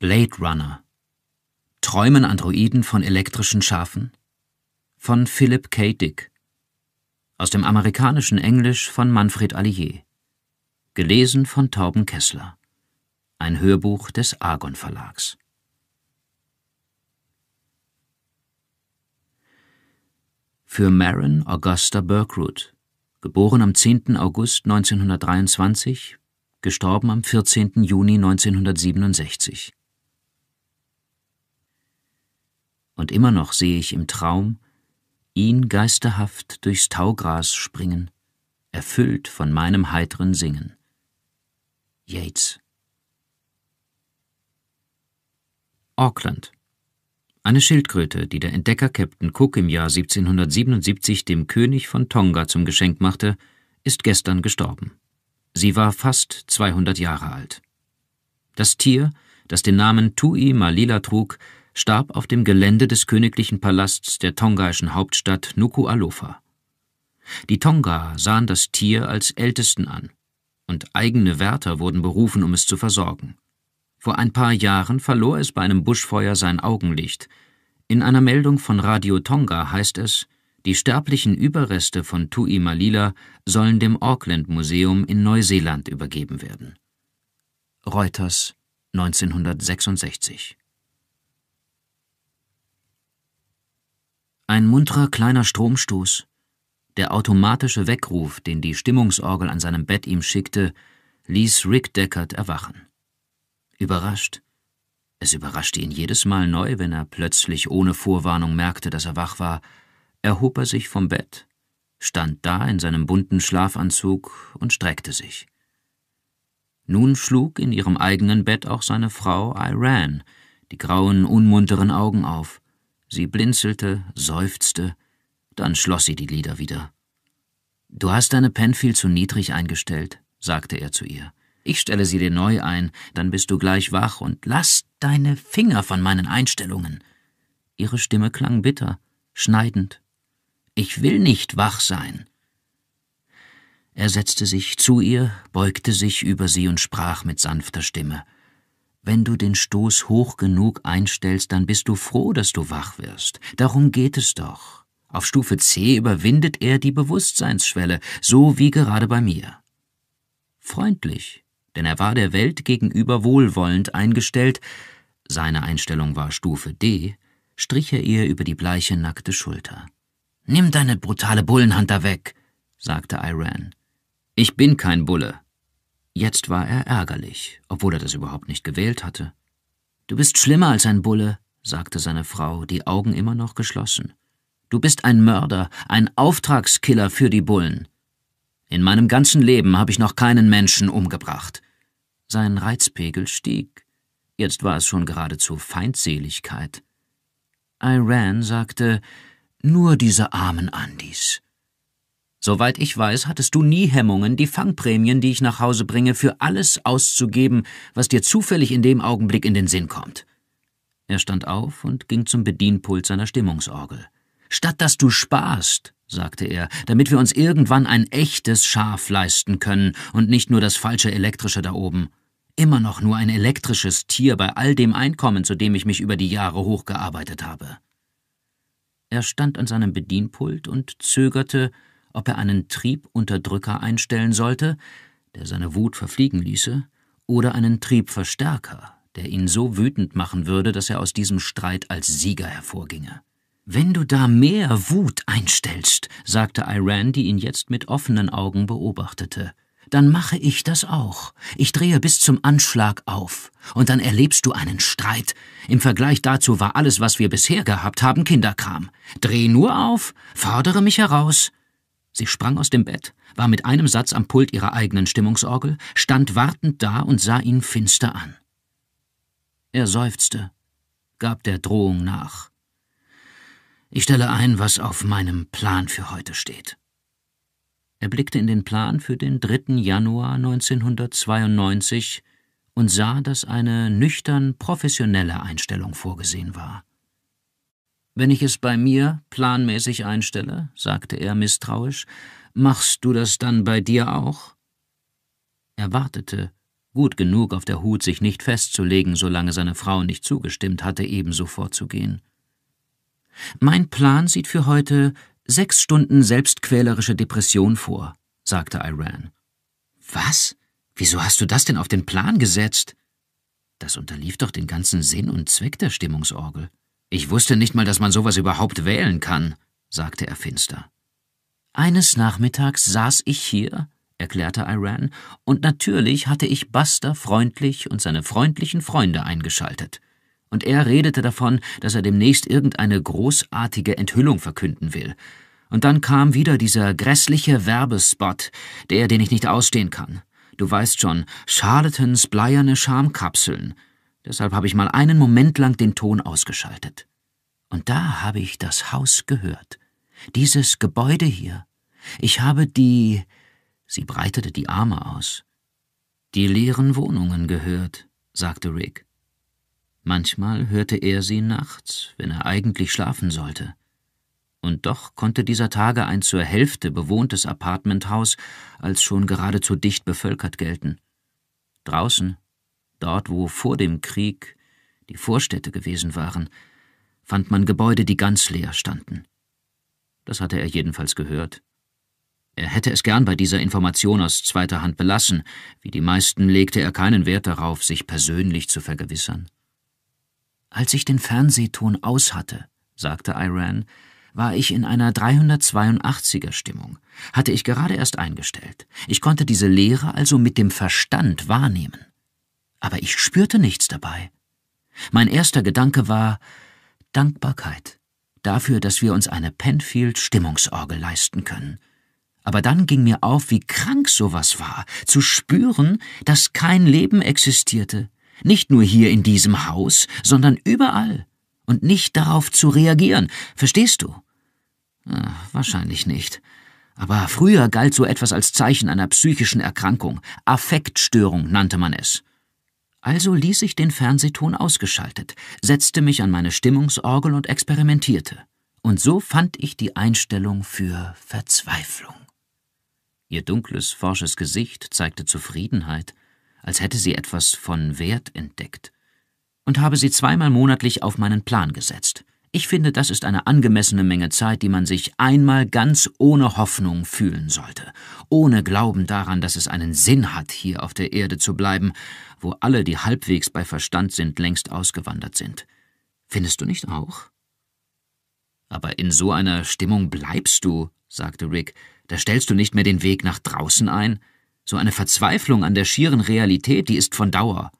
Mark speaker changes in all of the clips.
Speaker 1: Blade Runner. Träumen Androiden von elektrischen Schafen? Von Philip K. Dick. Aus dem amerikanischen Englisch von Manfred Allier. Gelesen von Tauben Kessler. Ein Hörbuch des Argon Verlags. Für Marin Augusta Berkroot, geboren am 10. August 1923, gestorben am 14. Juni 1967. und immer noch sehe ich im Traum ihn geisterhaft durchs Taugras springen, erfüllt von meinem heiteren Singen. Yates. Auckland. Eine Schildkröte, die der Entdecker Captain Cook im Jahr 1777 dem König von Tonga zum Geschenk machte, ist gestern gestorben. Sie war fast 200 Jahre alt. Das Tier, das den Namen Tui Malila trug, starb auf dem Gelände des königlichen Palasts der tongaischen Hauptstadt Nuku'alofa. Die Tonga sahen das Tier als Ältesten an, und eigene Wärter wurden berufen, um es zu versorgen. Vor ein paar Jahren verlor es bei einem Buschfeuer sein Augenlicht. In einer Meldung von Radio Tonga heißt es, die sterblichen Überreste von Tui Malila sollen dem Auckland Museum in Neuseeland übergeben werden. Reuters 1966 Ein munterer kleiner Stromstoß, der automatische Weckruf, den die Stimmungsorgel an seinem Bett ihm schickte, ließ Rick Deckard erwachen. Überrascht. Es überraschte ihn jedes Mal neu, wenn er plötzlich ohne Vorwarnung merkte, dass er wach war, erhob er sich vom Bett, stand da in seinem bunten Schlafanzug und streckte sich. Nun schlug in ihrem eigenen Bett auch seine Frau Iran die grauen, unmunteren Augen auf. Sie blinzelte, seufzte, dann schloss sie die Lider wieder. Du hast deine Pen viel zu niedrig eingestellt, sagte er zu ihr. Ich stelle sie dir neu ein, dann bist du gleich wach und lass deine Finger von meinen Einstellungen. Ihre Stimme klang bitter, schneidend. Ich will nicht wach sein. Er setzte sich zu ihr, beugte sich über sie und sprach mit sanfter Stimme. Wenn du den Stoß hoch genug einstellst, dann bist du froh, dass du wach wirst. Darum geht es doch. Auf Stufe C überwindet er die Bewusstseinsschwelle, so wie gerade bei mir. Freundlich, denn er war der Welt gegenüber wohlwollend eingestellt, seine Einstellung war Stufe D, strich er ihr über die bleiche nackte Schulter. Nimm deine brutale Bullenhand da weg, sagte Iran. Ich bin kein Bulle, Jetzt war er ärgerlich, obwohl er das überhaupt nicht gewählt hatte. Du bist schlimmer als ein Bulle, sagte seine Frau, die Augen immer noch geschlossen. Du bist ein Mörder, ein Auftragskiller für die Bullen. In meinem ganzen Leben habe ich noch keinen Menschen umgebracht. Sein Reizpegel stieg. Jetzt war es schon geradezu Feindseligkeit. Iran sagte, nur diese armen Andis. Soweit ich weiß, hattest du nie Hemmungen, die Fangprämien, die ich nach Hause bringe, für alles auszugeben, was dir zufällig in dem Augenblick in den Sinn kommt. Er stand auf und ging zum Bedienpult seiner Stimmungsorgel. Statt dass du sparst, sagte er, damit wir uns irgendwann ein echtes Schaf leisten können und nicht nur das falsche elektrische da oben. Immer noch nur ein elektrisches Tier bei all dem Einkommen, zu dem ich mich über die Jahre hochgearbeitet habe. Er stand an seinem Bedienpult und zögerte, ob er einen Triebunterdrücker einstellen sollte, der seine Wut verfliegen ließe, oder einen Triebverstärker, der ihn so wütend machen würde, dass er aus diesem Streit als Sieger hervorginge. Wenn du da mehr Wut einstellst, sagte Iran, die ihn jetzt mit offenen Augen beobachtete, dann mache ich das auch. Ich drehe bis zum Anschlag auf. Und dann erlebst du einen Streit. Im Vergleich dazu war alles, was wir bisher gehabt haben, Kinderkram. Dreh nur auf, fordere mich heraus. Sie sprang aus dem Bett, war mit einem Satz am Pult ihrer eigenen Stimmungsorgel, stand wartend da und sah ihn finster an. Er seufzte, gab der Drohung nach. Ich stelle ein, was auf meinem Plan für heute steht. Er blickte in den Plan für den 3. Januar 1992 und sah, dass eine nüchtern professionelle Einstellung vorgesehen war. Wenn ich es bei mir planmäßig einstelle, sagte er misstrauisch, machst du das dann bei dir auch? Er wartete, gut genug auf der Hut, sich nicht festzulegen, solange seine Frau nicht zugestimmt hatte, ebenso vorzugehen. Mein Plan sieht für heute sechs Stunden selbstquälerische Depression vor, sagte Iran. Was? Wieso hast du das denn auf den Plan gesetzt? Das unterlief doch den ganzen Sinn und Zweck der Stimmungsorgel. Ich wusste nicht mal, dass man sowas überhaupt wählen kann, sagte er finster. Eines Nachmittags saß ich hier, erklärte Iran, und natürlich hatte ich Buster freundlich und seine freundlichen Freunde eingeschaltet. Und er redete davon, dass er demnächst irgendeine großartige Enthüllung verkünden will. Und dann kam wieder dieser grässliche Werbespot, der, den ich nicht ausstehen kann. Du weißt schon, Charlatans bleierne Schamkapseln. Deshalb habe ich mal einen Moment lang den Ton ausgeschaltet. Und da habe ich das Haus gehört. Dieses Gebäude hier. Ich habe die. Sie breitete die Arme aus. Die leeren Wohnungen gehört, sagte Rick. Manchmal hörte er sie nachts, wenn er eigentlich schlafen sollte. Und doch konnte dieser Tage ein zur Hälfte bewohntes Apartmenthaus als schon geradezu dicht bevölkert gelten. Draußen Dort, wo vor dem Krieg die Vorstädte gewesen waren, fand man Gebäude, die ganz leer standen. Das hatte er jedenfalls gehört. Er hätte es gern bei dieser Information aus zweiter Hand belassen, wie die meisten legte er keinen Wert darauf, sich persönlich zu vergewissern. Als ich den Fernsehton aus hatte, sagte Iran, war ich in einer 382er Stimmung, hatte ich gerade erst eingestellt. Ich konnte diese Lehre also mit dem Verstand wahrnehmen aber ich spürte nichts dabei. Mein erster Gedanke war Dankbarkeit dafür, dass wir uns eine Penfield Stimmungsorgel leisten können. Aber dann ging mir auf, wie krank sowas war, zu spüren, dass kein Leben existierte, nicht nur hier in diesem Haus, sondern überall, und nicht darauf zu reagieren, verstehst du? Ach, wahrscheinlich nicht. Aber früher galt so etwas als Zeichen einer psychischen Erkrankung, Affektstörung nannte man es. Also ließ ich den Fernsehton ausgeschaltet, setzte mich an meine Stimmungsorgel und experimentierte. Und so fand ich die Einstellung für Verzweiflung. Ihr dunkles, forsches Gesicht zeigte Zufriedenheit, als hätte sie etwas von Wert entdeckt, und habe sie zweimal monatlich auf meinen Plan gesetzt. Ich finde, das ist eine angemessene Menge Zeit, die man sich einmal ganz ohne Hoffnung fühlen sollte, ohne Glauben daran, dass es einen Sinn hat, hier auf der Erde zu bleiben, wo alle, die halbwegs bei Verstand sind, längst ausgewandert sind. Findest du nicht auch? Aber in so einer Stimmung bleibst du, sagte Rick, da stellst du nicht mehr den Weg nach draußen ein. So eine Verzweiflung an der schieren Realität, die ist von Dauer.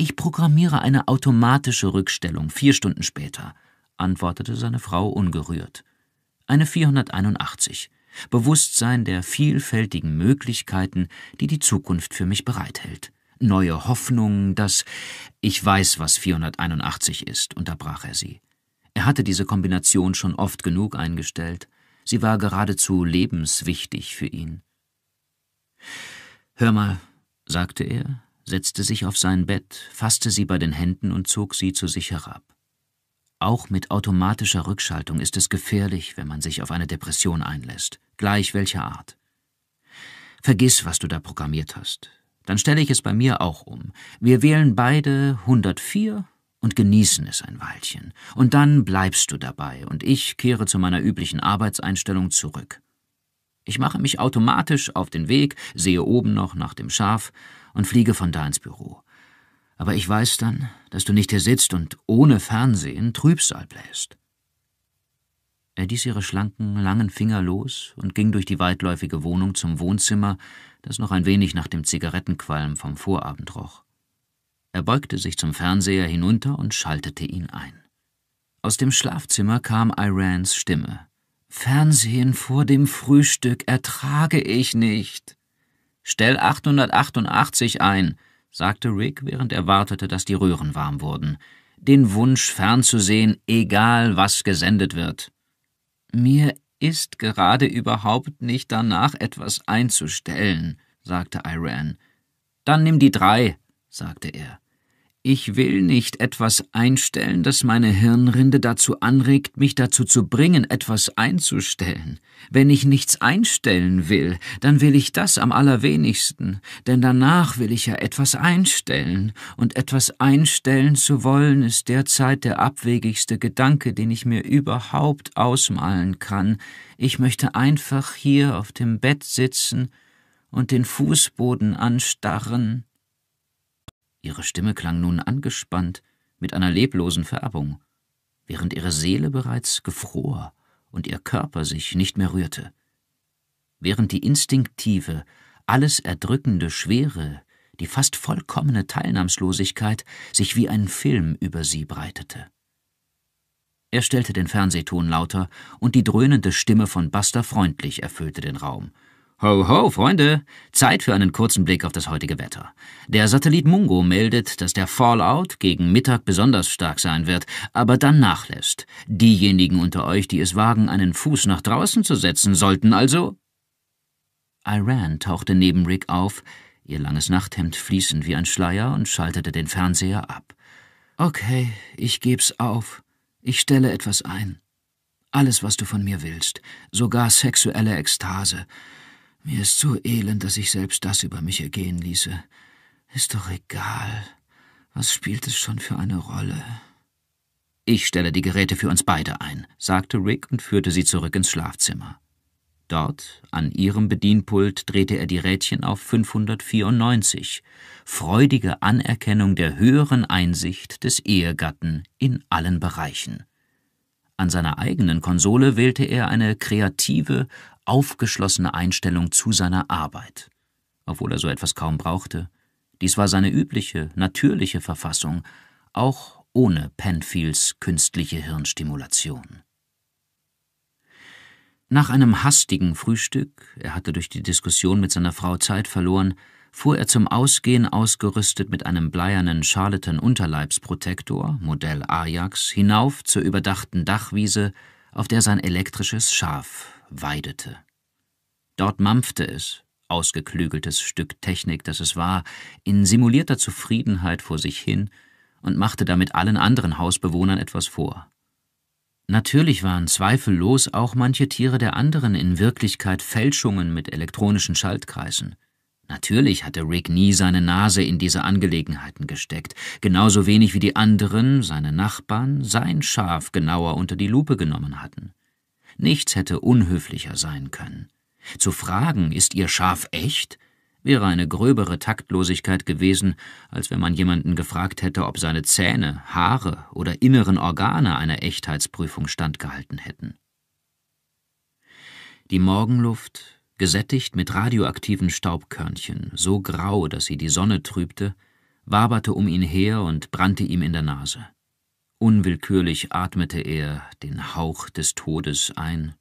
Speaker 1: Ich programmiere eine automatische Rückstellung vier Stunden später, antwortete seine Frau ungerührt. Eine 481. Bewusstsein der vielfältigen Möglichkeiten, die die Zukunft für mich bereithält. Neue Hoffnungen, dass ich weiß, was 481 ist, unterbrach er sie. Er hatte diese Kombination schon oft genug eingestellt. Sie war geradezu lebenswichtig für ihn. Hör mal, sagte er, setzte sich auf sein Bett, fasste sie bei den Händen und zog sie zu sich herab. Auch mit automatischer Rückschaltung ist es gefährlich, wenn man sich auf eine Depression einlässt, gleich welcher Art. Vergiss, was du da programmiert hast. Dann stelle ich es bei mir auch um. Wir wählen beide 104 und genießen es ein Weilchen. Und dann bleibst du dabei und ich kehre zu meiner üblichen Arbeitseinstellung zurück. Ich mache mich automatisch auf den Weg, sehe oben noch nach dem Schaf und fliege von da ins Büro. Aber ich weiß dann, dass du nicht hier sitzt und ohne Fernsehen Trübsal bläst. Er ließ ihre schlanken, langen Finger los und ging durch die weitläufige Wohnung zum Wohnzimmer, das noch ein wenig nach dem Zigarettenqualm vom Vorabend roch. Er beugte sich zum Fernseher hinunter und schaltete ihn ein. Aus dem Schlafzimmer kam Irans Stimme. Fernsehen vor dem Frühstück ertrage ich nicht. Stell 888 ein, sagte Rick, während er wartete, dass die Röhren warm wurden. Den Wunsch fernzusehen, egal was gesendet wird. Mir ist gerade überhaupt nicht danach, etwas einzustellen, sagte Iran. Dann nimm die drei, sagte er. Ich will nicht etwas einstellen, das meine Hirnrinde dazu anregt, mich dazu zu bringen, etwas einzustellen. Wenn ich nichts einstellen will, dann will ich das am allerwenigsten, denn danach will ich ja etwas einstellen, und etwas einstellen zu wollen ist derzeit der abwegigste Gedanke, den ich mir überhaupt ausmalen kann. Ich möchte einfach hier auf dem Bett sitzen und den Fußboden anstarren Ihre Stimme klang nun angespannt, mit einer leblosen Färbung, während ihre Seele bereits gefror und ihr Körper sich nicht mehr rührte. Während die instinktive, alles erdrückende Schwere, die fast vollkommene Teilnahmslosigkeit sich wie ein Film über sie breitete. Er stellte den Fernsehton lauter und die dröhnende Stimme von Buster freundlich erfüllte den Raum – Ho, ho, Freunde! Zeit für einen kurzen Blick auf das heutige Wetter. Der Satellit Mungo meldet, dass der Fallout gegen Mittag besonders stark sein wird, aber dann nachlässt. Diejenigen unter euch, die es wagen, einen Fuß nach draußen zu setzen, sollten also... Iran tauchte neben Rick auf, ihr langes Nachthemd fließend wie ein Schleier und schaltete den Fernseher ab. Okay, ich geb's auf. Ich stelle etwas ein. Alles, was du von mir willst, sogar sexuelle Ekstase. Mir ist so elend, dass ich selbst das über mich ergehen ließe. Ist doch egal. Was spielt es schon für eine Rolle? Ich stelle die Geräte für uns beide ein, sagte Rick und führte sie zurück ins Schlafzimmer. Dort, an ihrem Bedienpult, drehte er die Rädchen auf 594. Freudige Anerkennung der höheren Einsicht des Ehegatten in allen Bereichen. An seiner eigenen Konsole wählte er eine kreative, aufgeschlossene Einstellung zu seiner Arbeit, obwohl er so etwas kaum brauchte. Dies war seine übliche, natürliche Verfassung, auch ohne Penfields künstliche Hirnstimulation. Nach einem hastigen Frühstück, er hatte durch die Diskussion mit seiner Frau Zeit verloren, fuhr er zum Ausgehen ausgerüstet mit einem bleiernen Charlatan-Unterleibsprotektor, Modell Ajax, hinauf zur überdachten Dachwiese, auf der sein elektrisches Schaf weidete. Dort mampfte es, ausgeklügeltes Stück Technik, das es war, in simulierter Zufriedenheit vor sich hin und machte damit allen anderen Hausbewohnern etwas vor. Natürlich waren zweifellos auch manche Tiere der anderen in Wirklichkeit Fälschungen mit elektronischen Schaltkreisen. Natürlich hatte Rick nie seine Nase in diese Angelegenheiten gesteckt, genauso wenig wie die anderen, seine Nachbarn, sein Schaf genauer unter die Lupe genommen hatten. Nichts hätte unhöflicher sein können. Zu fragen, ist ihr Schaf echt? wäre eine gröbere Taktlosigkeit gewesen, als wenn man jemanden gefragt hätte, ob seine Zähne, Haare oder inneren Organe einer Echtheitsprüfung standgehalten hätten. Die Morgenluft, gesättigt mit radioaktiven Staubkörnchen, so grau, dass sie die Sonne trübte, waberte um ihn her und brannte ihm in der Nase. Unwillkürlich atmete er den Hauch des Todes ein.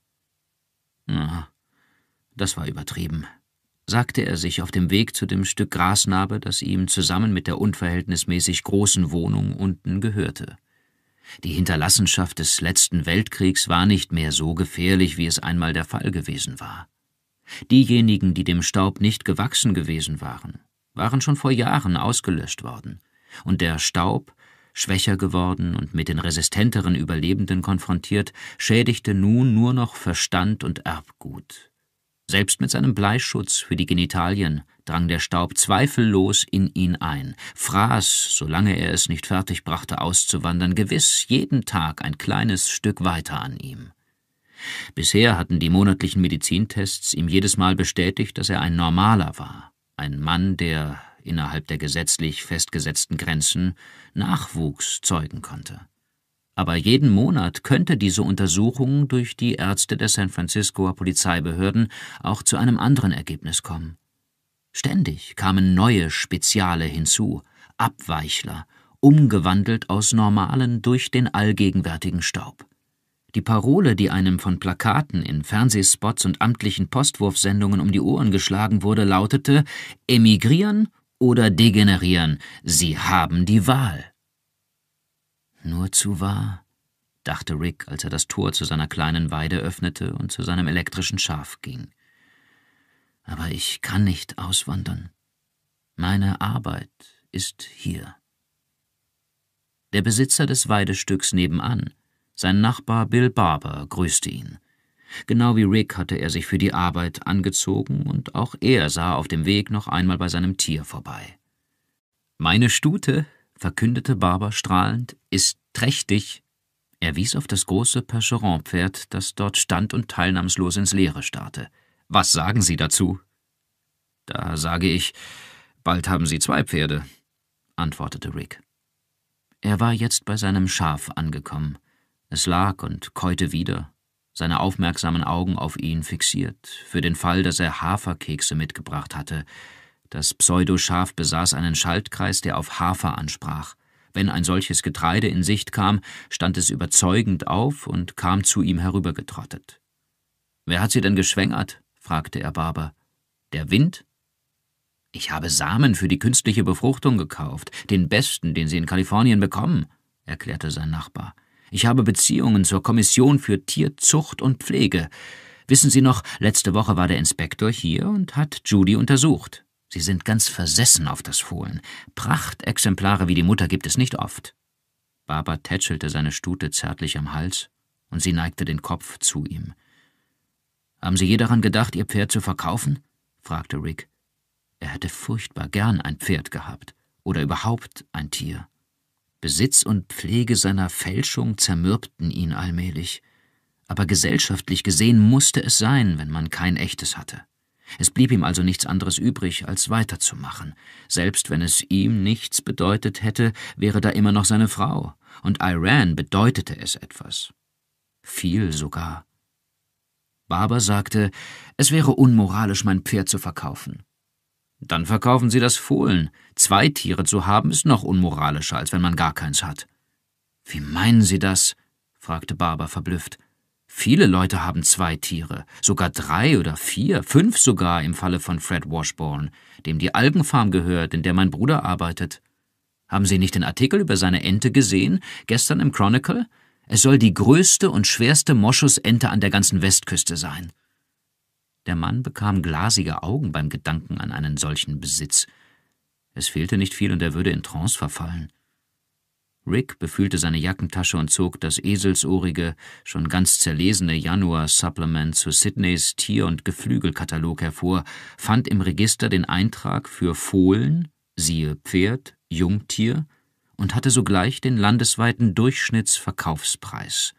Speaker 1: Na, das war übertrieben, sagte er sich auf dem Weg zu dem Stück Grasnarbe, das ihm zusammen mit der unverhältnismäßig großen Wohnung unten gehörte. Die Hinterlassenschaft des letzten Weltkriegs war nicht mehr so gefährlich, wie es einmal der Fall gewesen war. Diejenigen, die dem Staub nicht gewachsen gewesen waren, waren schon vor Jahren ausgelöscht worden, und der Staub schwächer geworden und mit den resistenteren Überlebenden konfrontiert, schädigte nun nur noch Verstand und Erbgut. Selbst mit seinem Bleischutz für die Genitalien drang der Staub zweifellos in ihn ein, fraß, solange er es nicht fertigbrachte auszuwandern, gewiss jeden Tag ein kleines Stück weiter an ihm. Bisher hatten die monatlichen Medizintests ihm jedes Mal bestätigt, dass er ein Normaler war, ein Mann, der innerhalb der gesetzlich festgesetzten Grenzen Nachwuchs zeugen konnte. Aber jeden Monat könnte diese Untersuchung durch die Ärzte der San Franciscoer Polizeibehörden auch zu einem anderen Ergebnis kommen. Ständig kamen neue Speziale hinzu, Abweichler, umgewandelt aus normalen durch den allgegenwärtigen Staub. Die Parole, die einem von Plakaten in Fernsehspots und amtlichen Postwurfsendungen um die Ohren geschlagen wurde, lautete Emigrieren oder degenerieren, sie haben die Wahl. Nur zu wahr, dachte Rick, als er das Tor zu seiner kleinen Weide öffnete und zu seinem elektrischen Schaf ging. Aber ich kann nicht auswandern. Meine Arbeit ist hier. Der Besitzer des Weidestücks nebenan, sein Nachbar Bill Barber, grüßte ihn. Genau wie Rick hatte er sich für die Arbeit angezogen, und auch er sah auf dem Weg noch einmal bei seinem Tier vorbei. Meine Stute, verkündete Barber strahlend, ist trächtig. Er wies auf das große Percheron-Pferd, das dort stand und teilnahmslos ins Leere starrte. Was sagen Sie dazu? Da sage ich, bald haben Sie zwei Pferde, antwortete Rick. Er war jetzt bei seinem Schaf angekommen. Es lag und käute wieder, seine aufmerksamen Augen auf ihn fixiert, für den Fall, dass er Haferkekse mitgebracht hatte. Das Pseudoschaf besaß einen Schaltkreis, der auf Hafer ansprach. Wenn ein solches Getreide in Sicht kam, stand es überzeugend auf und kam zu ihm herübergetrottet. Wer hat sie denn geschwängert? fragte er Barber. Der Wind? Ich habe Samen für die künstliche Befruchtung gekauft, den besten, den sie in Kalifornien bekommen, erklärte sein Nachbar. Ich habe Beziehungen zur Kommission für Tierzucht und Pflege. Wissen Sie noch, letzte Woche war der Inspektor hier und hat Judy untersucht. Sie sind ganz versessen auf das Fohlen. Prachtexemplare wie die Mutter gibt es nicht oft. Baba tätschelte seine Stute zärtlich am Hals und sie neigte den Kopf zu ihm. Haben Sie je daran gedacht, Ihr Pferd zu verkaufen? fragte Rick. Er hätte furchtbar gern ein Pferd gehabt oder überhaupt ein Tier. Besitz und Pflege seiner Fälschung zermürbten ihn allmählich. Aber gesellschaftlich gesehen musste es sein, wenn man kein echtes hatte. Es blieb ihm also nichts anderes übrig, als weiterzumachen. Selbst wenn es ihm nichts bedeutet hätte, wäre da immer noch seine Frau. Und Iran bedeutete es etwas. Viel sogar. Barber sagte, es wäre unmoralisch, mein Pferd zu verkaufen. Dann verkaufen sie das Fohlen. Zwei Tiere zu haben ist noch unmoralischer, als wenn man gar keins hat. Wie meinen Sie das? fragte Barber verblüfft. Viele Leute haben zwei Tiere, sogar drei oder vier, fünf sogar im Falle von Fred Washburn, dem die Algenfarm gehört, in der mein Bruder arbeitet. Haben Sie nicht den Artikel über seine Ente gesehen, gestern im Chronicle? Es soll die größte und schwerste Moschusente an der ganzen Westküste sein. Der Mann bekam glasige Augen beim Gedanken an einen solchen Besitz. Es fehlte nicht viel und er würde in Trance verfallen. Rick befühlte seine Jackentasche und zog das eselsohrige, schon ganz zerlesene Januar-Supplement zu Sydneys Tier- und Geflügelkatalog hervor, fand im Register den Eintrag für Fohlen, siehe Pferd, Jungtier, und hatte sogleich den landesweiten Durchschnittsverkaufspreis.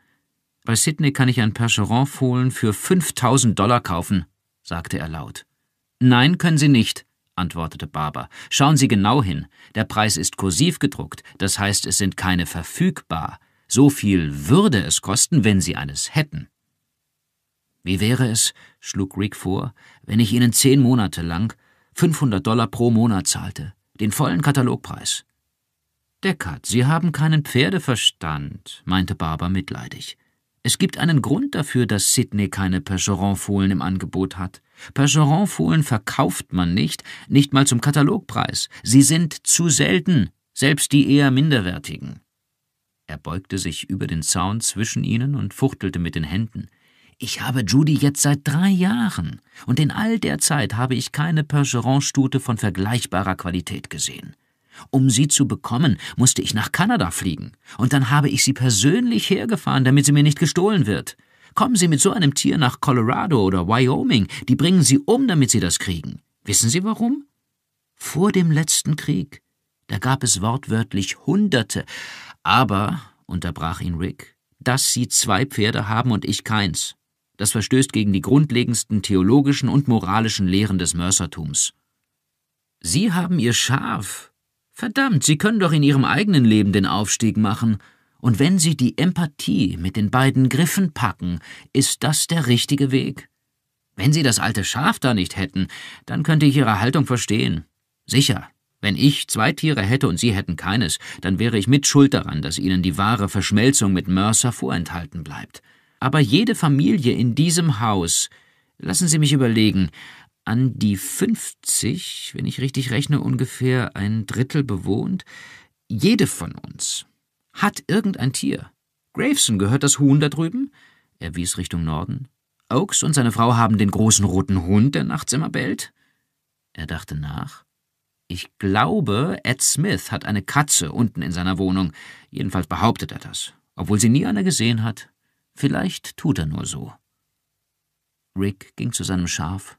Speaker 1: Bei Sydney kann ich ein Percheron-Fohlen für 5000 Dollar kaufen, sagte er laut. Nein, können Sie nicht, antwortete Barber. Schauen Sie genau hin. Der Preis ist kursiv gedruckt, das heißt, es sind keine verfügbar. So viel würde es kosten, wenn Sie eines hätten. Wie wäre es, schlug Rick vor, wenn ich Ihnen zehn Monate lang 500 Dollar pro Monat zahlte, den vollen Katalogpreis? Deckard, Sie haben keinen Pferdeverstand, meinte Barber mitleidig. Es gibt einen Grund dafür, dass Sydney keine Percheron-Fohlen im Angebot hat. Percheron-Fohlen verkauft man nicht, nicht mal zum Katalogpreis. Sie sind zu selten, selbst die eher minderwertigen. Er beugte sich über den Zaun zwischen ihnen und fuchtelte mit den Händen. Ich habe Judy jetzt seit drei Jahren, und in all der Zeit habe ich keine Percheron-Stute von vergleichbarer Qualität gesehen. Um sie zu bekommen, musste ich nach Kanada fliegen, und dann habe ich sie persönlich hergefahren, damit sie mir nicht gestohlen wird. Kommen Sie mit so einem Tier nach Colorado oder Wyoming, die bringen Sie um, damit Sie das kriegen. Wissen Sie warum? Vor dem letzten Krieg, da gab es wortwörtlich Hunderte. Aber, unterbrach ihn Rick, dass Sie zwei Pferde haben und ich keins. Das verstößt gegen die grundlegendsten theologischen und moralischen Lehren des Mörsertums. Sie haben Ihr Schaf, Verdammt, Sie können doch in Ihrem eigenen Leben den Aufstieg machen. Und wenn Sie die Empathie mit den beiden Griffen packen, ist das der richtige Weg. Wenn Sie das alte Schaf da nicht hätten, dann könnte ich Ihre Haltung verstehen. Sicher, wenn ich zwei Tiere hätte und Sie hätten keines, dann wäre ich mit schuld daran, dass Ihnen die wahre Verschmelzung mit Mercer vorenthalten bleibt. Aber jede Familie in diesem Haus, lassen Sie mich überlegen, an die 50, wenn ich richtig rechne, ungefähr ein Drittel bewohnt. Jede von uns hat irgendein Tier. Graveson gehört das Huhn da drüben? Er wies Richtung Norden. Oakes und seine Frau haben den großen roten Hund, der nachts immer bellt. Er dachte nach. Ich glaube, Ed Smith hat eine Katze unten in seiner Wohnung. Jedenfalls behauptet er das, obwohl sie nie einer gesehen hat. Vielleicht tut er nur so. Rick ging zu seinem Schaf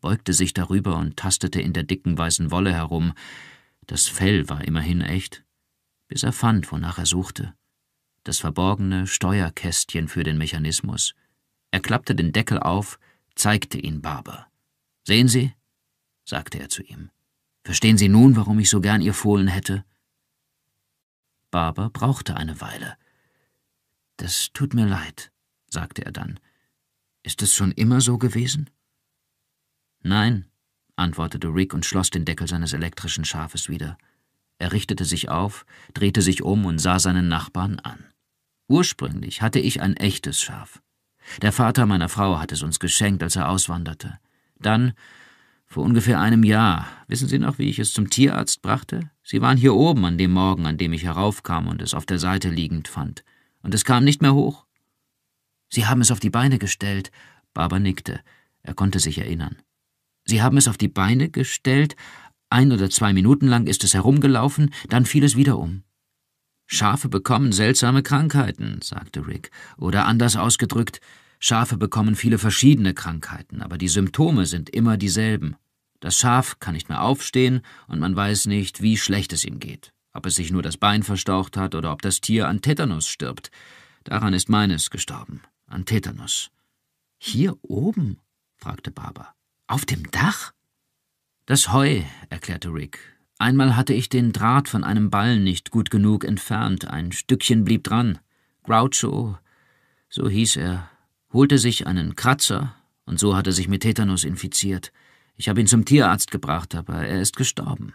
Speaker 1: beugte sich darüber und tastete in der dicken weißen Wolle herum. Das Fell war immerhin echt, bis er fand, wonach er suchte. Das verborgene Steuerkästchen für den Mechanismus. Er klappte den Deckel auf, zeigte ihn Barber. Sehen Sie, sagte er zu ihm, verstehen Sie nun, warum ich so gern Ihr Fohlen hätte? Barber brauchte eine Weile. Das tut mir leid, sagte er dann. Ist es schon immer so gewesen? Nein, antwortete Rick und schloss den Deckel seines elektrischen Schafes wieder. Er richtete sich auf, drehte sich um und sah seinen Nachbarn an. Ursprünglich hatte ich ein echtes Schaf. Der Vater meiner Frau hat es uns geschenkt, als er auswanderte. Dann, vor ungefähr einem Jahr, wissen Sie noch, wie ich es zum Tierarzt brachte? Sie waren hier oben an dem Morgen, an dem ich heraufkam und es auf der Seite liegend fand. Und es kam nicht mehr hoch. Sie haben es auf die Beine gestellt. Baba nickte. Er konnte sich erinnern. Sie haben es auf die Beine gestellt, ein oder zwei Minuten lang ist es herumgelaufen, dann fiel es wieder um. Schafe bekommen seltsame Krankheiten, sagte Rick, oder anders ausgedrückt, Schafe bekommen viele verschiedene Krankheiten, aber die Symptome sind immer dieselben. Das Schaf kann nicht mehr aufstehen und man weiß nicht, wie schlecht es ihm geht, ob es sich nur das Bein verstaucht hat oder ob das Tier an Tetanus stirbt. Daran ist meines gestorben, an Tetanus. Hier oben? fragte Baba. Auf dem Dach? Das Heu, erklärte Rick. Einmal hatte ich den Draht von einem Ball nicht gut genug entfernt, ein Stückchen blieb dran. Groucho, so hieß er, holte sich einen Kratzer, und so hat er sich mit Tetanus infiziert. Ich habe ihn zum Tierarzt gebracht, aber er ist gestorben.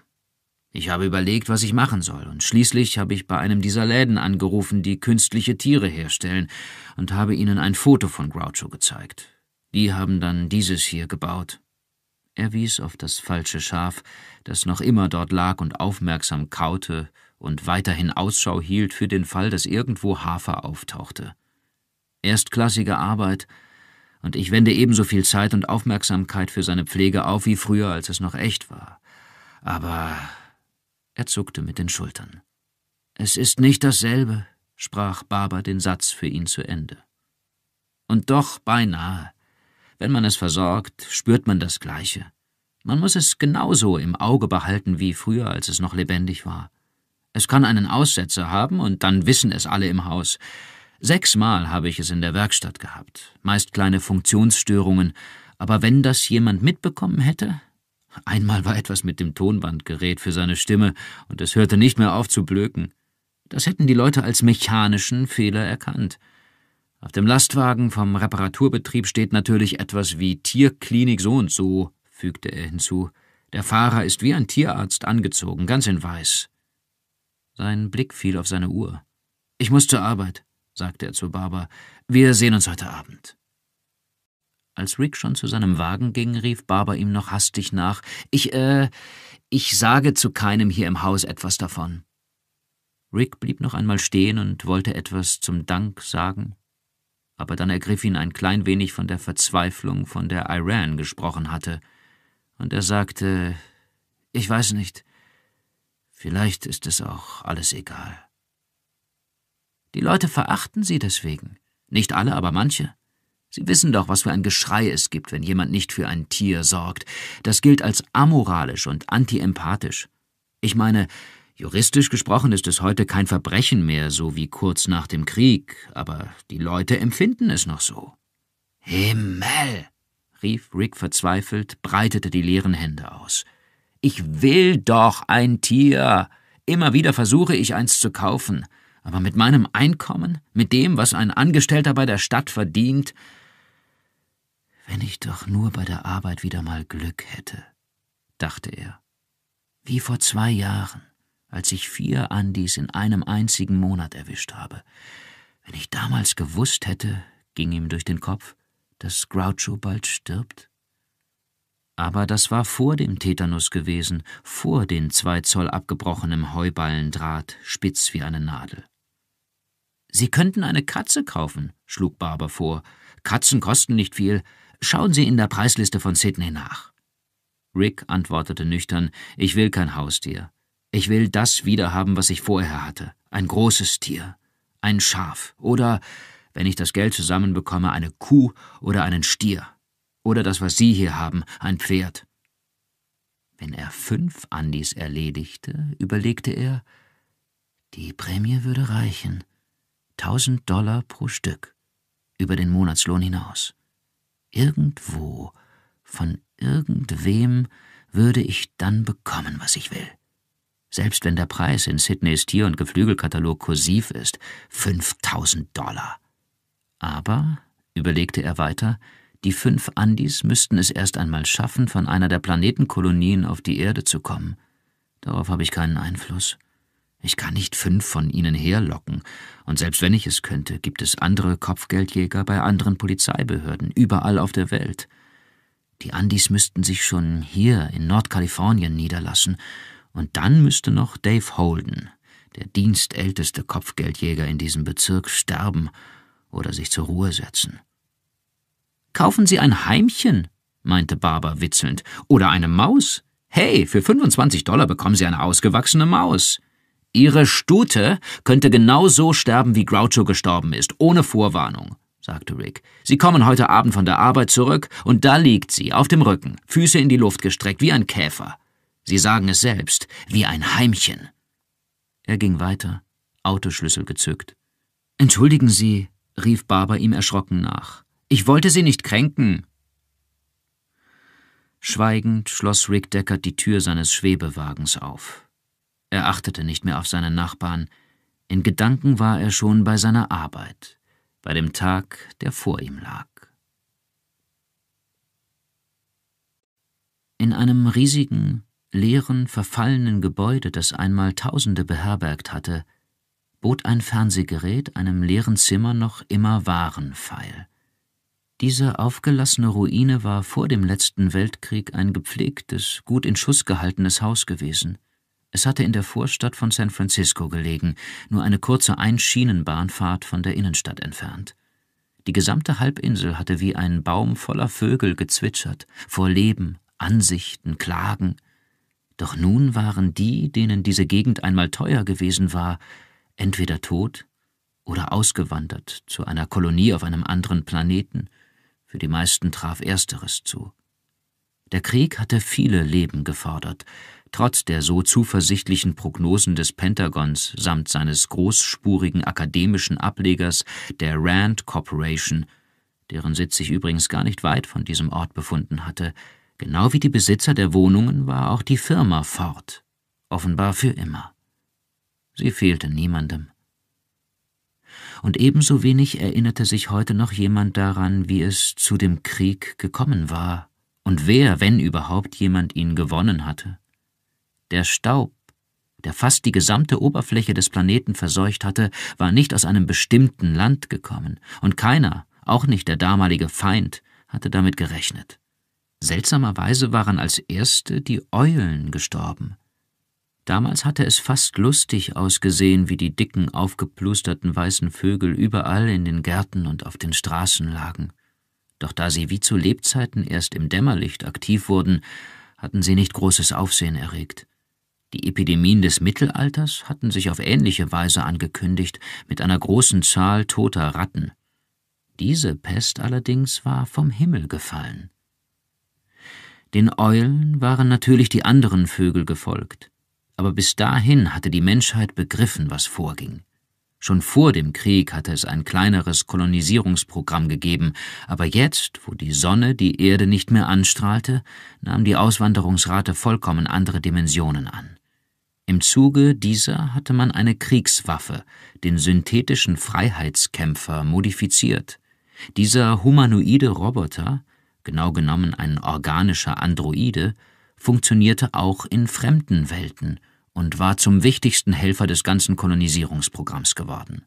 Speaker 1: Ich habe überlegt, was ich machen soll, und schließlich habe ich bei einem dieser Läden angerufen, die künstliche Tiere herstellen, und habe ihnen ein Foto von Groucho gezeigt. Die haben dann dieses hier gebaut. Er wies auf das falsche Schaf, das noch immer dort lag und aufmerksam kaute und weiterhin Ausschau hielt für den Fall, dass irgendwo Hafer auftauchte. Erstklassige Arbeit, und ich wende ebenso viel Zeit und Aufmerksamkeit für seine Pflege auf wie früher, als es noch echt war. Aber er zuckte mit den Schultern. Es ist nicht dasselbe, sprach Barber den Satz für ihn zu Ende. Und doch beinahe. Wenn man es versorgt, spürt man das Gleiche. Man muss es genauso im Auge behalten wie früher, als es noch lebendig war. Es kann einen Aussetzer haben, und dann wissen es alle im Haus. Sechsmal habe ich es in der Werkstatt gehabt, meist kleine Funktionsstörungen, aber wenn das jemand mitbekommen hätte? Einmal war etwas mit dem Tonbandgerät für seine Stimme, und es hörte nicht mehr auf zu blöken. Das hätten die Leute als mechanischen Fehler erkannt. Auf dem Lastwagen vom Reparaturbetrieb steht natürlich etwas wie Tierklinik so und so, fügte er hinzu. Der Fahrer ist wie ein Tierarzt angezogen, ganz in weiß. Sein Blick fiel auf seine Uhr. Ich muss zur Arbeit, sagte er zu Barbara. Wir sehen uns heute Abend. Als Rick schon zu seinem Wagen ging, rief Barbara ihm noch hastig nach. Ich, äh, ich sage zu keinem hier im Haus etwas davon. Rick blieb noch einmal stehen und wollte etwas zum Dank sagen, aber dann ergriff ihn ein klein wenig von der Verzweiflung, von der Iran gesprochen hatte, und er sagte, ich weiß nicht, vielleicht ist es auch alles egal. Die Leute verachten sie deswegen, nicht alle, aber manche. Sie wissen doch, was für ein Geschrei es gibt, wenn jemand nicht für ein Tier sorgt. Das gilt als amoralisch und antiempathisch. Ich meine, Juristisch gesprochen ist es heute kein Verbrechen mehr, so wie kurz nach dem Krieg, aber die Leute empfinden es noch so. Himmel! rief Rick verzweifelt, breitete die leeren Hände aus. Ich will doch ein Tier. Immer wieder versuche ich eins zu kaufen, aber mit meinem Einkommen, mit dem, was ein Angestellter bei der Stadt verdient, wenn ich doch nur bei der Arbeit wieder mal Glück hätte, dachte er, wie vor zwei Jahren als ich vier Andis in einem einzigen Monat erwischt habe. Wenn ich damals gewusst hätte, ging ihm durch den Kopf, dass Groucho bald stirbt. Aber das war vor dem Tetanus gewesen, vor den zwei Zoll abgebrochenem Heuballendraht, spitz wie eine Nadel. Sie könnten eine Katze kaufen, schlug Barber vor. Katzen kosten nicht viel. Schauen Sie in der Preisliste von Sydney nach. Rick antwortete nüchtern, ich will kein Haustier. Ich will das wiederhaben, was ich vorher hatte. Ein großes Tier, ein Schaf oder, wenn ich das Geld zusammenbekomme, eine Kuh oder einen Stier. Oder das, was Sie hier haben, ein Pferd. Wenn er fünf Andis erledigte, überlegte er, die Prämie würde reichen. Tausend Dollar pro Stück, über den Monatslohn hinaus. Irgendwo, von irgendwem würde ich dann bekommen, was ich will selbst wenn der Preis in Sydneys Tier- und Geflügelkatalog kursiv ist, 5000 Dollar. Aber, überlegte er weiter, die fünf Andis müssten es erst einmal schaffen, von einer der Planetenkolonien auf die Erde zu kommen. Darauf habe ich keinen Einfluss. Ich kann nicht fünf von ihnen herlocken, und selbst wenn ich es könnte, gibt es andere Kopfgeldjäger bei anderen Polizeibehörden, überall auf der Welt. Die Andis müssten sich schon hier in Nordkalifornien niederlassen, und dann müsste noch Dave Holden, der dienstälteste Kopfgeldjäger in diesem Bezirk, sterben oder sich zur Ruhe setzen. Kaufen Sie ein Heimchen, meinte Barber witzelnd, oder eine Maus? Hey, für 25 Dollar bekommen Sie eine ausgewachsene Maus. Ihre Stute könnte genau so sterben, wie Groucho gestorben ist, ohne Vorwarnung, sagte Rick. Sie kommen heute Abend von der Arbeit zurück, und da liegt sie, auf dem Rücken, Füße in die Luft gestreckt, wie ein Käfer. Sie sagen es selbst, wie ein Heimchen. Er ging weiter, Autoschlüssel gezückt. Entschuldigen Sie, rief Barber ihm erschrocken nach. Ich wollte Sie nicht kränken. Schweigend schloss Rick Deckard die Tür seines Schwebewagens auf. Er achtete nicht mehr auf seinen Nachbarn. In Gedanken war er schon bei seiner Arbeit, bei dem Tag, der vor ihm lag. In einem riesigen, leeren, verfallenen Gebäude, das einmal Tausende beherbergt hatte, bot ein Fernsehgerät einem leeren Zimmer noch immer wahren Feil. Diese aufgelassene Ruine war vor dem letzten Weltkrieg ein gepflegtes, gut in Schuss gehaltenes Haus gewesen. Es hatte in der Vorstadt von San Francisco gelegen, nur eine kurze Einschienenbahnfahrt von der Innenstadt entfernt. Die gesamte Halbinsel hatte wie ein Baum voller Vögel gezwitschert, vor Leben, Ansichten, Klagen, doch nun waren die, denen diese Gegend einmal teuer gewesen war, entweder tot oder ausgewandert zu einer Kolonie auf einem anderen Planeten, für die meisten traf ersteres zu. Der Krieg hatte viele Leben gefordert, trotz der so zuversichtlichen Prognosen des Pentagons samt seines großspurigen akademischen Ablegers der Rand Corporation, deren Sitz sich übrigens gar nicht weit von diesem Ort befunden hatte, Genau wie die Besitzer der Wohnungen war auch die Firma fort, offenbar für immer. Sie fehlte niemandem. Und ebenso wenig erinnerte sich heute noch jemand daran, wie es zu dem Krieg gekommen war und wer, wenn überhaupt jemand ihn gewonnen hatte. Der Staub, der fast die gesamte Oberfläche des Planeten verseucht hatte, war nicht aus einem bestimmten Land gekommen, und keiner, auch nicht der damalige Feind, hatte damit gerechnet. Seltsamerweise waren als erste die Eulen gestorben. Damals hatte es fast lustig ausgesehen, wie die dicken, aufgeplusterten weißen Vögel überall in den Gärten und auf den Straßen lagen. Doch da sie wie zu Lebzeiten erst im Dämmerlicht aktiv wurden, hatten sie nicht großes Aufsehen erregt. Die Epidemien des Mittelalters hatten sich auf ähnliche Weise angekündigt, mit einer großen Zahl toter Ratten. Diese Pest allerdings war vom Himmel gefallen. Den Eulen waren natürlich die anderen Vögel gefolgt, aber bis dahin hatte die Menschheit begriffen, was vorging. Schon vor dem Krieg hatte es ein kleineres Kolonisierungsprogramm gegeben, aber jetzt, wo die Sonne die Erde nicht mehr anstrahlte, nahm die Auswanderungsrate vollkommen andere Dimensionen an. Im Zuge dieser hatte man eine Kriegswaffe, den synthetischen Freiheitskämpfer, modifiziert. Dieser humanoide Roboter genau genommen ein organischer Androide, funktionierte auch in fremden Welten und war zum wichtigsten Helfer des ganzen Kolonisierungsprogramms geworden.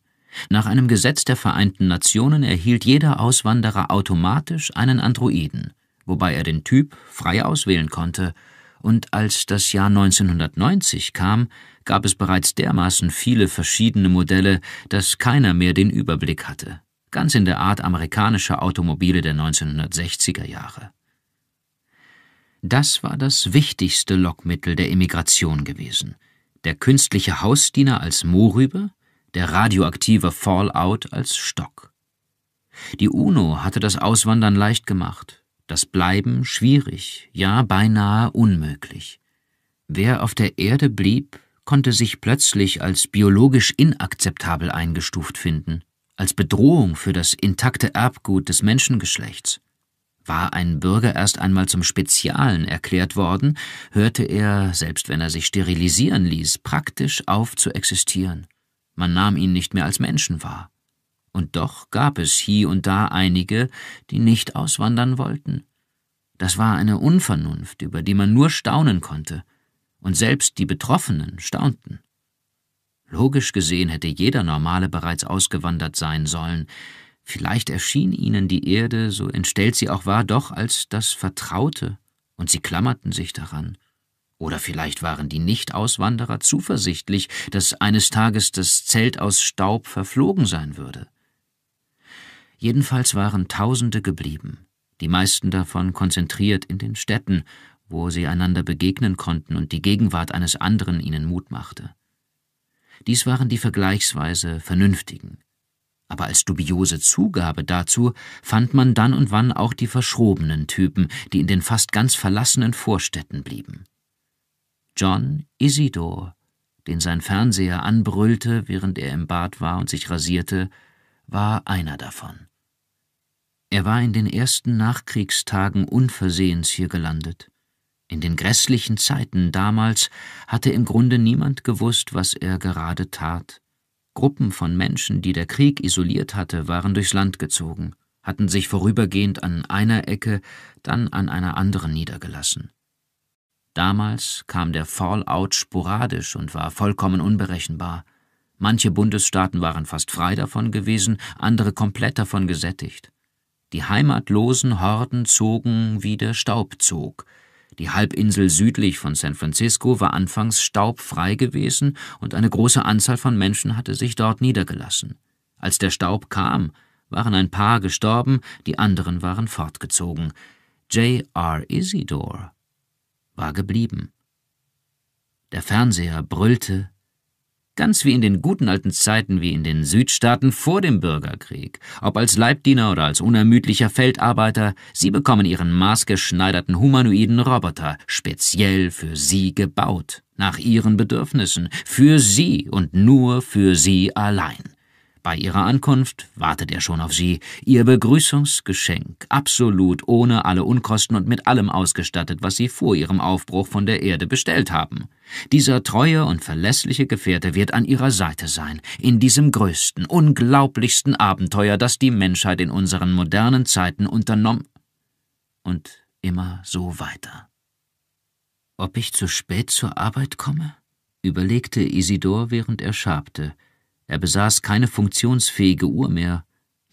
Speaker 1: Nach einem Gesetz der Vereinten Nationen erhielt jeder Auswanderer automatisch einen Androiden, wobei er den Typ frei auswählen konnte, und als das Jahr 1990 kam, gab es bereits dermaßen viele verschiedene Modelle, dass keiner mehr den Überblick hatte ganz in der Art amerikanischer Automobile der 1960er Jahre. Das war das wichtigste Lockmittel der Emigration gewesen. Der künstliche Hausdiener als Mohrrübe, der radioaktive Fallout als Stock. Die UNO hatte das Auswandern leicht gemacht, das Bleiben schwierig, ja beinahe unmöglich. Wer auf der Erde blieb, konnte sich plötzlich als biologisch inakzeptabel eingestuft finden als Bedrohung für das intakte Erbgut des Menschengeschlechts. War ein Bürger erst einmal zum Spezialen erklärt worden, hörte er, selbst wenn er sich sterilisieren ließ, praktisch auf zu existieren. Man nahm ihn nicht mehr als Menschen wahr. Und doch gab es hier und da einige, die nicht auswandern wollten. Das war eine Unvernunft, über die man nur staunen konnte, und selbst die Betroffenen staunten. Logisch gesehen hätte jeder Normale bereits ausgewandert sein sollen. Vielleicht erschien ihnen die Erde, so entstellt sie auch war, doch als das Vertraute, und sie klammerten sich daran. Oder vielleicht waren die Nicht-Auswanderer zuversichtlich, dass eines Tages das Zelt aus Staub verflogen sein würde. Jedenfalls waren Tausende geblieben, die meisten davon konzentriert in den Städten, wo sie einander begegnen konnten und die Gegenwart eines anderen ihnen Mut machte. Dies waren die vergleichsweise vernünftigen. Aber als dubiose Zugabe dazu fand man dann und wann auch die verschrobenen Typen, die in den fast ganz verlassenen Vorstädten blieben. John Isidor, den sein Fernseher anbrüllte, während er im Bad war und sich rasierte, war einer davon. Er war in den ersten Nachkriegstagen unversehens hier gelandet. In den grässlichen Zeiten damals hatte im Grunde niemand gewusst, was er gerade tat. Gruppen von Menschen, die der Krieg isoliert hatte, waren durchs Land gezogen, hatten sich vorübergehend an einer Ecke, dann an einer anderen niedergelassen. Damals kam der Fallout sporadisch und war vollkommen unberechenbar. Manche Bundesstaaten waren fast frei davon gewesen, andere komplett davon gesättigt. Die heimatlosen Horden zogen, wie der Staub zog – die Halbinsel südlich von San Francisco war anfangs staubfrei gewesen und eine große Anzahl von Menschen hatte sich dort niedergelassen. Als der Staub kam, waren ein paar gestorben, die anderen waren fortgezogen. J. R. Isidore war geblieben. Der Fernseher brüllte Ganz wie in den guten alten Zeiten wie in den Südstaaten vor dem Bürgerkrieg. Ob als Leibdiener oder als unermüdlicher Feldarbeiter, sie bekommen ihren maßgeschneiderten humanoiden Roboter, speziell für sie gebaut, nach ihren Bedürfnissen, für sie und nur für sie allein. Bei ihrer Ankunft wartet er schon auf sie, ihr Begrüßungsgeschenk, absolut ohne alle Unkosten und mit allem ausgestattet, was sie vor ihrem Aufbruch von der Erde bestellt haben. Dieser treue und verlässliche Gefährte wird an ihrer Seite sein, in diesem größten, unglaublichsten Abenteuer, das die Menschheit in unseren modernen Zeiten unternommen. Und immer so weiter. Ob ich zu spät zur Arbeit komme? überlegte Isidor, während er schabte – er besaß keine funktionsfähige Uhr mehr.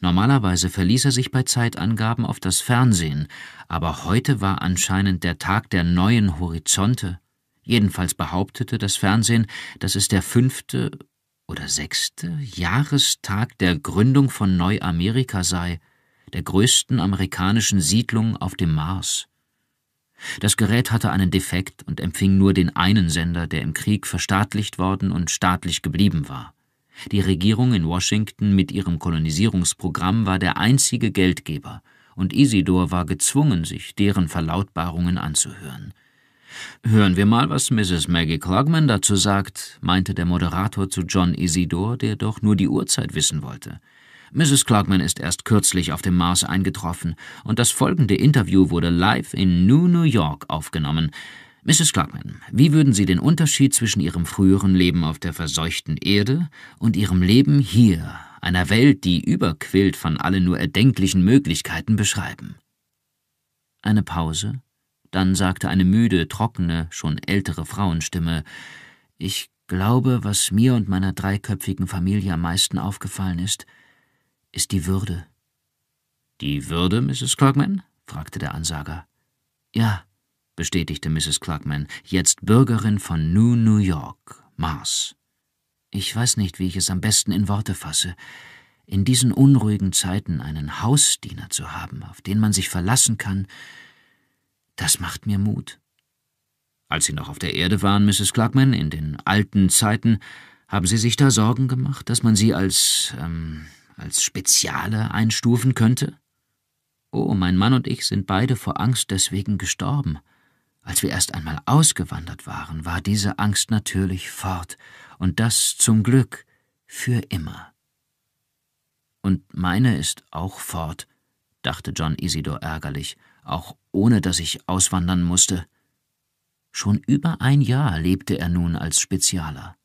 Speaker 1: Normalerweise verließ er sich bei Zeitangaben auf das Fernsehen, aber heute war anscheinend der Tag der neuen Horizonte. Jedenfalls behauptete das Fernsehen, dass es der fünfte oder sechste Jahrestag der Gründung von Neuamerika sei, der größten amerikanischen Siedlung auf dem Mars. Das Gerät hatte einen Defekt und empfing nur den einen Sender, der im Krieg verstaatlicht worden und staatlich geblieben war. Die Regierung in Washington mit ihrem Kolonisierungsprogramm war der einzige Geldgeber, und Isidor war gezwungen, sich deren Verlautbarungen anzuhören. Hören wir mal, was Mrs. Maggie Klogman dazu sagt, meinte der Moderator zu John Isidor, der doch nur die Uhrzeit wissen wollte. Mrs. Klogman ist erst kürzlich auf dem Mars eingetroffen und das folgende Interview wurde live in New New York aufgenommen. Mrs. Clarkman, wie würden Sie den Unterschied zwischen Ihrem früheren Leben auf der verseuchten Erde und Ihrem Leben hier, einer Welt, die überquillt von allen nur erdenklichen Möglichkeiten, beschreiben? Eine Pause, dann sagte eine müde, trockene, schon ältere Frauenstimme, ich glaube, was mir und meiner dreiköpfigen Familie am meisten aufgefallen ist, ist die Würde. Die Würde, Mrs. Clarkman? fragte der Ansager. Ja, bestätigte Mrs. Cluckman, jetzt Bürgerin von New New York, Mars. Ich weiß nicht, wie ich es am besten in Worte fasse. In diesen unruhigen Zeiten einen Hausdiener zu haben, auf den man sich verlassen kann, das macht mir Mut. Als Sie noch auf der Erde waren, Mrs. Cluckman, in den alten Zeiten, haben Sie sich da Sorgen gemacht, dass man Sie als, ähm, als Speziale einstufen könnte? Oh, mein Mann und ich sind beide vor Angst deswegen gestorben. Als wir erst einmal ausgewandert waren, war diese Angst natürlich fort, und das zum Glück für immer. Und meine ist auch fort, dachte John Isidor ärgerlich, auch ohne dass ich auswandern musste. Schon über ein Jahr lebte er nun als Spezialer.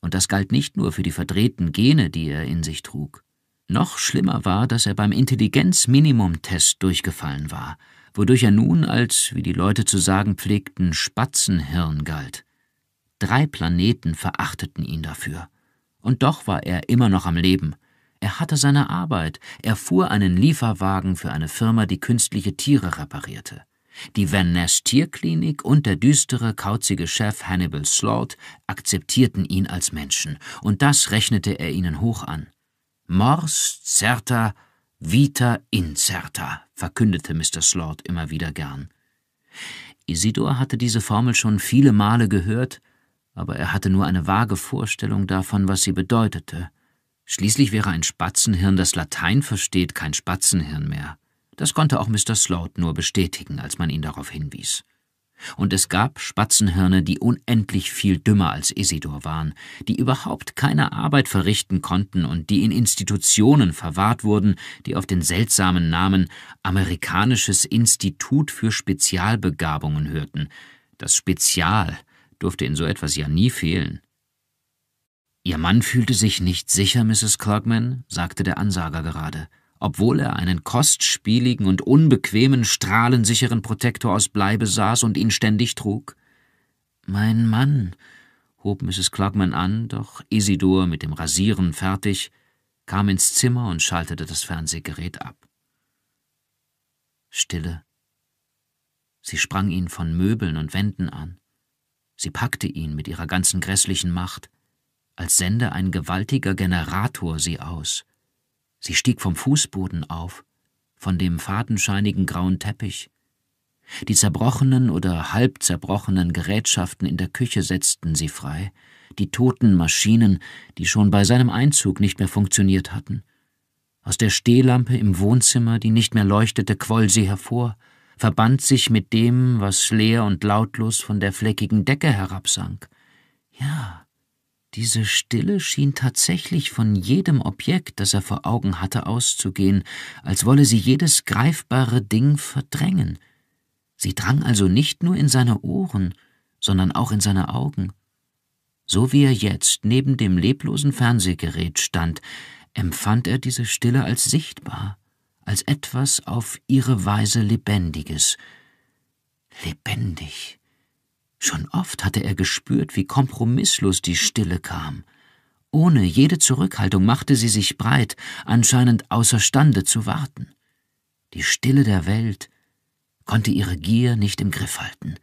Speaker 1: Und das galt nicht nur für die verdrehten Gene, die er in sich trug. Noch schlimmer war, dass er beim Intelligenzminimum-Test durchgefallen war wodurch er nun als, wie die Leute zu sagen pflegten, Spatzenhirn galt. Drei Planeten verachteten ihn dafür. Und doch war er immer noch am Leben. Er hatte seine Arbeit, er fuhr einen Lieferwagen für eine Firma, die künstliche Tiere reparierte. Die Van Ness Tierklinik und der düstere, kauzige Chef Hannibal Slaught akzeptierten ihn als Menschen, und das rechnete er ihnen hoch an. Mors, Zerta, Vita incerta, verkündete Mr. Slord immer wieder gern. Isidor hatte diese Formel schon viele Male gehört, aber er hatte nur eine vage Vorstellung davon, was sie bedeutete. Schließlich wäre ein Spatzenhirn, das Latein versteht, kein Spatzenhirn mehr. Das konnte auch Mr. Sloat nur bestätigen, als man ihn darauf hinwies. Und es gab Spatzenhirne, die unendlich viel dümmer als Isidor waren, die überhaupt keine Arbeit verrichten konnten und die in Institutionen verwahrt wurden, die auf den seltsamen Namen Amerikanisches Institut für Spezialbegabungen hörten. Das Spezial durfte in so etwas ja nie fehlen. Ihr Mann fühlte sich nicht sicher, Mrs. Clarkman, sagte der Ansager gerade obwohl er einen kostspieligen und unbequemen, strahlensicheren Protektor aus Blei besaß und ihn ständig trug? Mein Mann, hob Mrs. Klugman an, doch Isidor, mit dem Rasieren fertig, kam ins Zimmer und schaltete das Fernsehgerät ab. Stille. Sie sprang ihn von Möbeln und Wänden an. Sie packte ihn mit ihrer ganzen grässlichen Macht, als sende ein gewaltiger Generator sie aus. Sie stieg vom Fußboden auf, von dem fadenscheinigen grauen Teppich. Die zerbrochenen oder halb zerbrochenen Gerätschaften in der Küche setzten sie frei, die toten Maschinen, die schon bei seinem Einzug nicht mehr funktioniert hatten. Aus der Stehlampe im Wohnzimmer, die nicht mehr leuchtete, quoll sie hervor, verband sich mit dem, was leer und lautlos von der fleckigen Decke herabsank. Ja, diese Stille schien tatsächlich von jedem Objekt, das er vor Augen hatte, auszugehen, als wolle sie jedes greifbare Ding verdrängen. Sie drang also nicht nur in seine Ohren, sondern auch in seine Augen. So wie er jetzt neben dem leblosen Fernsehgerät stand, empfand er diese Stille als sichtbar, als etwas auf ihre Weise Lebendiges. Lebendig. Schon oft hatte er gespürt, wie kompromisslos die Stille kam. Ohne jede Zurückhaltung machte sie sich breit, anscheinend außerstande zu warten. Die Stille der Welt konnte ihre Gier nicht im Griff halten.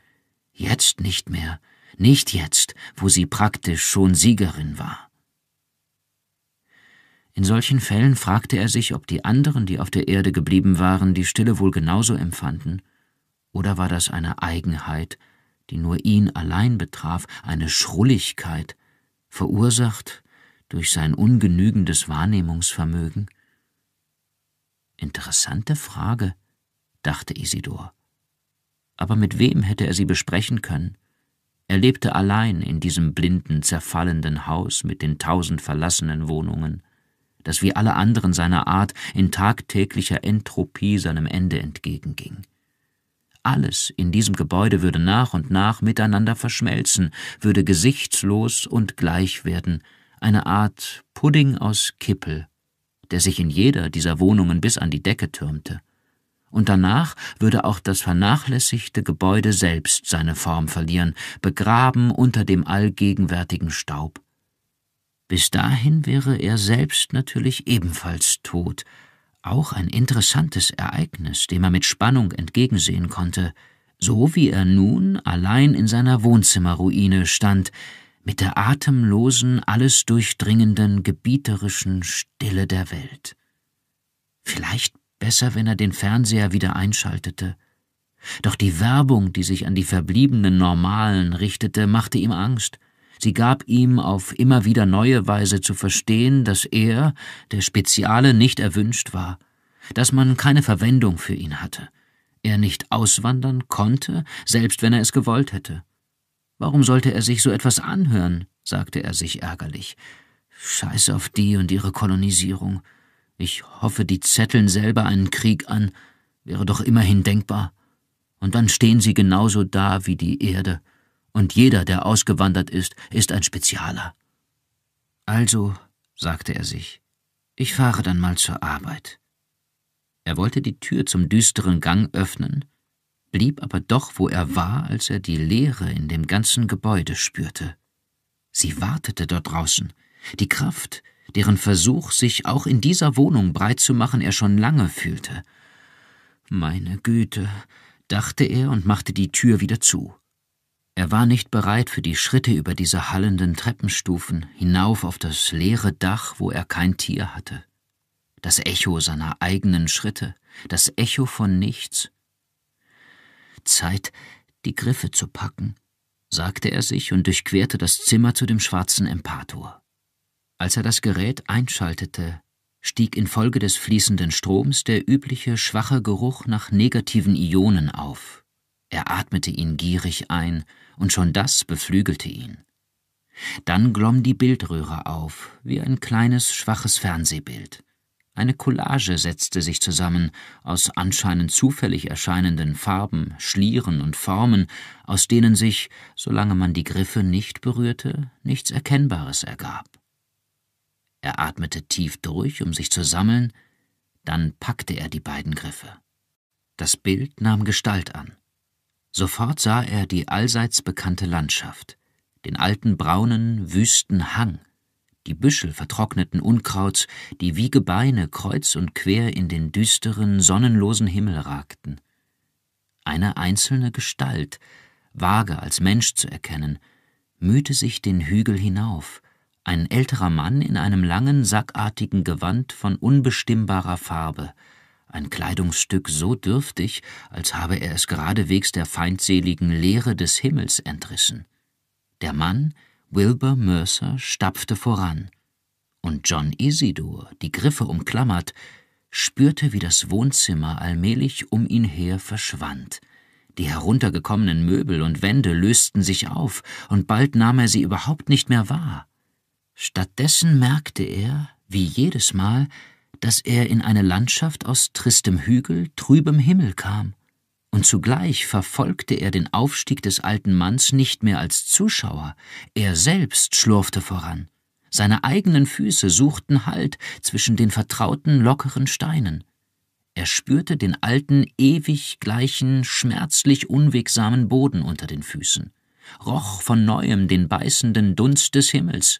Speaker 1: Jetzt nicht mehr, nicht jetzt, wo sie praktisch schon Siegerin war. In solchen Fällen fragte er sich, ob die anderen, die auf der Erde geblieben waren, die Stille wohl genauso empfanden, oder war das eine Eigenheit, die nur ihn allein betraf, eine Schrulligkeit, verursacht durch sein ungenügendes Wahrnehmungsvermögen? Interessante Frage, dachte Isidor. Aber mit wem hätte er sie besprechen können? Er lebte allein in diesem blinden, zerfallenden Haus mit den tausend verlassenen Wohnungen, das wie alle anderen seiner Art in tagtäglicher Entropie seinem Ende entgegenging. Alles in diesem Gebäude würde nach und nach miteinander verschmelzen, würde gesichtslos und gleich werden, eine Art Pudding aus Kippel, der sich in jeder dieser Wohnungen bis an die Decke türmte. Und danach würde auch das vernachlässigte Gebäude selbst seine Form verlieren, begraben unter dem allgegenwärtigen Staub. Bis dahin wäre er selbst natürlich ebenfalls tot, auch ein interessantes Ereignis, dem er mit Spannung entgegensehen konnte, so wie er nun allein in seiner Wohnzimmerruine stand, mit der atemlosen, alles durchdringenden, gebieterischen Stille der Welt. Vielleicht besser, wenn er den Fernseher wieder einschaltete. Doch die Werbung, die sich an die verbliebenen Normalen richtete, machte ihm Angst – Sie gab ihm auf immer wieder neue Weise zu verstehen, dass er, der Speziale, nicht erwünscht war, dass man keine Verwendung für ihn hatte, er nicht auswandern konnte, selbst wenn er es gewollt hätte. Warum sollte er sich so etwas anhören? sagte er sich ärgerlich. Scheiß auf die und ihre Kolonisierung. Ich hoffe, die zetteln selber einen Krieg an, wäre doch immerhin denkbar. Und dann stehen sie genauso da wie die Erde, und jeder, der ausgewandert ist, ist ein Spezialer. Also, sagte er sich, ich fahre dann mal zur Arbeit. Er wollte die Tür zum düsteren Gang öffnen, blieb aber doch, wo er war, als er die Leere in dem ganzen Gebäude spürte. Sie wartete dort draußen, die Kraft, deren Versuch, sich auch in dieser Wohnung breit zu machen, er schon lange fühlte. Meine Güte, dachte er und machte die Tür wieder zu. Er war nicht bereit für die Schritte über diese hallenden Treppenstufen hinauf auf das leere Dach, wo er kein Tier hatte. Das Echo seiner eigenen Schritte, das Echo von nichts. Zeit, die Griffe zu packen, sagte er sich und durchquerte das Zimmer zu dem schwarzen Empator. Als er das Gerät einschaltete, stieg infolge des fließenden Stroms der übliche schwache Geruch nach negativen Ionen auf. Er atmete ihn gierig ein und schon das beflügelte ihn. Dann glomm die Bildröhre auf, wie ein kleines, schwaches Fernsehbild. Eine Collage setzte sich zusammen aus anscheinend zufällig erscheinenden Farben, Schlieren und Formen, aus denen sich, solange man die Griffe nicht berührte, nichts Erkennbares ergab. Er atmete tief durch, um sich zu sammeln, dann packte er die beiden Griffe. Das Bild nahm Gestalt an. Sofort sah er die allseits bekannte Landschaft, den alten braunen, wüsten Hang, die Büschel vertrockneten Unkrauts, die wie Gebeine kreuz und quer in den düsteren, sonnenlosen Himmel ragten. Eine einzelne Gestalt, vage als Mensch zu erkennen, mühte sich den Hügel hinauf, ein älterer Mann in einem langen, sackartigen Gewand von unbestimmbarer Farbe – ein Kleidungsstück so dürftig, als habe er es geradewegs der feindseligen Leere des Himmels entrissen. Der Mann, Wilbur Mercer, stapfte voran, und John Isidor, die Griffe umklammert, spürte, wie das Wohnzimmer allmählich um ihn her verschwand. Die heruntergekommenen Möbel und Wände lösten sich auf, und bald nahm er sie überhaupt nicht mehr wahr. Stattdessen merkte er, wie jedes Mal, dass er in eine Landschaft aus tristem Hügel, trübem Himmel kam, und zugleich verfolgte er den Aufstieg des alten Manns nicht mehr als Zuschauer, er selbst schlurfte voran, seine eigenen Füße suchten Halt zwischen den vertrauten, lockeren Steinen, er spürte den alten, ewig gleichen, schmerzlich unwegsamen Boden unter den Füßen, roch von neuem den beißenden Dunst des Himmels,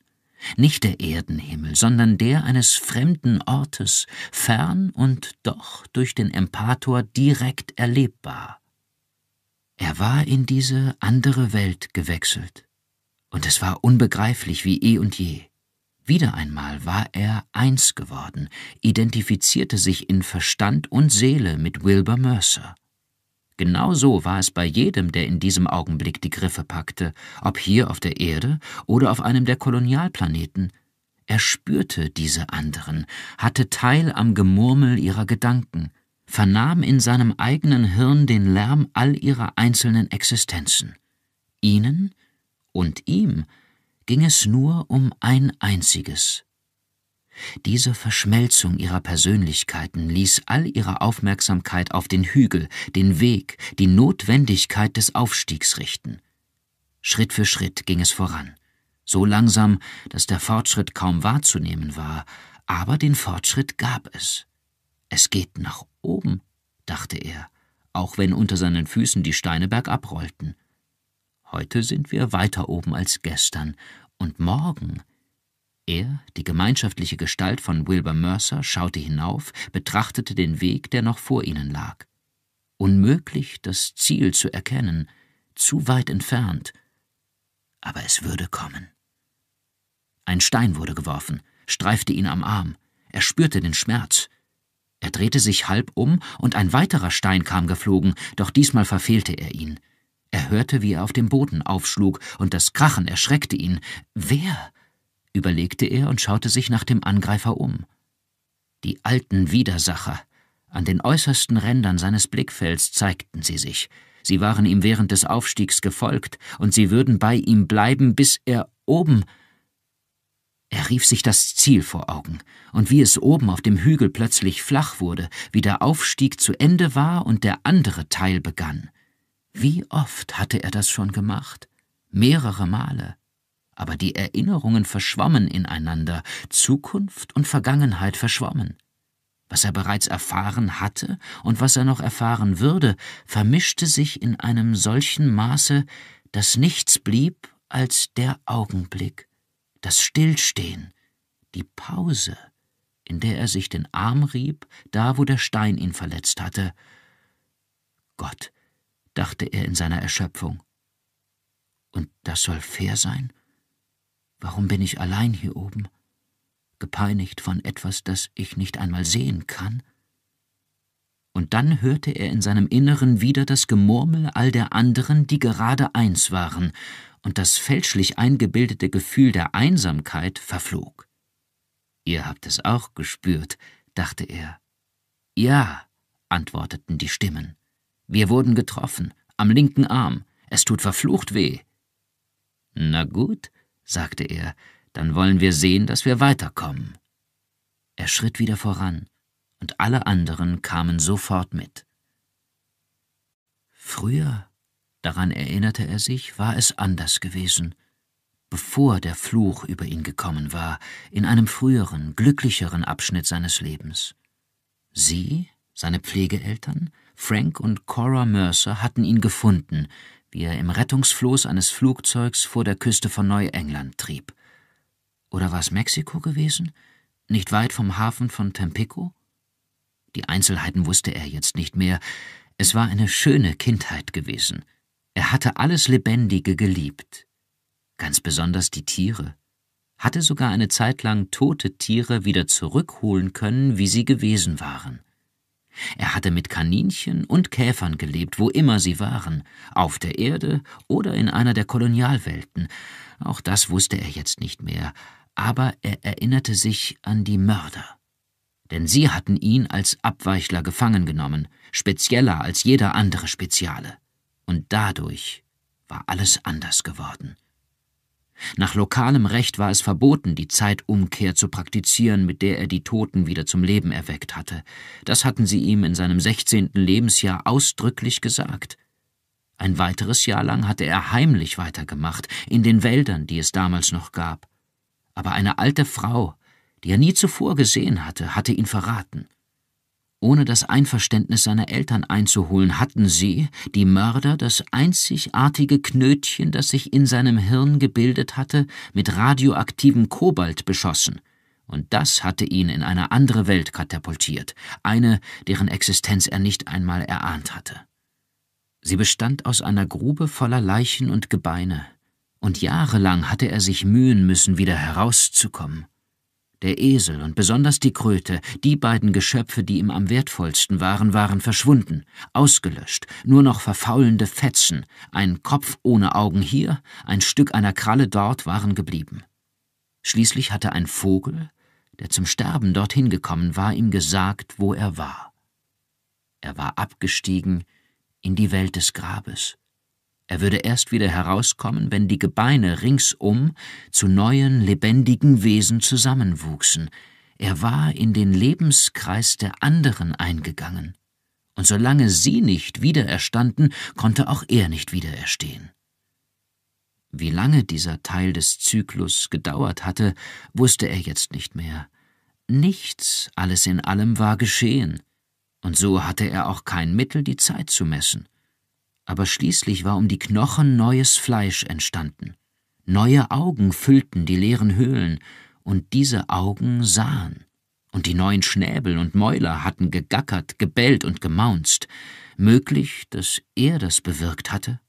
Speaker 1: nicht der Erdenhimmel, sondern der eines fremden Ortes, fern und doch durch den Empator direkt erlebbar. Er war in diese andere Welt gewechselt, und es war unbegreiflich wie eh und je. Wieder einmal war er eins geworden, identifizierte sich in Verstand und Seele mit Wilbur Mercer. Genau so war es bei jedem, der in diesem Augenblick die Griffe packte, ob hier auf der Erde oder auf einem der Kolonialplaneten. Er spürte diese anderen, hatte Teil am Gemurmel ihrer Gedanken, vernahm in seinem eigenen Hirn den Lärm all ihrer einzelnen Existenzen. Ihnen und ihm ging es nur um ein einziges diese Verschmelzung ihrer Persönlichkeiten ließ all ihre Aufmerksamkeit auf den Hügel, den Weg, die Notwendigkeit des Aufstiegs richten. Schritt für Schritt ging es voran, so langsam, dass der Fortschritt kaum wahrzunehmen war, aber den Fortschritt gab es. Es geht nach oben, dachte er, auch wenn unter seinen Füßen die Steine bergab rollten. Heute sind wir weiter oben als gestern, und morgen er, die gemeinschaftliche Gestalt von Wilbur Mercer, schaute hinauf, betrachtete den Weg, der noch vor ihnen lag. Unmöglich, das Ziel zu erkennen, zu weit entfernt. Aber es würde kommen. Ein Stein wurde geworfen, streifte ihn am Arm. Er spürte den Schmerz. Er drehte sich halb um und ein weiterer Stein kam geflogen, doch diesmal verfehlte er ihn. Er hörte, wie er auf dem Boden aufschlug, und das Krachen erschreckte ihn. Wer? überlegte er und schaute sich nach dem Angreifer um. Die alten Widersacher. An den äußersten Rändern seines Blickfelds zeigten sie sich. Sie waren ihm während des Aufstiegs gefolgt, und sie würden bei ihm bleiben, bis er oben. Er rief sich das Ziel vor Augen, und wie es oben auf dem Hügel plötzlich flach wurde, wie der Aufstieg zu Ende war und der andere Teil begann. Wie oft hatte er das schon gemacht? Mehrere Male, aber die Erinnerungen verschwammen ineinander, Zukunft und Vergangenheit verschwammen. Was er bereits erfahren hatte und was er noch erfahren würde, vermischte sich in einem solchen Maße, dass nichts blieb als der Augenblick, das Stillstehen, die Pause, in der er sich den Arm rieb, da wo der Stein ihn verletzt hatte. Gott, dachte er in seiner Erschöpfung. Und das soll fair sein? Warum bin ich allein hier oben? Gepeinigt von etwas, das ich nicht einmal sehen kann? Und dann hörte er in seinem Inneren wieder das Gemurmel all der anderen, die gerade eins waren, und das fälschlich eingebildete Gefühl der Einsamkeit verflog. Ihr habt es auch gespürt, dachte er. Ja, antworteten die Stimmen. Wir wurden getroffen, am linken Arm. Es tut verflucht weh. Na gut, sagte er, dann wollen wir sehen, dass wir weiterkommen. Er schritt wieder voran, und alle anderen kamen sofort mit. Früher, daran erinnerte er sich, war es anders gewesen, bevor der Fluch über ihn gekommen war, in einem früheren, glücklicheren Abschnitt seines Lebens. Sie, seine Pflegeeltern, Frank und Cora Mercer hatten ihn gefunden, wie er im Rettungsfloß eines Flugzeugs vor der Küste von Neuengland trieb. Oder war es Mexiko gewesen? Nicht weit vom Hafen von Tampico? Die Einzelheiten wusste er jetzt nicht mehr. Es war eine schöne Kindheit gewesen. Er hatte alles Lebendige geliebt. Ganz besonders die Tiere. Hatte sogar eine Zeit lang tote Tiere wieder zurückholen können, wie sie gewesen waren. Er hatte mit Kaninchen und Käfern gelebt, wo immer sie waren, auf der Erde oder in einer der Kolonialwelten. Auch das wusste er jetzt nicht mehr, aber er erinnerte sich an die Mörder. Denn sie hatten ihn als Abweichler gefangen genommen, spezieller als jeder andere Speziale. Und dadurch war alles anders geworden. Nach lokalem Recht war es verboten, die Zeitumkehr zu praktizieren, mit der er die Toten wieder zum Leben erweckt hatte. Das hatten sie ihm in seinem 16. Lebensjahr ausdrücklich gesagt. Ein weiteres Jahr lang hatte er heimlich weitergemacht, in den Wäldern, die es damals noch gab. Aber eine alte Frau, die er nie zuvor gesehen hatte, hatte ihn verraten. Ohne das Einverständnis seiner Eltern einzuholen, hatten sie, die Mörder, das einzigartige Knötchen, das sich in seinem Hirn gebildet hatte, mit radioaktivem Kobalt beschossen. Und das hatte ihn in eine andere Welt katapultiert, eine, deren Existenz er nicht einmal erahnt hatte. Sie bestand aus einer Grube voller Leichen und Gebeine, und jahrelang hatte er sich mühen müssen, wieder herauszukommen. Der Esel und besonders die Kröte, die beiden Geschöpfe, die ihm am wertvollsten waren, waren verschwunden, ausgelöscht, nur noch verfaulende Fetzen, ein Kopf ohne Augen hier, ein Stück einer Kralle dort waren geblieben. Schließlich hatte ein Vogel, der zum Sterben dorthin gekommen war, ihm gesagt, wo er war. Er war abgestiegen in die Welt des Grabes. Er würde erst wieder herauskommen, wenn die Gebeine ringsum zu neuen, lebendigen Wesen zusammenwuchsen. Er war in den Lebenskreis der anderen eingegangen. Und solange sie nicht wiedererstanden, konnte auch er nicht wiedererstehen. Wie lange dieser Teil des Zyklus gedauert hatte, wusste er jetzt nicht mehr. Nichts, alles in allem, war geschehen. Und so hatte er auch kein Mittel, die Zeit zu messen aber schließlich war um die Knochen neues Fleisch entstanden. Neue Augen füllten die leeren Höhlen, und diese Augen sahen. Und die neuen Schnäbel und Mäuler hatten gegackert, gebellt und gemaunzt. Möglich, dass er das bewirkt hatte?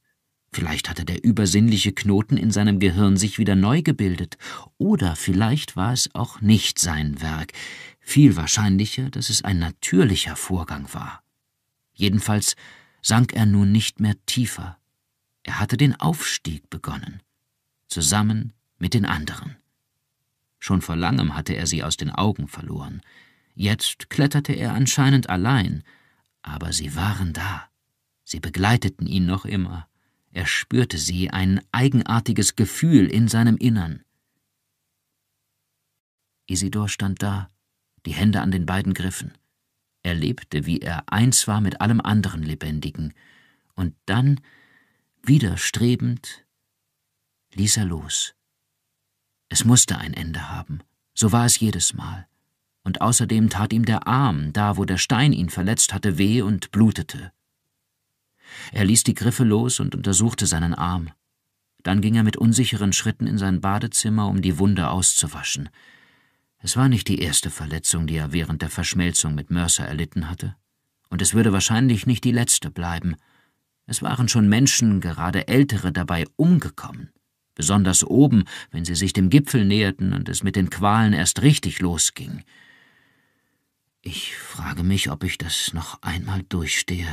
Speaker 1: Vielleicht hatte der übersinnliche Knoten in seinem Gehirn sich wieder neu gebildet, oder vielleicht war es auch nicht sein Werk, viel wahrscheinlicher, dass es ein natürlicher Vorgang war. Jedenfalls sank er nun nicht mehr tiefer. Er hatte den Aufstieg begonnen, zusammen mit den anderen. Schon vor langem hatte er sie aus den Augen verloren. Jetzt kletterte er anscheinend allein, aber sie waren da. Sie begleiteten ihn noch immer. Er spürte sie, ein eigenartiges Gefühl in seinem Innern. Isidor stand da, die Hände an den beiden Griffen. Er lebte, wie er eins war mit allem anderen Lebendigen, und dann, widerstrebend, ließ er los. Es musste ein Ende haben, so war es jedes Mal, und außerdem tat ihm der Arm, da wo der Stein ihn verletzt hatte, weh und blutete. Er ließ die Griffe los und untersuchte seinen Arm. Dann ging er mit unsicheren Schritten in sein Badezimmer, um die Wunde auszuwaschen. Es war nicht die erste Verletzung, die er während der Verschmelzung mit Mercer erlitten hatte, und es würde wahrscheinlich nicht die letzte bleiben. Es waren schon Menschen, gerade ältere, dabei umgekommen, besonders oben, wenn sie sich dem Gipfel näherten und es mit den Qualen erst richtig losging. Ich frage mich, ob ich das noch einmal durchstehe,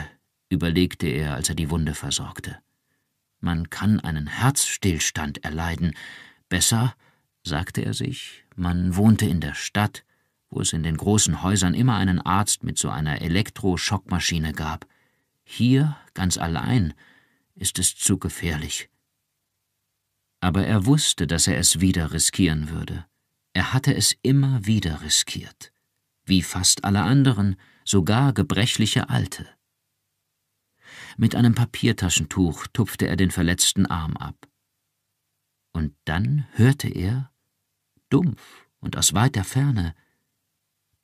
Speaker 1: überlegte er, als er die Wunde versorgte. Man kann einen Herzstillstand erleiden, besser sagte er sich, man wohnte in der Stadt, wo es in den großen Häusern immer einen Arzt mit so einer Elektroschockmaschine gab. Hier, ganz allein, ist es zu gefährlich. Aber er wusste, dass er es wieder riskieren würde. Er hatte es immer wieder riskiert. Wie fast alle anderen, sogar gebrechliche Alte. Mit einem Papiertaschentuch tupfte er den verletzten Arm ab. Und dann hörte er, dumpf und aus weiter Ferne,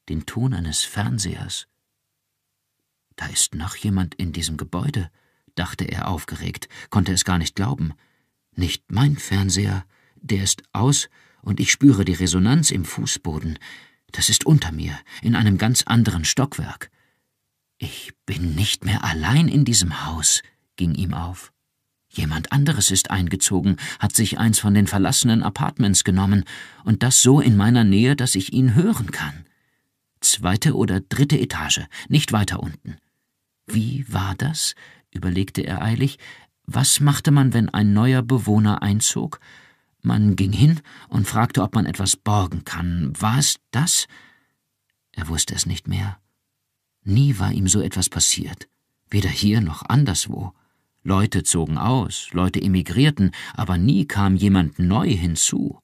Speaker 1: den Ton eines Fernsehers. Da ist noch jemand in diesem Gebäude, dachte er aufgeregt, konnte es gar nicht glauben. Nicht mein Fernseher, der ist aus, und ich spüre die Resonanz im Fußboden. Das ist unter mir, in einem ganz anderen Stockwerk. Ich bin nicht mehr allein in diesem Haus, ging ihm auf. Jemand anderes ist eingezogen, hat sich eins von den verlassenen Apartments genommen, und das so in meiner Nähe, dass ich ihn hören kann. Zweite oder dritte Etage, nicht weiter unten. Wie war das? überlegte er eilig. Was machte man, wenn ein neuer Bewohner einzog? Man ging hin und fragte, ob man etwas borgen kann. War es das? Er wusste es nicht mehr. Nie war ihm so etwas passiert, weder hier noch anderswo. Leute zogen aus, Leute emigrierten, aber nie kam jemand neu hinzu.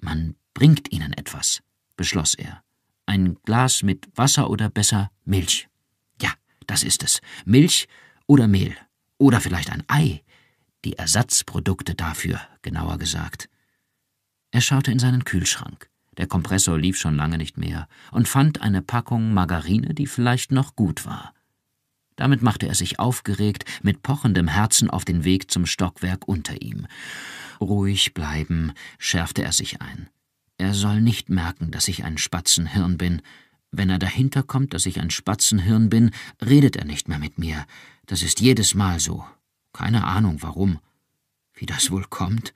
Speaker 1: Man bringt ihnen etwas, beschloss er. Ein Glas mit Wasser oder besser Milch. Ja, das ist es. Milch oder Mehl. Oder vielleicht ein Ei. Die Ersatzprodukte dafür, genauer gesagt. Er schaute in seinen Kühlschrank. Der Kompressor lief schon lange nicht mehr und fand eine Packung Margarine, die vielleicht noch gut war. Damit machte er sich aufgeregt, mit pochendem Herzen auf den Weg zum Stockwerk unter ihm. Ruhig bleiben, schärfte er sich ein. Er soll nicht merken, dass ich ein Spatzenhirn bin. Wenn er dahinter kommt, dass ich ein Spatzenhirn bin, redet er nicht mehr mit mir. Das ist jedes Mal so. Keine Ahnung warum. Wie das wohl kommt?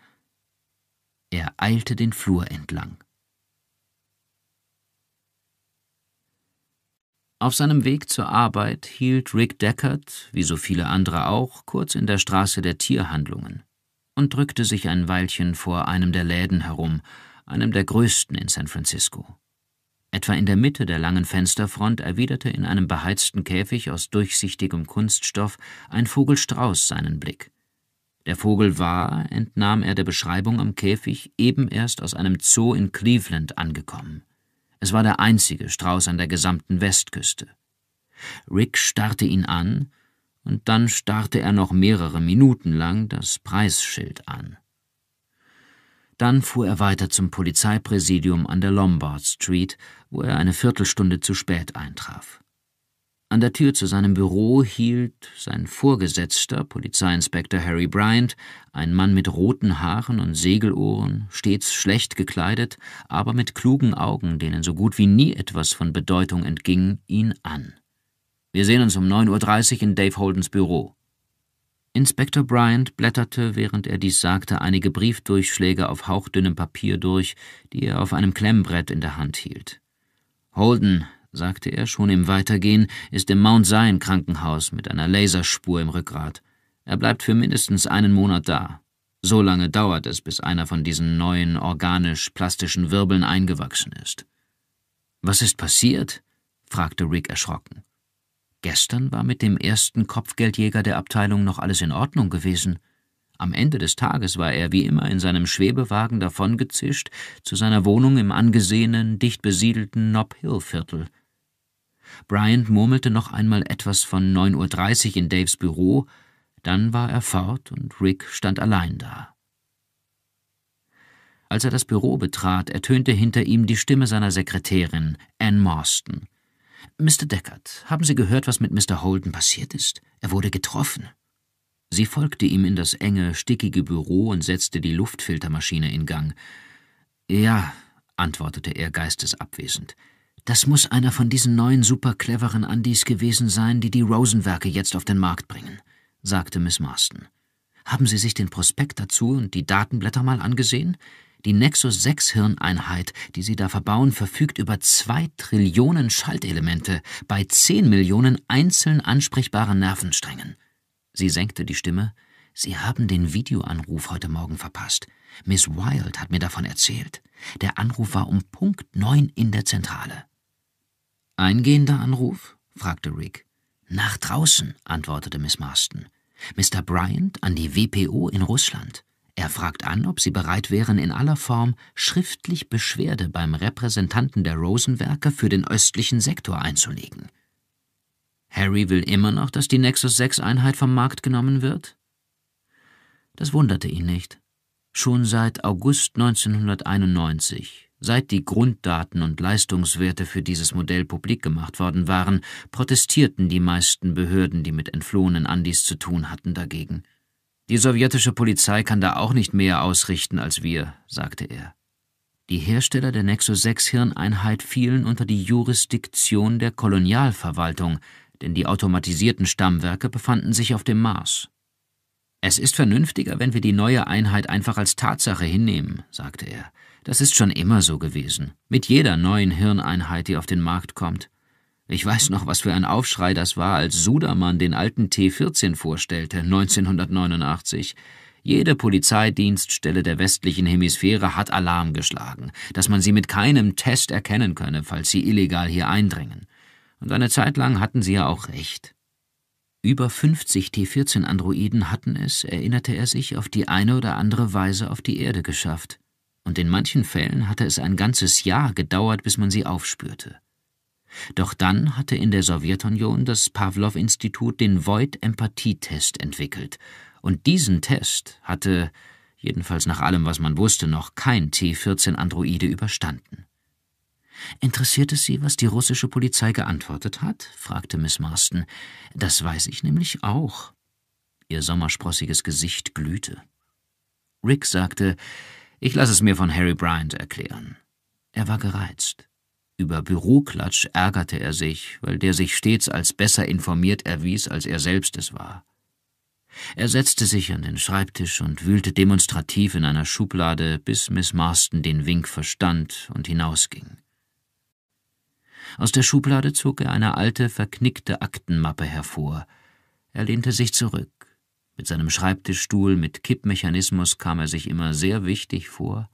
Speaker 1: Er eilte den Flur entlang. Auf seinem Weg zur Arbeit hielt Rick Deckard, wie so viele andere auch, kurz in der Straße der Tierhandlungen und drückte sich ein Weilchen vor einem der Läden herum, einem der größten in San Francisco. Etwa in der Mitte der langen Fensterfront erwiderte in einem beheizten Käfig aus durchsichtigem Kunststoff ein Vogelstrauß seinen Blick. Der Vogel war, entnahm er der Beschreibung am Käfig, eben erst aus einem Zoo in Cleveland angekommen. Es war der einzige Strauß an der gesamten Westküste. Rick starrte ihn an, und dann starrte er noch mehrere Minuten lang das Preisschild an. Dann fuhr er weiter zum Polizeipräsidium an der Lombard Street, wo er eine Viertelstunde zu spät eintraf. An der Tür zu seinem Büro hielt sein Vorgesetzter, Polizeiinspektor Harry Bryant, ein Mann mit roten Haaren und Segelohren, stets schlecht gekleidet, aber mit klugen Augen, denen so gut wie nie etwas von Bedeutung entging, ihn an. Wir sehen uns um 9.30 Uhr in Dave Holdens Büro. Inspektor Bryant blätterte, während er dies sagte, einige Briefdurchschläge auf hauchdünnem Papier durch, die er auf einem Klemmbrett in der Hand hielt. Holden, sagte er, schon im Weitergehen, ist im Mount Zion Krankenhaus mit einer Laserspur im Rückgrat. Er bleibt für mindestens einen Monat da. So lange dauert es, bis einer von diesen neuen organisch-plastischen Wirbeln eingewachsen ist. Was ist passiert? fragte Rick erschrocken. Gestern war mit dem ersten Kopfgeldjäger der Abteilung noch alles in Ordnung gewesen. Am Ende des Tages war er wie immer in seinem Schwebewagen davongezischt zu seiner Wohnung im angesehenen, dicht besiedelten Nob Hill Viertel. Bryant murmelte noch einmal etwas von 9.30 Uhr in Daves Büro, dann war er fort und Rick stand allein da. Als er das Büro betrat, ertönte hinter ihm die Stimme seiner Sekretärin, Anne Marston. Mr. Deckard, haben Sie gehört, was mit Mr. Holden passiert ist? Er wurde getroffen. Sie folgte ihm in das enge, stickige Büro und setzte die Luftfiltermaschine in Gang. Ja, antwortete er geistesabwesend. Das muss einer von diesen neuen super cleveren Andys gewesen sein, die die Rosenwerke jetzt auf den Markt bringen, sagte Miss Marston. Haben Sie sich den Prospekt dazu und die Datenblätter mal angesehen? Die Nexus 6 Hirneinheit, die Sie da verbauen, verfügt über zwei Trillionen Schaltelemente bei zehn Millionen einzeln ansprechbaren Nervensträngen. Sie senkte die Stimme. Sie haben den Videoanruf heute Morgen verpasst. Miss Wild hat mir davon erzählt. Der Anruf war um Punkt neun in der Zentrale. Eingehender Anruf? fragte Rick. Nach draußen, antwortete Miss Marston. Mr. Bryant an die WPO in Russland. Er fragt an, ob sie bereit wären, in aller Form schriftlich Beschwerde beim Repräsentanten der Rosenwerke für den östlichen Sektor einzulegen. Harry will immer noch, dass die Nexus 6-Einheit vom Markt genommen wird? Das wunderte ihn nicht. Schon seit August 1991 Seit die Grunddaten und Leistungswerte für dieses Modell publik gemacht worden waren, protestierten die meisten Behörden, die mit entflohenen Andis zu tun hatten, dagegen. Die sowjetische Polizei kann da auch nicht mehr ausrichten als wir, sagte er. Die Hersteller der Nexus 6 Hirneinheit fielen unter die Jurisdiktion der Kolonialverwaltung, denn die automatisierten Stammwerke befanden sich auf dem Mars. Es ist vernünftiger, wenn wir die neue Einheit einfach als Tatsache hinnehmen, sagte er. Das ist schon immer so gewesen, mit jeder neuen Hirneinheit, die auf den Markt kommt. Ich weiß noch, was für ein Aufschrei das war, als Sudermann den alten T-14 vorstellte, 1989. Jede Polizeidienststelle der westlichen Hemisphäre hat Alarm geschlagen, dass man sie mit keinem Test erkennen könne, falls sie illegal hier eindringen. Und eine Zeit lang hatten sie ja auch recht. Über 50 T-14-Androiden hatten es, erinnerte er sich, auf die eine oder andere Weise auf die Erde geschafft und in manchen Fällen hatte es ein ganzes Jahr gedauert, bis man sie aufspürte. Doch dann hatte in der Sowjetunion das Pavlov-Institut den Void-Empathietest entwickelt, und diesen Test hatte, jedenfalls nach allem, was man wusste, noch kein T-14-Androide überstanden. Interessiert es Sie, was die russische Polizei geantwortet hat? fragte Miss Marston. Das weiß ich nämlich auch. Ihr sommersprossiges Gesicht glühte. Rick sagte, ich lasse es mir von Harry Bryant erklären. Er war gereizt. Über Büroklatsch ärgerte er sich, weil der sich stets als besser informiert erwies, als er selbst es war. Er setzte sich an den Schreibtisch und wühlte demonstrativ in einer Schublade, bis Miss Marston den Wink verstand und hinausging. Aus der Schublade zog er eine alte, verknickte Aktenmappe hervor. Er lehnte sich zurück, mit seinem Schreibtischstuhl mit Kippmechanismus kam er sich immer sehr wichtig vor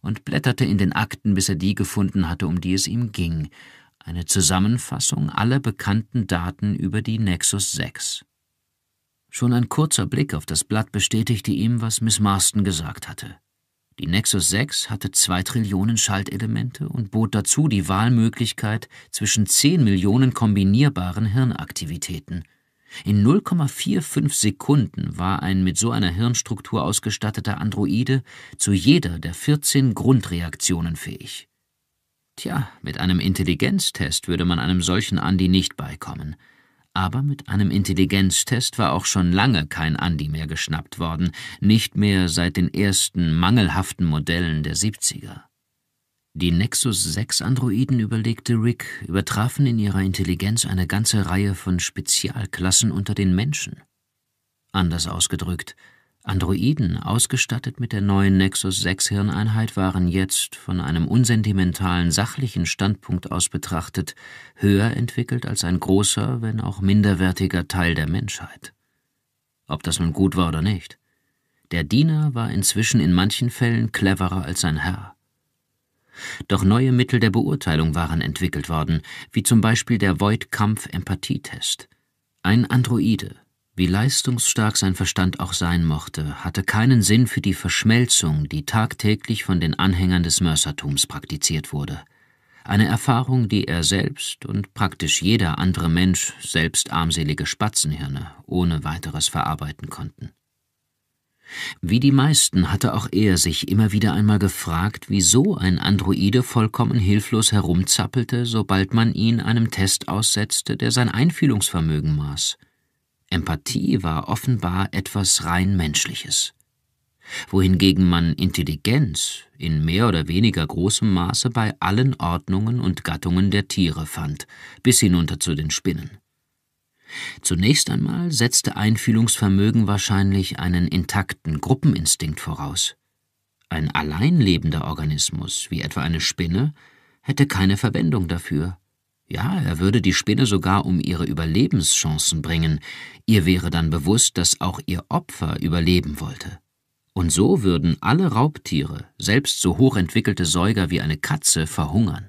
Speaker 1: und blätterte in den Akten, bis er die gefunden hatte, um die es ihm ging, eine Zusammenfassung aller bekannten Daten über die Nexus 6. Schon ein kurzer Blick auf das Blatt bestätigte ihm, was Miss Marston gesagt hatte. Die Nexus 6 hatte zwei Trillionen Schaltelemente und bot dazu die Wahlmöglichkeit zwischen zehn Millionen kombinierbaren Hirnaktivitäten – in 0,45 Sekunden war ein mit so einer Hirnstruktur ausgestatteter Androide zu jeder der 14 Grundreaktionen fähig. Tja, mit einem Intelligenztest würde man einem solchen Andi nicht beikommen. Aber mit einem Intelligenztest war auch schon lange kein Andi mehr geschnappt worden, nicht mehr seit den ersten mangelhaften Modellen der 70er. Die Nexus 6-Androiden, überlegte Rick, übertrafen in ihrer Intelligenz eine ganze Reihe von Spezialklassen unter den Menschen. Anders ausgedrückt, Androiden, ausgestattet mit der neuen Nexus 6 Hirneinheit, waren jetzt, von einem unsentimentalen, sachlichen Standpunkt aus betrachtet, höher entwickelt als ein großer, wenn auch minderwertiger Teil der Menschheit. Ob das nun gut war oder nicht. Der Diener war inzwischen in manchen Fällen cleverer als sein Herr. Doch neue Mittel der Beurteilung waren entwickelt worden, wie zum Beispiel der Voigt-Kampf-Empathietest. Ein Androide, wie leistungsstark sein Verstand auch sein mochte, hatte keinen Sinn für die Verschmelzung, die tagtäglich von den Anhängern des Mörsertums praktiziert wurde. Eine Erfahrung, die er selbst und praktisch jeder andere Mensch, selbst armselige Spatzenhirne, ohne weiteres verarbeiten konnten. Wie die meisten hatte auch er sich immer wieder einmal gefragt, wieso ein Androide vollkommen hilflos herumzappelte, sobald man ihn einem Test aussetzte, der sein Einfühlungsvermögen maß. Empathie war offenbar etwas rein Menschliches. Wohingegen man Intelligenz in mehr oder weniger großem Maße bei allen Ordnungen und Gattungen der Tiere fand, bis hinunter zu den Spinnen. Zunächst einmal setzte Einfühlungsvermögen wahrscheinlich einen intakten Gruppeninstinkt voraus. Ein allein lebender Organismus, wie etwa eine Spinne, hätte keine Verwendung dafür. Ja, er würde die Spinne sogar um ihre Überlebenschancen bringen, ihr wäre dann bewusst, dass auch ihr Opfer überleben wollte. Und so würden alle Raubtiere, selbst so hochentwickelte Säuger wie eine Katze, verhungern.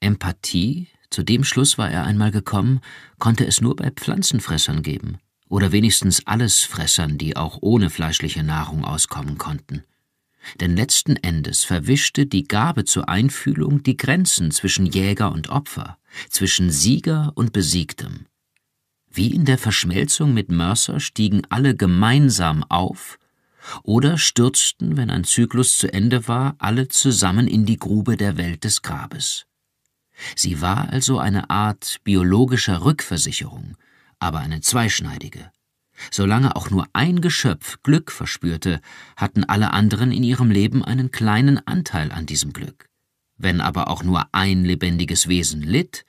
Speaker 1: Empathie zu dem Schluss war er einmal gekommen, konnte es nur bei Pflanzenfressern geben, oder wenigstens Allesfressern, die auch ohne fleischliche Nahrung auskommen konnten. Denn letzten Endes verwischte die Gabe zur Einfühlung die Grenzen zwischen Jäger und Opfer, zwischen Sieger und Besiegtem. Wie in der Verschmelzung mit Mercer stiegen alle gemeinsam auf oder stürzten, wenn ein Zyklus zu Ende war, alle zusammen in die Grube der Welt des Grabes. Sie war also eine Art biologischer Rückversicherung, aber eine zweischneidige. Solange auch nur ein Geschöpf Glück verspürte, hatten alle anderen in ihrem Leben einen kleinen Anteil an diesem Glück. Wenn aber auch nur ein lebendiges Wesen litt,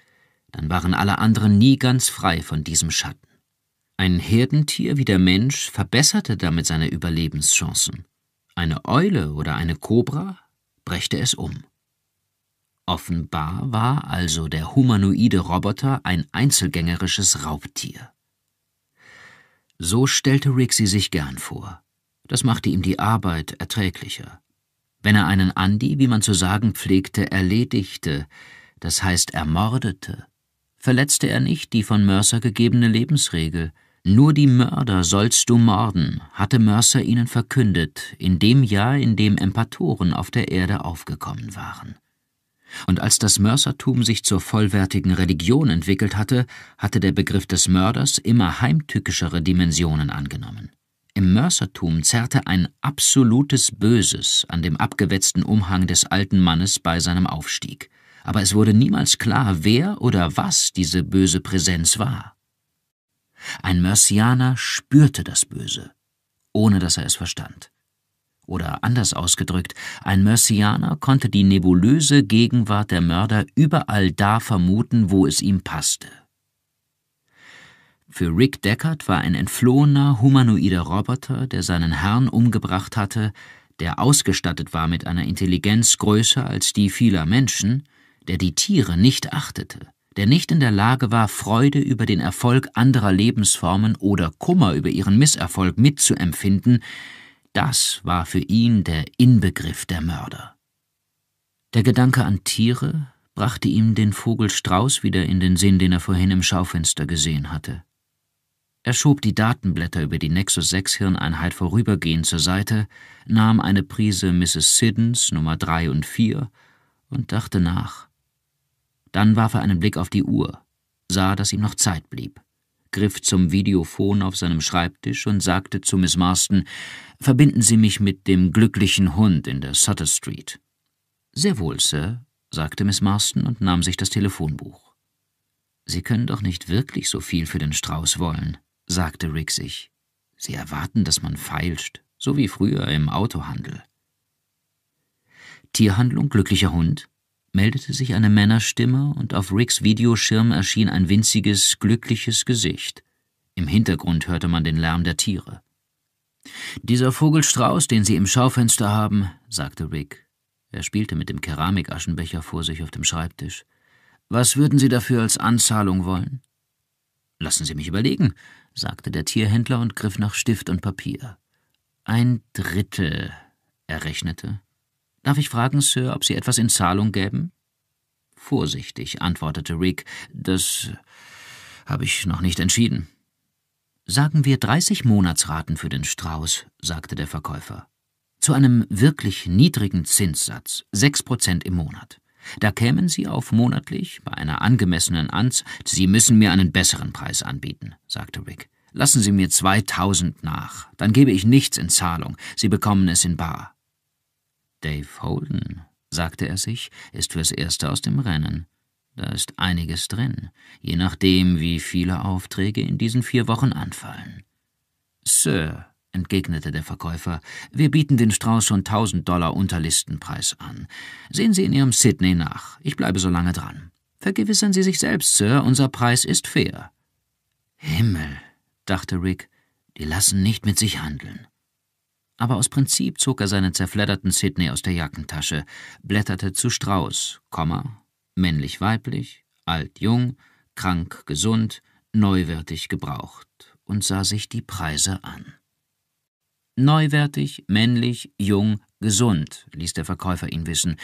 Speaker 1: dann waren alle anderen nie ganz frei von diesem Schatten. Ein Herdentier wie der Mensch verbesserte damit seine Überlebenschancen. Eine Eule oder eine Kobra brächte es um. Offenbar war also der humanoide Roboter ein einzelgängerisches Raubtier. So stellte Rixie sich gern vor. Das machte ihm die Arbeit erträglicher. Wenn er einen Andi, wie man zu sagen pflegte, erledigte, das heißt ermordete, verletzte er nicht die von Mercer gegebene Lebensregel. Nur die Mörder sollst du morden, hatte Mercer ihnen verkündet, in dem Jahr, in dem Empatoren auf der Erde aufgekommen waren und als das Mörsertum sich zur vollwertigen Religion entwickelt hatte, hatte der Begriff des Mörders immer heimtückischere Dimensionen angenommen. Im Mörsertum zerrte ein absolutes Böses an dem abgewetzten Umhang des alten Mannes bei seinem Aufstieg, aber es wurde niemals klar, wer oder was diese böse Präsenz war. Ein Mörsianer spürte das Böse, ohne dass er es verstand. Oder anders ausgedrückt, ein Mercianer konnte die nebulöse Gegenwart der Mörder überall da vermuten, wo es ihm passte. Für Rick Deckard war ein entflohener, humanoider Roboter, der seinen Herrn umgebracht hatte, der ausgestattet war mit einer Intelligenz größer als die vieler Menschen, der die Tiere nicht achtete, der nicht in der Lage war, Freude über den Erfolg anderer Lebensformen oder Kummer über ihren Misserfolg mitzuempfinden, das war für ihn der Inbegriff der Mörder. Der Gedanke an Tiere brachte ihm den Vogel Strauß wieder in den Sinn, den er vorhin im Schaufenster gesehen hatte. Er schob die Datenblätter über die Nexus 6 Hirneinheit vorübergehend zur Seite, nahm eine Prise Mrs. Siddons Nummer 3 und 4 und dachte nach. Dann warf er einen Blick auf die Uhr, sah, dass ihm noch Zeit blieb, griff zum Videophon auf seinem Schreibtisch und sagte zu Miss Marston, Verbinden Sie mich mit dem glücklichen Hund in der Sutter Street. Sehr wohl, Sir, sagte Miss Marston und nahm sich das Telefonbuch. Sie können doch nicht wirklich so viel für den Strauß wollen, sagte Rick sich. Sie erwarten, dass man feilscht, so wie früher im Autohandel. Tierhandlung glücklicher Hund? meldete sich eine Männerstimme und auf Ricks Videoschirm erschien ein winziges, glückliches Gesicht. Im Hintergrund hörte man den Lärm der Tiere. Dieser Vogelstrauß, den Sie im Schaufenster haben, sagte Rick. Er spielte mit dem Keramikaschenbecher vor sich auf dem Schreibtisch. Was würden Sie dafür als Anzahlung wollen? Lassen Sie mich überlegen, sagte der Tierhändler und griff nach Stift und Papier. Ein Drittel, er rechnete. Darf ich fragen, Sir, ob Sie etwas in Zahlung gäben? Vorsichtig, antwortete Rick. Das habe ich noch nicht entschieden. Sagen wir 30 Monatsraten für den Strauß, sagte der Verkäufer. Zu einem wirklich niedrigen Zinssatz, 6 im Monat. Da kämen Sie auf monatlich, bei einer angemessenen Anz, Sie müssen mir einen besseren Preis anbieten, sagte Rick. Lassen Sie mir 2000 nach, dann gebe ich nichts in Zahlung, Sie bekommen es in bar. Dave Holden, sagte er sich, ist fürs Erste aus dem Rennen. Da ist einiges drin, je nachdem, wie viele Aufträge in diesen vier Wochen anfallen. Sir, entgegnete der Verkäufer, wir bieten den Strauß schon tausend Dollar unter Listenpreis an. Sehen Sie in Ihrem Sydney nach, ich bleibe so lange dran. Vergewissern Sie sich selbst, Sir, unser Preis ist fair. Himmel, dachte Rick, die lassen nicht mit sich handeln. Aber aus Prinzip zog er seinen zerfledderten Sydney aus der Jackentasche, blätterte zu Strauß, Komma, männlich-weiblich, alt-jung, krank-gesund, neuwertig gebraucht und sah sich die Preise an. Neuwertig, männlich, jung, gesund, ließ der Verkäufer ihn wissen,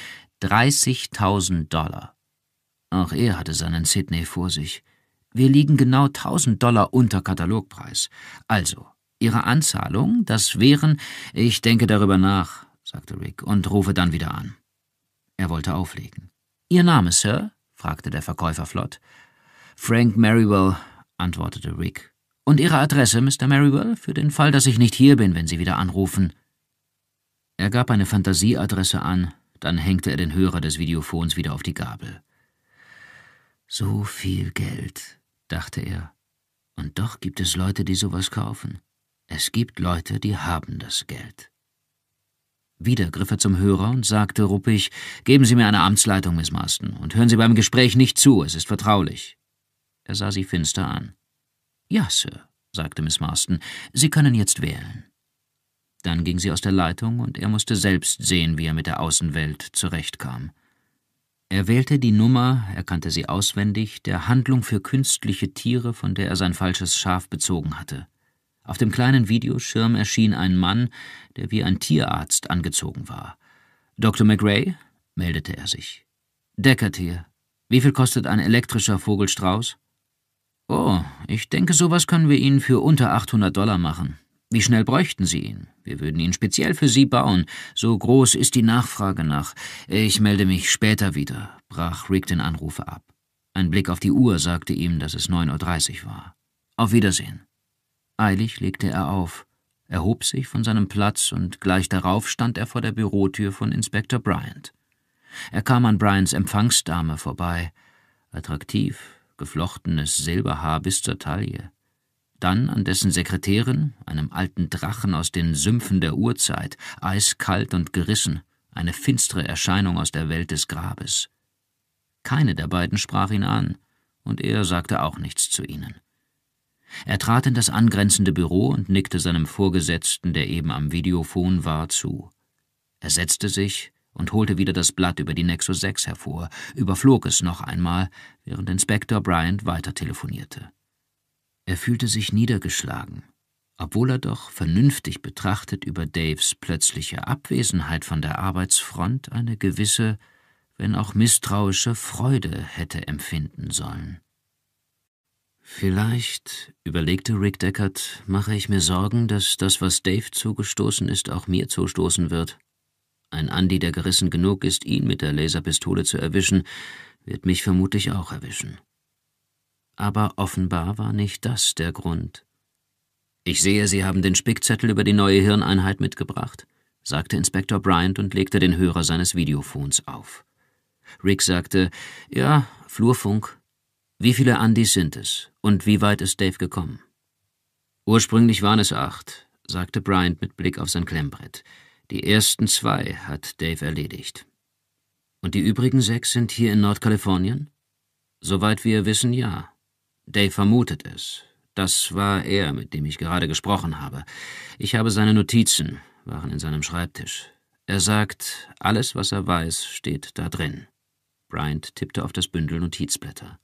Speaker 1: 30.000 Dollar. Auch er hatte seinen Sidney vor sich. Wir liegen genau 1000 Dollar unter Katalogpreis. Also, Ihre Anzahlung, das wären. Ich denke darüber nach, sagte Rick und rufe dann wieder an. Er wollte auflegen. Ihr Name, Sir? fragte der Verkäufer flott. Frank Merriwell, antwortete Rick. Und Ihre Adresse, Mr. Merriwell, für den Fall, dass ich nicht hier bin, wenn Sie wieder anrufen. Er gab eine Fantasieadresse an, dann hängte er den Hörer des Videophons wieder auf die Gabel. So viel Geld, dachte er. Und doch gibt es Leute, die sowas kaufen. Es gibt Leute, die haben das Geld. Wieder griff er zum Hörer und sagte ruppig, »Geben Sie mir eine Amtsleitung, Miss Marston, und hören Sie beim Gespräch nicht zu, es ist vertraulich.« Er sah sie finster an. »Ja, Sir«, sagte Miss Marston, »Sie können jetzt wählen.« Dann ging sie aus der Leitung, und er musste selbst sehen, wie er mit der Außenwelt zurechtkam. Er wählte die Nummer, er kannte sie auswendig, der Handlung für künstliche Tiere, von der er sein falsches Schaf bezogen hatte. Auf dem kleinen Videoschirm erschien ein Mann, der wie ein Tierarzt angezogen war. Dr. McRae? meldete er sich. Deckertier. Wie viel kostet ein elektrischer Vogelstrauß? Oh, ich denke, sowas können wir Ihnen für unter 800 Dollar machen. Wie schnell bräuchten Sie ihn? Wir würden ihn speziell für Sie bauen. So groß ist die Nachfrage nach. Ich melde mich später wieder, brach Rick den Anrufer ab. Ein Blick auf die Uhr sagte ihm, dass es 9.30 Uhr war. Auf Wiedersehen. Eilig legte er auf, erhob sich von seinem Platz und gleich darauf stand er vor der Bürotür von Inspektor Bryant. Er kam an Bryants Empfangsdame vorbei, attraktiv, geflochtenes Silberhaar bis zur Taille, dann an dessen Sekretärin, einem alten Drachen aus den Sümpfen der Urzeit, eiskalt und gerissen, eine finstere Erscheinung aus der Welt des Grabes. Keine der beiden sprach ihn an, und er sagte auch nichts zu ihnen. Er trat in das angrenzende Büro und nickte seinem Vorgesetzten, der eben am Videophon war, zu. Er setzte sich und holte wieder das Blatt über die Nexus 6 hervor, überflog es noch einmal, während Inspektor Bryant weiter telefonierte. Er fühlte sich niedergeschlagen, obwohl er doch vernünftig betrachtet über Daves plötzliche Abwesenheit von der Arbeitsfront eine gewisse, wenn auch misstrauische Freude hätte empfinden sollen. Vielleicht, überlegte Rick Deckard, mache ich mir Sorgen, dass das, was Dave zugestoßen ist, auch mir zustoßen wird. Ein Andy, der gerissen genug ist, ihn mit der Laserpistole zu erwischen, wird mich vermutlich auch erwischen. Aber offenbar war nicht das der Grund. Ich sehe, Sie haben den Spickzettel über die neue Hirneinheit mitgebracht, sagte Inspektor Bryant und legte den Hörer seines Videophons auf. Rick sagte, ja, Flurfunk, wie viele Andys sind es und wie weit ist Dave gekommen? Ursprünglich waren es acht, sagte Bryant mit Blick auf sein Klemmbrett. Die ersten zwei hat Dave erledigt. Und die übrigen sechs sind hier in Nordkalifornien? Soweit wir wissen, ja. Dave vermutet es. Das war er, mit dem ich gerade gesprochen habe. Ich habe seine Notizen, waren in seinem Schreibtisch. Er sagt, alles, was er weiß, steht da drin. Bryant tippte auf das Bündel Notizblätter.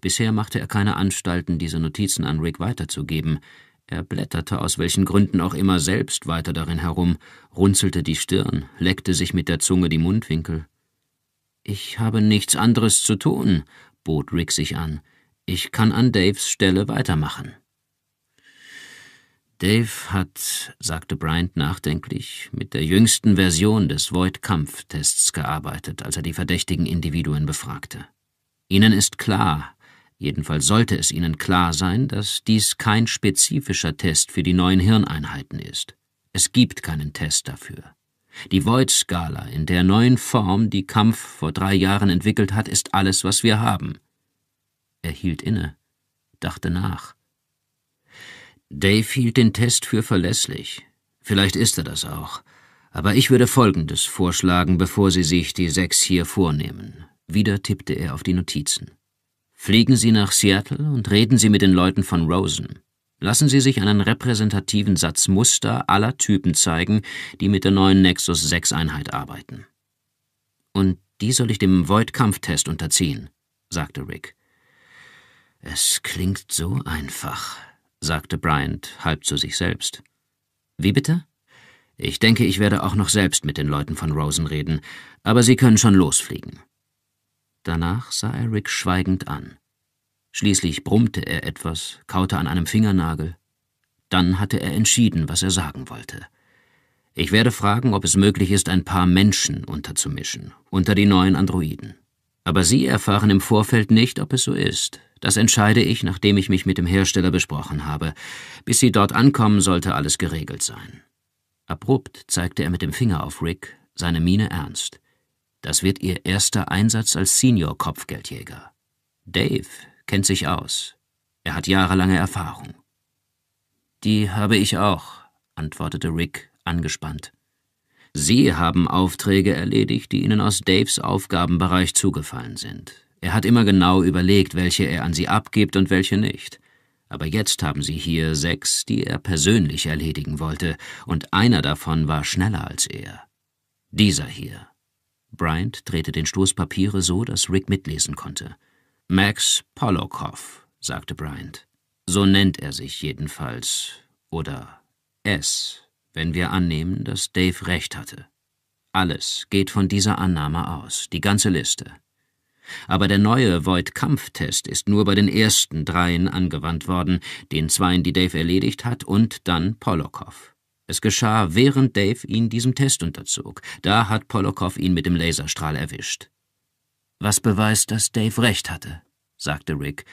Speaker 1: Bisher machte er keine Anstalten, diese Notizen an Rick weiterzugeben. Er blätterte aus welchen Gründen auch immer selbst weiter darin herum, runzelte die Stirn, leckte sich mit der Zunge die Mundwinkel. Ich habe nichts anderes zu tun, bot Rick sich an. Ich kann an Daves Stelle weitermachen. Dave hat, sagte Bryant nachdenklich, mit der jüngsten Version des Void-Kampftests gearbeitet, als er die verdächtigen Individuen befragte. Ihnen ist klar, jedenfalls sollte es Ihnen klar sein, dass dies kein spezifischer Test für die neuen Hirneinheiten ist. Es gibt keinen Test dafür. Die Void-Skala in der neuen Form, die Kampf vor drei Jahren entwickelt hat, ist alles, was wir haben. Er hielt inne, dachte nach. Dave hielt den Test für verlässlich. Vielleicht ist er das auch. Aber ich würde Folgendes vorschlagen, bevor Sie sich die sechs hier vornehmen. Wieder tippte er auf die Notizen. Fliegen Sie nach Seattle und reden Sie mit den Leuten von Rosen. Lassen Sie sich einen repräsentativen Satz Muster aller Typen zeigen, die mit der neuen Nexus 6 Einheit arbeiten. Und die soll ich dem Void-Kampftest unterziehen, sagte Rick. Es klingt so einfach, sagte Bryant halb zu sich selbst. Wie bitte? Ich denke, ich werde auch noch selbst mit den Leuten von Rosen reden, aber Sie können schon losfliegen. Danach sah er Rick schweigend an. Schließlich brummte er etwas, kaute an einem Fingernagel. Dann hatte er entschieden, was er sagen wollte. Ich werde fragen, ob es möglich ist, ein paar Menschen unterzumischen, unter die neuen Androiden. Aber Sie erfahren im Vorfeld nicht, ob es so ist. Das entscheide ich, nachdem ich mich mit dem Hersteller besprochen habe. Bis Sie dort ankommen, sollte alles geregelt sein. Abrupt zeigte er mit dem Finger auf Rick, seine Miene ernst. Das wird ihr erster Einsatz als Senior-Kopfgeldjäger. Dave kennt sich aus. Er hat jahrelange Erfahrung. Die habe ich auch, antwortete Rick angespannt. Sie haben Aufträge erledigt, die Ihnen aus Daves Aufgabenbereich zugefallen sind. Er hat immer genau überlegt, welche er an Sie abgibt und welche nicht. Aber jetzt haben Sie hier sechs, die er persönlich erledigen wollte, und einer davon war schneller als er. Dieser hier. Bryant drehte den Stoß Papiere so, dass Rick mitlesen konnte. Max Polokov, sagte Bryant. So nennt er sich jedenfalls. Oder es, wenn wir annehmen, dass Dave recht hatte. Alles geht von dieser Annahme aus, die ganze Liste. Aber der neue Void-Kampftest ist nur bei den ersten dreien angewandt worden, den zweien, die Dave erledigt hat, und dann Polokov. Es geschah, während Dave ihn diesem Test unterzog. Da hat Polokow ihn mit dem Laserstrahl erwischt. Was beweist, dass Dave recht hatte, sagte Rick.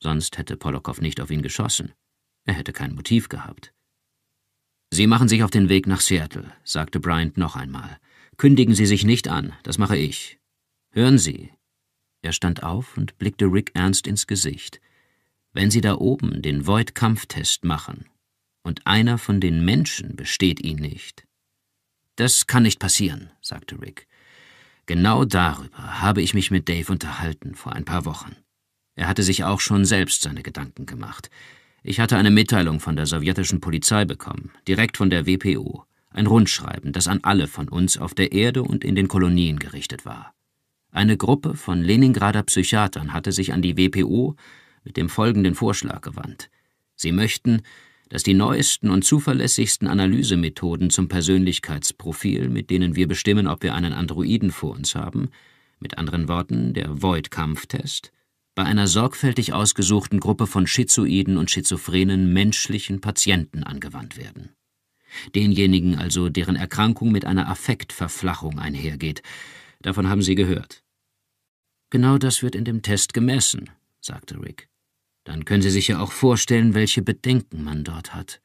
Speaker 1: Sonst hätte Polokow nicht auf ihn geschossen. Er hätte kein Motiv gehabt. Sie machen sich auf den Weg nach Seattle, sagte Bryant noch einmal. Kündigen Sie sich nicht an, das mache ich. Hören Sie. Er stand auf und blickte Rick ernst ins Gesicht. Wenn Sie da oben den Void-Kampftest machen, und einer von den Menschen besteht ihn nicht. Das kann nicht passieren, sagte Rick. Genau darüber habe ich mich mit Dave unterhalten vor ein paar Wochen. Er hatte sich auch schon selbst seine Gedanken gemacht. Ich hatte eine Mitteilung von der sowjetischen Polizei bekommen, direkt von der WPO, ein Rundschreiben, das an alle von uns auf der Erde und in den Kolonien gerichtet war. Eine Gruppe von Leningrader Psychiatern hatte sich an die WPO mit dem folgenden Vorschlag gewandt. Sie möchten, dass die neuesten und zuverlässigsten Analysemethoden zum Persönlichkeitsprofil, mit denen wir bestimmen, ob wir einen Androiden vor uns haben, mit anderen Worten der Void-Kampftest, bei einer sorgfältig ausgesuchten Gruppe von schizoiden und schizophrenen menschlichen Patienten angewandt werden. Denjenigen also, deren Erkrankung mit einer Affektverflachung einhergeht. Davon haben Sie gehört. Genau das wird in dem Test gemessen, sagte Rick dann können Sie sich ja auch vorstellen, welche Bedenken man dort hat.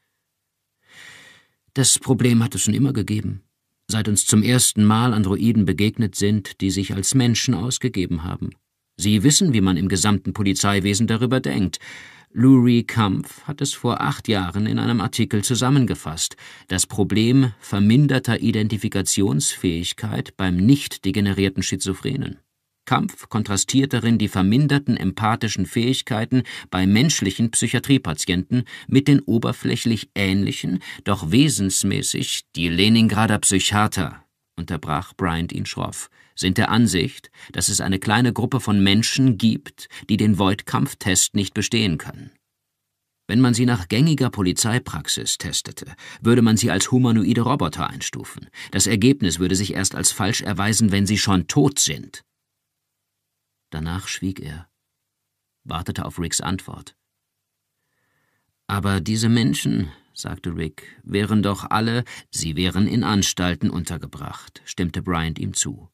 Speaker 1: Das Problem hat es schon immer gegeben, seit uns zum ersten Mal Androiden begegnet sind, die sich als Menschen ausgegeben haben. Sie wissen, wie man im gesamten Polizeiwesen darüber denkt. Lurie Kampf hat es vor acht Jahren in einem Artikel zusammengefasst. Das Problem verminderter Identifikationsfähigkeit beim nicht degenerierten Schizophrenen. Kampf kontrastiert darin die verminderten empathischen Fähigkeiten bei menschlichen Psychiatriepatienten mit den oberflächlich ähnlichen, doch wesensmäßig die Leningrader Psychiater, unterbrach Bryant ihn schroff, sind der Ansicht, dass es eine kleine Gruppe von Menschen gibt, die den Void-Kampftest nicht bestehen können. Wenn man sie nach gängiger Polizeipraxis testete, würde man sie als humanoide Roboter einstufen. Das Ergebnis würde sich erst als falsch erweisen, wenn sie schon tot sind. Danach schwieg er, wartete auf Ricks Antwort. Aber diese Menschen, sagte Rick, wären doch alle, sie wären in Anstalten untergebracht, stimmte Bryant ihm zu.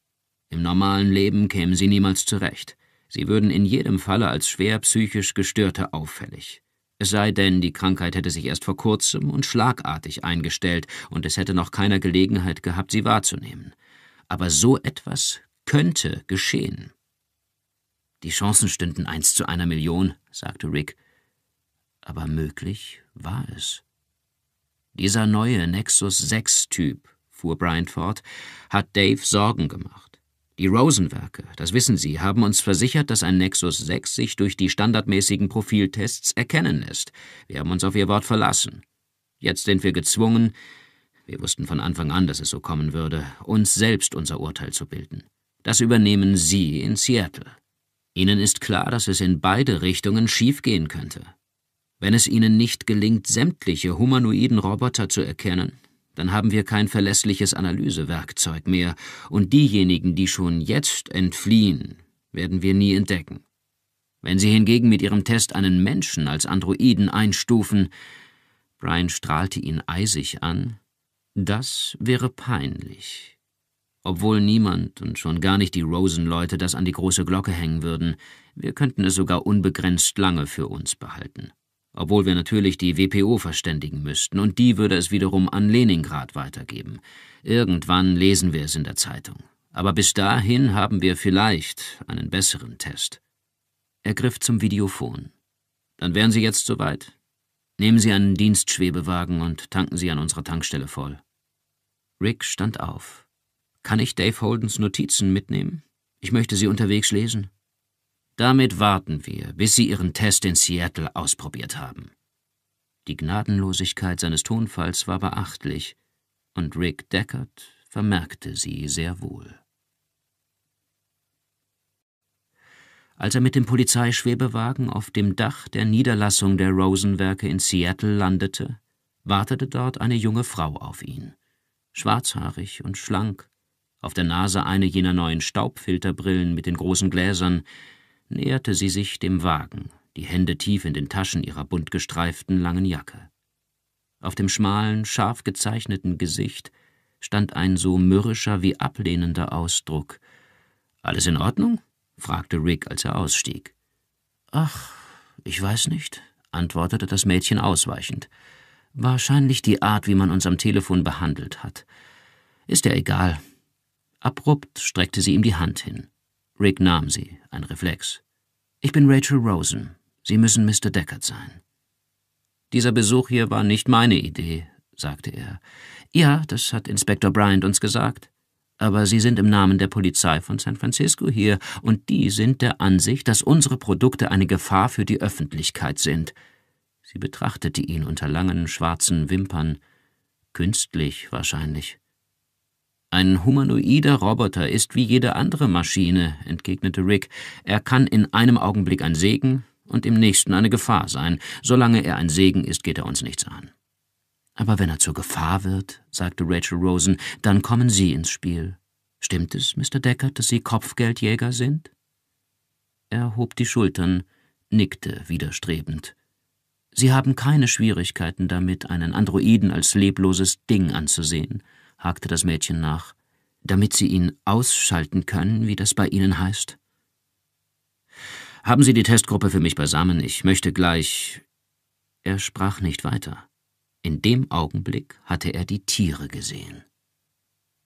Speaker 1: Im normalen Leben kämen sie niemals zurecht. Sie würden in jedem Falle als schwer psychisch Gestörte auffällig. Es sei denn, die Krankheit hätte sich erst vor kurzem und schlagartig eingestellt und es hätte noch keiner Gelegenheit gehabt, sie wahrzunehmen. Aber so etwas könnte geschehen. Die Chancen stünden eins zu einer Million, sagte Rick. Aber möglich war es. Dieser neue Nexus 6-Typ, fuhr Bryant fort, hat Dave Sorgen gemacht. Die Rosenwerke, das wissen Sie, haben uns versichert, dass ein Nexus 6 sich durch die standardmäßigen Profiltests erkennen lässt. Wir haben uns auf Ihr Wort verlassen. Jetzt sind wir gezwungen, wir wussten von Anfang an, dass es so kommen würde, uns selbst unser Urteil zu bilden. Das übernehmen Sie in Seattle. Ihnen ist klar, dass es in beide Richtungen schiefgehen könnte. Wenn es Ihnen nicht gelingt, sämtliche humanoiden Roboter zu erkennen, dann haben wir kein verlässliches Analysewerkzeug mehr, und diejenigen, die schon jetzt entfliehen, werden wir nie entdecken. Wenn Sie hingegen mit Ihrem Test einen Menschen als Androiden einstufen, Brian strahlte ihn eisig an, das wäre peinlich. Obwohl niemand und schon gar nicht die Rosen-Leute das an die große Glocke hängen würden, wir könnten es sogar unbegrenzt lange für uns behalten. Obwohl wir natürlich die WPO verständigen müssten und die würde es wiederum an Leningrad weitergeben. Irgendwann lesen wir es in der Zeitung. Aber bis dahin haben wir vielleicht einen besseren Test. Er griff zum Videophon. Dann wären Sie jetzt soweit. Nehmen Sie einen Dienstschwebewagen und tanken Sie an unserer Tankstelle voll. Rick stand auf. Kann ich Dave Holdens Notizen mitnehmen? Ich möchte sie unterwegs lesen. Damit warten wir, bis Sie Ihren Test in Seattle ausprobiert haben. Die Gnadenlosigkeit seines Tonfalls war beachtlich, und Rick Deckard vermerkte sie sehr wohl. Als er mit dem Polizeischwebewagen auf dem Dach der Niederlassung der Rosenwerke in Seattle landete, wartete dort eine junge Frau auf ihn, schwarzhaarig und schlank, auf der Nase eine jener neuen Staubfilterbrillen mit den großen Gläsern, näherte sie sich dem Wagen, die Hände tief in den Taschen ihrer bunt gestreiften langen Jacke. Auf dem schmalen, scharf gezeichneten Gesicht stand ein so mürrischer wie ablehnender Ausdruck. Alles in Ordnung? fragte Rick, als er ausstieg. Ach, ich weiß nicht, antwortete das Mädchen ausweichend. Wahrscheinlich die Art, wie man uns am Telefon behandelt hat. Ist ja egal, Abrupt streckte sie ihm die Hand hin. Rick nahm sie, ein Reflex. Ich bin Rachel Rosen. Sie müssen Mr. Deckard sein. Dieser Besuch hier war nicht meine Idee, sagte er. Ja, das hat Inspektor Bryant uns gesagt. Aber Sie sind im Namen der Polizei von San Francisco hier, und die sind der Ansicht, dass unsere Produkte eine Gefahr für die Öffentlichkeit sind. Sie betrachtete ihn unter langen schwarzen Wimpern, künstlich wahrscheinlich. Ein humanoider Roboter ist wie jede andere Maschine, entgegnete Rick. Er kann in einem Augenblick ein Segen und im nächsten eine Gefahr sein. Solange er ein Segen ist, geht er uns nichts an. Aber wenn er zur Gefahr wird, sagte Rachel Rosen, dann kommen Sie ins Spiel. Stimmt es, Mr. Deckard, dass Sie Kopfgeldjäger sind? Er hob die Schultern, nickte widerstrebend. Sie haben keine Schwierigkeiten damit, einen Androiden als lebloses Ding anzusehen hakte das Mädchen nach, damit Sie ihn ausschalten können, wie das bei Ihnen heißt? Haben Sie die Testgruppe für mich beisammen, ich möchte gleich. Er sprach nicht weiter. In dem Augenblick hatte er die Tiere gesehen.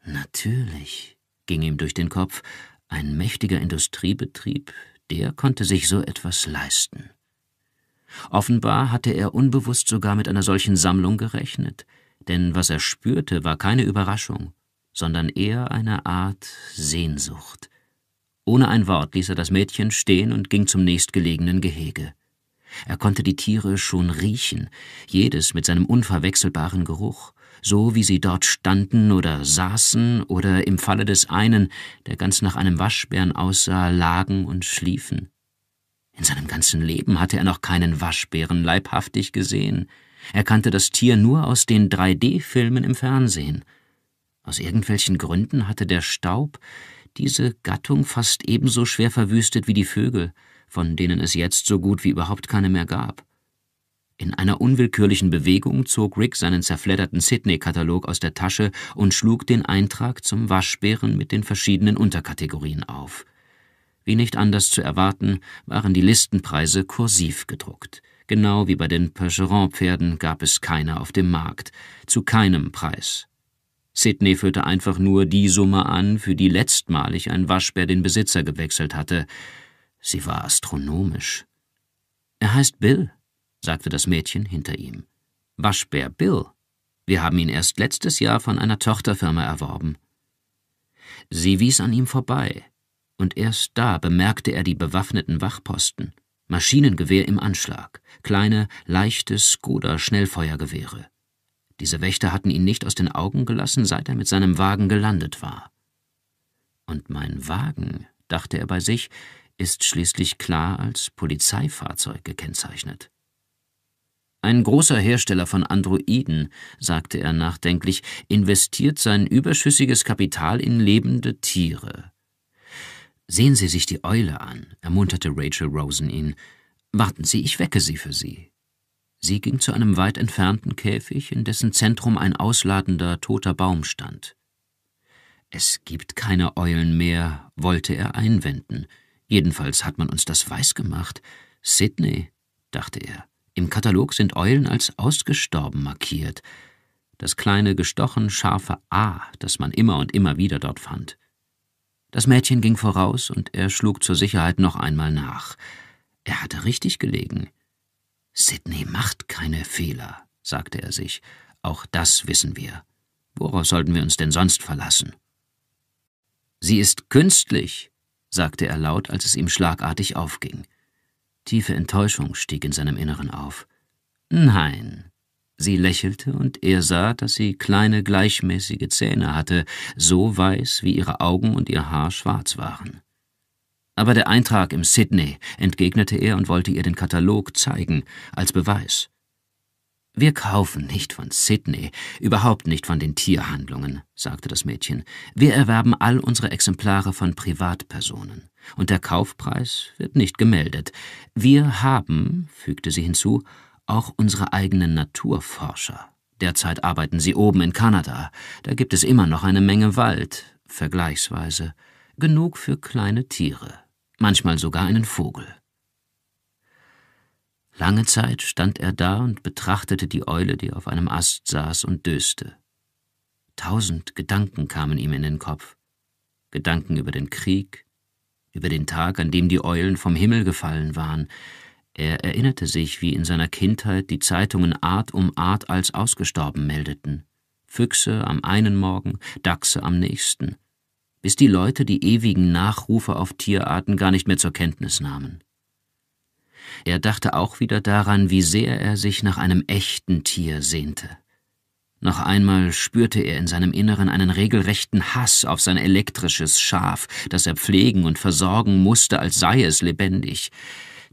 Speaker 1: Natürlich, ging ihm durch den Kopf, ein mächtiger Industriebetrieb, der konnte sich so etwas leisten. Offenbar hatte er unbewusst sogar mit einer solchen Sammlung gerechnet, denn was er spürte, war keine Überraschung, sondern eher eine Art Sehnsucht. Ohne ein Wort ließ er das Mädchen stehen und ging zum nächstgelegenen Gehege. Er konnte die Tiere schon riechen, jedes mit seinem unverwechselbaren Geruch, so wie sie dort standen oder saßen oder im Falle des einen, der ganz nach einem Waschbären aussah, lagen und schliefen. In seinem ganzen Leben hatte er noch keinen Waschbären leibhaftig gesehen, er kannte das Tier nur aus den 3D-Filmen im Fernsehen. Aus irgendwelchen Gründen hatte der Staub diese Gattung fast ebenso schwer verwüstet wie die Vögel, von denen es jetzt so gut wie überhaupt keine mehr gab. In einer unwillkürlichen Bewegung zog Rick seinen zerfledderten Sydney-Katalog aus der Tasche und schlug den Eintrag zum Waschbären mit den verschiedenen Unterkategorien auf. Wie nicht anders zu erwarten, waren die Listenpreise kursiv gedruckt. Genau wie bei den Percheron-Pferden gab es keine auf dem Markt, zu keinem Preis. Sidney führte einfach nur die Summe an, für die letztmalig ein Waschbär den Besitzer gewechselt hatte. Sie war astronomisch. Er heißt Bill, sagte das Mädchen hinter ihm. Waschbär Bill. Wir haben ihn erst letztes Jahr von einer Tochterfirma erworben. Sie wies an ihm vorbei, und erst da bemerkte er die bewaffneten Wachposten. Maschinengewehr im Anschlag, kleine, leichte Skoda-Schnellfeuergewehre. Diese Wächter hatten ihn nicht aus den Augen gelassen, seit er mit seinem Wagen gelandet war. Und mein Wagen, dachte er bei sich, ist schließlich klar als Polizeifahrzeug gekennzeichnet. Ein großer Hersteller von Androiden, sagte er nachdenklich, investiert sein überschüssiges Kapital in lebende Tiere. Sehen Sie sich die Eule an, ermunterte Rachel Rosen ihn. Warten Sie, ich wecke sie für Sie. Sie ging zu einem weit entfernten Käfig, in dessen Zentrum ein ausladender, toter Baum stand. Es gibt keine Eulen mehr, wollte er einwenden. Jedenfalls hat man uns das weisgemacht. Sydney, dachte er, im Katalog sind Eulen als ausgestorben markiert. Das kleine, gestochen scharfe A, das man immer und immer wieder dort fand. Das Mädchen ging voraus und er schlug zur Sicherheit noch einmal nach. Er hatte richtig gelegen. Sidney macht keine Fehler, sagte er sich. Auch das wissen wir. Worauf sollten wir uns denn sonst verlassen? Sie ist künstlich, sagte er laut, als es ihm schlagartig aufging. Tiefe Enttäuschung stieg in seinem Inneren auf. Nein, Sie lächelte, und er sah, dass sie kleine gleichmäßige Zähne hatte, so weiß wie ihre Augen und ihr Haar schwarz waren. Aber der Eintrag im Sydney, entgegnete er und wollte ihr den Katalog zeigen, als Beweis. Wir kaufen nicht von Sydney, überhaupt nicht von den Tierhandlungen, sagte das Mädchen. Wir erwerben all unsere Exemplare von Privatpersonen, und der Kaufpreis wird nicht gemeldet. Wir haben, fügte sie hinzu, auch unsere eigenen Naturforscher. Derzeit arbeiten sie oben in Kanada. Da gibt es immer noch eine Menge Wald, vergleichsweise. Genug für kleine Tiere. Manchmal sogar einen Vogel. Lange Zeit stand er da und betrachtete die Eule, die auf einem Ast saß und döste. Tausend Gedanken kamen ihm in den Kopf. Gedanken über den Krieg, über den Tag, an dem die Eulen vom Himmel gefallen waren, er erinnerte sich, wie in seiner Kindheit die Zeitungen Art um Art als ausgestorben meldeten. Füchse am einen Morgen, Dachse am nächsten, bis die Leute die ewigen Nachrufe auf Tierarten gar nicht mehr zur Kenntnis nahmen. Er dachte auch wieder daran, wie sehr er sich nach einem echten Tier sehnte. Noch einmal spürte er in seinem Inneren einen regelrechten Hass auf sein elektrisches Schaf, das er pflegen und versorgen musste, als sei es lebendig.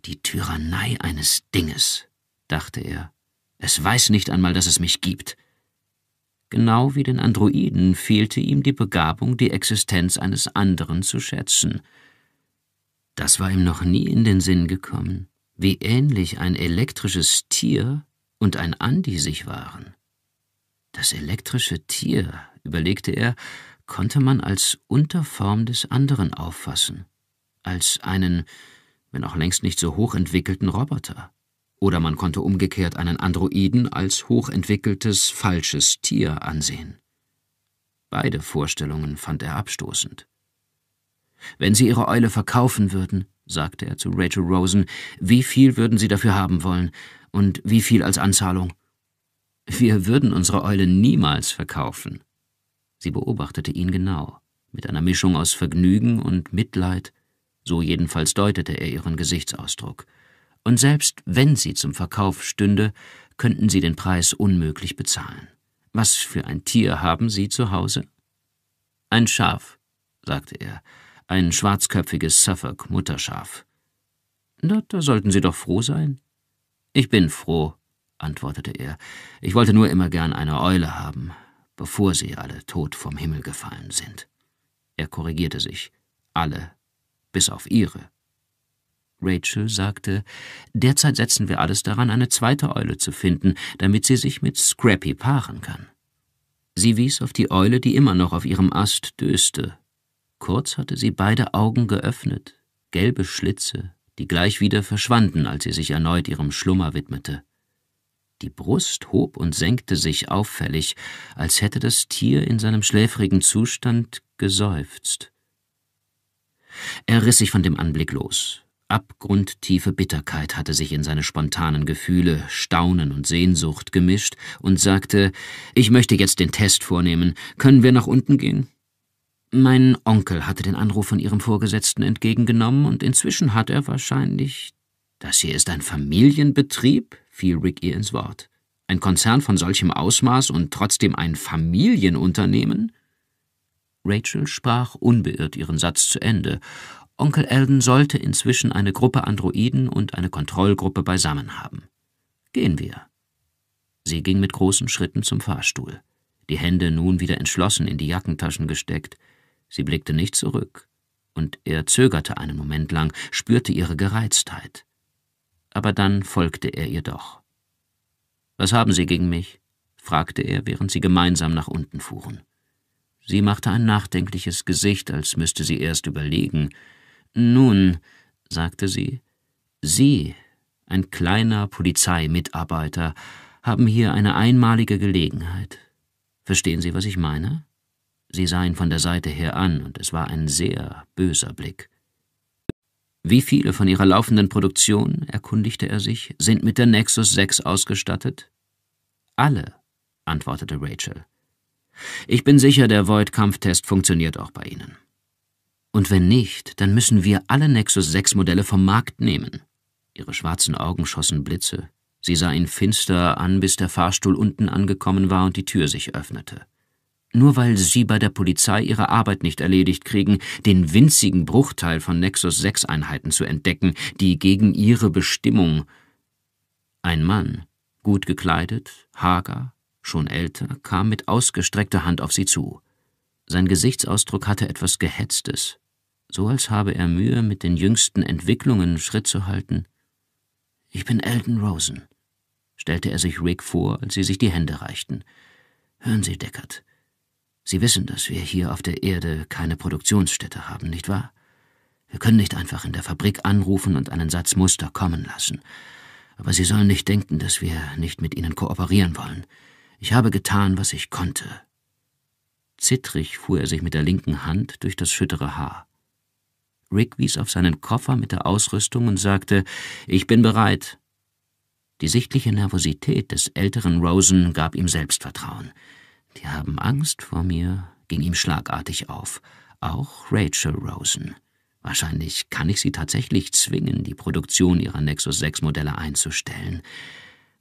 Speaker 1: Die Tyrannei eines Dinges, dachte er. Es weiß nicht einmal, dass es mich gibt. Genau wie den Androiden fehlte ihm die Begabung, die Existenz eines anderen zu schätzen. Das war ihm noch nie in den Sinn gekommen, wie ähnlich ein elektrisches Tier und ein Andi sich waren. Das elektrische Tier, überlegte er, konnte man als Unterform des anderen auffassen, als einen wenn auch längst nicht so hochentwickelten Roboter. Oder man konnte umgekehrt einen Androiden als hochentwickeltes, falsches Tier ansehen. Beide Vorstellungen fand er abstoßend. Wenn Sie Ihre Eule verkaufen würden, sagte er zu Rachel Rosen, wie viel würden Sie dafür haben wollen und wie viel als Anzahlung? Wir würden unsere Eule niemals verkaufen. Sie beobachtete ihn genau, mit einer Mischung aus Vergnügen und Mitleid so jedenfalls deutete er ihren Gesichtsausdruck. Und selbst wenn sie zum Verkauf stünde, könnten sie den Preis unmöglich bezahlen. Was für ein Tier haben Sie zu Hause? Ein Schaf, sagte er, ein schwarzköpfiges Suffolk Mutterschaf. Na, da sollten Sie doch froh sein. Ich bin froh, antwortete er. Ich wollte nur immer gern eine Eule haben, bevor sie alle tot vom Himmel gefallen sind. Er korrigierte sich. Alle bis auf ihre. Rachel sagte, derzeit setzen wir alles daran, eine zweite Eule zu finden, damit sie sich mit Scrappy paaren kann. Sie wies auf die Eule, die immer noch auf ihrem Ast döste. Kurz hatte sie beide Augen geöffnet, gelbe Schlitze, die gleich wieder verschwanden, als sie sich erneut ihrem Schlummer widmete. Die Brust hob und senkte sich auffällig, als hätte das Tier in seinem schläfrigen Zustand geseufzt. Er riss sich von dem Anblick los. Abgrundtiefe Bitterkeit hatte sich in seine spontanen Gefühle, Staunen und Sehnsucht gemischt und sagte, ich möchte jetzt den Test vornehmen, können wir nach unten gehen? Mein Onkel hatte den Anruf von ihrem Vorgesetzten entgegengenommen und inzwischen hat er wahrscheinlich. Das hier ist ein Familienbetrieb? fiel Rick ihr ins Wort. Ein Konzern von solchem Ausmaß und trotzdem ein Familienunternehmen? Rachel sprach unbeirrt ihren Satz zu Ende. Onkel Eldon sollte inzwischen eine Gruppe Androiden und eine Kontrollgruppe beisammen haben. Gehen wir. Sie ging mit großen Schritten zum Fahrstuhl, die Hände nun wieder entschlossen in die Jackentaschen gesteckt. Sie blickte nicht zurück, und er zögerte einen Moment lang, spürte ihre Gereiztheit. Aber dann folgte er ihr doch. Was haben Sie gegen mich? fragte er, während sie gemeinsam nach unten fuhren. Sie machte ein nachdenkliches Gesicht, als müsste sie erst überlegen. Nun, sagte sie, Sie, ein kleiner Polizeimitarbeiter, haben hier eine einmalige Gelegenheit. Verstehen Sie, was ich meine? Sie sah ihn von der Seite her an, und es war ein sehr böser Blick. Wie viele von ihrer laufenden Produktion, erkundigte er sich, sind mit der Nexus 6 ausgestattet? Alle, antwortete Rachel. Ich bin sicher, der Void-Kampftest funktioniert auch bei Ihnen. Und wenn nicht, dann müssen wir alle Nexus 6 Modelle vom Markt nehmen. Ihre schwarzen Augen schossen Blitze. Sie sah ihn finster an, bis der Fahrstuhl unten angekommen war und die Tür sich öffnete. Nur weil Sie bei der Polizei Ihre Arbeit nicht erledigt kriegen, den winzigen Bruchteil von Nexus 6 Einheiten zu entdecken, die gegen Ihre Bestimmung. Ein Mann, gut gekleidet, hager, schon älter, kam mit ausgestreckter Hand auf sie zu. Sein Gesichtsausdruck hatte etwas Gehetztes, so als habe er Mühe, mit den jüngsten Entwicklungen Schritt zu halten. Ich bin Elton Rosen, stellte er sich Rick vor, als sie sich die Hände reichten. Hören Sie, Deckard, Sie wissen, dass wir hier auf der Erde keine Produktionsstätte haben, nicht wahr? Wir können nicht einfach in der Fabrik anrufen und einen Satz Muster kommen lassen. Aber Sie sollen nicht denken, dass wir nicht mit Ihnen kooperieren wollen. Ich habe getan, was ich konnte. Zittrig fuhr er sich mit der linken Hand durch das schüttere Haar. Rick wies auf seinen Koffer mit der Ausrüstung und sagte, ich bin bereit. Die sichtliche Nervosität des älteren Rosen gab ihm Selbstvertrauen. Die haben Angst vor mir, ging ihm schlagartig auf. Auch Rachel Rosen. Wahrscheinlich kann ich sie tatsächlich zwingen, die Produktion ihrer Nexus 6 Modelle einzustellen.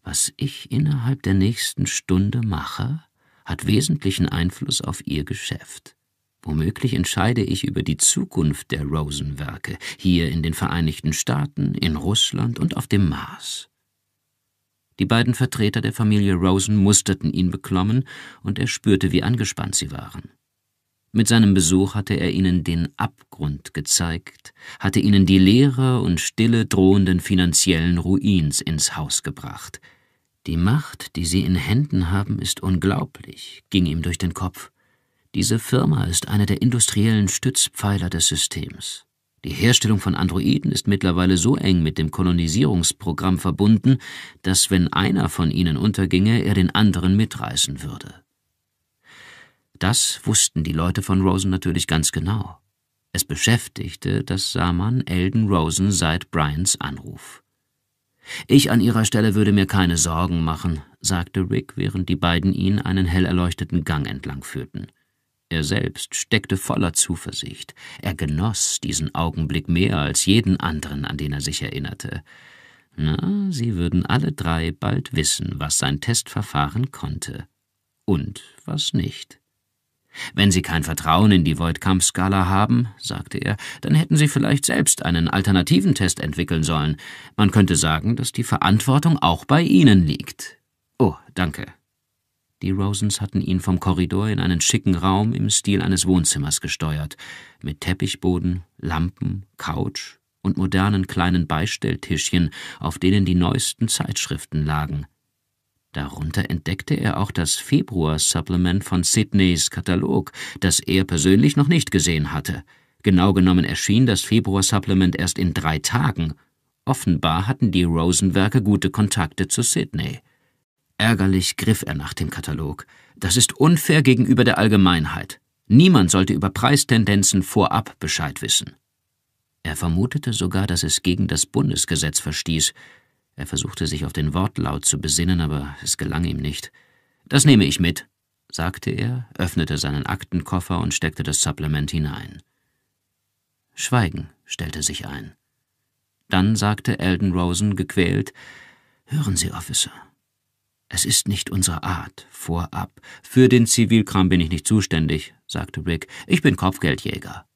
Speaker 1: Was ich innerhalb der nächsten Stunde mache, hat wesentlichen Einfluss auf ihr Geschäft. Womöglich entscheide ich über die Zukunft der Rosenwerke hier in den Vereinigten Staaten, in Russland und auf dem Mars. Die beiden Vertreter der Familie Rosen musterten ihn beklommen, und er spürte, wie angespannt sie waren. Mit seinem Besuch hatte er ihnen den Abgrund gezeigt, hatte ihnen die Leere und Stille drohenden finanziellen Ruins ins Haus gebracht – die Macht, die sie in Händen haben, ist unglaublich, ging ihm durch den Kopf. Diese Firma ist einer der industriellen Stützpfeiler des Systems. Die Herstellung von Androiden ist mittlerweile so eng mit dem Kolonisierungsprogramm verbunden, dass wenn einer von ihnen unterginge, er den anderen mitreißen würde. Das wussten die Leute von Rosen natürlich ganz genau. Es beschäftigte, das sah man, Elden Rosen seit Bryans Anruf. Ich an Ihrer Stelle würde mir keine Sorgen machen, sagte Rick, während die beiden ihn einen hell erleuchteten Gang entlang führten. Er selbst steckte voller Zuversicht. Er genoss diesen Augenblick mehr als jeden anderen, an den er sich erinnerte. Na, sie würden alle drei bald wissen, was sein Testverfahren konnte und was nicht. Wenn Sie kein Vertrauen in die Voigtkamp-Skala haben, sagte er, dann hätten Sie vielleicht selbst einen alternativen Test entwickeln sollen. Man könnte sagen, dass die Verantwortung auch bei Ihnen liegt. Oh, danke. Die Rosens hatten ihn vom Korridor in einen schicken Raum im Stil eines Wohnzimmers gesteuert, mit Teppichboden, Lampen, Couch und modernen kleinen Beistelltischchen, auf denen die neuesten Zeitschriften lagen. Darunter entdeckte er auch das Februar-Supplement von Sidneys Katalog, das er persönlich noch nicht gesehen hatte. Genau genommen erschien das Februar-Supplement erst in drei Tagen. Offenbar hatten die Rosenwerke gute Kontakte zu Sidney. Ärgerlich griff er nach dem Katalog. Das ist unfair gegenüber der Allgemeinheit. Niemand sollte über Preistendenzen vorab Bescheid wissen. Er vermutete sogar, dass es gegen das Bundesgesetz verstieß, er versuchte sich auf den Wortlaut zu besinnen, aber es gelang ihm nicht. Das nehme ich mit, sagte er, öffnete seinen Aktenkoffer und steckte das Supplement hinein. Schweigen stellte sich ein. Dann sagte Elden Rosen gequält Hören Sie, Officer, es ist nicht unsere Art, vorab. Für den Zivilkram bin ich nicht zuständig, sagte Rick. Ich bin Kopfgeldjäger.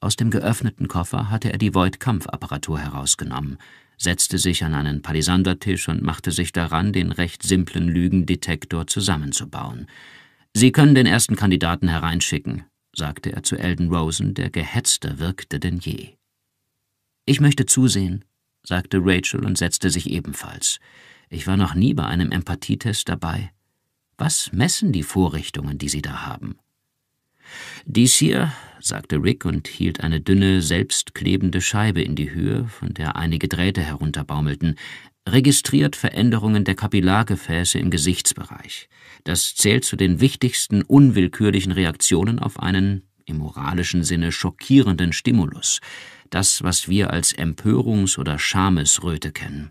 Speaker 1: Aus dem geöffneten Koffer hatte er die Void-Kampfapparatur herausgenommen setzte sich an einen Palisandertisch und machte sich daran, den recht simplen Lügendetektor zusammenzubauen. »Sie können den ersten Kandidaten hereinschicken«, sagte er zu Elden Rosen, der gehetzter wirkte denn je. »Ich möchte zusehen«, sagte Rachel und setzte sich ebenfalls. Ich war noch nie bei einem Empathietest dabei. Was messen die Vorrichtungen, die Sie da haben? Dies hier, sagte Rick und hielt eine dünne, selbstklebende Scheibe in die Höhe, von der einige Drähte herunterbaumelten, registriert Veränderungen der Kapillargefäße im Gesichtsbereich. Das zählt zu den wichtigsten unwillkürlichen Reaktionen auf einen, im moralischen Sinne schockierenden Stimulus, das, was wir als Empörungs- oder Schamesröte kennen.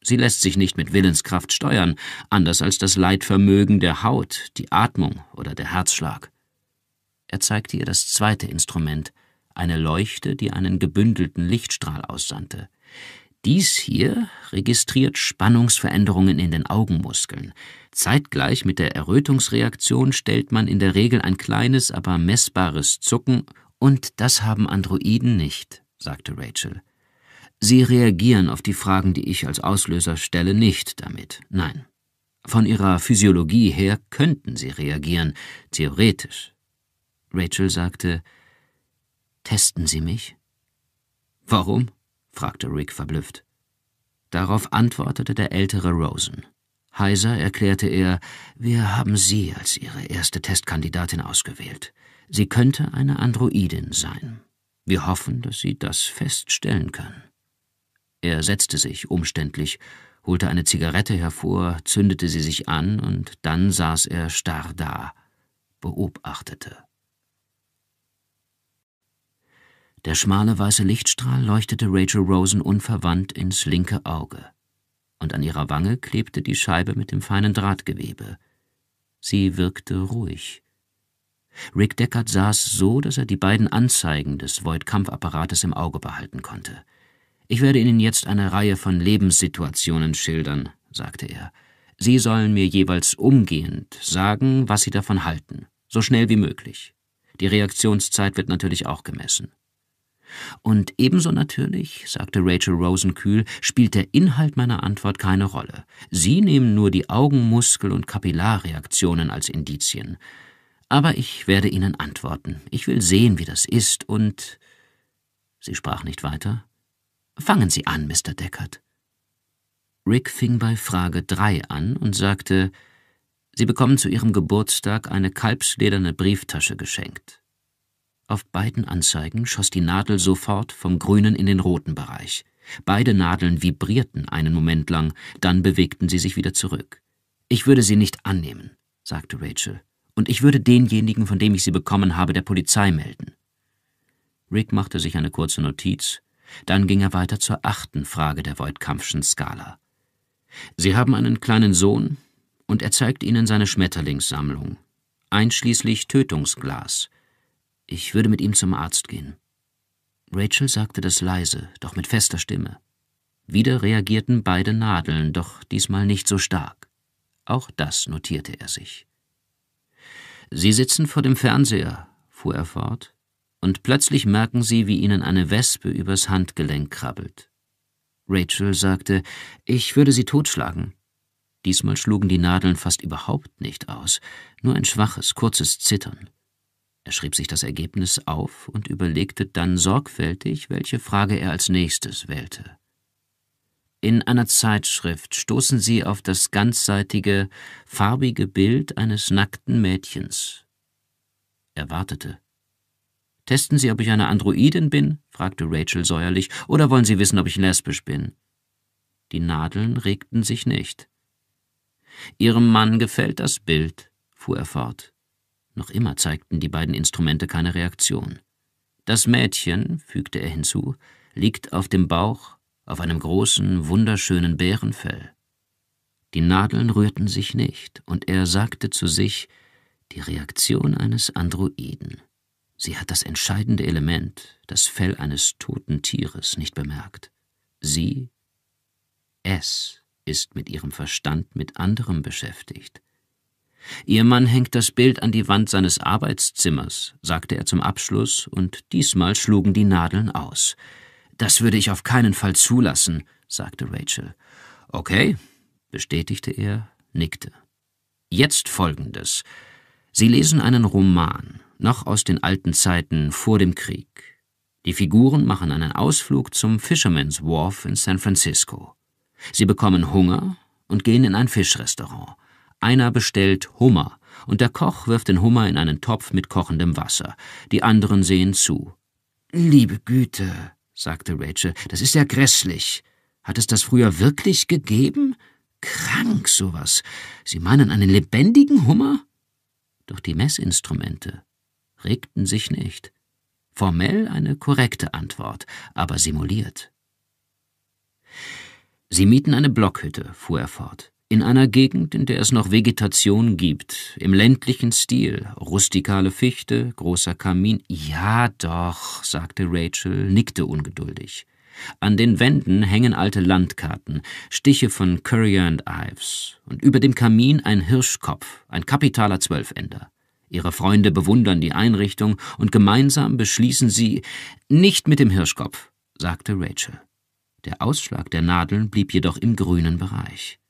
Speaker 1: Sie lässt sich nicht mit Willenskraft steuern, anders als das Leitvermögen der Haut, die Atmung oder der Herzschlag. Er zeigte ihr das zweite Instrument, eine Leuchte, die einen gebündelten Lichtstrahl aussandte. Dies hier registriert Spannungsveränderungen in den Augenmuskeln. Zeitgleich mit der Errötungsreaktion stellt man in der Regel ein kleines, aber messbares Zucken, und das haben Androiden nicht, sagte Rachel. Sie reagieren auf die Fragen, die ich als Auslöser stelle, nicht damit, nein. Von ihrer Physiologie her könnten sie reagieren, theoretisch, Rachel sagte, Testen Sie mich? Warum? fragte Rick verblüfft. Darauf antwortete der ältere Rosen. Heiser erklärte er, wir haben Sie als Ihre erste Testkandidatin ausgewählt. Sie könnte eine Androidin sein. Wir hoffen, dass Sie das feststellen können. Er setzte sich umständlich, holte eine Zigarette hervor, zündete sie sich an und dann saß er starr da, beobachtete. Der schmale weiße Lichtstrahl leuchtete Rachel Rosen unverwandt ins linke Auge, und an ihrer Wange klebte die Scheibe mit dem feinen Drahtgewebe. Sie wirkte ruhig. Rick Deckard saß so, dass er die beiden Anzeigen des Void-Kampfapparates im Auge behalten konnte. Ich werde Ihnen jetzt eine Reihe von Lebenssituationen schildern, sagte er. Sie sollen mir jeweils umgehend sagen, was Sie davon halten, so schnell wie möglich. Die Reaktionszeit wird natürlich auch gemessen. Und ebenso natürlich, sagte Rachel Rosen kühl, spielt der Inhalt meiner Antwort keine Rolle. Sie nehmen nur die Augenmuskel- und Kapillarreaktionen als Indizien. Aber ich werde Ihnen antworten. Ich will sehen, wie das ist und. Sie sprach nicht weiter. Fangen Sie an, Mr. Deckard. Rick fing bei Frage 3 an und sagte: Sie bekommen zu Ihrem Geburtstag eine kalbslederne Brieftasche geschenkt. Auf beiden Anzeigen schoss die Nadel sofort vom grünen in den roten Bereich. Beide Nadeln vibrierten einen Moment lang, dann bewegten sie sich wieder zurück. Ich würde sie nicht annehmen, sagte Rachel, und ich würde denjenigen, von dem ich sie bekommen habe, der Polizei melden. Rick machte sich eine kurze Notiz, dann ging er weiter zur achten Frage der Voigtkampfschen Skala. Sie haben einen kleinen Sohn, und er zeigt Ihnen seine Schmetterlingssammlung, einschließlich Tötungsglas, ich würde mit ihm zum Arzt gehen. Rachel sagte das leise, doch mit fester Stimme. Wieder reagierten beide Nadeln, doch diesmal nicht so stark. Auch das notierte er sich. Sie sitzen vor dem Fernseher, fuhr er fort, und plötzlich merken sie, wie ihnen eine Wespe übers Handgelenk krabbelt. Rachel sagte, ich würde sie totschlagen. Diesmal schlugen die Nadeln fast überhaupt nicht aus, nur ein schwaches, kurzes Zittern. Er schrieb sich das Ergebnis auf und überlegte dann sorgfältig, welche Frage er als nächstes wählte. In einer Zeitschrift stoßen sie auf das ganzseitige, farbige Bild eines nackten Mädchens. Er wartete. Testen Sie, ob ich eine Androidin bin? fragte Rachel säuerlich. Oder wollen Sie wissen, ob ich lesbisch bin? Die Nadeln regten sich nicht. Ihrem Mann gefällt das Bild, fuhr er fort. Noch immer zeigten die beiden Instrumente keine Reaktion. Das Mädchen, fügte er hinzu, liegt auf dem Bauch auf einem großen, wunderschönen Bärenfell. Die Nadeln rührten sich nicht, und er sagte zu sich, die Reaktion eines Androiden. Sie hat das entscheidende Element, das Fell eines toten Tieres, nicht bemerkt. Sie, es, ist mit ihrem Verstand mit anderem beschäftigt. Ihr Mann hängt das Bild an die Wand seines Arbeitszimmers, sagte er zum Abschluss, und diesmal schlugen die Nadeln aus. Das würde ich auf keinen Fall zulassen, sagte Rachel. Okay, bestätigte er, nickte. Jetzt folgendes. Sie lesen einen Roman, noch aus den alten Zeiten vor dem Krieg. Die Figuren machen einen Ausflug zum Fisherman's Wharf in San Francisco. Sie bekommen Hunger und gehen in ein Fischrestaurant. Einer bestellt Hummer, und der Koch wirft den Hummer in einen Topf mit kochendem Wasser. Die anderen sehen zu. Liebe Güte, sagte Rachel, das ist ja grässlich. Hat es das früher wirklich gegeben? Krank sowas. Sie meinen einen lebendigen Hummer? Doch die Messinstrumente regten sich nicht. Formell eine korrekte Antwort, aber simuliert. Sie mieten eine Blockhütte, fuhr er fort. In einer Gegend, in der es noch Vegetation gibt, im ländlichen Stil, rustikale Fichte, großer Kamin. Ja doch, sagte Rachel, nickte ungeduldig. An den Wänden hängen alte Landkarten, Stiche von Currier and Ives, und über dem Kamin ein Hirschkopf, ein kapitaler Zwölfender. Ihre Freunde bewundern die Einrichtung und gemeinsam beschließen sie, nicht mit dem Hirschkopf, sagte Rachel. Der Ausschlag der Nadeln blieb jedoch im grünen Bereich.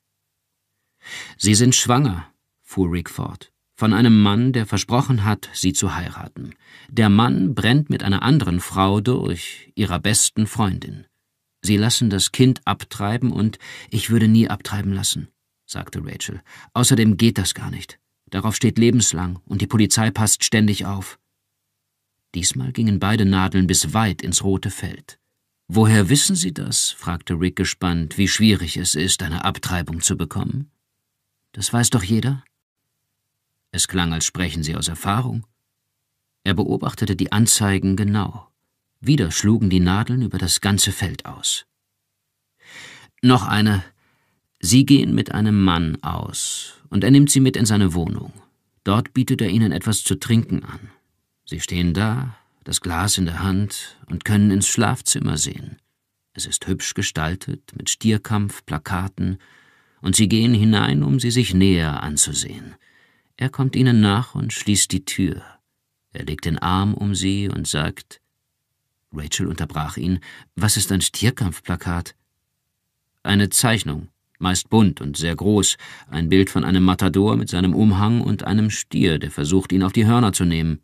Speaker 1: Sie sind schwanger, fuhr Rick fort, von einem Mann, der versprochen hat, sie zu heiraten. Der Mann brennt mit einer anderen Frau durch, ihrer besten Freundin. Sie lassen das Kind abtreiben und ich würde nie abtreiben lassen, sagte Rachel. Außerdem geht das gar nicht. Darauf steht lebenslang und die Polizei passt ständig auf. Diesmal gingen beide Nadeln bis weit ins rote Feld. Woher wissen Sie das? fragte Rick gespannt, wie schwierig es ist, eine Abtreibung zu bekommen. Das weiß doch jeder. Es klang, als sprechen sie aus Erfahrung. Er beobachtete die Anzeigen genau. Wieder schlugen die Nadeln über das ganze Feld aus. Noch eine. Sie gehen mit einem Mann aus, und er nimmt sie mit in seine Wohnung. Dort bietet er ihnen etwas zu trinken an. Sie stehen da, das Glas in der Hand, und können ins Schlafzimmer sehen. Es ist hübsch gestaltet, mit Stierkampf, Plakaten, und sie gehen hinein, um sie sich näher anzusehen. Er kommt ihnen nach und schließt die Tür. Er legt den Arm um sie und sagt Rachel unterbrach ihn Was ist ein Stierkampfplakat? Eine Zeichnung, meist bunt und sehr groß, ein Bild von einem Matador mit seinem Umhang und einem Stier, der versucht, ihn auf die Hörner zu nehmen.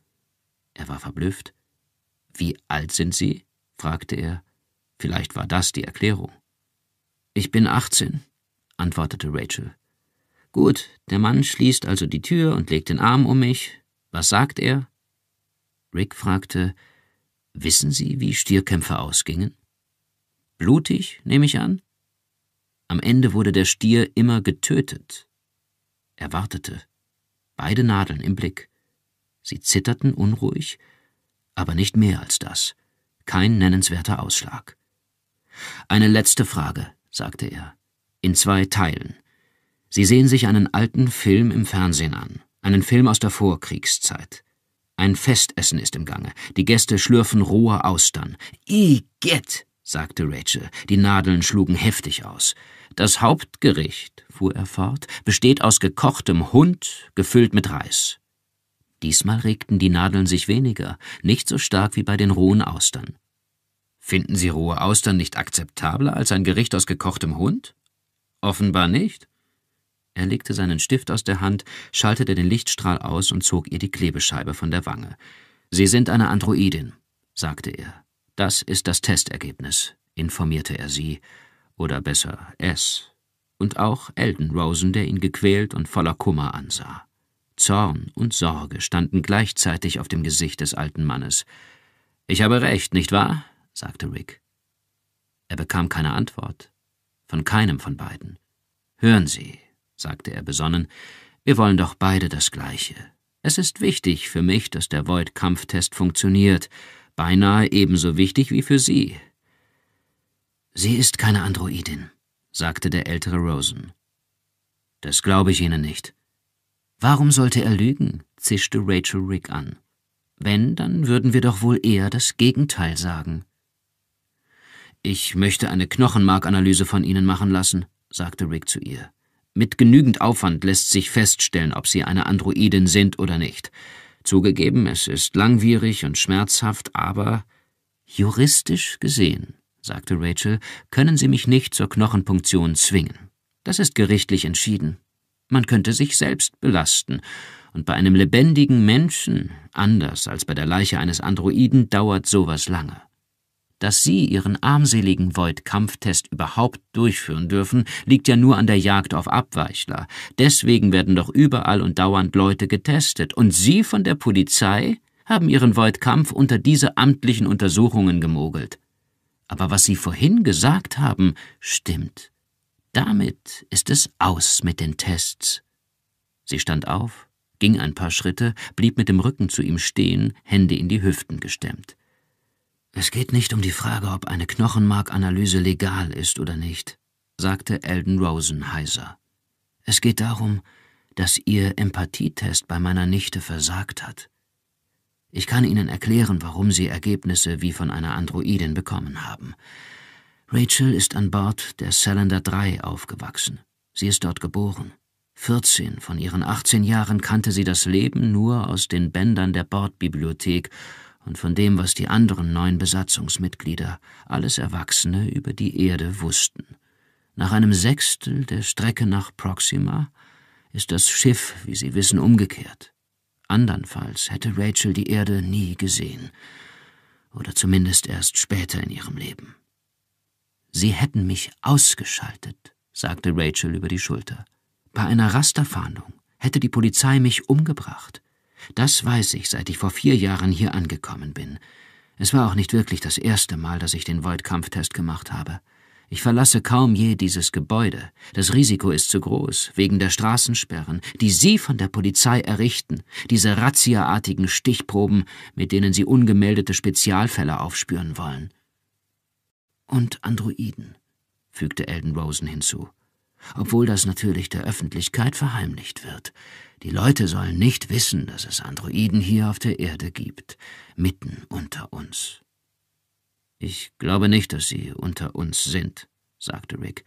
Speaker 1: Er war verblüfft. Wie alt sind Sie? fragte er. Vielleicht war das die Erklärung. Ich bin achtzehn, antwortete Rachel. Gut, der Mann schließt also die Tür und legt den Arm um mich. Was sagt er? Rick fragte, Wissen Sie, wie Stierkämpfe ausgingen? Blutig, nehme ich an? Am Ende wurde der Stier immer getötet. Er wartete, beide Nadeln im Blick. Sie zitterten unruhig, aber nicht mehr als das. Kein nennenswerter Ausschlag. Eine letzte Frage, sagte er in zwei Teilen. Sie sehen sich einen alten Film im Fernsehen an, einen Film aus der Vorkriegszeit. Ein Festessen ist im Gange, die Gäste schlürfen rohe Austern. Igitt, sagte Rachel, die Nadeln schlugen heftig aus. Das Hauptgericht, fuhr er fort, besteht aus gekochtem Hund, gefüllt mit Reis. Diesmal regten die Nadeln sich weniger, nicht so stark wie bei den rohen Austern. Finden Sie rohe Austern nicht akzeptabler als ein Gericht aus gekochtem Hund? Offenbar nicht. Er legte seinen Stift aus der Hand, schaltete den Lichtstrahl aus und zog ihr die Klebescheibe von der Wange. Sie sind eine Androidin, sagte er. Das ist das Testergebnis, informierte er sie, oder besser es, und auch Elden Rosen, der ihn gequält und voller Kummer ansah. Zorn und Sorge standen gleichzeitig auf dem Gesicht des alten Mannes. Ich habe recht, nicht wahr? sagte Rick. Er bekam keine Antwort, von keinem von beiden. Hören Sie, sagte er besonnen, wir wollen doch beide das Gleiche. Es ist wichtig für mich, dass der Void-Kampftest funktioniert, beinahe ebenso wichtig wie für Sie. Sie ist keine Androidin, sagte der ältere Rosen. Das glaube ich Ihnen nicht. Warum sollte er lügen? zischte Rachel Rick an. Wenn, dann würden wir doch wohl eher das Gegenteil sagen. Ich möchte eine Knochenmarkanalyse von Ihnen machen lassen, sagte Rick zu ihr. Mit genügend Aufwand lässt sich feststellen, ob Sie eine Androidin sind oder nicht. Zugegeben, es ist langwierig und schmerzhaft, aber juristisch gesehen, sagte Rachel, können Sie mich nicht zur Knochenpunktion zwingen. Das ist gerichtlich entschieden. Man könnte sich selbst belasten, und bei einem lebendigen Menschen, anders als bei der Leiche eines Androiden, dauert sowas lange. Dass Sie Ihren armseligen Void-Kampftest überhaupt durchführen dürfen, liegt ja nur an der Jagd auf Abweichler. Deswegen werden doch überall und dauernd Leute getestet. Und Sie von der Polizei haben Ihren Void-Kampf unter diese amtlichen Untersuchungen gemogelt. Aber was Sie vorhin gesagt haben, stimmt. Damit ist es aus mit den Tests. Sie stand auf, ging ein paar Schritte, blieb mit dem Rücken zu ihm stehen, Hände in die Hüften gestemmt. Es geht nicht um die Frage, ob eine Knochenmarkanalyse legal ist oder nicht, sagte Elden Rosen heiser. Es geht darum, dass Ihr Empathietest bei meiner Nichte versagt hat. Ich kann Ihnen erklären, warum Sie Ergebnisse wie von einer Androidin bekommen haben. Rachel ist an Bord der Cylinder 3 aufgewachsen. Sie ist dort geboren. 14 von ihren 18 Jahren kannte sie das Leben nur aus den Bändern der Bordbibliothek und von dem, was die anderen neun Besatzungsmitglieder, alles Erwachsene, über die Erde wussten. Nach einem Sechstel der Strecke nach Proxima ist das Schiff, wie Sie wissen, umgekehrt. Andernfalls hätte Rachel die Erde nie gesehen, oder zumindest erst später in ihrem Leben. Sie hätten mich ausgeschaltet, sagte Rachel über die Schulter. Bei einer Rasterfahndung hätte die Polizei mich umgebracht. Das weiß ich, seit ich vor vier Jahren hier angekommen bin. Es war auch nicht wirklich das erste Mal, dass ich den Void-Kampftest gemacht habe. Ich verlasse kaum je dieses Gebäude. Das Risiko ist zu groß, wegen der Straßensperren, die Sie von der Polizei errichten, diese razziaartigen Stichproben, mit denen Sie ungemeldete Spezialfälle aufspüren wollen. Und Androiden, fügte Elden Rosen hinzu obwohl das natürlich der Öffentlichkeit verheimlicht wird. Die Leute sollen nicht wissen, dass es Androiden hier auf der Erde gibt, mitten unter uns. Ich glaube nicht, dass sie unter uns sind, sagte Rick.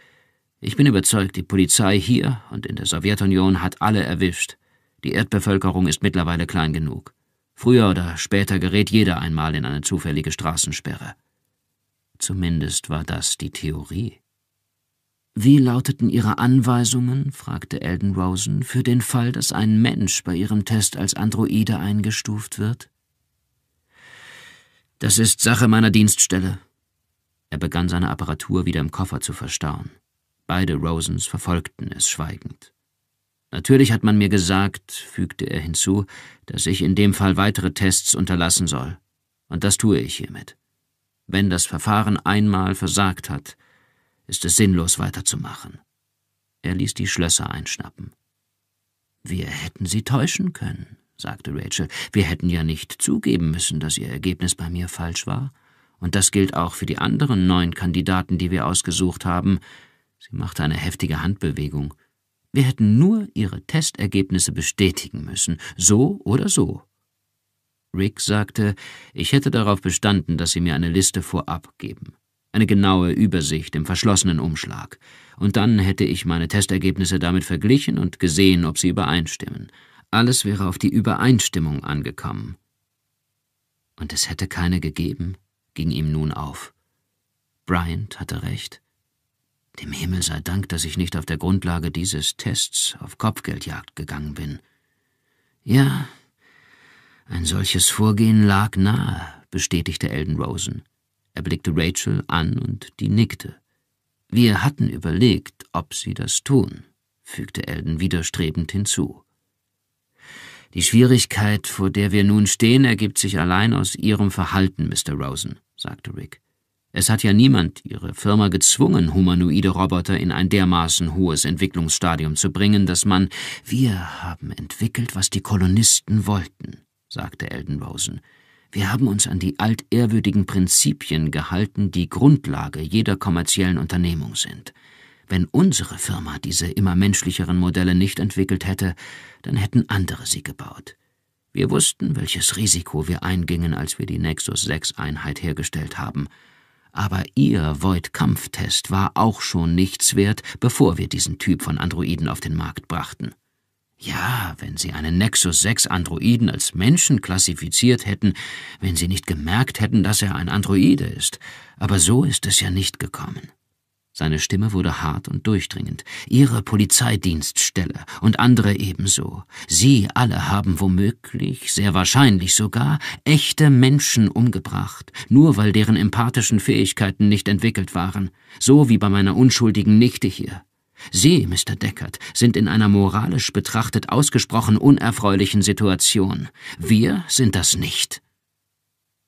Speaker 1: Ich bin überzeugt, die Polizei hier und in der Sowjetunion hat alle erwischt. Die Erdbevölkerung ist mittlerweile klein genug. Früher oder später gerät jeder einmal in eine zufällige Straßensperre. Zumindest war das die Theorie. Wie lauteten Ihre Anweisungen, fragte Elden Rosen, für den Fall, dass ein Mensch bei Ihrem Test als Androide eingestuft wird? Das ist Sache meiner Dienststelle. Er begann seine Apparatur wieder im Koffer zu verstauen. Beide Rosens verfolgten es schweigend. Natürlich hat man mir gesagt, fügte er hinzu, dass ich in dem Fall weitere Tests unterlassen soll. Und das tue ich hiermit. Wenn das Verfahren einmal versagt hat, ist es sinnlos weiterzumachen. Er ließ die Schlösser einschnappen. Wir hätten sie täuschen können, sagte Rachel. Wir hätten ja nicht zugeben müssen, dass ihr Ergebnis bei mir falsch war. Und das gilt auch für die anderen neun Kandidaten, die wir ausgesucht haben. Sie machte eine heftige Handbewegung. Wir hätten nur ihre Testergebnisse bestätigen müssen, so oder so. Rick sagte, ich hätte darauf bestanden, dass sie mir eine Liste vorab geben eine genaue Übersicht im verschlossenen Umschlag. Und dann hätte ich meine Testergebnisse damit verglichen und gesehen, ob sie übereinstimmen. Alles wäre auf die Übereinstimmung angekommen. Und es hätte keine gegeben, ging ihm nun auf. Bryant hatte recht. Dem Himmel sei Dank, dass ich nicht auf der Grundlage dieses Tests auf Kopfgeldjagd gegangen bin. Ja, ein solches Vorgehen lag nahe, bestätigte Elden Rosen. Er blickte Rachel an und die nickte. Wir hatten überlegt, ob sie das tun, fügte Eldon widerstrebend hinzu. Die Schwierigkeit, vor der wir nun stehen, ergibt sich allein aus Ihrem Verhalten, Mr. Rosen, sagte Rick. Es hat ja niemand Ihre Firma gezwungen, humanoide Roboter in ein dermaßen hohes Entwicklungsstadium zu bringen, dass man Wir haben entwickelt, was die Kolonisten wollten, sagte Eldon Rosen. Wir haben uns an die altehrwürdigen Prinzipien gehalten, die Grundlage jeder kommerziellen Unternehmung sind. Wenn unsere Firma diese immer menschlicheren Modelle nicht entwickelt hätte, dann hätten andere sie gebaut. Wir wussten, welches Risiko wir eingingen, als wir die Nexus 6 Einheit hergestellt haben. Aber ihr Void-Kampftest war auch schon nichts wert, bevor wir diesen Typ von Androiden auf den Markt brachten. Ja, wenn Sie einen Nexus 6 Androiden als Menschen klassifiziert hätten, wenn Sie nicht gemerkt hätten, dass er ein Androide ist. Aber so ist es ja nicht gekommen. Seine Stimme wurde hart und durchdringend. Ihre Polizeidienststelle und andere ebenso. Sie alle haben womöglich, sehr wahrscheinlich sogar, echte Menschen umgebracht, nur weil deren empathischen Fähigkeiten nicht entwickelt waren. So wie bei meiner unschuldigen Nichte hier. Sie, Mr. Deckard, sind in einer moralisch betrachtet ausgesprochen unerfreulichen Situation. Wir sind das nicht.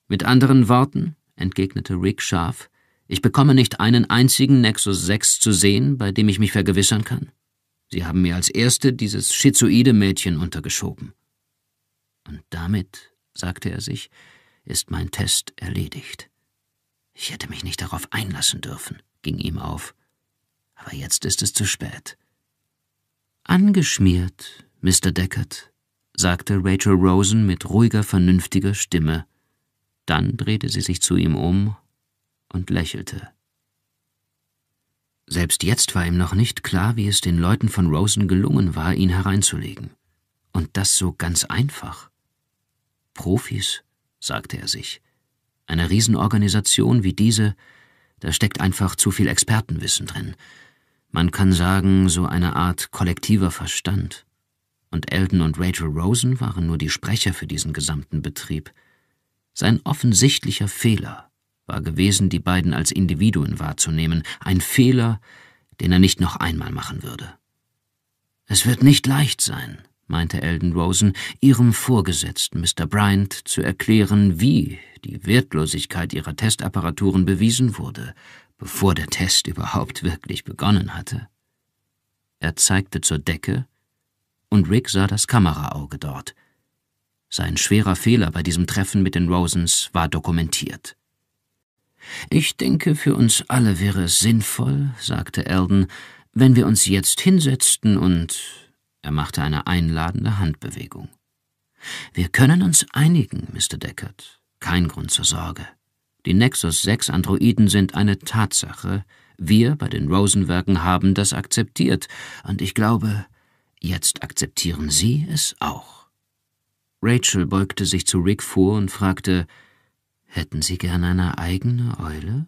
Speaker 1: Mit anderen Worten, entgegnete Rick scharf, ich bekomme nicht einen einzigen Nexus 6 zu sehen, bei dem ich mich vergewissern kann. Sie haben mir als Erste dieses schizoide Mädchen untergeschoben. Und damit, sagte er sich, ist mein Test erledigt. Ich hätte mich nicht darauf einlassen dürfen, ging ihm auf aber jetzt ist es zu spät. Angeschmiert, Mr. Deckard, sagte Rachel Rosen mit ruhiger, vernünftiger Stimme. Dann drehte sie sich zu ihm um und lächelte. Selbst jetzt war ihm noch nicht klar, wie es den Leuten von Rosen gelungen war, ihn hereinzulegen. Und das so ganz einfach. Profis, sagte er sich. Eine Riesenorganisation wie diese, da steckt einfach zu viel Expertenwissen drin. Man kann sagen, so eine Art kollektiver Verstand. Und Elton und Rachel Rosen waren nur die Sprecher für diesen gesamten Betrieb. Sein offensichtlicher Fehler war gewesen, die beiden als Individuen wahrzunehmen, ein Fehler, den er nicht noch einmal machen würde. Es wird nicht leicht sein, meinte Elden Rosen, ihrem Vorgesetzten Mr. Bryant zu erklären, wie die Wertlosigkeit ihrer Testapparaturen bewiesen wurde, bevor der Test überhaupt wirklich begonnen hatte. Er zeigte zur Decke, und Rick sah das Kameraauge dort. Sein schwerer Fehler bei diesem Treffen mit den Rosens war dokumentiert. Ich denke, für uns alle wäre es sinnvoll, sagte Eldon, wenn wir uns jetzt hinsetzten und er machte eine einladende Handbewegung. Wir können uns einigen, Mr. Deckard. Kein Grund zur Sorge. Die Nexus 6 Androiden sind eine Tatsache. Wir bei den Rosenwerken haben das akzeptiert, und ich glaube, jetzt akzeptieren Sie es auch. Rachel beugte sich zu Rick vor und fragte, Hätten Sie gern eine eigene Eule?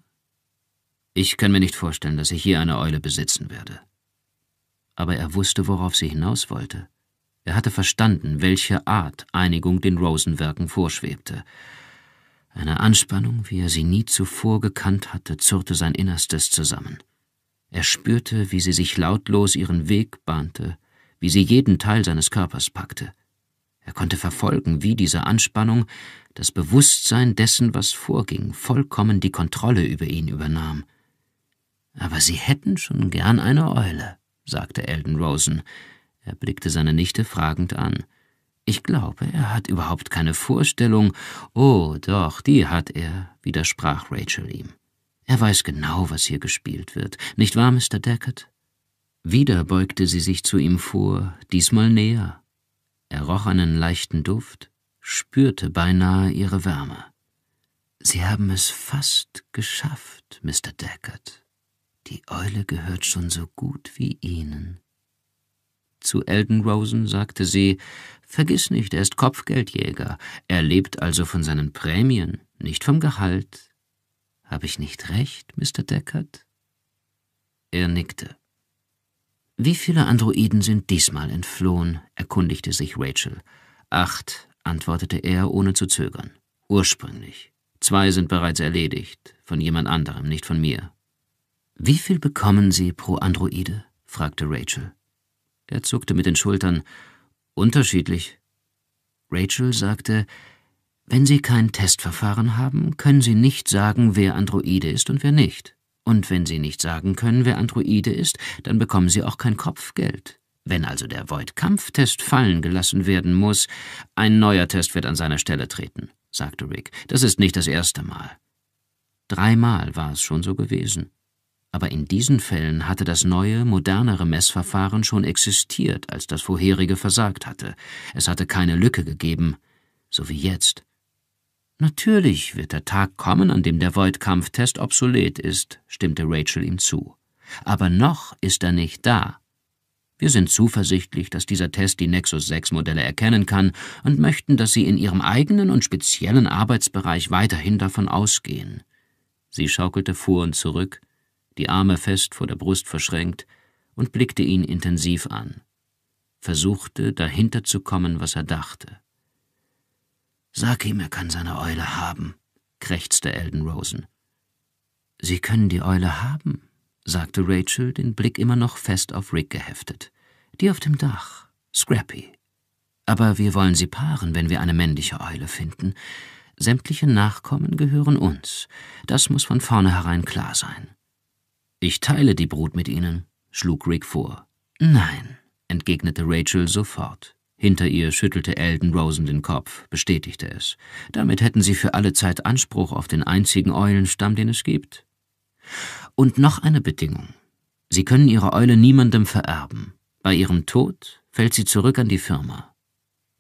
Speaker 1: Ich kann mir nicht vorstellen, dass ich hier eine Eule besitzen werde. Aber er wusste, worauf sie hinaus wollte. Er hatte verstanden, welche Art Einigung den Rosenwerken vorschwebte. Eine Anspannung, wie er sie nie zuvor gekannt hatte, zurrte sein Innerstes zusammen. Er spürte, wie sie sich lautlos ihren Weg bahnte, wie sie jeden Teil seines Körpers packte. Er konnte verfolgen, wie diese Anspannung, das Bewusstsein dessen, was vorging, vollkommen die Kontrolle über ihn übernahm. Aber sie hätten schon gern eine Eule, sagte Elden Rosen. Er blickte seine Nichte fragend an. Ich glaube, er hat überhaupt keine Vorstellung. Oh, doch, die hat er, widersprach Rachel ihm. Er weiß genau, was hier gespielt wird, nicht wahr, Mr. Deckard? Wieder beugte sie sich zu ihm vor, diesmal näher. Er roch einen leichten Duft, spürte beinahe ihre Wärme. Sie haben es fast geschafft, Mr. Deckard. Die Eule gehört schon so gut wie Ihnen. Zu Elden Rosen sagte sie, Vergiss nicht, er ist Kopfgeldjäger, er lebt also von seinen Prämien, nicht vom Gehalt. Habe ich nicht recht, Mr. Deckard? Er nickte. Wie viele Androiden sind diesmal entflohen? erkundigte sich Rachel. Acht, antwortete er, ohne zu zögern. Ursprünglich. Zwei sind bereits erledigt, von jemand anderem, nicht von mir. Wie viel bekommen Sie pro Androide? fragte Rachel. Er zuckte mit den Schultern Unterschiedlich. Rachel sagte, wenn Sie kein Testverfahren haben, können Sie nicht sagen, wer Androide ist und wer nicht. Und wenn Sie nicht sagen können, wer Androide ist, dann bekommen Sie auch kein Kopfgeld. Wenn also der Void-Kampftest fallen gelassen werden muss, ein neuer Test wird an seiner Stelle treten, sagte Rick. Das ist nicht das erste Mal. Dreimal war es schon so gewesen. Aber in diesen Fällen hatte das neue, modernere Messverfahren schon existiert, als das vorherige versagt hatte. Es hatte keine Lücke gegeben, so wie jetzt. Natürlich wird der Tag kommen, an dem der Void-Kampftest obsolet ist, stimmte Rachel ihm zu. Aber noch ist er nicht da. Wir sind zuversichtlich, dass dieser Test die Nexus 6 Modelle erkennen kann und möchten, dass sie in ihrem eigenen und speziellen Arbeitsbereich weiterhin davon ausgehen. Sie schaukelte vor und zurück, die Arme fest vor der Brust verschränkt, und blickte ihn intensiv an, versuchte dahinter zu kommen, was er dachte. Sag ihm, er kann seine Eule haben, krächzte Elden Rosen. Sie können die Eule haben, sagte Rachel, den Blick immer noch fest auf Rick geheftet. Die auf dem Dach, Scrappy. Aber wir wollen sie paaren, wenn wir eine männliche Eule finden. Sämtliche Nachkommen gehören uns. Das muss von vornherein klar sein. Ich teile die Brut mit Ihnen, schlug Rick vor. Nein, entgegnete Rachel sofort. Hinter ihr schüttelte Elden Rosen den Kopf, bestätigte es. Damit hätten sie für alle Zeit Anspruch auf den einzigen Eulenstamm, den es gibt. Und noch eine Bedingung. Sie können Ihre Eule niemandem vererben. Bei ihrem Tod fällt sie zurück an die Firma.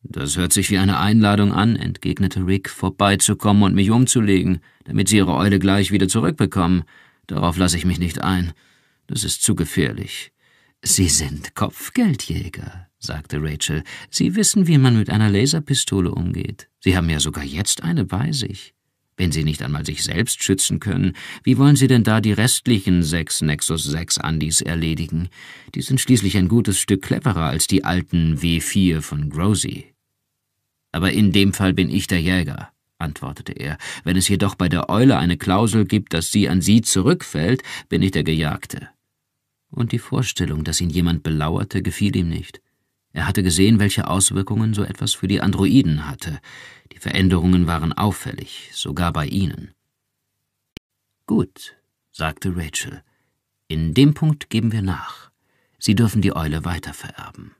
Speaker 1: Das hört sich wie eine Einladung an, entgegnete Rick, vorbeizukommen und mich umzulegen, damit Sie Ihre Eule gleich wieder zurückbekommen. Darauf lasse ich mich nicht ein. Das ist zu gefährlich. Sie sind Kopfgeldjäger, sagte Rachel. Sie wissen, wie man mit einer Laserpistole umgeht. Sie haben ja sogar jetzt eine bei sich. Wenn Sie nicht einmal sich selbst schützen können, wie wollen Sie denn da die restlichen sechs Nexus 6 Andis erledigen? Die sind schließlich ein gutes Stück cleverer als die alten W4 von Grosy. Aber in dem Fall bin ich der Jäger antwortete er. Wenn es jedoch bei der Eule eine Klausel gibt, dass sie an sie zurückfällt, bin ich der Gejagte. Und die Vorstellung, dass ihn jemand belauerte, gefiel ihm nicht. Er hatte gesehen, welche Auswirkungen so etwas für die Androiden hatte. Die Veränderungen waren auffällig, sogar bei ihnen. Gut, sagte Rachel. In dem Punkt geben wir nach. Sie dürfen die Eule weitervererben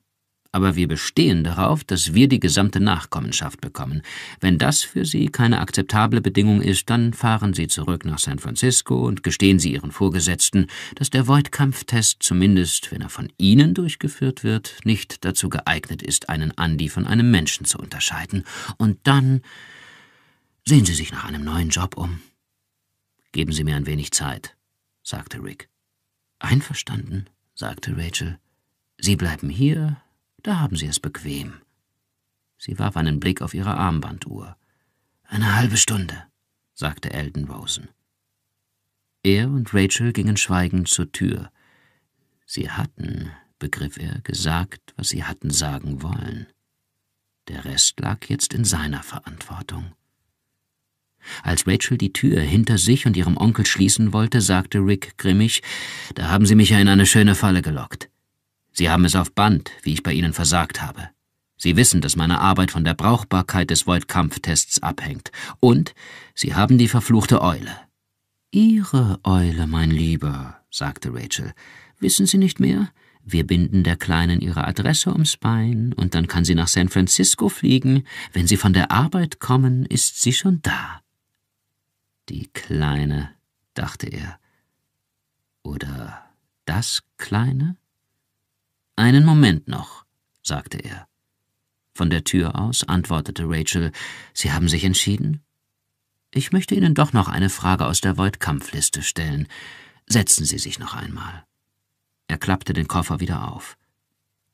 Speaker 1: aber wir bestehen darauf, dass wir die gesamte Nachkommenschaft bekommen. Wenn das für Sie keine akzeptable Bedingung ist, dann fahren Sie zurück nach San Francisco und gestehen Sie Ihren Vorgesetzten, dass der Voigt-Kampftest zumindest, wenn er von Ihnen durchgeführt wird, nicht dazu geeignet ist, einen Andi von einem Menschen zu unterscheiden. Und dann sehen Sie sich nach einem neuen Job um. Geben Sie mir ein wenig Zeit, sagte Rick. Einverstanden, sagte Rachel. Sie bleiben hier, da haben Sie es bequem. Sie warf einen Blick auf ihre Armbanduhr. Eine halbe Stunde, sagte Elden Rosen. Er und Rachel gingen schweigend zur Tür. Sie hatten, begriff er, gesagt, was sie hatten sagen wollen. Der Rest lag jetzt in seiner Verantwortung. Als Rachel die Tür hinter sich und ihrem Onkel schließen wollte, sagte Rick grimmig, da haben Sie mich ja in eine schöne Falle gelockt. Sie haben es auf Band, wie ich bei Ihnen versagt habe. Sie wissen, dass meine Arbeit von der Brauchbarkeit des Voigt-Kampftests abhängt. Und Sie haben die verfluchte Eule. Ihre Eule, mein Lieber, sagte Rachel. Wissen Sie nicht mehr? Wir binden der Kleinen ihre Adresse ums Bein, und dann kann sie nach San Francisco fliegen. Wenn sie von der Arbeit kommen, ist sie schon da. Die Kleine, dachte er. Oder das Kleine? Einen Moment noch, sagte er. Von der Tür aus antwortete Rachel, Sie haben sich entschieden? Ich möchte Ihnen doch noch eine Frage aus der Void-Kampfliste stellen. Setzen Sie sich noch einmal. Er klappte den Koffer wieder auf.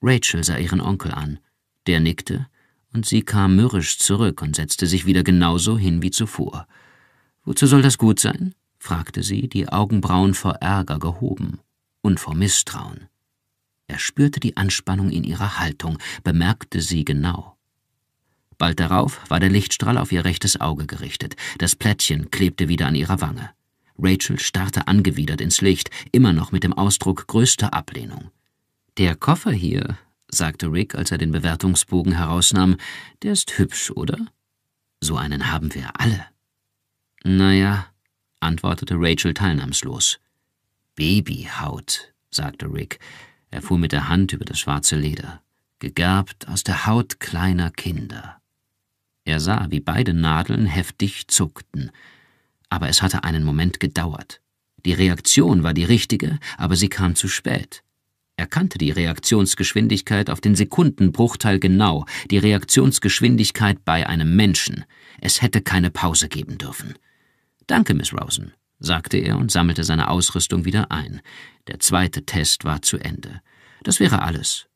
Speaker 1: Rachel sah ihren Onkel an. Der nickte, und sie kam mürrisch zurück und setzte sich wieder genauso hin wie zuvor. Wozu soll das gut sein? fragte sie, die Augenbrauen vor Ärger gehoben und vor Misstrauen. Er spürte die Anspannung in ihrer Haltung, bemerkte sie genau. Bald darauf war der Lichtstrahl auf ihr rechtes Auge gerichtet. Das Plättchen klebte wieder an ihrer Wange. Rachel starrte angewidert ins Licht, immer noch mit dem Ausdruck größter Ablehnung. Der Koffer hier, sagte Rick, als er den Bewertungsbogen herausnahm, der ist hübsch, oder? So einen haben wir alle. Naja, antwortete Rachel teilnahmslos. Babyhaut, sagte Rick, er fuhr mit der Hand über das schwarze Leder, gegerbt aus der Haut kleiner Kinder. Er sah, wie beide Nadeln heftig zuckten, aber es hatte einen Moment gedauert. Die Reaktion war die richtige, aber sie kam zu spät. Er kannte die Reaktionsgeschwindigkeit auf den Sekundenbruchteil genau, die Reaktionsgeschwindigkeit bei einem Menschen. Es hätte keine Pause geben dürfen. Danke, Miss Rosen, sagte er und sammelte seine Ausrüstung wieder ein. Der zweite Test war zu Ende. Das wäre alles.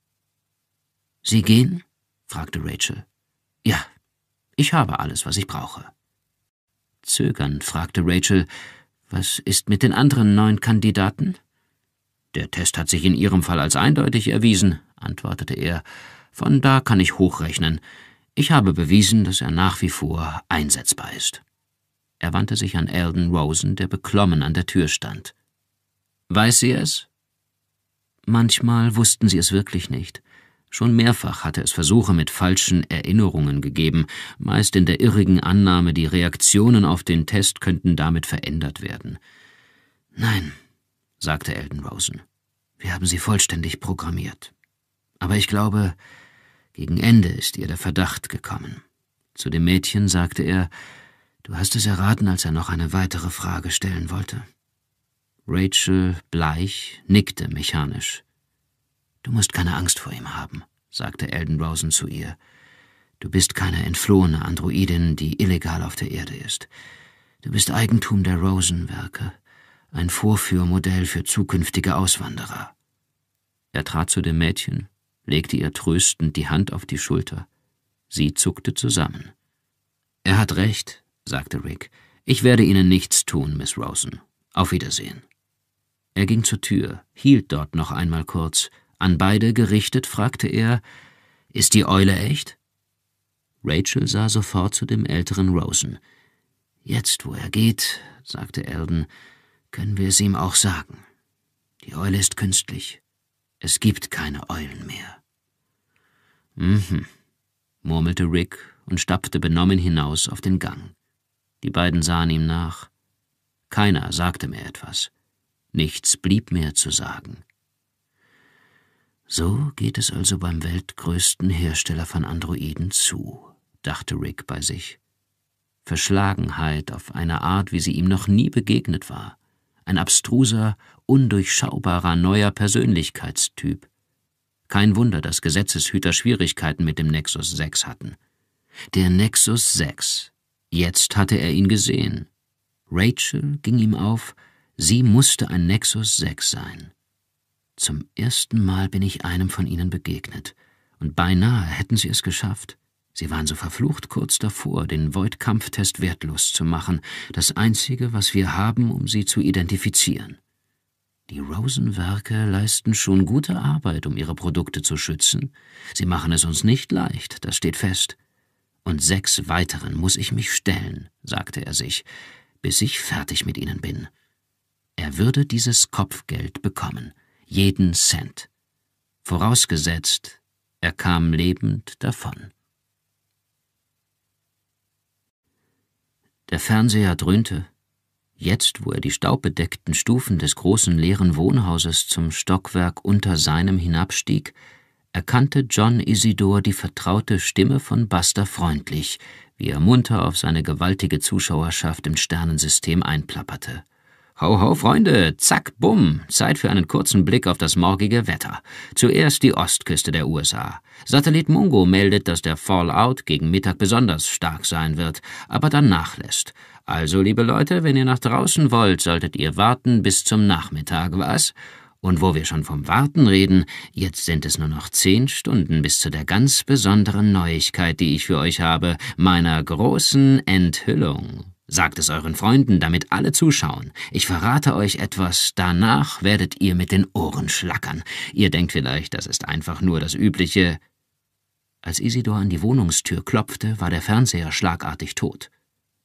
Speaker 1: Sie gehen? fragte Rachel. Ja, ich habe alles, was ich brauche. Zögernd fragte Rachel, was ist mit den anderen neun Kandidaten? Der Test hat sich in Ihrem Fall als eindeutig erwiesen, antwortete er. Von da kann ich hochrechnen. Ich habe bewiesen, dass er nach wie vor einsetzbar ist. Er wandte sich an Alden Rosen, der beklommen an der Tür stand. Weiß sie es? Manchmal wussten sie es wirklich nicht. Schon mehrfach hatte es Versuche mit falschen Erinnerungen gegeben, meist in der irrigen Annahme, die Reaktionen auf den Test könnten damit verändert werden. Nein, sagte Elden Rosen, wir haben sie vollständig programmiert. Aber ich glaube, gegen Ende ist ihr der Verdacht gekommen. Zu dem Mädchen sagte er, Du hast es erraten, als er noch eine weitere Frage stellen wollte. Rachel, bleich, nickte mechanisch. Du musst keine Angst vor ihm haben, sagte Rosen zu ihr. Du bist keine entflohene Androidin, die illegal auf der Erde ist. Du bist Eigentum der Rosenwerke, ein Vorführmodell für zukünftige Auswanderer. Er trat zu dem Mädchen, legte ihr tröstend die Hand auf die Schulter. Sie zuckte zusammen. Er hat recht, sagte Rick. Ich werde Ihnen nichts tun, Miss Rosen. Auf Wiedersehen. Er ging zur Tür, hielt dort noch einmal kurz. An beide gerichtet fragte er: Ist die Eule echt? Rachel sah sofort zu dem älteren Rosen. Jetzt, wo er geht, sagte Eldon, können wir es ihm auch sagen. Die Eule ist künstlich. Es gibt keine Eulen mehr. Mhm, murmelte Rick und stapfte benommen hinaus auf den Gang. Die beiden sahen ihm nach. Keiner sagte mehr etwas. Nichts blieb mehr zu sagen. So geht es also beim weltgrößten Hersteller von Androiden zu, dachte Rick bei sich. Verschlagenheit auf eine Art, wie sie ihm noch nie begegnet war. Ein abstruser, undurchschaubarer neuer Persönlichkeitstyp. Kein Wunder, dass Gesetzeshüter Schwierigkeiten mit dem Nexus 6 hatten. Der Nexus 6 Jetzt hatte er ihn gesehen. Rachel ging ihm auf, sie musste ein Nexus 6 sein. Zum ersten Mal bin ich einem von ihnen begegnet, und beinahe hätten sie es geschafft. Sie waren so verflucht kurz davor, den Void-Kampftest wertlos zu machen, das einzige, was wir haben, um sie zu identifizieren. Die Rosenwerke leisten schon gute Arbeit, um ihre Produkte zu schützen. Sie machen es uns nicht leicht, das steht fest und sechs weiteren muss ich mich stellen, sagte er sich, bis ich fertig mit ihnen bin. Er würde dieses Kopfgeld bekommen, jeden Cent. Vorausgesetzt, er kam lebend davon. Der Fernseher dröhnte. Jetzt, wo er die staubbedeckten Stufen des großen leeren Wohnhauses zum Stockwerk unter seinem hinabstieg, erkannte John Isidor die vertraute Stimme von Buster freundlich, wie er munter auf seine gewaltige Zuschauerschaft im Sternensystem einplapperte. Ho, ho, Freunde, zack, bumm, Zeit für einen kurzen Blick auf das morgige Wetter. Zuerst die Ostküste der USA. Satellit Mungo meldet, dass der Fallout gegen Mittag besonders stark sein wird, aber dann nachlässt. Also, liebe Leute, wenn ihr nach draußen wollt, solltet ihr warten bis zum Nachmittag, was? Und wo wir schon vom Warten reden, jetzt sind es nur noch zehn Stunden bis zu der ganz besonderen Neuigkeit, die ich für euch habe, meiner großen Enthüllung. Sagt es euren Freunden, damit alle zuschauen. Ich verrate euch etwas, danach werdet ihr mit den Ohren schlackern. Ihr denkt vielleicht, das ist einfach nur das übliche. Als Isidor an die Wohnungstür klopfte, war der Fernseher schlagartig tot.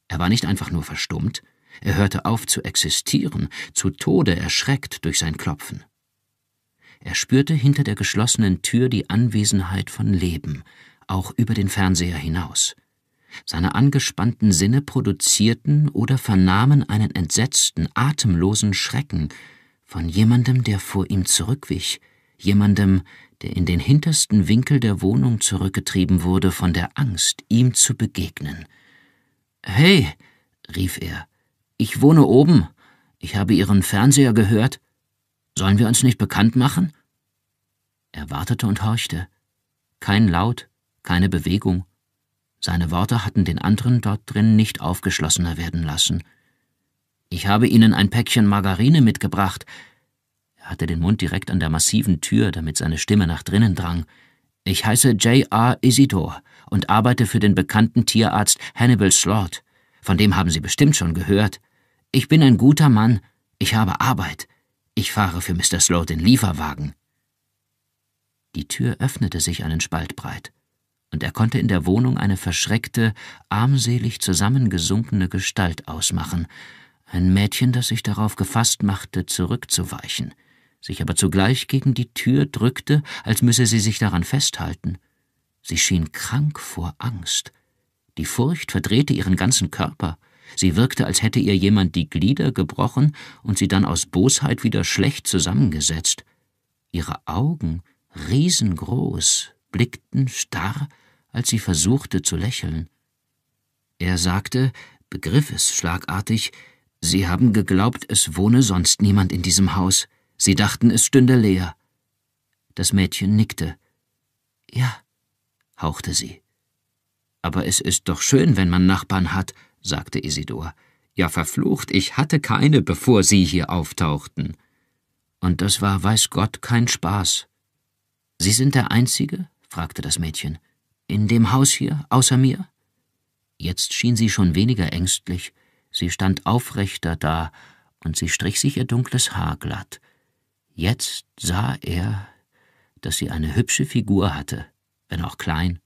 Speaker 1: Er war nicht einfach nur verstummt, er hörte auf zu existieren, zu Tode erschreckt durch sein Klopfen. Er spürte hinter der geschlossenen Tür die Anwesenheit von Leben, auch über den Fernseher hinaus. Seine angespannten Sinne produzierten oder vernahmen einen entsetzten, atemlosen Schrecken von jemandem, der vor ihm zurückwich, jemandem, der in den hintersten Winkel der Wohnung zurückgetrieben wurde von der Angst, ihm zu begegnen. Hey, rief er, ich wohne oben. Ich habe Ihren Fernseher gehört. Sollen wir uns nicht bekannt machen? Er wartete und horchte. Kein Laut, keine Bewegung. Seine Worte hatten den anderen dort drin nicht aufgeschlossener werden lassen. Ich habe Ihnen ein Päckchen Margarine mitgebracht. Er hatte den Mund direkt an der massiven Tür, damit seine Stimme nach drinnen drang. Ich heiße J. R. Isidor und arbeite für den bekannten Tierarzt Hannibal Slaught von dem haben Sie bestimmt schon gehört. Ich bin ein guter Mann, ich habe Arbeit, ich fahre für Mr. Slow den Lieferwagen. Die Tür öffnete sich einen Spalt breit, und er konnte in der Wohnung eine verschreckte, armselig zusammengesunkene Gestalt ausmachen, ein Mädchen, das sich darauf gefasst machte, zurückzuweichen, sich aber zugleich gegen die Tür drückte, als müsse sie sich daran festhalten. Sie schien krank vor Angst, die Furcht verdrehte ihren ganzen Körper. Sie wirkte, als hätte ihr jemand die Glieder gebrochen und sie dann aus Bosheit wieder schlecht zusammengesetzt. Ihre Augen, riesengroß, blickten starr, als sie versuchte zu lächeln. Er sagte, begriff es schlagartig, Sie haben geglaubt, es wohne sonst niemand in diesem Haus. Sie dachten, es stünde leer. Das Mädchen nickte. Ja, hauchte sie. Aber es ist doch schön, wenn man Nachbarn hat, sagte Isidor. Ja, verflucht, ich hatte keine, bevor Sie hier auftauchten. Und das war, weiß Gott, kein Spaß. Sie sind der Einzige? fragte das Mädchen. In dem Haus hier, außer mir? Jetzt schien sie schon weniger ängstlich. Sie stand aufrechter da und sie strich sich ihr dunkles Haar glatt. Jetzt sah er, dass sie eine hübsche Figur hatte, wenn auch klein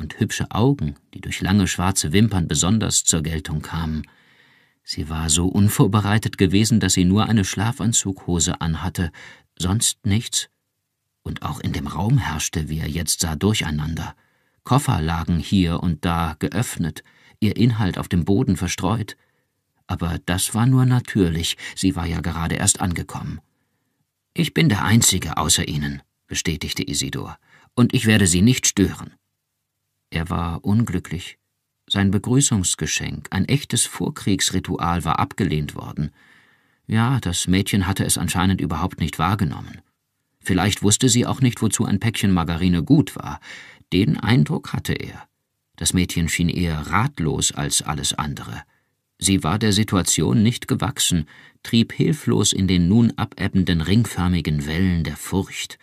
Speaker 1: und hübsche Augen, die durch lange schwarze Wimpern besonders zur Geltung kamen. Sie war so unvorbereitet gewesen, dass sie nur eine Schlafanzughose anhatte, sonst nichts. Und auch in dem Raum herrschte, wie er jetzt sah, Durcheinander. Koffer lagen hier und da geöffnet, ihr Inhalt auf dem Boden verstreut. Aber das war nur natürlich, sie war ja gerade erst angekommen. Ich bin der Einzige außer Ihnen, bestätigte Isidor, und ich werde Sie nicht stören. Er war unglücklich. Sein Begrüßungsgeschenk, ein echtes Vorkriegsritual, war abgelehnt worden. Ja, das Mädchen hatte es anscheinend überhaupt nicht wahrgenommen. Vielleicht wusste sie auch nicht, wozu ein Päckchen Margarine gut war. Den Eindruck hatte er. Das Mädchen schien eher ratlos als alles andere. Sie war der Situation nicht gewachsen, trieb hilflos in den nun abebbenden ringförmigen Wellen der Furcht.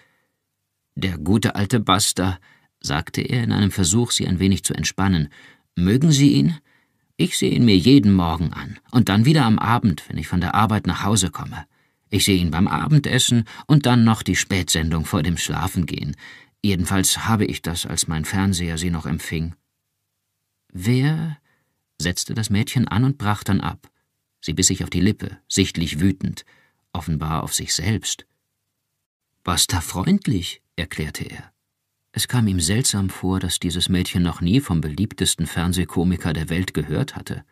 Speaker 1: Der gute alte Buster, sagte er in einem Versuch, sie ein wenig zu entspannen. Mögen Sie ihn? Ich sehe ihn mir jeden Morgen an und dann wieder am Abend, wenn ich von der Arbeit nach Hause komme. Ich sehe ihn beim Abendessen und dann noch die Spätsendung vor dem Schlafengehen. Jedenfalls habe ich das, als mein Fernseher sie noch empfing. Wer? setzte das Mädchen an und brach dann ab. Sie biss sich auf die Lippe, sichtlich wütend, offenbar auf sich selbst. Was da freundlich, erklärte er. Es kam ihm seltsam vor, dass dieses Mädchen noch nie vom beliebtesten Fernsehkomiker der Welt gehört hatte.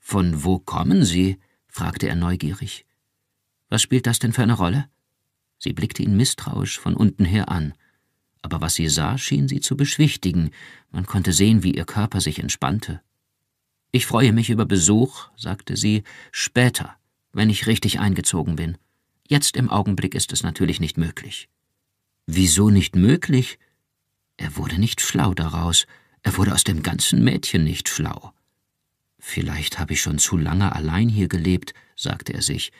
Speaker 1: Von wo kommen Sie? fragte er neugierig. Was spielt das denn für eine Rolle? Sie blickte ihn misstrauisch von unten her an. Aber was sie sah, schien sie zu beschwichtigen. Man konnte sehen, wie ihr Körper sich entspannte. Ich freue mich über Besuch, sagte sie, später, wenn ich richtig eingezogen bin. Jetzt im Augenblick ist es natürlich nicht möglich. Wieso nicht möglich? Er wurde nicht schlau daraus, er wurde aus dem ganzen Mädchen nicht schlau. Vielleicht habe ich schon zu lange allein hier gelebt, sagte er sich.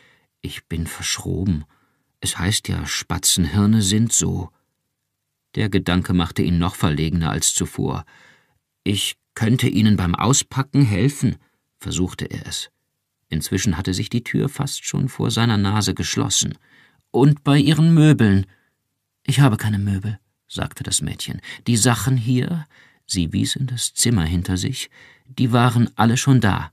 Speaker 1: Ich bin verschroben. Es heißt ja, Spatzenhirne sind so. Der Gedanke machte ihn noch verlegener als zuvor. Ich könnte Ihnen beim Auspacken helfen, versuchte er es. Inzwischen hatte sich die Tür fast schon vor seiner Nase geschlossen. Und bei Ihren Möbeln. Ich habe keine Möbel sagte das Mädchen, die Sachen hier, sie wies in das Zimmer hinter sich, die waren alle schon da.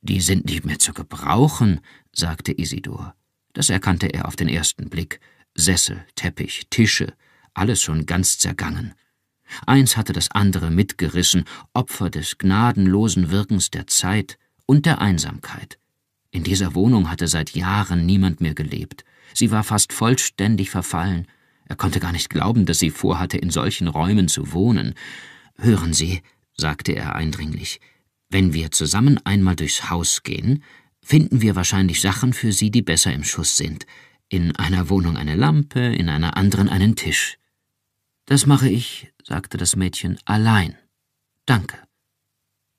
Speaker 1: Die sind nicht mehr zu gebrauchen, sagte Isidor. Das erkannte er auf den ersten Blick. Sessel, Teppich, Tische, alles schon ganz zergangen. Eins hatte das andere mitgerissen, Opfer des gnadenlosen Wirkens der Zeit und der Einsamkeit. In dieser Wohnung hatte seit Jahren niemand mehr gelebt. Sie war fast vollständig verfallen, er konnte gar nicht glauben, dass sie vorhatte, in solchen Räumen zu wohnen. Hören Sie, sagte er eindringlich, wenn wir zusammen einmal durchs Haus gehen, finden wir wahrscheinlich Sachen für Sie, die besser im Schuss sind. In einer Wohnung eine Lampe, in einer anderen einen Tisch. Das mache ich, sagte das Mädchen, allein. Danke.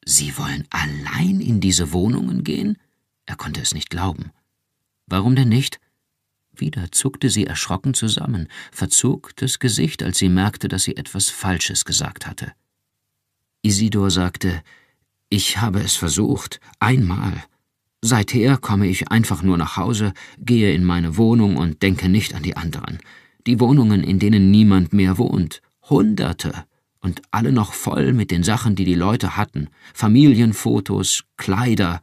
Speaker 1: Sie wollen allein in diese Wohnungen gehen? Er konnte es nicht glauben. Warum denn nicht? Wieder zuckte sie erschrocken zusammen, verzog das Gesicht, als sie merkte, dass sie etwas Falsches gesagt hatte. Isidor sagte, ich habe es versucht, einmal. Seither komme ich einfach nur nach Hause, gehe in meine Wohnung und denke nicht an die anderen. Die Wohnungen, in denen niemand mehr wohnt, Hunderte, und alle noch voll mit den Sachen, die die Leute hatten, Familienfotos, Kleider,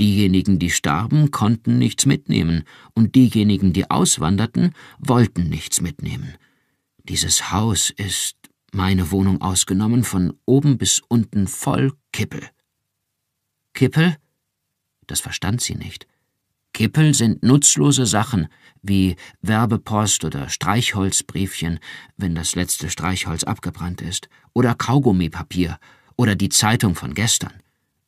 Speaker 1: Diejenigen, die starben, konnten nichts mitnehmen, und diejenigen, die auswanderten, wollten nichts mitnehmen. Dieses Haus ist, meine Wohnung ausgenommen, von oben bis unten voll Kippel. Kippel? Das verstand sie nicht. Kippel sind nutzlose Sachen, wie Werbepost oder Streichholzbriefchen, wenn das letzte Streichholz abgebrannt ist, oder Kaugummipapier oder die Zeitung von gestern.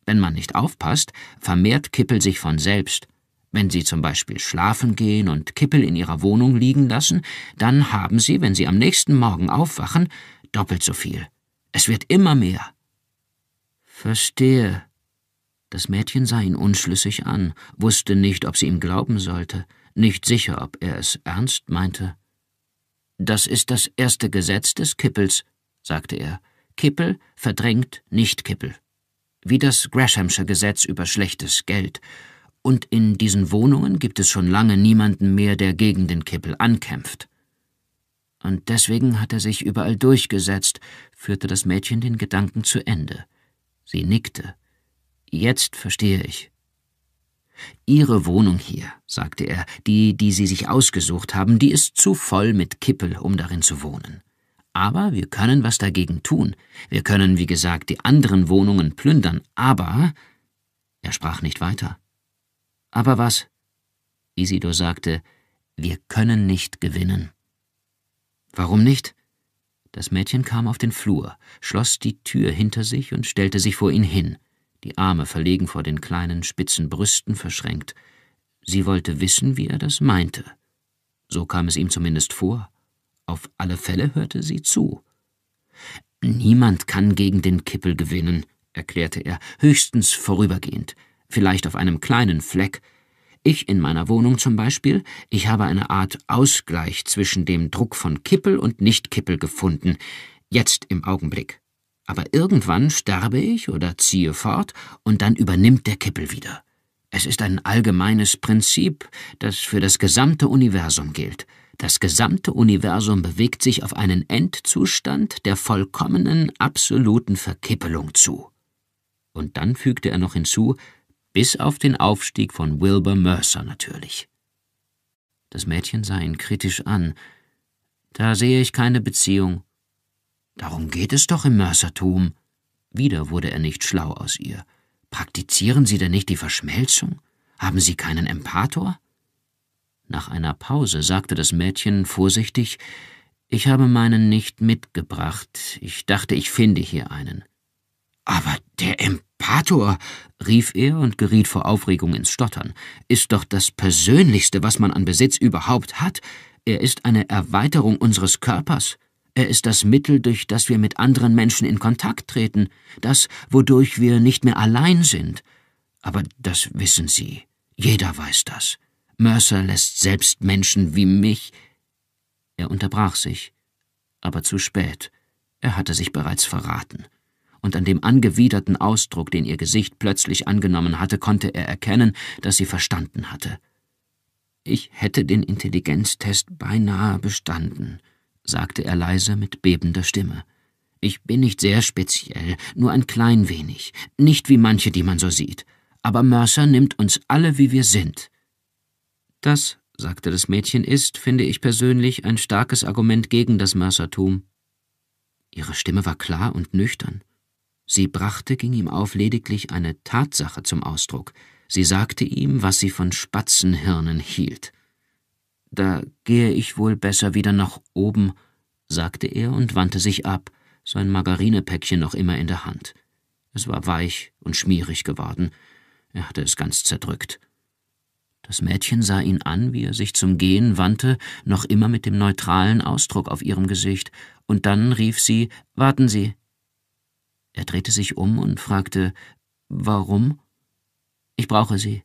Speaker 1: Wenn man nicht aufpasst, vermehrt Kippel sich von selbst. Wenn Sie zum Beispiel schlafen gehen und Kippel in Ihrer Wohnung liegen lassen, dann haben Sie, wenn Sie am nächsten Morgen aufwachen, doppelt so viel. Es wird immer mehr. Verstehe. Das Mädchen sah ihn unschlüssig an, wusste nicht, ob sie ihm glauben sollte, nicht sicher, ob er es ernst meinte. Das ist das erste Gesetz des Kippels, sagte er. Kippel verdrängt Nicht-Kippel wie das Greshamsche Gesetz über schlechtes Geld, und in diesen Wohnungen gibt es schon lange niemanden mehr, der gegen den Kippel ankämpft. Und deswegen hat er sich überall durchgesetzt, führte das Mädchen den Gedanken zu Ende. Sie nickte. Jetzt verstehe ich. Ihre Wohnung hier, sagte er, die, die Sie sich ausgesucht haben, die ist zu voll mit Kippel, um darin zu wohnen. Aber wir können was dagegen tun. Wir können, wie gesagt, die anderen Wohnungen plündern, aber... Er sprach nicht weiter. Aber was? Isidor sagte, wir können nicht gewinnen. Warum nicht? Das Mädchen kam auf den Flur, schloss die Tür hinter sich und stellte sich vor ihn hin, die Arme verlegen vor den kleinen spitzen Brüsten verschränkt. Sie wollte wissen, wie er das meinte. So kam es ihm zumindest vor. Auf alle Fälle hörte sie zu. Niemand kann gegen den Kippel gewinnen, erklärte er, höchstens vorübergehend, vielleicht auf einem kleinen Fleck. Ich in meiner Wohnung zum Beispiel, ich habe eine Art Ausgleich zwischen dem Druck von Kippel und Nicht-Kippel gefunden, jetzt im Augenblick. Aber irgendwann sterbe ich oder ziehe fort, und dann übernimmt der Kippel wieder. Es ist ein allgemeines Prinzip, das für das gesamte Universum gilt. Das gesamte Universum bewegt sich auf einen Endzustand der vollkommenen, absoluten Verkippelung zu. Und dann fügte er noch hinzu, bis auf den Aufstieg von Wilbur Mercer natürlich. Das Mädchen sah ihn kritisch an. Da sehe ich keine Beziehung. Darum geht es doch im Mercertum. Wieder wurde er nicht schlau aus ihr. Praktizieren Sie denn nicht die Verschmelzung? Haben Sie keinen Empator? Nach einer Pause sagte das Mädchen vorsichtig Ich habe meinen nicht mitgebracht, ich dachte, ich finde hier einen. Aber der Empator, rief er und geriet vor Aufregung ins Stottern, ist doch das Persönlichste, was man an Besitz überhaupt hat. Er ist eine Erweiterung unseres Körpers. Er ist das Mittel, durch das wir mit anderen Menschen in Kontakt treten, das, wodurch wir nicht mehr allein sind. Aber das wissen Sie. Jeder weiß das. Mercer lässt selbst Menschen wie mich. Er unterbrach sich, aber zu spät. Er hatte sich bereits verraten. Und an dem angewiderten Ausdruck, den ihr Gesicht plötzlich angenommen hatte, konnte er erkennen, dass sie verstanden hatte. Ich hätte den Intelligenztest beinahe bestanden, sagte er leise mit bebender Stimme. Ich bin nicht sehr speziell, nur ein klein wenig, nicht wie manche, die man so sieht. Aber Mercer nimmt uns alle, wie wir sind. Das, sagte das Mädchen, ist, finde ich persönlich, ein starkes Argument gegen das Mörsertum. Ihre Stimme war klar und nüchtern. Sie brachte, ging ihm auf, lediglich eine Tatsache zum Ausdruck. Sie sagte ihm, was sie von Spatzenhirnen hielt. Da gehe ich wohl besser wieder nach oben, sagte er und wandte sich ab, sein Margarinepäckchen noch immer in der Hand. Es war weich und schmierig geworden. Er hatte es ganz zerdrückt. Das Mädchen sah ihn an, wie er sich zum Gehen wandte, noch immer mit dem neutralen Ausdruck auf ihrem Gesicht, und dann rief sie Warten Sie. Er drehte sich um und fragte Warum? Ich brauche Sie,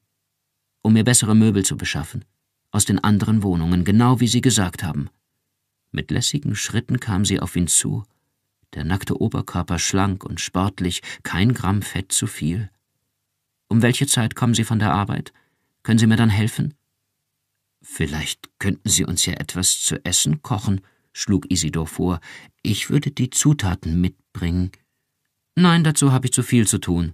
Speaker 1: um mir bessere Möbel zu beschaffen, aus den anderen Wohnungen, genau wie Sie gesagt haben. Mit lässigen Schritten kam sie auf ihn zu, der nackte Oberkörper schlank und sportlich, kein Gramm Fett zu viel. Um welche Zeit kommen Sie von der Arbeit? Können Sie mir dann helfen? Vielleicht könnten Sie uns ja etwas zu essen kochen, schlug Isidor vor. Ich würde die Zutaten mitbringen. Nein, dazu habe ich zu viel zu tun.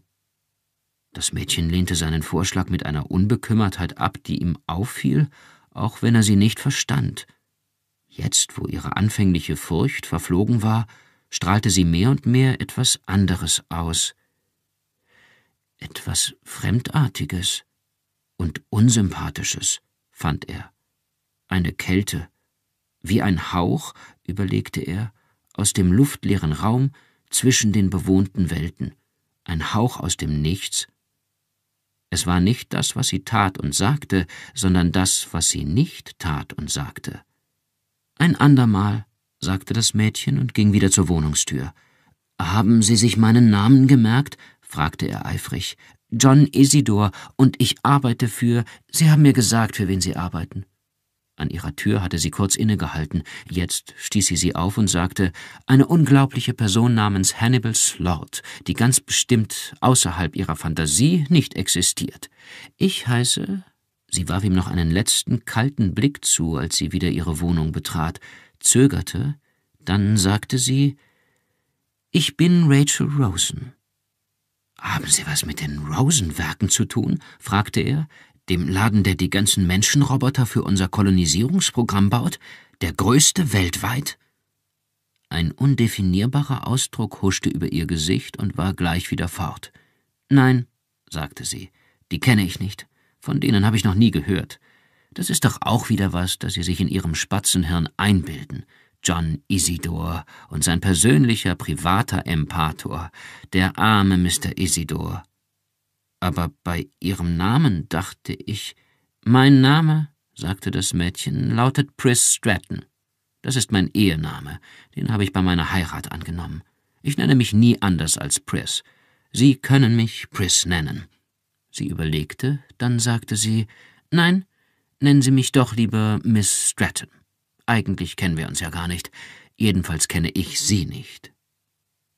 Speaker 1: Das Mädchen lehnte seinen Vorschlag mit einer Unbekümmertheit ab, die ihm auffiel, auch wenn er sie nicht verstand. Jetzt, wo ihre anfängliche Furcht verflogen war, strahlte sie mehr und mehr etwas anderes aus. Etwas Fremdartiges und Unsympathisches, fand er. Eine Kälte. Wie ein Hauch, überlegte er, aus dem luftleeren Raum zwischen den bewohnten Welten. Ein Hauch aus dem Nichts. Es war nicht das, was sie tat und sagte, sondern das, was sie nicht tat und sagte. Ein andermal, sagte das Mädchen und ging wieder zur Wohnungstür. Haben Sie sich meinen Namen gemerkt? fragte er eifrig, John Isidor und ich arbeite für, Sie haben mir gesagt, für wen Sie arbeiten. An ihrer Tür hatte sie kurz innegehalten, jetzt stieß sie sie auf und sagte, eine unglaubliche Person namens Hannibal Slord, die ganz bestimmt außerhalb ihrer Fantasie nicht existiert. Ich heiße... Sie warf ihm noch einen letzten kalten Blick zu, als sie wieder ihre Wohnung betrat, zögerte, dann sagte sie, ich bin Rachel Rosen. Haben Sie was mit den Rosenwerken zu tun? fragte er, dem Laden, der die ganzen Menschenroboter für unser Kolonisierungsprogramm baut, der größte weltweit? Ein undefinierbarer Ausdruck huschte über ihr Gesicht und war gleich wieder fort. Nein, sagte sie, die kenne ich nicht. Von denen habe ich noch nie gehört. Das ist doch auch wieder was, das Sie sich in Ihrem Spatzenhirn einbilden. John Isidor und sein persönlicher privater Empator, der arme Mr. Isidor. Aber bei ihrem Namen dachte ich, mein Name, sagte das Mädchen, lautet Pris Stratton. Das ist mein Ehename, den habe ich bei meiner Heirat angenommen. Ich nenne mich nie anders als Pris. Sie können mich Pris nennen. Sie überlegte, dann sagte sie, nein, nennen Sie mich doch lieber Miss Stratton. Eigentlich kennen wir uns ja gar nicht. Jedenfalls kenne ich sie nicht.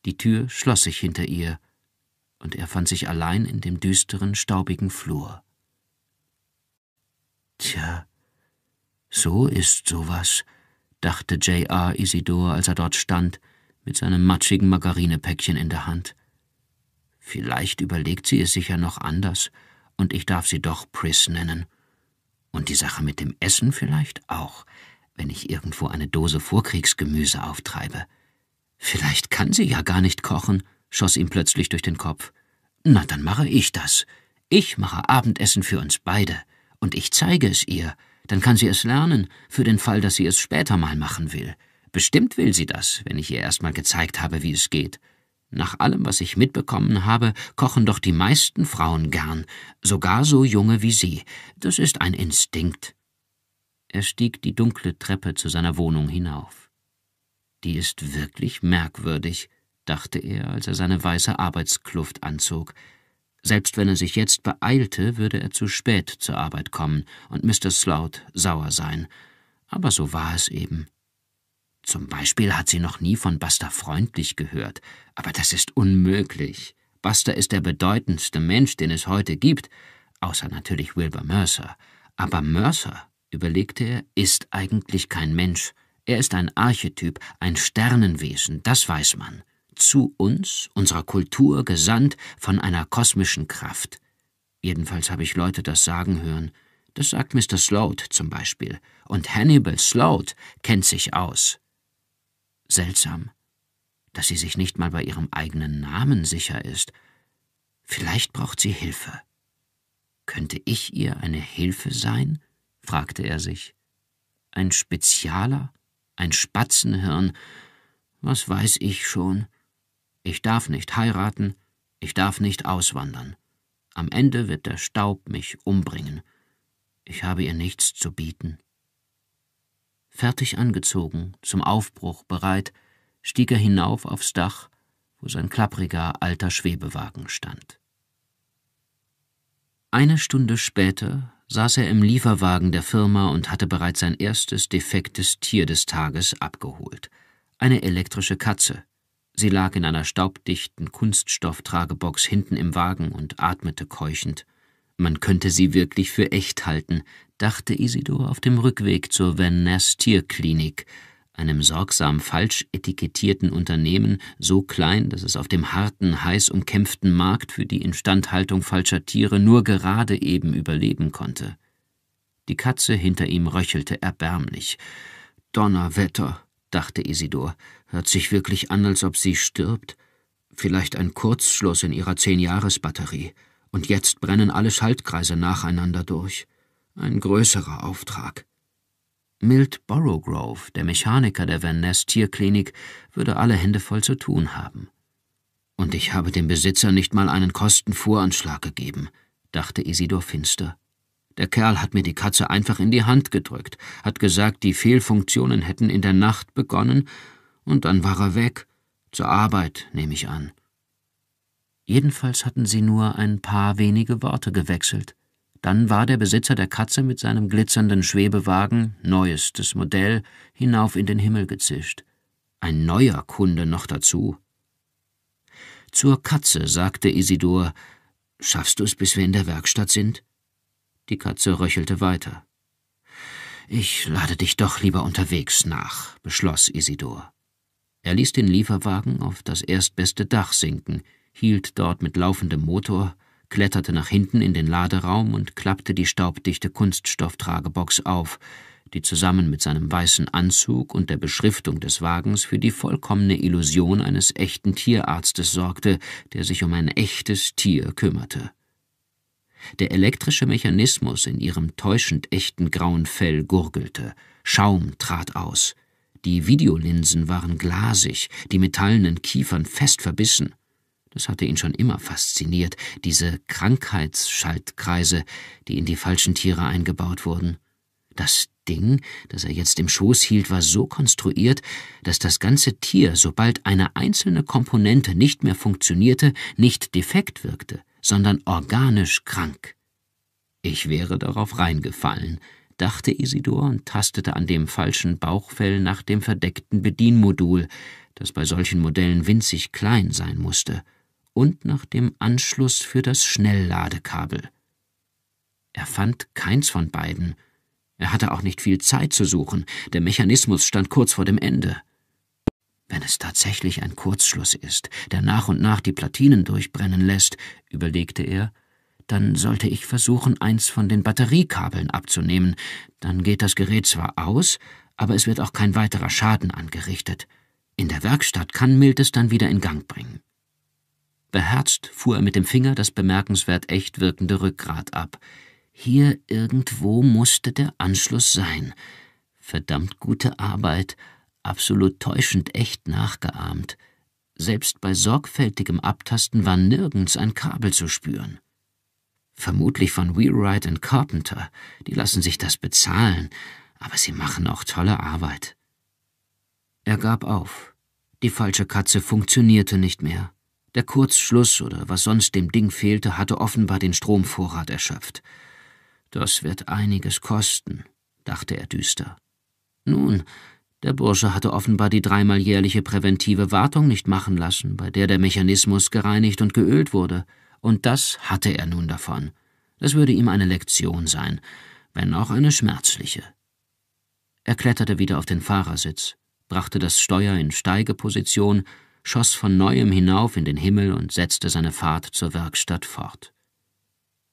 Speaker 1: Die Tür schloss sich hinter ihr, und er fand sich allein in dem düsteren, staubigen Flur. Tja, so ist sowas, dachte J.R. Isidor, als er dort stand, mit seinem matschigen Margarinepäckchen in der Hand. Vielleicht überlegt sie es sicher noch anders, und ich darf sie doch Pris nennen. Und die Sache mit dem Essen vielleicht auch wenn ich irgendwo eine Dose Vorkriegsgemüse auftreibe. Vielleicht kann sie ja gar nicht kochen, schoss ihm plötzlich durch den Kopf. Na, dann mache ich das. Ich mache Abendessen für uns beide, und ich zeige es ihr, dann kann sie es lernen, für den Fall, dass sie es später mal machen will. Bestimmt will sie das, wenn ich ihr erst mal gezeigt habe, wie es geht. Nach allem, was ich mitbekommen habe, kochen doch die meisten Frauen gern, sogar so junge wie sie. Das ist ein Instinkt. Er stieg die dunkle Treppe zu seiner Wohnung hinauf. Die ist wirklich merkwürdig, dachte er, als er seine weiße Arbeitskluft anzog. Selbst wenn er sich jetzt beeilte, würde er zu spät zur Arbeit kommen und Mr. Slout sauer sein. Aber so war es eben. Zum Beispiel hat sie noch nie von Buster freundlich gehört. Aber das ist unmöglich. Buster ist der bedeutendste Mensch, den es heute gibt. Außer natürlich Wilbur Mercer. Aber Mercer überlegte er, ist eigentlich kein Mensch. Er ist ein Archetyp, ein Sternenwesen, das weiß man. Zu uns, unserer Kultur, gesandt von einer kosmischen Kraft. Jedenfalls habe ich Leute das sagen hören. Das sagt Mr. Sloat zum Beispiel. Und Hannibal Sloat kennt sich aus. Seltsam, dass sie sich nicht mal bei ihrem eigenen Namen sicher ist. Vielleicht braucht sie Hilfe. Könnte ich ihr eine Hilfe sein? fragte er sich. Ein Spezialer? Ein Spatzenhirn? Was weiß ich schon? Ich darf nicht heiraten, ich darf nicht auswandern. Am Ende wird der Staub mich umbringen. Ich habe ihr nichts zu bieten. Fertig angezogen, zum Aufbruch bereit, stieg er hinauf aufs Dach, wo sein klappriger alter Schwebewagen stand. Eine Stunde später saß er im Lieferwagen der Firma und hatte bereits sein erstes defektes Tier des Tages abgeholt. Eine elektrische Katze. Sie lag in einer staubdichten Kunststofftragebox hinten im Wagen und atmete keuchend. Man könnte sie wirklich für echt halten, dachte Isidor auf dem Rückweg zur Van Ness Tierklinik, einem sorgsam falsch etikettierten Unternehmen so klein, dass es auf dem harten, heiß umkämpften Markt für die Instandhaltung falscher Tiere nur gerade eben überleben konnte. Die Katze hinter ihm röchelte erbärmlich. Donnerwetter, dachte Isidor, hört sich wirklich an, als ob sie stirbt. Vielleicht ein Kurzschluss in ihrer Zehnjahresbatterie. Und jetzt brennen alle Schaltkreise nacheinander durch. Ein größerer Auftrag. Milt Borrowgrove, der Mechaniker der Van Ness Tierklinik, würde alle Hände voll zu tun haben. Und ich habe dem Besitzer nicht mal einen Kostenvoranschlag gegeben, dachte Isidor finster. Der Kerl hat mir die Katze einfach in die Hand gedrückt, hat gesagt, die Fehlfunktionen hätten in der Nacht begonnen, und dann war er weg. Zur Arbeit, nehme ich an. Jedenfalls hatten sie nur ein paar wenige Worte gewechselt. Dann war der Besitzer der Katze mit seinem glitzernden Schwebewagen, neuestes Modell, hinauf in den Himmel gezischt. Ein neuer Kunde noch dazu. Zur Katze sagte Isidor: Schaffst du es, bis wir in der Werkstatt sind? Die Katze röchelte weiter. Ich lade dich doch lieber unterwegs nach, beschloss Isidor. Er ließ den Lieferwagen auf das erstbeste Dach sinken, hielt dort mit laufendem Motor, kletterte nach hinten in den Laderaum und klappte die staubdichte Kunststofftragebox auf, die zusammen mit seinem weißen Anzug und der Beschriftung des Wagens für die vollkommene Illusion eines echten Tierarztes sorgte, der sich um ein echtes Tier kümmerte. Der elektrische Mechanismus in ihrem täuschend echten grauen Fell gurgelte, Schaum trat aus, die Videolinsen waren glasig, die metallenen Kiefern fest verbissen, das hatte ihn schon immer fasziniert, diese Krankheitsschaltkreise, die in die falschen Tiere eingebaut wurden. Das Ding, das er jetzt im Schoß hielt, war so konstruiert, dass das ganze Tier, sobald eine einzelne Komponente nicht mehr funktionierte, nicht defekt wirkte, sondern organisch krank. Ich wäre darauf reingefallen, dachte Isidor und tastete an dem falschen Bauchfell nach dem verdeckten Bedienmodul, das bei solchen Modellen winzig klein sein musste und nach dem Anschluss für das Schnellladekabel. Er fand keins von beiden. Er hatte auch nicht viel Zeit zu suchen. Der Mechanismus stand kurz vor dem Ende. Wenn es tatsächlich ein Kurzschluss ist, der nach und nach die Platinen durchbrennen lässt, überlegte er, dann sollte ich versuchen, eins von den Batteriekabeln abzunehmen. Dann geht das Gerät zwar aus, aber es wird auch kein weiterer Schaden angerichtet. In der Werkstatt kann Mild es dann wieder in Gang bringen. Beherzt fuhr er mit dem Finger das bemerkenswert echt wirkende Rückgrat ab. Hier irgendwo musste der Anschluss sein. Verdammt gute Arbeit, absolut täuschend echt nachgeahmt. Selbst bei sorgfältigem Abtasten war nirgends ein Kabel zu spüren. Vermutlich von Wheelwright and Carpenter, die lassen sich das bezahlen, aber sie machen auch tolle Arbeit. Er gab auf. Die falsche Katze funktionierte nicht mehr. Der Kurzschluss oder was sonst dem Ding fehlte, hatte offenbar den Stromvorrat erschöpft. Das wird einiges kosten, dachte er düster. Nun, der Bursche hatte offenbar die dreimal jährliche präventive Wartung nicht machen lassen, bei der der Mechanismus gereinigt und geölt wurde, und das hatte er nun davon. Das würde ihm eine Lektion sein, wenn auch eine schmerzliche. Er kletterte wieder auf den Fahrersitz, brachte das Steuer in Steigeposition schoss von neuem hinauf in den Himmel und setzte seine Fahrt zur Werkstatt fort.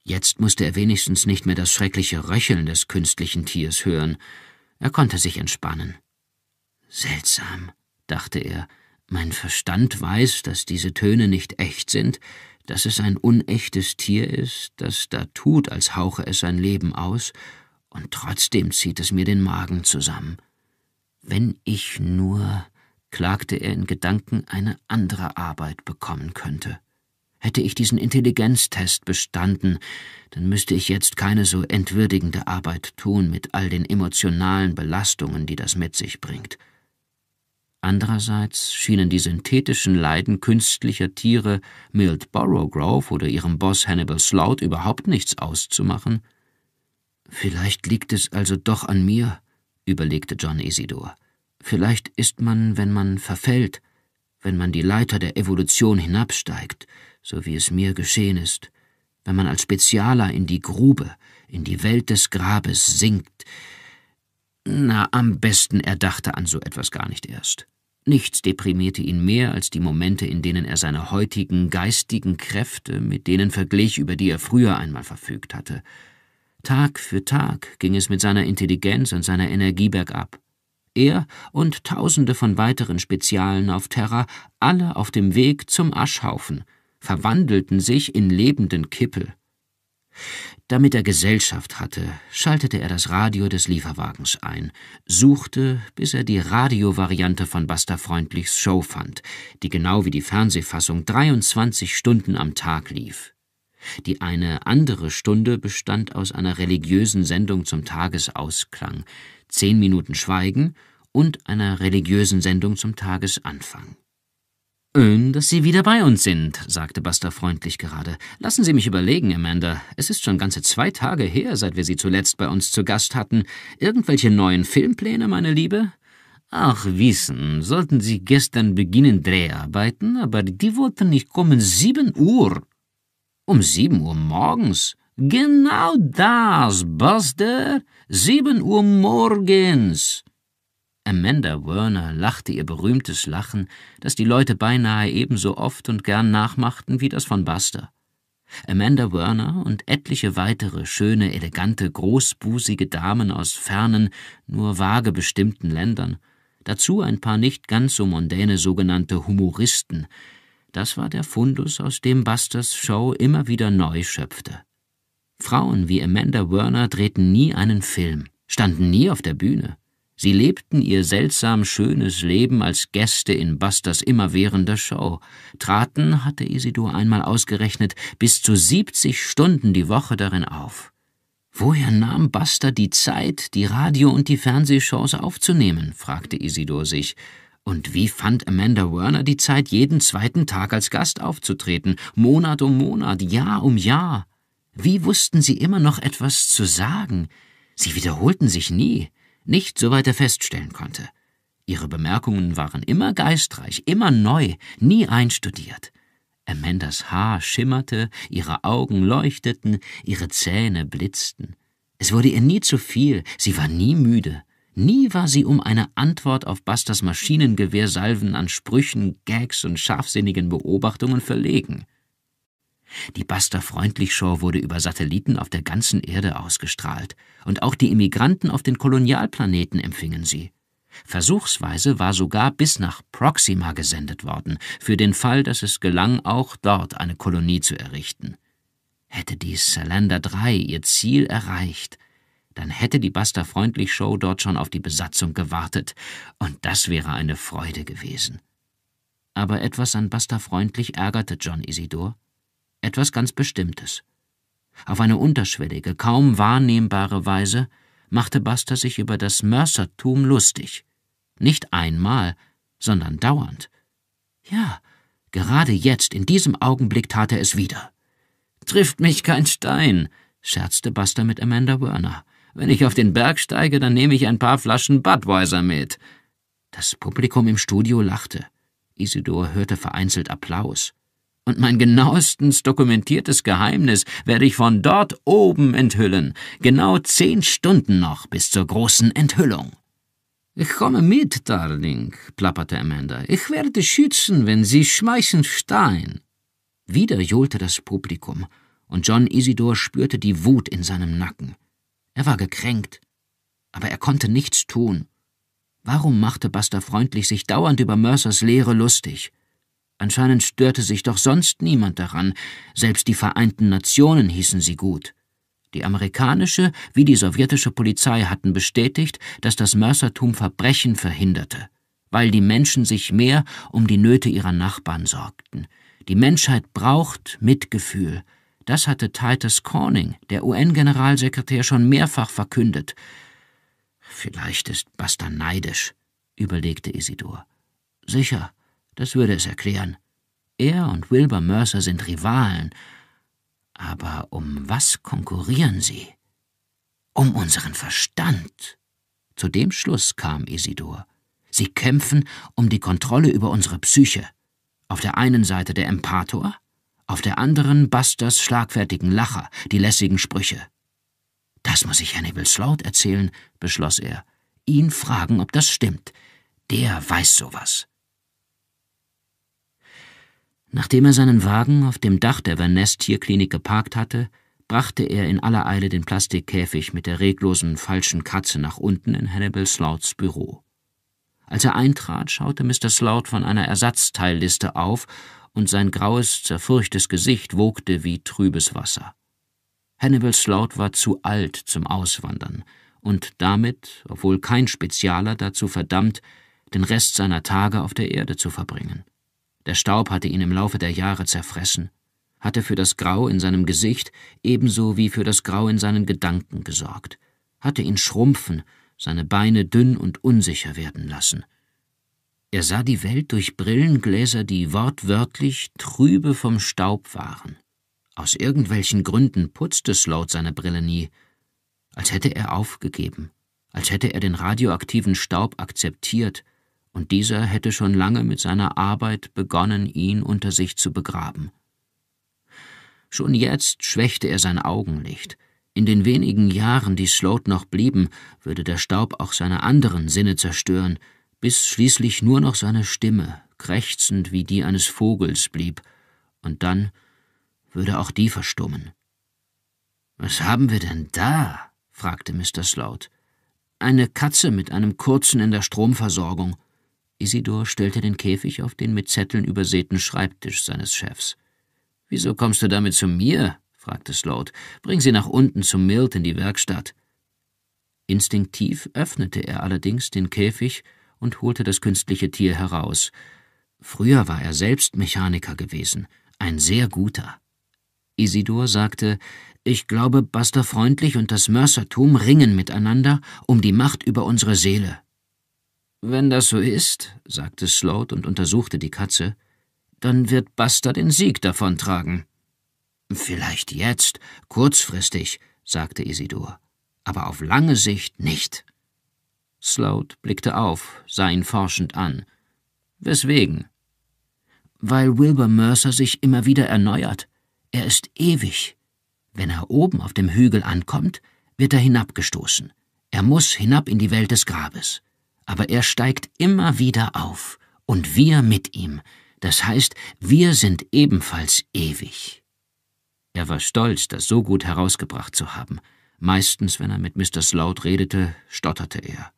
Speaker 1: Jetzt musste er wenigstens nicht mehr das schreckliche Röcheln des künstlichen Tiers hören. Er konnte sich entspannen. Seltsam, dachte er, mein Verstand weiß, dass diese Töne nicht echt sind, dass es ein unechtes Tier ist, das da tut, als hauche es sein Leben aus, und trotzdem zieht es mir den Magen zusammen. Wenn ich nur klagte er in Gedanken, eine andere Arbeit bekommen könnte. Hätte ich diesen Intelligenztest bestanden, dann müsste ich jetzt keine so entwürdigende Arbeit tun mit all den emotionalen Belastungen, die das mit sich bringt. Andererseits schienen die synthetischen Leiden künstlicher Tiere Milt Borrowgrove oder ihrem Boss Hannibal Slout überhaupt nichts auszumachen. Vielleicht liegt es also doch an mir, überlegte John Isidor. Vielleicht ist man, wenn man verfällt, wenn man die Leiter der Evolution hinabsteigt, so wie es mir geschehen ist, wenn man als Spezialer in die Grube, in die Welt des Grabes sinkt. Na, am besten er dachte an so etwas gar nicht erst. Nichts deprimierte ihn mehr als die Momente, in denen er seine heutigen geistigen Kräfte mit denen verglich, über die er früher einmal verfügt hatte. Tag für Tag ging es mit seiner Intelligenz und seiner Energie bergab er und tausende von weiteren Spezialen auf Terra, alle auf dem Weg zum Aschhaufen, verwandelten sich in lebenden Kippel. Damit er Gesellschaft hatte, schaltete er das Radio des Lieferwagens ein, suchte, bis er die Radiovariante von Buster Freundlichs Show fand, die genau wie die Fernsehfassung 23 Stunden am Tag lief. Die eine andere Stunde bestand aus einer religiösen Sendung zum Tagesausklang, zehn Minuten Schweigen und einer religiösen Sendung zum Tagesanfang. Schön, dass Sie wieder bei uns sind, sagte Buster freundlich gerade. Lassen Sie mich überlegen, Amanda. Es ist schon ganze zwei Tage her, seit wir Sie zuletzt bei uns zu Gast hatten. Irgendwelche neuen Filmpläne, meine Liebe? Ach, wissen, sollten Sie gestern beginnen Dreharbeiten, aber die wollten nicht kommen. Sieben Uhr. Um sieben Uhr morgens? Genau das, Buster! Sieben Uhr morgens! Amanda Werner lachte ihr berühmtes Lachen, das die Leute beinahe ebenso oft und gern nachmachten wie das von Buster. Amanda Werner und etliche weitere schöne, elegante, großbusige Damen aus fernen, nur vage bestimmten Ländern, dazu ein paar nicht ganz so mondäne sogenannte Humoristen, das war der Fundus, aus dem Busters Show immer wieder neu schöpfte. Frauen wie Amanda Werner drehten nie einen Film, standen nie auf der Bühne. Sie lebten ihr seltsam schönes Leben als Gäste in Busters immerwährender Show. Traten, hatte Isidor einmal ausgerechnet, bis zu 70 Stunden die Woche darin auf. Woher nahm Buster die Zeit, die Radio- und die Fernsehshows aufzunehmen? fragte Isidor sich und wie fand Amanda Werner die Zeit, jeden zweiten Tag als Gast aufzutreten, Monat um Monat, Jahr um Jahr? Wie wussten sie immer noch etwas zu sagen? Sie wiederholten sich nie, nicht soweit er feststellen konnte. Ihre Bemerkungen waren immer geistreich, immer neu, nie einstudiert. Amandas Haar schimmerte, ihre Augen leuchteten, ihre Zähne blitzten. Es wurde ihr nie zu viel, sie war nie müde. Nie war sie um eine Antwort auf Busters Maschinengewehrsalven an Sprüchen, Gags und scharfsinnigen Beobachtungen verlegen. Die Buster-Freundlich-Show wurde über Satelliten auf der ganzen Erde ausgestrahlt, und auch die Immigranten auf den Kolonialplaneten empfingen sie. Versuchsweise war sogar bis nach Proxima gesendet worden, für den Fall, dass es gelang, auch dort eine Kolonie zu errichten. Hätte die Salander 3 ihr Ziel erreicht, dann hätte die basta Freundlich Show dort schon auf die Besatzung gewartet, und das wäre eine Freude gewesen. Aber etwas an basta Freundlich ärgerte John Isidor. Etwas ganz Bestimmtes. Auf eine unterschwellige, kaum wahrnehmbare Weise machte Basta sich über das Mörsertum lustig. Nicht einmal, sondern dauernd. Ja, gerade jetzt, in diesem Augenblick tat er es wieder. Trifft mich kein Stein, scherzte Buster mit Amanda Werner. Wenn ich auf den Berg steige, dann nehme ich ein paar Flaschen Budweiser mit. Das Publikum im Studio lachte. Isidor hörte vereinzelt Applaus. Und mein genauestens dokumentiertes Geheimnis werde ich von dort oben enthüllen. Genau zehn Stunden noch bis zur großen Enthüllung. Ich komme mit, Darling, plapperte Amanda. Ich werde schützen, wenn Sie schmeißen Stein. Wieder johlte das Publikum, und John Isidor spürte die Wut in seinem Nacken. Er war gekränkt, aber er konnte nichts tun. Warum machte Buster freundlich sich dauernd über Mercers Lehre lustig? Anscheinend störte sich doch sonst niemand daran, selbst die Vereinten Nationen hießen sie gut. Die amerikanische wie die sowjetische Polizei hatten bestätigt, dass das Mörsertum Verbrechen verhinderte, weil die Menschen sich mehr um die Nöte ihrer Nachbarn sorgten. Die Menschheit braucht Mitgefühl, das hatte Titus Corning, der UN-Generalsekretär, schon mehrfach verkündet. Vielleicht ist Buster neidisch, überlegte Isidor. Sicher, das würde es erklären. Er und Wilbur Mercer sind Rivalen. Aber um was konkurrieren sie? Um unseren Verstand. Zu dem Schluss kam Isidor. Sie kämpfen um die Kontrolle über unsere Psyche. Auf der einen Seite der Empator, auf der anderen Busters schlagfertigen Lacher, die lässigen Sprüche. Das muss ich Hannibal Sloat erzählen, beschloss er. Ihn fragen, ob das stimmt. Der weiß sowas. Nachdem er seinen Wagen auf dem Dach der vernest Tierklinik geparkt hatte, brachte er in aller Eile den Plastikkäfig mit der reglosen, falschen Katze nach unten in Hannibal Slouts Büro. Als er eintrat, schaute Mr. Slout von einer Ersatzteilliste auf und sein graues, zerfurchtes Gesicht wogte wie trübes Wasser. Hannibal Slout war zu alt zum Auswandern und damit, obwohl kein Spezialer dazu verdammt, den Rest seiner Tage auf der Erde zu verbringen. Der Staub hatte ihn im Laufe der Jahre zerfressen, hatte für das Grau in seinem Gesicht ebenso wie für das Grau in seinen Gedanken gesorgt, hatte ihn schrumpfen, seine Beine dünn und unsicher werden lassen, er sah die Welt durch Brillengläser, die wortwörtlich trübe vom Staub waren. Aus irgendwelchen Gründen putzte Sloat seine Brille nie, als hätte er aufgegeben, als hätte er den radioaktiven Staub akzeptiert, und dieser hätte schon lange mit seiner Arbeit begonnen, ihn unter sich zu begraben. Schon jetzt schwächte er sein Augenlicht. In den wenigen Jahren, die Sloat noch blieben, würde der Staub auch seine anderen Sinne zerstören, bis schließlich nur noch seine Stimme, krächzend wie die eines Vogels, blieb, und dann würde auch die verstummen. Was haben wir denn da? fragte Mr. Slout. Eine Katze mit einem kurzen in der Stromversorgung. Isidor stellte den Käfig auf den mit Zetteln übersäten Schreibtisch seines Chefs. Wieso kommst du damit zu mir? fragte Sloat. Bring sie nach unten zum Milt in die Werkstatt. Instinktiv öffnete er allerdings den Käfig und holte das künstliche Tier heraus. Früher war er selbst Mechaniker gewesen, ein sehr guter. Isidor sagte, ich glaube, Buster Freundlich und das Mörsertum ringen miteinander um die Macht über unsere Seele. Wenn das so ist, sagte Sloat und untersuchte die Katze, dann wird Buster den Sieg davontragen. Vielleicht jetzt, kurzfristig, sagte Isidor, aber auf lange Sicht nicht. Sloat blickte auf, sah ihn forschend an. Weswegen? Weil Wilbur Mercer sich immer wieder erneuert. Er ist ewig. Wenn er oben auf dem Hügel ankommt, wird er hinabgestoßen. Er muss hinab in die Welt des Grabes. Aber er steigt immer wieder auf, und wir mit ihm. Das heißt, wir sind ebenfalls ewig. Er war stolz, das so gut herausgebracht zu haben. Meistens, wenn er mit Mr. Sloud redete, stotterte er.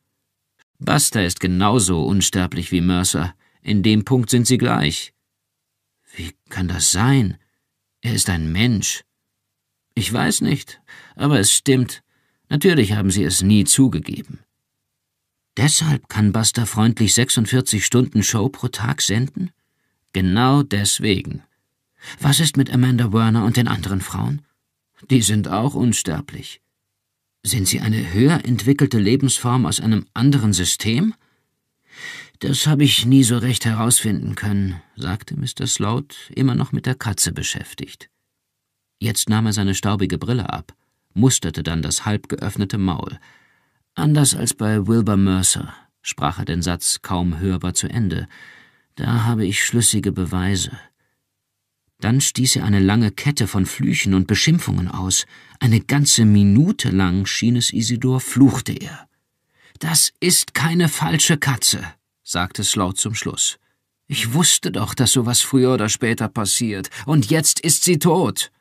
Speaker 1: Buster ist genauso unsterblich wie Mercer. In dem Punkt sind sie gleich. Wie kann das sein? Er ist ein Mensch. Ich weiß nicht, aber es stimmt. Natürlich haben sie es nie zugegeben. Deshalb kann Buster freundlich 46 Stunden Show pro Tag senden? Genau deswegen. Was ist mit Amanda Werner und den anderen Frauen? Die sind auch unsterblich. Sind sie eine höher entwickelte Lebensform aus einem anderen System? Das habe ich nie so recht herausfinden können, sagte Mr. Sloat, immer noch mit der Katze beschäftigt. Jetzt nahm er seine staubige Brille ab, musterte dann das halb geöffnete Maul. Anders als bei Wilbur Mercer, sprach er den Satz kaum hörbar zu Ende. Da habe ich schlüssige Beweise. Dann stieß er eine lange Kette von Flüchen und Beschimpfungen aus. Eine ganze Minute lang, schien es Isidor, fluchte er. Das ist keine falsche Katze, sagte Slaut zum Schluss. Ich wusste doch, dass sowas früher oder später passiert, und jetzt ist sie tot.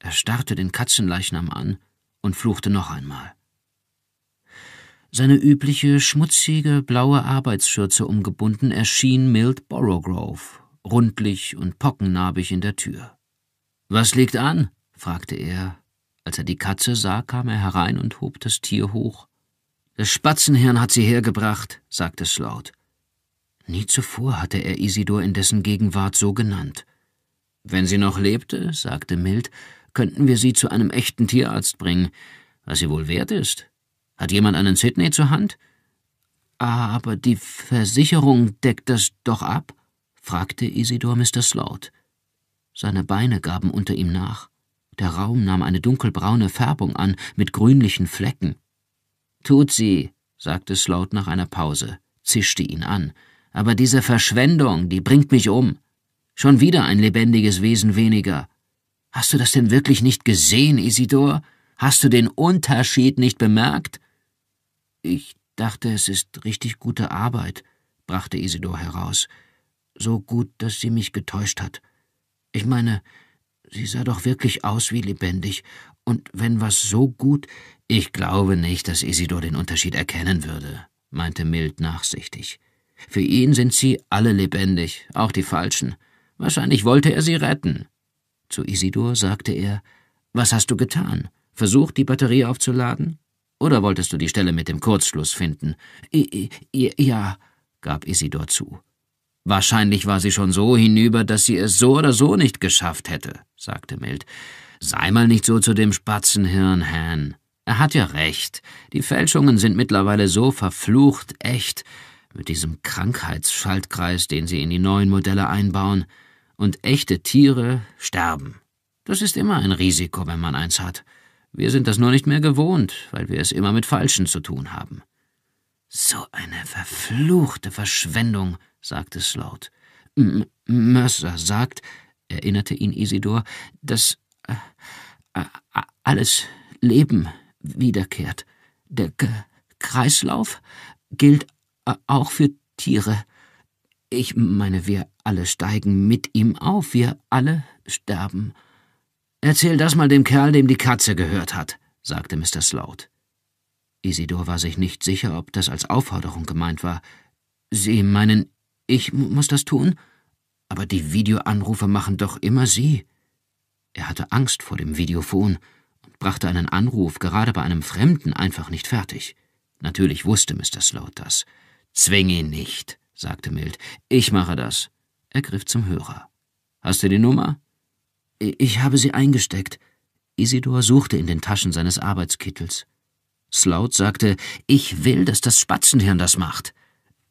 Speaker 1: Er starrte den Katzenleichnam an und fluchte noch einmal. Seine übliche schmutzige blaue Arbeitsschürze umgebunden erschien Mild Borrowgrove rundlich und pockennarbig in der Tür. Was liegt an? fragte er. Als er die Katze sah, kam er herein und hob das Tier hoch. Das Spatzenhirn hat sie hergebracht, sagte Slout. Nie zuvor hatte er Isidor in dessen Gegenwart so genannt. Wenn sie noch lebte, sagte Mild, könnten wir sie zu einem echten Tierarzt bringen, was sie wohl wert ist. Hat jemand einen Sydney zur Hand? Ah, aber die Versicherung deckt das doch ab? fragte Isidor Mr. Sloat. Seine Beine gaben unter ihm nach. Der Raum nahm eine dunkelbraune Färbung an, mit grünlichen Flecken. Tut sie, sagte Sloat nach einer Pause, zischte ihn an. Aber diese Verschwendung, die bringt mich um. Schon wieder ein lebendiges Wesen weniger. Hast du das denn wirklich nicht gesehen, Isidor? Hast du den Unterschied nicht bemerkt? Ich dachte, es ist richtig gute Arbeit, brachte Isidor heraus. So gut, dass sie mich getäuscht hat. Ich meine, sie sah doch wirklich aus wie lebendig, und wenn was so gut. Ich glaube nicht, dass Isidor den Unterschied erkennen würde, meinte Mild nachsichtig. Für ihn sind sie alle lebendig, auch die Falschen. Wahrscheinlich wollte er sie retten. Zu Isidor sagte er: Was hast du getan? Versucht, die Batterie aufzuladen? Oder wolltest du die Stelle mit dem Kurzschluss finden? I, I, ja, gab Isidor zu. Wahrscheinlich war sie schon so hinüber, dass sie es so oder so nicht geschafft hätte, sagte Mild. Sei mal nicht so zu dem Spatzenhirn, Han. Er hat ja recht. Die Fälschungen sind mittlerweile so verflucht echt, mit diesem Krankheitsschaltkreis, den sie in die neuen Modelle einbauen, und echte Tiere sterben. Das ist immer ein Risiko, wenn man eins hat. Wir sind das nur nicht mehr gewohnt, weil wir es immer mit Falschen zu tun haben. So eine verfluchte Verschwendung, sagte Slout. Mercer sagt, erinnerte ihn Isidor, dass äh, äh, alles Leben wiederkehrt. Der K Kreislauf gilt äh, auch für Tiere. Ich meine, wir alle steigen mit ihm auf, wir alle sterben. Erzähl das mal dem Kerl, dem die Katze gehört hat, sagte Mr. Slout. Isidor war sich nicht sicher, ob das als Aufforderung gemeint war. Sie meinen ich muss das tun? Aber die Videoanrufe machen doch immer Sie. Er hatte Angst vor dem Videophon und brachte einen Anruf gerade bei einem Fremden einfach nicht fertig. Natürlich wusste Mr. Sloat das. Zwing ihn nicht, sagte Mild. Ich mache das. Er griff zum Hörer. Hast du die Nummer? Ich habe sie eingesteckt. Isidor suchte in den Taschen seines Arbeitskittels. Slout sagte, ich will, dass das Spatzenhirn das macht.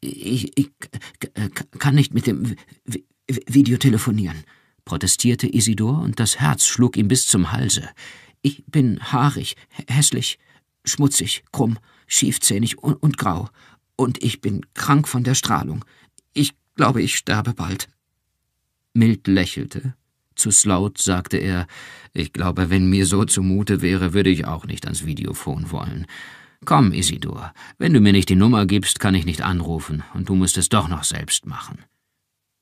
Speaker 1: Ich, ich kann nicht mit dem Video telefonieren, protestierte Isidor, und das Herz schlug ihm bis zum Halse. Ich bin haarig, hässlich, schmutzig, krumm, schiefzähnig und, und grau. Und ich bin krank von der Strahlung. Ich glaube, ich sterbe bald. Mild lächelte. Zu Slout sagte er, ich glaube, wenn mir so zumute wäre, würde ich auch nicht ans Videophon wollen. Komm, Isidor, wenn du mir nicht die Nummer gibst, kann ich nicht anrufen, und du musst es doch noch selbst machen.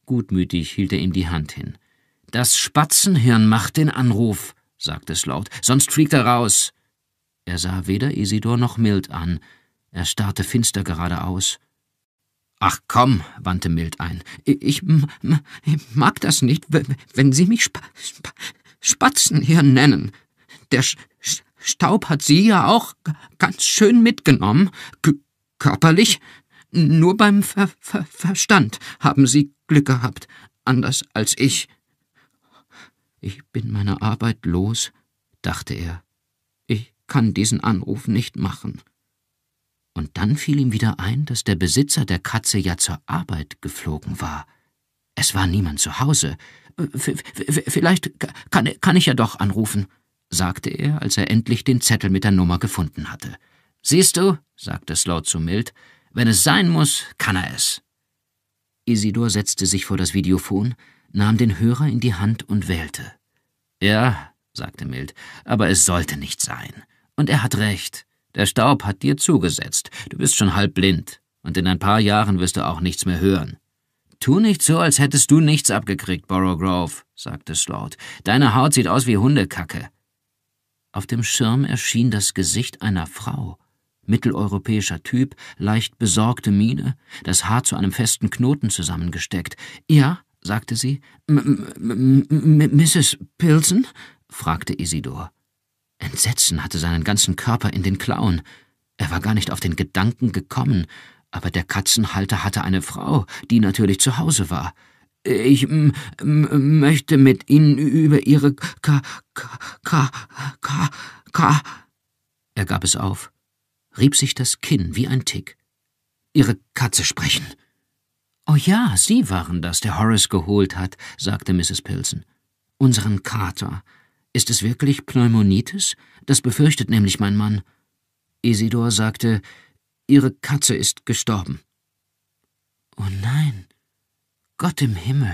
Speaker 1: Gutmütig hielt er ihm die Hand hin. Das Spatzenhirn macht den Anruf, sagte es laut, sonst fliegt er raus. Er sah weder Isidor noch Mild an, er starrte finster geradeaus. Ach komm, wandte Mild ein, ich, mag das nicht, wenn Sie mich Sp Sp Spatzenhirn nennen. Der Sch Staub hat sie ja auch
Speaker 2: ganz schön mitgenommen. K körperlich, nur beim Ver Ver Verstand haben sie Glück gehabt, anders als ich.
Speaker 1: Ich bin meiner Arbeit los, dachte er. Ich kann diesen Anruf nicht machen. Und dann fiel ihm wieder ein, dass der Besitzer der Katze ja zur Arbeit geflogen war. Es war niemand zu Hause. Äh, v vielleicht kann, kann ich ja doch anrufen sagte er, als er endlich den Zettel mit der Nummer gefunden hatte. Siehst du, sagte Slow zu Mild, wenn es sein muss, kann er es. Isidor setzte sich vor das Videophon, nahm den Hörer in die Hand und wählte. Ja, sagte Mild, aber es sollte nicht sein. Und er hat recht. Der Staub hat dir zugesetzt. Du bist schon halb blind. Und in ein paar Jahren wirst du auch nichts mehr hören. Tu nicht so, als hättest du nichts abgekriegt, Borrowgrove, sagte Sloat. Deine Haut sieht aus wie Hundekacke. Auf dem Schirm erschien das Gesicht einer Frau. Mitteleuropäischer Typ, leicht besorgte Miene, das Haar zu einem festen Knoten zusammengesteckt. Ja, sagte sie. Mrs. Pilsen? fragte Isidor. Entsetzen hatte seinen ganzen Körper in den Klauen. Er war gar nicht auf den Gedanken gekommen, aber der Katzenhalter hatte eine Frau, die natürlich zu Hause war. Ich möchte mit Ihnen über Ihre K K K K K. Er gab es auf, rieb sich das Kinn wie ein Tick. Ihre Katze sprechen. Oh ja, Sie waren das, der Horace geholt hat, sagte Mrs. Pilson. Unseren Kater. Ist es wirklich Pneumonitis? Das befürchtet nämlich mein Mann. Isidor sagte, Ihre Katze ist gestorben. Oh nein, Gott im Himmel.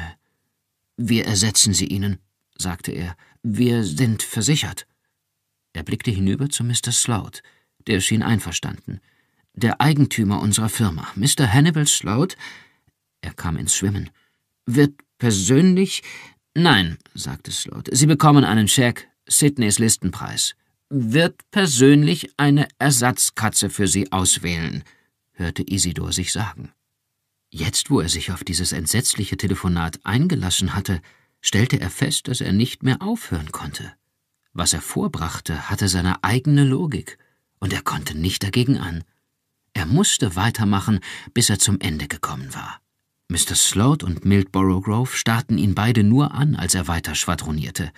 Speaker 1: Wir ersetzen sie Ihnen, sagte er. Wir sind versichert. Er blickte hinüber zu Mr. Slout. Der schien einverstanden. Der Eigentümer unserer Firma, Mr. Hannibal Slout, er kam ins Schwimmen, wird persönlich. Nein, sagte Slout, Sie bekommen einen Scheck, Sydneys Listenpreis. Wird persönlich eine Ersatzkatze für Sie auswählen, hörte Isidor sich sagen. Jetzt, wo er sich auf dieses entsetzliche Telefonat eingelassen hatte, stellte er fest, dass er nicht mehr aufhören konnte. Was er vorbrachte, hatte seine eigene Logik, und er konnte nicht dagegen an. Er musste weitermachen, bis er zum Ende gekommen war. Mr. Sloat und Milt Borrowgrove starrten ihn beide nur an, als er weiter schwadronierte.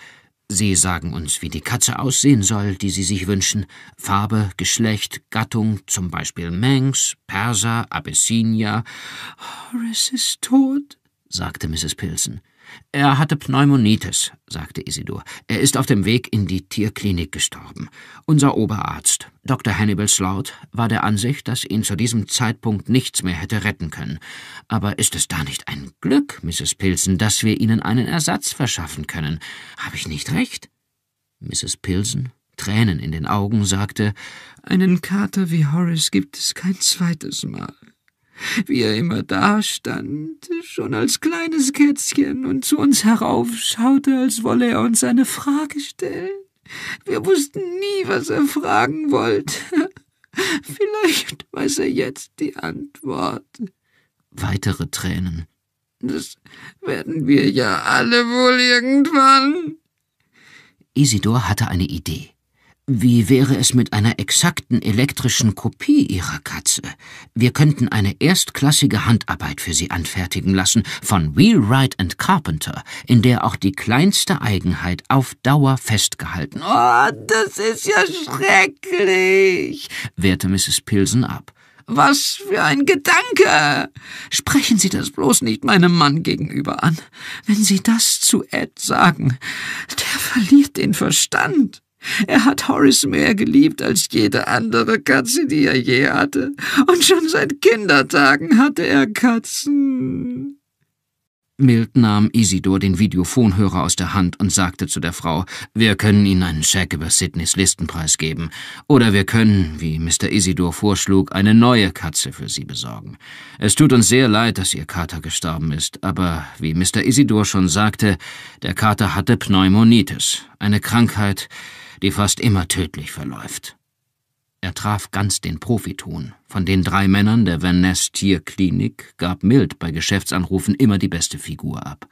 Speaker 1: Sie sagen uns, wie die Katze aussehen soll, die Sie sich wünschen, Farbe, Geschlecht, Gattung, zum Beispiel Manx, Perser, Abyssinia.
Speaker 2: Horace ist tot,
Speaker 1: sagte Mrs. Pilsen. Er hatte Pneumonitis, sagte Isidor. Er ist auf dem Weg in die Tierklinik gestorben. Unser Oberarzt, Dr. Hannibal Slout, war der Ansicht, dass ihn zu diesem Zeitpunkt nichts mehr hätte retten können. Aber ist es da nicht ein Glück, Mrs. Pilsen, dass wir Ihnen einen Ersatz verschaffen können? Habe ich nicht recht? Mrs. Pilsen, Tränen in den Augen, sagte:
Speaker 2: Einen Kater wie Horace gibt es kein zweites Mal wie er immer dastand, schon als kleines Kätzchen, und zu uns heraufschaute, als wolle er uns eine Frage stellen. Wir wussten nie, was er fragen wollte. Vielleicht weiß er jetzt die Antwort. Weitere Tränen. Das werden wir ja alle wohl irgendwann.
Speaker 1: Isidor hatte eine Idee. Wie wäre es mit einer exakten elektrischen Kopie Ihrer Katze? Wir könnten eine erstklassige Handarbeit für Sie anfertigen lassen von Wheelwright and Carpenter, in der auch die kleinste Eigenheit auf Dauer festgehalten.
Speaker 2: Oh, das ist ja schrecklich,
Speaker 1: wehrte Mrs. Pilsen ab.
Speaker 2: Was für ein Gedanke! Sprechen Sie das bloß nicht meinem Mann gegenüber an. Wenn Sie das zu Ed sagen, der verliert den Verstand. Er hat Horace mehr geliebt als jede andere Katze, die er je hatte, und schon seit Kindertagen hatte er Katzen.
Speaker 1: Mild nahm Isidor den Videophonhörer aus der Hand und sagte zu der Frau, wir können Ihnen einen Scheck über Sidneys Listenpreis geben, oder wir können, wie Mr. Isidor vorschlug, eine neue Katze für Sie besorgen. Es tut uns sehr leid, dass Ihr Kater gestorben ist, aber wie Mr. Isidor schon sagte, der Kater hatte Pneumonitis, eine Krankheit, die fast immer tödlich verläuft. Er traf ganz den Profiton. Von den drei Männern der Van Ness Tierklinik gab Mild bei Geschäftsanrufen immer die beste Figur ab.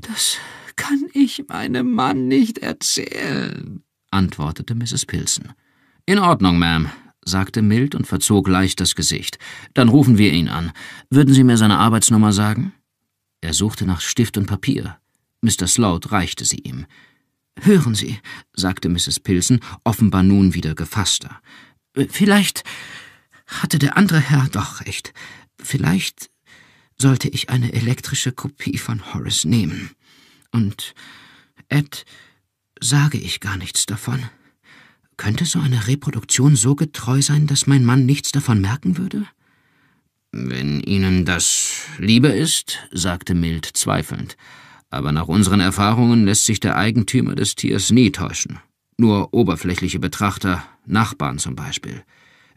Speaker 2: Das kann ich meinem Mann nicht erzählen,
Speaker 1: antwortete Mrs. Pilsen. In Ordnung, Ma'am, sagte Mild und verzog leicht das Gesicht. Dann rufen wir ihn an. Würden Sie mir seine Arbeitsnummer sagen? Er suchte nach Stift und Papier. Mr. Slout reichte sie ihm. Hören Sie, sagte Mrs. Pilsen, offenbar nun wieder gefasster. Äh, vielleicht hatte der andere Herr doch recht. Vielleicht sollte ich eine elektrische Kopie von Horace nehmen. Und Ed sage ich gar nichts davon. Könnte so eine Reproduktion so getreu sein, dass mein Mann nichts davon merken würde? Wenn Ihnen das lieber ist, sagte Mild zweifelnd. Aber nach unseren Erfahrungen lässt sich der Eigentümer des Tiers nie täuschen. Nur oberflächliche Betrachter, Nachbarn zum Beispiel.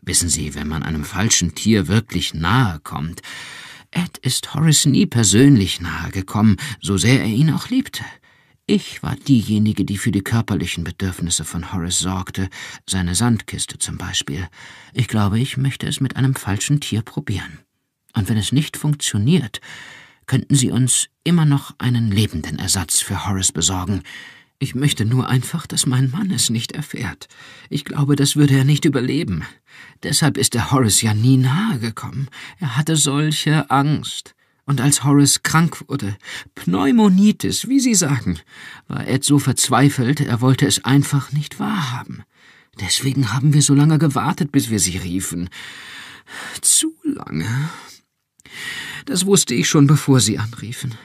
Speaker 1: Wissen Sie, wenn man einem falschen Tier wirklich nahe kommt, Ed ist Horace nie persönlich nahe gekommen, so sehr er ihn auch liebte. Ich war diejenige, die für die körperlichen Bedürfnisse von Horace sorgte, seine Sandkiste zum Beispiel. Ich glaube, ich möchte es mit einem falschen Tier probieren. Und wenn es nicht funktioniert, könnten Sie uns immer noch einen lebenden Ersatz für Horace besorgen. Ich möchte nur einfach, dass mein Mann es nicht erfährt. Ich glaube, das würde er nicht überleben. Deshalb ist der Horace ja nie nahe gekommen. Er hatte solche Angst. Und als Horace krank wurde, Pneumonitis, wie Sie sagen, war Ed so verzweifelt, er wollte es einfach nicht wahrhaben. Deswegen haben wir so lange gewartet, bis wir Sie riefen. Zu lange. Das wusste ich schon, bevor Sie anriefen.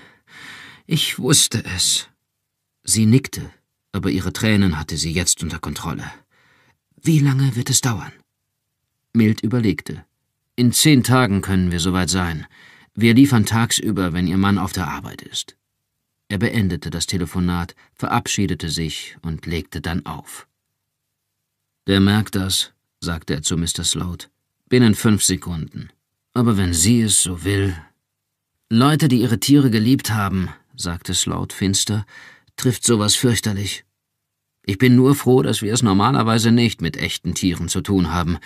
Speaker 1: Ich wusste es. Sie nickte, aber ihre Tränen hatte sie jetzt unter Kontrolle. Wie lange wird es dauern? Mild überlegte. In zehn Tagen können wir soweit sein. Wir liefern tagsüber, wenn Ihr Mann auf der Arbeit ist. Er beendete das Telefonat, verabschiedete sich und legte dann auf. Der merkt das, sagte er zu Mr. Sloat, binnen fünf Sekunden. Aber wenn sie es so will, Leute, die ihre Tiere geliebt haben, sagte Slout finster, trifft sowas fürchterlich. Ich bin nur froh, dass wir es normalerweise nicht mit echten Tieren zu tun haben.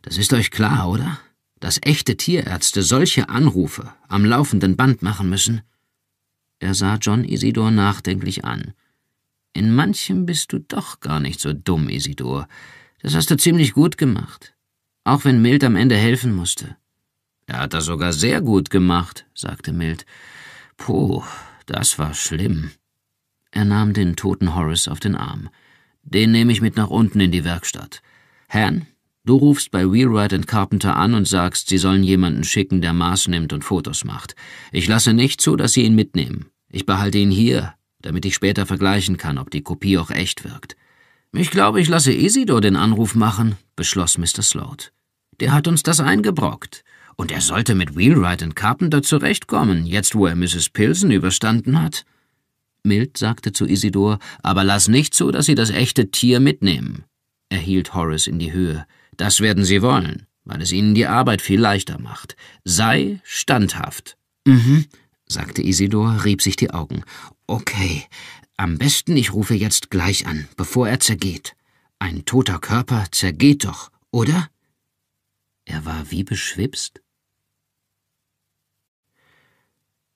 Speaker 1: Das ist euch klar, oder? Dass echte Tierärzte solche Anrufe am laufenden Band machen müssen. Er sah John Isidor nachdenklich an. In manchem bist du doch gar nicht so dumm, Isidor. Das hast du ziemlich gut gemacht. Auch wenn Mild am Ende helfen musste. Er hat das sogar sehr gut gemacht, sagte Mild. Puh, das war schlimm. Er nahm den toten Horace auf den Arm. Den nehme ich mit nach unten in die Werkstatt. Han, du rufst bei Wheelwright Carpenter an und sagst, sie sollen jemanden schicken, der Maß nimmt und Fotos macht. Ich lasse nicht zu, dass sie ihn mitnehmen. Ich behalte ihn hier, damit ich später vergleichen kann, ob die Kopie auch echt wirkt. Ich glaube, ich lasse Isidor den Anruf machen, beschloss Mr. Sloat. Der hat uns das eingebrockt. Und er sollte mit Wheelwright und Carpenter zurechtkommen, jetzt wo er Mrs. Pilsen überstanden hat. Mild sagte zu Isidor, aber lass nicht zu, dass sie das echte Tier mitnehmen. Er hielt Horace in die Höhe. Das werden sie wollen, weil es ihnen die Arbeit viel leichter macht. Sei standhaft. Mhm, sagte Isidor, rieb sich die Augen. Okay, am besten ich rufe jetzt gleich an, bevor er zergeht. Ein toter Körper zergeht doch, oder? Er war wie beschwipst.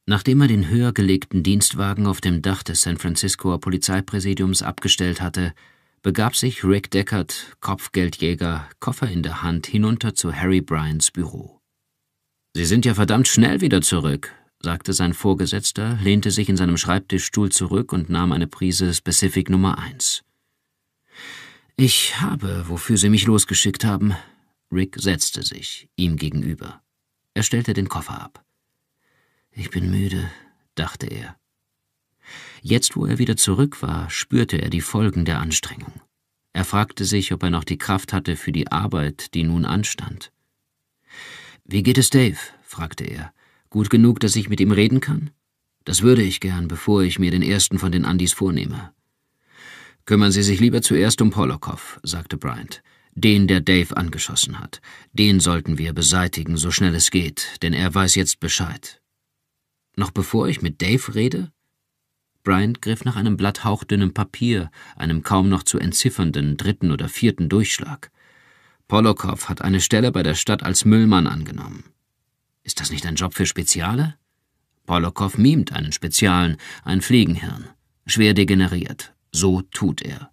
Speaker 1: Nachdem er den höher gelegten Dienstwagen auf dem Dach des San Franciscoer Polizeipräsidiums abgestellt hatte, begab sich Rick Deckard, Kopfgeldjäger, Koffer in der Hand, hinunter zu Harry Bryans Büro. Sie sind ja verdammt schnell wieder zurück, sagte sein Vorgesetzter, lehnte sich in seinem Schreibtischstuhl zurück und nahm eine Prise Specific Nummer 1. Ich habe, wofür Sie mich losgeschickt haben. Rick setzte sich ihm gegenüber. Er stellte den Koffer ab. Ich bin müde, dachte er. Jetzt, wo er wieder zurück war, spürte er die Folgen der Anstrengung. Er fragte sich, ob er noch die Kraft hatte für die Arbeit, die nun anstand. Wie geht es Dave? fragte er. Gut genug, dass ich mit ihm reden kann? Das würde ich gern, bevor ich mir den ersten von den Andys vornehme. Kümmern Sie sich lieber zuerst um Polokow, sagte Bryant. Den, der Dave angeschossen hat. Den sollten wir beseitigen, so schnell es geht, denn er weiß jetzt Bescheid. Noch bevor ich mit Dave rede? Bryant griff nach einem Blatt hauchdünnem Papier, einem kaum noch zu entziffernden dritten oder vierten Durchschlag. Polokow hat eine Stelle bei der Stadt als Müllmann angenommen. Ist das nicht ein Job für Speziale? Polokow mimt einen Spezialen, ein Fliegenhirn. Schwer degeneriert. So tut er.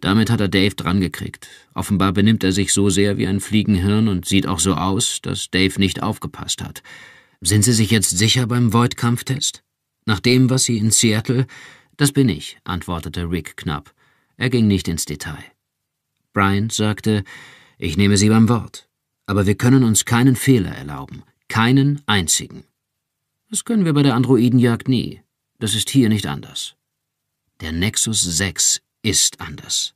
Speaker 1: Damit hat er Dave drangekriegt. Offenbar benimmt er sich so sehr wie ein Fliegenhirn und sieht auch so aus, dass Dave nicht aufgepasst hat. Sind Sie sich jetzt sicher beim Voight-Kampftest? Nach dem, was Sie in Seattle. Das bin ich, antwortete Rick knapp. Er ging nicht ins Detail. Bryant sagte, ich nehme Sie beim Wort. Aber wir können uns keinen Fehler erlauben. Keinen einzigen. Das können wir bei der Androidenjagd nie. Das ist hier nicht anders. Der Nexus 6 ist anders.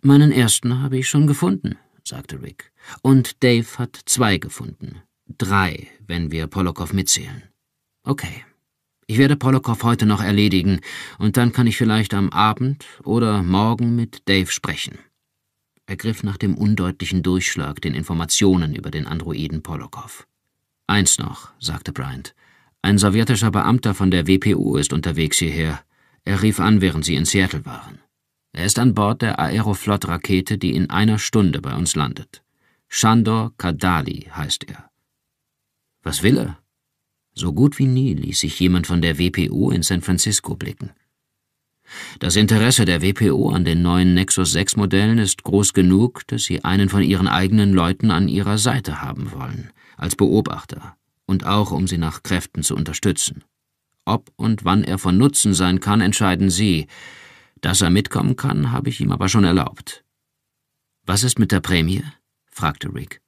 Speaker 1: Meinen ersten habe ich schon gefunden, sagte Rick. Und Dave hat zwei gefunden. Drei, wenn wir Polokow mitzählen. Okay. Ich werde Polokow heute noch erledigen, und dann kann ich vielleicht am Abend oder morgen mit Dave sprechen. Er griff nach dem undeutlichen Durchschlag den Informationen über den Androiden Polokow. Eins noch, sagte Bryant. Ein sowjetischer Beamter von der WPU ist unterwegs hierher. Er rief an, während sie in Seattle waren. Er ist an Bord der Aeroflot-Rakete, die in einer Stunde bei uns landet. Shandor Kadali heißt er. Was will er? So gut wie nie ließ sich jemand von der WPO in San Francisco blicken. Das Interesse der WPO an den neuen Nexus 6 Modellen ist groß genug, dass sie einen von ihren eigenen Leuten an ihrer Seite haben wollen, als Beobachter, und auch um sie nach Kräften zu unterstützen. Ob und wann er von Nutzen sein kann, entscheiden sie. Dass er mitkommen kann, habe ich ihm aber schon erlaubt. Was ist mit der Prämie? fragte Rick.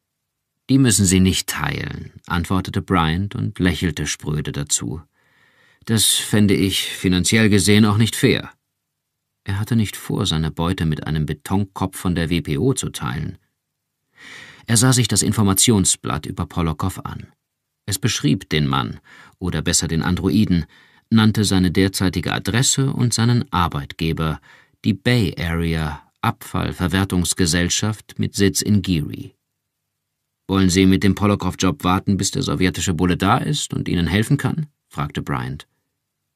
Speaker 1: Die müssen Sie nicht teilen, antwortete Bryant und lächelte spröde dazu. Das fände ich finanziell gesehen auch nicht fair. Er hatte nicht vor, seine Beute mit einem Betonkopf von der WPO zu teilen. Er sah sich das Informationsblatt über Polokow an. Es beschrieb den Mann, oder besser den Androiden, nannte seine derzeitige Adresse und seinen Arbeitgeber, die Bay Area Abfallverwertungsgesellschaft mit Sitz in Geary. Wollen Sie mit dem Polokow-Job warten, bis der sowjetische Bulle da ist und Ihnen helfen kann? fragte Bryant.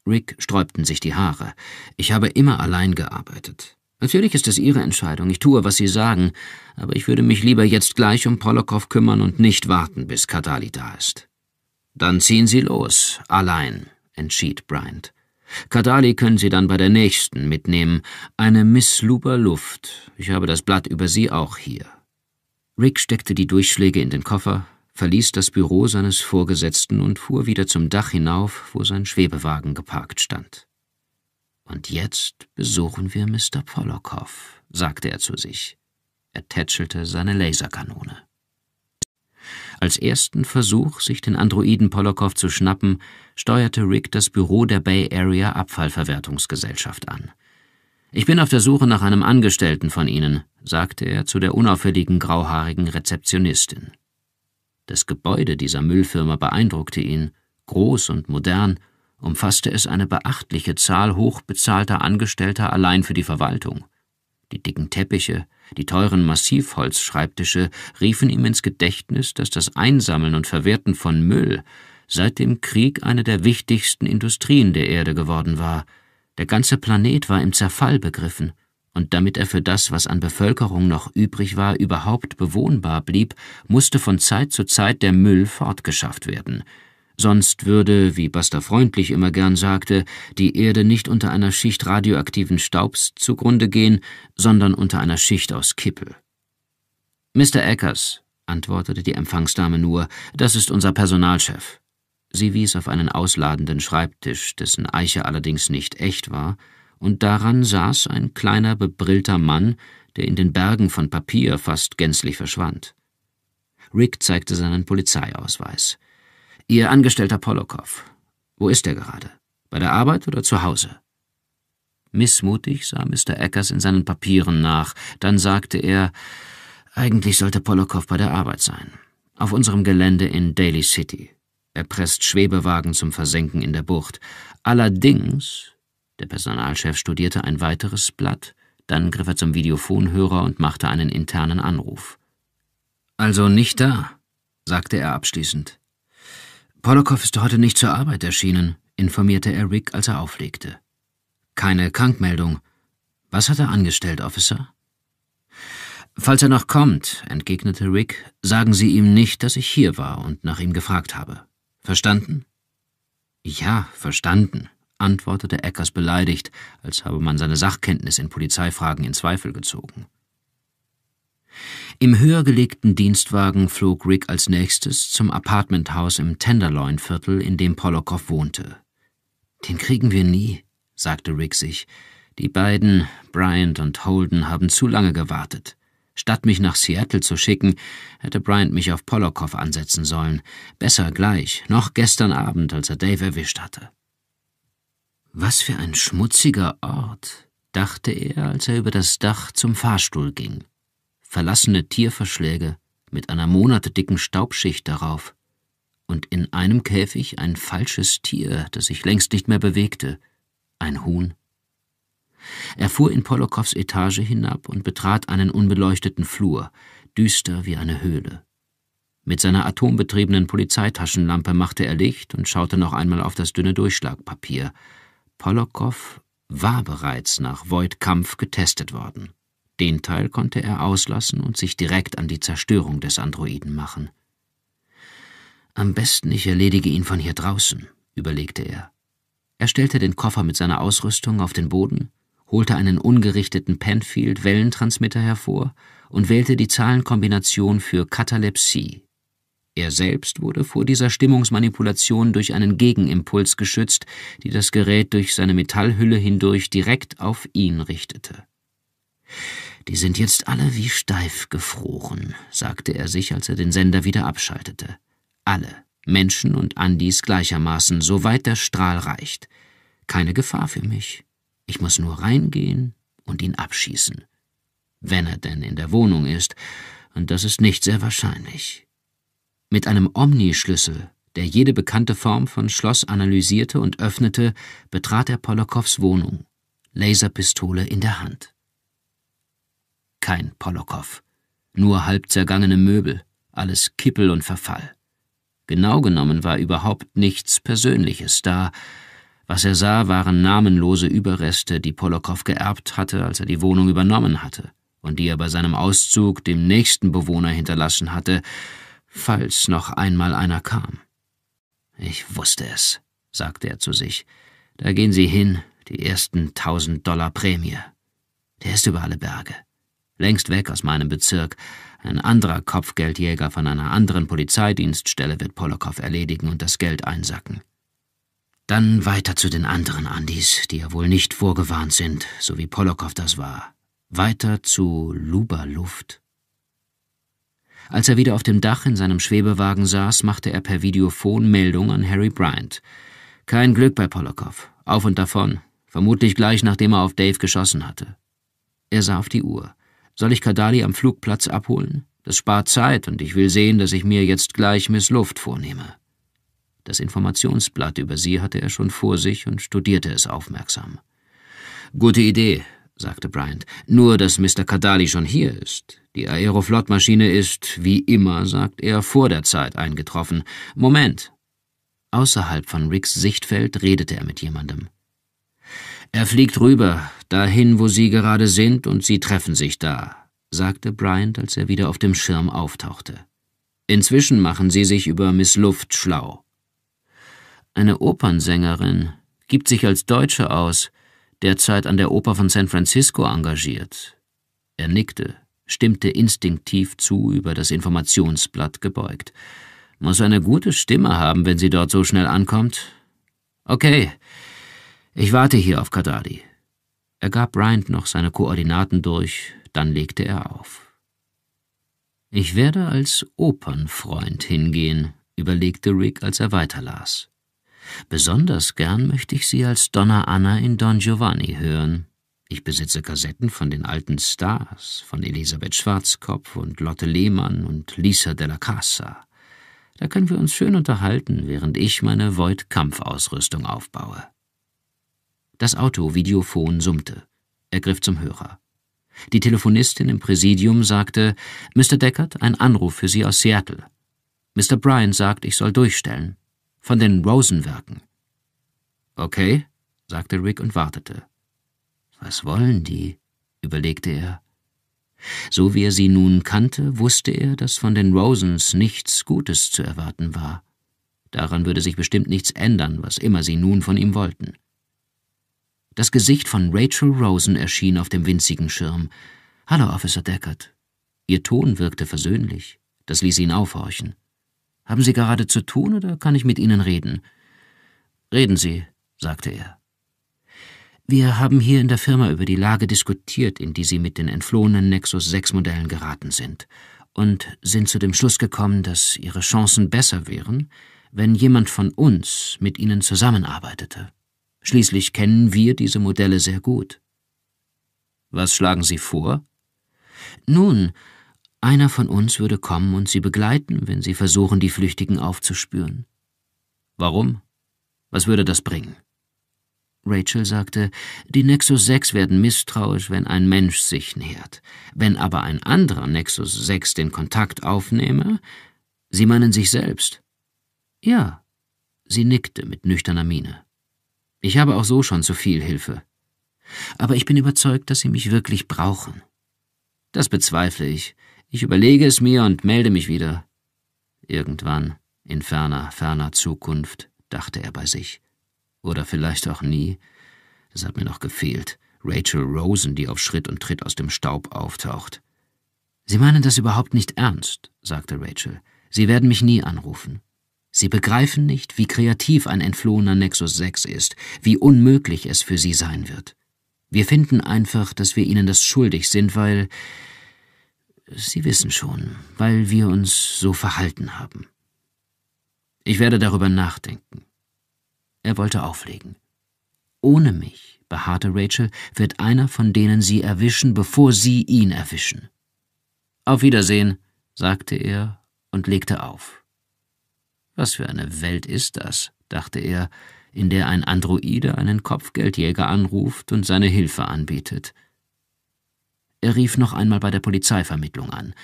Speaker 1: Rick sträubten sich die Haare. Ich habe immer allein gearbeitet. Natürlich ist es Ihre Entscheidung, ich tue, was Sie sagen, aber ich würde mich lieber jetzt gleich um Polokow kümmern und nicht warten, bis Kadali da ist. Dann ziehen Sie los, allein, entschied Bryant. Kadali können Sie dann bei der nächsten mitnehmen, eine Miss Luber Luft. Ich habe das Blatt über Sie auch hier. Rick steckte die Durchschläge in den Koffer, verließ das Büro seines Vorgesetzten und fuhr wieder zum Dach hinauf, wo sein Schwebewagen geparkt stand. Und jetzt besuchen wir Mr. Polokow, sagte er zu sich. Er tätschelte seine Laserkanone. Als ersten Versuch, sich den Androiden Polokow zu schnappen, steuerte Rick das Büro der Bay Area Abfallverwertungsgesellschaft an. Ich bin auf der Suche nach einem Angestellten von Ihnen, sagte er zu der unauffälligen grauhaarigen Rezeptionistin. Das Gebäude dieser Müllfirma beeindruckte ihn, groß und modern, umfasste es eine beachtliche Zahl hochbezahlter Angestellter allein für die Verwaltung. Die dicken Teppiche, die teuren Massivholzschreibtische riefen ihm ins Gedächtnis, dass das Einsammeln und Verwerten von Müll seit dem Krieg eine der wichtigsten Industrien der Erde geworden war. Der ganze Planet war im Zerfall begriffen, und damit er für das, was an Bevölkerung noch übrig war, überhaupt bewohnbar blieb, musste von Zeit zu Zeit der Müll fortgeschafft werden. Sonst würde, wie Buster Freundlich immer gern sagte, die Erde nicht unter einer Schicht radioaktiven Staubs zugrunde gehen, sondern unter einer Schicht aus Kippel. Mr. Eckers, antwortete die Empfangsdame nur, das ist unser Personalchef. Sie wies auf einen ausladenden Schreibtisch, dessen Eiche allerdings nicht echt war, und daran saß ein kleiner bebrillter Mann, der in den Bergen von Papier fast gänzlich verschwand. Rick zeigte seinen Polizeiausweis. Ihr Angestellter Polokow. Wo ist er gerade? Bei der Arbeit oder zu Hause? Missmutig sah Mr. Eckers in seinen Papieren nach. Dann sagte er, eigentlich sollte Polokow bei der Arbeit sein. Auf unserem Gelände in Daly City. Er presst Schwebewagen zum Versenken in der Bucht. Allerdings der Personalchef studierte ein weiteres Blatt, dann griff er zum Videophonhörer und machte einen internen Anruf. Also nicht da, sagte er abschließend. Polokow ist heute nicht zur Arbeit erschienen, informierte er Rick, als er auflegte. Keine Krankmeldung. Was hat er angestellt, Officer? Falls er noch kommt, entgegnete Rick, sagen Sie ihm nicht, dass ich hier war und nach ihm gefragt habe. Verstanden? Ja, verstanden, antwortete Eckers beleidigt, als habe man seine Sachkenntnis in Polizeifragen in Zweifel gezogen. Im höher gelegten Dienstwagen flog Rick als nächstes zum Apartmenthaus im Tenderloin-Viertel, in dem Polokow wohnte. Den kriegen wir nie, sagte Rick sich. Die beiden, Bryant und Holden, haben zu lange gewartet. Statt mich nach Seattle zu schicken, hätte Bryant mich auf Polokow ansetzen sollen. Besser gleich, noch gestern Abend, als er Dave erwischt hatte. Was für ein schmutziger Ort, dachte er, als er über das Dach zum Fahrstuhl ging. Verlassene Tierverschläge mit einer monatedicken Staubschicht darauf und in einem Käfig ein falsches Tier, das sich längst nicht mehr bewegte, ein Huhn. Er fuhr in Polokows Etage hinab und betrat einen unbeleuchteten Flur, düster wie eine Höhle. Mit seiner atombetriebenen Polizeitaschenlampe machte er Licht und schaute noch einmal auf das dünne Durchschlagpapier, Polokow war bereits nach Voidkampf getestet worden. Den Teil konnte er auslassen und sich direkt an die Zerstörung des Androiden machen. Am besten ich erledige ihn von hier draußen, überlegte er. Er stellte den Koffer mit seiner Ausrüstung auf den Boden, holte einen ungerichteten Penfield-Wellentransmitter hervor und wählte die Zahlenkombination für Katalepsie, er selbst wurde vor dieser Stimmungsmanipulation durch einen Gegenimpuls geschützt, die das Gerät durch seine Metallhülle hindurch direkt auf ihn richtete. Die sind jetzt alle wie steif gefroren, sagte er sich, als er den Sender wieder abschaltete. Alle, Menschen und Andis gleichermaßen, soweit der Strahl reicht. Keine Gefahr für mich. Ich muss nur reingehen und ihn abschießen. Wenn er denn in der Wohnung ist, und das ist nicht sehr wahrscheinlich. Mit einem Omnischlüssel, der jede bekannte Form von Schloss analysierte und öffnete, betrat er Polokows Wohnung, Laserpistole in der Hand. Kein Polokow, nur halb zergangene Möbel, alles Kippel und Verfall. Genau genommen war überhaupt nichts Persönliches da. Was er sah, waren namenlose Überreste, die Polokow geerbt hatte, als er die Wohnung übernommen hatte, und die er bei seinem Auszug dem nächsten Bewohner hinterlassen hatte, falls noch einmal einer kam. Ich wusste es, sagte er zu sich. Da gehen Sie hin, die ersten tausend Dollar Prämie. Der ist über alle Berge. Längst weg aus meinem Bezirk. Ein anderer Kopfgeldjäger von einer anderen Polizeidienststelle wird Polokow erledigen und das Geld einsacken. Dann weiter zu den anderen Andis, die ja wohl nicht vorgewarnt sind, so wie Polokow das war. Weiter zu Luba Luft. Als er wieder auf dem Dach in seinem Schwebewagen saß, machte er per Videophon Meldung an Harry Bryant. Kein Glück bei Polokow. Auf und davon. Vermutlich gleich, nachdem er auf Dave geschossen hatte. Er sah auf die Uhr. Soll ich Kadali am Flugplatz abholen? Das spart Zeit und ich will sehen, dass ich mir jetzt gleich Miss Luft vornehme. Das Informationsblatt über sie hatte er schon vor sich und studierte es aufmerksam. Gute Idee, sagte Bryant. Nur, dass Mr. Kadali schon hier ist. Die Aeroflot-Maschine ist, wie immer, sagt er, vor der Zeit eingetroffen. Moment! Außerhalb von Ricks Sichtfeld redete er mit jemandem. Er fliegt rüber, dahin, wo Sie gerade sind, und Sie treffen sich da, sagte Bryant, als er wieder auf dem Schirm auftauchte. Inzwischen machen Sie sich über Miss Luft schlau. Eine Opernsängerin gibt sich als Deutsche aus, derzeit an der Oper von San Francisco engagiert. Er nickte stimmte instinktiv zu, über das Informationsblatt gebeugt. Muss eine gute Stimme haben, wenn sie dort so schnell ankommt. Okay, ich warte hier auf Kadadi. Er gab Bryant noch seine Koordinaten durch, dann legte er auf. Ich werde als Opernfreund hingehen, überlegte Rick, als er weiterlas. Besonders gern möchte ich sie als Donna Anna in Don Giovanni hören. Ich besitze Kassetten von den alten Stars, von Elisabeth Schwarzkopf und Lotte Lehmann und Lisa della Casa. Da können wir uns schön unterhalten, während ich meine Void-Kampfausrüstung aufbaue. Das Auto-Videophon summte. Er griff zum Hörer. Die Telefonistin im Präsidium sagte, Mr. Deckard, ein Anruf für Sie aus Seattle. Mr. Bryan sagt, ich soll durchstellen. Von den Rosenwerken. Okay, sagte Rick und wartete. Was wollen die? überlegte er. So wie er sie nun kannte, wusste er, dass von den Rosens nichts Gutes zu erwarten war. Daran würde sich bestimmt nichts ändern, was immer sie nun von ihm wollten. Das Gesicht von Rachel Rosen erschien auf dem winzigen Schirm. Hallo, Officer Deckard. Ihr Ton wirkte versöhnlich. Das ließ ihn aufhorchen. Haben Sie gerade zu tun oder kann ich mit Ihnen reden? Reden Sie, sagte er. Wir haben hier in der Firma über die Lage diskutiert, in die Sie mit den entflohenen Nexus 6 Modellen geraten sind, und sind zu dem Schluss gekommen, dass Ihre Chancen besser wären, wenn jemand von uns mit Ihnen zusammenarbeitete. Schließlich kennen wir diese Modelle sehr gut. Was schlagen Sie vor? Nun, einer von uns würde kommen und Sie begleiten, wenn Sie versuchen, die Flüchtigen aufzuspüren. Warum? Was würde das bringen? Rachel sagte, die Nexus 6 werden misstrauisch, wenn ein Mensch sich nähert. Wenn aber ein anderer Nexus 6 den Kontakt aufnehme, Sie meinen sich selbst? Ja. Sie nickte mit nüchterner Miene. Ich habe auch so schon zu viel Hilfe. Aber ich bin überzeugt, dass Sie mich wirklich brauchen. Das bezweifle ich. Ich überlege es mir und melde mich wieder. Irgendwann, in ferner, ferner Zukunft, dachte er bei sich. Oder vielleicht auch nie. Das hat mir noch gefehlt. Rachel Rosen, die auf Schritt und Tritt aus dem Staub auftaucht. Sie meinen das überhaupt nicht ernst, sagte Rachel. Sie werden mich nie anrufen. Sie begreifen nicht, wie kreativ ein entflohener Nexus 6 ist, wie unmöglich es für Sie sein wird. Wir finden einfach, dass wir Ihnen das schuldig sind, weil Sie wissen schon, weil wir uns so verhalten haben. Ich werde darüber nachdenken. Er wollte auflegen. Ohne mich, beharrte Rachel, wird einer von denen sie erwischen, bevor sie ihn erwischen. Auf Wiedersehen, sagte er und legte auf. Was für eine Welt ist das, dachte er, in der ein Androide einen Kopfgeldjäger anruft und seine Hilfe anbietet. Er rief noch einmal bei der Polizeivermittlung an.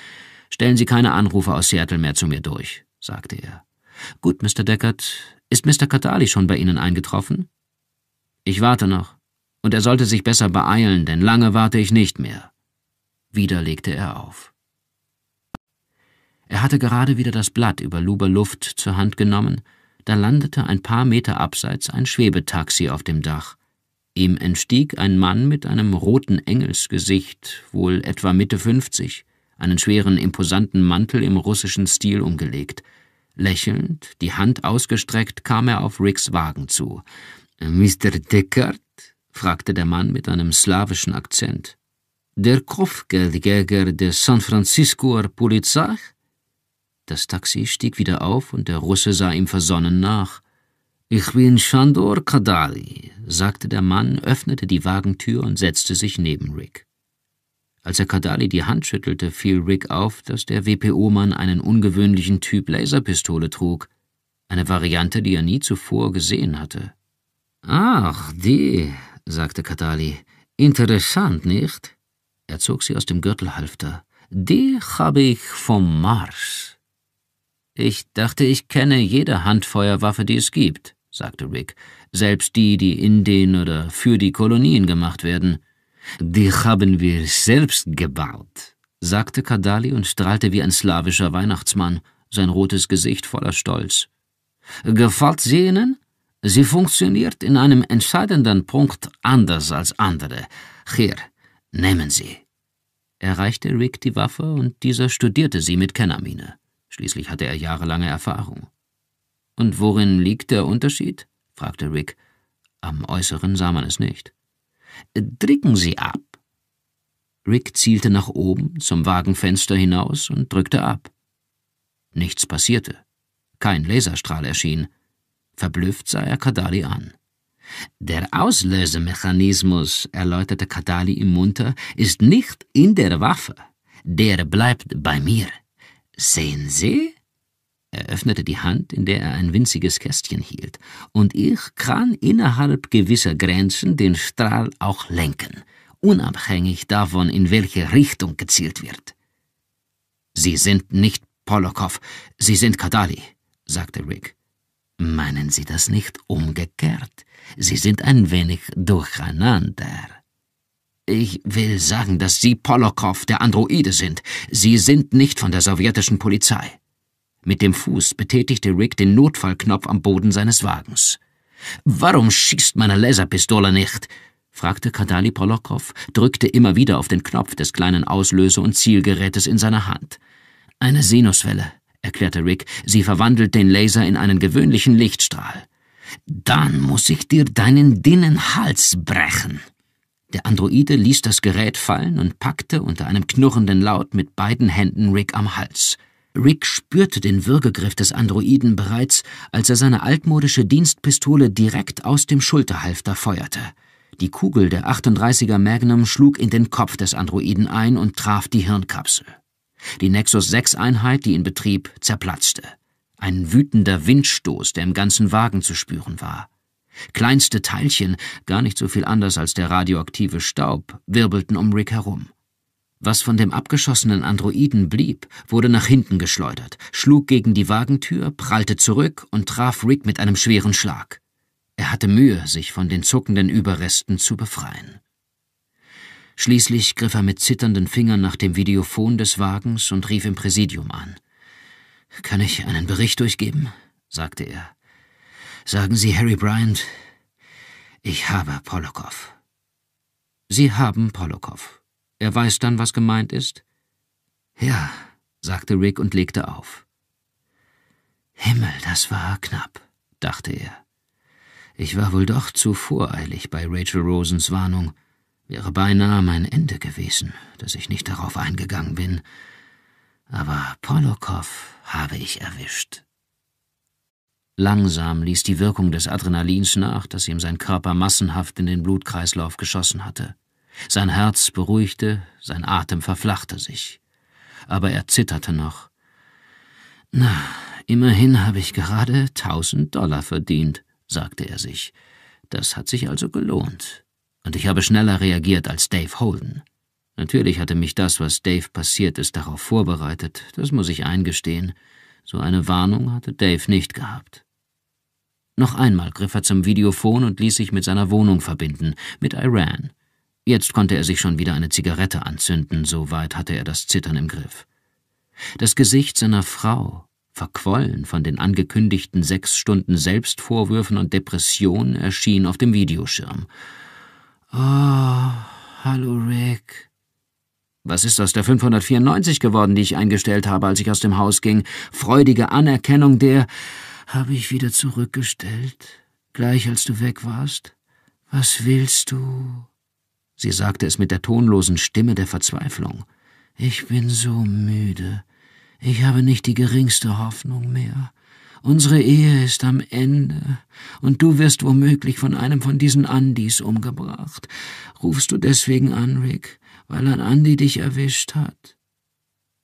Speaker 1: Stellen Sie keine Anrufe aus Seattle mehr zu mir durch, sagte er. Gut, Mr. Deckard, ist Mr. Katali schon bei Ihnen eingetroffen? Ich warte noch. Und er sollte sich besser beeilen, denn lange warte ich nicht mehr. Wieder legte er auf. Er hatte gerade wieder das Blatt über Luber Luft zur Hand genommen, da landete ein paar Meter abseits ein Schwebetaxi auf dem Dach. Ihm entstieg ein Mann mit einem roten Engelsgesicht, wohl etwa Mitte fünfzig, einen schweren, imposanten Mantel im russischen Stil umgelegt – Lächelnd, die Hand ausgestreckt, kam er auf Ricks Wagen zu. Mr. Deckard? fragte der Mann mit einem slawischen Akzent. Der Kopfgeldjäger der San Franciscoer Polizei? Das Taxi stieg wieder auf und der Russe sah ihm versonnen nach. Ich bin Shandor Kadali, sagte der Mann, öffnete die Wagentür und setzte sich neben Rick. Als er Kadali die Hand schüttelte, fiel Rick auf, dass der WPO-Mann einen ungewöhnlichen Typ Laserpistole trug, eine Variante, die er nie zuvor gesehen hatte. Ach, die, sagte Kadali. Interessant, nicht? Er zog sie aus dem Gürtelhalfter. Die habe ich vom Mars. Ich dachte, ich kenne jede Handfeuerwaffe, die es gibt, sagte Rick, selbst die, die in den oder für die Kolonien gemacht werden. Die haben wir selbst gebaut, sagte Kadali und strahlte wie ein slawischer Weihnachtsmann, sein rotes Gesicht voller Stolz. Gefällt sie Ihnen? Sie funktioniert in einem entscheidenden Punkt anders als andere. Hier, nehmen Sie. Er reichte Rick die Waffe und dieser studierte sie mit Kennermiene. Schließlich hatte er jahrelange Erfahrung. Und worin liegt der Unterschied? fragte Rick. Am Äußeren sah man es nicht. Drücken Sie ab. Rick zielte nach oben, zum Wagenfenster hinaus und drückte ab. Nichts passierte. Kein Laserstrahl erschien. Verblüfft sah er Kadali an. Der Auslösemechanismus, erläuterte Kadali ihm munter, ist nicht in der Waffe. Der bleibt bei mir. Sehen Sie? Er öffnete die Hand, in der er ein winziges Kästchen hielt, und ich kann innerhalb gewisser Grenzen den Strahl auch lenken, unabhängig davon, in welche Richtung gezielt wird. Sie sind nicht Polokow, Sie sind Kadali, sagte Rick. Meinen Sie das nicht umgekehrt? Sie sind ein wenig durcheinander. Ich will sagen, dass Sie Polokow, der Androide, sind. Sie sind nicht von der sowjetischen Polizei. Mit dem Fuß betätigte Rick den Notfallknopf am Boden seines Wagens. Warum schießt meine Laserpistole nicht? fragte Kadali Polokow, drückte immer wieder auf den Knopf des kleinen Auslöse- und Zielgerätes in seiner Hand. Eine Sinuswelle, erklärte Rick, sie verwandelt den Laser in einen gewöhnlichen Lichtstrahl. Dann muss ich dir deinen dünnen Hals brechen. Der Androide ließ das Gerät fallen und packte unter einem knurrenden Laut mit beiden Händen Rick am Hals. Rick spürte den Würgegriff des Androiden bereits, als er seine altmodische Dienstpistole direkt aus dem Schulterhalfter feuerte. Die Kugel der 38er Magnum schlug in den Kopf des Androiden ein und traf die Hirnkapsel. Die Nexus 6-Einheit, die in Betrieb, zerplatzte. Ein wütender Windstoß, der im ganzen Wagen zu spüren war. Kleinste Teilchen, gar nicht so viel anders als der radioaktive Staub, wirbelten um Rick herum. Was von dem abgeschossenen Androiden blieb, wurde nach hinten geschleudert, schlug gegen die Wagentür, prallte zurück und traf Rick mit einem schweren Schlag. Er hatte Mühe, sich von den zuckenden Überresten zu befreien. Schließlich griff er mit zitternden Fingern nach dem Videophon des Wagens und rief im Präsidium an. Kann ich einen Bericht durchgeben? sagte er. Sagen Sie Harry Bryant, ich habe Polokow. Sie haben Polokow. Er weiß dann, was gemeint ist? Ja, sagte Rick und legte auf. Himmel, das war knapp, dachte er. Ich war wohl doch zu voreilig bei Rachel Rosens Warnung. Wäre beinahe mein Ende gewesen, dass ich nicht darauf eingegangen bin. Aber Polokow habe ich erwischt. Langsam ließ die Wirkung des Adrenalins nach, das ihm sein Körper massenhaft in den Blutkreislauf geschossen hatte. Sein Herz beruhigte, sein Atem verflachte sich. Aber er zitterte noch. Na, immerhin habe ich gerade tausend Dollar verdient, sagte er sich. Das hat sich also gelohnt. Und ich habe schneller reagiert als Dave Holden. Natürlich hatte mich das, was Dave passiert ist, darauf vorbereitet, das muss ich eingestehen. So eine Warnung hatte Dave nicht gehabt. Noch einmal griff er zum Videophon und ließ sich mit seiner Wohnung verbinden, mit Iran. Jetzt konnte er sich schon wieder eine Zigarette anzünden, so weit hatte er das Zittern im Griff. Das Gesicht seiner Frau, verquollen von den angekündigten sechs Stunden Selbstvorwürfen und Depression, erschien auf dem Videoschirm. Oh, hallo
Speaker 2: Rick.
Speaker 1: Was ist aus der 594 geworden, die ich eingestellt habe, als ich aus dem Haus ging? Freudige Anerkennung der habe ich wieder zurückgestellt, gleich als du weg warst. Was willst du? Sie sagte es mit der tonlosen Stimme der Verzweiflung. Ich bin so müde. Ich habe nicht die geringste Hoffnung mehr. Unsere Ehe ist am Ende, und du wirst womöglich von einem von diesen Andys umgebracht. Rufst du deswegen an, Rick, weil ein Andy dich erwischt hat?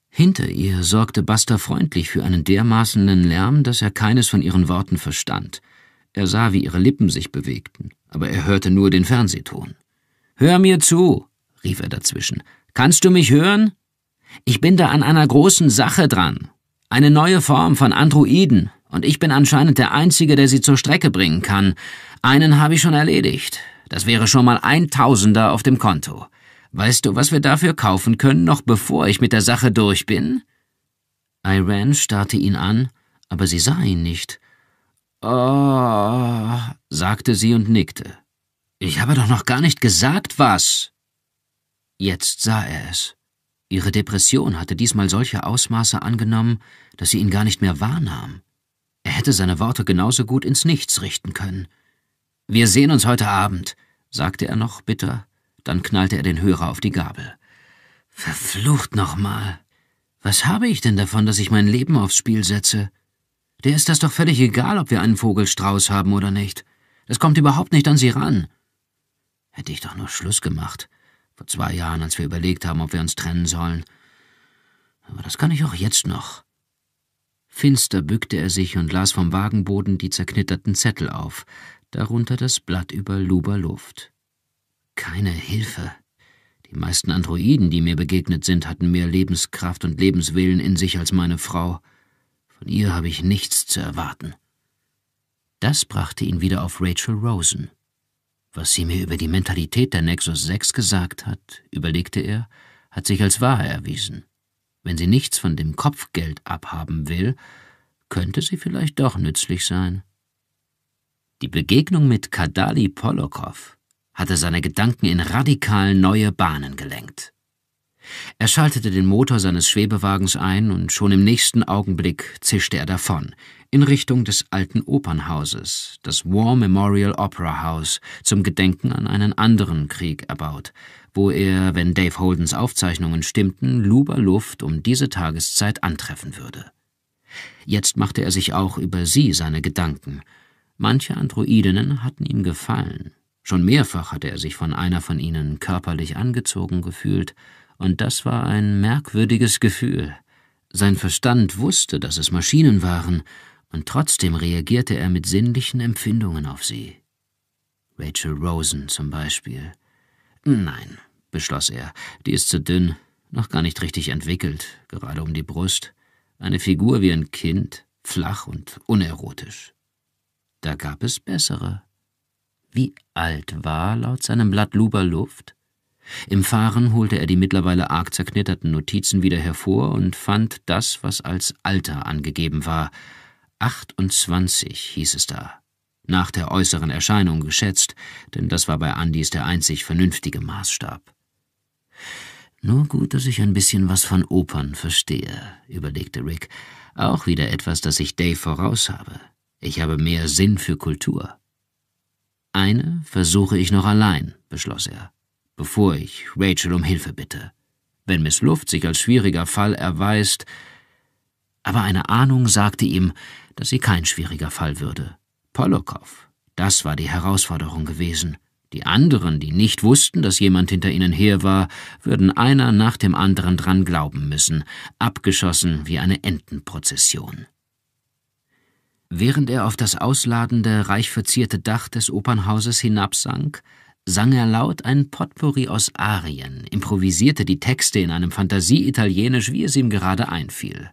Speaker 1: Hinter ihr sorgte Buster freundlich für einen dermaßenen Lärm, dass er keines von ihren Worten verstand. Er sah, wie ihre Lippen sich bewegten, aber er hörte nur den Fernsehton. Hör mir zu, rief er dazwischen. Kannst du mich hören? Ich bin da an einer großen Sache dran. Eine neue Form von Androiden, und ich bin anscheinend der Einzige, der sie zur Strecke bringen kann. Einen habe ich schon erledigt. Das wäre schon mal ein Tausender auf dem Konto. Weißt du, was wir dafür kaufen können, noch bevor ich mit der Sache durch bin? Iran starrte ihn an, aber sie sah ihn nicht. Oh, sagte sie und nickte. Ich habe doch noch gar nicht gesagt, was. Jetzt sah er es. Ihre Depression hatte diesmal solche Ausmaße angenommen, dass sie ihn gar nicht mehr wahrnahm. Er hätte seine Worte genauso gut ins Nichts richten können. Wir sehen uns heute Abend, sagte er noch bitter, dann knallte er den Hörer auf die Gabel. Verflucht nochmal. Was habe ich denn davon, dass ich mein Leben aufs Spiel setze? Der ist das doch völlig egal, ob wir einen Vogelstrauß haben oder nicht. Das kommt überhaupt nicht an sie ran. Hätte ich doch nur Schluss gemacht. Vor zwei Jahren, als wir überlegt haben, ob wir uns trennen sollen. Aber das kann ich auch jetzt noch. Finster bückte er sich und las vom Wagenboden die zerknitterten Zettel auf, darunter das Blatt über Luber Luft. Keine Hilfe. Die meisten Androiden, die mir begegnet sind, hatten mehr Lebenskraft und Lebenswillen in sich als meine Frau. Von ihr habe ich nichts zu erwarten. Das brachte ihn wieder auf Rachel Rosen. Was sie mir über die Mentalität der Nexus 6 gesagt hat, überlegte er, hat sich als wahr erwiesen. Wenn sie nichts von dem Kopfgeld abhaben will, könnte sie vielleicht doch nützlich sein. Die Begegnung mit Kadali Polokow hatte seine Gedanken in radikal neue Bahnen gelenkt. Er schaltete den Motor seines Schwebewagens ein und schon im nächsten Augenblick zischte er davon, in Richtung des alten Opernhauses, das War Memorial Opera House, zum Gedenken an einen anderen Krieg erbaut, wo er, wenn Dave Holdens Aufzeichnungen stimmten, Luber Luft um diese Tageszeit antreffen würde. Jetzt machte er sich auch über sie seine Gedanken. Manche Androidinnen hatten ihm gefallen. Schon mehrfach hatte er sich von einer von ihnen körperlich angezogen gefühlt, und das war ein merkwürdiges Gefühl. Sein Verstand wusste, dass es Maschinen waren, und trotzdem reagierte er mit sinnlichen Empfindungen auf sie. Rachel Rosen zum Beispiel. Nein, beschloss er, die ist zu dünn, noch gar nicht richtig entwickelt, gerade um die Brust, eine Figur wie ein Kind, flach und unerotisch. Da gab es bessere. Wie alt war laut seinem Blatt Luber Luft? Im Fahren holte er die mittlerweile arg zerknitterten Notizen wieder hervor und fand das, was als Alter angegeben war, 28 hieß es da. Nach der äußeren Erscheinung geschätzt, denn das war bei Andys der einzig vernünftige Maßstab. Nur gut, dass ich ein bisschen was von Opern verstehe, überlegte Rick. Auch wieder etwas, das ich Dave voraus habe. Ich habe mehr Sinn für Kultur. Eine versuche ich noch allein, beschloss er, bevor ich Rachel um Hilfe bitte. Wenn Miss Luft sich als schwieriger Fall erweist. Aber eine Ahnung sagte ihm, dass sie kein schwieriger Fall würde. Polokow. Das war die Herausforderung gewesen. Die anderen, die nicht wussten, dass jemand hinter ihnen her war, würden einer nach dem anderen dran glauben müssen, abgeschossen wie eine Entenprozession. Während er auf das ausladende, reich verzierte Dach des Opernhauses hinabsank, sang er laut ein Potpourri aus Arien, improvisierte die Texte in einem Fantasie-Italienisch, wie es ihm gerade einfiel.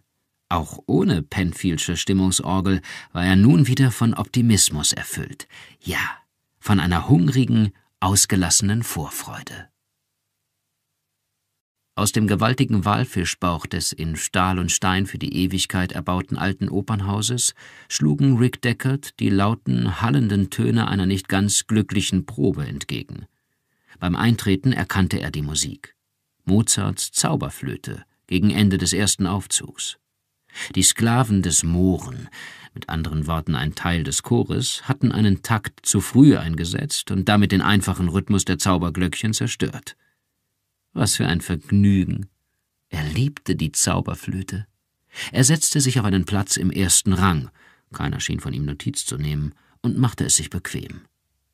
Speaker 1: Auch ohne Penfield'sche Stimmungsorgel war er nun wieder von Optimismus erfüllt. Ja, von einer hungrigen, ausgelassenen Vorfreude. Aus dem gewaltigen Walfischbauch des in Stahl und Stein für die Ewigkeit erbauten alten Opernhauses schlugen Rick Deckard die lauten, hallenden Töne einer nicht ganz glücklichen Probe entgegen. Beim Eintreten erkannte er die Musik. Mozarts Zauberflöte gegen Ende des ersten Aufzugs. Die Sklaven des Mohren, mit anderen Worten ein Teil des Chores, hatten einen Takt zu früh eingesetzt und damit den einfachen Rhythmus der Zauberglöckchen zerstört. Was für ein Vergnügen! Er liebte die Zauberflöte. Er setzte sich auf einen Platz im ersten Rang, keiner schien von ihm Notiz zu nehmen, und machte es sich bequem.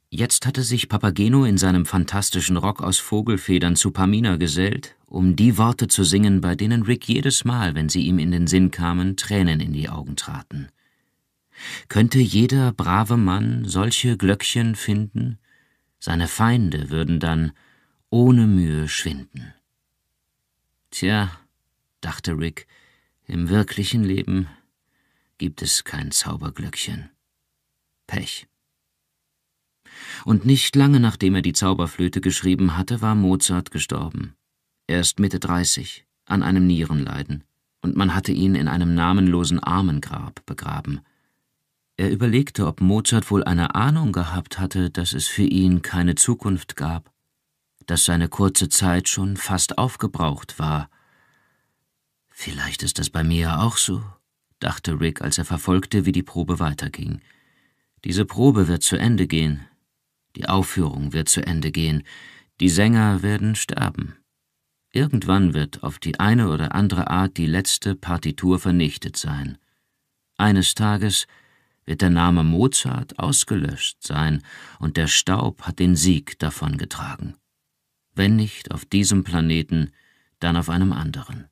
Speaker 1: Jetzt hatte sich Papageno in seinem fantastischen Rock aus Vogelfedern zu Pamina gesellt, um die Worte zu singen, bei denen Rick jedes Mal, wenn sie ihm in den Sinn kamen, Tränen in die Augen traten. Könnte jeder brave Mann solche Glöckchen finden? Seine Feinde würden dann ohne Mühe schwinden. Tja, dachte Rick, im wirklichen Leben gibt es kein Zauberglöckchen. Pech und nicht lange nachdem er die Zauberflöte geschrieben hatte, war Mozart gestorben. Erst Mitte 30, an einem Nierenleiden, und man hatte ihn in einem namenlosen Armengrab begraben. Er überlegte, ob Mozart wohl eine Ahnung gehabt hatte, dass es für ihn keine Zukunft gab, dass seine kurze Zeit schon fast aufgebraucht war. Vielleicht ist das bei mir auch so, dachte Rick, als er verfolgte, wie die Probe weiterging. Diese Probe wird zu Ende gehen, die Aufführung wird zu Ende gehen. Die Sänger werden sterben. Irgendwann wird auf die eine oder andere Art die letzte Partitur vernichtet sein. Eines Tages wird der Name Mozart ausgelöscht sein und der Staub hat den Sieg davongetragen. Wenn nicht auf diesem Planeten, dann auf einem anderen.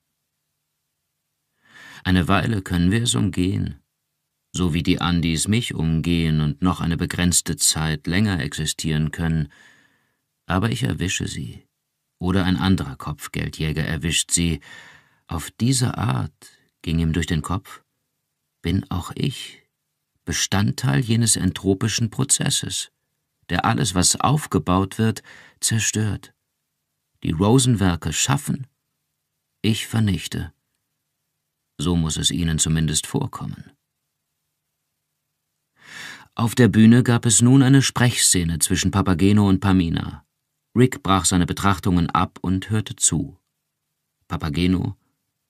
Speaker 1: Eine Weile können wir es umgehen, so wie die Andis mich umgehen und noch eine begrenzte Zeit länger existieren können, aber ich erwische sie, oder ein anderer Kopfgeldjäger erwischt sie. Auf diese Art ging ihm durch den Kopf, bin auch ich Bestandteil jenes entropischen Prozesses, der alles, was aufgebaut wird, zerstört. Die Rosenwerke schaffen, ich vernichte. So muss es ihnen zumindest vorkommen. Auf der Bühne gab es nun eine Sprechszene zwischen Papageno und Pamina. Rick brach seine Betrachtungen ab und hörte zu. Papageno,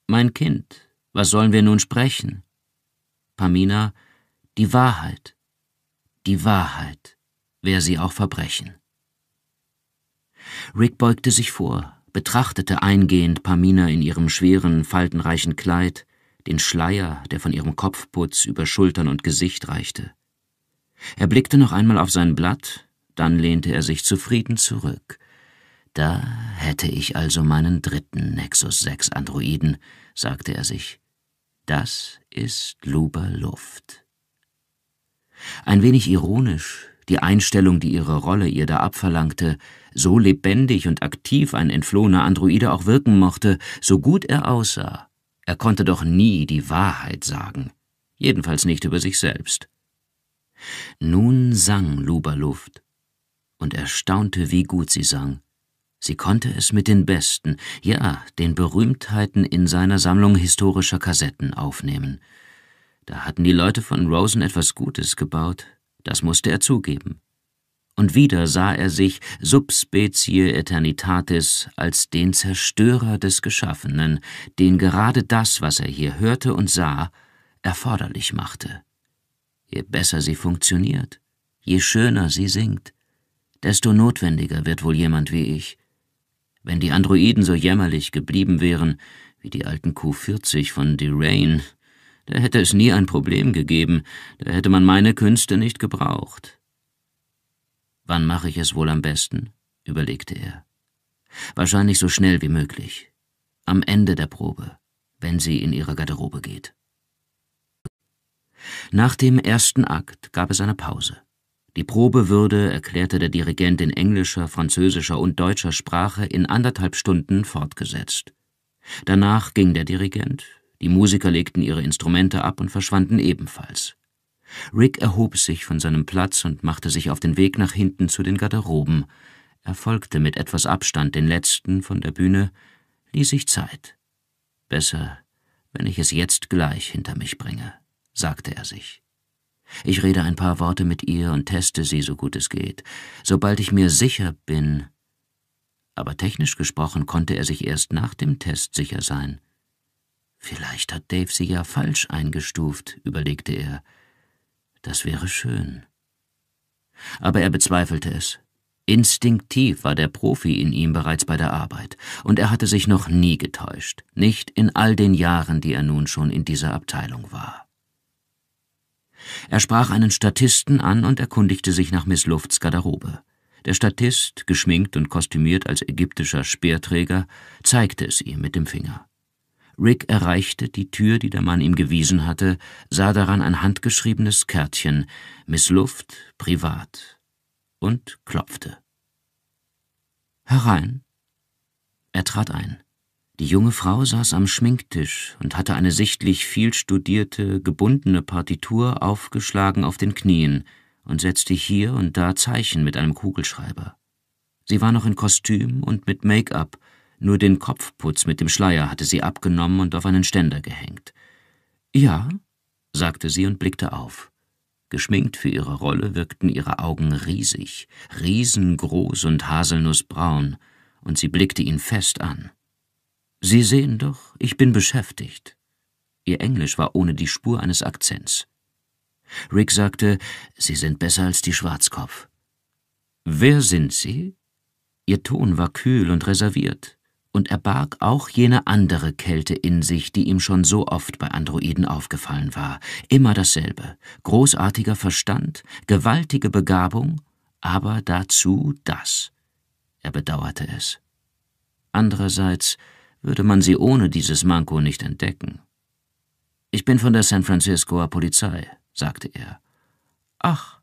Speaker 1: mein Kind, was sollen wir nun sprechen? Pamina, die Wahrheit, die Wahrheit, wer sie auch verbrechen. Rick beugte sich vor, betrachtete eingehend Pamina in ihrem schweren, faltenreichen Kleid, den Schleier, der von ihrem Kopfputz über Schultern und Gesicht reichte. Er blickte noch einmal auf sein Blatt, dann lehnte er sich zufrieden zurück. Da hätte ich also meinen dritten Nexus 6 Androiden, sagte er sich. Das ist Luber Luft. Ein wenig ironisch, die Einstellung, die ihre Rolle ihr da abverlangte, so lebendig und aktiv ein entflohener Androide auch wirken mochte, so gut er aussah, er konnte doch nie die Wahrheit sagen, jedenfalls nicht über sich selbst. Nun sang Luberluft und erstaunte, wie gut sie sang. Sie konnte es mit den Besten, ja, den Berühmtheiten in seiner Sammlung historischer Kassetten aufnehmen. Da hatten die Leute von Rosen etwas Gutes gebaut, das musste er zugeben. Und wieder sah er sich, subspecie eternitatis, als den Zerstörer des Geschaffenen, den gerade das, was er hier hörte und sah, erforderlich machte. Je besser sie funktioniert, je schöner sie singt, desto notwendiger wird wohl jemand wie ich. Wenn die Androiden so jämmerlich geblieben wären, wie die alten Q40 von Derain, da hätte es nie ein Problem gegeben, da hätte man meine Künste nicht gebraucht. Wann mache ich es wohl am besten? überlegte er. Wahrscheinlich so schnell wie möglich. Am Ende der Probe, wenn sie in ihre Garderobe geht. Nach dem ersten Akt gab es eine Pause. Die Probe würde, erklärte der Dirigent in englischer, französischer und deutscher Sprache, in anderthalb Stunden fortgesetzt. Danach ging der Dirigent, die Musiker legten ihre Instrumente ab und verschwanden ebenfalls. Rick erhob sich von seinem Platz und machte sich auf den Weg nach hinten zu den Garderoben. Er folgte mit etwas Abstand den letzten von der Bühne, ließ sich Zeit. Besser, wenn ich es jetzt gleich hinter mich bringe sagte er sich. Ich rede ein paar Worte mit ihr und teste sie, so gut es geht. Sobald ich mir sicher bin. Aber technisch gesprochen konnte er sich erst nach dem Test sicher sein. Vielleicht hat Dave sie ja falsch eingestuft, überlegte er. Das wäre schön. Aber er bezweifelte es. Instinktiv war der Profi in ihm bereits bei der Arbeit, und er hatte sich noch nie getäuscht, nicht in all den Jahren, die er nun schon in dieser Abteilung war. Er sprach einen Statisten an und erkundigte sich nach Miss Lufts Garderobe. Der Statist, geschminkt und kostümiert als ägyptischer Speerträger, zeigte es ihm mit dem Finger. Rick erreichte die Tür, die der Mann ihm gewiesen hatte, sah daran ein handgeschriebenes Kärtchen Miss Luft, privat, und klopfte. Herein. Er trat ein. Die junge Frau saß am Schminktisch und hatte eine sichtlich viel studierte, gebundene Partitur aufgeschlagen auf den Knien und setzte hier und da Zeichen mit einem Kugelschreiber. Sie war noch in Kostüm und mit Make-up, nur den Kopfputz mit dem Schleier hatte sie abgenommen und auf einen Ständer gehängt. Ja, sagte sie und blickte auf. Geschminkt für ihre Rolle wirkten ihre Augen riesig, riesengroß und haselnussbraun, und sie blickte ihn fest an. Sie sehen doch, ich bin beschäftigt. Ihr Englisch war ohne die Spur eines Akzents. Rick sagte, Sie sind besser als die Schwarzkopf. Wer sind Sie? Ihr Ton war kühl und reserviert, und er barg auch jene andere Kälte in sich, die ihm schon so oft bei Androiden aufgefallen war. Immer dasselbe. Großartiger Verstand, gewaltige Begabung, aber dazu das. Er bedauerte es. Andererseits würde man sie ohne dieses Manko nicht entdecken. Ich bin von der San Franciscoer Polizei, sagte er. Ach.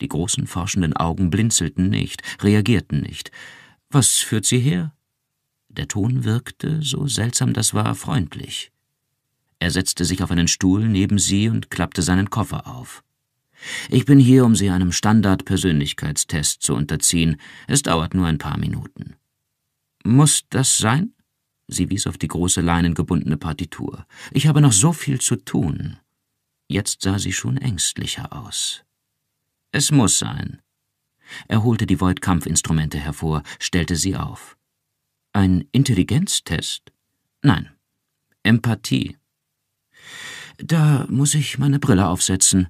Speaker 1: Die großen forschenden Augen blinzelten nicht, reagierten nicht. Was führt sie her? Der Ton wirkte, so seltsam das war, freundlich. Er setzte sich auf einen Stuhl neben sie und klappte seinen Koffer auf. Ich bin hier, um Sie einem Standard-Persönlichkeitstest zu unterziehen. Es dauert nur ein paar Minuten. Muss das sein? Sie wies auf die große leinengebundene Partitur. Ich habe noch so viel zu tun. Jetzt sah sie schon ängstlicher aus. Es muss sein. Er holte die Void-Kampfinstrumente hervor, stellte sie auf. Ein Intelligenztest? Nein. Empathie. Da muss ich meine Brille aufsetzen.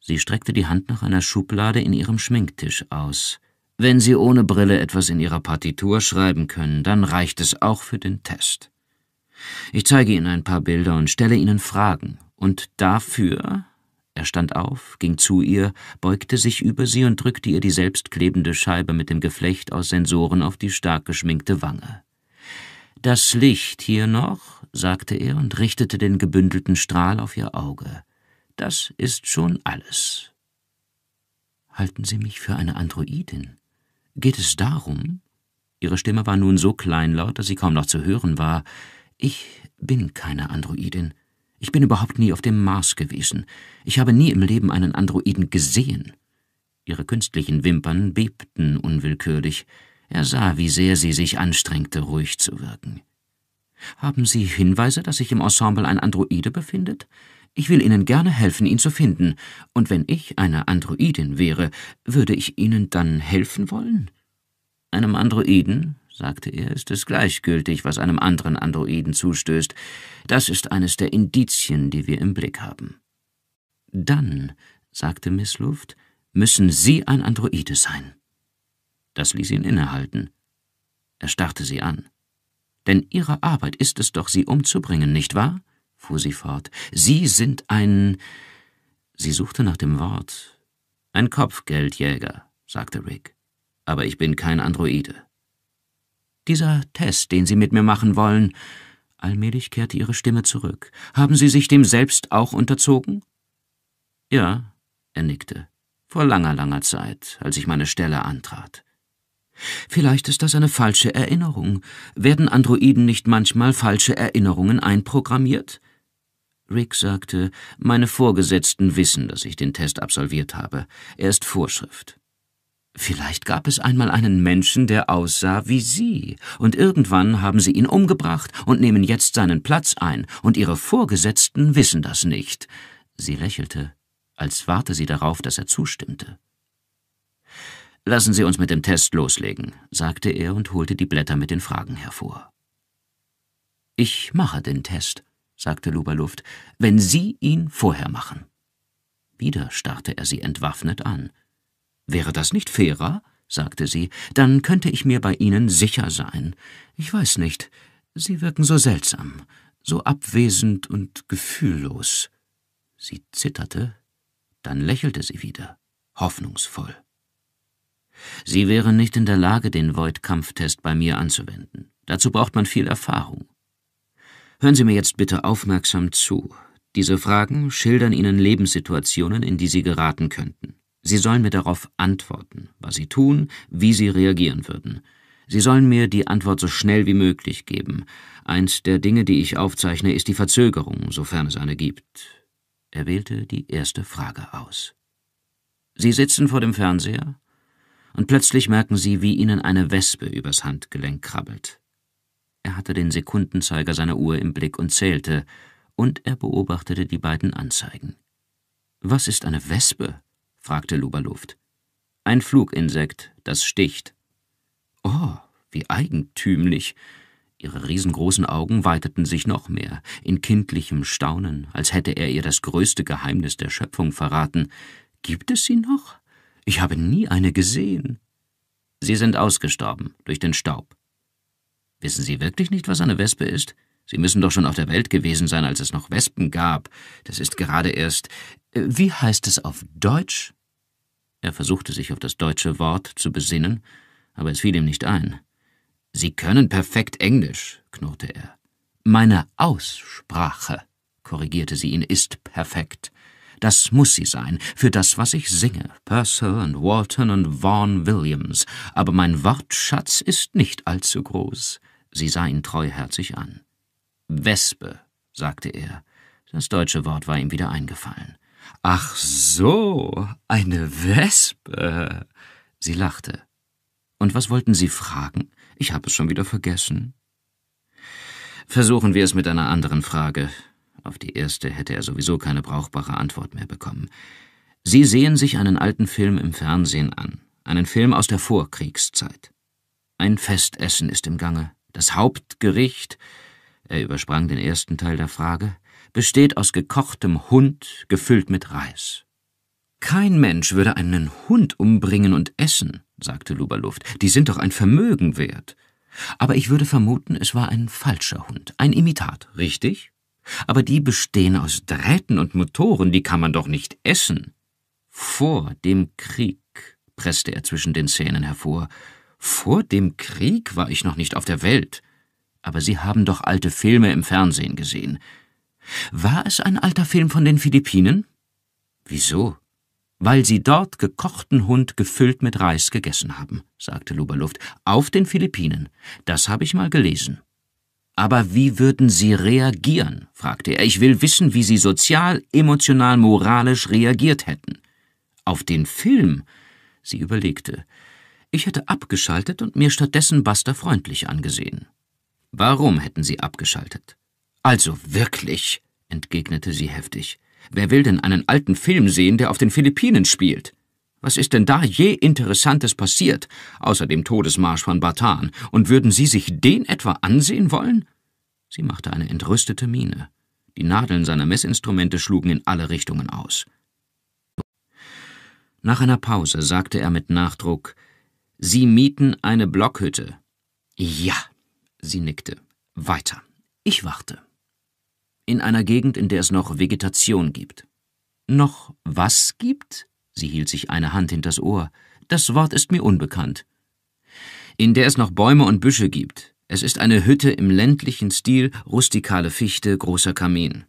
Speaker 1: Sie streckte die Hand nach einer Schublade in ihrem Schminktisch aus. Wenn Sie ohne Brille etwas in Ihrer Partitur schreiben können, dann reicht es auch für den Test. Ich zeige Ihnen ein paar Bilder und stelle Ihnen Fragen. Und dafür er stand auf, ging zu ihr, beugte sich über sie und drückte ihr die selbstklebende Scheibe mit dem Geflecht aus Sensoren auf die stark geschminkte Wange. Das Licht hier noch, sagte er und richtete den gebündelten Strahl auf ihr Auge. Das ist schon alles. Halten Sie mich für eine Androidin? Geht es darum? Ihre Stimme war nun so kleinlaut, dass sie kaum noch zu hören war. Ich bin keine Androidin. Ich bin überhaupt nie auf dem Mars gewesen. Ich habe nie im Leben einen Androiden gesehen. Ihre künstlichen Wimpern bebten unwillkürlich. Er sah, wie sehr sie sich anstrengte, ruhig zu wirken. Haben Sie Hinweise, dass sich im Ensemble ein Androide befindet? Ich will Ihnen gerne helfen, ihn zu finden, und wenn ich eine Androidin wäre, würde ich Ihnen dann helfen wollen? Einem Androiden, sagte er, ist es gleichgültig, was einem anderen Androiden zustößt. Das ist eines der Indizien, die wir im Blick haben. Dann, sagte Miss Luft, müssen Sie ein Androide sein. Das ließ ihn innehalten. Er starrte sie an. Denn Ihre Arbeit ist es doch, sie umzubringen, nicht wahr? fuhr sie fort, Sie sind ein. Sie suchte nach dem Wort. Ein Kopfgeldjäger, sagte Rick. Aber ich bin kein Androide. Dieser Test, den Sie mit mir machen wollen. Allmählich kehrte ihre Stimme zurück. Haben Sie sich dem selbst auch unterzogen? Ja, er nickte. Vor langer, langer Zeit, als ich meine Stelle antrat. Vielleicht ist das eine falsche Erinnerung. Werden Androiden nicht manchmal falsche Erinnerungen einprogrammiert? Rick sagte, meine Vorgesetzten wissen, dass ich den Test absolviert habe. Er ist Vorschrift. Vielleicht gab es einmal einen Menschen, der aussah wie Sie, und irgendwann haben Sie ihn umgebracht und nehmen jetzt seinen Platz ein, und Ihre Vorgesetzten wissen das nicht. Sie lächelte, als warte sie darauf, dass er zustimmte. Lassen Sie uns mit dem Test loslegen, sagte er und holte die Blätter mit den Fragen hervor. Ich mache den Test sagte Luberluft, wenn Sie ihn vorher machen. Wieder starrte er sie entwaffnet an. Wäre das nicht fairer? sagte sie, dann könnte ich mir bei Ihnen sicher sein. Ich weiß nicht, Sie wirken so seltsam, so abwesend und gefühllos. Sie zitterte, dann lächelte sie wieder, hoffnungsvoll. Sie wären nicht in der Lage, den Void-Kampftest bei mir anzuwenden. Dazu braucht man viel Erfahrung. Hören Sie mir jetzt bitte aufmerksam zu. Diese Fragen schildern Ihnen Lebenssituationen, in die Sie geraten könnten. Sie sollen mir darauf antworten, was Sie tun, wie Sie reagieren würden. Sie sollen mir die Antwort so schnell wie möglich geben. Eins der Dinge, die ich aufzeichne, ist die Verzögerung, sofern es eine gibt. Er wählte die erste Frage aus. Sie sitzen vor dem Fernseher und plötzlich merken Sie, wie Ihnen eine Wespe übers Handgelenk krabbelt. Er hatte den Sekundenzeiger seiner Uhr im Blick und zählte, und er beobachtete die beiden Anzeigen. Was ist eine Wespe? fragte Luberluft. Ein Fluginsekt, das sticht. Oh, wie eigentümlich. Ihre riesengroßen Augen weiteten sich noch mehr, in kindlichem Staunen, als hätte er ihr das größte Geheimnis der Schöpfung verraten. Gibt
Speaker 2: es sie noch?
Speaker 1: Ich habe nie eine gesehen. Sie sind ausgestorben durch den Staub. Wissen Sie wirklich nicht, was eine Wespe ist? Sie müssen doch schon auf der Welt gewesen sein, als es noch Wespen gab. Das ist gerade erst. Äh, wie heißt es auf Deutsch? Er versuchte sich auf das deutsche Wort zu besinnen, aber es fiel ihm nicht ein. Sie können perfekt Englisch, knurrte er. Meine Aussprache, korrigierte sie ihn, ist perfekt. Das muss sie sein, für das, was ich singe. Purcell und Walton und Vaughan Williams. Aber mein Wortschatz ist nicht allzu groß. Sie sah ihn treuherzig an. Wespe, sagte er. Das deutsche Wort war ihm wieder eingefallen. Ach so, eine Wespe. Sie lachte. Und was wollten Sie fragen? Ich habe es schon wieder vergessen. Versuchen wir es mit einer anderen Frage. Auf die erste hätte er sowieso keine brauchbare Antwort mehr bekommen. Sie sehen sich einen alten Film im Fernsehen an, einen Film aus der Vorkriegszeit. Ein Festessen ist im Gange. Das Hauptgericht, er übersprang den ersten Teil der Frage, besteht aus gekochtem Hund, gefüllt mit Reis. Kein Mensch würde einen Hund umbringen und essen, sagte Luberluft. Die sind doch ein Vermögen wert. Aber ich würde vermuten, es war ein falscher Hund, ein Imitat, richtig? Aber die bestehen aus Drähten und Motoren, die kann man doch nicht essen. Vor dem Krieg, presste er zwischen den Zähnen hervor, vor dem Krieg war ich noch nicht auf der Welt. Aber Sie haben doch alte Filme im Fernsehen gesehen. War es ein alter Film von den Philippinen? Wieso? Weil Sie dort gekochten Hund gefüllt mit Reis gegessen haben, sagte Luberluft. Auf den Philippinen. Das habe ich mal gelesen. Aber wie würden Sie reagieren? fragte er. Ich will wissen, wie Sie sozial, emotional, moralisch reagiert hätten. Auf den Film? Sie überlegte. Ich hätte abgeschaltet und mir stattdessen Buster freundlich angesehen. Warum hätten Sie abgeschaltet? Also wirklich, entgegnete sie heftig. Wer will denn einen alten Film sehen, der auf den Philippinen spielt? Was ist denn da je Interessantes passiert, außer dem Todesmarsch von Batan? Und würden Sie sich den etwa ansehen wollen? Sie machte eine entrüstete Miene. Die Nadeln seiner Messinstrumente schlugen in alle Richtungen aus. Nach einer Pause sagte er mit Nachdruck, Sie mieten eine Blockhütte. Ja, sie nickte. Weiter. Ich warte. In einer Gegend, in der es noch Vegetation gibt. Noch was gibt? Sie hielt sich eine Hand hinters Ohr. Das Wort ist mir unbekannt. In der es noch Bäume und Büsche gibt. Es ist eine Hütte im ländlichen Stil, rustikale Fichte, großer Kamin.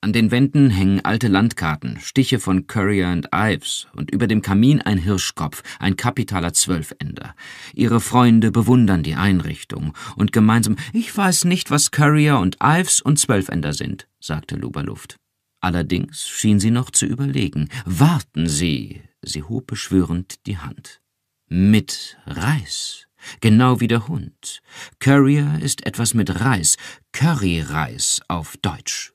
Speaker 1: An den Wänden hängen alte Landkarten, Stiche von Currier und Ives und über dem Kamin ein Hirschkopf, ein kapitaler Zwölfender. Ihre Freunde bewundern die Einrichtung und gemeinsam Ich weiß nicht, was Currier und Ives und Zwölfender sind, sagte Luberluft. Allerdings schien sie noch zu überlegen. Warten Sie. Sie hob beschwörend die Hand. Mit Reis genau wie der Hund. Currier ist etwas mit Reis, Curryreis auf Deutsch.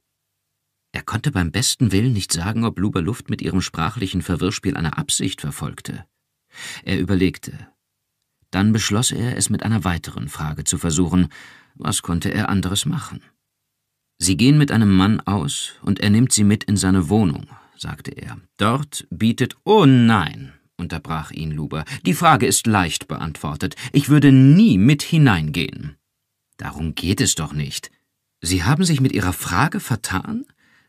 Speaker 1: Er konnte beim besten Willen nicht sagen, ob Luber Luft mit ihrem sprachlichen Verwirrspiel eine Absicht verfolgte. Er überlegte. Dann beschloss er, es mit einer weiteren Frage zu versuchen. Was konnte er anderes machen? Sie gehen mit einem Mann aus und er nimmt sie mit in seine Wohnung, sagte er. Dort bietet. Oh nein, unterbrach ihn Luber. Die Frage ist leicht beantwortet. Ich würde nie mit hineingehen. Darum geht es doch nicht. Sie haben sich mit Ihrer Frage vertan?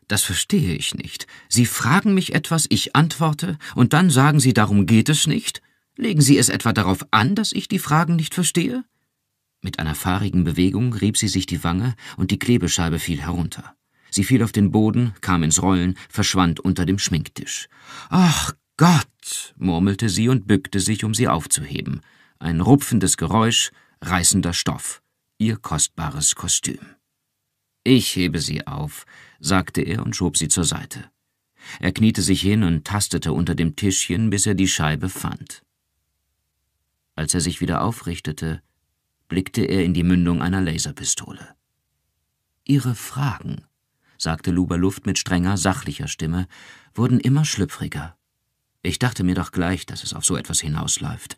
Speaker 1: Das verstehe ich nicht. Sie fragen mich etwas, ich antworte, und dann sagen Sie, darum geht es nicht? Legen Sie es etwa darauf an, dass ich die Fragen nicht verstehe? Mit einer fahrigen Bewegung rieb sie sich die Wange, und die Klebescheibe fiel herunter. Sie fiel auf den Boden, kam ins Rollen, verschwand unter dem Schminktisch. Ach Gott, murmelte sie und bückte sich, um sie aufzuheben. Ein rupfendes Geräusch, reißender Stoff, ihr kostbares Kostüm. Ich hebe sie auf, sagte er und schob sie zur Seite. Er kniete sich hin und tastete unter dem Tischchen, bis er die Scheibe fand. Als er sich wieder aufrichtete, blickte er in die Mündung einer Laserpistole. Ihre Fragen, sagte Luberluft mit strenger, sachlicher Stimme, wurden immer schlüpfriger. Ich dachte mir doch gleich, dass es auf so etwas hinausläuft.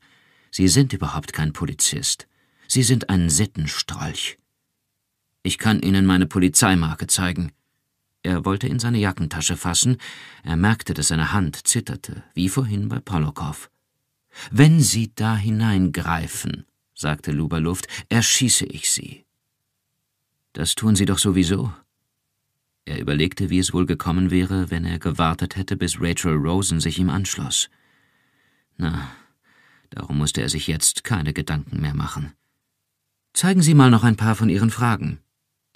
Speaker 1: Sie sind überhaupt kein Polizist. Sie sind ein Sittenstrolch. Ich kann Ihnen meine Polizeimarke zeigen. Er wollte in seine Jackentasche fassen, er merkte, dass seine Hand zitterte, wie vorhin bei Polokow. Wenn Sie da hineingreifen, sagte Luberluft, erschieße ich Sie. Das tun Sie doch sowieso. Er überlegte, wie es wohl gekommen wäre, wenn er gewartet hätte, bis Rachel Rosen sich ihm anschloss. Na, darum musste er sich jetzt keine Gedanken mehr machen. Zeigen Sie mal noch ein paar von Ihren Fragen.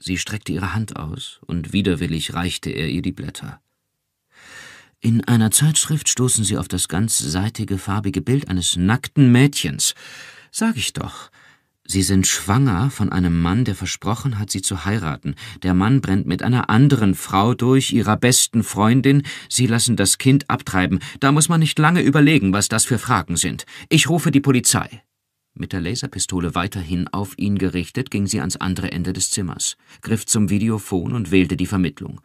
Speaker 1: Sie streckte ihre Hand aus, und widerwillig reichte er ihr die Blätter. In einer Zeitschrift stoßen sie auf das ganz seitige, farbige Bild eines nackten Mädchens. Sag ich doch. Sie sind schwanger von einem Mann, der versprochen hat, sie zu heiraten. Der Mann brennt mit einer anderen Frau durch, ihrer besten Freundin. Sie lassen das Kind abtreiben. Da muss man nicht lange überlegen, was das für Fragen sind. Ich rufe die Polizei. Mit der Laserpistole weiterhin auf ihn gerichtet, ging sie ans andere Ende des Zimmers, griff zum Videophon und wählte die Vermittlung.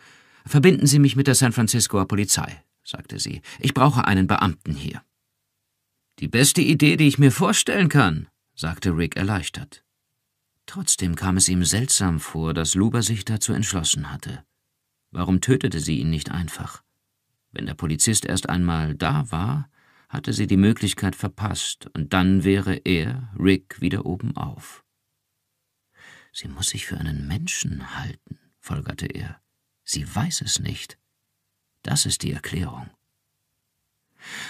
Speaker 1: »Verbinden Sie mich mit der San Franciscoer Polizei«, sagte sie. »Ich brauche einen Beamten hier.« »Die beste Idee, die ich mir vorstellen kann«, sagte Rick erleichtert. Trotzdem kam es ihm seltsam vor, dass Luber sich dazu entschlossen hatte. Warum tötete sie ihn nicht einfach? Wenn der Polizist erst einmal da war, hatte sie die Möglichkeit verpasst, und dann wäre er, Rick, wieder oben auf. Sie muss sich für einen Menschen halten, folgerte er. Sie weiß es nicht. Das ist die Erklärung.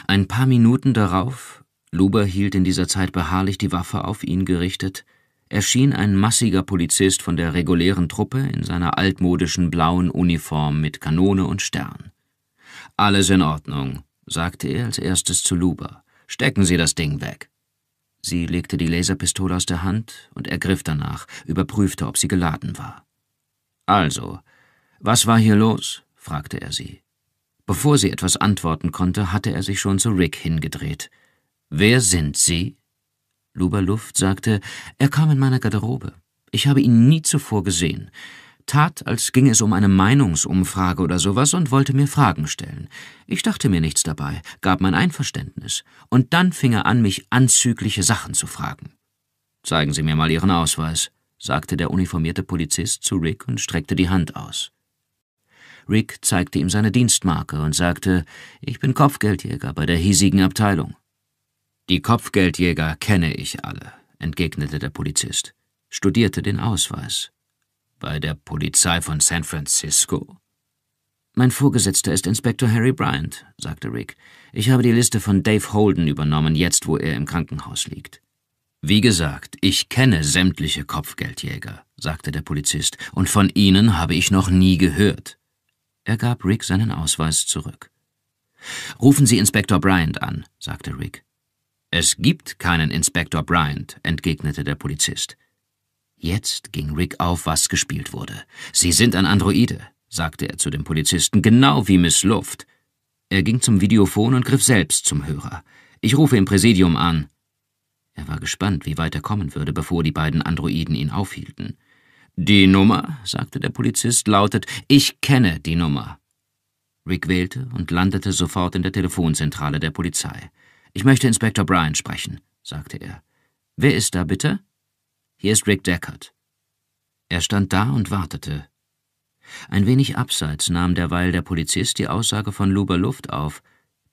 Speaker 1: Ein paar Minuten darauf, Luber hielt in dieser Zeit beharrlich die Waffe auf ihn gerichtet, erschien ein massiger Polizist von der regulären Truppe in seiner altmodischen blauen Uniform mit Kanone und Stern. Alles in Ordnung, sagte er als erstes zu Luba. Stecken Sie das Ding weg. Sie legte die Laserpistole aus der Hand und ergriff danach, überprüfte, ob sie geladen war. Also, was war hier los? fragte er sie. Bevor sie etwas antworten konnte, hatte er sich schon zu Rick hingedreht. Wer sind Sie? Luba Luft sagte, er kam in meiner Garderobe. Ich habe ihn nie zuvor gesehen tat, als ging es um eine Meinungsumfrage oder sowas und wollte mir Fragen stellen. Ich dachte mir nichts dabei, gab mein Einverständnis. Und dann fing er an, mich anzügliche Sachen zu fragen. Zeigen Sie mir mal Ihren Ausweis, sagte der uniformierte Polizist zu Rick und streckte die Hand aus. Rick zeigte ihm seine Dienstmarke und sagte, ich bin Kopfgeldjäger bei der hiesigen Abteilung. Die Kopfgeldjäger kenne ich alle, entgegnete der Polizist, studierte den Ausweis. Bei der Polizei von San Francisco? Mein Vorgesetzter ist Inspektor Harry Bryant, sagte Rick. Ich habe die Liste von Dave Holden übernommen, jetzt wo er im Krankenhaus liegt. Wie gesagt, ich kenne sämtliche Kopfgeldjäger, sagte der Polizist, und von ihnen habe ich noch nie gehört. Er gab Rick seinen Ausweis zurück. Rufen Sie Inspektor Bryant an, sagte Rick. Es gibt keinen Inspektor Bryant, entgegnete der Polizist. Jetzt ging Rick auf, was gespielt wurde. Sie sind ein Androide, sagte er zu dem Polizisten, genau wie Miss Luft. Er ging zum Videophon und griff selbst zum Hörer. Ich rufe im Präsidium an. Er war gespannt, wie weit er kommen würde, bevor die beiden Androiden ihn aufhielten. Die Nummer, sagte der Polizist, lautet Ich kenne die Nummer. Rick wählte und landete sofort in der Telefonzentrale der Polizei. Ich möchte Inspektor Bryan sprechen, sagte er. Wer ist da bitte? Hier ist Rick Deckard. Er stand da und wartete. Ein wenig abseits nahm derweil der Polizist die Aussage von Luber Luft auf.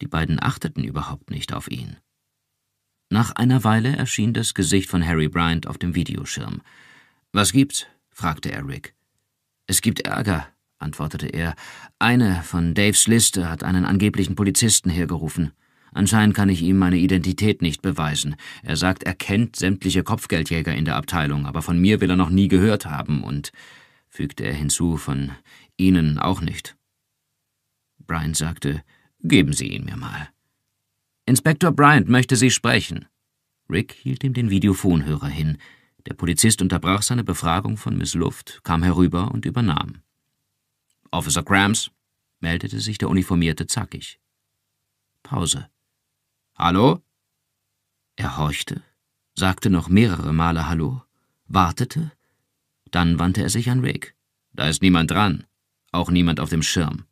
Speaker 1: Die beiden achteten überhaupt nicht auf ihn. Nach einer Weile erschien das Gesicht von Harry Bryant auf dem Videoschirm. Was gibt's? fragte er Rick. Es gibt Ärger, antwortete er. Eine von Daves Liste hat einen angeblichen Polizisten hergerufen. Anscheinend kann ich ihm meine Identität nicht beweisen. Er sagt, er kennt sämtliche Kopfgeldjäger in der Abteilung, aber von mir will er noch nie gehört haben und, fügte er hinzu, von Ihnen auch nicht. Bryant sagte, geben Sie ihn mir mal. Inspektor Bryant möchte Sie sprechen. Rick hielt ihm den Videophonhörer hin. Der Polizist unterbrach seine Befragung von Miss Luft, kam herüber und übernahm. Officer Crams, meldete sich der Uniformierte zackig. Pause. Hallo? Er horchte, sagte noch mehrere Male Hallo, wartete, dann wandte er sich an Rick. Da ist niemand dran, auch niemand auf dem Schirm.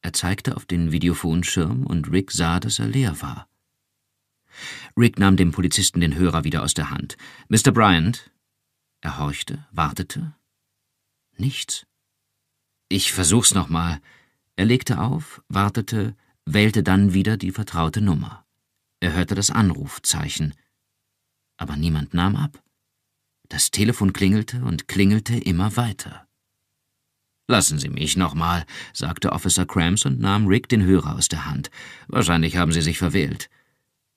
Speaker 1: Er zeigte auf den Videophonschirm und Rick sah, dass er leer war. Rick nahm dem Polizisten den Hörer wieder aus der Hand. Mr. Bryant? Er horchte, wartete. Nichts. Ich versuch's nochmal. Er legte auf, wartete, wählte dann wieder die vertraute Nummer. Er hörte das Anrufzeichen. Aber niemand nahm ab. Das Telefon klingelte und klingelte immer weiter. Lassen Sie mich nochmal, sagte Officer Krams und nahm Rick den Hörer aus der Hand. Wahrscheinlich haben Sie sich verwählt.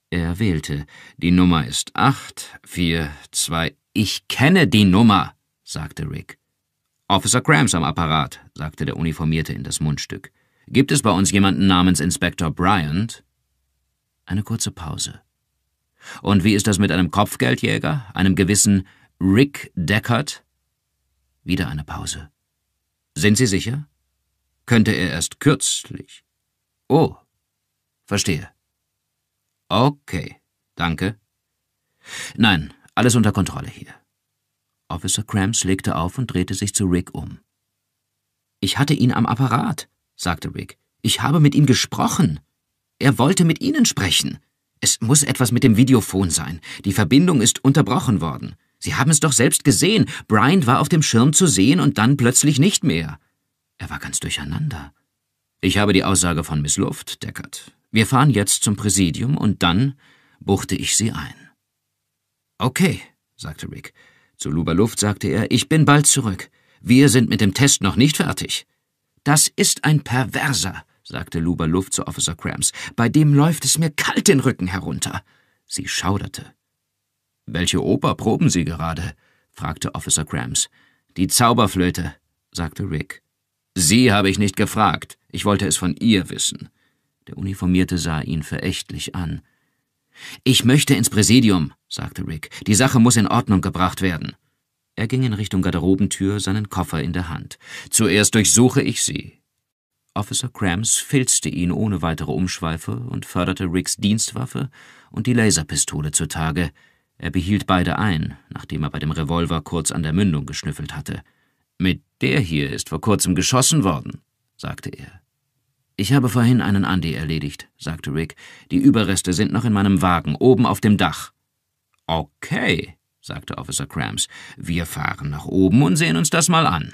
Speaker 1: Er wählte. Die Nummer ist acht, vier, zwei. Ich kenne die Nummer, sagte Rick. Officer Krams am Apparat, sagte der Uniformierte in das Mundstück. Gibt es bei uns jemanden namens Inspektor Bryant? Eine kurze Pause. Und wie ist das mit einem Kopfgeldjäger, einem gewissen Rick Deckard? Wieder eine Pause. Sind Sie sicher? Könnte er erst kürzlich. Oh, verstehe. Okay, danke. Nein, alles unter Kontrolle hier. Officer Cramps legte auf und drehte sich zu Rick um. Ich hatte ihn am Apparat, sagte Rick. Ich habe mit ihm gesprochen. Er wollte mit Ihnen sprechen. Es muss etwas mit dem Videophon sein. Die Verbindung ist unterbrochen worden. Sie haben es doch selbst gesehen. Bryant war auf dem Schirm zu sehen und dann plötzlich nicht mehr. Er war ganz durcheinander. Ich habe die Aussage von Miss Luft, Deckert. Wir fahren jetzt zum Präsidium und dann buchte ich sie ein. Okay, sagte Rick. Zu Luba Luft sagte er, ich bin bald zurück. Wir sind mit dem Test noch nicht fertig. Das ist ein Perverser, sagte Luba Luft zu Officer Krams. Bei dem läuft es mir kalt den Rücken herunter. Sie schauderte. Welche Oper proben Sie gerade? fragte Officer Krams. Die Zauberflöte, sagte Rick. Sie habe ich nicht gefragt. Ich wollte es von ihr wissen. Der Uniformierte sah ihn verächtlich an. Ich möchte ins Präsidium, sagte Rick. Die Sache muss in Ordnung gebracht werden. Er ging in Richtung Garderobentür, seinen Koffer in der Hand. Zuerst durchsuche ich sie. Officer Krams filzte ihn ohne weitere Umschweife und förderte Ricks Dienstwaffe und die Laserpistole zutage. Er behielt beide ein, nachdem er bei dem Revolver kurz an der Mündung geschnüffelt hatte. Mit der hier ist vor kurzem geschossen worden, sagte er. Ich habe vorhin einen Andy erledigt, sagte Rick. Die Überreste sind noch in meinem Wagen, oben auf dem Dach. Okay, sagte Officer Krams. Wir fahren nach oben und sehen uns das mal an.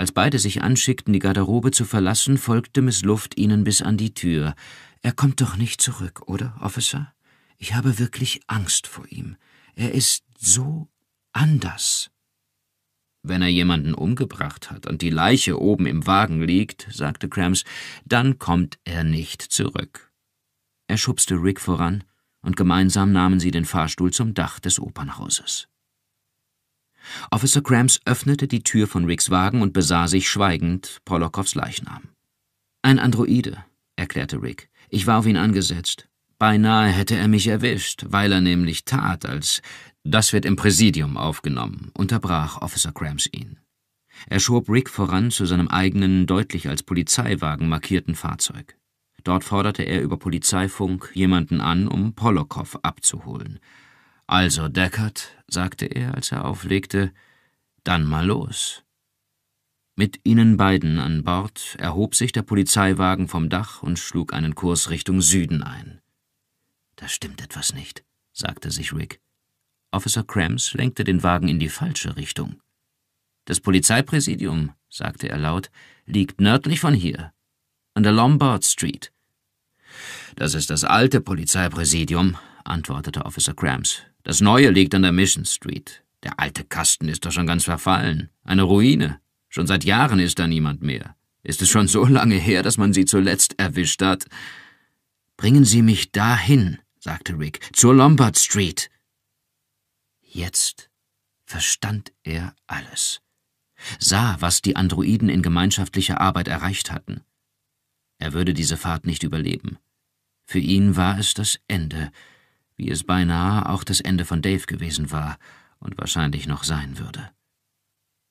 Speaker 1: Als beide sich anschickten, die Garderobe zu verlassen, folgte Miss Luft ihnen bis an die Tür. Er kommt doch nicht zurück, oder, Officer? Ich habe wirklich Angst vor ihm. Er ist so anders. Wenn er jemanden umgebracht hat und die Leiche oben im Wagen liegt, sagte Krams, dann kommt er nicht zurück. Er schubste Rick voran, und gemeinsam nahmen sie den Fahrstuhl zum Dach des Opernhauses. Officer Krams öffnete die Tür von Ricks Wagen und besah sich schweigend Polokows Leichnam. Ein Androide, erklärte Rick. Ich war auf ihn angesetzt. Beinahe hätte er mich erwischt, weil er nämlich tat, als das wird im Präsidium aufgenommen, unterbrach Officer Krams ihn. Er schob Rick voran zu seinem eigenen, deutlich als Polizeiwagen markierten Fahrzeug. Dort forderte er über Polizeifunk jemanden an, um Polokow abzuholen. Also, Deckard, sagte er, als er auflegte, dann mal los. Mit ihnen beiden an Bord erhob sich der Polizeiwagen vom Dach und schlug einen Kurs Richtung Süden ein. Da stimmt etwas nicht, sagte sich Rick. Officer Krams lenkte den Wagen in die falsche Richtung. Das Polizeipräsidium, sagte er laut, liegt nördlich von hier, an der Lombard Street. Das ist das alte Polizeipräsidium, antwortete Officer Krams. Das neue liegt an der Mission Street. Der alte Kasten ist doch schon ganz verfallen. Eine Ruine. Schon seit Jahren ist da niemand mehr. Ist es schon so lange her, dass man sie zuletzt erwischt hat? Bringen Sie mich dahin, sagte Rick, zur Lombard Street. Jetzt verstand er alles, sah, was die Androiden in gemeinschaftlicher Arbeit erreicht hatten. Er würde diese Fahrt nicht überleben. Für ihn war es das Ende, wie es beinahe auch das Ende von Dave gewesen war und wahrscheinlich noch sein würde.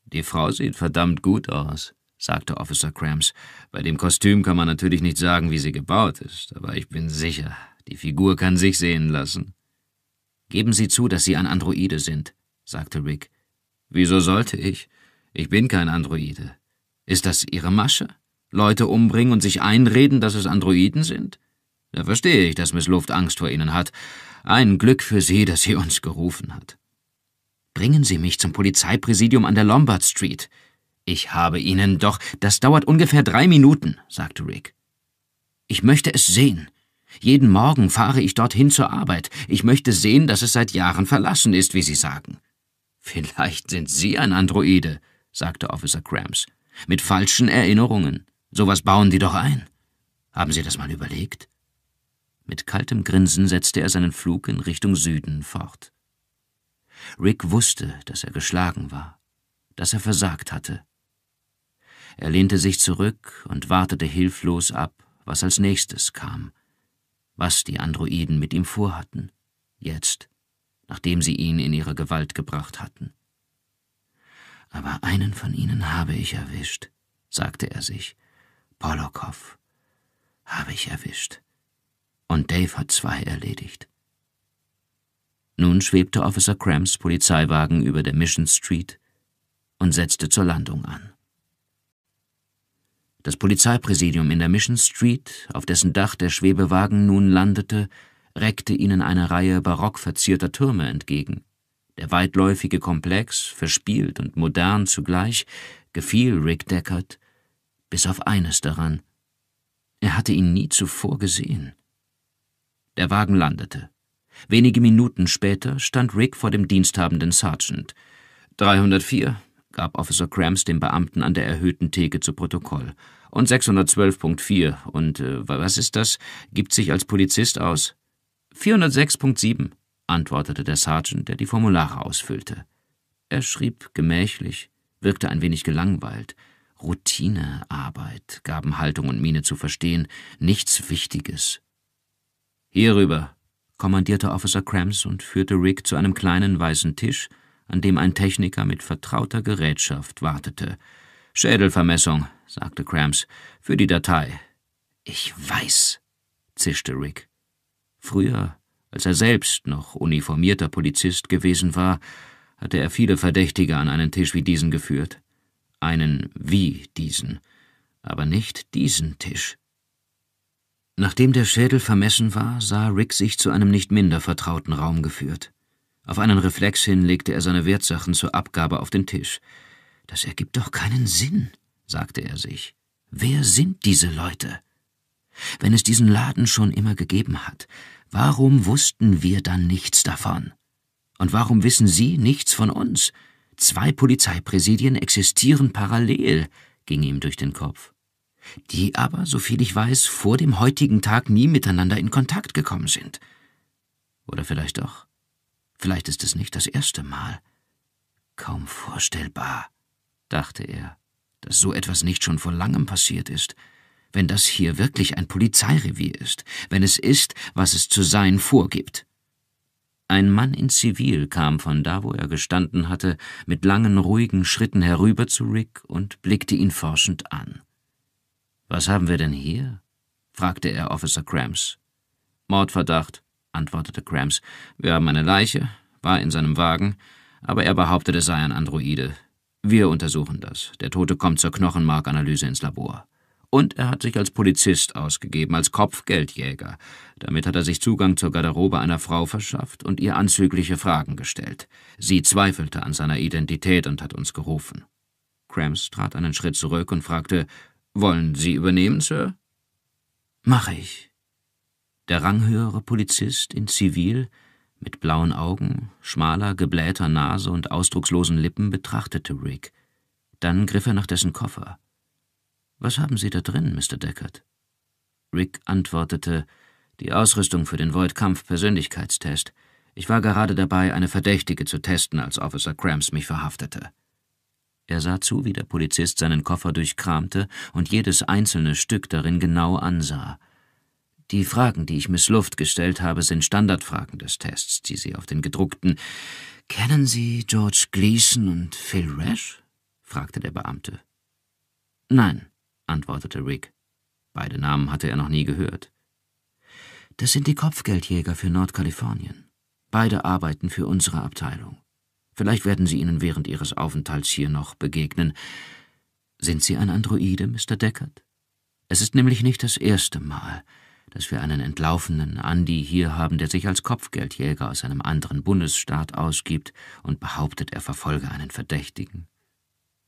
Speaker 1: Die Frau sieht verdammt gut aus, sagte Officer Krams. Bei dem Kostüm kann man natürlich nicht sagen, wie sie gebaut ist, aber ich bin sicher, die Figur kann sich sehen lassen. Geben Sie zu, dass Sie ein Androide sind, sagte Rick. Wieso sollte ich? Ich bin kein Androide. Ist das Ihre Masche? Leute umbringen und sich einreden, dass es Androiden sind? Da verstehe ich, dass Miss Luft Angst vor Ihnen hat, ein Glück für Sie, dass sie uns gerufen hat. Bringen Sie mich zum Polizeipräsidium an der Lombard Street. Ich habe Ihnen doch, das dauert ungefähr drei Minuten, sagte Rick. Ich möchte es sehen. Jeden Morgen fahre ich dorthin zur Arbeit. Ich möchte sehen, dass es seit Jahren verlassen ist, wie Sie sagen. Vielleicht sind Sie ein Androide, sagte Officer Cramps. Mit falschen Erinnerungen. Sowas bauen die doch ein. Haben Sie das mal überlegt? Mit kaltem Grinsen setzte er seinen Flug in Richtung Süden fort. Rick wusste, dass er geschlagen war, dass er versagt hatte. Er lehnte sich zurück und wartete hilflos ab, was als nächstes kam, was die Androiden mit ihm vorhatten, jetzt, nachdem sie ihn in ihre Gewalt gebracht hatten. Aber einen von ihnen habe ich erwischt, sagte er sich. Polokow habe ich erwischt und Dave hat zwei erledigt. Nun schwebte Officer Cramps Polizeiwagen über der Mission Street und setzte zur Landung an. Das Polizeipräsidium in der Mission Street, auf dessen Dach der Schwebewagen nun landete, reckte ihnen eine Reihe barock verzierter Türme entgegen. Der weitläufige Komplex, verspielt und modern zugleich, gefiel Rick Deckard, bis auf eines daran. Er hatte ihn nie zuvor gesehen. Der Wagen landete. Wenige Minuten später stand Rick vor dem diensthabenden Sergeant. 304 gab Officer Crams dem Beamten an der erhöhten Theke zu Protokoll. Und 612.4 und äh, was ist das? Gibt sich als Polizist aus. 406.7, antwortete der Sergeant, der die Formulare ausfüllte. Er schrieb gemächlich, wirkte ein wenig gelangweilt. Routinearbeit gaben Haltung und Miene zu verstehen, nichts Wichtiges. Hierüber, kommandierte Officer Krams und führte Rick zu einem kleinen weißen Tisch, an dem ein Techniker mit vertrauter Gerätschaft wartete. Schädelvermessung, sagte Krams, für die Datei. Ich weiß, zischte Rick. Früher, als er selbst noch uniformierter Polizist gewesen war, hatte er viele Verdächtige an einen Tisch wie diesen geführt. Einen wie diesen, aber nicht diesen Tisch. Nachdem der Schädel vermessen war, sah Rick sich zu einem nicht minder vertrauten Raum geführt. Auf einen Reflex hin legte er seine Wertsachen zur Abgabe auf den Tisch. Das ergibt doch keinen Sinn, sagte er sich. Wer sind diese Leute? Wenn es diesen Laden schon immer gegeben hat, warum wussten wir dann nichts davon? Und warum wissen Sie nichts von uns? Zwei Polizeipräsidien existieren parallel, ging ihm durch den Kopf die aber, soviel ich weiß, vor dem heutigen Tag nie miteinander in Kontakt gekommen sind. Oder vielleicht doch. Vielleicht ist es nicht das erste Mal. Kaum vorstellbar, dachte er, dass so etwas nicht schon vor langem passiert ist, wenn das hier wirklich ein Polizeirevier ist, wenn es ist, was es zu sein vorgibt. Ein Mann in Zivil kam von da, wo er gestanden hatte, mit langen, ruhigen Schritten herüber zu Rick und blickte ihn forschend an. Was haben wir denn hier? fragte er Officer Krams. Mordverdacht, antwortete Krams. Wir haben eine Leiche, war in seinem Wagen, aber er behauptet, es sei ein Androide. Wir untersuchen das. Der Tote kommt zur Knochenmarkanalyse ins Labor. Und er hat sich als Polizist ausgegeben, als Kopfgeldjäger. Damit hat er sich Zugang zur Garderobe einer Frau verschafft und ihr anzügliche Fragen gestellt. Sie zweifelte an seiner Identität und hat uns gerufen. Krams trat einen Schritt zurück und fragte, wollen Sie übernehmen, Sir? Mache ich. Der ranghöhere Polizist in Zivil, mit blauen Augen, schmaler, geblähter Nase und ausdruckslosen Lippen betrachtete Rick. Dann griff er nach dessen Koffer. Was haben Sie da drin, Mr. Deckard? Rick antwortete, die Ausrüstung für den Void-Kampf-Persönlichkeitstest. Ich war gerade dabei, eine Verdächtige zu testen, als Officer Krams mich verhaftete. Er sah zu, wie der Polizist seinen Koffer durchkramte und jedes einzelne Stück darin genau ansah. Die Fragen, die ich Miss Luft gestellt habe, sind Standardfragen des Tests, die sie auf den gedruckten Kennen Sie George Gleason und Phil Rash? fragte der Beamte. Nein, antwortete Rick. Beide Namen hatte er noch nie gehört. Das sind die Kopfgeldjäger für Nordkalifornien. Beide arbeiten für unsere Abteilung. Vielleicht werden Sie ihnen während Ihres Aufenthalts hier noch begegnen. Sind Sie ein Androide, Mr. Deckard? Es ist nämlich nicht das erste Mal, dass wir einen entlaufenen Andy hier haben, der sich als Kopfgeldjäger aus einem anderen Bundesstaat ausgibt und behauptet, er verfolge einen Verdächtigen.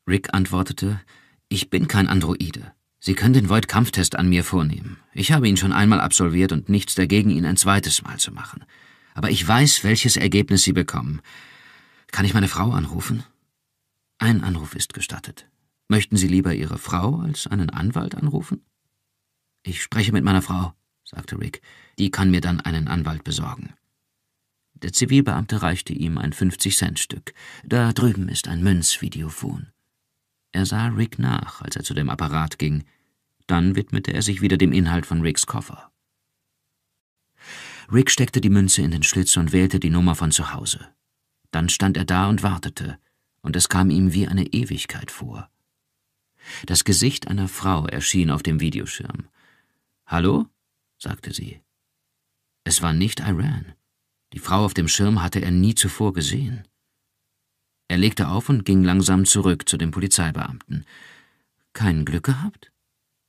Speaker 1: Rick antwortete, ich bin kein Androide. Sie können den Void-Kampftest an mir vornehmen. Ich habe ihn schon einmal absolviert und nichts dagegen, ihn ein zweites Mal zu machen. Aber ich weiß, welches Ergebnis Sie bekommen. Kann ich meine Frau anrufen? Ein Anruf ist gestattet. Möchten Sie lieber Ihre Frau als einen Anwalt anrufen? Ich spreche mit meiner Frau, sagte Rick. Die kann mir dann einen Anwalt besorgen. Der Zivilbeamte reichte ihm ein 50-Cent-Stück. Da drüben ist ein Münzvideophon. Er sah Rick nach, als er zu dem Apparat ging. Dann widmete er sich wieder dem Inhalt von Ricks Koffer. Rick steckte die Münze in den Schlitz und wählte die Nummer von zu Hause. Dann stand er da und wartete, und es kam ihm wie eine Ewigkeit vor. Das Gesicht einer Frau erschien auf dem Videoschirm. Hallo? sagte sie. Es war nicht Iran. Die Frau auf dem Schirm hatte er nie zuvor gesehen. Er legte auf und ging langsam zurück zu dem Polizeibeamten. Kein Glück gehabt?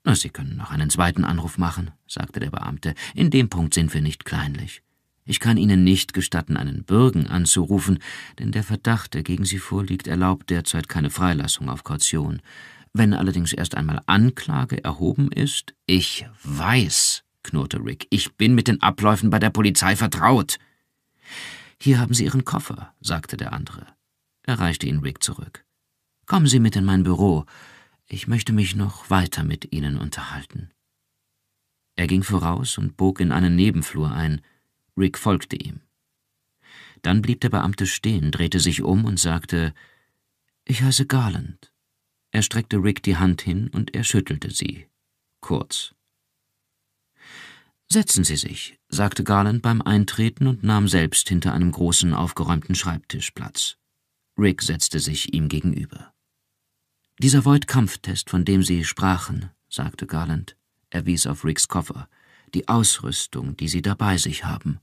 Speaker 1: Na, Sie können noch einen zweiten Anruf machen, sagte der Beamte. In dem Punkt sind wir nicht kleinlich. Ich kann Ihnen nicht gestatten, einen Bürgen anzurufen, denn der Verdacht, der gegen Sie vorliegt, erlaubt derzeit keine Freilassung auf Kaution. Wenn allerdings erst einmal Anklage erhoben ist, ich weiß, knurrte Rick, ich bin mit den Abläufen bei der Polizei vertraut. Hier haben Sie Ihren Koffer, sagte der andere. Er reichte ihn Rick zurück. Kommen Sie mit in mein Büro. Ich möchte mich noch weiter mit Ihnen unterhalten. Er ging voraus und bog in einen Nebenflur ein. Rick folgte ihm. Dann blieb der Beamte stehen, drehte sich um und sagte, »Ich heiße Garland.« Er streckte Rick die Hand hin und er schüttelte sie. Kurz. »Setzen Sie sich«, sagte Garland beim Eintreten und nahm selbst hinter einem großen, aufgeräumten Schreibtisch Platz. Rick setzte sich ihm gegenüber. »Dieser Void-Kampftest, von dem Sie sprachen«, sagte Garland. Er wies auf Ricks Koffer die Ausrüstung, die sie dabei sich haben.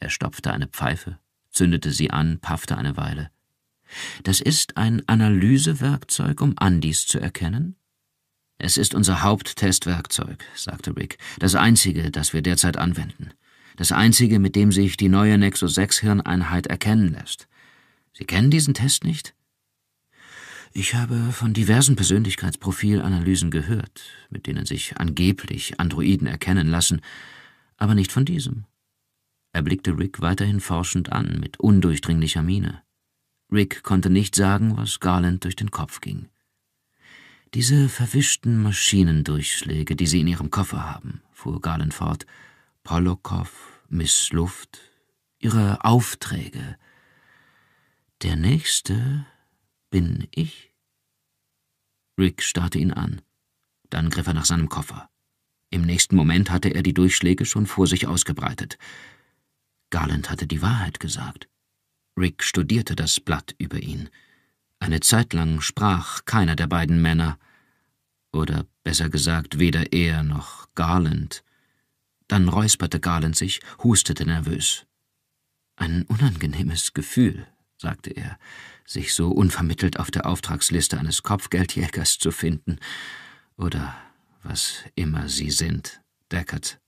Speaker 1: Er stopfte eine Pfeife, zündete sie an, paffte eine Weile. Das ist ein Analysewerkzeug, um Andys zu erkennen? Es ist unser Haupttestwerkzeug, sagte Rick, das einzige, das wir derzeit anwenden. Das einzige, mit dem sich die neue Nexo 6 hirneinheit erkennen lässt. Sie kennen diesen Test nicht? Ich habe von diversen Persönlichkeitsprofilanalysen gehört, mit denen sich angeblich Androiden erkennen lassen, aber nicht von diesem. Er blickte Rick weiterhin forschend an, mit undurchdringlicher Miene. Rick konnte nicht sagen, was Garland durch den Kopf ging. Diese verwischten Maschinendurchschläge, die Sie in Ihrem Koffer haben, fuhr Garland fort, Polokov, Miss Luft, Ihre Aufträge. Der nächste bin ich. Rick starrte ihn an. Dann griff er nach seinem Koffer. Im nächsten Moment hatte er die Durchschläge schon vor sich ausgebreitet. Garland hatte die Wahrheit gesagt. Rick studierte das Blatt über ihn. Eine Zeit lang sprach keiner der beiden Männer, oder besser gesagt weder er noch Garland. Dann räusperte Garland sich, hustete nervös. Ein unangenehmes Gefühl sagte er, sich so unvermittelt auf der Auftragsliste eines Kopfgeldjägers zu finden, oder was immer Sie sind, Deckert.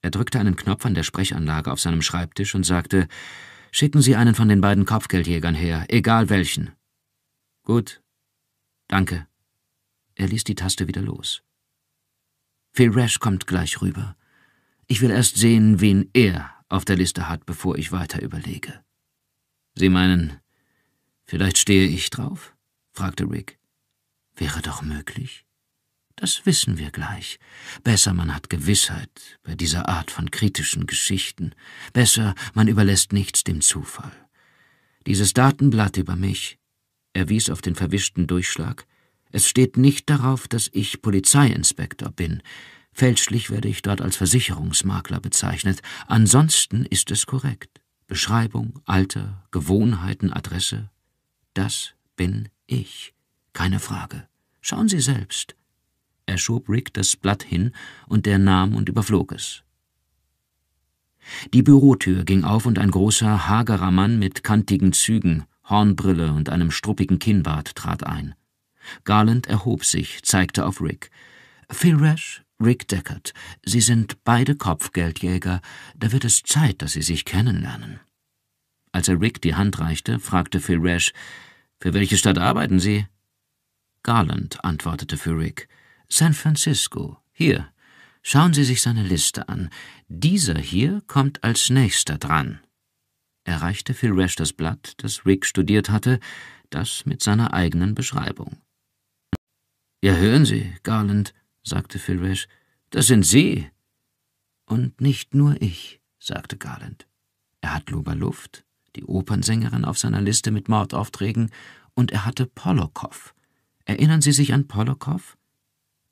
Speaker 1: Er drückte einen Knopf an der Sprechanlage auf seinem Schreibtisch und sagte, Schicken Sie einen von den beiden Kopfgeldjägern her, egal welchen. Gut. Danke. Er ließ die Taste wieder los. Phil Rash kommt gleich rüber. Ich will erst sehen, wen er auf der Liste hat, bevor ich weiter überlege. Sie meinen, vielleicht stehe ich drauf? fragte Rick. Wäre doch möglich. Das wissen wir gleich. Besser man hat Gewissheit bei dieser Art von kritischen Geschichten. Besser man überlässt nichts dem Zufall. Dieses Datenblatt über mich, er wies auf den verwischten Durchschlag, es steht nicht darauf, dass ich Polizeiinspektor bin. Fälschlich werde ich dort als Versicherungsmakler bezeichnet. Ansonsten ist es korrekt. Beschreibung, Alter, Gewohnheiten, Adresse, das bin ich. Keine Frage. Schauen Sie selbst. Er schob Rick das Blatt hin, und der nahm und überflog es. Die Bürotür ging auf und ein großer, hagerer Mann mit kantigen Zügen, Hornbrille und einem struppigen Kinnbart trat ein. Garland erhob sich, zeigte auf Rick. Phil Rash, Rick Deckard, Sie sind beide Kopfgeldjäger, da wird es Zeit, dass Sie sich kennenlernen. Als er Rick die Hand reichte, fragte Phil Rash, für welche Stadt arbeiten Sie? Garland antwortete für Rick, San Francisco, hier. Schauen Sie sich seine Liste an. Dieser hier kommt als nächster dran. Er reichte Phil Rash das Blatt, das Rick studiert hatte, das mit seiner eigenen Beschreibung. Ja, hören Sie, Garland, sagte Philresh. Das sind Sie. Und nicht nur ich, sagte Garland. Er hat Luba Luft, die Opernsängerin auf seiner Liste mit Mordaufträgen, und er hatte Polokow. Erinnern Sie sich an Polokow?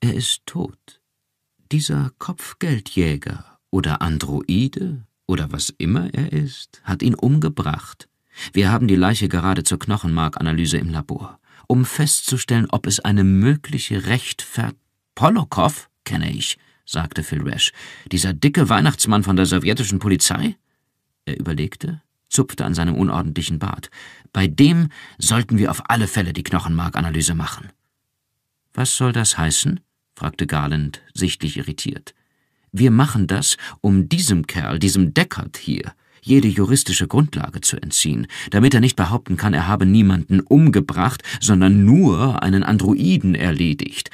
Speaker 1: Er ist tot. Dieser Kopfgeldjäger oder Androide oder was immer er ist, hat ihn umgebracht. Wir haben die Leiche gerade zur Knochenmarkanalyse im Labor, um festzustellen, ob es eine mögliche Rechtfertigung Polokow kenne ich, sagte Phil Rash. Dieser dicke Weihnachtsmann von der sowjetischen Polizei? Er überlegte, zupfte an seinem unordentlichen Bart. Bei dem sollten wir auf alle Fälle die Knochenmarkanalyse machen. Was soll das heißen? fragte Garland, sichtlich irritiert. Wir machen das, um diesem Kerl, diesem Deckard hier, jede juristische Grundlage zu entziehen, damit er nicht behaupten kann, er habe niemanden umgebracht, sondern nur einen Androiden erledigt.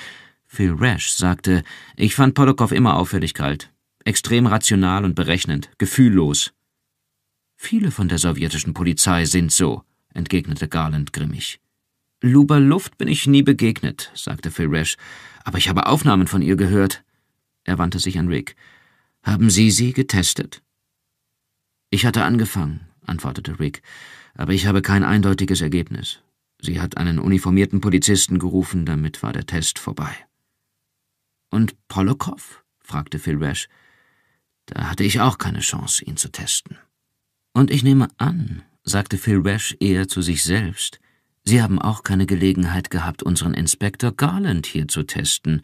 Speaker 1: Phil Rash sagte, ich fand Polokow immer auffällig kalt, extrem rational und berechnend, gefühllos. Viele von der sowjetischen Polizei sind so, entgegnete Garland grimmig. Luba Luft bin ich nie begegnet, sagte Phil Rash, aber ich habe Aufnahmen von ihr gehört. Er wandte sich an Rick. Haben Sie sie getestet? Ich hatte angefangen, antwortete Rick, aber ich habe kein eindeutiges Ergebnis. Sie hat einen uniformierten Polizisten gerufen, damit war der Test vorbei. Und Polokow? fragte Phil Rash. Da hatte ich auch keine Chance, ihn zu testen. Und ich nehme an, sagte Phil Rash eher zu sich selbst, Sie haben auch keine Gelegenheit gehabt, unseren Inspektor Garland hier zu testen.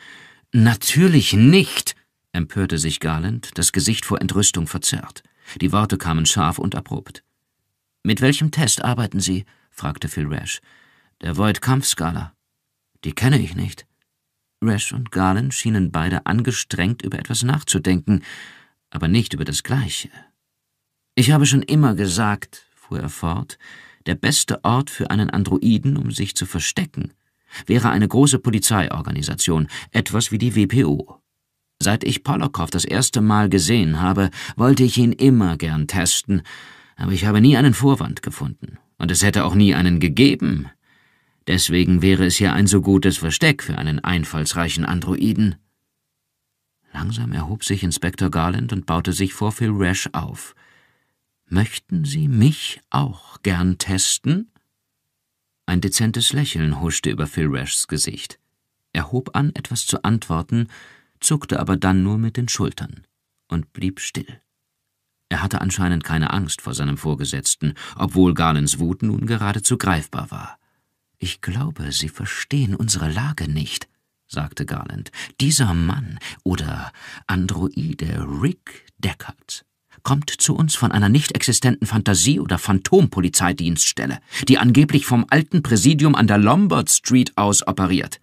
Speaker 1: Natürlich nicht, empörte sich Garland, das Gesicht vor Entrüstung verzerrt. Die Worte kamen scharf und abrupt. Mit welchem Test arbeiten Sie? fragte Phil Rash. Der Void-Kampfskala. Die kenne ich nicht. Rash und Garland schienen beide angestrengt über etwas nachzudenken, aber nicht über das Gleiche. Ich habe schon immer gesagt, fuhr er fort, der beste Ort für einen Androiden, um sich zu verstecken, wäre eine große Polizeiorganisation, etwas wie die WPO. Seit ich Polokow das erste Mal gesehen habe, wollte ich ihn immer gern testen, aber ich habe nie einen Vorwand gefunden, und es hätte auch nie einen gegeben, Deswegen wäre es ja ein so gutes Versteck für einen einfallsreichen Androiden. Langsam erhob sich Inspektor Garland und baute sich vor Phil Rash auf. Möchten Sie mich auch gern testen? Ein dezentes Lächeln huschte über Phil Rashs Gesicht. Er hob an, etwas zu antworten, zuckte aber dann nur mit den Schultern und blieb still. Er hatte anscheinend keine Angst vor seinem Vorgesetzten, obwohl Garlands Wut nun geradezu greifbar war. Ich glaube, Sie verstehen unsere Lage nicht, sagte Garland. Dieser Mann oder Androide Rick Deckard kommt zu uns von einer nicht existenten Fantasie- oder Phantompolizeidienststelle, die angeblich vom alten Präsidium an der Lombard Street aus operiert.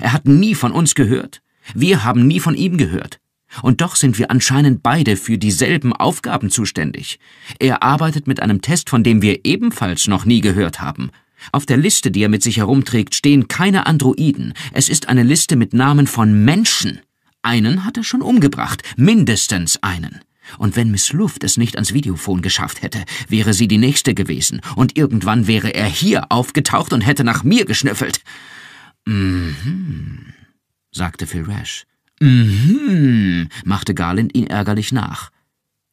Speaker 1: Er hat nie von uns gehört. Wir haben nie von ihm gehört. Und doch sind wir anscheinend beide für dieselben Aufgaben zuständig. Er arbeitet mit einem Test, von dem wir ebenfalls noch nie gehört haben. Auf der Liste, die er mit sich herumträgt, stehen keine Androiden. Es ist eine Liste mit Namen von Menschen. Einen hat er schon umgebracht, mindestens einen. Und wenn Miss Luft es nicht ans Videophon geschafft hätte, wäre sie die Nächste gewesen, und irgendwann wäre er hier aufgetaucht und hätte nach mir geschnüffelt. Mhm, sagte Phil Rash. Mhm, machte Garland ihn ärgerlich nach.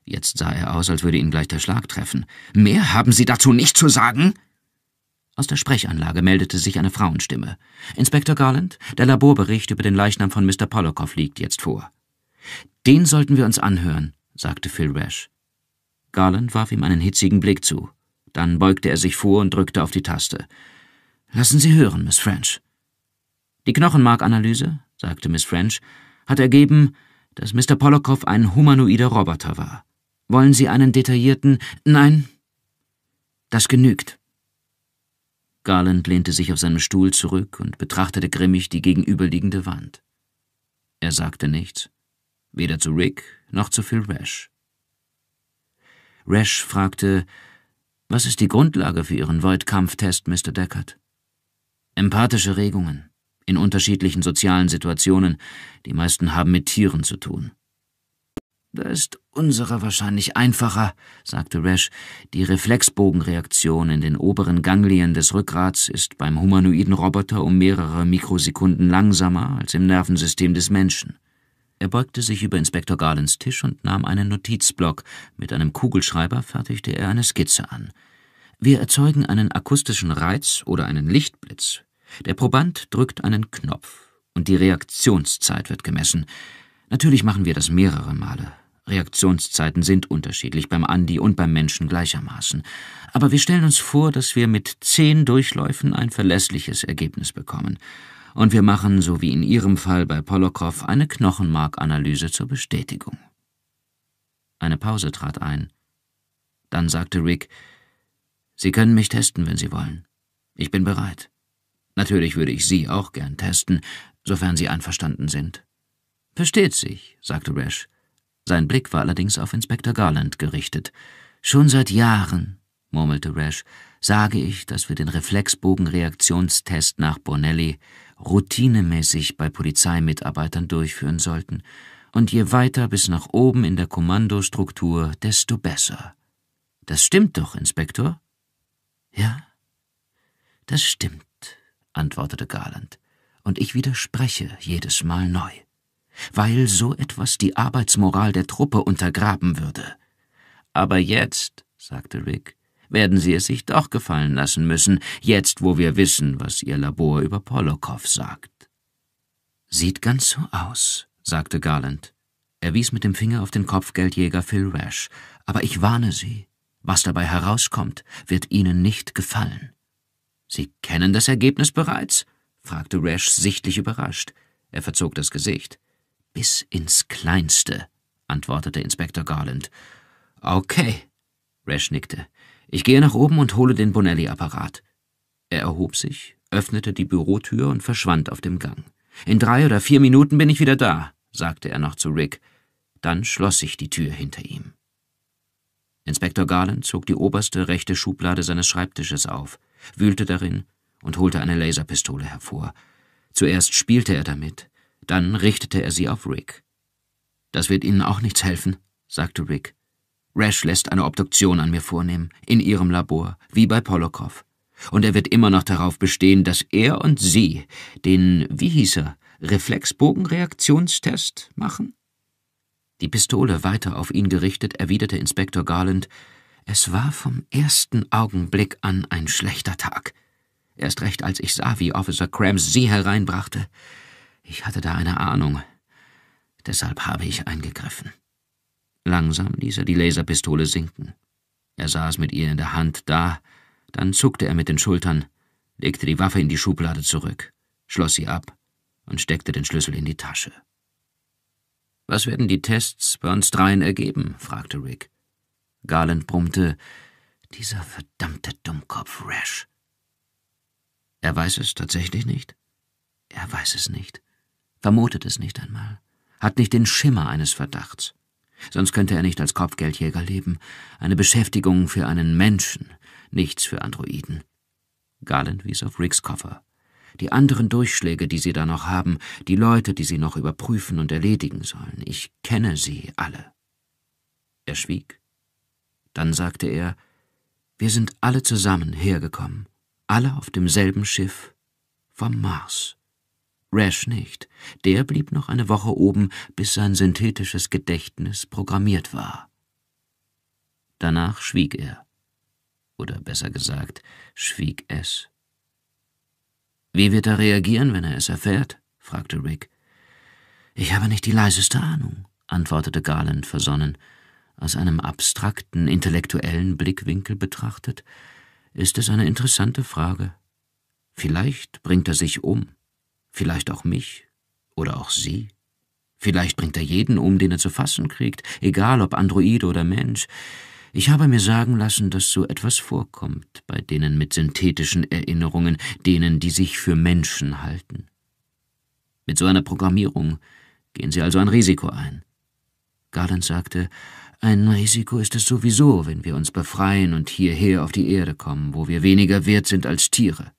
Speaker 1: Jetzt sah er aus, als würde ihn gleich der Schlag treffen. Mehr haben Sie dazu nicht zu sagen? Aus der Sprechanlage meldete sich eine Frauenstimme. Inspektor Garland, der Laborbericht über den Leichnam von Mr. Polokow liegt jetzt vor. Den sollten wir uns anhören, sagte Phil Rash. Garland warf ihm einen hitzigen Blick zu. Dann beugte er sich vor und drückte auf die Taste. Lassen Sie hören, Miss French. Die Knochenmarkanalyse, sagte Miss French, hat ergeben, dass Mr. Polokow ein humanoider Roboter war. Wollen Sie einen detaillierten? Nein? Das genügt. Garland lehnte sich auf seinem Stuhl zurück und betrachtete grimmig die gegenüberliegende Wand. Er sagte nichts, weder zu Rick noch zu Phil Rash. Rash fragte, was ist die Grundlage für Ihren Void-Kampftest, Mr. Deckard? Empathische Regungen in unterschiedlichen sozialen Situationen, die meisten haben mit Tieren zu tun. Da ist unsere wahrscheinlich einfacher, sagte Rash. Die Reflexbogenreaktion in den oberen Ganglien des Rückgrats ist beim humanoiden Roboter um mehrere Mikrosekunden langsamer als im Nervensystem des Menschen. Er beugte sich über Inspektor Gardens Tisch und nahm einen Notizblock. Mit einem Kugelschreiber fertigte er eine Skizze an. Wir erzeugen einen akustischen Reiz oder einen Lichtblitz. Der Proband drückt einen Knopf und die Reaktionszeit wird gemessen. Natürlich machen wir das mehrere Male. Reaktionszeiten sind unterschiedlich beim Andi und beim Menschen gleichermaßen. Aber wir stellen uns vor, dass wir mit zehn Durchläufen ein verlässliches Ergebnis bekommen. Und wir machen, so wie in Ihrem Fall bei Polokow, eine Knochenmarkanalyse zur Bestätigung. Eine Pause trat ein. Dann sagte Rick, Sie können mich testen, wenn Sie wollen. Ich bin bereit. Natürlich würde ich Sie auch gern testen, sofern Sie einverstanden sind. Versteht sich, sagte Rash. Sein Blick war allerdings auf Inspektor Garland gerichtet. Schon seit Jahren, murmelte Rash, sage ich, dass wir den Reflexbogenreaktionstest nach Bonelli routinemäßig bei Polizeimitarbeitern durchführen sollten. Und je weiter bis nach oben in der Kommandostruktur, desto besser. Das stimmt doch, Inspektor? Ja, das stimmt, antwortete Garland. Und ich widerspreche jedes Mal neu weil so etwas die Arbeitsmoral der Truppe untergraben würde. Aber jetzt, sagte Rick, werden Sie es sich doch gefallen lassen müssen, jetzt wo wir wissen, was Ihr Labor über Polokow sagt. Sieht ganz so aus, sagte Garland. Er wies mit dem Finger auf den Kopfgeldjäger Phil Rash. Aber ich warne Sie, was dabei herauskommt, wird Ihnen nicht gefallen. Sie kennen das Ergebnis bereits? fragte Rash sichtlich überrascht. Er verzog das Gesicht. Bis ins Kleinste, antwortete Inspektor Garland. Okay, Rash nickte. Ich gehe nach oben und hole den Bonelli-Apparat. Er erhob sich, öffnete die Bürotür und verschwand auf dem Gang. In drei oder vier Minuten bin ich wieder da, sagte er noch zu Rick. Dann schloss sich die Tür hinter ihm. Inspektor Garland zog die oberste rechte Schublade seines Schreibtisches auf, wühlte darin und holte eine Laserpistole hervor. Zuerst spielte er damit, dann richtete er sie auf Rick. Das wird Ihnen auch nichts helfen, sagte Rick. Rash lässt eine Obduktion an mir vornehmen, in Ihrem Labor, wie bei Polokow. Und er wird immer noch darauf bestehen, dass er und Sie den, wie hieß er, Reflexbogenreaktionstest machen? Die Pistole weiter auf ihn gerichtet, erwiderte Inspektor Garland, es war vom ersten Augenblick an ein schlechter Tag. Erst recht, als ich sah, wie Officer Krams Sie hereinbrachte. Ich hatte da eine Ahnung. Deshalb habe ich eingegriffen. Langsam ließ er die Laserpistole sinken. Er saß mit ihr in der Hand da, dann zuckte er mit den Schultern, legte die Waffe in die Schublade zurück, schloss sie ab und steckte den Schlüssel in die Tasche. Was werden die Tests bei uns dreien ergeben? fragte Rick. Garland brummte, dieser verdammte Dummkopf Rash. Er weiß es tatsächlich nicht? Er weiß es nicht vermutet es nicht einmal, hat nicht den Schimmer eines Verdachts. Sonst könnte er nicht als Kopfgeldjäger leben, eine Beschäftigung für einen Menschen, nichts für Androiden. Garland wies auf Ricks Koffer. Die anderen Durchschläge, die sie da noch haben, die Leute, die sie noch überprüfen und erledigen sollen, ich kenne sie alle. Er schwieg. Dann sagte er, wir sind alle zusammen hergekommen, alle auf demselben Schiff vom Mars. Rash nicht. Der blieb noch eine Woche oben, bis sein synthetisches Gedächtnis programmiert war. Danach schwieg er. Oder besser gesagt, schwieg es. Wie wird er reagieren, wenn er es erfährt? fragte Rick. Ich habe nicht die leiseste Ahnung, antwortete Garland versonnen. Aus einem abstrakten, intellektuellen Blickwinkel betrachtet, ist es eine interessante Frage. Vielleicht bringt er sich um vielleicht auch mich oder auch sie. Vielleicht bringt er jeden um, den er zu fassen kriegt, egal ob Android oder Mensch. Ich habe mir sagen lassen, dass so etwas vorkommt bei denen mit synthetischen Erinnerungen, denen, die sich für Menschen halten. Mit so einer Programmierung gehen sie also ein Risiko ein. Garland sagte, ein Risiko ist es sowieso, wenn wir uns befreien und hierher auf die Erde kommen, wo wir weniger wert sind als Tiere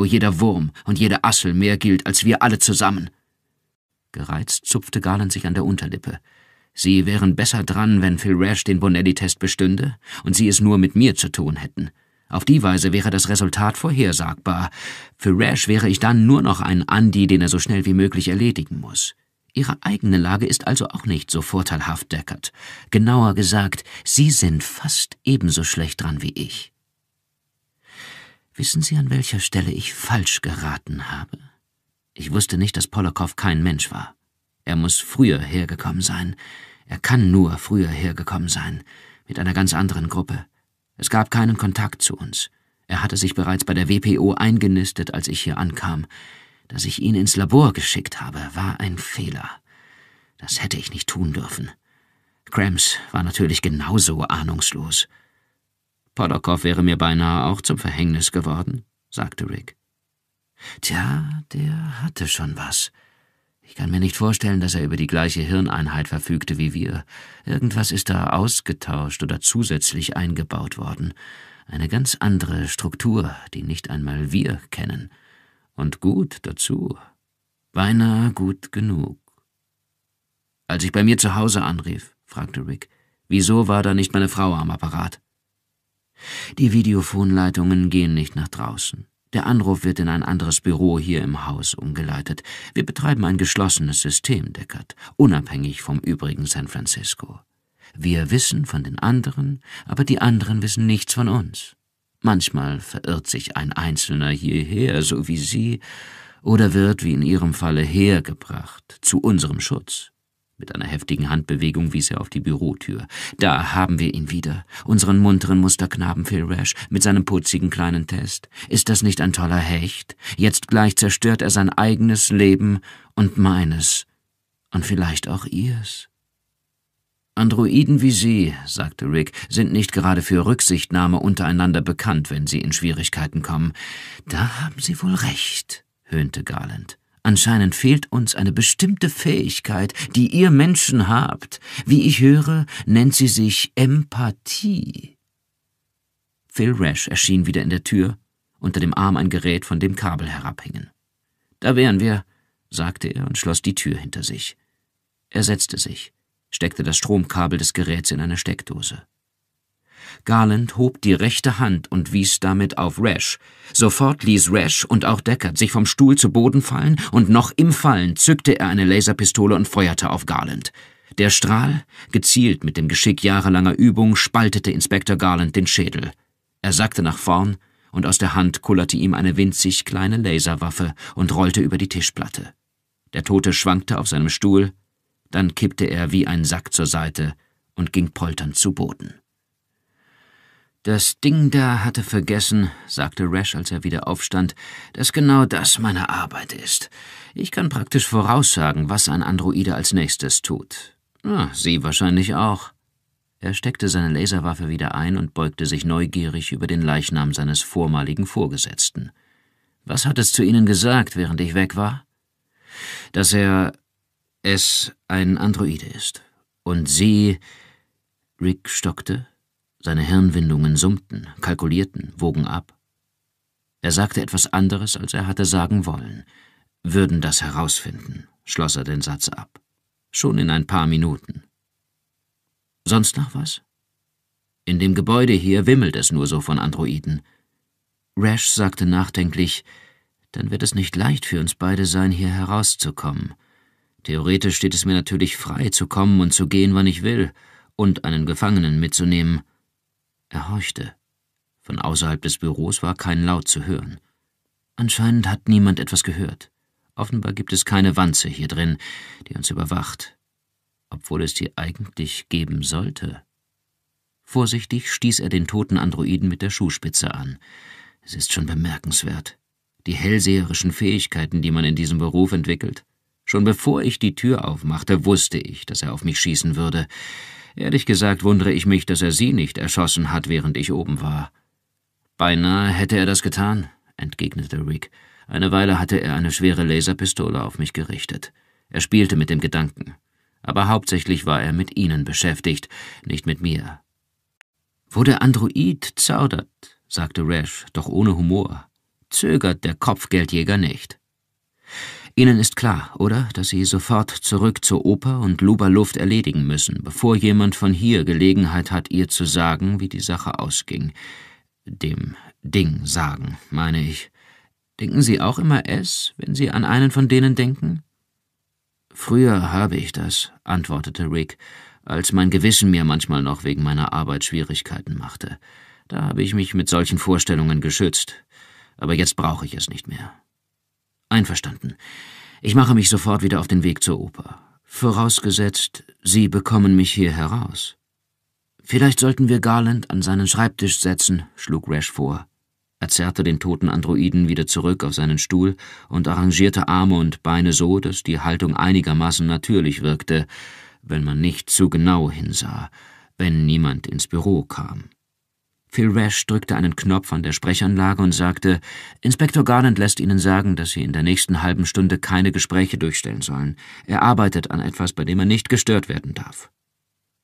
Speaker 1: wo jeder Wurm und jede Assel mehr gilt als wir alle zusammen. Gereizt zupfte Garland sich an der Unterlippe. Sie wären besser dran, wenn Phil Rash den Bonelli-Test bestünde und sie es nur mit mir zu tun hätten. Auf die Weise wäre das Resultat vorhersagbar. Für Rash wäre ich dann nur noch ein Andi, den er so schnell wie möglich erledigen muss. Ihre eigene Lage ist also auch nicht so vorteilhaft, Deckard. Genauer gesagt, Sie sind fast ebenso schlecht dran wie ich. Wissen Sie, an welcher Stelle ich falsch geraten habe? Ich wusste nicht, dass Polokow kein Mensch war. Er muss früher hergekommen sein. Er kann nur früher hergekommen sein, mit einer ganz anderen Gruppe. Es gab keinen Kontakt zu uns. Er hatte sich bereits bei der WPO eingenistet, als ich hier ankam. Dass ich ihn ins Labor geschickt habe, war ein Fehler. Das hätte ich nicht tun dürfen. Krams war natürlich genauso ahnungslos. Polokow wäre mir beinahe auch zum Verhängnis geworden, sagte Rick. Tja, der hatte schon was. Ich kann mir nicht vorstellen, dass er über die gleiche Hirneinheit verfügte wie wir. Irgendwas ist da ausgetauscht oder zusätzlich eingebaut worden. Eine ganz andere Struktur, die nicht einmal wir kennen. Und gut dazu. Beinahe gut genug. Als ich bei mir zu Hause anrief, fragte Rick, wieso war da nicht meine Frau am Apparat? Die Videofonleitungen gehen nicht nach draußen. Der Anruf wird in ein anderes Büro hier im Haus umgeleitet. Wir betreiben ein geschlossenes System, Deckard, unabhängig vom übrigen San Francisco. Wir wissen von den anderen, aber die anderen wissen nichts von uns. Manchmal verirrt sich ein Einzelner hierher, so wie Sie, oder wird, wie in Ihrem Falle, hergebracht, zu unserem Schutz. Mit einer heftigen Handbewegung wies er auf die Bürotür. Da haben wir ihn wieder. Unseren munteren Musterknaben Phil Rash mit seinem putzigen kleinen Test. Ist das nicht ein toller Hecht? Jetzt gleich zerstört er sein eigenes Leben und meines. Und vielleicht auch ihrs. Androiden wie Sie, sagte Rick, sind nicht gerade für Rücksichtnahme untereinander bekannt, wenn sie in Schwierigkeiten kommen. Da haben Sie wohl recht, höhnte Garland. Anscheinend fehlt uns eine bestimmte Fähigkeit, die ihr Menschen habt. Wie ich höre, nennt sie sich Empathie. Phil Rash erschien wieder in der Tür, unter dem Arm ein Gerät von dem Kabel herabhingen. Da wären wir, sagte er und schloss die Tür hinter sich. Er setzte sich, steckte das Stromkabel des Geräts in eine Steckdose. Garland hob die rechte Hand und wies damit auf Rash. Sofort ließ Rash und auch Deckard sich vom Stuhl zu Boden fallen, und noch im Fallen zückte er eine Laserpistole und feuerte auf Garland. Der Strahl, gezielt mit dem Geschick jahrelanger Übung, spaltete Inspektor Garland den Schädel. Er sackte nach vorn, und aus der Hand kullerte ihm eine winzig kleine Laserwaffe und rollte über die Tischplatte. Der Tote schwankte auf seinem Stuhl, dann kippte er wie ein Sack zur Seite und ging polternd zu Boden. Das Ding da hatte vergessen, sagte Rash, als er wieder aufstand, dass genau das meine Arbeit ist. Ich kann praktisch voraussagen, was ein Androide als nächstes tut. Ja, ah, Sie wahrscheinlich auch. Er steckte seine Laserwaffe wieder ein und beugte sich neugierig über den Leichnam seines vormaligen Vorgesetzten. Was hat es zu Ihnen gesagt, während ich weg war? Dass er es ein Androide ist. Und Sie. Rick stockte, seine Hirnwindungen summten, kalkulierten, wogen ab. Er sagte etwas anderes, als er hatte sagen wollen. Würden das herausfinden, schloss er den Satz ab. Schon in ein paar Minuten. Sonst noch was? In dem Gebäude hier wimmelt es nur so von Androiden. Rash sagte nachdenklich, dann wird es nicht leicht für uns beide sein, hier herauszukommen. Theoretisch steht es mir natürlich frei, zu kommen und zu gehen, wann ich will, und einen Gefangenen mitzunehmen. Er horchte. Von außerhalb des Büros war kein Laut zu hören. Anscheinend hat niemand etwas gehört. Offenbar gibt es keine Wanze hier drin, die uns überwacht, obwohl es die eigentlich geben sollte. Vorsichtig stieß er den toten Androiden mit der Schuhspitze an. Es ist schon bemerkenswert. Die hellseherischen Fähigkeiten, die man in diesem Beruf entwickelt. Schon bevor ich die Tür aufmachte, wusste ich, dass er auf mich schießen würde. Ehrlich gesagt wundere ich mich, dass er sie nicht erschossen hat, während ich oben war. Beinahe hätte er das getan, entgegnete Rick. Eine Weile hatte er eine schwere Laserpistole auf mich gerichtet. Er spielte mit dem Gedanken. Aber hauptsächlich war er mit ihnen beschäftigt, nicht mit mir. Wo der Android zaudert, sagte Rash, doch ohne Humor, zögert der Kopfgeldjäger nicht. Ihnen ist klar, oder, dass Sie sofort zurück zur Oper und Luba-Luft erledigen müssen, bevor jemand von hier Gelegenheit hat, ihr zu sagen, wie die Sache ausging. Dem Ding sagen, meine ich. Denken Sie auch immer es, wenn Sie an einen von denen denken? Früher habe ich das, antwortete Rick, als mein Gewissen mir manchmal noch wegen meiner Arbeit Schwierigkeiten machte. Da habe ich mich mit solchen Vorstellungen geschützt. Aber jetzt brauche ich es nicht mehr. Einverstanden. Ich mache mich sofort wieder auf den Weg zur Oper. Vorausgesetzt, Sie bekommen mich hier heraus. Vielleicht sollten wir Garland an seinen Schreibtisch setzen, schlug Rash vor. Er zerrte den toten Androiden wieder zurück auf seinen Stuhl und arrangierte Arme und Beine so, dass die Haltung einigermaßen natürlich wirkte, wenn man nicht zu genau hinsah, wenn niemand ins Büro kam. Phil Rash drückte einen Knopf an der Sprechanlage und sagte, Inspektor Garland lässt Ihnen sagen, dass Sie in der nächsten halben Stunde keine Gespräche durchstellen sollen. Er arbeitet an etwas, bei dem er nicht gestört werden darf.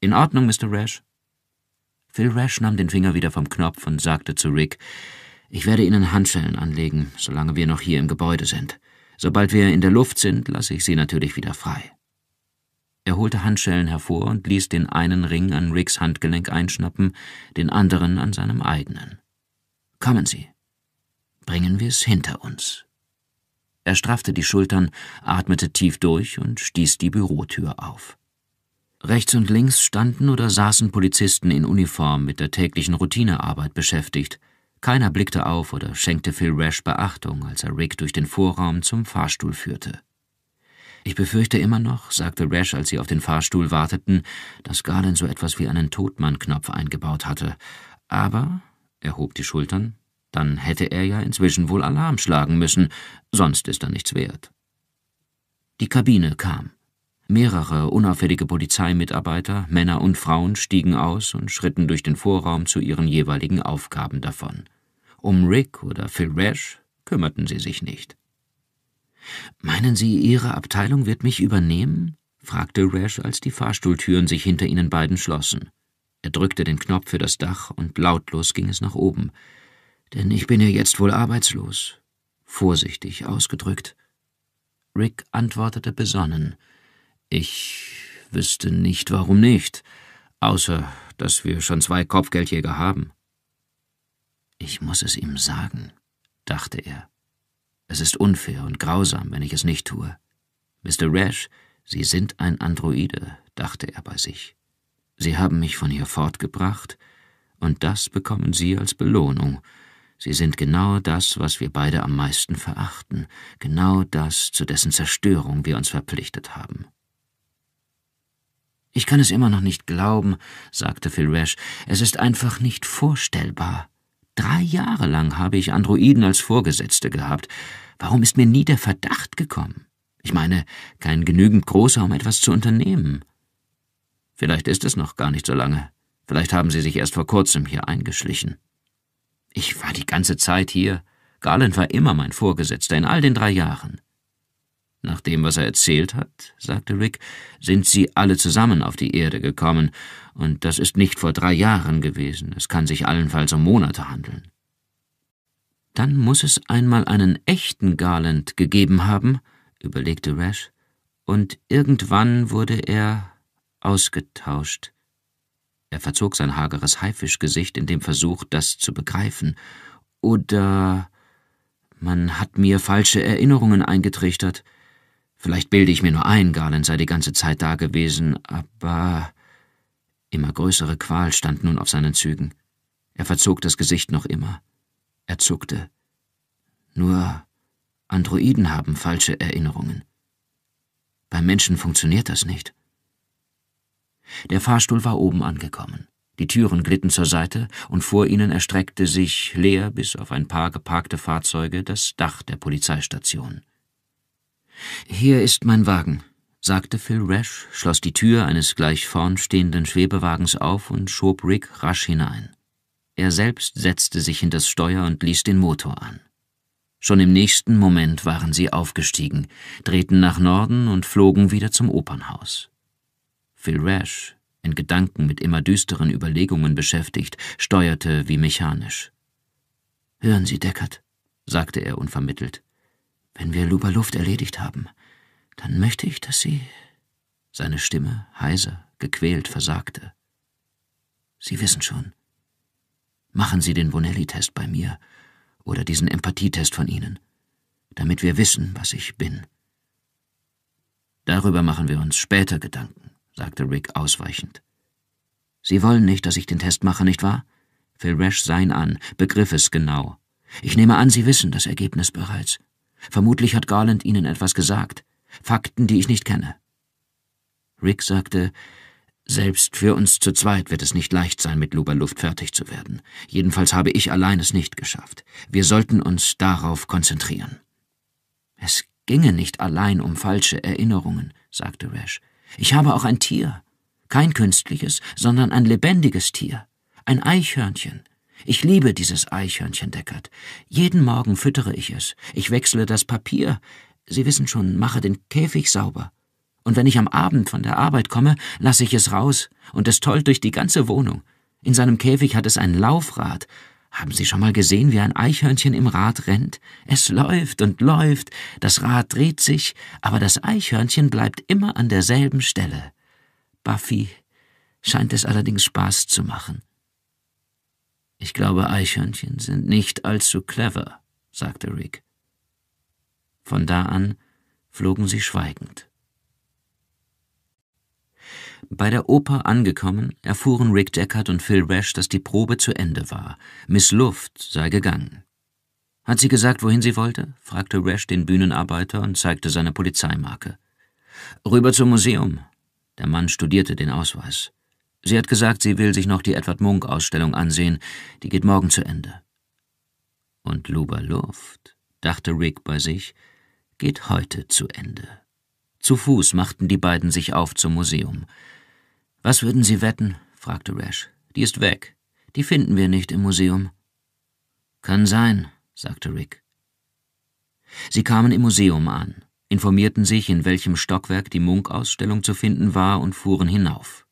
Speaker 1: In Ordnung, Mr. Rash? Phil Rash nahm den Finger wieder vom Knopf und sagte zu Rick, ich werde Ihnen Handschellen anlegen, solange wir noch hier im Gebäude sind. Sobald wir in der Luft sind, lasse ich Sie natürlich wieder frei. Er holte Handschellen hervor und ließ den einen Ring an Ricks Handgelenk einschnappen, den anderen an seinem eigenen. Kommen Sie. Bringen wir es hinter uns. Er straffte die Schultern, atmete tief durch und stieß die Bürotür auf. Rechts und links standen oder saßen Polizisten in Uniform mit der täglichen Routinearbeit beschäftigt. Keiner blickte auf oder schenkte Phil Rash Beachtung, als er Rick durch den Vorraum zum Fahrstuhl führte. Ich befürchte immer noch, sagte Rash, als sie auf den Fahrstuhl warteten, dass Garland so etwas wie einen Todmannknopf eingebaut hatte. Aber, er hob die Schultern, dann hätte er ja inzwischen wohl Alarm schlagen müssen, sonst ist er nichts wert. Die Kabine kam. Mehrere unauffällige Polizeimitarbeiter, Männer und Frauen, stiegen aus und schritten durch den Vorraum zu ihren jeweiligen Aufgaben davon. Um Rick oder Phil Rash kümmerten sie sich nicht. Meinen Sie, Ihre Abteilung wird mich übernehmen? fragte Rash, als die Fahrstuhltüren sich hinter ihnen beiden schlossen. Er drückte den Knopf für das Dach und lautlos ging es nach oben. Denn ich bin ja jetzt wohl arbeitslos. Vorsichtig ausgedrückt. Rick antwortete besonnen. Ich wüsste nicht, warum nicht, außer dass wir schon zwei Kopfgeldjäger haben. Ich muss es ihm sagen, dachte er. Es ist unfair und grausam, wenn ich es nicht tue. Mr. Rash, Sie sind ein Androide, dachte er bei sich. Sie haben mich von hier fortgebracht, und das bekommen Sie als Belohnung. Sie sind genau das, was wir beide am meisten verachten, genau das, zu dessen Zerstörung wir uns verpflichtet haben. Ich kann es immer noch nicht glauben, sagte Phil Rash. Es ist einfach nicht vorstellbar. Drei Jahre lang habe ich Androiden als Vorgesetzte gehabt. Warum ist mir nie der Verdacht gekommen? Ich meine, kein genügend großer, um etwas zu unternehmen. Vielleicht ist es noch gar nicht so lange. Vielleicht haben sie sich erst vor kurzem hier eingeschlichen. Ich war die ganze Zeit hier. Garland war immer mein Vorgesetzter in all den drei Jahren. Nach dem, was er erzählt hat, sagte Rick, sind sie alle zusammen auf die Erde gekommen und das ist nicht vor drei Jahren gewesen, es kann sich allenfalls um Monate handeln. Dann muss es einmal einen echten Garland gegeben haben, überlegte Rash, und irgendwann wurde er ausgetauscht. Er verzog sein hageres Haifischgesicht in dem Versuch, das zu begreifen. Oder man hat mir falsche Erinnerungen eingetrichtert. Vielleicht bilde ich mir nur ein, Garland sei die ganze Zeit da gewesen, aber Immer größere Qual stand nun auf seinen Zügen. Er verzog das Gesicht noch immer. Er zuckte. Nur Androiden haben falsche Erinnerungen. Beim Menschen funktioniert das nicht. Der Fahrstuhl war oben angekommen. Die Türen glitten zur Seite und vor ihnen erstreckte sich, leer bis auf ein paar geparkte Fahrzeuge, das Dach der Polizeistation. Hier ist mein Wagen, sagte Phil Rash, schloss die Tür eines gleich vorn stehenden Schwebewagens auf und schob Rick rasch hinein. Er selbst setzte sich in das Steuer und ließ den Motor an. Schon im nächsten Moment waren sie aufgestiegen, drehten nach Norden und flogen wieder zum Opernhaus. Phil Rash, in Gedanken mit immer düsteren Überlegungen beschäftigt, steuerte wie mechanisch. Hören Sie, Deckard, sagte er unvermittelt, wenn wir Luba Luft erledigt haben, dann möchte ich, dass Sie. Seine Stimme heiser, gequält versagte. Sie wissen schon. Machen Sie den Bonelli-Test bei mir oder diesen Empathietest von Ihnen, damit wir wissen, was ich bin. Darüber machen wir uns später Gedanken, sagte Rick ausweichend. Sie wollen nicht, dass ich den Test mache, nicht wahr? Phil Rash sein an, begriff es genau. Ich nehme an, Sie wissen das Ergebnis bereits. Vermutlich hat Garland Ihnen etwas gesagt. Fakten, die ich nicht kenne. Rick sagte, selbst für uns zu zweit wird es nicht leicht sein, mit Luberluft fertig zu werden. Jedenfalls habe ich allein es nicht geschafft. Wir sollten uns darauf konzentrieren. Es ginge nicht allein um falsche Erinnerungen, sagte Rash. Ich habe auch ein Tier. Kein künstliches, sondern ein lebendiges Tier. Ein Eichhörnchen. Ich liebe dieses Eichhörnchen, Deckard. Jeden Morgen füttere ich es. Ich wechsle das Papier. Sie wissen schon, mache den Käfig sauber. Und wenn ich am Abend von der Arbeit komme, lasse ich es raus und es tollt durch die ganze Wohnung. In seinem Käfig hat es ein Laufrad. Haben Sie schon mal gesehen, wie ein Eichhörnchen im Rad rennt? Es läuft und läuft, das Rad dreht sich, aber das Eichhörnchen bleibt immer an derselben Stelle. Buffy scheint es allerdings Spaß zu machen. Ich glaube, Eichhörnchen sind nicht allzu clever, sagte Rick. Von da an flogen sie schweigend. Bei der Oper angekommen, erfuhren Rick Deckard und Phil Rash, dass die Probe zu Ende war. Miss Luft sei gegangen. Hat sie gesagt, wohin sie wollte? fragte Rash den Bühnenarbeiter und zeigte seine Polizeimarke. Rüber zum Museum. Der Mann studierte den Ausweis. Sie hat gesagt, sie will sich noch die Edward Munk-Ausstellung ansehen. Die geht morgen zu Ende. Und Luba Luft, dachte Rick bei sich geht heute zu Ende. Zu Fuß machten die beiden sich auf zum Museum. Was würden Sie wetten? fragte Rash. Die ist weg. Die finden wir nicht im Museum. Kann sein, sagte Rick. Sie kamen im Museum an, informierten sich, in welchem Stockwerk die Munk-Ausstellung zu finden war und fuhren hinauf.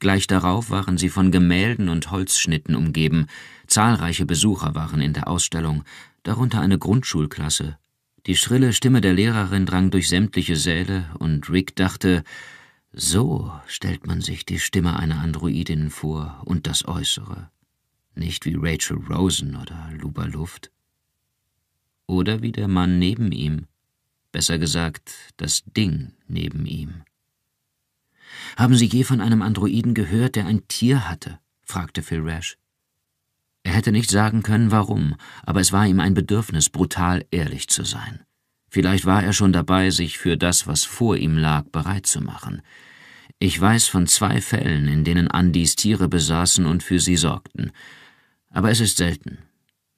Speaker 1: Gleich darauf waren sie von Gemälden und Holzschnitten umgeben. Zahlreiche Besucher waren in der Ausstellung, darunter eine Grundschulklasse die schrille Stimme der Lehrerin drang durch sämtliche Säle, und Rick dachte, so stellt man sich die Stimme einer Androidin vor und das Äußere, nicht wie Rachel Rosen oder Luba Luft. Oder wie der Mann neben ihm, besser gesagt das Ding neben ihm. Haben Sie je von einem Androiden gehört, der ein Tier hatte? fragte Phil Rash. Er hätte nicht sagen können, warum, aber es war ihm ein Bedürfnis, brutal ehrlich zu sein. Vielleicht war er schon dabei, sich für das, was vor ihm lag, bereit zu machen. Ich weiß von zwei Fällen, in denen Andis Tiere besaßen und für sie sorgten. Aber es ist selten.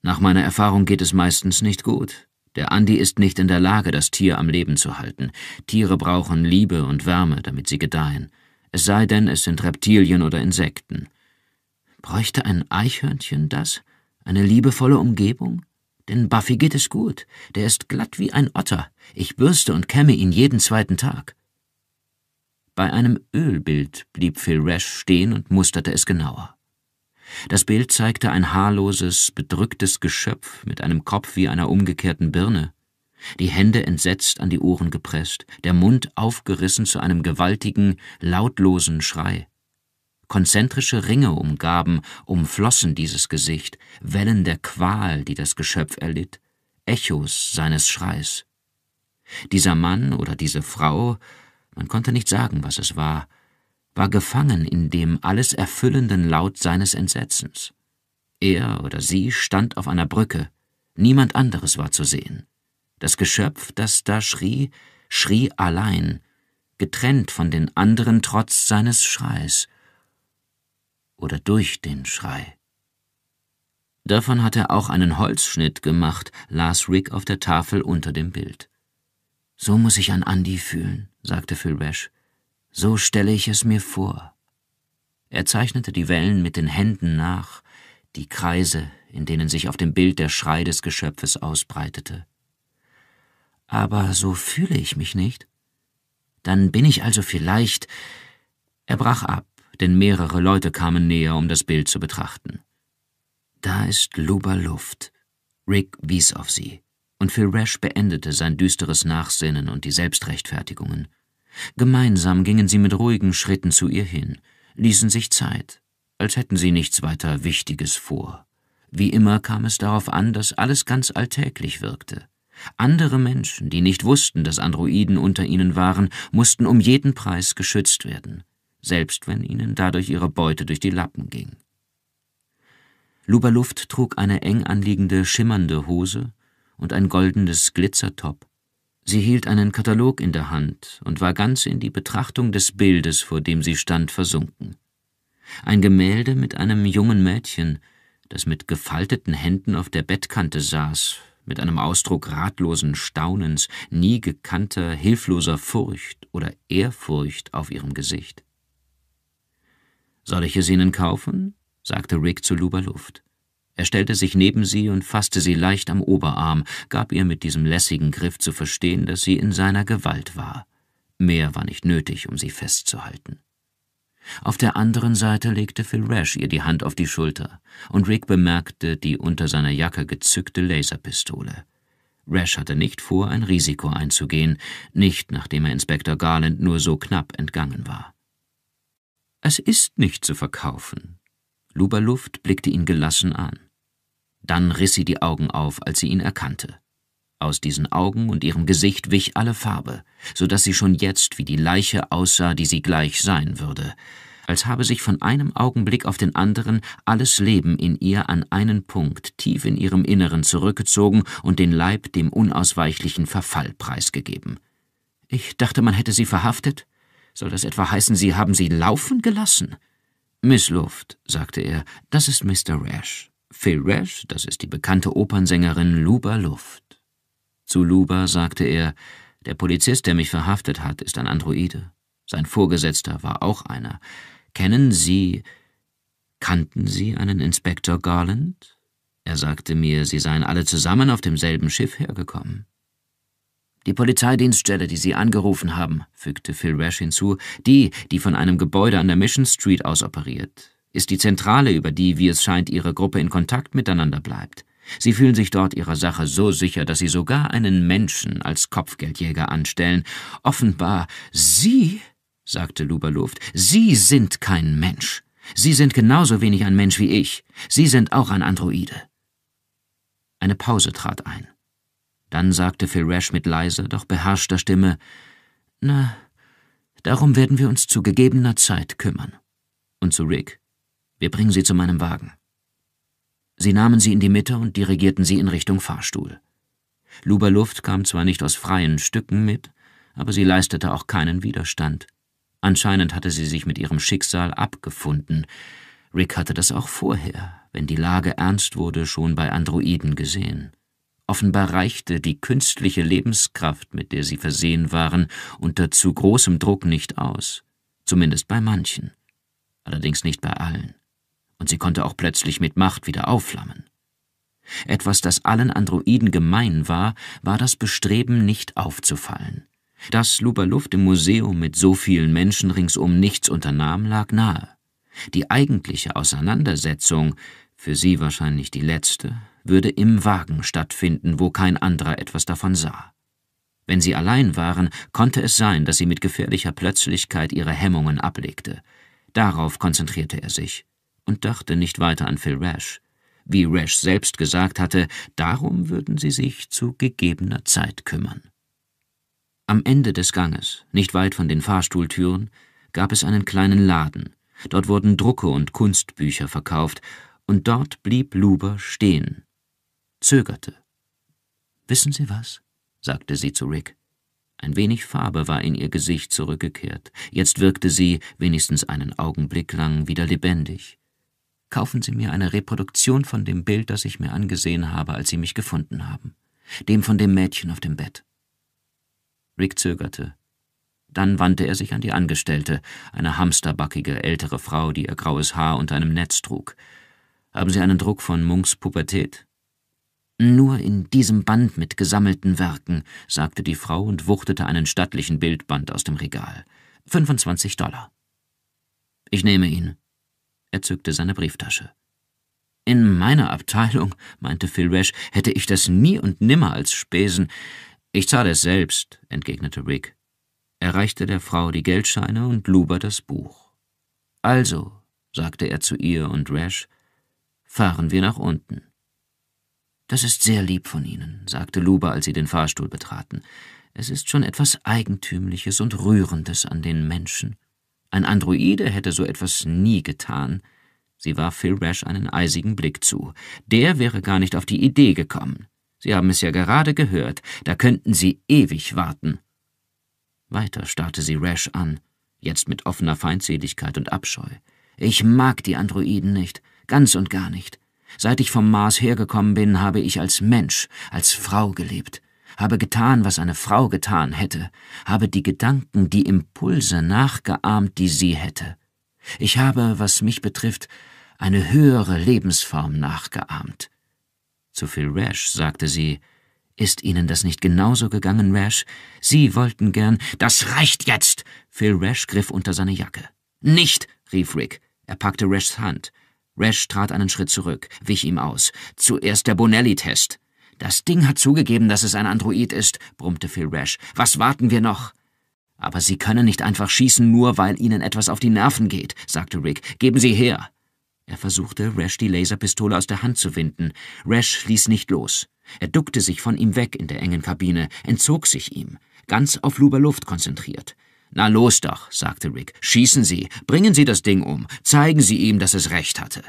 Speaker 1: Nach meiner Erfahrung geht es meistens nicht gut. Der Andi ist nicht in der Lage, das Tier am Leben zu halten. Tiere brauchen Liebe und Wärme, damit sie gedeihen. Es sei denn, es sind Reptilien oder Insekten. Bräuchte ein Eichhörnchen das? Eine liebevolle Umgebung? Denn Buffy geht es gut. Der ist glatt wie ein Otter. Ich bürste und kämme ihn jeden zweiten Tag. Bei einem Ölbild blieb Phil Rash stehen und musterte es genauer. Das Bild zeigte ein haarloses, bedrücktes Geschöpf mit einem Kopf wie einer umgekehrten Birne, die Hände entsetzt an die Ohren gepresst, der Mund aufgerissen zu einem gewaltigen, lautlosen Schrei. Konzentrische Ringe umgaben, umflossen dieses Gesicht, Wellen der Qual, die das Geschöpf erlitt, Echos seines Schreis. Dieser Mann oder diese Frau, man konnte nicht sagen, was es war, war gefangen in dem alles erfüllenden Laut seines Entsetzens. Er oder sie stand auf einer Brücke, niemand anderes war zu sehen. Das Geschöpf, das da schrie, schrie allein, getrennt von den anderen trotz seines Schreis oder durch den Schrei. Davon hat er auch einen Holzschnitt gemacht, las Rick auf der Tafel unter dem Bild. So muss ich an Andy fühlen, sagte Phil Rash. So stelle ich es mir vor. Er zeichnete die Wellen mit den Händen nach, die Kreise, in denen sich auf dem Bild der Schrei des Geschöpfes ausbreitete. Aber so fühle ich mich nicht. Dann bin ich also vielleicht. Er brach ab denn mehrere Leute kamen näher, um das Bild zu betrachten. Da ist Luba Luft. Rick wies auf sie, und Phil Rash beendete sein düsteres Nachsinnen und die Selbstrechtfertigungen. Gemeinsam gingen sie mit ruhigen Schritten zu ihr hin, ließen sich Zeit, als hätten sie nichts weiter Wichtiges vor. Wie immer kam es darauf an, dass alles ganz alltäglich wirkte. Andere Menschen, die nicht wussten, dass Androiden unter ihnen waren, mussten um jeden Preis geschützt werden selbst wenn ihnen dadurch ihre Beute durch die Lappen ging. Luberluft trug eine eng anliegende, schimmernde Hose und ein goldenes Glitzertop. Sie hielt einen Katalog in der Hand und war ganz in die Betrachtung des Bildes, vor dem sie stand, versunken. Ein Gemälde mit einem jungen Mädchen, das mit gefalteten Händen auf der Bettkante saß, mit einem Ausdruck ratlosen Staunens, nie gekannter, hilfloser Furcht oder Ehrfurcht auf ihrem Gesicht. Soll ich es Ihnen kaufen? sagte Rick zu Luba Luft. Er stellte sich neben sie und fasste sie leicht am Oberarm, gab ihr mit diesem lässigen Griff zu verstehen, dass sie in seiner Gewalt war. Mehr war nicht nötig, um sie festzuhalten. Auf der anderen Seite legte Phil Rash ihr die Hand auf die Schulter, und Rick bemerkte die unter seiner Jacke gezückte Laserpistole. Rash hatte nicht vor, ein Risiko einzugehen, nicht nachdem er Inspektor Garland nur so knapp entgangen war. Es ist nicht zu verkaufen. Luberluft blickte ihn gelassen an. Dann riss sie die Augen auf, als sie ihn erkannte. Aus diesen Augen und ihrem Gesicht wich alle Farbe, so dass sie schon jetzt wie die Leiche aussah, die sie gleich sein würde, als habe sich von einem Augenblick auf den anderen alles Leben in ihr an einen Punkt tief in ihrem Inneren zurückgezogen und den Leib dem unausweichlichen Verfall preisgegeben. Ich dachte, man hätte sie verhaftet, soll das etwa heißen, Sie haben sie laufen gelassen? Miss Luft, sagte er, das ist Mr. Rash. Phil Rash, das ist die bekannte Opernsängerin Luba Luft. Zu Luba sagte er, der Polizist, der mich verhaftet hat, ist ein Androide. Sein Vorgesetzter war auch einer. Kennen Sie, kannten Sie einen Inspektor Garland? Er sagte mir, Sie seien alle zusammen auf demselben Schiff hergekommen. Die Polizeidienststelle, die Sie angerufen haben, fügte Phil Rash hinzu, die, die von einem Gebäude an der Mission Street aus operiert, ist die Zentrale, über die, wie es scheint, Ihre Gruppe in Kontakt miteinander bleibt. Sie fühlen sich dort ihrer Sache so sicher, dass sie sogar einen Menschen als Kopfgeldjäger anstellen. Offenbar, Sie, sagte Luberluft, Sie sind kein Mensch. Sie sind genauso wenig ein Mensch wie ich. Sie sind auch ein Androide. Eine Pause trat ein. Dann sagte Phil Rash mit leiser, doch beherrschter Stimme, »Na, darum werden wir uns zu gegebener Zeit kümmern.« Und zu Rick, »Wir bringen Sie zu meinem Wagen.« Sie nahmen sie in die Mitte und dirigierten sie in Richtung Fahrstuhl. Luber Luft kam zwar nicht aus freien Stücken mit, aber sie leistete auch keinen Widerstand. Anscheinend hatte sie sich mit ihrem Schicksal abgefunden. Rick hatte das auch vorher, wenn die Lage ernst wurde, schon bei Androiden gesehen. Offenbar reichte die künstliche Lebenskraft, mit der sie versehen waren, unter zu großem Druck nicht aus, zumindest bei manchen, allerdings nicht bei allen, und sie konnte auch plötzlich mit Macht wieder aufflammen. Etwas, das allen Androiden gemein war, war das Bestreben, nicht aufzufallen. Dass Luba Luft im Museum mit so vielen Menschen ringsum nichts unternahm, lag nahe. Die eigentliche Auseinandersetzung, für sie wahrscheinlich die letzte, würde im Wagen stattfinden, wo kein anderer etwas davon sah. Wenn sie allein waren, konnte es sein, dass sie mit gefährlicher Plötzlichkeit ihre Hemmungen ablegte. Darauf konzentrierte er sich und dachte nicht weiter an Phil Rash. Wie Rash selbst gesagt hatte, darum würden sie sich zu gegebener Zeit kümmern. Am Ende des Ganges, nicht weit von den Fahrstuhltüren, gab es einen kleinen Laden. Dort wurden Drucke und Kunstbücher verkauft, und dort blieb Luber stehen, zögerte. Wissen Sie was? sagte sie zu Rick. Ein wenig Farbe war in ihr Gesicht zurückgekehrt. Jetzt wirkte sie, wenigstens einen Augenblick lang, wieder lebendig. Kaufen Sie mir eine Reproduktion von dem Bild, das ich mir angesehen habe, als Sie mich gefunden haben. Dem von dem Mädchen auf dem Bett. Rick zögerte. Dann wandte er sich an die Angestellte, eine hamsterbackige ältere Frau, die ihr graues Haar unter einem Netz trug. Haben Sie einen Druck von Munks Pubertät? Nur in diesem Band mit gesammelten Werken, sagte die Frau und wuchtete einen stattlichen Bildband aus dem Regal. 25 Dollar. Ich nehme ihn. Er zückte seine Brieftasche. In meiner Abteilung, meinte Phil Rash, hätte ich das nie und nimmer als Spesen. Ich zahle es selbst, entgegnete Rick. Er reichte der Frau die Geldscheine und Luber das Buch. Also, sagte er zu ihr und Rash, fahren wir nach unten. Das ist sehr lieb von Ihnen, sagte Luba, als sie den Fahrstuhl betraten. Es ist schon etwas Eigentümliches und Rührendes an den Menschen. Ein Androide hätte so etwas nie getan. Sie warf Phil Rash einen eisigen Blick zu. Der wäre gar nicht auf die Idee gekommen. Sie haben es ja gerade gehört. Da könnten Sie ewig warten. Weiter starrte sie Rash an, jetzt mit offener Feindseligkeit und Abscheu. Ich mag die Androiden nicht, ganz und gar nicht. Seit ich vom Mars hergekommen bin, habe ich als Mensch, als Frau gelebt, habe getan, was eine Frau getan hätte, habe die Gedanken, die Impulse nachgeahmt, die sie hätte. Ich habe, was mich betrifft, eine höhere Lebensform nachgeahmt. Zu Phil Rash sagte sie, ist Ihnen das nicht genauso gegangen, Rash? Sie wollten gern. Das reicht jetzt! Phil Rash griff unter seine Jacke. Nicht! rief Rick. Er packte Rashs Hand. Rash trat einen Schritt zurück, wich ihm aus. Zuerst der Bonelli-Test. Das Ding hat zugegeben, dass es ein Android ist, brummte Phil Rash. Was warten wir noch? Aber Sie können nicht einfach schießen, nur weil Ihnen etwas auf die Nerven geht, sagte Rick. Geben Sie her. Er versuchte, Rash die Laserpistole aus der Hand zu winden. Rash ließ nicht los. Er duckte sich von ihm weg in der engen Kabine, entzog sich ihm, ganz auf Luber Luft konzentriert. Na los doch, sagte Rick, schießen Sie, bringen Sie das Ding um, zeigen Sie ihm, dass es recht hatte.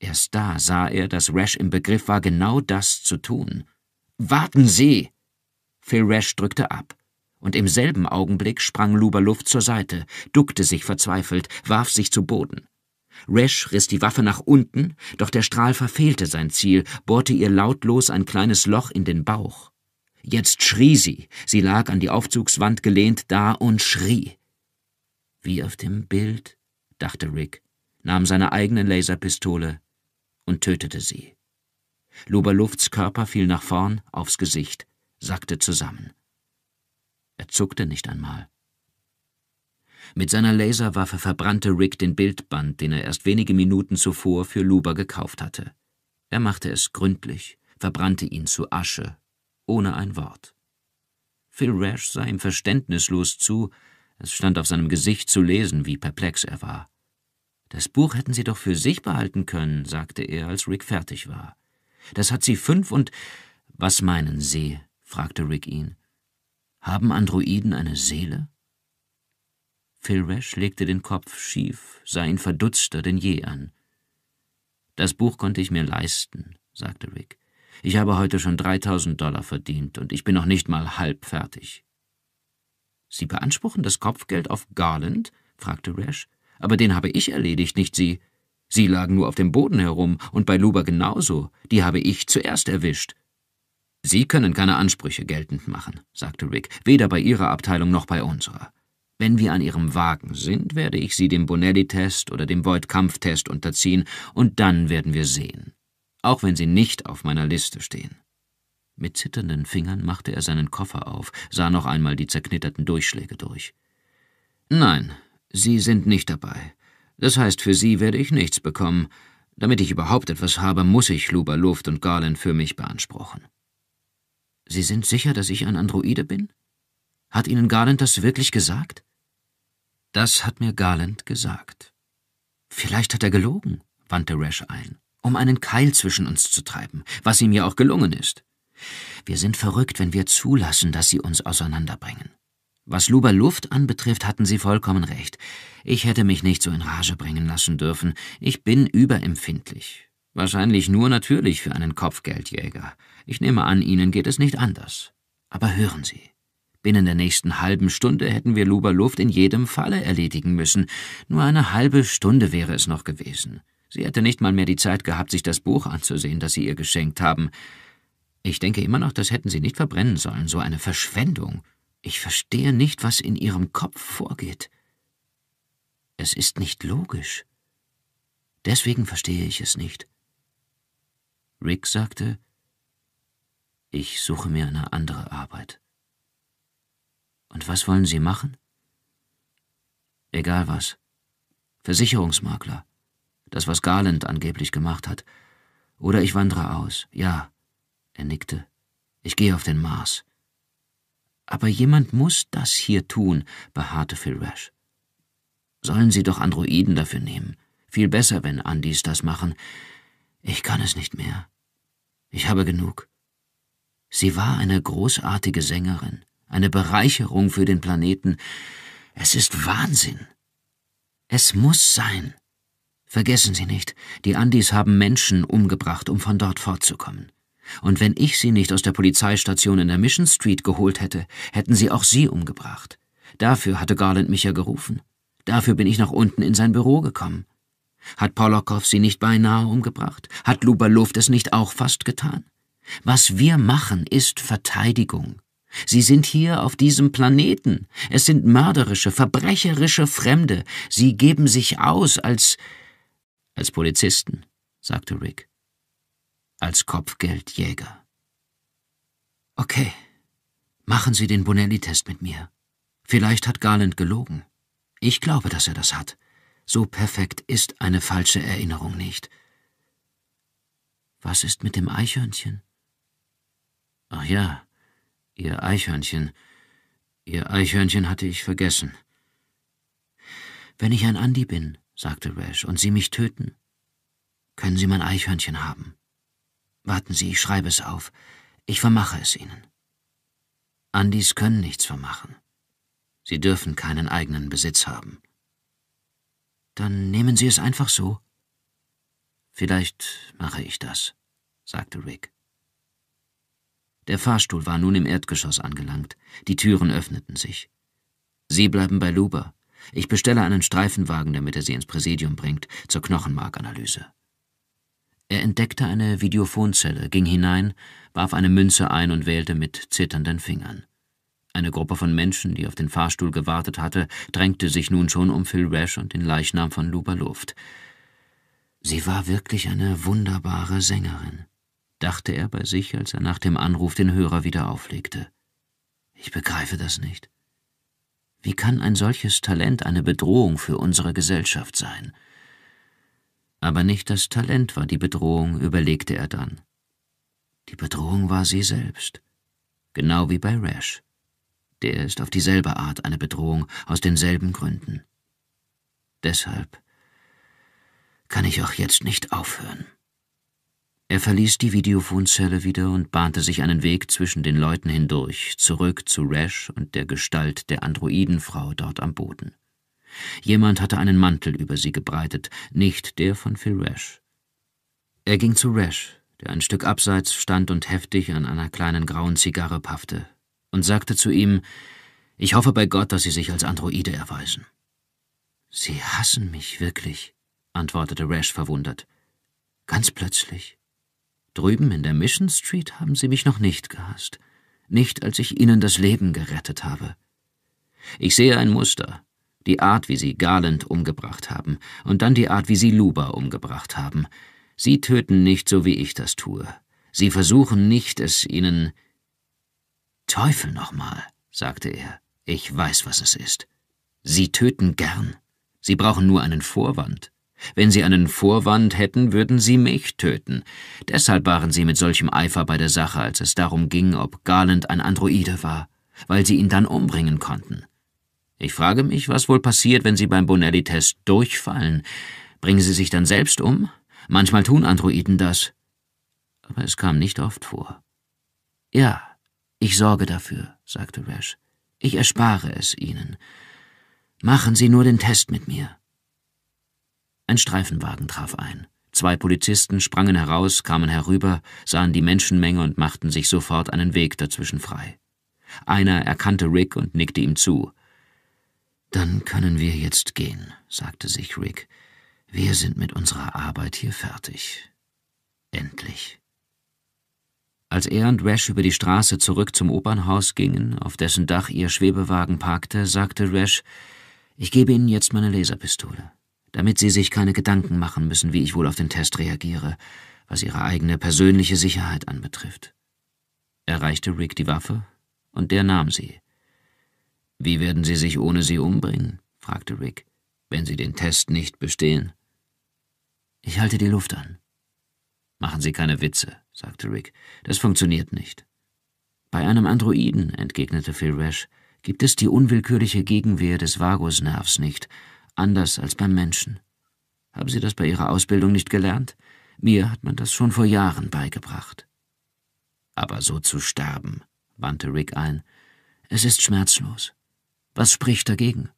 Speaker 1: Erst da sah er, dass Rash im Begriff war, genau das zu tun. Warten Sie! Phil Rash drückte ab, und im selben Augenblick sprang Luber Luft zur Seite, duckte sich verzweifelt, warf sich zu Boden. Rash riss die Waffe nach unten, doch der Strahl verfehlte sein Ziel, bohrte ihr lautlos ein kleines Loch in den Bauch. Jetzt schrie sie. Sie lag an die Aufzugswand gelehnt da und schrie. Wie auf dem Bild, dachte Rick, nahm seine eigene Laserpistole und tötete sie. Luberlufts Körper fiel nach vorn aufs Gesicht, sackte zusammen. Er zuckte nicht einmal. Mit seiner Laserwaffe verbrannte Rick den Bildband, den er erst wenige Minuten zuvor für Luba gekauft hatte. Er machte es gründlich, verbrannte ihn zu Asche ohne ein Wort. Phil Rash sah ihm verständnislos zu, es stand auf seinem Gesicht zu lesen, wie perplex er war. Das Buch hätten Sie doch für sich behalten können, sagte er, als Rick fertig war. Das hat Sie fünf und. Was meinen Sie? fragte Rick ihn. Haben Androiden eine Seele? Phil Rash legte den Kopf schief, sah ihn verdutzter denn je an. Das Buch konnte ich mir leisten, sagte Rick. Ich habe heute schon 3000 Dollar verdient und ich bin noch nicht mal halb fertig. Sie beanspruchen das Kopfgeld auf Garland? fragte Rash. Aber den habe ich erledigt, nicht Sie. Sie lagen nur auf dem Boden herum und bei Luba genauso. Die habe ich zuerst erwischt. Sie können keine Ansprüche geltend machen, sagte Rick, weder bei Ihrer Abteilung noch bei unserer. Wenn wir an Ihrem Wagen sind, werde ich Sie dem Bonelli-Test oder dem Voigt-Kampftest unterziehen und dann werden wir sehen auch wenn sie nicht auf meiner Liste stehen. Mit zitternden Fingern machte er seinen Koffer auf, sah noch einmal die zerknitterten Durchschläge durch. Nein, Sie sind nicht dabei. Das heißt, für Sie werde ich nichts bekommen. Damit ich überhaupt etwas habe, muss ich Luber Luft und Garland für mich beanspruchen. Sie sind sicher, dass ich ein Androide bin? Hat Ihnen Garland das wirklich gesagt? Das hat mir Garland gesagt. Vielleicht hat er gelogen, wandte Rash ein um einen Keil zwischen uns zu treiben, was ihm ja auch gelungen ist. Wir sind verrückt, wenn wir zulassen, dass sie uns auseinanderbringen. Was Luba Luft anbetrifft, hatten sie vollkommen recht. Ich hätte mich nicht so in Rage bringen lassen dürfen. Ich bin überempfindlich. Wahrscheinlich nur natürlich für einen Kopfgeldjäger. Ich nehme an, Ihnen geht es nicht anders. Aber hören Sie. Binnen der nächsten halben Stunde hätten wir Luba Luft in jedem Falle erledigen müssen. Nur eine halbe Stunde wäre es noch gewesen. Sie hätte nicht mal mehr die Zeit gehabt, sich das Buch anzusehen, das Sie ihr geschenkt haben. Ich denke immer noch, das hätten Sie nicht verbrennen sollen, so eine Verschwendung. Ich verstehe nicht, was in Ihrem Kopf vorgeht. Es ist nicht logisch. Deswegen verstehe ich es nicht. Rick sagte, ich suche mir eine andere Arbeit. Und was wollen Sie machen? Egal was. Versicherungsmakler das, was Garland angeblich gemacht hat. Oder ich wandere aus. Ja, er nickte. Ich gehe auf den Mars. Aber jemand muss das hier tun, beharrte Phil Rash. Sollen sie doch Androiden dafür nehmen. Viel besser, wenn Andis das machen. Ich kann es nicht mehr. Ich habe genug. Sie war eine großartige Sängerin, eine Bereicherung für den Planeten. Es ist Wahnsinn. Es muss sein. Vergessen Sie nicht, die Andis haben Menschen umgebracht, um von dort fortzukommen. Und wenn ich sie nicht aus der Polizeistation in der Mission Street geholt hätte, hätten sie auch sie umgebracht. Dafür hatte Garland mich ja gerufen. Dafür bin ich nach unten in sein Büro gekommen. Hat Polokow sie nicht beinahe umgebracht? Hat Lubaluft es nicht auch fast getan? Was wir machen, ist Verteidigung. Sie sind hier auf diesem Planeten. Es sind mörderische, verbrecherische Fremde. Sie geben sich aus als als Polizisten, sagte Rick. Als Kopfgeldjäger. Okay, machen Sie den Bonelli-Test mit mir. Vielleicht hat Garland gelogen. Ich glaube, dass er das hat. So perfekt ist eine falsche Erinnerung nicht. Was ist mit dem Eichhörnchen? Ach ja, Ihr Eichhörnchen. Ihr Eichhörnchen hatte ich vergessen. Wenn ich ein Andi bin, sagte Rash, und Sie mich töten? Können Sie mein Eichhörnchen haben? Warten Sie, ich schreibe es auf. Ich vermache es Ihnen. Andis können nichts vermachen. Sie dürfen keinen eigenen Besitz haben. Dann nehmen Sie es einfach so. Vielleicht mache ich das, sagte Rick. Der Fahrstuhl war nun im Erdgeschoss angelangt. Die Türen öffneten sich. Sie bleiben bei Luba, ich bestelle einen Streifenwagen, damit er sie ins Präsidium bringt, zur Knochenmarkanalyse. Er entdeckte eine Videophonzelle, ging hinein, warf eine Münze ein und wählte mit zitternden Fingern. Eine Gruppe von Menschen, die auf den Fahrstuhl gewartet hatte, drängte sich nun schon um Phil Rash und den Leichnam von Luba Luft. Sie war wirklich eine wunderbare Sängerin, dachte er bei sich, als er nach dem Anruf den Hörer wieder auflegte. Ich begreife das nicht. Wie kann ein solches Talent eine Bedrohung für unsere Gesellschaft sein? Aber nicht das Talent war die Bedrohung, überlegte er dann. Die Bedrohung war sie selbst. Genau wie bei Rash. Der ist auf dieselbe Art eine Bedrohung, aus denselben Gründen. Deshalb kann ich auch jetzt nicht aufhören. Er verließ die Videofonzelle wieder und bahnte sich einen Weg zwischen den Leuten hindurch, zurück zu Rash und der Gestalt der Androidenfrau dort am Boden. Jemand hatte einen Mantel über sie gebreitet, nicht der von Phil Rash. Er ging zu Rash, der ein Stück abseits stand und heftig an einer kleinen grauen Zigarre paffte, und sagte zu ihm, ich hoffe bei Gott, dass Sie sich als Androide erweisen. Sie hassen mich wirklich, antwortete Rash verwundert. Ganz plötzlich. Drüben in der Mission Street haben Sie mich noch nicht gehasst, nicht als ich Ihnen das Leben gerettet habe. Ich sehe ein Muster, die Art, wie Sie Garland umgebracht haben, und dann die Art, wie Sie Luba umgebracht haben. Sie töten nicht so, wie ich das tue. Sie versuchen nicht, es Ihnen... Teufel nochmal, sagte er. Ich weiß, was es ist. Sie töten gern. Sie brauchen nur einen Vorwand. Wenn sie einen Vorwand hätten, würden sie mich töten. Deshalb waren sie mit solchem Eifer bei der Sache, als es darum ging, ob Garland ein Androide war, weil sie ihn dann umbringen konnten. Ich frage mich, was wohl passiert, wenn sie beim Bonelli-Test durchfallen. Bringen sie sich dann selbst um? Manchmal tun Androiden das. Aber es kam nicht oft vor. Ja, ich sorge dafür, sagte Rash. Ich erspare es ihnen. Machen Sie nur den Test mit mir. Ein Streifenwagen traf ein. Zwei Polizisten sprangen heraus, kamen herüber, sahen die Menschenmenge und machten sich sofort einen Weg dazwischen frei. Einer erkannte Rick und nickte ihm zu. Dann können wir jetzt gehen, sagte sich Rick. Wir sind mit unserer Arbeit hier fertig. Endlich. Als er und Rash über die Straße zurück zum Opernhaus gingen, auf dessen Dach ihr Schwebewagen parkte, sagte Rash, ich gebe Ihnen jetzt meine Laserpistole damit Sie sich keine Gedanken machen müssen, wie ich wohl auf den Test reagiere, was Ihre eigene persönliche Sicherheit anbetrifft. Erreichte Rick die Waffe, und der nahm sie. Wie werden Sie sich ohne sie umbringen? fragte Rick, wenn Sie den Test nicht bestehen. Ich halte die Luft an. Machen Sie keine Witze, sagte Rick. Das funktioniert nicht. Bei einem Androiden, entgegnete Phil Rash, gibt es die unwillkürliche Gegenwehr des Vagusnervs nicht, anders als beim Menschen. Haben Sie das bei Ihrer Ausbildung nicht gelernt? Mir hat man das schon vor Jahren beigebracht. Aber so zu sterben, wandte Rick ein, es ist schmerzlos. Was spricht dagegen?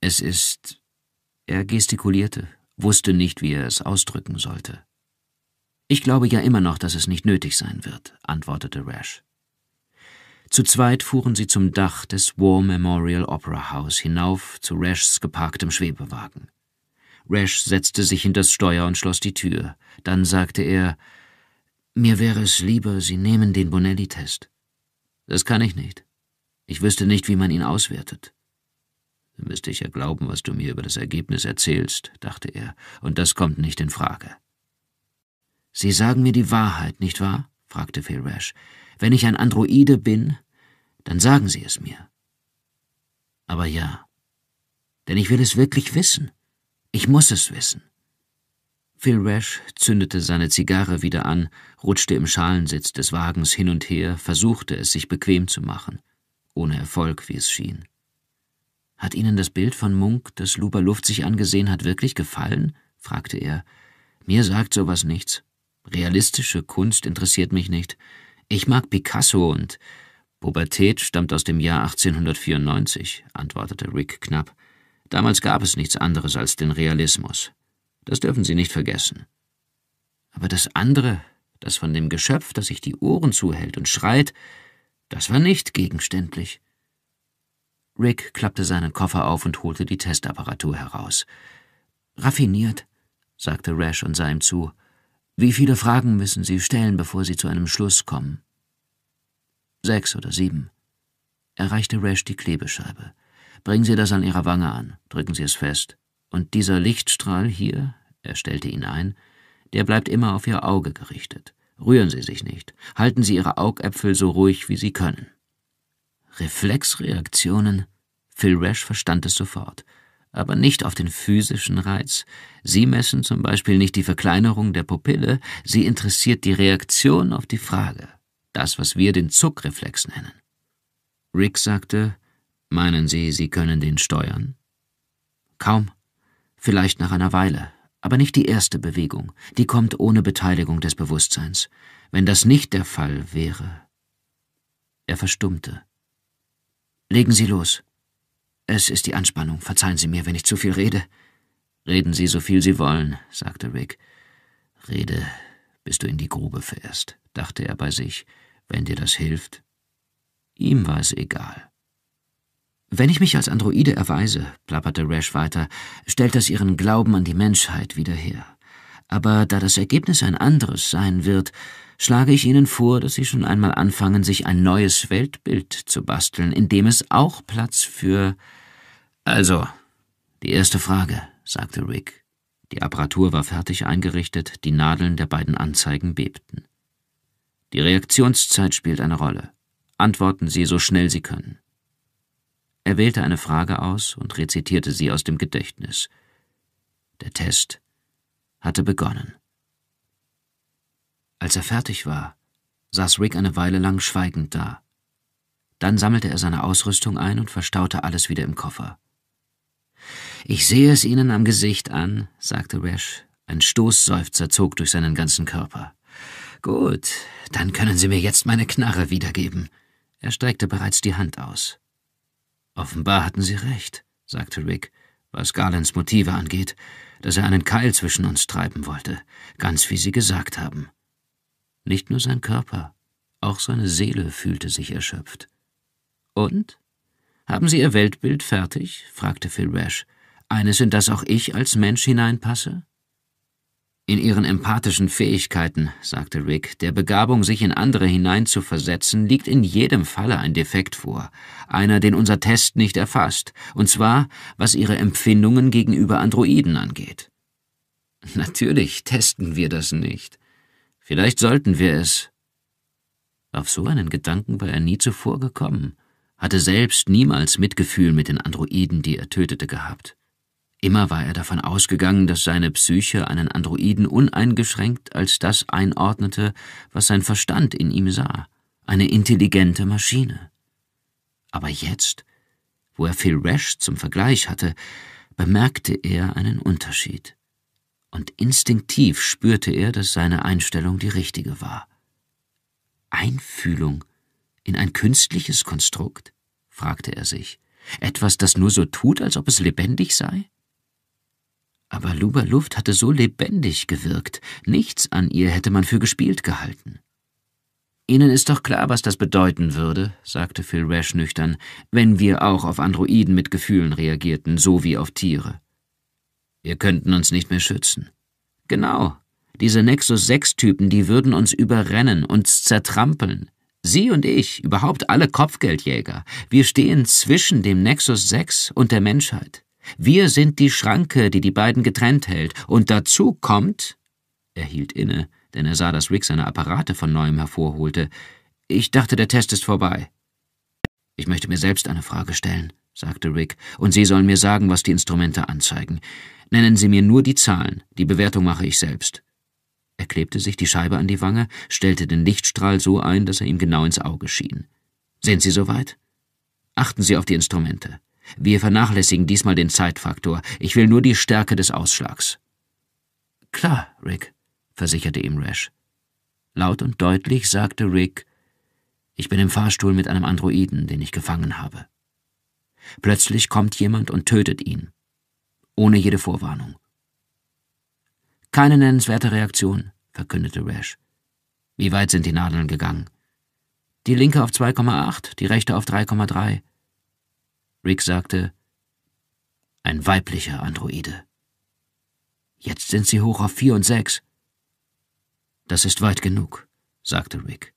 Speaker 1: Es ist. Er gestikulierte, wusste nicht, wie er es ausdrücken sollte. Ich glaube ja immer noch, dass es nicht nötig sein wird, antwortete Rash. Zu zweit fuhren sie zum Dach des War Memorial Opera House hinauf zu Rashs geparktem Schwebewagen. Rash setzte sich in das Steuer und schloss die Tür. Dann sagte er, mir wäre es lieber, Sie nehmen den Bonelli-Test. Das kann ich nicht. Ich wüsste nicht, wie man ihn auswertet. Dann müsste ich ja glauben, was du mir über das Ergebnis erzählst, dachte er, und das kommt nicht in Frage. Sie sagen mir die Wahrheit, nicht wahr? fragte Phil Rash. Wenn ich ein Androide bin, dann sagen Sie es mir. Aber ja, denn ich will es wirklich wissen. Ich muss es wissen. Phil Rash zündete seine Zigarre wieder an, rutschte im Schalensitz des Wagens hin und her, versuchte es sich bequem zu machen, ohne Erfolg, wie es schien. Hat Ihnen das Bild von Munk, das Luber Luft sich angesehen hat, wirklich gefallen? fragte er. Mir sagt sowas nichts. Realistische Kunst interessiert mich nicht. Ich mag Picasso und Pubertät stammt aus dem Jahr 1894, antwortete Rick knapp. Damals gab es nichts anderes als den Realismus. Das dürfen Sie nicht vergessen. Aber das andere, das von dem Geschöpf, das sich die Ohren zuhält und schreit, das war nicht gegenständlich. Rick klappte seinen Koffer auf und holte die Testapparatur heraus. Raffiniert, sagte Rash und sah ihm zu. Wie viele Fragen müssen Sie stellen, bevor Sie zu einem Schluss kommen? Sechs oder sieben. Erreichte Rash die Klebescheibe. Bringen Sie das an Ihrer Wange an, drücken Sie es fest. Und dieser Lichtstrahl hier, er stellte ihn ein, der bleibt immer auf Ihr Auge gerichtet. Rühren Sie sich nicht. Halten Sie Ihre Augäpfel so ruhig, wie Sie können. Reflexreaktionen? Phil Rash verstand es sofort aber nicht auf den physischen Reiz. Sie messen zum Beispiel nicht die Verkleinerung der Pupille, sie interessiert die Reaktion auf die Frage, das, was wir den Zuckreflex nennen. Rick sagte, meinen Sie, Sie können den steuern? Kaum, vielleicht nach einer Weile, aber nicht die erste Bewegung, die kommt ohne Beteiligung des Bewusstseins. Wenn das nicht der Fall wäre. Er verstummte. Legen Sie los, es ist die Anspannung. Verzeihen Sie mir, wenn ich zu viel rede. Reden Sie so viel Sie wollen, sagte Rick. Rede, bis du in die Grube fährst, dachte er bei sich, wenn dir das hilft. Ihm war es egal. Wenn ich mich als Androide erweise, plapperte Rash weiter, stellt das ihren Glauben an die Menschheit wieder her. Aber da das Ergebnis ein anderes sein wird, schlage ich Ihnen vor, dass Sie schon einmal anfangen, sich ein neues Weltbild zu basteln, in dem es auch Platz für also, die erste Frage, sagte Rick. Die Apparatur war fertig eingerichtet, die Nadeln der beiden Anzeigen bebten. Die Reaktionszeit spielt eine Rolle. Antworten Sie so schnell Sie können. Er wählte eine Frage aus und rezitierte sie aus dem Gedächtnis. Der Test hatte begonnen. Als er fertig war, saß Rick eine Weile lang schweigend da. Dann sammelte er seine Ausrüstung ein und verstaute alles wieder im Koffer. Ich sehe es Ihnen am Gesicht an, sagte Rash. Ein Stoßseufzer zog durch seinen ganzen Körper. Gut, dann können Sie mir jetzt meine Knarre wiedergeben. Er streckte bereits die Hand aus. Offenbar hatten Sie recht, sagte Rick, was Garlands Motive angeht, dass er einen Keil zwischen uns treiben wollte, ganz wie Sie gesagt haben. Nicht nur sein Körper, auch seine Seele fühlte sich erschöpft. Und? Haben Sie Ihr Weltbild fertig? fragte Phil Rash eines, in das auch ich als Mensch hineinpasse? In ihren empathischen Fähigkeiten, sagte Rick, der Begabung, sich in andere hineinzuversetzen, liegt in jedem Falle ein Defekt vor, einer, den unser Test nicht erfasst, und zwar, was ihre Empfindungen gegenüber Androiden angeht. Natürlich testen wir das nicht. Vielleicht sollten wir es. Auf so einen Gedanken war er nie zuvor gekommen, hatte selbst niemals Mitgefühl mit den Androiden, die er tötete, gehabt. Immer war er davon ausgegangen, dass seine Psyche einen Androiden uneingeschränkt als das einordnete, was sein Verstand in ihm sah, eine intelligente Maschine. Aber jetzt, wo er Phil Rash zum Vergleich hatte, bemerkte er einen Unterschied. Und instinktiv spürte er, dass seine Einstellung die richtige war. Einfühlung in ein künstliches Konstrukt? fragte er sich. Etwas, das nur so tut, als ob es lebendig sei? Aber Luba Luft hatte so lebendig gewirkt, nichts an ihr hätte man für gespielt gehalten. Ihnen ist doch klar, was das bedeuten würde, sagte Phil Rash nüchtern, wenn wir auch auf Androiden mit Gefühlen reagierten, so wie auf Tiere. Wir könnten uns nicht mehr schützen. Genau, diese Nexus 6-Typen, die würden uns überrennen, uns zertrampeln. Sie und ich, überhaupt alle Kopfgeldjäger, wir stehen zwischen dem Nexus 6 und der Menschheit. Wir sind die Schranke, die die beiden getrennt hält. Und dazu kommt. Er hielt inne, denn er sah, dass Rick seine Apparate von neuem hervorholte. Ich dachte, der Test ist vorbei. Ich möchte mir selbst eine Frage stellen, sagte Rick, und Sie sollen mir sagen, was die Instrumente anzeigen. Nennen Sie mir nur die Zahlen, die Bewertung mache ich selbst. Er klebte sich die Scheibe an die Wange, stellte den Lichtstrahl so ein, dass er ihm genau ins Auge schien. Sind Sie soweit? Achten Sie auf die Instrumente. Wir vernachlässigen diesmal den Zeitfaktor. Ich will nur die Stärke des Ausschlags. Klar, Rick, versicherte ihm Rash. Laut und deutlich sagte Rick, ich bin im Fahrstuhl mit einem Androiden, den ich gefangen habe. Plötzlich kommt jemand und tötet ihn. Ohne jede Vorwarnung. Keine nennenswerte Reaktion, verkündete Rash. Wie weit sind die Nadeln gegangen? Die linke auf 2,8, die rechte auf 3,3. Rick sagte, ein weiblicher Androide. Jetzt sind sie hoch auf vier und sechs. Das ist weit genug, sagte Rick.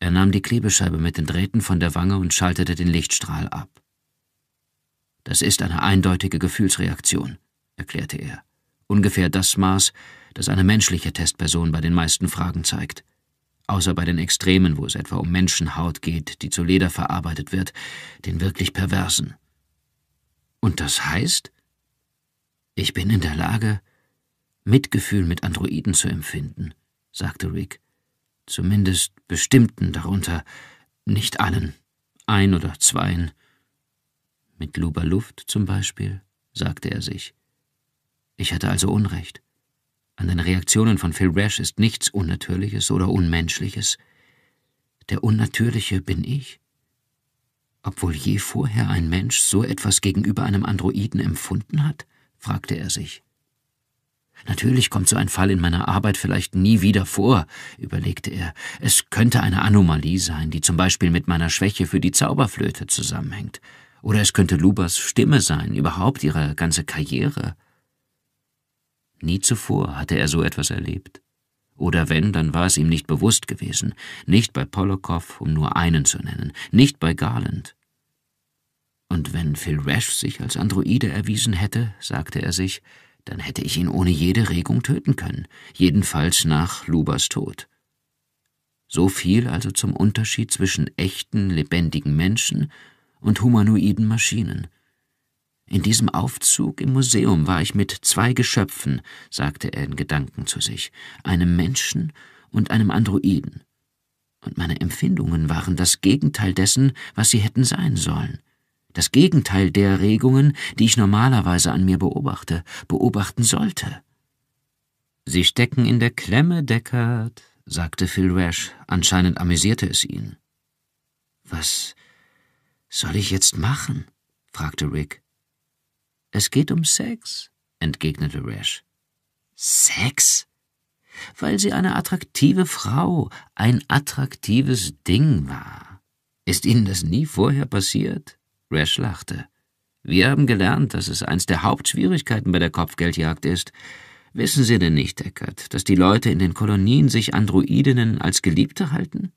Speaker 1: Er nahm die Klebescheibe mit den Drähten von der Wange und schaltete den Lichtstrahl ab. Das ist eine eindeutige Gefühlsreaktion, erklärte er. Ungefähr das Maß, das eine menschliche Testperson bei den meisten Fragen zeigt außer bei den Extremen, wo es etwa um Menschenhaut geht, die zu Leder verarbeitet wird, den wirklich Perversen. Und das heißt, ich bin in der Lage, Mitgefühl mit Androiden zu empfinden, sagte Rick. Zumindest bestimmten darunter, nicht allen, ein oder zweien. Mit Luber Luft zum Beispiel, sagte er sich. Ich hatte also Unrecht. An den Reaktionen von Phil Rash ist nichts Unnatürliches oder Unmenschliches. Der Unnatürliche bin ich. Obwohl je vorher ein Mensch so etwas gegenüber einem Androiden empfunden hat? fragte er sich. Natürlich kommt so ein Fall in meiner Arbeit vielleicht nie wieder vor, überlegte er. Es könnte eine Anomalie sein, die zum Beispiel mit meiner Schwäche für die Zauberflöte zusammenhängt. Oder es könnte Lubas Stimme sein, überhaupt ihre ganze Karriere. Nie zuvor hatte er so etwas erlebt. Oder wenn, dann war es ihm nicht bewusst gewesen, nicht bei Polokow, um nur einen zu nennen, nicht bei Garland. Und wenn Phil Rash sich als Androide erwiesen hätte, sagte er sich, dann hätte ich ihn ohne jede Regung töten können, jedenfalls nach Lubas Tod. So viel also zum Unterschied zwischen echten, lebendigen Menschen und humanoiden Maschinen – in diesem Aufzug im Museum war ich mit zwei Geschöpfen, sagte er in Gedanken zu sich, einem Menschen und einem Androiden. Und meine Empfindungen waren das Gegenteil dessen, was sie hätten sein sollen. Das Gegenteil der Regungen, die ich normalerweise an mir beobachte, beobachten sollte. Sie stecken in der Klemme, Deckard, sagte Phil Rash. Anscheinend amüsierte es ihn. Was soll ich jetzt machen? fragte Rick. Es geht um Sex, entgegnete Rash. Sex? Weil sie eine attraktive Frau, ein attraktives Ding war. Ist Ihnen das nie vorher passiert? Rash lachte. Wir haben gelernt, dass es eins der Hauptschwierigkeiten bei der Kopfgeldjagd ist. Wissen Sie denn nicht, Eckert, dass die Leute in den Kolonien sich Androidinnen als Geliebte halten?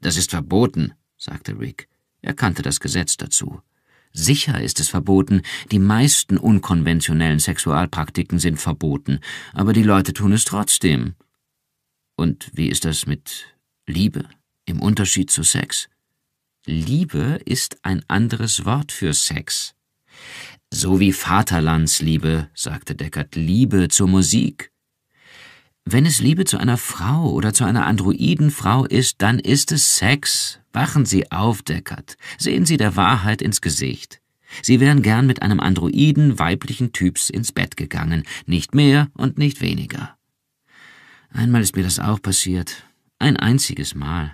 Speaker 1: Das ist verboten, sagte Rick. Er kannte das Gesetz dazu. Sicher ist es verboten, die meisten unkonventionellen Sexualpraktiken sind verboten, aber die Leute tun es trotzdem. Und wie ist das mit Liebe im Unterschied zu Sex? Liebe ist ein anderes Wort für Sex. So wie Vaterlandsliebe, sagte Deckert, Liebe zur Musik. Wenn es Liebe zu einer Frau oder zu einer Androidenfrau ist, dann ist es Sex. Wachen Sie auf, Deckert. Sehen Sie der Wahrheit ins Gesicht. Sie wären gern mit einem Androiden weiblichen Typs ins Bett gegangen, nicht mehr und nicht weniger. Einmal ist mir das auch passiert, ein einziges Mal,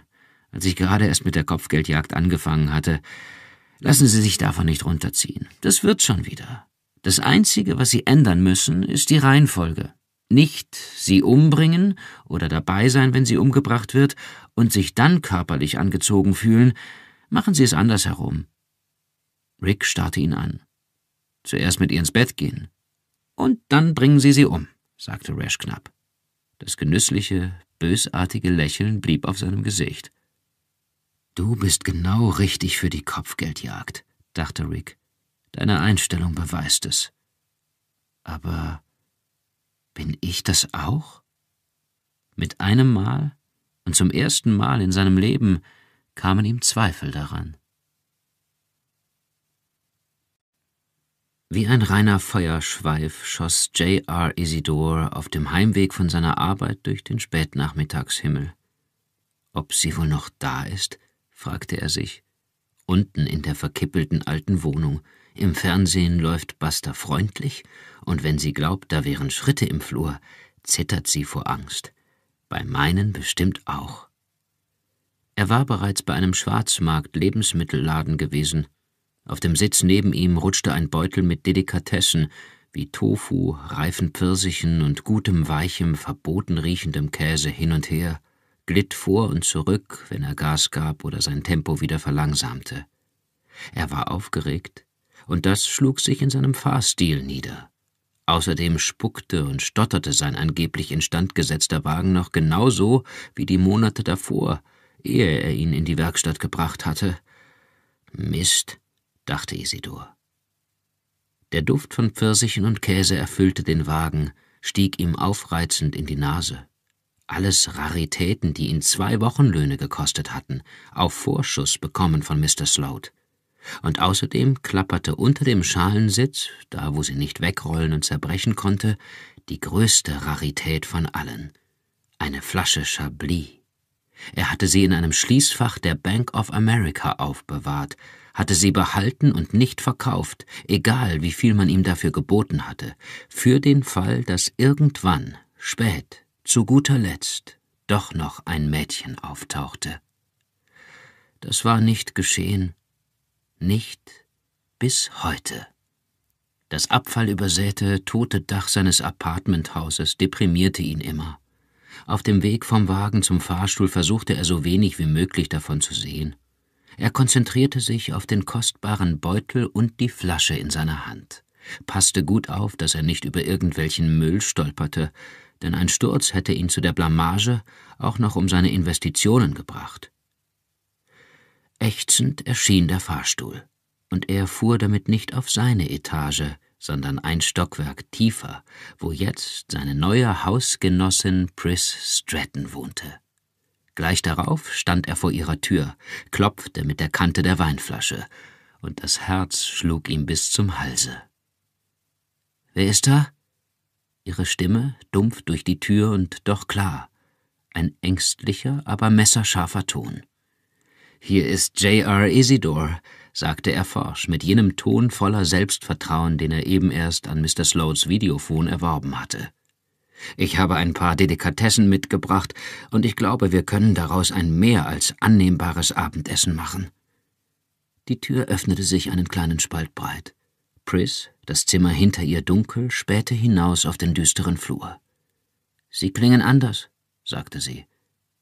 Speaker 1: als ich gerade erst mit der Kopfgeldjagd angefangen hatte. Lassen Sie sich davon nicht runterziehen. Das wird schon wieder. Das Einzige, was Sie ändern müssen, ist die Reihenfolge nicht sie umbringen oder dabei sein, wenn sie umgebracht wird, und sich dann körperlich angezogen fühlen, machen Sie es andersherum. Rick starrte ihn an. Zuerst mit ihr ins Bett gehen. Und dann bringen Sie sie um, sagte Rash knapp. Das genüssliche, bösartige Lächeln blieb auf seinem Gesicht. Du bist genau richtig für die Kopfgeldjagd, dachte Rick. Deine Einstellung beweist es. Aber bin ich das auch? Mit einem Mal und zum ersten Mal in seinem Leben kamen ihm Zweifel daran. Wie ein reiner Feuerschweif schoss J.R. Isidor auf dem Heimweg von seiner Arbeit durch den Spätnachmittagshimmel. Ob sie wohl noch da ist? fragte er sich. Unten in der verkippelten alten Wohnung. Im Fernsehen läuft Buster freundlich und wenn sie glaubt, da wären Schritte im Flur, zittert sie vor Angst. Bei meinen bestimmt auch. Er war bereits bei einem Schwarzmarkt Lebensmittelladen gewesen. Auf dem Sitz neben ihm rutschte ein Beutel mit Delikatessen wie Tofu, reifen Pfirsichen und gutem, weichem, verboten riechendem Käse hin und her, glitt vor und zurück, wenn er Gas gab oder sein Tempo wieder verlangsamte. Er war aufgeregt, und das schlug sich in seinem Fahrstil nieder. Außerdem spuckte und stotterte sein angeblich instand gesetzter Wagen noch genauso wie die Monate davor, ehe er ihn in die Werkstatt gebracht hatte. Mist, dachte Isidor. Der Duft von Pfirsichen und Käse erfüllte den Wagen, stieg ihm aufreizend in die Nase. Alles Raritäten, die ihn zwei Wochenlöhne gekostet hatten, auf Vorschuss bekommen von Mr. Sloat und außerdem klapperte unter dem Schalensitz, da wo sie nicht wegrollen und zerbrechen konnte, die größte Rarität von allen. Eine Flasche Chablis. Er hatte sie in einem Schließfach der Bank of America aufbewahrt, hatte sie behalten und nicht verkauft, egal wie viel man ihm dafür geboten hatte, für den Fall, dass irgendwann, spät, zu guter Letzt, doch noch ein Mädchen auftauchte. Das war nicht geschehen, nicht bis heute. Das abfallübersäte, tote Dach seines Apartmenthauses deprimierte ihn immer. Auf dem Weg vom Wagen zum Fahrstuhl versuchte er so wenig wie möglich davon zu sehen. Er konzentrierte sich auf den kostbaren Beutel und die Flasche in seiner Hand, passte gut auf, dass er nicht über irgendwelchen Müll stolperte, denn ein Sturz hätte ihn zu der Blamage auch noch um seine Investitionen gebracht. Ächzend erschien der Fahrstuhl, und er fuhr damit nicht auf seine Etage, sondern ein Stockwerk tiefer, wo jetzt seine neue Hausgenossin Pris Stratton wohnte. Gleich darauf stand er vor ihrer Tür, klopfte mit der Kante der Weinflasche, und das Herz schlug ihm bis zum Halse. Wer ist da? Ihre Stimme, dumpf durch die Tür und doch klar, ein ängstlicher, aber messerscharfer Ton. Hier ist J.R. Isidore, sagte er forsch, mit jenem Ton voller Selbstvertrauen, den er eben erst an Mr. Slodes Videophon erworben hatte. Ich habe ein paar Delikatessen mitgebracht, und ich glaube, wir können daraus ein mehr als annehmbares Abendessen machen. Die Tür öffnete sich einen kleinen Spalt breit. Pris, das Zimmer hinter ihr dunkel, spähte hinaus auf den düsteren Flur. Sie klingen anders, sagte sie.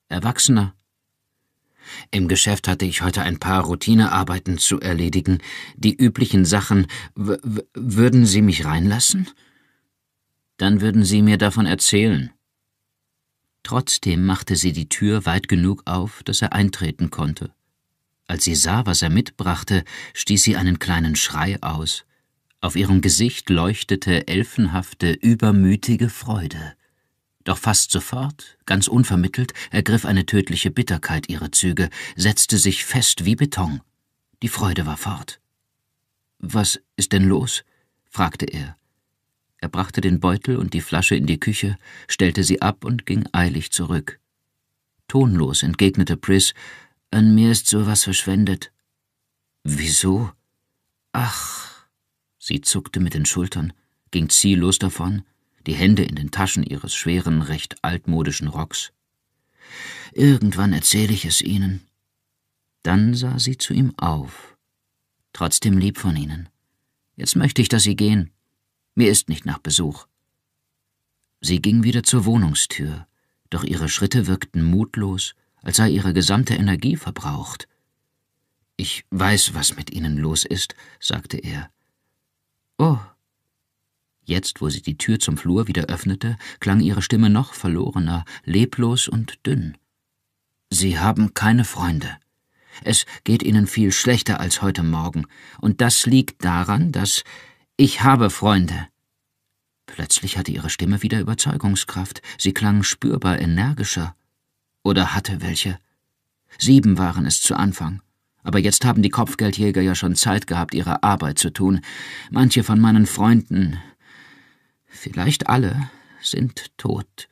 Speaker 1: Erwachsener, im Geschäft hatte ich heute ein paar Routinearbeiten zu erledigen. Die üblichen Sachen. W würden Sie mich reinlassen? Dann würden Sie mir davon erzählen. Trotzdem machte sie die Tür weit genug auf, dass er eintreten konnte. Als sie sah, was er mitbrachte, stieß sie einen kleinen Schrei aus. Auf ihrem Gesicht leuchtete elfenhafte, übermütige Freude. Doch fast sofort, ganz unvermittelt, ergriff eine tödliche Bitterkeit ihre Züge, setzte sich fest wie Beton. Die Freude war fort. Was ist denn los? fragte er. Er brachte den Beutel und die Flasche in die Küche, stellte sie ab und ging eilig zurück. Tonlos entgegnete Pris, an mir ist sowas verschwendet. Wieso? Ach. Sie zuckte mit den Schultern, ging ziellos davon, die Hände in den Taschen ihres schweren, recht altmodischen Rocks. Irgendwann erzähle ich es Ihnen. Dann sah sie zu ihm auf. Trotzdem lieb von Ihnen. Jetzt möchte ich, dass Sie gehen. Mir ist nicht nach Besuch. Sie ging wieder zur Wohnungstür, doch ihre Schritte wirkten mutlos, als sei ihre gesamte Energie verbraucht. Ich weiß, was mit Ihnen los ist, sagte er. Oh, Jetzt, wo sie die Tür zum Flur wieder öffnete, klang ihre Stimme noch verlorener, leblos und dünn. Sie haben keine Freunde. Es geht ihnen viel schlechter als heute Morgen, und das liegt daran, dass ich habe Freunde. Plötzlich hatte ihre Stimme wieder Überzeugungskraft, sie klang spürbar energischer. Oder hatte welche. Sieben waren es zu Anfang. Aber jetzt haben die Kopfgeldjäger ja schon Zeit gehabt, ihre Arbeit zu tun. Manche von meinen Freunden, vielleicht alle, sind tot.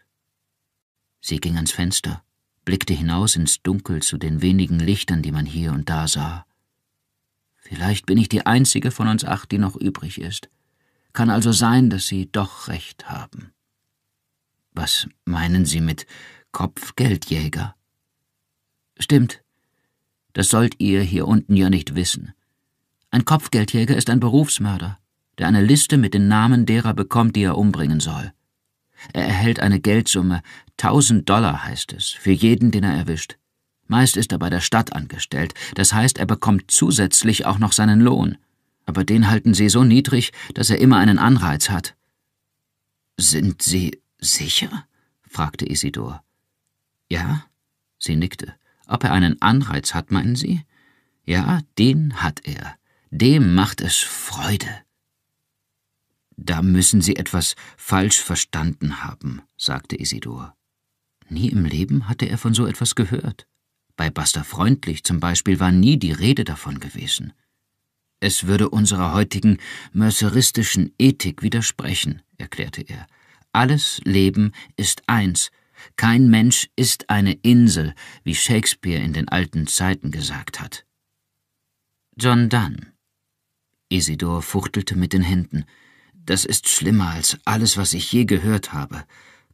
Speaker 1: Sie ging ans Fenster, blickte hinaus ins Dunkel zu den wenigen Lichtern, die man hier und da sah. Vielleicht bin ich die einzige von uns acht, die noch übrig ist. Kann also sein, dass Sie doch recht haben. Was meinen Sie mit Kopfgeldjäger? Stimmt. Das sollt ihr hier unten ja nicht wissen. Ein Kopfgeldjäger ist ein Berufsmörder der eine Liste mit den Namen derer bekommt, die er umbringen soll. Er erhält eine Geldsumme, tausend Dollar heißt es, für jeden, den er erwischt. Meist ist er bei der Stadt angestellt, das heißt, er bekommt zusätzlich auch noch seinen Lohn. Aber den halten sie so niedrig, dass er immer einen Anreiz hat. Sind Sie sicher? fragte Isidor. Ja, sie nickte. Ob er einen Anreiz hat, meinen Sie? Ja, den hat er. Dem macht es Freude. Da müssen Sie etwas falsch verstanden haben, sagte Isidor. Nie im Leben hatte er von so etwas gehört. Bei Buster Freundlich zum Beispiel war nie die Rede davon gewesen. Es würde unserer heutigen merceristischen Ethik widersprechen, erklärte er. Alles Leben ist eins. Kein Mensch ist eine Insel, wie Shakespeare in den alten Zeiten gesagt hat. John Dunn. Isidor fuchtelte mit den Händen. Das ist schlimmer als alles, was ich je gehört habe.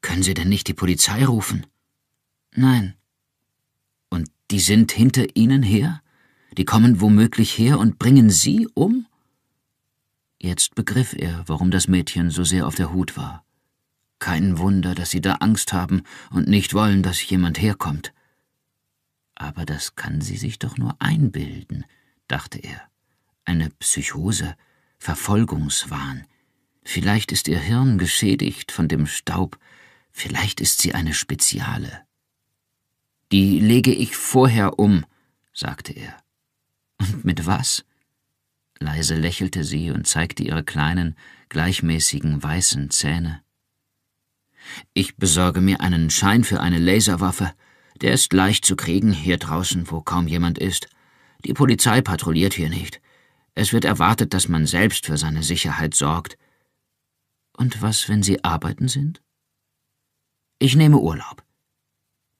Speaker 1: Können Sie denn nicht die Polizei rufen? Nein. Und die sind hinter Ihnen her? Die kommen womöglich her und bringen Sie um? Jetzt begriff er, warum das Mädchen so sehr auf der Hut war. Kein Wunder, dass sie da Angst haben und nicht wollen, dass jemand herkommt. Aber das kann sie sich doch nur einbilden, dachte er. Eine Psychose, Verfolgungswahn. Vielleicht ist ihr Hirn geschädigt von dem Staub, vielleicht ist sie eine Speziale. Die lege ich vorher um, sagte er. Und mit was? Leise lächelte sie und zeigte ihre kleinen, gleichmäßigen weißen Zähne. Ich besorge mir einen Schein für eine Laserwaffe. Der ist leicht zu kriegen hier draußen, wo kaum jemand ist. Die Polizei patrouilliert hier nicht. Es wird erwartet, dass man selbst für seine Sicherheit sorgt. Und was, wenn Sie arbeiten sind? Ich nehme Urlaub.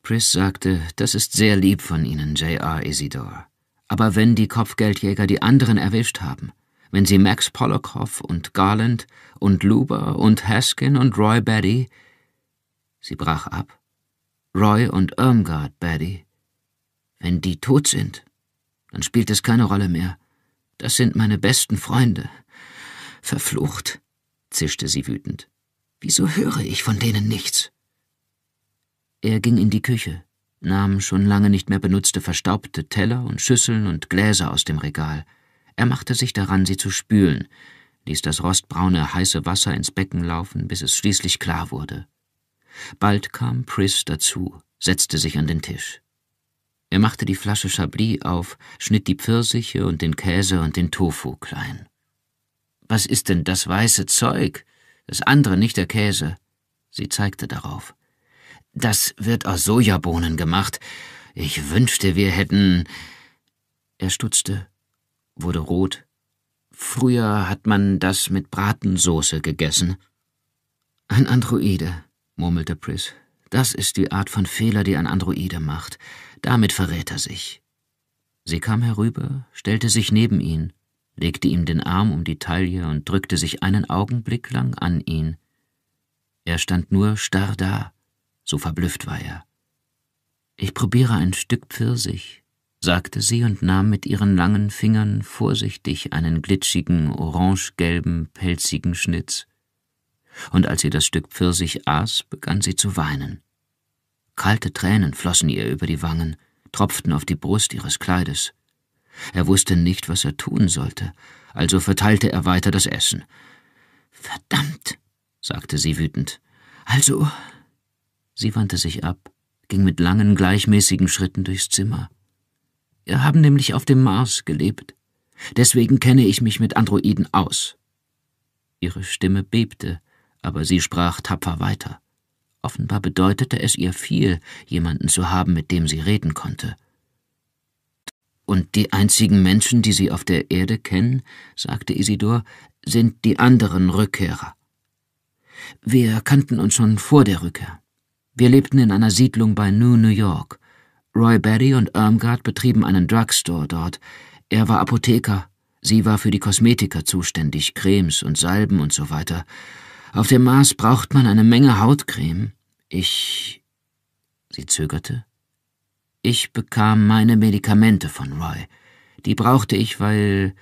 Speaker 1: Chris sagte, das ist sehr lieb von Ihnen, J.R. Isidore. Aber wenn die Kopfgeldjäger die anderen erwischt haben, wenn sie Max Pollockhoff und Garland und Luber und Haskin und Roy Betty. Sie brach ab. Roy und Irmgard Betty. Wenn die tot sind, dann spielt es keine Rolle mehr. Das sind meine besten Freunde. Verflucht zischte sie wütend. Wieso höre ich von denen nichts? Er ging in die Küche, nahm schon lange nicht mehr benutzte verstaubte Teller und Schüsseln und Gläser aus dem Regal. Er machte sich daran, sie zu spülen, ließ das rostbraune heiße Wasser ins Becken laufen, bis es schließlich klar wurde. Bald kam Pris dazu, setzte sich an den Tisch. Er machte die Flasche Chablis auf, schnitt die Pfirsiche und den Käse und den Tofu klein. Was ist denn das weiße Zeug? Das andere nicht der Käse. Sie zeigte darauf. Das wird aus Sojabohnen gemacht. Ich wünschte, wir hätten. Er stutzte, wurde rot. Früher hat man das mit Bratensoße gegessen. Ein Androide, murmelte Pris. Das ist die Art von Fehler, die ein Androide macht. Damit verrät er sich. Sie kam herüber, stellte sich neben ihn legte ihm den Arm um die Taille und drückte sich einen Augenblick lang an ihn. Er stand nur starr da, so verblüfft war er. Ich probiere ein Stück Pfirsich, sagte sie und nahm mit ihren langen Fingern vorsichtig einen glitschigen, orangegelben, pelzigen Schnitz. Und als sie das Stück Pfirsich aß, begann sie zu weinen. Kalte Tränen flossen ihr über die Wangen, tropften auf die Brust ihres Kleides. Er wusste nicht, was er tun sollte, also verteilte er weiter das Essen. Verdammt, sagte sie wütend. Also. Sie wandte sich ab, ging mit langen, gleichmäßigen Schritten durchs Zimmer. Wir haben nämlich auf dem Mars gelebt. Deswegen kenne ich mich mit Androiden aus. Ihre Stimme bebte, aber sie sprach tapfer weiter. Offenbar bedeutete es ihr viel, jemanden zu haben, mit dem sie reden konnte. Und die einzigen Menschen, die sie auf der Erde kennen, sagte Isidor, sind die anderen Rückkehrer. Wir kannten uns schon vor der Rückkehr. Wir lebten in einer Siedlung bei New New York. Roy Barry und Irmgard betrieben einen Drugstore dort. Er war Apotheker, sie war für die Kosmetika zuständig, Cremes und Salben und so weiter. Auf dem Mars braucht man eine Menge Hautcreme. Ich. Sie zögerte ich bekam meine Medikamente von Roy. Die brauchte ich, weil.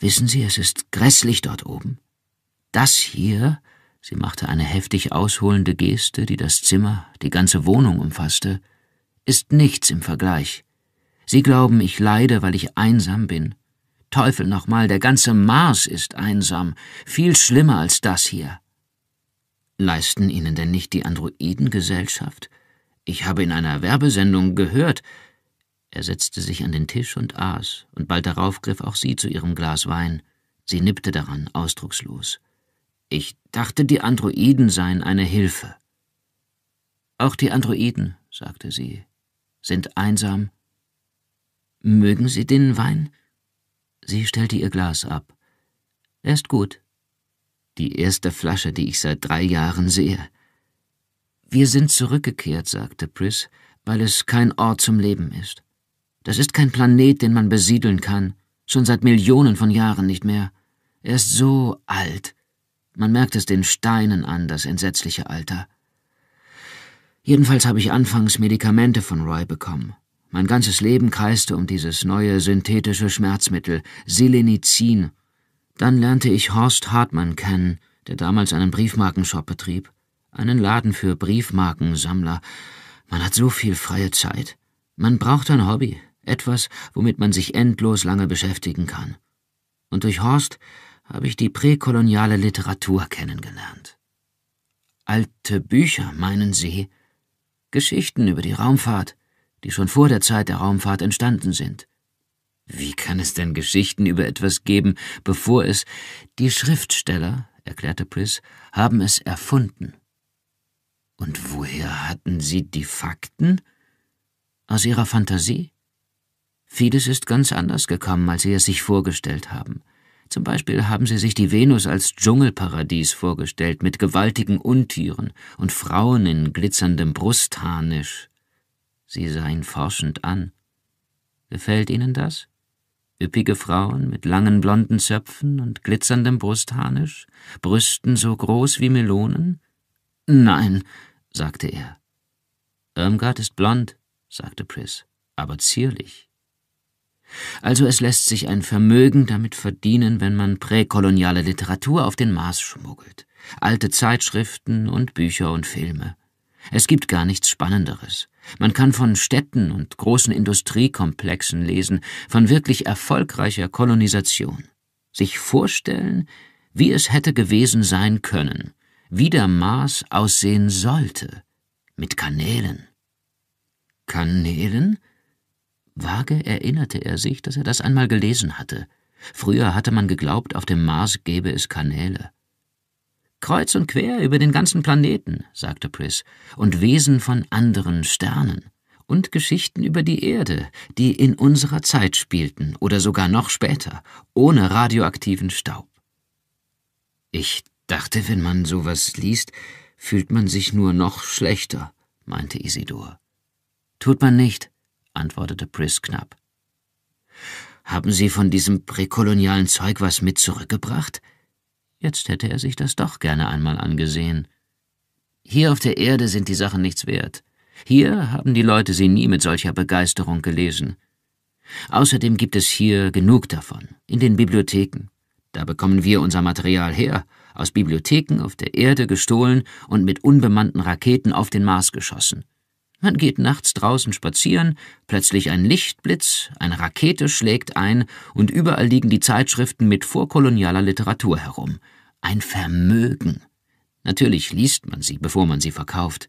Speaker 1: Wissen Sie, es ist grässlich dort oben. Das hier, sie machte eine heftig ausholende Geste, die das Zimmer, die ganze Wohnung umfasste, ist nichts im Vergleich. Sie glauben, ich leide, weil ich einsam bin. Teufel nochmal, der ganze Mars ist einsam, viel schlimmer als das hier. Leisten Ihnen denn nicht die Androiden Gesellschaft? Ich habe in einer Werbesendung gehört. Er setzte sich an den Tisch und aß, und bald darauf griff auch sie zu ihrem Glas Wein. Sie nippte daran, ausdruckslos. Ich dachte, die Androiden seien eine Hilfe. Auch die Androiden, sagte sie, sind einsam. Mögen Sie den Wein? Sie stellte ihr Glas ab. Er ist gut. Die erste Flasche, die ich seit drei Jahren sehe. Wir sind zurückgekehrt, sagte Pris, weil es kein Ort zum Leben ist. Das ist kein Planet, den man besiedeln kann, schon seit Millionen von Jahren nicht mehr. Er ist so alt. Man merkt es den Steinen an, das entsetzliche Alter. Jedenfalls habe ich anfangs Medikamente von Roy bekommen. Mein ganzes Leben kreiste um dieses neue synthetische Schmerzmittel, Selenizin. Dann lernte ich Horst Hartmann kennen, der damals einen Briefmarkenshop betrieb einen Laden für Briefmarkensammler. Man hat so viel freie Zeit. Man braucht ein Hobby, etwas, womit man sich endlos lange beschäftigen kann. Und durch Horst habe ich die präkoloniale Literatur kennengelernt. Alte Bücher, meinen Sie? Geschichten über die Raumfahrt, die schon vor der Zeit der Raumfahrt entstanden sind. Wie kann es denn Geschichten über etwas geben, bevor es die Schriftsteller, erklärte Pris, haben es erfunden. Und woher hatten Sie die Fakten? Aus Ihrer Fantasie? Vieles ist ganz anders gekommen, als Sie es sich vorgestellt haben. Zum Beispiel haben sie sich die Venus als Dschungelparadies vorgestellt, mit gewaltigen Untieren und Frauen in glitzerndem Brustharnisch. Sie sah ihn forschend an. Gefällt Ihnen das? Üppige Frauen mit langen blonden Zöpfen und glitzerndem Brustharnisch, Brüsten so groß wie Melonen? Nein, sagte er. Irmgard ist blond, sagte Pris, aber zierlich. Also es lässt sich ein Vermögen damit verdienen, wenn man präkoloniale Literatur auf den Mars schmuggelt, alte Zeitschriften und Bücher und Filme. Es gibt gar nichts Spannenderes. Man kann von Städten und großen Industriekomplexen lesen, von wirklich erfolgreicher Kolonisation. Sich vorstellen, wie es hätte gewesen sein können, wie der Mars aussehen sollte, mit Kanälen. Kanälen? Vage erinnerte er sich, dass er das einmal gelesen hatte. Früher hatte man geglaubt, auf dem Mars gäbe es Kanäle. Kreuz und quer über den ganzen Planeten, sagte Pris, und Wesen von anderen Sternen und Geschichten über die Erde, die in unserer Zeit spielten oder sogar noch später, ohne radioaktiven Staub. Ich dachte, wenn man sowas liest, fühlt man sich nur noch schlechter, meinte Isidor. Tut man nicht, antwortete Priss knapp. Haben Sie von diesem präkolonialen Zeug was mit zurückgebracht? Jetzt hätte er sich das doch gerne einmal angesehen. Hier auf der Erde sind die Sachen nichts wert. Hier haben die Leute sie nie mit solcher Begeisterung gelesen. Außerdem gibt es hier genug davon, in den Bibliotheken. Da bekommen wir unser Material her, aus Bibliotheken auf der Erde gestohlen und mit unbemannten Raketen auf den Mars geschossen. Man geht nachts draußen spazieren, plötzlich ein Lichtblitz, eine Rakete schlägt ein und überall liegen die Zeitschriften mit vorkolonialer Literatur herum. Ein Vermögen. Natürlich liest man sie, bevor man sie verkauft.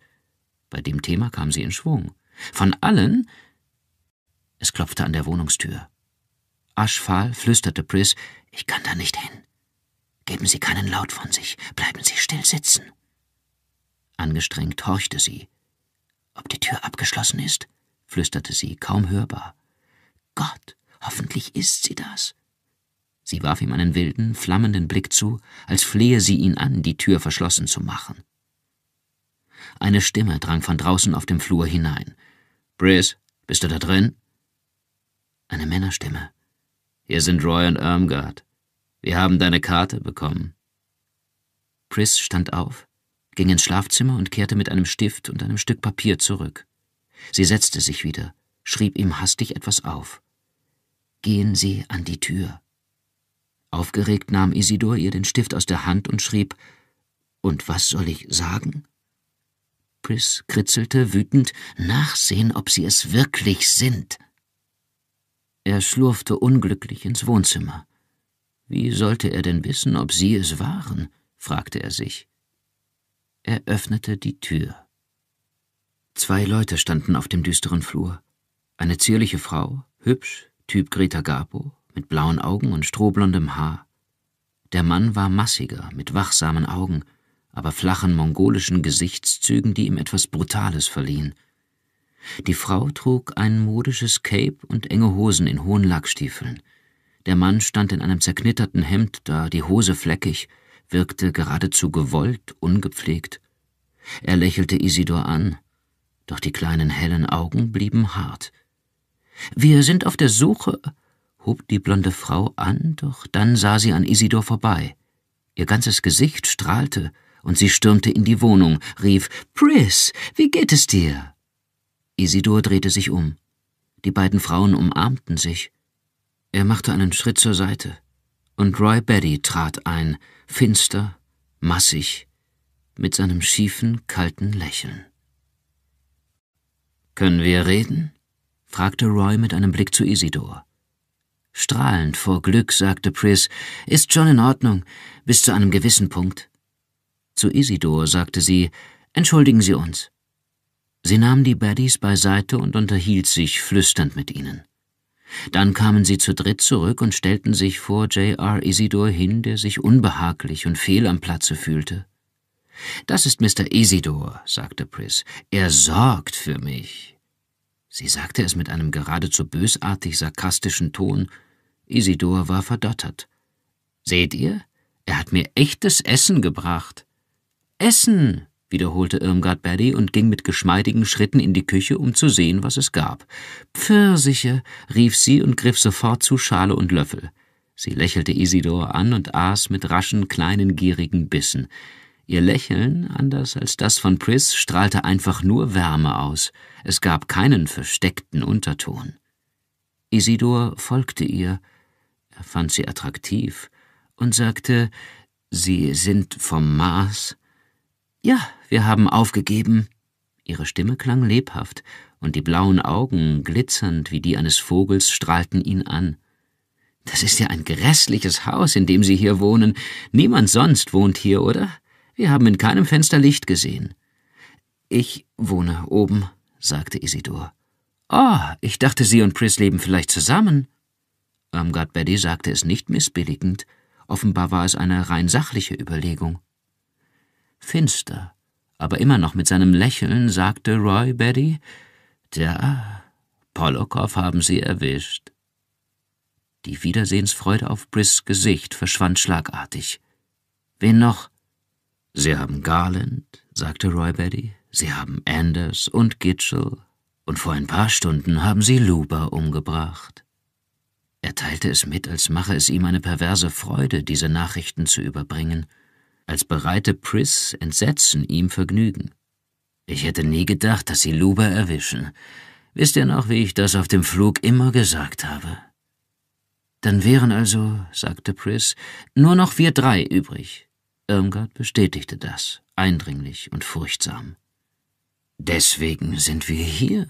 Speaker 1: Bei dem Thema kam sie in Schwung. Von allen. Es klopfte an der Wohnungstür. Aschfahl flüsterte Pris, ich kann da nicht hin. Geben Sie keinen Laut von sich, bleiben Sie still sitzen. Angestrengt horchte sie. Ob die Tür abgeschlossen ist? flüsterte sie, kaum hörbar. Gott, hoffentlich ist sie das. Sie warf ihm einen wilden, flammenden Blick zu, als flehe sie ihn an, die Tür verschlossen zu machen. Eine Stimme drang von draußen auf dem Flur hinein. Briss, bist du da drin? Eine Männerstimme. Hier sind Roy und Ermgard. Wir haben deine Karte bekommen. Pris stand auf, ging ins Schlafzimmer und kehrte mit einem Stift und einem Stück Papier zurück. Sie setzte sich wieder, schrieb ihm hastig etwas auf. Gehen Sie an die Tür. Aufgeregt nahm Isidor ihr den Stift aus der Hand und schrieb Und was soll ich sagen? Pris kritzelte wütend Nachsehen, ob sie es wirklich sind. Er schlurfte unglücklich ins Wohnzimmer. Wie sollte er denn wissen, ob sie es waren? fragte er sich. Er öffnete die Tür. Zwei Leute standen auf dem düsteren Flur. Eine zierliche Frau, hübsch, Typ Greta Garbo, mit blauen Augen und strohblondem Haar. Der Mann war massiger, mit wachsamen Augen, aber flachen mongolischen Gesichtszügen, die ihm etwas Brutales verliehen. Die Frau trug ein modisches Cape und enge Hosen in hohen Lackstiefeln. Der Mann stand in einem zerknitterten Hemd da, die Hose fleckig, wirkte geradezu gewollt, ungepflegt. Er lächelte Isidor an, doch die kleinen hellen Augen blieben hart. Wir sind auf der Suche, hob die blonde Frau an, doch dann sah sie an Isidor vorbei. Ihr ganzes Gesicht strahlte, und sie stürmte in die Wohnung, rief Pris, wie geht es dir? Isidor drehte sich um. Die beiden Frauen umarmten sich. Er machte einen Schritt zur Seite, und Roy Betty trat ein, finster, massig, mit seinem schiefen, kalten Lächeln. Können wir reden? fragte Roy mit einem Blick zu Isidor. Strahlend vor Glück sagte Pris, ist schon in Ordnung, bis zu einem gewissen Punkt. Zu Isidor sagte sie, entschuldigen Sie uns. Sie nahm die Baddies beiseite und unterhielt sich flüsternd mit ihnen. Dann kamen sie zu dritt zurück und stellten sich vor J.R. Isidor hin, der sich unbehaglich und fehl am Platze fühlte. Das ist Mr. Isidor, sagte Pris. Er sorgt für mich. Sie sagte es mit einem geradezu bösartig sarkastischen Ton. Isidor war verdottert. Seht ihr? Er hat mir echtes Essen gebracht. Essen! wiederholte Irmgard Berry und ging mit geschmeidigen Schritten in die Küche, um zu sehen, was es gab. Pfirsiche, rief sie und griff sofort zu Schale und Löffel. Sie lächelte Isidor an und aß mit raschen, kleinen, gierigen Bissen. Ihr Lächeln, anders als das von Pris, strahlte einfach nur Wärme aus. Es gab keinen versteckten Unterton. Isidor folgte ihr, er fand sie attraktiv und sagte, Sie sind vom Mars? Ja, wir haben aufgegeben. Ihre Stimme klang lebhaft, und die blauen Augen, glitzernd wie die eines Vogels, strahlten ihn an. Das ist ja ein grässliches Haus, in dem Sie hier wohnen. Niemand sonst wohnt hier, oder? Wir haben in keinem Fenster Licht gesehen. Ich wohne oben, sagte Isidor. Oh, ich dachte, Sie und Pris leben vielleicht zusammen. Irmgard Betty sagte es nicht missbilligend. Offenbar war es eine rein sachliche Überlegung. Finster, aber immer noch mit seinem Lächeln, sagte Roy Betty, Tja, Polokow haben Sie erwischt. Die Wiedersehensfreude auf Briss Gesicht verschwand schlagartig. Wen noch? Sie haben Garland, sagte Roy Betty. Sie haben Anders und Gitchell. Und vor ein paar Stunden haben Sie Luba umgebracht. Er teilte es mit, als mache es ihm eine perverse Freude, diese Nachrichten zu überbringen als bereite Pris Entsetzen ihm Vergnügen. Ich hätte nie gedacht, dass sie Luba erwischen. Wisst ihr noch, wie ich das auf dem Flug immer gesagt habe? Dann wären also, sagte Pris, nur noch wir drei übrig. Irmgard bestätigte das, eindringlich und furchtsam. Deswegen sind wir hier.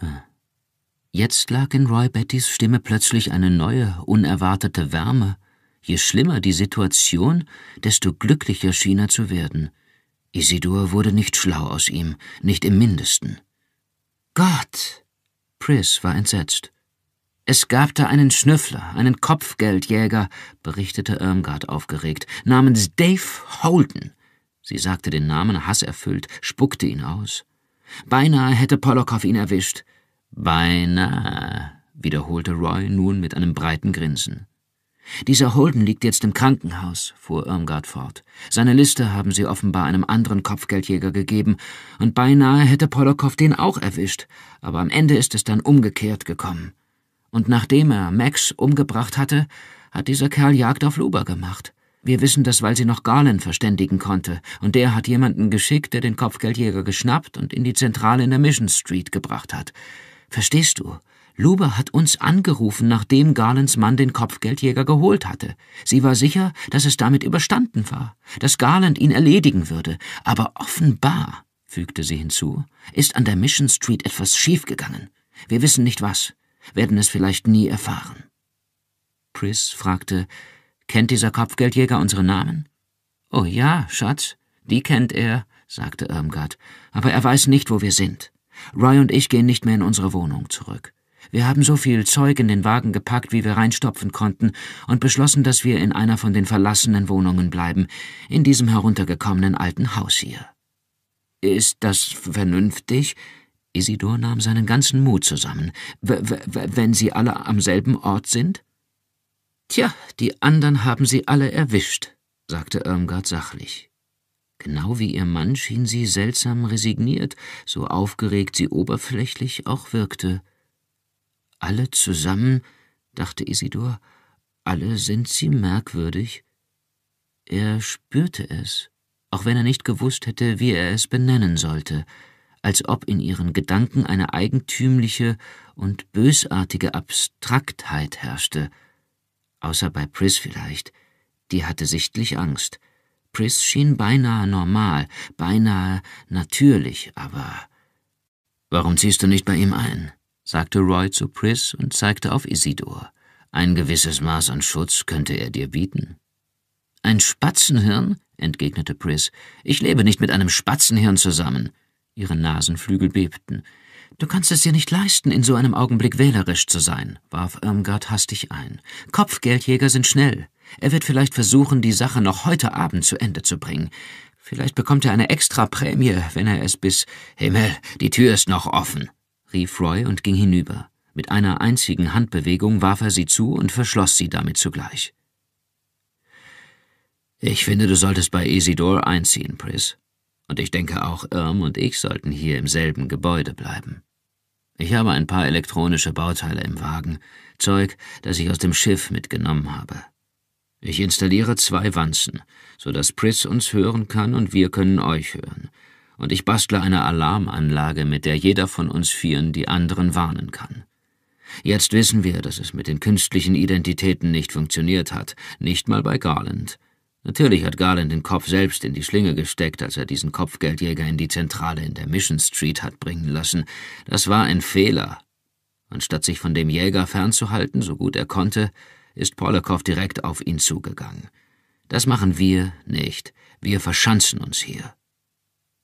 Speaker 1: Jetzt lag in Roy Bettys Stimme plötzlich eine neue, unerwartete Wärme Je schlimmer die Situation, desto glücklicher schien er zu werden. Isidor wurde nicht schlau aus ihm, nicht im mindesten. Gott! Pris war entsetzt. Es gab da einen Schnüffler, einen Kopfgeldjäger, berichtete Irmgard aufgeregt, namens Dave Holden. Sie sagte den Namen hasserfüllt, spuckte ihn aus. Beinahe hätte Polokow ihn erwischt. Beinahe, wiederholte Roy nun mit einem breiten Grinsen. Dieser Holden liegt jetzt im Krankenhaus, fuhr Irmgard fort. Seine Liste haben sie offenbar einem anderen Kopfgeldjäger gegeben, und beinahe hätte Polokow den auch erwischt, aber am Ende ist es dann umgekehrt gekommen. Und nachdem er Max umgebracht hatte, hat dieser Kerl Jagd auf Luba gemacht. Wir wissen das, weil sie noch Garland verständigen konnte, und der hat jemanden geschickt, der den Kopfgeldjäger geschnappt und in die Zentrale in der Mission Street gebracht hat. Verstehst du? Luber hat uns angerufen, nachdem Garlands Mann den Kopfgeldjäger geholt hatte. Sie war sicher, dass es damit überstanden war, dass Garland ihn erledigen würde, aber offenbar, fügte sie hinzu, ist an der Mission Street etwas schiefgegangen. Wir wissen nicht was, werden es vielleicht nie erfahren. Pris fragte, kennt dieser Kopfgeldjäger unsere Namen? Oh ja, Schatz, die kennt er, sagte Irmgard, aber er weiß nicht, wo wir sind. Roy und ich gehen nicht mehr in unsere Wohnung zurück. Wir haben so viel Zeug in den Wagen gepackt, wie wir reinstopfen konnten, und beschlossen, dass wir in einer von den verlassenen Wohnungen bleiben, in diesem heruntergekommenen alten Haus hier. Ist das vernünftig? Isidor nahm seinen ganzen Mut zusammen. W wenn Sie alle am selben Ort sind? Tja, die anderen haben Sie alle erwischt, sagte Irmgard sachlich. Genau wie ihr Mann schien sie seltsam resigniert, so aufgeregt sie oberflächlich auch wirkte. Alle zusammen, dachte Isidor, alle sind sie merkwürdig. Er spürte es, auch wenn er nicht gewusst hätte, wie er es benennen sollte, als ob in ihren Gedanken eine eigentümliche und bösartige Abstraktheit herrschte. Außer bei Pris vielleicht. Die hatte sichtlich Angst. Pris schien beinahe normal, beinahe natürlich, aber. Warum ziehst du nicht bei ihm ein? sagte Roy zu Pris und zeigte auf Isidor. Ein gewisses Maß an Schutz könnte er dir bieten. Ein Spatzenhirn? entgegnete Pris. Ich lebe nicht mit einem Spatzenhirn zusammen. Ihre Nasenflügel bebten. Du kannst es dir nicht leisten, in so einem Augenblick wählerisch zu sein, warf Irmgard hastig ein. Kopfgeldjäger sind schnell. Er wird vielleicht versuchen, die Sache noch heute Abend zu Ende zu bringen. Vielleicht bekommt er eine extra Prämie, wenn er es bis Himmel, die Tür ist noch offen, rief Roy und ging hinüber. Mit einer einzigen Handbewegung warf er sie zu und verschloss sie damit zugleich. Ich finde, du solltest bei Isidor einziehen, Pris. Und ich denke auch, Irm und ich sollten hier im selben Gebäude bleiben. Ich habe ein paar elektronische Bauteile im Wagen, Zeug, das ich aus dem Schiff mitgenommen habe. Ich installiere zwei Wanzen, sodass Pris uns hören kann und wir können euch hören und ich bastle eine Alarmanlage, mit der jeder von uns Vieren die anderen warnen kann. Jetzt wissen wir, dass es mit den künstlichen Identitäten nicht funktioniert hat, nicht mal bei Garland. Natürlich hat Garland den Kopf selbst in die Schlinge gesteckt, als er diesen Kopfgeldjäger in die Zentrale in der Mission Street hat bringen lassen. Das war ein Fehler. Anstatt sich von dem Jäger fernzuhalten, so gut er konnte, ist Polakow direkt auf ihn zugegangen. Das machen wir nicht. Wir verschanzen uns hier.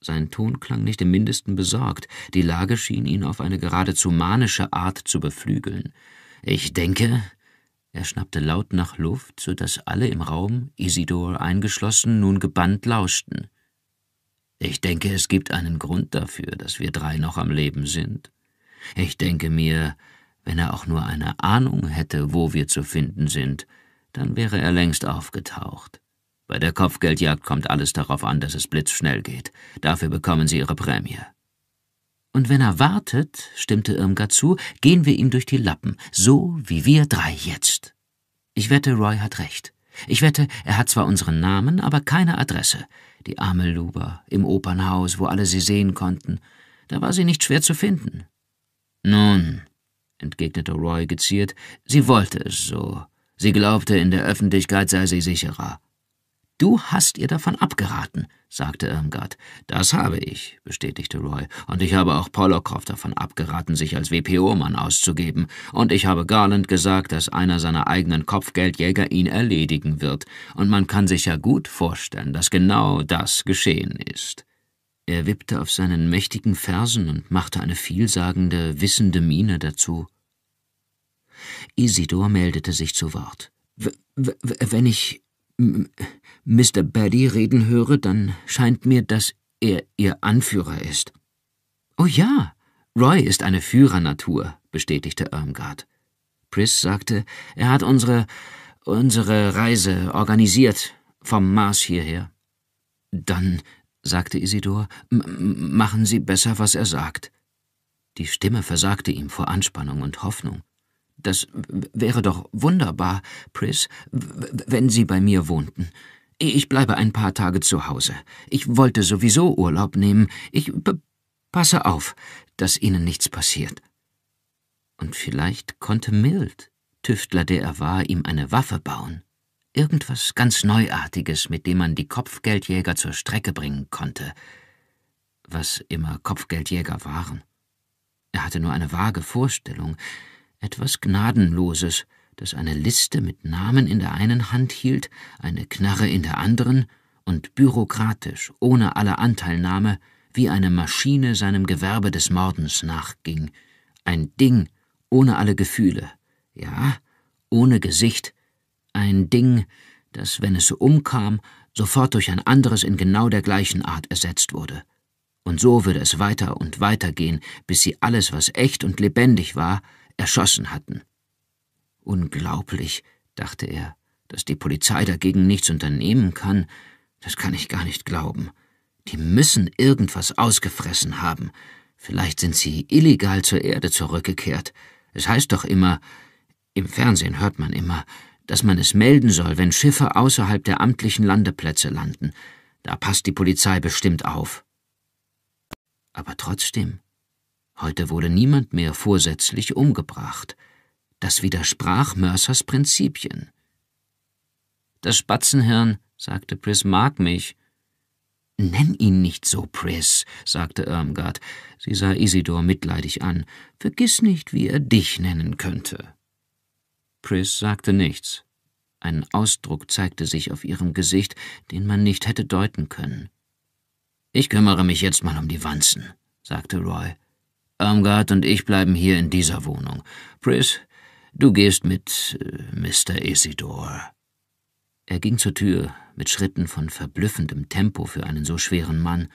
Speaker 1: Sein Ton klang nicht im mindesten besorgt, die Lage schien ihn auf eine geradezu manische Art zu beflügeln. Ich denke, er schnappte laut nach Luft, so daß alle im Raum, Isidor eingeschlossen, nun gebannt lauschten. Ich denke, es gibt einen Grund dafür, dass wir drei noch am Leben sind. Ich denke mir, wenn er auch nur eine Ahnung hätte, wo wir zu finden sind, dann wäre er längst aufgetaucht. Bei der Kopfgeldjagd kommt alles darauf an, dass es blitzschnell geht. Dafür bekommen sie ihre Prämie. Und wenn er wartet, stimmte Irmgard zu, gehen wir ihm durch die Lappen, so wie wir drei jetzt. Ich wette, Roy hat recht. Ich wette, er hat zwar unseren Namen, aber keine Adresse. Die arme Luba, im Opernhaus, wo alle sie sehen konnten. Da war sie nicht schwer zu finden. Nun, entgegnete Roy geziert, sie wollte es so. Sie glaubte, in der Öffentlichkeit sei sie sicherer. Du hast ihr davon abgeraten, sagte Irmgard. Das habe ich, bestätigte Roy, und ich habe auch Polokov davon abgeraten, sich als WPO-Mann auszugeben, und ich habe Garland gesagt, dass einer seiner eigenen Kopfgeldjäger ihn erledigen wird, und man kann sich ja gut vorstellen, dass genau das geschehen ist. Er wippte auf seinen mächtigen Fersen und machte eine vielsagende, wissende Miene dazu. Isidor meldete sich zu Wort. W wenn ich Mr. Betty reden höre, dann scheint mir, dass er ihr Anführer ist. Oh ja, Roy ist eine Führernatur, bestätigte Irmgard. Pris sagte, er hat unsere unsere Reise organisiert vom Mars hierher. Dann, sagte Isidor, machen Sie besser, was er sagt. Die Stimme versagte ihm vor Anspannung und Hoffnung. Das wäre doch wunderbar, Pris, wenn Sie bei mir wohnten. Ich bleibe ein paar Tage zu Hause. Ich wollte sowieso Urlaub nehmen. Ich passe auf, dass Ihnen nichts passiert. Und vielleicht konnte Mild, Tüftler der er war, ihm eine Waffe bauen. Irgendwas ganz Neuartiges, mit dem man die Kopfgeldjäger zur Strecke bringen konnte. Was immer Kopfgeldjäger waren. Er hatte nur eine vage Vorstellung, etwas Gnadenloses, das eine Liste mit Namen in der einen Hand hielt, eine Knarre in der anderen und bürokratisch, ohne alle Anteilnahme, wie eine Maschine seinem Gewerbe des Mordens nachging, ein Ding ohne alle Gefühle, ja, ohne Gesicht, ein Ding, das, wenn es umkam, sofort durch ein anderes in genau der gleichen Art ersetzt wurde. Und so würde es weiter und weiter gehen, bis sie alles, was echt und lebendig war, erschossen hatten. Unglaublich, dachte er, dass die Polizei dagegen nichts unternehmen kann. Das kann ich gar nicht glauben. Die müssen irgendwas ausgefressen haben. Vielleicht sind sie illegal zur Erde zurückgekehrt. Es heißt doch immer, im Fernsehen hört man immer, dass man es melden soll, wenn Schiffe außerhalb der amtlichen Landeplätze landen. Da passt die Polizei bestimmt auf. Aber trotzdem, heute wurde niemand mehr vorsätzlich umgebracht. Das widersprach Mercers Prinzipien. Das Spatzenhirn, sagte Pris, mag mich. Nenn ihn nicht so, Pris, sagte Irmgard. Sie sah Isidor mitleidig an. Vergiss nicht, wie er dich nennen könnte. Pris sagte nichts. Ein Ausdruck zeigte sich auf ihrem Gesicht, den man nicht hätte deuten können. Ich kümmere mich jetzt mal um die Wanzen, sagte Roy. Irmgard und ich bleiben hier in dieser Wohnung. Pris, Du gehst mit äh, Mr. Isidor. Er ging zur Tür mit Schritten von verblüffendem Tempo für einen so schweren Mann.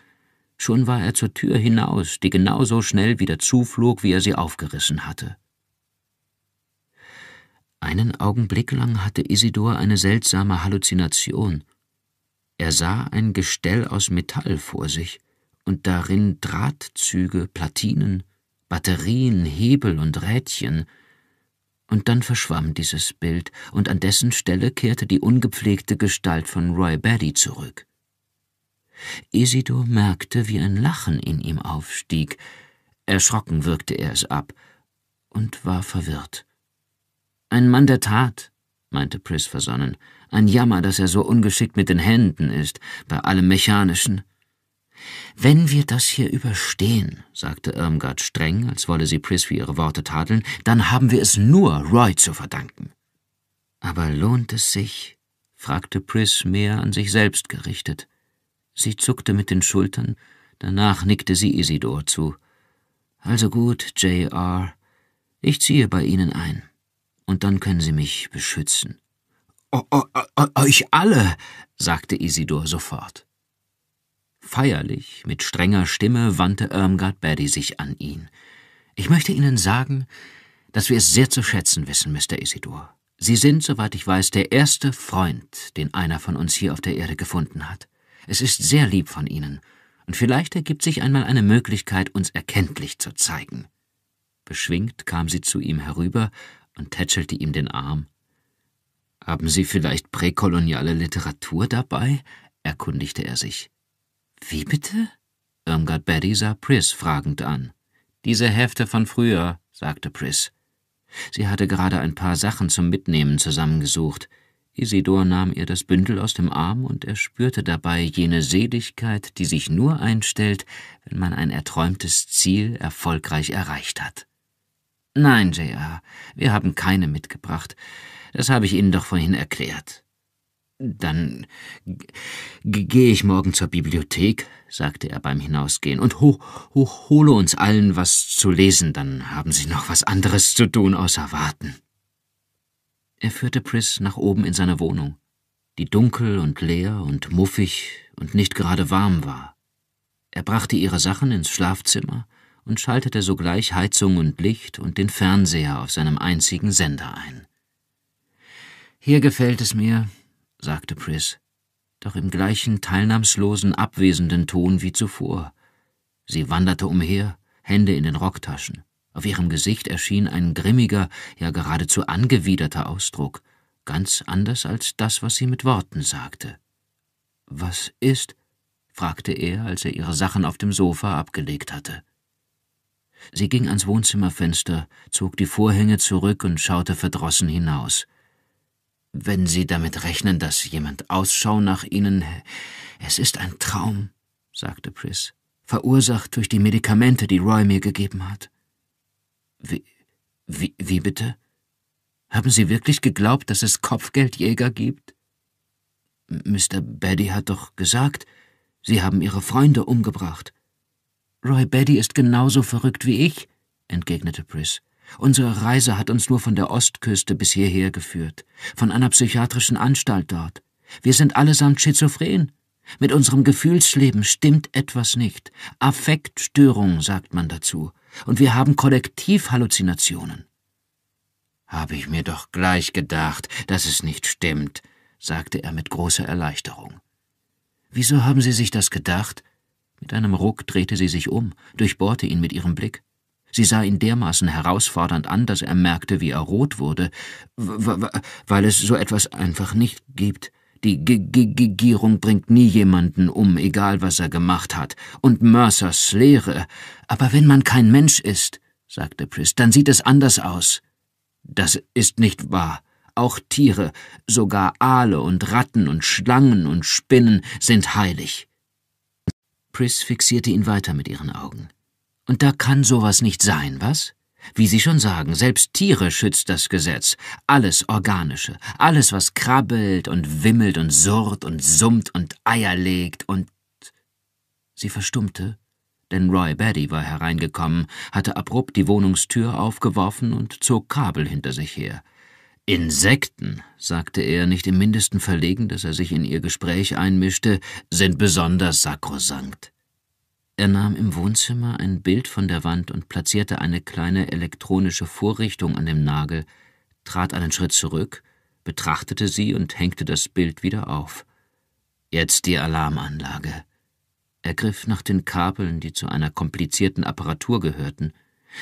Speaker 1: Schon war er zur Tür hinaus, die genauso schnell wieder zuflog, wie er sie aufgerissen hatte. Einen Augenblick lang hatte Isidor eine seltsame Halluzination. Er sah ein Gestell aus Metall vor sich und darin Drahtzüge, Platinen, Batterien, Hebel und Rädchen, und dann verschwamm dieses Bild, und an dessen Stelle kehrte die ungepflegte Gestalt von Roy Batty zurück. Isidor merkte, wie ein Lachen in ihm aufstieg. Erschrocken wirkte er es ab und war verwirrt. Ein Mann der Tat, meinte Pris versonnen. Ein Jammer, dass er so ungeschickt mit den Händen ist, bei allem Mechanischen. Wenn wir das hier überstehen, sagte Irmgard streng, als wolle sie Pris für ihre Worte tadeln, dann haben wir es nur Roy zu verdanken. Aber lohnt es sich? fragte Pris mehr an sich selbst gerichtet. Sie zuckte mit den Schultern, danach nickte sie Isidor zu. Also gut, J.R., ich ziehe bei Ihnen ein, und dann können Sie mich beschützen. O, o, o, euch alle, sagte Isidor sofort. Feierlich, mit strenger Stimme wandte Irmgard Baddy sich an ihn. Ich möchte Ihnen sagen, dass wir es sehr zu schätzen wissen, Mr. Isidor. Sie sind, soweit ich weiß, der erste Freund, den einer von uns hier auf der Erde gefunden hat. Es ist sehr lieb von Ihnen, und vielleicht ergibt sich einmal eine Möglichkeit, uns erkenntlich zu zeigen. Beschwingt kam sie zu ihm herüber und tätschelte ihm den Arm. Haben Sie vielleicht präkoloniale Literatur dabei? erkundigte er sich. Wie bitte? Irmgard Betty sah Pris fragend an. Diese Hefte von früher, sagte Pris. Sie hatte gerade ein paar Sachen zum Mitnehmen zusammengesucht. Isidor nahm ihr das Bündel aus dem Arm und er spürte dabei jene Seligkeit, die sich nur einstellt, wenn man ein erträumtes Ziel erfolgreich erreicht hat. Nein, JR, wir haben keine mitgebracht. Das habe ich Ihnen doch vorhin erklärt. Dann gehe ich morgen zur Bibliothek, sagte er beim Hinausgehen, und ho ho hole uns allen was zu lesen, dann haben Sie noch was anderes zu tun außer warten. Er führte Pris nach oben in seine Wohnung, die dunkel und leer und muffig und nicht gerade warm war. Er brachte ihre Sachen ins Schlafzimmer und schaltete sogleich Heizung und Licht und den Fernseher auf seinem einzigen Sender ein. Hier gefällt es mir, sagte Pris, doch im gleichen teilnahmslosen, abwesenden Ton wie zuvor. Sie wanderte umher, Hände in den Rocktaschen. Auf ihrem Gesicht erschien ein grimmiger, ja geradezu angewiderter Ausdruck, ganz anders als das, was sie mit Worten sagte. Was ist? fragte er, als er ihre Sachen auf dem Sofa abgelegt hatte. Sie ging ans Wohnzimmerfenster, zog die Vorhänge zurück und schaute verdrossen hinaus wenn Sie damit rechnen, dass jemand Ausschau nach Ihnen. Es ist ein Traum, sagte Pris, verursacht durch die Medikamente, die Roy mir gegeben hat. Wie, wie, wie bitte? Haben Sie wirklich geglaubt, dass es Kopfgeldjäger gibt? Mr. Beddy hat doch gesagt, Sie haben Ihre Freunde umgebracht. Roy Beddy ist genauso verrückt wie ich, entgegnete Pris. Unsere Reise hat uns nur von der Ostküste bis hierher geführt, von einer psychiatrischen Anstalt dort. Wir sind allesamt schizophren. Mit unserem Gefühlsleben stimmt etwas nicht. Affektstörung sagt man dazu. Und wir haben Kollektivhalluzinationen. Habe ich mir doch gleich gedacht, dass es nicht stimmt, sagte er mit großer Erleichterung. Wieso haben Sie sich das gedacht? Mit einem Ruck drehte sie sich um, durchbohrte ihn mit ihrem Blick. Sie sah ihn dermaßen herausfordernd an, dass er merkte, wie er rot wurde, weil es so etwas einfach nicht gibt. Die G -G Regierung bringt nie jemanden um, egal was er gemacht hat. Und Mercers Lehre. Aber wenn man kein Mensch ist, sagte Pris, dann sieht es anders aus. Das ist nicht wahr. Auch Tiere, sogar Aale und Ratten und Schlangen und Spinnen sind heilig. Pris fixierte ihn weiter mit ihren Augen. Und da kann sowas nicht sein, was? Wie Sie schon sagen, selbst Tiere schützt das Gesetz. Alles Organische, alles, was krabbelt und wimmelt und surrt und summt und Eier legt und... Sie verstummte, denn Roy Baddy war hereingekommen, hatte abrupt die Wohnungstür aufgeworfen und zog Kabel hinter sich her. Insekten, sagte er, nicht im mindesten verlegen, dass er sich in ihr Gespräch einmischte, sind besonders sakrosankt. Er nahm im Wohnzimmer ein Bild von der Wand und platzierte eine kleine elektronische Vorrichtung an dem Nagel, trat einen Schritt zurück, betrachtete sie und hängte das Bild wieder auf. Jetzt die Alarmanlage. Er griff nach den Kabeln, die zu einer komplizierten Apparatur gehörten.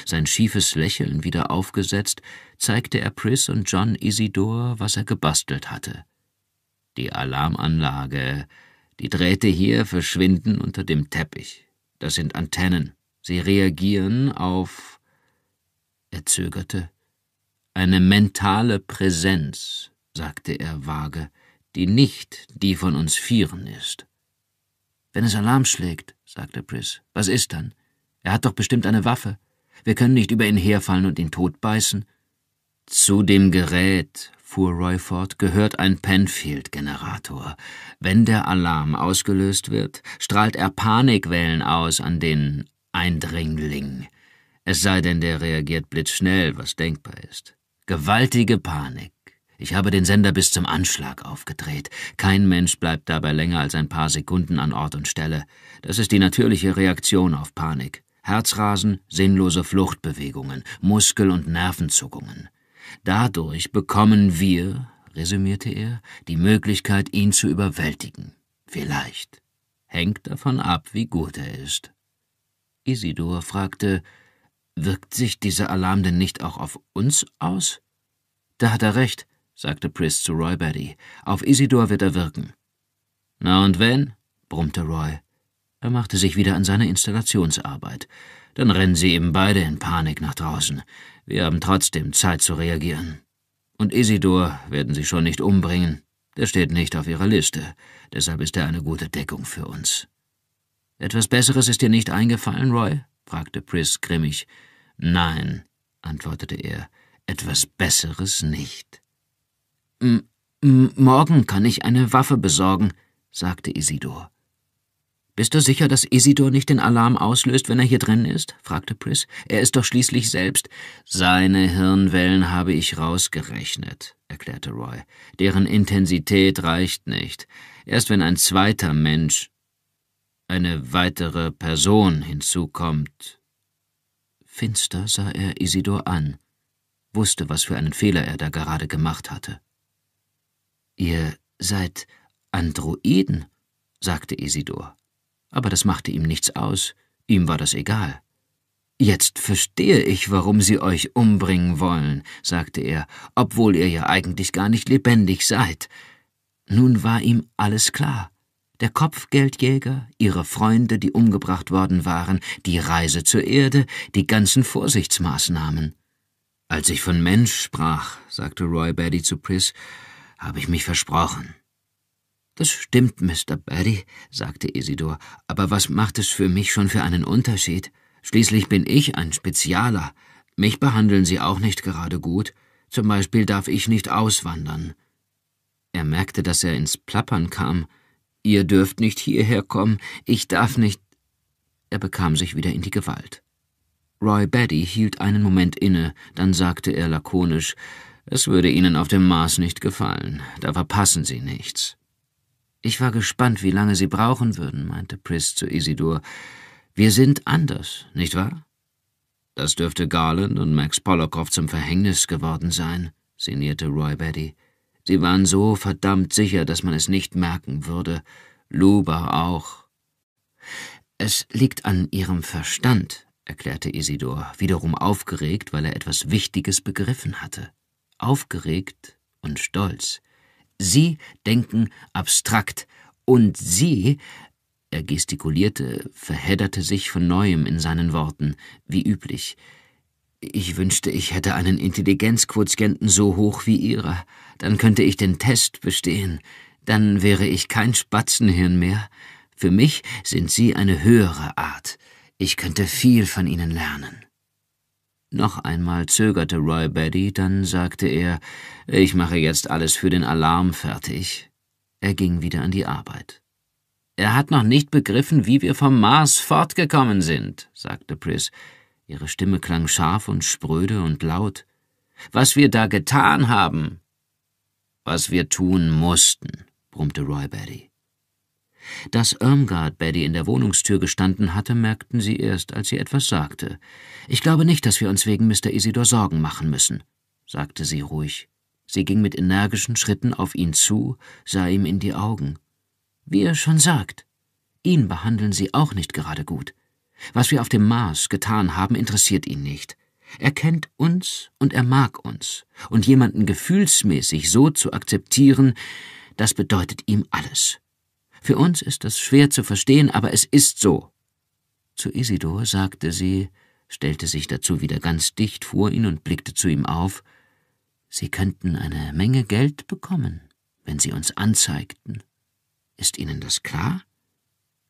Speaker 1: Sein schiefes Lächeln wieder aufgesetzt, zeigte er Pris und John Isidor, was er gebastelt hatte. Die Alarmanlage, die Drähte hier verschwinden unter dem Teppich. Das sind Antennen. Sie reagieren auf. Er zögerte. Eine mentale Präsenz, sagte er vage, die nicht die von uns Vieren ist. Wenn es Alarm schlägt, sagte Priss, was ist dann? Er hat doch bestimmt eine Waffe. Wir können nicht über ihn herfallen und ihn totbeißen. Zu dem Gerät, fuhr Roy fort, gehört ein Penfield-Generator. Wenn der Alarm ausgelöst wird, strahlt er Panikwellen aus an den Eindringling. Es sei denn, der reagiert blitzschnell, was denkbar ist. Gewaltige Panik. Ich habe den Sender bis zum Anschlag aufgedreht. Kein Mensch bleibt dabei länger als ein paar Sekunden an Ort und Stelle. Das ist die natürliche Reaktion auf Panik. Herzrasen, sinnlose Fluchtbewegungen, Muskel- und Nervenzuckungen. Dadurch bekommen wir, resümierte er, die Möglichkeit, ihn zu überwältigen. Vielleicht. Hängt davon ab, wie gut er ist. Isidor fragte, wirkt sich dieser Alarm denn nicht auch auf uns aus? Da hat er recht, sagte Pris zu Roy Batty. Auf Isidor wird er wirken. Na und wenn? brummte Roy. Er machte sich wieder an seine Installationsarbeit. Dann rennen sie eben beide in Panik nach draußen. Wir haben trotzdem Zeit zu reagieren. Und Isidor werden sie schon nicht umbringen. Der steht nicht auf ihrer Liste. Deshalb ist er eine gute Deckung für uns. Etwas Besseres ist dir nicht eingefallen, Roy? fragte Pris grimmig. Nein, antwortete er, etwas Besseres nicht. M morgen kann ich eine Waffe besorgen, sagte Isidor. Bist du sicher, dass Isidor nicht den Alarm auslöst, wenn er hier drin ist? fragte Pris. Er ist doch schließlich selbst. Seine Hirnwellen habe ich rausgerechnet, erklärte Roy. Deren Intensität reicht nicht. Erst wenn ein zweiter Mensch, eine weitere Person hinzukommt. Finster sah er Isidor an, wusste, was für einen Fehler er da gerade gemacht hatte. Ihr seid Androiden, sagte Isidor aber das machte ihm nichts aus, ihm war das egal. Jetzt verstehe ich, warum Sie euch umbringen wollen, sagte er, obwohl ihr ja eigentlich gar nicht lebendig seid. Nun war ihm alles klar. Der Kopfgeldjäger, ihre Freunde, die umgebracht worden waren, die Reise zur Erde, die ganzen Vorsichtsmaßnahmen. Als ich von Mensch sprach, sagte Roy Baddy zu Pris, habe ich mich versprochen. Das stimmt, Mr. Barry, sagte Isidor, aber was macht es für mich schon für einen Unterschied? Schließlich bin ich ein Spezialer. Mich behandeln sie auch nicht gerade gut. Zum Beispiel darf ich nicht auswandern. Er merkte, dass er ins Plappern kam. Ihr dürft nicht hierher kommen, ich darf nicht. Er bekam sich wieder in die Gewalt. Roy Betty hielt einen Moment inne, dann sagte er lakonisch, es würde Ihnen auf dem Mars nicht gefallen, da verpassen Sie nichts. Ich war gespannt, wie lange Sie brauchen würden, meinte Pris zu Isidor. Wir sind anders, nicht wahr? Das dürfte Garland und Max Pollockhoff zum Verhängnis geworden sein, sinnierte Roy Betty. Sie waren so verdammt sicher, dass man es nicht merken würde. Luba auch. Es liegt an Ihrem Verstand, erklärte Isidor, wiederum aufgeregt, weil er etwas Wichtiges begriffen hatte. Aufgeregt und stolz. Sie denken abstrakt und Sie. Er gestikulierte, verhedderte sich von neuem in seinen Worten, wie üblich. Ich wünschte, ich hätte einen Intelligenzquotienten so hoch wie Ihrer. Dann könnte ich den Test bestehen. Dann wäre ich kein Spatzenhirn mehr. Für mich sind Sie eine höhere Art. Ich könnte viel von Ihnen lernen. Noch einmal zögerte Roy Betty, dann sagte er, ich mache jetzt alles für den Alarm fertig. Er ging wieder an die Arbeit. Er hat noch nicht begriffen, wie wir vom Mars fortgekommen sind, sagte Pris. Ihre Stimme klang scharf und spröde und laut. Was wir da getan haben. Was wir tun mussten, brummte Roy Betty. Dass Irmgard Betty in der Wohnungstür gestanden hatte, merkten sie erst, als sie etwas sagte. Ich glaube nicht, dass wir uns wegen Mr. Isidor Sorgen machen müssen, sagte sie ruhig. Sie ging mit energischen Schritten auf ihn zu, sah ihm in die Augen. Wie er schon sagt, ihn behandeln sie auch nicht gerade gut. Was wir auf dem Mars getan haben, interessiert ihn nicht. Er kennt uns und er mag uns, und jemanden gefühlsmäßig so zu akzeptieren, das bedeutet ihm alles. Für uns ist das schwer zu verstehen, aber es ist so. Zu Isidor sagte sie, stellte sich dazu wieder ganz dicht vor ihn und blickte zu ihm auf, Sie könnten eine Menge Geld bekommen, wenn Sie uns anzeigten. Ist Ihnen das klar?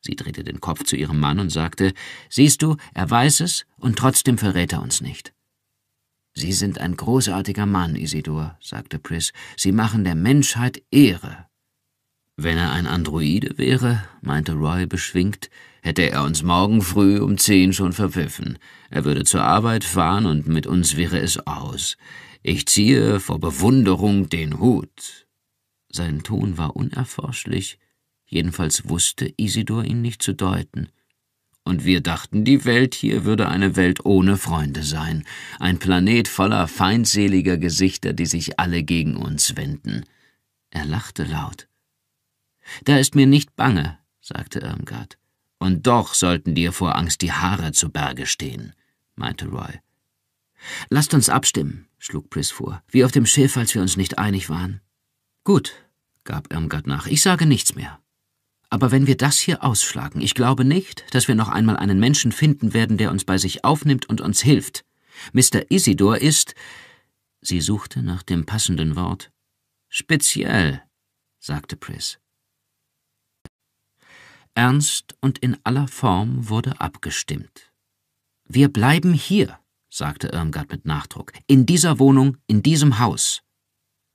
Speaker 1: Sie drehte den Kopf zu ihrem Mann und sagte, Siehst du, er weiß es, und trotzdem verrät er uns nicht. Sie sind ein großartiger Mann, Isidor, sagte Pris. Sie machen der Menschheit Ehre. Wenn er ein Androide wäre, meinte Roy beschwingt, hätte er uns morgen früh um zehn schon verpfiffen. Er würde zur Arbeit fahren und mit uns wäre es aus. Ich ziehe vor Bewunderung den Hut. Sein Ton war unerforschlich, jedenfalls wusste Isidor ihn nicht zu deuten. Und wir dachten, die Welt hier würde eine Welt ohne Freunde sein, ein Planet voller feindseliger Gesichter, die sich alle gegen uns wenden. Er lachte laut. Da ist mir nicht bange, sagte Irmgard. Und doch sollten dir vor Angst die Haare zu Berge stehen, meinte Roy. Lasst uns abstimmen, schlug Pris vor, wie auf dem Schiff, als wir uns nicht einig waren. Gut, gab Irmgard nach, ich sage nichts mehr. Aber wenn wir das hier ausschlagen, ich glaube nicht, dass wir noch einmal einen Menschen finden werden, der uns bei sich aufnimmt und uns hilft. Mr. Isidor ist. Sie suchte nach dem passenden Wort. Speziell, sagte Pris ernst und in aller Form wurde abgestimmt. Wir bleiben hier, sagte Irmgard mit Nachdruck, in dieser Wohnung, in diesem Haus.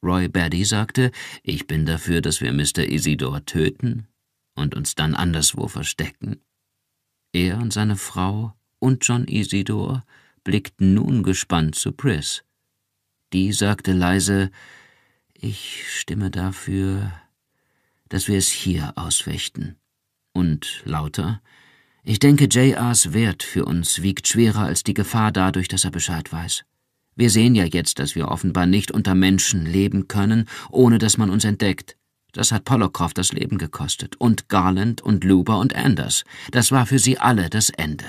Speaker 1: Roy Baddy sagte, ich bin dafür, dass wir Mr. Isidor töten und uns dann anderswo verstecken. Er und seine Frau und John Isidor blickten nun gespannt zu Pris. Die sagte leise, ich stimme dafür, dass wir es hier ausfechten und lauter Ich denke, J.R.s Wert für uns wiegt schwerer als die Gefahr dadurch, dass er Bescheid weiß. Wir sehen ja jetzt, dass wir offenbar nicht unter Menschen leben können, ohne dass man uns entdeckt. Das hat Polokroff das Leben gekostet, und Garland und Luber und Anders. Das war für sie alle das Ende.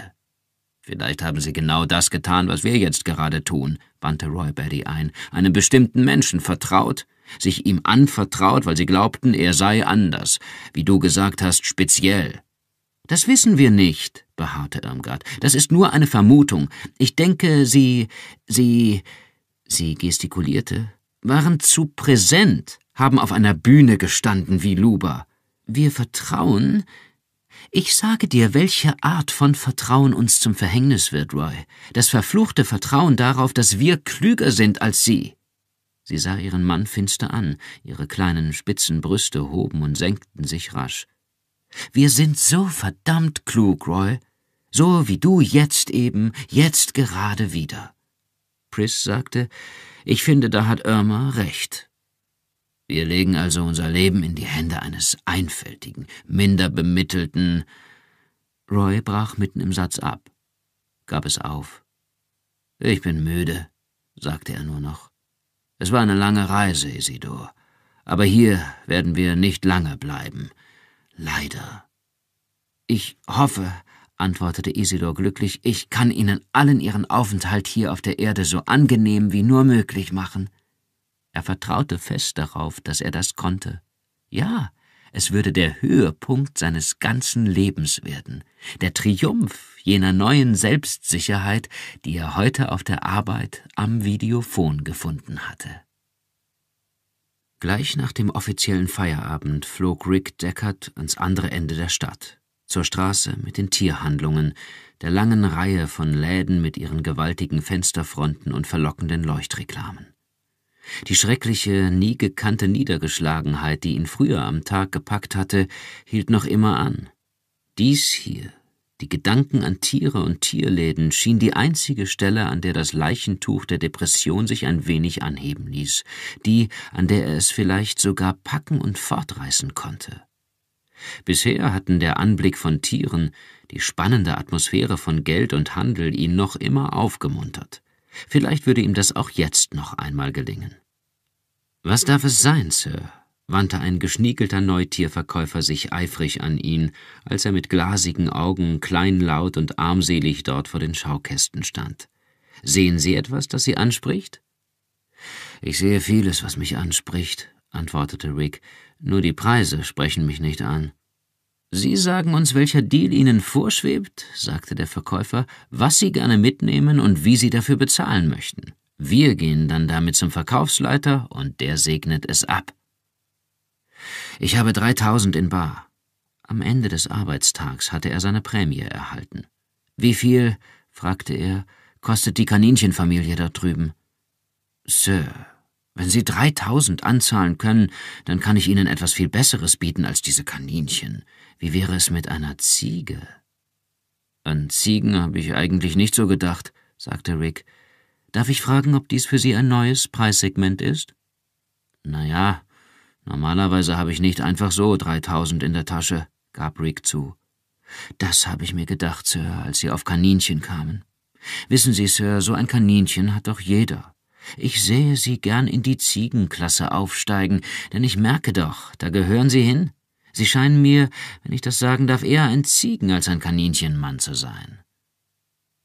Speaker 1: Vielleicht haben sie genau das getan, was wir jetzt gerade tun, wandte Roy Betty ein, einem bestimmten Menschen vertraut sich ihm anvertraut, weil sie glaubten, er sei anders, wie du gesagt hast, speziell. Das wissen wir nicht, beharrte Irmgard. Das ist nur eine Vermutung. Ich denke, sie, sie, sie gestikulierte, waren zu präsent, haben auf einer Bühne gestanden wie Luba. Wir vertrauen, ich sage dir, welche Art von Vertrauen uns zum Verhängnis wird, Roy. Das verfluchte Vertrauen darauf, dass wir klüger sind als sie. Sie sah ihren Mann finster an, ihre kleinen spitzen Brüste hoben und senkten sich rasch. Wir sind so verdammt klug, Roy, so wie du jetzt eben, jetzt gerade wieder. Priss sagte, ich finde, da hat Irma recht. Wir legen also unser Leben in die Hände eines einfältigen, minderbemittelten. Roy brach mitten im Satz ab, gab es auf. Ich bin müde, sagte er nur noch. Es war eine lange Reise, Isidor. Aber hier werden wir nicht lange bleiben. Leider. Ich hoffe, antwortete Isidor glücklich, ich kann Ihnen allen Ihren Aufenthalt hier auf der Erde so angenehm wie nur möglich machen. Er vertraute fest darauf, dass er das konnte. Ja, es würde der Höhepunkt seines ganzen Lebens werden, der Triumph jener neuen Selbstsicherheit, die er heute auf der Arbeit am Videophon gefunden hatte. Gleich nach dem offiziellen Feierabend flog Rick Deckard ans andere Ende der Stadt, zur Straße mit den Tierhandlungen, der langen Reihe von Läden mit ihren gewaltigen Fensterfronten und verlockenden Leuchtreklamen. Die schreckliche, nie gekannte Niedergeschlagenheit, die ihn früher am Tag gepackt hatte, hielt noch immer an. Dies hier die Gedanken an Tiere und Tierläden schien die einzige Stelle, an der das Leichentuch der Depression sich ein wenig anheben ließ, die, an der er es vielleicht sogar packen und fortreißen konnte. Bisher hatten der Anblick von Tieren, die spannende Atmosphäre von Geld und Handel ihn noch immer aufgemuntert. Vielleicht würde ihm das auch jetzt noch einmal gelingen. Was darf es sein, Sir? wandte ein geschniegelter Neutierverkäufer sich eifrig an ihn, als er mit glasigen Augen kleinlaut und armselig dort vor den Schaukästen stand. Sehen Sie etwas, das Sie anspricht? Ich sehe vieles, was mich anspricht, antwortete Rick, nur die Preise sprechen mich nicht an. Sie sagen uns, welcher Deal Ihnen vorschwebt, sagte der Verkäufer, was Sie gerne mitnehmen und wie Sie dafür bezahlen möchten. Wir gehen dann damit zum Verkaufsleiter und der segnet es ab. Ich habe 3000 in bar. Am Ende des Arbeitstags hatte er seine Prämie erhalten. Wie viel, fragte er, kostet die Kaninchenfamilie da drüben? Sir, wenn Sie 3000 anzahlen können, dann kann ich Ihnen etwas viel Besseres bieten als diese Kaninchen. Wie wäre es mit einer Ziege? An Ziegen habe ich eigentlich nicht so gedacht, sagte Rick. Darf ich fragen, ob dies für Sie ein neues Preissegment ist? Na ja, Normalerweise habe ich nicht einfach so 3000 in der Tasche, gab Rick zu. Das habe ich mir gedacht, Sir, als Sie auf Kaninchen kamen. Wissen Sie, Sir, so ein Kaninchen hat doch jeder. Ich sehe Sie gern in die Ziegenklasse aufsteigen, denn ich merke doch, da gehören Sie hin. Sie scheinen mir, wenn ich das sagen darf, eher ein Ziegen als ein Kaninchenmann zu sein.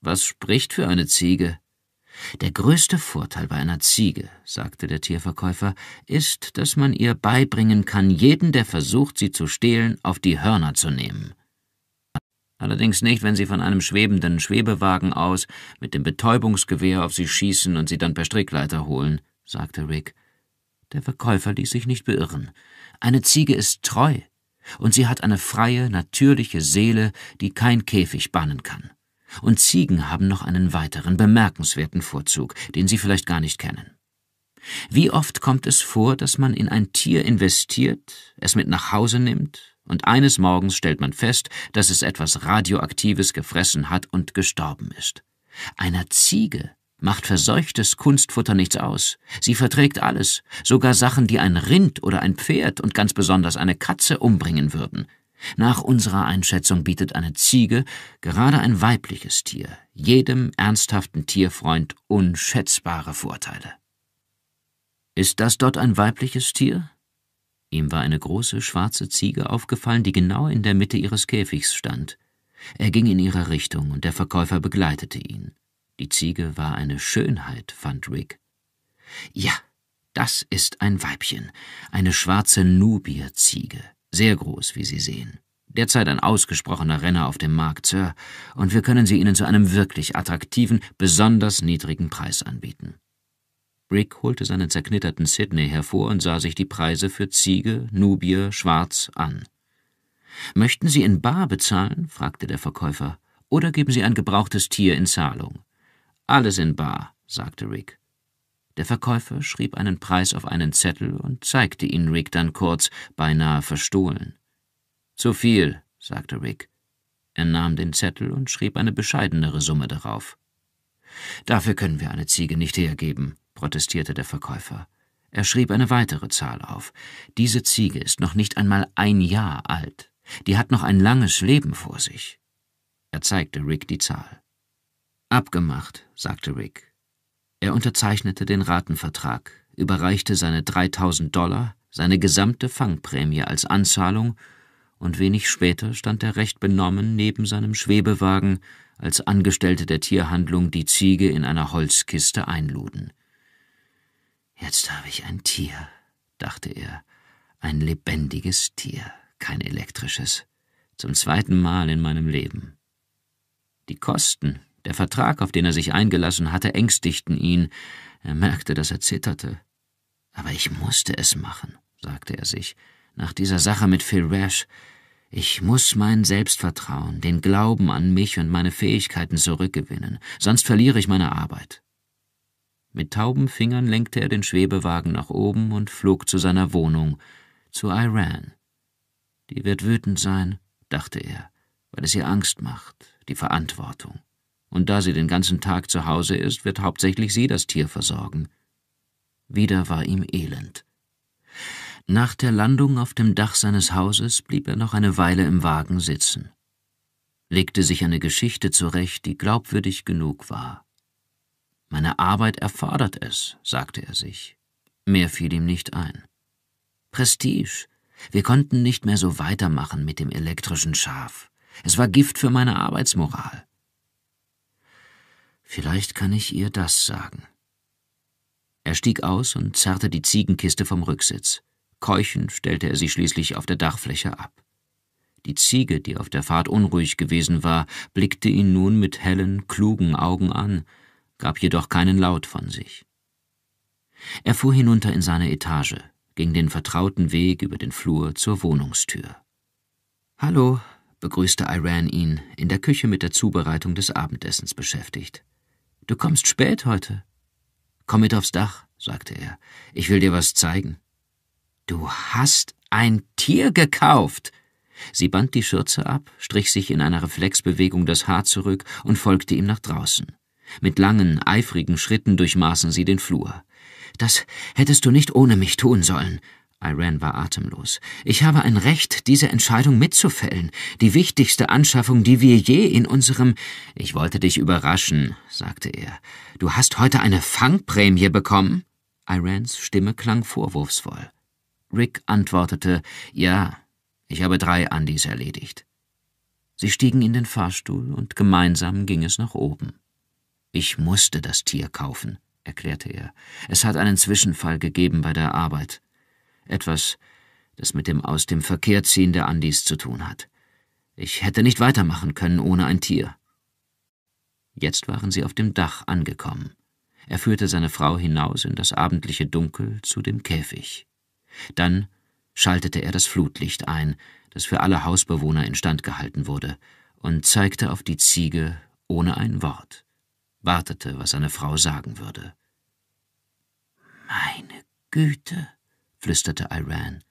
Speaker 1: Was spricht für eine Ziege? Der größte Vorteil bei einer Ziege, sagte der Tierverkäufer, ist, dass man ihr beibringen kann, jeden, der versucht, sie zu stehlen, auf die Hörner zu nehmen. Allerdings nicht, wenn sie von einem schwebenden Schwebewagen aus mit dem Betäubungsgewehr auf sie schießen und sie dann per Strickleiter holen, sagte Rick. Der Verkäufer ließ sich nicht beirren. Eine Ziege ist treu, und sie hat eine freie, natürliche Seele, die kein Käfig bannen kann. Und Ziegen haben noch einen weiteren bemerkenswerten Vorzug, den Sie vielleicht gar nicht kennen. Wie oft kommt es vor, dass man in ein Tier investiert, es mit nach Hause nimmt, und eines Morgens stellt man fest, dass es etwas Radioaktives gefressen hat und gestorben ist. Einer Ziege macht verseuchtes Kunstfutter nichts aus. Sie verträgt alles, sogar Sachen, die ein Rind oder ein Pferd und ganz besonders eine Katze umbringen würden. Nach unserer Einschätzung bietet eine Ziege, gerade ein weibliches Tier, jedem ernsthaften Tierfreund unschätzbare Vorteile. Ist das dort ein weibliches Tier? Ihm war eine große schwarze Ziege aufgefallen, die genau in der Mitte ihres Käfigs stand. Er ging in ihre Richtung und der Verkäufer begleitete ihn. Die Ziege war eine Schönheit, fand Rick. Ja, das ist ein Weibchen, eine schwarze Nubierziege. Sehr groß, wie Sie sehen. Derzeit ein ausgesprochener Renner auf dem Markt, Sir, und wir können sie Ihnen zu einem wirklich attraktiven, besonders niedrigen Preis anbieten. Rick holte seinen zerknitterten Sydney hervor und sah sich die Preise für Ziege, Nubier, Schwarz an. Möchten Sie in Bar bezahlen? fragte der Verkäufer. Oder geben Sie ein gebrauchtes Tier in Zahlung? Alles in Bar, sagte Rick. Der Verkäufer schrieb einen Preis auf einen Zettel und zeigte ihn Rick dann kurz, beinahe verstohlen. Zu viel, sagte Rick. Er nahm den Zettel und schrieb eine bescheidenere Summe darauf. Dafür können wir eine Ziege nicht hergeben, protestierte der Verkäufer. Er schrieb eine weitere Zahl auf. Diese Ziege ist noch nicht einmal ein Jahr alt. Die hat noch ein langes Leben vor sich. Er zeigte Rick die Zahl. Abgemacht, sagte Rick. Er unterzeichnete den Ratenvertrag, überreichte seine 3000 Dollar, seine gesamte Fangprämie als Anzahlung, und wenig später stand er recht benommen neben seinem Schwebewagen, als Angestellte der Tierhandlung die Ziege in einer Holzkiste einluden. Jetzt habe ich ein Tier, dachte er, ein lebendiges Tier, kein elektrisches, zum zweiten Mal in meinem Leben. Die Kosten, der Vertrag, auf den er sich eingelassen hatte, ängstigten ihn. Er merkte, dass er zitterte. Aber ich musste es machen, sagte er sich, nach dieser Sache mit Phil Rash. Ich muss mein Selbstvertrauen, den Glauben an mich und meine Fähigkeiten zurückgewinnen, sonst verliere ich meine Arbeit. Mit tauben Fingern lenkte er den Schwebewagen nach oben und flog zu seiner Wohnung, zu Iran. Die wird wütend sein, dachte er, weil es ihr Angst macht, die Verantwortung und da sie den ganzen Tag zu Hause ist, wird hauptsächlich sie das Tier versorgen. Wieder war ihm elend. Nach der Landung auf dem Dach seines Hauses blieb er noch eine Weile im Wagen sitzen, legte sich eine Geschichte zurecht, die glaubwürdig genug war. Meine Arbeit erfordert es, sagte er sich. Mehr fiel ihm nicht ein. Prestige. Wir konnten nicht mehr so weitermachen mit dem elektrischen Schaf. Es war Gift für meine Arbeitsmoral. Vielleicht kann ich ihr das sagen. Er stieg aus und zerrte die Ziegenkiste vom Rücksitz. Keuchend stellte er sie schließlich auf der Dachfläche ab. Die Ziege, die auf der Fahrt unruhig gewesen war, blickte ihn nun mit hellen, klugen Augen an, gab jedoch keinen Laut von sich. Er fuhr hinunter in seine Etage, ging den vertrauten Weg über den Flur zur Wohnungstür. Hallo, begrüßte Iran ihn, in der Küche mit der Zubereitung des Abendessens beschäftigt. Du kommst spät heute. Komm mit aufs Dach, sagte er. Ich will dir was zeigen. Du hast ein Tier gekauft. Sie band die Schürze ab, strich sich in einer Reflexbewegung das Haar zurück und folgte ihm nach draußen. Mit langen, eifrigen Schritten durchmaßen sie den Flur. Das hättest du nicht ohne mich tun sollen, Iran war atemlos. Ich habe ein Recht, diese Entscheidung mitzufällen, die wichtigste Anschaffung, die wir je in unserem Ich wollte dich überraschen, sagte er. Du hast heute eine Fangprämie bekommen? Irans Stimme klang vorwurfsvoll. Rick antwortete Ja, ich habe drei Andys erledigt. Sie stiegen in den Fahrstuhl und gemeinsam ging es nach oben. Ich musste das Tier kaufen, erklärte er. Es hat einen Zwischenfall gegeben bei der Arbeit. Etwas, das mit dem aus dem Verkehr ziehen der Andis zu tun hat. Ich hätte nicht weitermachen können ohne ein Tier. Jetzt waren sie auf dem Dach angekommen. Er führte seine Frau hinaus in das abendliche Dunkel zu dem Käfig. Dann schaltete er das Flutlicht ein, das für alle Hausbewohner instand gehalten wurde, und zeigte auf die Ziege ohne ein Wort, wartete, was seine Frau sagen würde. Meine Güte, flüsterte Iran.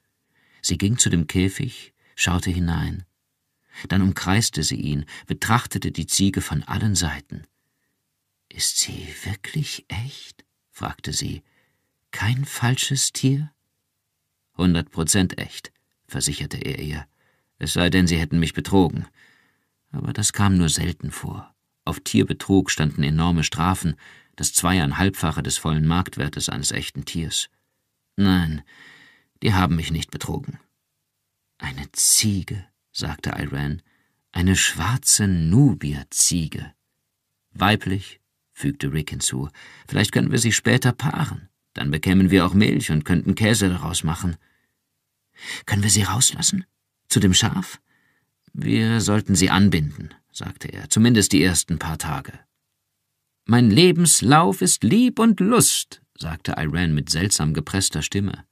Speaker 1: Sie ging zu dem Käfig, schaute hinein. Dann umkreiste sie ihn, betrachtete die Ziege von allen Seiten. Ist sie wirklich echt? fragte sie. Kein falsches Tier? Hundert Prozent echt, versicherte er ihr. Es sei denn, sie hätten mich betrogen. Aber das kam nur selten vor. Auf Tierbetrug standen enorme Strafen, das zweieinhalbfache des vollen Marktwertes eines echten Tiers. Nein, die haben mich nicht betrogen. Eine Ziege, sagte Iran, eine schwarze Nubierziege. Weiblich, fügte Rick hinzu, vielleicht könnten wir sie später paaren. Dann bekämen wir auch Milch und könnten Käse daraus machen. Können wir sie rauslassen? Zu dem Schaf? Wir sollten sie anbinden, sagte er, zumindest die ersten paar Tage. Mein Lebenslauf ist Lieb und Lust, sagte Irene mit seltsam gepresster Stimme.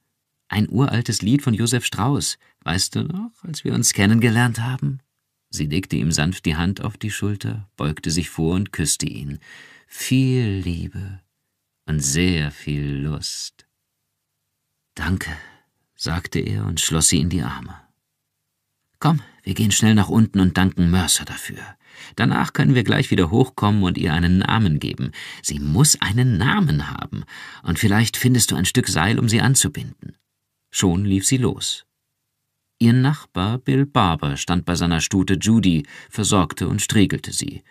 Speaker 1: Ein uraltes Lied von Josef Strauß, weißt du noch, als wir uns kennengelernt haben? Sie legte ihm sanft die Hand auf die Schulter, beugte sich vor und küsste ihn. Viel Liebe und sehr viel Lust. Danke, sagte er und schloss sie in die Arme. Komm, wir gehen schnell nach unten und danken Mercer dafür. Danach können wir gleich wieder hochkommen und ihr einen Namen geben. Sie muss einen Namen haben. Und vielleicht findest du ein Stück Seil, um sie anzubinden. Schon lief sie los. Ihr Nachbar Bill Barber stand bei seiner Stute Judy, versorgte und striegelte sie.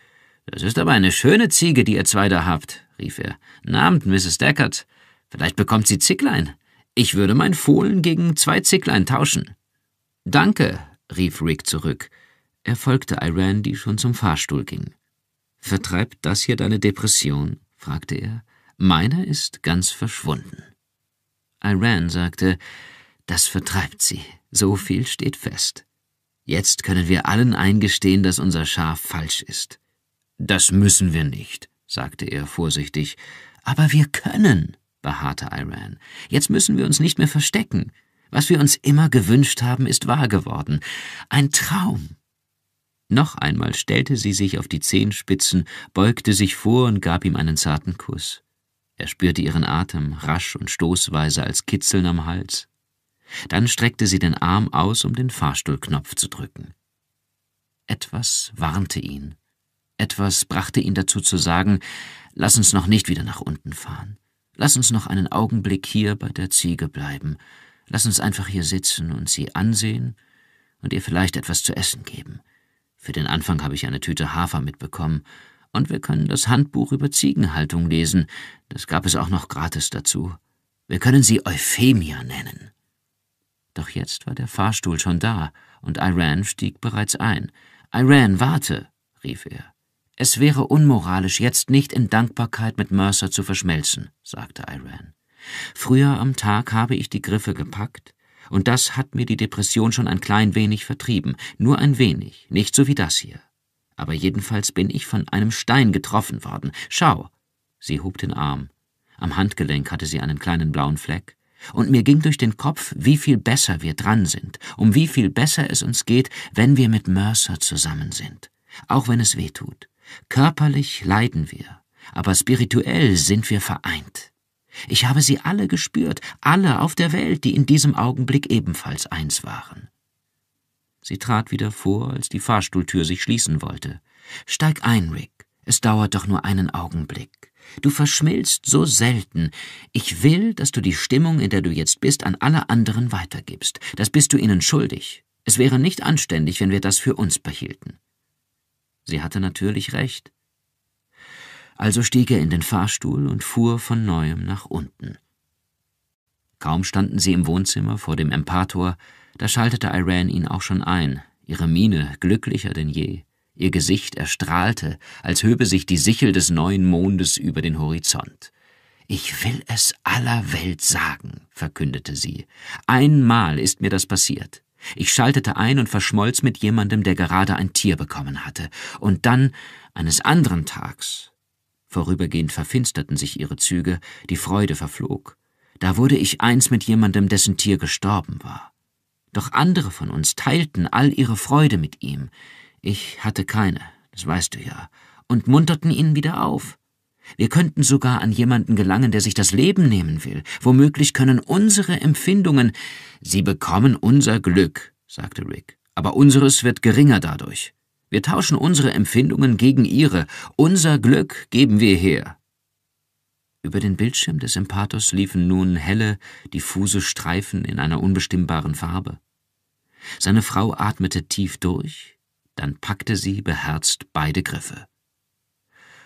Speaker 1: Das ist aber eine schöne Ziege, die ihr zwei da habt, rief er. Namt Mrs. Deckard. Vielleicht bekommt sie Zicklein. Ich würde mein Fohlen gegen zwei Zicklein tauschen. Danke, rief Rick zurück. Er folgte Iran, die schon zum Fahrstuhl ging. Vertreibt das hier deine Depression? fragte er. Meiner ist ganz verschwunden. Iran sagte, das vertreibt sie. So viel steht fest. Jetzt können wir allen eingestehen, dass unser Schaf falsch ist. Das müssen wir nicht, sagte er vorsichtig. Aber wir können, beharrte Iran. Jetzt müssen wir uns nicht mehr verstecken. Was wir uns immer gewünscht haben, ist wahr geworden. Ein Traum. Noch einmal stellte sie sich auf die Zehenspitzen, beugte sich vor und gab ihm einen zarten Kuss. Er spürte ihren Atem, rasch und stoßweise als Kitzeln am Hals. Dann streckte sie den Arm aus, um den Fahrstuhlknopf zu drücken. Etwas warnte ihn. Etwas brachte ihn dazu zu sagen, lass uns noch nicht wieder nach unten fahren. Lass uns noch einen Augenblick hier bei der Ziege bleiben. Lass uns einfach hier sitzen und sie ansehen und ihr vielleicht etwas zu essen geben. Für den Anfang habe ich eine Tüte Hafer mitbekommen, und wir können das Handbuch über Ziegenhaltung lesen, das gab es auch noch gratis dazu. Wir können sie Euphemia nennen. Doch jetzt war der Fahrstuhl schon da, und Iran stieg bereits ein. Iran, warte, rief er. Es wäre unmoralisch, jetzt nicht in Dankbarkeit mit Mercer zu verschmelzen, sagte Iran. Früher am Tag habe ich die Griffe gepackt, und das hat mir die Depression schon ein klein wenig vertrieben, nur ein wenig, nicht so wie das hier. Aber jedenfalls bin ich von einem Stein getroffen worden. Schau. Sie hob den Arm. Am Handgelenk hatte sie einen kleinen blauen Fleck, und mir ging durch den Kopf, wie viel besser wir dran sind, um wie viel besser es uns geht, wenn wir mit Mercer zusammen sind, auch wenn es weh tut. Körperlich leiden wir, aber spirituell sind wir vereint. Ich habe sie alle gespürt, alle auf der Welt, die in diesem Augenblick ebenfalls eins waren. Sie trat wieder vor, als die Fahrstuhltür sich schließen wollte. Steig ein, Rick. Es dauert doch nur einen Augenblick. Du verschmilzt so selten. Ich will, dass du die Stimmung, in der du jetzt bist, an alle anderen weitergibst. Das bist du ihnen schuldig. Es wäre nicht anständig, wenn wir das für uns behielten. Sie hatte natürlich recht also stieg er in den Fahrstuhl und fuhr von neuem nach unten. Kaum standen sie im Wohnzimmer vor dem Empator, da schaltete Irene ihn auch schon ein, ihre Miene glücklicher denn je, ihr Gesicht erstrahlte, als höbe sich die Sichel des neuen Mondes über den Horizont. Ich will es aller Welt sagen, verkündete sie. Einmal ist mir das passiert. Ich schaltete ein und verschmolz mit jemandem, der gerade ein Tier bekommen hatte. Und dann, eines anderen Tags, Vorübergehend verfinsterten sich ihre Züge, die Freude verflog. Da wurde ich eins mit jemandem, dessen Tier gestorben war. Doch andere von uns teilten all ihre Freude mit ihm. Ich hatte keine, das weißt du ja, und munterten ihn wieder auf. Wir könnten sogar an jemanden gelangen, der sich das Leben nehmen will. Womöglich können unsere Empfindungen. Sie bekommen unser Glück, sagte Rick, aber unseres wird geringer dadurch. Wir tauschen unsere Empfindungen gegen ihre. Unser Glück geben wir her. Über den Bildschirm des Empathos liefen nun helle, diffuse Streifen in einer unbestimmbaren Farbe. Seine Frau atmete tief durch, dann packte sie beherzt beide Griffe.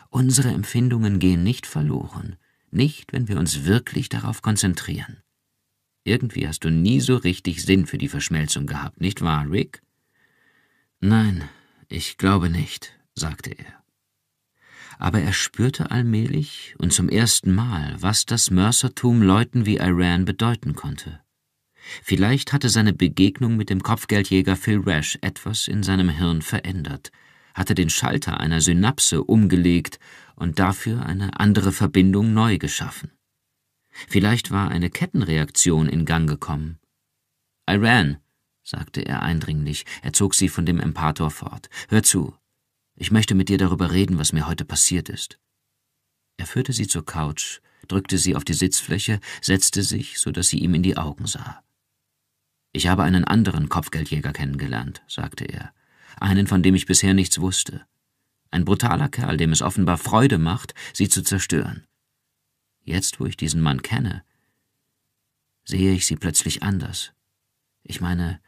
Speaker 1: Unsere Empfindungen gehen nicht verloren, nicht, wenn wir uns wirklich darauf konzentrieren. Irgendwie hast du nie so richtig Sinn für die Verschmelzung gehabt, nicht wahr, Rick? Nein, ich glaube nicht, sagte er. Aber er spürte allmählich und zum ersten Mal, was das Mörsertum Leuten wie Iran bedeuten konnte. Vielleicht hatte seine Begegnung mit dem Kopfgeldjäger Phil Rash etwas in seinem Hirn verändert, hatte den Schalter einer Synapse umgelegt und dafür eine andere Verbindung neu geschaffen. Vielleicht war eine Kettenreaktion in Gang gekommen. Iran, sagte er eindringlich. Er zog sie von dem Empator fort. Hör zu. Ich möchte mit dir darüber reden, was mir heute passiert ist. Er führte sie zur Couch, drückte sie auf die Sitzfläche, setzte sich, so dass sie ihm in die Augen sah. Ich habe einen anderen Kopfgeldjäger kennengelernt, sagte er. Einen, von dem ich bisher nichts wusste. Ein brutaler Kerl, dem es offenbar Freude macht, sie zu zerstören. Jetzt, wo ich diesen Mann kenne, sehe ich sie plötzlich anders. Ich meine,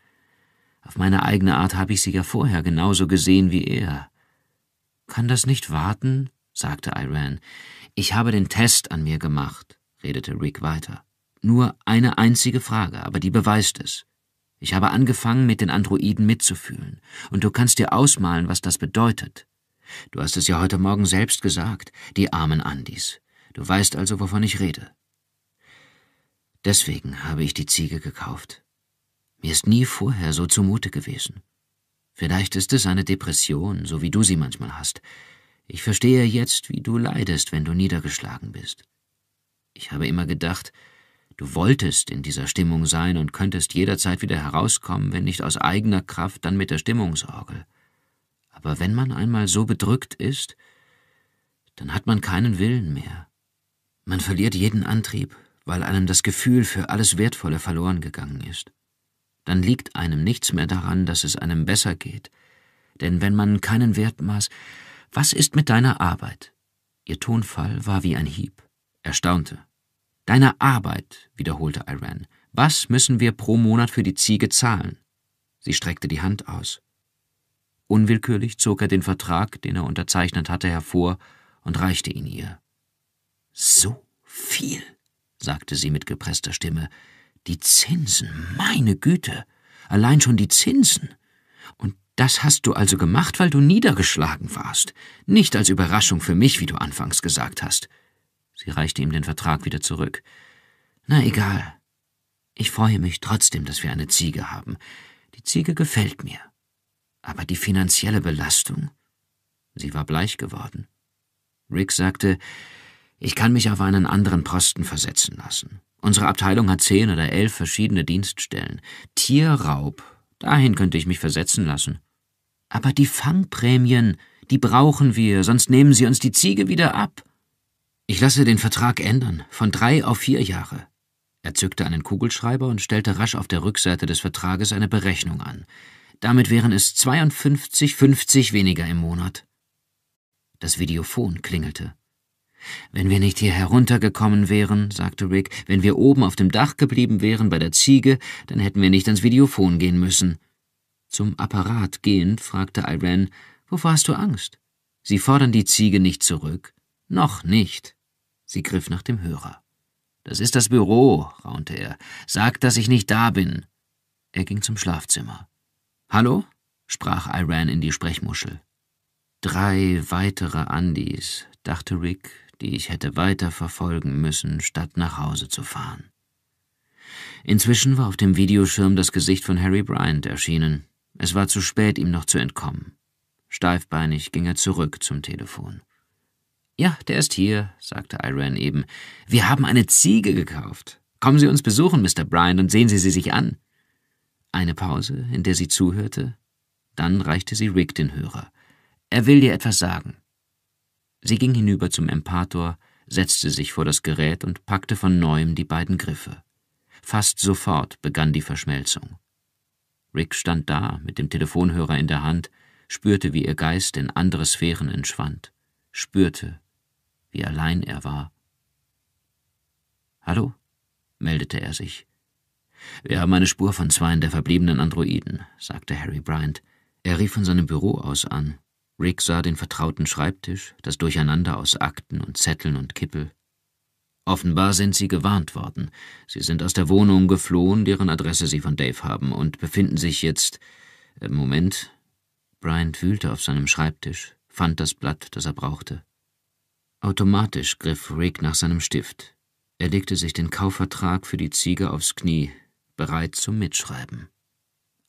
Speaker 1: auf meine eigene Art habe ich sie ja vorher genauso gesehen wie er. Kann das nicht warten? sagte Iran. Ich habe den Test an mir gemacht, redete Rick weiter. Nur eine einzige Frage, aber die beweist es. Ich habe angefangen, mit den Androiden mitzufühlen, und du kannst dir ausmalen, was das bedeutet. Du hast es ja heute Morgen selbst gesagt, die armen Andis. Du weißt also, wovon ich rede. Deswegen habe ich die Ziege gekauft. Mir ist nie vorher so zumute gewesen. Vielleicht ist es eine Depression, so wie du sie manchmal hast. Ich verstehe jetzt, wie du leidest, wenn du niedergeschlagen bist. Ich habe immer gedacht, du wolltest in dieser Stimmung sein und könntest jederzeit wieder herauskommen, wenn nicht aus eigener Kraft, dann mit der Stimmungsorgel. Aber wenn man einmal so bedrückt ist, dann hat man keinen Willen mehr. Man verliert jeden Antrieb, weil einem das Gefühl für alles Wertvolle verloren gegangen ist dann liegt einem nichts mehr daran, dass es einem besser geht. Denn wenn man keinen Wert maß, was ist mit deiner Arbeit? Ihr Tonfall war wie ein Hieb. Er staunte. Deine Arbeit, wiederholte Iran. Was müssen wir pro Monat für die Ziege zahlen? Sie streckte die Hand aus. Unwillkürlich zog er den Vertrag, den er unterzeichnet hatte, hervor und reichte ihn ihr. So viel, sagte sie mit gepresster Stimme. Die Zinsen, meine Güte, allein schon die Zinsen. Und das hast du also gemacht, weil du niedergeschlagen warst, nicht als Überraschung für mich, wie du anfangs gesagt hast. Sie reichte ihm den Vertrag wieder zurück. Na egal. Ich freue mich trotzdem, dass wir eine Ziege haben. Die Ziege gefällt mir. Aber die finanzielle Belastung? Sie war bleich geworden. Rick sagte, ich kann mich auf einen anderen Posten versetzen lassen. Unsere Abteilung hat zehn oder elf verschiedene Dienststellen. Tierraub, dahin könnte ich mich versetzen lassen. Aber die Fangprämien, die brauchen wir, sonst nehmen sie uns die Ziege wieder ab. Ich lasse den Vertrag ändern, von drei auf vier Jahre. Er zückte einen Kugelschreiber und stellte rasch auf der Rückseite des Vertrages eine Berechnung an. Damit wären es 52,50 weniger im Monat. Das Videophon klingelte. Wenn wir nicht hier heruntergekommen wären, sagte Rick, wenn wir oben auf dem Dach geblieben wären bei der Ziege, dann hätten wir nicht ans Videophon gehen müssen. Zum Apparat gehend fragte Irene, wovor hast du Angst? Sie fordern die Ziege nicht zurück. Noch nicht. Sie griff nach dem Hörer. Das ist das Büro, raunte er. Sag, dass ich nicht da bin. Er ging zum Schlafzimmer. Hallo? sprach Irene in die Sprechmuschel. Drei weitere Andys, dachte Rick, die ich hätte weiter verfolgen müssen, statt nach Hause zu fahren. Inzwischen war auf dem Videoschirm das Gesicht von Harry Bryant erschienen. Es war zu spät, ihm noch zu entkommen. Steifbeinig ging er zurück zum Telefon. Ja, der ist hier, sagte Iran eben. Wir haben eine Ziege gekauft. Kommen Sie uns besuchen, Mr. Bryant, und sehen Sie sie sich an. Eine Pause, in der sie zuhörte. Dann reichte sie Rick den Hörer. Er will dir etwas sagen. Sie ging hinüber zum Empator, setzte sich vor das Gerät und packte von neuem die beiden Griffe. Fast sofort begann die Verschmelzung. Rick stand da, mit dem Telefonhörer in der Hand, spürte, wie ihr Geist in andere Sphären entschwand, spürte, wie allein er war. Hallo? meldete er sich. Wir haben eine Spur von zwei der verbliebenen Androiden, sagte Harry Bryant. Er rief von seinem Büro aus an. Rick sah den vertrauten Schreibtisch, das Durcheinander aus Akten und Zetteln und Kippel. Offenbar sind sie gewarnt worden. Sie sind aus der Wohnung geflohen, deren Adresse sie von Dave haben, und befinden sich jetzt. Äh, Moment. Bryant wühlte auf seinem Schreibtisch, fand das Blatt, das er brauchte. Automatisch griff Rick nach seinem Stift. Er legte sich den Kaufvertrag für die Ziege aufs Knie, bereit zum Mitschreiben.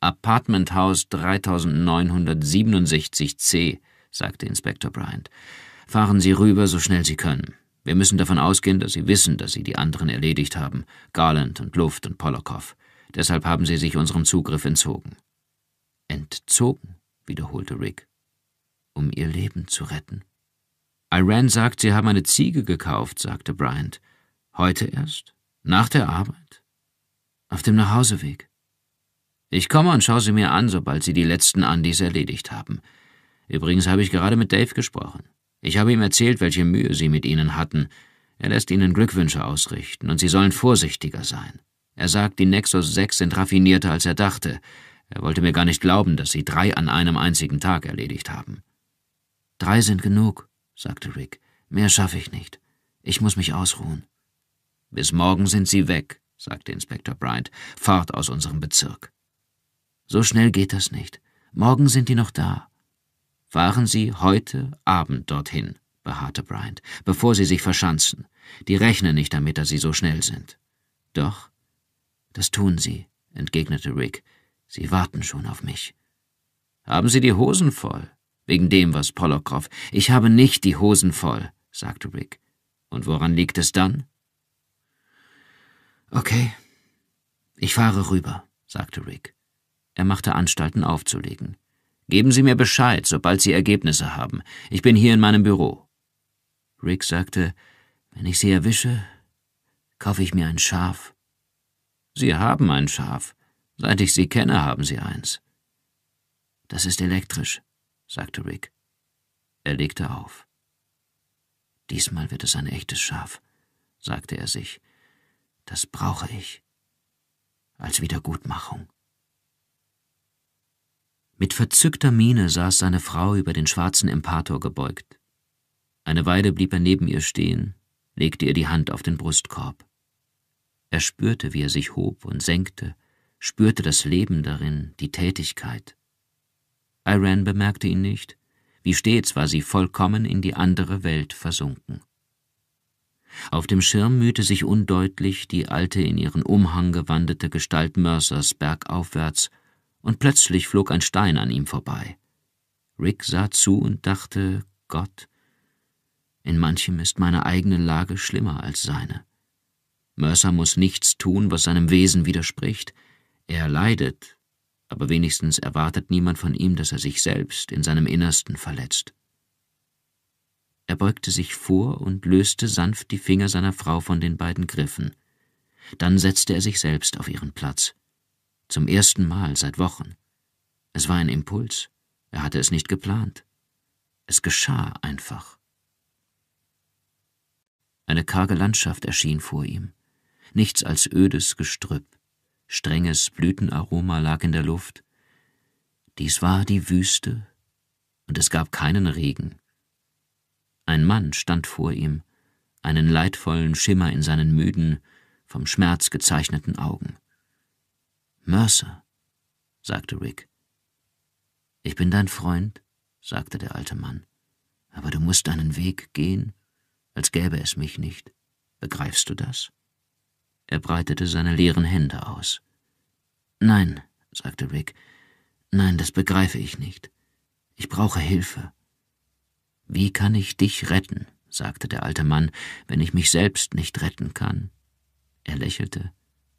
Speaker 1: Apartment House 3967C, sagte Inspektor Bryant. Fahren Sie rüber, so schnell Sie können. Wir müssen davon ausgehen, dass Sie wissen, dass Sie die anderen erledigt haben, Garland und Luft und Polokow. Deshalb haben Sie sich unserem Zugriff entzogen. Entzogen, wiederholte Rick, um ihr Leben zu retten. Iran sagt, Sie haben eine Ziege gekauft, sagte Bryant. Heute erst? Nach der Arbeit? Auf dem Nachhauseweg? Ich komme und schaue sie mir an, sobald sie die letzten Andys erledigt haben. Übrigens habe ich gerade mit Dave gesprochen. Ich habe ihm erzählt, welche Mühe sie mit ihnen hatten. Er lässt ihnen Glückwünsche ausrichten und sie sollen vorsichtiger sein. Er sagt, die Nexus 6 sind raffinierter, als er dachte. Er wollte mir gar nicht glauben, dass sie drei an einem einzigen Tag erledigt haben. Drei sind genug, sagte Rick. Mehr schaffe ich nicht. Ich muss mich ausruhen. Bis morgen sind sie weg, sagte Inspektor Bryant. Fahrt aus unserem Bezirk. So schnell geht das nicht. Morgen sind die noch da. Fahren Sie heute Abend dorthin, beharrte Bryant, bevor Sie sich verschanzen. Die rechnen nicht damit, dass Sie so schnell sind. Doch, das tun Sie, entgegnete Rick. Sie warten schon auf mich. Haben Sie die Hosen voll? Wegen dem, was Polokrow. Ich habe nicht die Hosen voll, sagte Rick. Und woran liegt es dann? Okay. Ich fahre rüber, sagte Rick. Er machte Anstalten aufzulegen. Geben Sie mir Bescheid, sobald Sie Ergebnisse haben. Ich bin hier in meinem Büro. Rick sagte, wenn ich Sie erwische, kaufe ich mir ein Schaf. Sie haben ein Schaf. Seit ich Sie kenne, haben Sie eins. Das ist elektrisch, sagte Rick. Er legte auf. Diesmal wird es ein echtes Schaf, sagte er sich. Das brauche ich. Als Wiedergutmachung. Mit verzückter Miene saß seine Frau über den schwarzen Empator gebeugt. Eine Weile blieb er neben ihr stehen, legte ihr die Hand auf den Brustkorb. Er spürte, wie er sich hob und senkte, spürte das Leben darin, die Tätigkeit. Iran bemerkte ihn nicht, wie stets war sie vollkommen in die andere Welt versunken. Auf dem Schirm mühte sich undeutlich die alte in ihren Umhang gewandete Gestalt Mörsers bergaufwärts und plötzlich flog ein Stein an ihm vorbei. Rick sah zu und dachte, Gott, in manchem ist meine eigene Lage schlimmer als seine. Mercer muss nichts tun, was seinem Wesen widerspricht. Er leidet, aber wenigstens erwartet niemand von ihm, dass er sich selbst in seinem Innersten verletzt. Er beugte sich vor und löste sanft die Finger seiner Frau von den beiden Griffen. Dann setzte er sich selbst auf ihren Platz. Zum ersten Mal seit Wochen. Es war ein Impuls. Er hatte es nicht geplant. Es geschah einfach. Eine karge Landschaft erschien vor ihm. Nichts als ödes Gestrüpp. Strenges Blütenaroma lag in der Luft. Dies war die Wüste, und es gab keinen Regen. Ein Mann stand vor ihm, einen leidvollen Schimmer in seinen müden, vom Schmerz gezeichneten Augen. Mercer, sagte Rick. Ich bin dein Freund, sagte der alte Mann, aber du musst deinen Weg gehen, als gäbe es mich nicht. Begreifst du das? Er breitete seine leeren Hände aus. Nein, sagte Rick, nein, das begreife ich nicht. Ich brauche Hilfe. Wie kann ich dich retten? sagte der alte Mann, wenn ich mich selbst nicht retten kann. Er lächelte.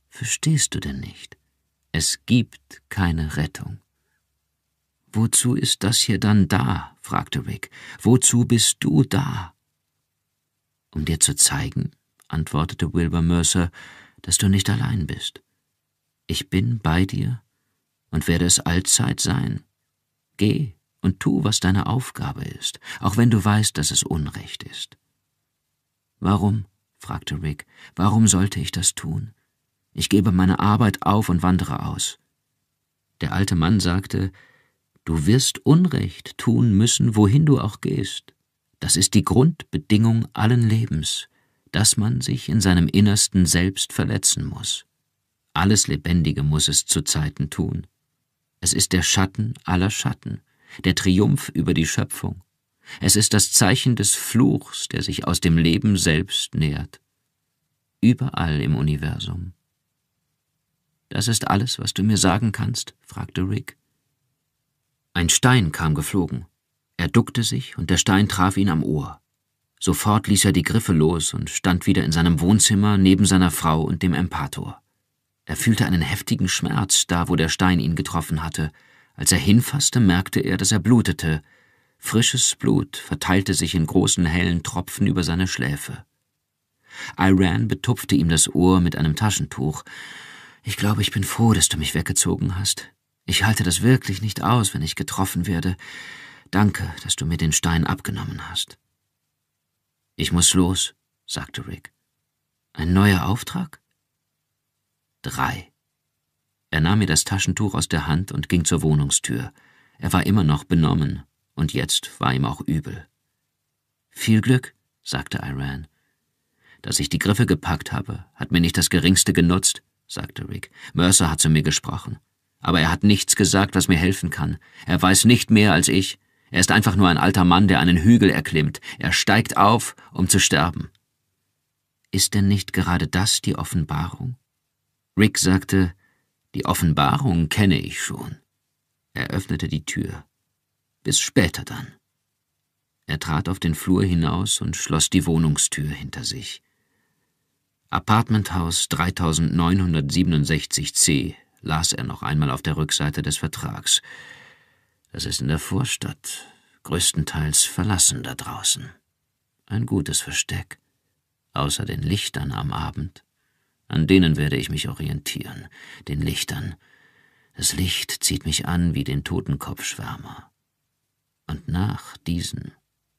Speaker 1: Verstehst du denn nicht? Es gibt keine Rettung. Wozu ist das hier dann da? fragte Rick. Wozu bist du da? Um dir zu zeigen, antwortete Wilbur Mercer, dass du nicht allein bist. Ich bin bei dir und werde es allzeit sein. Geh und tu, was deine Aufgabe ist, auch wenn du weißt, dass es Unrecht ist. Warum? fragte Rick, warum sollte ich das tun? Ich gebe meine Arbeit auf und wandere aus. Der alte Mann sagte, Du wirst Unrecht tun müssen, wohin du auch gehst. Das ist die Grundbedingung allen Lebens, dass man sich in seinem Innersten selbst verletzen muss. Alles Lebendige muss es zu Zeiten tun. Es ist der Schatten aller Schatten, der Triumph über die Schöpfung. Es ist das Zeichen des Fluchs, der sich aus dem Leben selbst nähert. Überall im Universum das ist alles, was du mir sagen kannst? fragte Rick. Ein Stein kam geflogen. Er duckte sich und der Stein traf ihn am Ohr. Sofort ließ er die Griffe los und stand wieder in seinem Wohnzimmer neben seiner Frau und dem Empator. Er fühlte einen heftigen Schmerz da, wo der Stein ihn getroffen hatte. Als er hinfasste, merkte er, dass er blutete. Frisches Blut verteilte sich in großen hellen Tropfen über seine Schläfe. Iran betupfte ihm das Ohr mit einem Taschentuch. Ich glaube, ich bin froh, dass du mich weggezogen hast. Ich halte das wirklich nicht aus, wenn ich getroffen werde. Danke, dass du mir den Stein abgenommen hast. Ich muss los, sagte Rick. Ein neuer Auftrag? Drei. Er nahm mir das Taschentuch aus der Hand und ging zur Wohnungstür. Er war immer noch benommen, und jetzt war ihm auch übel. Viel Glück, sagte Iran. Dass ich die Griffe gepackt habe, hat mir nicht das geringste genutzt sagte Rick. Mercer hat zu mir gesprochen. Aber er hat nichts gesagt, was mir helfen kann. Er weiß nicht mehr als ich. Er ist einfach nur ein alter Mann, der einen Hügel erklimmt. Er steigt auf, um zu sterben. Ist denn nicht gerade das die Offenbarung? Rick sagte, die Offenbarung kenne ich schon. Er öffnete die Tür. Bis später dann. Er trat auf den Flur hinaus und schloss die Wohnungstür hinter sich. Apartmenthaus 3967 C las er noch einmal auf der Rückseite des Vertrags. Das ist in der Vorstadt, größtenteils verlassen da draußen. Ein gutes Versteck, außer den Lichtern am Abend. An denen werde ich mich orientieren, den Lichtern. Das Licht zieht mich an wie den Totenkopfschwärmer. Und nach diesen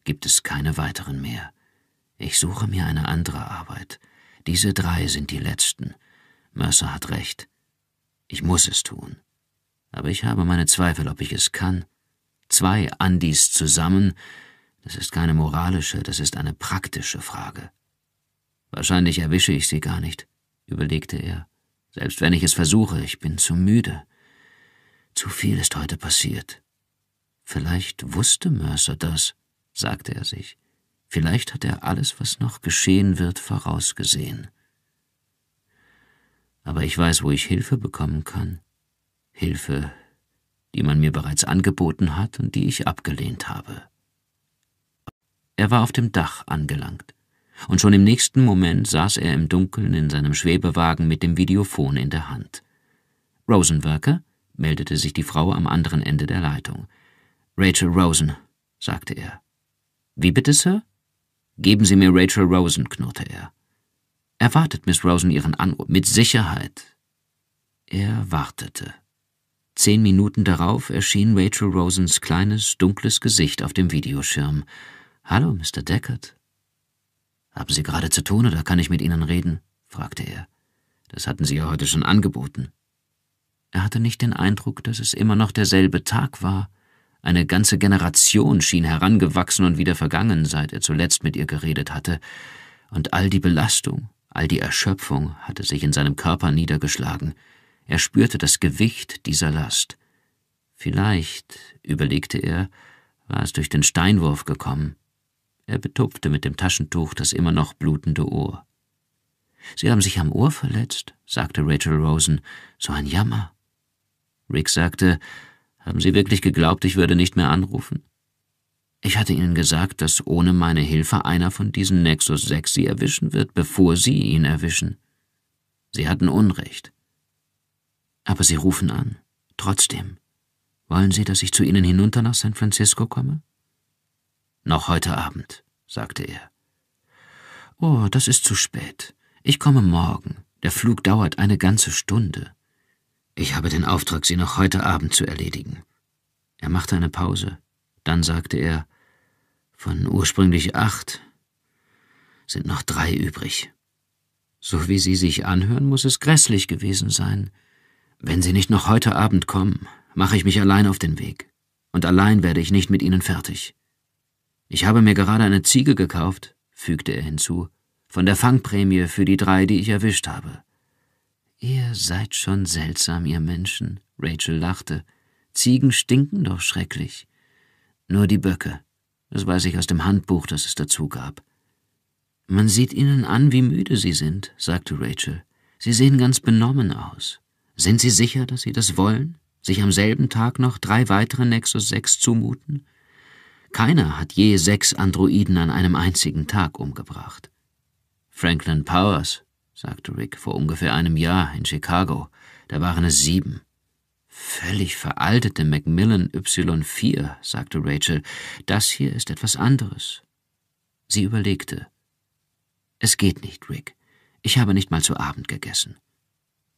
Speaker 1: gibt es keine weiteren mehr. Ich suche mir eine andere Arbeit. Diese drei sind die letzten. Mercer hat recht. Ich muss es tun. Aber ich habe meine Zweifel, ob ich es kann. Zwei Andys zusammen, das ist keine moralische, das ist eine praktische Frage. Wahrscheinlich erwische ich sie gar nicht, überlegte er. Selbst wenn ich es versuche, ich bin zu müde. Zu viel ist heute passiert. Vielleicht wusste Mercer das, sagte er sich. Vielleicht hat er alles, was noch geschehen wird, vorausgesehen. Aber ich weiß, wo ich Hilfe bekommen kann. Hilfe, die man mir bereits angeboten hat und die ich abgelehnt habe. Er war auf dem Dach angelangt, und schon im nächsten Moment saß er im Dunkeln in seinem Schwebewagen mit dem Videophon in der Hand. Rosenwerker? meldete sich die Frau am anderen Ende der Leitung. Rachel Rosen, sagte er. Wie bitte, Sir? Geben Sie mir Rachel Rosen, knurrte er. Erwartet Miss Rosen ihren Anruf? Mit Sicherheit. Er wartete. Zehn Minuten darauf erschien Rachel Rosens kleines, dunkles Gesicht auf dem Videoschirm. Hallo, Mr. Deckard. Haben Sie gerade zu tun oder kann ich mit Ihnen reden? fragte er. Das hatten Sie ja heute schon angeboten. Er hatte nicht den Eindruck, dass es immer noch derselbe Tag war. Eine ganze Generation schien herangewachsen und wieder vergangen, seit er zuletzt mit ihr geredet hatte, und all die Belastung, all die Erschöpfung hatte sich in seinem Körper niedergeschlagen. Er spürte das Gewicht dieser Last. Vielleicht, überlegte er, war es durch den Steinwurf gekommen. Er betupfte mit dem Taschentuch das immer noch blutende Ohr. Sie haben sich am Ohr verletzt, sagte Rachel Rosen. So ein Jammer. Rick sagte, haben Sie wirklich geglaubt, ich würde nicht mehr anrufen? Ich hatte Ihnen gesagt, dass ohne meine Hilfe einer von diesen Nexus 6 Sie erwischen wird, bevor Sie ihn erwischen. Sie hatten Unrecht. Aber Sie rufen an. Trotzdem. Wollen Sie, dass ich zu Ihnen hinunter nach San Francisco komme? Noch heute Abend, sagte er. Oh, das ist zu spät. Ich komme morgen. Der Flug dauert eine ganze Stunde. Ich habe den Auftrag, sie noch heute Abend zu erledigen. Er machte eine Pause. Dann sagte er, von ursprünglich acht sind noch drei übrig. So wie Sie sich anhören, muss es grässlich gewesen sein. Wenn Sie nicht noch heute Abend kommen, mache ich mich allein auf den Weg. Und allein werde ich nicht mit Ihnen fertig. Ich habe mir gerade eine Ziege gekauft, fügte er hinzu, von der Fangprämie für die drei, die ich erwischt habe. Ihr seid schon seltsam, ihr Menschen, Rachel lachte. Ziegen stinken doch schrecklich. Nur die Böcke. Das weiß ich aus dem Handbuch, das es dazu gab. Man sieht ihnen an, wie müde sie sind, sagte Rachel. Sie sehen ganz benommen aus. Sind Sie sicher, dass Sie das wollen? Sich am selben Tag noch drei weitere Nexus 6 zumuten? Keiner hat je sechs Androiden an einem einzigen Tag umgebracht. Franklin Powers, sagte Rick, vor ungefähr einem Jahr in Chicago. Da waren es sieben. Völlig veraltete Macmillan Y4, sagte Rachel. Das hier ist etwas anderes. Sie überlegte. Es geht nicht, Rick. Ich habe nicht mal zu Abend gegessen.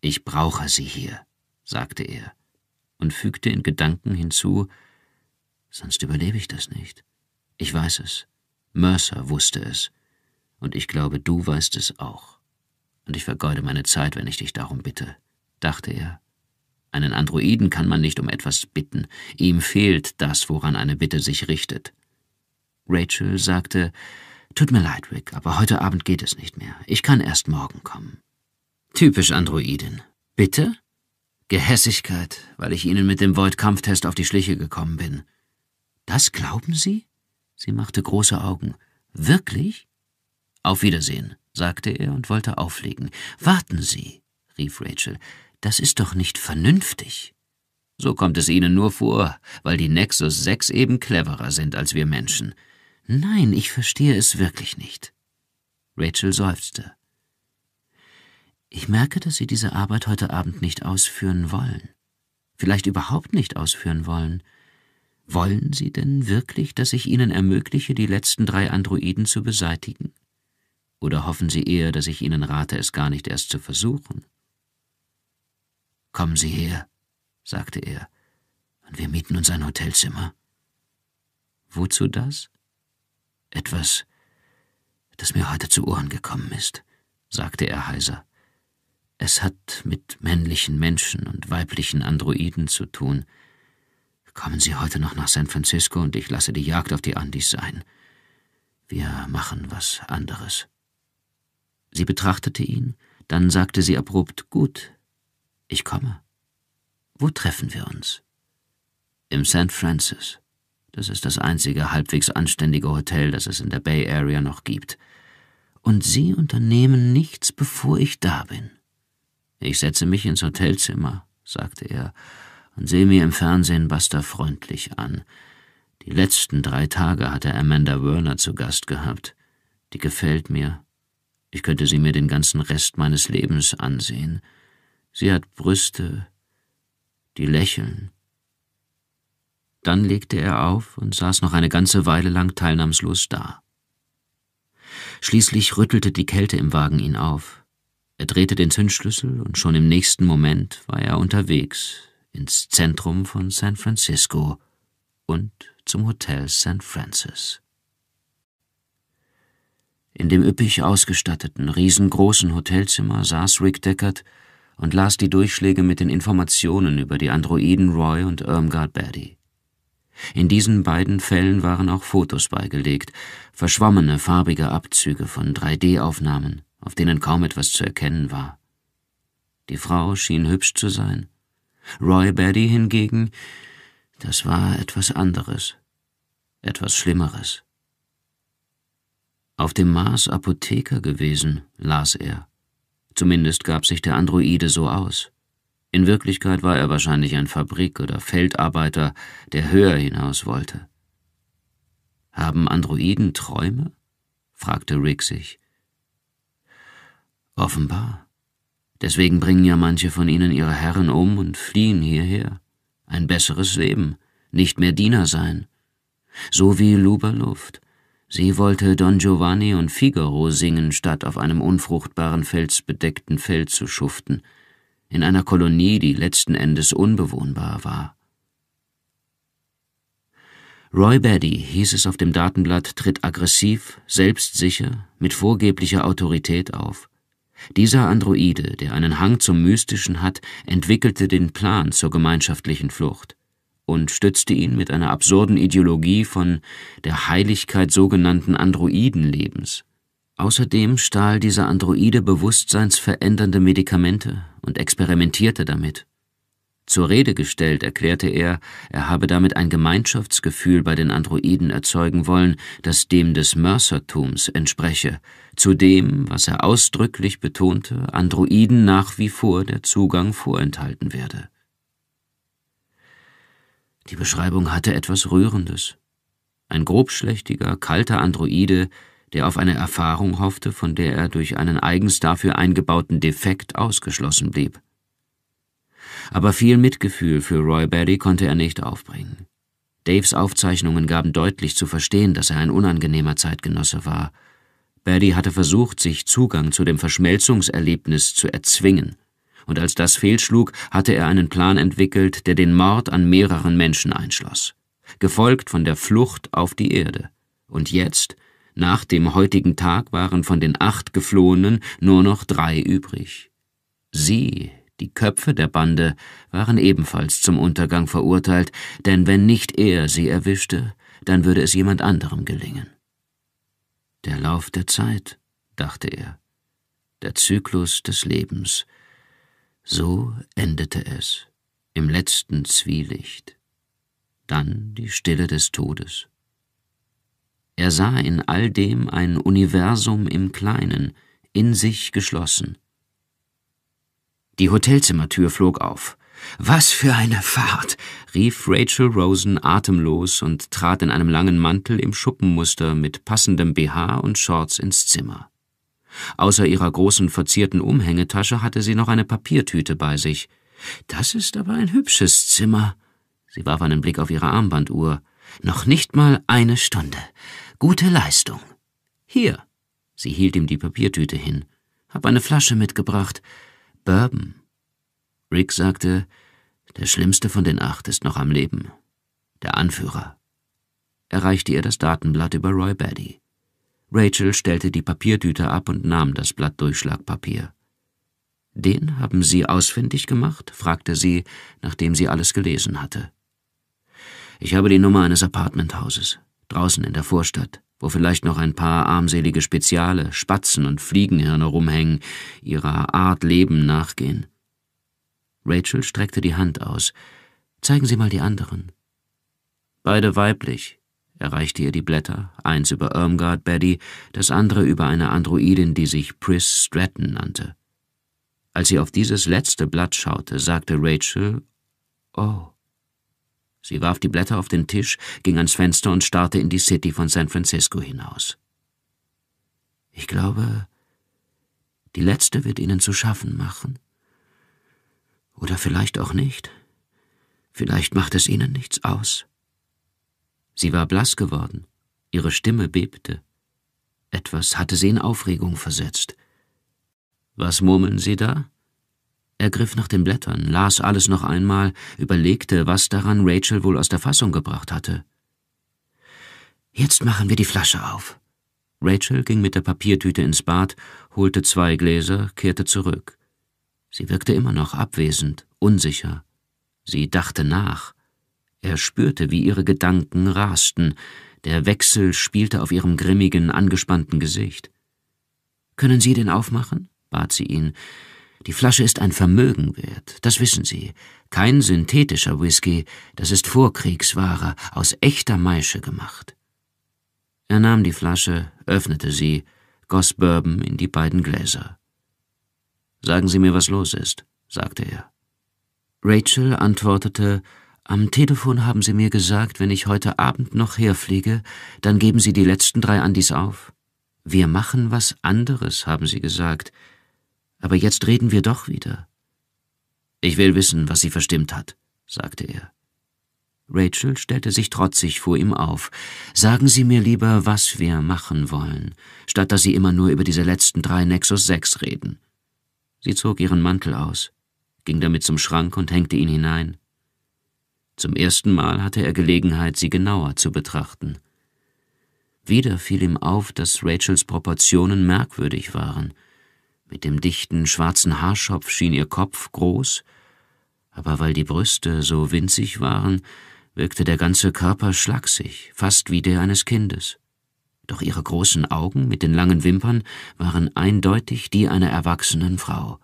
Speaker 1: Ich brauche sie hier, sagte er und fügte in Gedanken hinzu, sonst überlebe ich das nicht. Ich weiß es. Mercer wusste es. Und ich glaube, du weißt es auch und ich vergeude meine Zeit, wenn ich dich darum bitte, dachte er. Einen Androiden kann man nicht um etwas bitten, ihm fehlt das, woran eine Bitte sich richtet. Rachel sagte Tut mir leid, Rick, aber heute Abend geht es nicht mehr. Ich kann erst morgen kommen. Typisch Androidin. Bitte? Gehässigkeit, weil ich Ihnen mit dem Void-Kampftest auf die Schliche gekommen bin. Das glauben Sie? Sie machte große Augen. Wirklich? Auf Wiedersehen sagte er und wollte auflegen. Warten Sie, rief Rachel, das ist doch nicht vernünftig. So kommt es Ihnen nur vor, weil die Nexus 6 eben cleverer sind als wir Menschen. Nein, ich verstehe es wirklich nicht. Rachel seufzte. Ich merke, dass Sie diese Arbeit heute Abend nicht ausführen wollen. Vielleicht überhaupt nicht ausführen wollen. Wollen Sie denn wirklich, dass ich Ihnen ermögliche, die letzten drei Androiden zu beseitigen? Oder hoffen Sie eher, dass ich Ihnen rate, es gar nicht erst zu versuchen? Kommen Sie her, sagte er, und wir mieten uns ein Hotelzimmer. Wozu das? Etwas, das mir heute zu Ohren gekommen ist, sagte er heiser. Es hat mit männlichen Menschen und weiblichen Androiden zu tun. Kommen Sie heute noch nach San Francisco und ich lasse die Jagd auf die Andis sein. Wir machen was anderes. Sie betrachtete ihn, dann sagte sie abrupt Gut, ich komme. Wo treffen wir uns? Im St. Francis. Das ist das einzige halbwegs anständige Hotel, das es in der Bay Area noch gibt. Und Sie unternehmen nichts, bevor ich da bin. Ich setze mich ins Hotelzimmer, sagte er, und sehe mir im Fernsehen Buster freundlich an. Die letzten drei Tage hat er Amanda Werner zu Gast gehabt. Die gefällt mir, ich könnte sie mir den ganzen Rest meines Lebens ansehen. Sie hat Brüste, die lächeln. Dann legte er auf und saß noch eine ganze Weile lang teilnahmslos da. Schließlich rüttelte die Kälte im Wagen ihn auf. Er drehte den Zündschlüssel und schon im nächsten Moment war er unterwegs ins Zentrum von San Francisco und zum Hotel St. Francis. In dem üppig ausgestatteten, riesengroßen Hotelzimmer saß Rick Deckard und las die Durchschläge mit den Informationen über die Androiden Roy und Irmgard Baddy. In diesen beiden Fällen waren auch Fotos beigelegt, verschwommene farbige Abzüge von 3D-Aufnahmen, auf denen kaum etwas zu erkennen war. Die Frau schien hübsch zu sein. Roy Baddy hingegen, das war etwas anderes, etwas Schlimmeres auf dem Mars Apotheker gewesen, las er. Zumindest gab sich der Androide so aus. In Wirklichkeit war er wahrscheinlich ein Fabrik- oder Feldarbeiter, der höher hinaus wollte. Haben Androiden Träume? fragte Rick sich. Offenbar. Deswegen bringen ja manche von ihnen ihre Herren um und fliehen hierher. Ein besseres Leben, nicht mehr Diener sein. So wie Luberluft, Sie wollte Don Giovanni und Figaro singen, statt auf einem unfruchtbaren, felsbedeckten Feld zu schuften, in einer Kolonie, die letzten Endes unbewohnbar war. Roy Baddy, hieß es auf dem Datenblatt, tritt aggressiv, selbstsicher, mit vorgeblicher Autorität auf. Dieser Androide, der einen Hang zum Mystischen hat, entwickelte den Plan zur gemeinschaftlichen Flucht und stützte ihn mit einer absurden Ideologie von der Heiligkeit sogenannten Androidenlebens. Außerdem stahl dieser Androide bewusstseinsverändernde Medikamente und experimentierte damit. Zur Rede gestellt erklärte er, er habe damit ein Gemeinschaftsgefühl bei den Androiden erzeugen wollen, das dem des Mercertums entspreche, zu dem, was er ausdrücklich betonte, Androiden nach wie vor der Zugang vorenthalten werde. Die Beschreibung hatte etwas Rührendes. Ein grobschlächtiger, kalter Androide, der auf eine Erfahrung hoffte, von der er durch einen eigens dafür eingebauten Defekt ausgeschlossen blieb. Aber viel Mitgefühl für Roy Barry konnte er nicht aufbringen. Daves Aufzeichnungen gaben deutlich zu verstehen, dass er ein unangenehmer Zeitgenosse war. Barry hatte versucht, sich Zugang zu dem Verschmelzungserlebnis zu erzwingen und als das fehlschlug, hatte er einen Plan entwickelt, der den Mord an mehreren Menschen einschloss, gefolgt von der Flucht auf die Erde. Und jetzt, nach dem heutigen Tag waren von den acht Geflohenen nur noch drei übrig. Sie, die Köpfe der Bande, waren ebenfalls zum Untergang verurteilt, denn wenn nicht er sie erwischte, dann würde es jemand anderem gelingen. Der Lauf der Zeit, dachte er, der Zyklus des Lebens, so endete es im letzten Zwielicht, dann die Stille des Todes. Er sah in all dem ein Universum im Kleinen, in sich geschlossen. Die Hotelzimmertür flog auf. Was für eine Fahrt! rief Rachel Rosen atemlos und trat in einem langen Mantel im Schuppenmuster mit passendem BH und Shorts ins Zimmer. Außer ihrer großen verzierten Umhängetasche hatte sie noch eine Papiertüte bei sich. Das ist aber ein hübsches Zimmer. Sie warf einen Blick auf ihre Armbanduhr. Noch nicht mal eine Stunde. Gute Leistung. Hier. Sie hielt ihm die Papiertüte hin. Hab eine Flasche mitgebracht. Bourbon. Rick sagte, der schlimmste von den acht ist noch am Leben. Der Anführer. Erreichte ihr das Datenblatt über Roy Baddy. Rachel stellte die Papiertüte ab und nahm das Blatt Durchschlagpapier. Den haben Sie ausfindig gemacht? fragte sie, nachdem sie alles gelesen hatte. Ich habe die Nummer eines Apartmenthauses, draußen in der Vorstadt, wo vielleicht noch ein paar armselige Speziale, Spatzen und Fliegenhirne rumhängen, ihrer Art Leben nachgehen. Rachel streckte die Hand aus. Zeigen Sie mal die anderen. Beide weiblich, erreichte ihr die Blätter, eins über Irmgard Betty, das andere über eine Androidin, die sich Pris Stratton nannte. Als sie auf dieses letzte Blatt schaute, sagte Rachel, »Oh.« Sie warf die Blätter auf den Tisch, ging ans Fenster und starrte in die City von San Francisco hinaus. »Ich glaube, die letzte wird Ihnen zu schaffen machen. Oder vielleicht auch nicht. Vielleicht macht es Ihnen nichts aus.« Sie war blass geworden, ihre Stimme bebte. Etwas hatte sie in Aufregung versetzt. Was murmeln Sie da? Er griff nach den Blättern, las alles noch einmal, überlegte, was daran Rachel wohl aus der Fassung gebracht hatte. Jetzt machen wir die Flasche auf. Rachel ging mit der Papiertüte ins Bad, holte zwei Gläser, kehrte zurück. Sie wirkte immer noch abwesend, unsicher. Sie dachte nach. Er spürte, wie ihre Gedanken rasten, der Wechsel spielte auf ihrem grimmigen, angespannten Gesicht. Können Sie den aufmachen? bat sie ihn. Die Flasche ist ein Vermögen wert, das wissen Sie. Kein synthetischer Whisky, das ist Vorkriegsware, aus echter Maische gemacht. Er nahm die Flasche, öffnete sie, goss Bourbon in die beiden Gläser. Sagen Sie mir, was los ist, sagte er. Rachel antwortete, am Telefon haben Sie mir gesagt, wenn ich heute Abend noch herfliege, dann geben Sie die letzten drei Andis auf. Wir machen was anderes, haben Sie gesagt. Aber jetzt reden wir doch wieder. Ich will wissen, was sie verstimmt hat, sagte er. Rachel stellte sich trotzig vor ihm auf. Sagen Sie mir lieber, was wir machen wollen, statt dass Sie immer nur über diese letzten drei Nexus 6 reden. Sie zog ihren Mantel aus, ging damit zum Schrank und hängte ihn hinein. Zum ersten Mal hatte er Gelegenheit, sie genauer zu betrachten. Wieder fiel ihm auf, dass Rachels Proportionen merkwürdig waren. Mit dem dichten schwarzen Haarschopf schien ihr Kopf groß, aber weil die Brüste so winzig waren, wirkte der ganze Körper schlaksig, fast wie der eines Kindes. Doch ihre großen Augen mit den langen Wimpern waren eindeutig die einer erwachsenen Frau.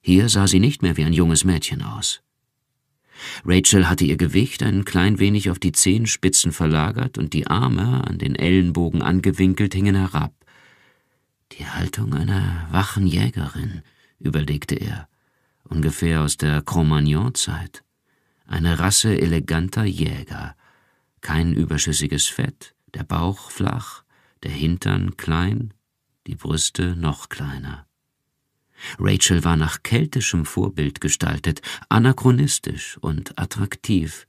Speaker 1: Hier sah sie nicht mehr wie ein junges Mädchen aus. Rachel hatte ihr Gewicht ein klein wenig auf die Zehenspitzen verlagert und die Arme, an den Ellenbogen angewinkelt, hingen herab. Die Haltung einer wachen Jägerin, überlegte er, ungefähr aus der Cro-Magnon-Zeit. Eine Rasse eleganter Jäger. Kein überschüssiges Fett, der Bauch flach, der Hintern klein, die Brüste noch kleiner. Rachel war nach keltischem Vorbild gestaltet, anachronistisch und attraktiv.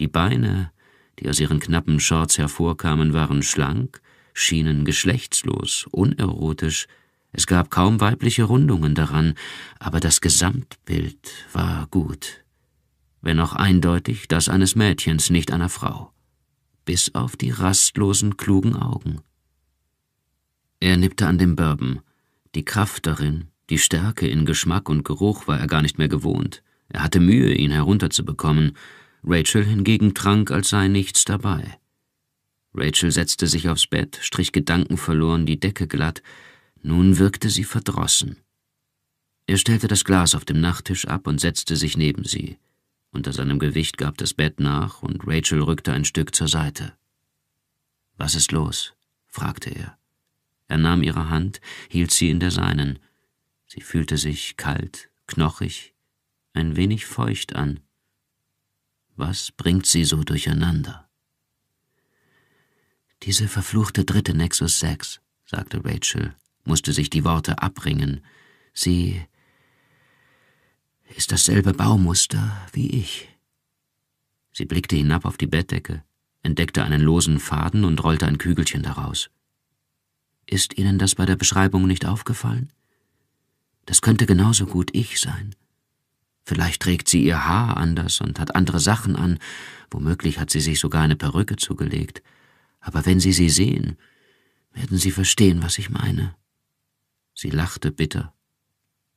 Speaker 1: Die Beine, die aus ihren knappen Shorts hervorkamen, waren schlank, schienen geschlechtslos, unerotisch, es gab kaum weibliche Rundungen daran, aber das Gesamtbild war gut, wenn auch eindeutig das eines Mädchens, nicht einer Frau, bis auf die rastlosen, klugen Augen. Er nippte an dem Bourbon, die Kraft darin, die Stärke in Geschmack und Geruch war er gar nicht mehr gewohnt. Er hatte Mühe, ihn herunterzubekommen. Rachel hingegen trank, als sei nichts dabei. Rachel setzte sich aufs Bett, strich gedankenverloren die Decke glatt. Nun wirkte sie verdrossen. Er stellte das Glas auf dem Nachttisch ab und setzte sich neben sie. Unter seinem Gewicht gab das Bett nach und Rachel rückte ein Stück zur Seite. Was ist los? fragte er. Er nahm ihre Hand, hielt sie in der seinen. Sie fühlte sich kalt, knochig, ein wenig feucht an. Was bringt sie so durcheinander? Diese verfluchte dritte Nexus 6, sagte Rachel, musste sich die Worte abringen. Sie ist dasselbe Baumuster wie ich. Sie blickte hinab auf die Bettdecke, entdeckte einen losen Faden und rollte ein Kügelchen daraus. Ist Ihnen das bei der Beschreibung nicht aufgefallen? Das könnte genauso gut ich sein. Vielleicht trägt sie ihr Haar anders und hat andere Sachen an, womöglich hat sie sich sogar eine Perücke zugelegt. Aber wenn Sie sie sehen, werden Sie verstehen, was ich meine. Sie lachte bitter.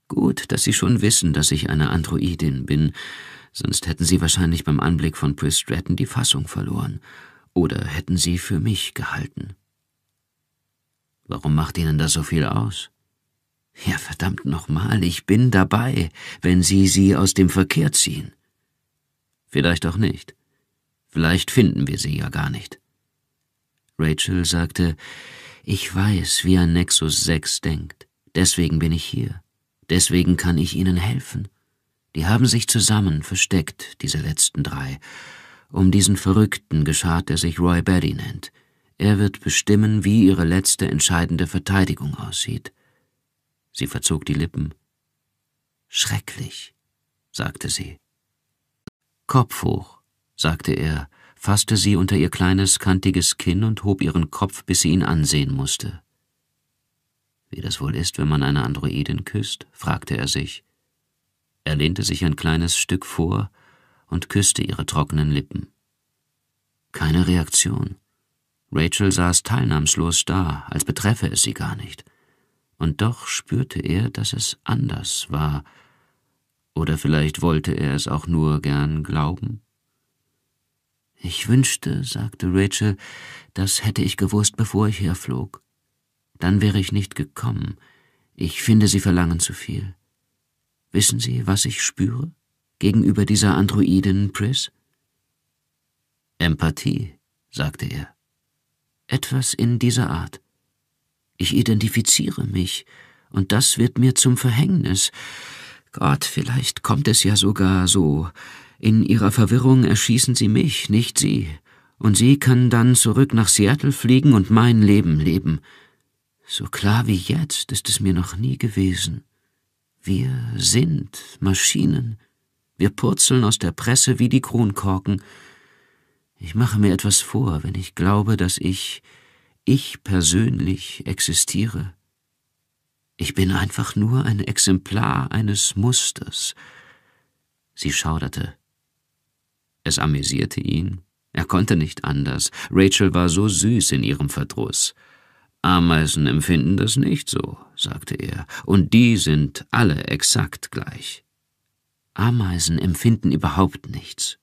Speaker 1: Gut, dass Sie schon wissen, dass ich eine Androidin bin, sonst hätten Sie wahrscheinlich beim Anblick von Pris Stratton die Fassung verloren, oder hätten Sie für mich gehalten. Warum macht Ihnen das so viel aus? Ja, verdammt nochmal, ich bin dabei, wenn Sie sie aus dem Verkehr ziehen. Vielleicht auch nicht. Vielleicht finden wir sie ja gar nicht. Rachel sagte, ich weiß, wie ein Nexus 6 denkt. Deswegen bin ich hier. Deswegen kann ich Ihnen helfen. Die haben sich zusammen versteckt, diese letzten drei, um diesen Verrückten geschah, der sich Roy Betty nennt. Er wird bestimmen, wie ihre letzte entscheidende Verteidigung aussieht. Sie verzog die Lippen. Schrecklich, sagte sie. Kopf hoch, sagte er, fasste sie unter ihr kleines, kantiges Kinn und hob ihren Kopf, bis sie ihn ansehen musste. Wie das wohl ist, wenn man eine Androidin küsst? fragte er sich. Er lehnte sich ein kleines Stück vor und küsste ihre trockenen Lippen. Keine Reaktion. Rachel saß teilnahmslos da, als betreffe es sie gar nicht und doch spürte er, dass es anders war, oder vielleicht wollte er es auch nur gern glauben. Ich wünschte, sagte Rachel, das hätte ich gewusst, bevor ich herflog. Dann wäre ich nicht gekommen. Ich finde, Sie verlangen zu viel. Wissen Sie, was ich spüre gegenüber dieser Androiden, Pris? Empathie, sagte er. Etwas in dieser Art. Ich identifiziere mich, und das wird mir zum Verhängnis. Gott, vielleicht kommt es ja sogar so. In ihrer Verwirrung erschießen sie mich, nicht sie. Und sie kann dann zurück nach Seattle fliegen und mein Leben leben. So klar wie jetzt ist es mir noch nie gewesen. Wir sind Maschinen. Wir purzeln aus der Presse wie die Kronkorken. Ich mache mir etwas vor, wenn ich glaube, dass ich ich persönlich existiere. Ich bin einfach nur ein Exemplar eines Musters. Sie schauderte. Es amüsierte ihn. Er konnte nicht anders. Rachel war so süß in ihrem Verdruss. Ameisen empfinden das nicht so, sagte er, und die sind alle exakt gleich. Ameisen empfinden überhaupt nichts.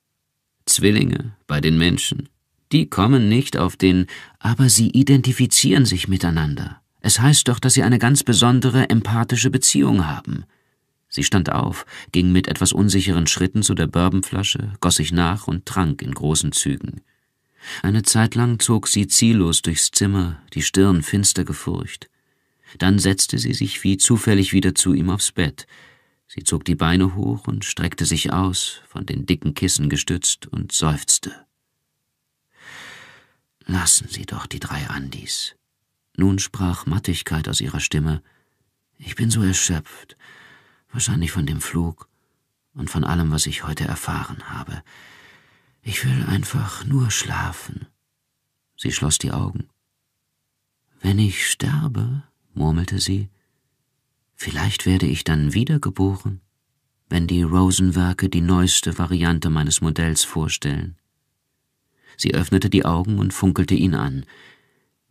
Speaker 1: Zwillinge bei den Menschen, die kommen nicht auf den, aber sie identifizieren sich miteinander. Es heißt doch, dass sie eine ganz besondere empathische Beziehung haben. Sie stand auf, ging mit etwas unsicheren Schritten zu der Bourbonflasche, goss sich nach und trank in großen Zügen. Eine Zeit lang zog sie ziellos durchs Zimmer, die Stirn finster gefurcht. Dann setzte sie sich wie zufällig wieder zu ihm aufs Bett. Sie zog die Beine hoch und streckte sich aus, von den dicken Kissen gestützt, und seufzte. Lassen Sie doch die drei Andis. Nun sprach Mattigkeit aus ihrer Stimme. Ich bin so erschöpft, wahrscheinlich von dem Flug und von allem, was ich heute erfahren habe. Ich will einfach nur schlafen. Sie schloss die Augen. Wenn ich sterbe, murmelte sie, vielleicht werde ich dann wiedergeboren, wenn die Rosenwerke die neueste Variante meines Modells vorstellen. Sie öffnete die Augen und funkelte ihn an.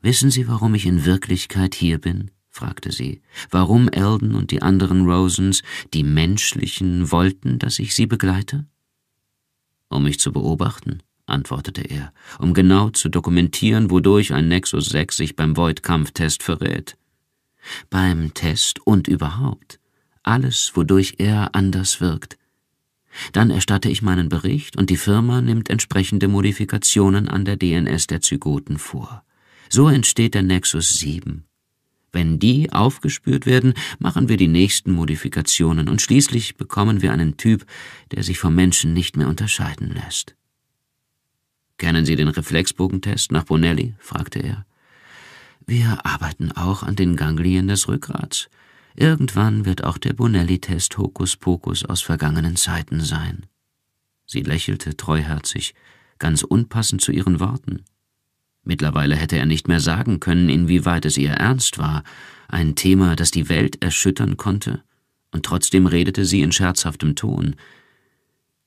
Speaker 1: Wissen Sie, warum ich in Wirklichkeit hier bin? fragte sie. Warum Eldon und die anderen Rosens, die menschlichen, wollten, dass ich sie begleite? Um mich zu beobachten, antwortete er, um genau zu dokumentieren, wodurch ein Nexus 6 sich beim Void-Kampftest verrät. Beim Test und überhaupt. Alles, wodurch er anders wirkt. Dann erstatte ich meinen Bericht und die Firma nimmt entsprechende Modifikationen an der DNS der Zygoten vor. So entsteht der Nexus 7. Wenn die aufgespürt werden, machen wir die nächsten Modifikationen und schließlich bekommen wir einen Typ, der sich vom Menschen nicht mehr unterscheiden lässt. Kennen Sie den Reflexbogentest nach Bonelli? fragte er. Wir arbeiten auch an den Ganglien des Rückgrats. Irgendwann wird auch der Bonelli-Test Hokuspokus aus vergangenen Zeiten sein. Sie lächelte treuherzig, ganz unpassend zu ihren Worten. Mittlerweile hätte er nicht mehr sagen können, inwieweit es ihr ernst war, ein Thema, das die Welt erschüttern konnte, und trotzdem redete sie in scherzhaftem Ton.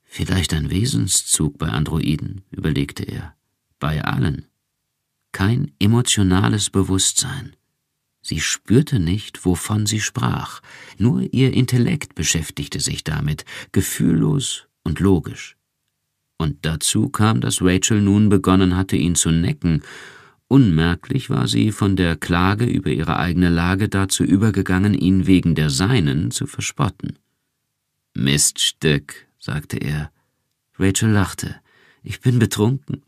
Speaker 1: Vielleicht ein Wesenszug bei Androiden, überlegte er, bei allen. Kein emotionales Bewusstsein. Sie spürte nicht, wovon sie sprach, nur ihr Intellekt beschäftigte sich damit, gefühllos und logisch. Und dazu kam, dass Rachel nun begonnen hatte, ihn zu necken. Unmerklich war sie von der Klage über ihre eigene Lage dazu übergegangen, ihn wegen der seinen zu verspotten. Miststück, sagte er. Rachel lachte. Ich bin betrunken.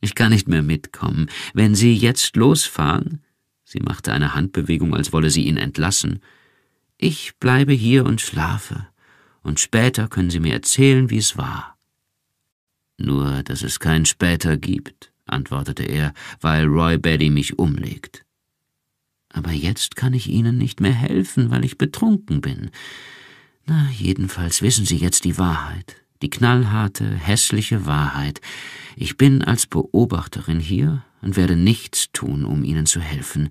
Speaker 1: Ich kann nicht mehr mitkommen. Wenn Sie jetzt losfahren, Sie machte eine Handbewegung, als wolle sie ihn entlassen. Ich bleibe hier und schlafe, und später können Sie mir erzählen, wie es war. Nur, dass es kein später gibt, antwortete er, weil Roy Betty mich umlegt. Aber jetzt kann ich Ihnen nicht mehr helfen, weil ich betrunken bin. Na, jedenfalls wissen Sie jetzt die Wahrheit, die knallharte, hässliche Wahrheit. Ich bin als Beobachterin hier und werde nichts tun, um ihnen zu helfen.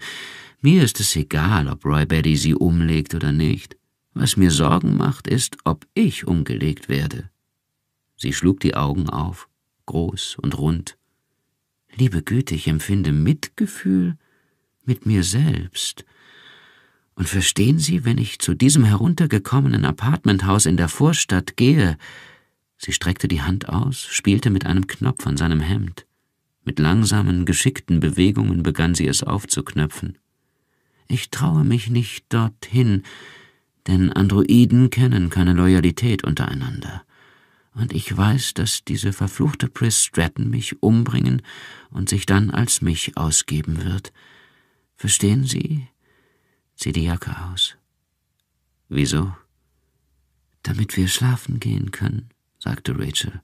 Speaker 1: Mir ist es egal, ob Roy Betty sie umlegt oder nicht. Was mir Sorgen macht, ist, ob ich umgelegt werde. Sie schlug die Augen auf, groß und rund. Liebe Güte, ich empfinde
Speaker 2: Mitgefühl
Speaker 1: mit mir selbst. Und verstehen Sie, wenn ich zu diesem heruntergekommenen Apartmenthaus in der Vorstadt gehe, Sie streckte die Hand aus, spielte mit einem Knopf an seinem Hemd. Mit langsamen, geschickten Bewegungen begann sie es aufzuknöpfen. Ich traue mich nicht dorthin, denn Androiden kennen keine Loyalität untereinander. Und ich weiß, dass diese verfluchte Pris Stratton mich umbringen und sich dann als mich ausgeben wird. Verstehen Sie? Zieh die Jacke aus. Wieso? Damit wir schlafen gehen können, sagte Rachel.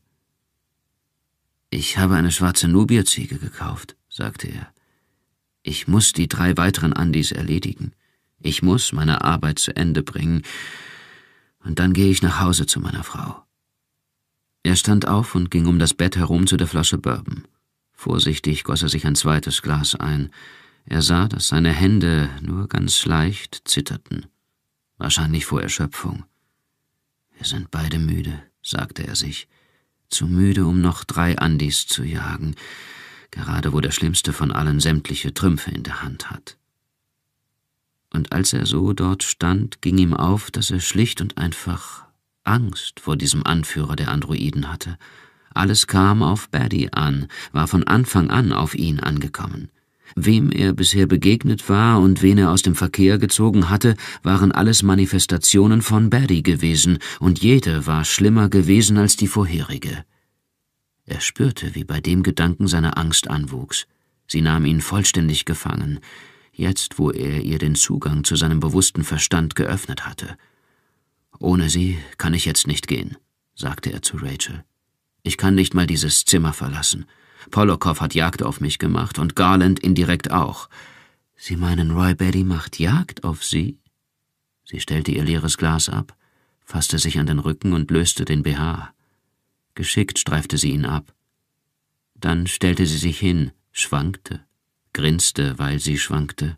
Speaker 1: Ich habe eine schwarze Nubierziege gekauft, sagte er. Ich muss die drei weiteren Andis erledigen. Ich muss meine Arbeit zu Ende bringen. Und dann gehe ich nach Hause zu meiner Frau. Er stand auf und ging um das Bett herum zu der Flasche Bourbon. Vorsichtig goss er sich ein zweites Glas ein. Er sah, dass seine Hände nur ganz leicht zitterten. Wahrscheinlich vor Erschöpfung. Wir sind beide müde, sagte er sich zu müde, um noch drei Andis zu jagen, gerade wo der schlimmste von allen sämtliche Trümpfe in der Hand hat. Und als er so dort stand, ging ihm auf, dass er schlicht und einfach Angst vor diesem Anführer der Androiden hatte. Alles kam auf Baddy an, war von Anfang an auf ihn angekommen. Wem er bisher begegnet war und wen er aus dem Verkehr gezogen hatte, waren alles Manifestationen von Barry gewesen, und jede war schlimmer gewesen als die vorherige. Er spürte, wie bei dem Gedanken seine Angst anwuchs. Sie nahm ihn vollständig gefangen, jetzt wo er ihr den Zugang zu seinem bewussten Verstand geöffnet hatte. Ohne sie kann ich jetzt nicht gehen, sagte er zu Rachel. Ich kann nicht mal dieses Zimmer verlassen. Polokow hat Jagd auf mich gemacht und Garland indirekt auch. Sie meinen, Roy Betty macht Jagd auf Sie? Sie stellte ihr leeres Glas ab, fasste sich an den Rücken und löste den BH. Geschickt streifte sie ihn ab. Dann stellte sie sich hin, schwankte, grinste, weil sie schwankte.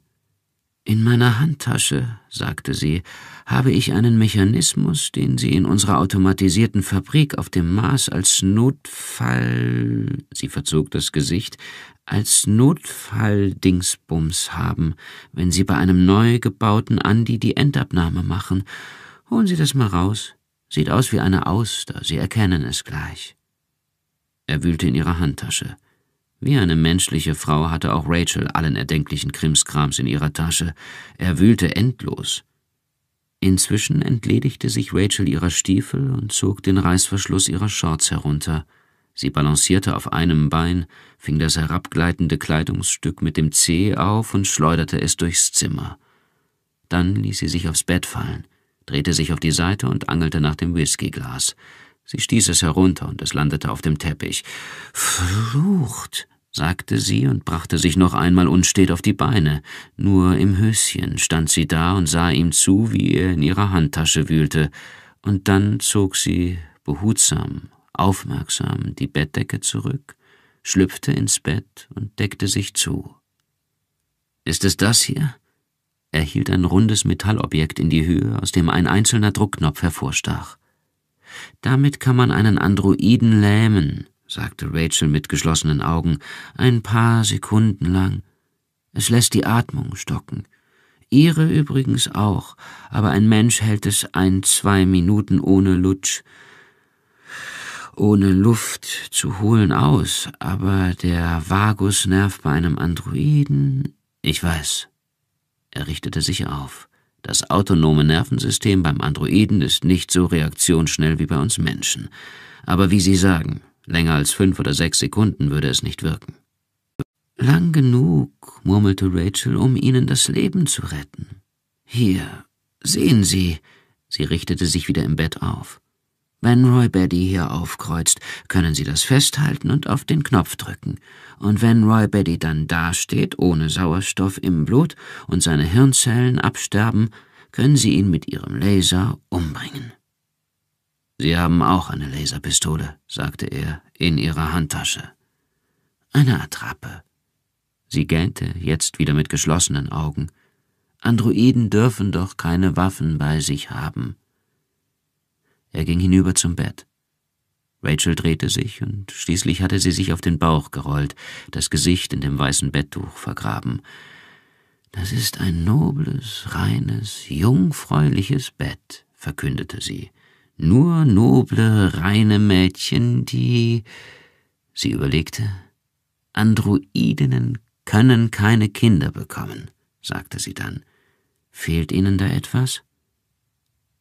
Speaker 1: In meiner Handtasche, sagte sie, habe ich einen Mechanismus, den Sie in unserer automatisierten Fabrik auf dem Mars als Notfall. Sie verzog das Gesicht, als Notfall-Dingsbums haben, wenn Sie bei einem neu gebauten Andi die Endabnahme machen. Holen Sie das mal raus. Sieht aus wie eine Auster, Sie erkennen es gleich. Er wühlte in ihrer Handtasche. Wie eine menschliche Frau hatte auch Rachel allen erdenklichen Krimskrams in ihrer Tasche. Er wühlte endlos. Inzwischen entledigte sich Rachel ihrer Stiefel und zog den Reißverschluss ihrer Shorts herunter. Sie balancierte auf einem Bein, fing das herabgleitende Kleidungsstück mit dem Zeh auf und schleuderte es durchs Zimmer. Dann ließ sie sich aufs Bett fallen, drehte sich auf die Seite und angelte nach dem Whiskyglas. Sie stieß es herunter und es landete auf dem Teppich. Flucht! sagte sie und brachte sich noch einmal unstet auf die Beine. Nur im Höschen stand sie da und sah ihm zu, wie er in ihrer Handtasche wühlte, und dann zog sie behutsam, aufmerksam die Bettdecke zurück, schlüpfte ins Bett und deckte sich zu. Ist es das hier? Er hielt ein rundes Metallobjekt in die Höhe, aus dem ein einzelner Druckknopf hervorstach. Damit kann man einen Androiden lähmen, sagte Rachel mit geschlossenen Augen, ein paar Sekunden lang. Es lässt die Atmung stocken. Ihre übrigens auch, aber ein Mensch hält es ein, zwei Minuten ohne Lutsch, ohne Luft zu holen aus, aber der Vagusnerv bei einem Androiden, ich weiß. Er richtete sich auf. Das autonome Nervensystem beim Androiden ist nicht so reaktionsschnell wie bei uns Menschen. Aber wie Sie sagen, Länger als fünf oder sechs Sekunden würde es nicht wirken. Lang genug, murmelte Rachel, um ihnen das Leben zu retten. Hier, sehen Sie, sie richtete sich wieder im Bett auf. Wenn Roy Betty hier aufkreuzt, können Sie das festhalten und auf den Knopf drücken. Und wenn Roy Betty dann dasteht, ohne Sauerstoff im Blut und seine Hirnzellen absterben, können Sie ihn mit Ihrem Laser umbringen. Sie haben auch eine Laserpistole, sagte er, in ihrer Handtasche. Eine Attrappe. Sie gähnte, jetzt wieder mit geschlossenen Augen. Androiden dürfen doch keine Waffen bei sich haben. Er ging hinüber zum Bett. Rachel drehte sich und schließlich hatte sie sich auf den Bauch gerollt, das Gesicht in dem weißen Betttuch vergraben. Das ist ein nobles, reines, jungfräuliches Bett, verkündete sie nur noble, reine Mädchen, die, sie überlegte, Androidinnen können keine Kinder bekommen, sagte sie dann. Fehlt Ihnen da etwas?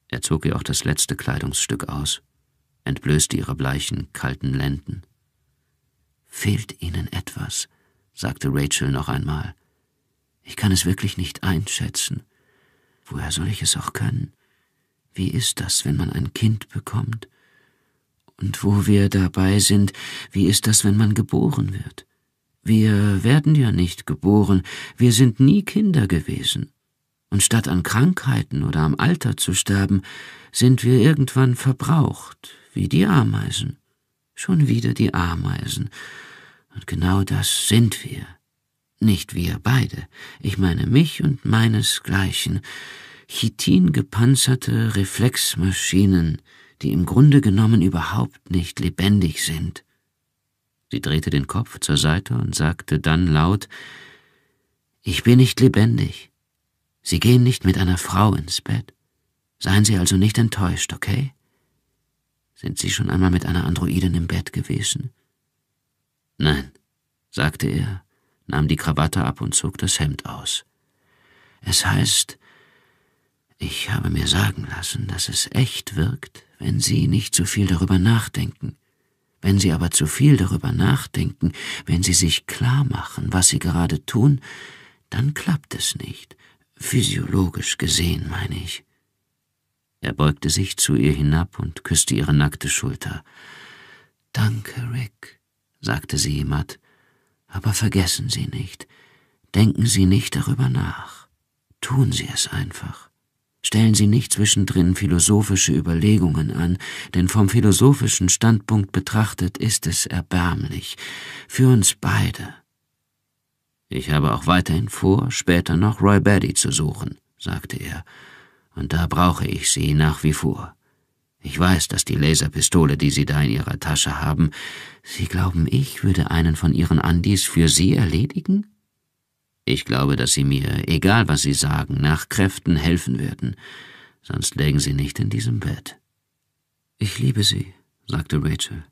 Speaker 1: Er zog ihr auch das letzte Kleidungsstück aus, entblößte ihre bleichen, kalten Lenden. Fehlt Ihnen etwas? sagte Rachel noch einmal. Ich kann es wirklich nicht einschätzen. Woher soll ich es auch können? Wie ist das, wenn man ein Kind bekommt? Und wo wir dabei sind, wie ist das, wenn man geboren wird? Wir werden ja nicht geboren, wir sind nie Kinder gewesen. Und statt an Krankheiten oder am Alter zu sterben, sind wir irgendwann verbraucht, wie die Ameisen. Schon wieder die Ameisen. Und genau das sind wir. Nicht wir beide, ich meine mich und meinesgleichen, Chitin gepanzerte Reflexmaschinen, die im Grunde genommen überhaupt nicht lebendig sind. Sie drehte den Kopf zur Seite und sagte dann laut Ich bin nicht lebendig. Sie gehen nicht mit einer Frau ins Bett. Seien Sie also nicht enttäuscht, okay? Sind Sie schon einmal mit einer Androidin im Bett gewesen? Nein, sagte er, nahm die Krawatte ab und zog das Hemd aus. Es heißt, ich habe mir sagen lassen, dass es echt wirkt, wenn Sie nicht zu viel darüber nachdenken. Wenn Sie aber zu viel darüber nachdenken, wenn Sie sich klar machen, was Sie gerade tun, dann klappt es nicht, physiologisch gesehen, meine ich. Er beugte sich zu ihr hinab und küsste ihre nackte Schulter. Danke, Rick, sagte sie matt, aber vergessen Sie nicht, denken Sie nicht darüber nach, tun Sie es einfach. Stellen Sie nicht zwischendrin philosophische Überlegungen an, denn vom philosophischen Standpunkt betrachtet ist es erbärmlich für uns beide. Ich habe auch weiterhin vor, später noch Roy Batty zu suchen, sagte er, und da brauche ich Sie nach wie vor. Ich weiß, dass die Laserpistole, die Sie da in Ihrer Tasche haben, Sie glauben, ich würde einen von Ihren Andis für Sie erledigen? Ich glaube, dass Sie mir, egal was Sie sagen, nach Kräften helfen werden, sonst lägen Sie nicht in diesem Bett. Ich liebe Sie, sagte Rachel.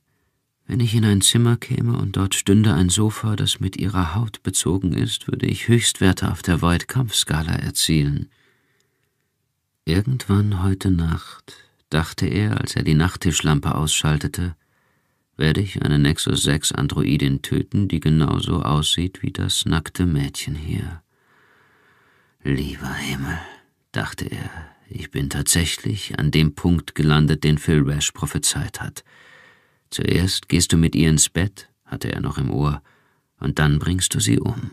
Speaker 1: Wenn ich in ein Zimmer käme und dort stünde ein Sofa, das mit Ihrer Haut bezogen ist, würde ich Höchstwerte auf der Void-Kampfskala erzielen. Irgendwann heute Nacht, dachte er, als er die Nachttischlampe ausschaltete, werde ich eine Nexus 6 Androidin töten, die genauso aussieht wie das nackte Mädchen hier. Lieber Himmel, dachte er, ich bin tatsächlich an dem Punkt gelandet, den Phil Rash prophezeit hat. Zuerst gehst du mit ihr ins Bett, hatte er noch im Ohr, und dann bringst du sie um.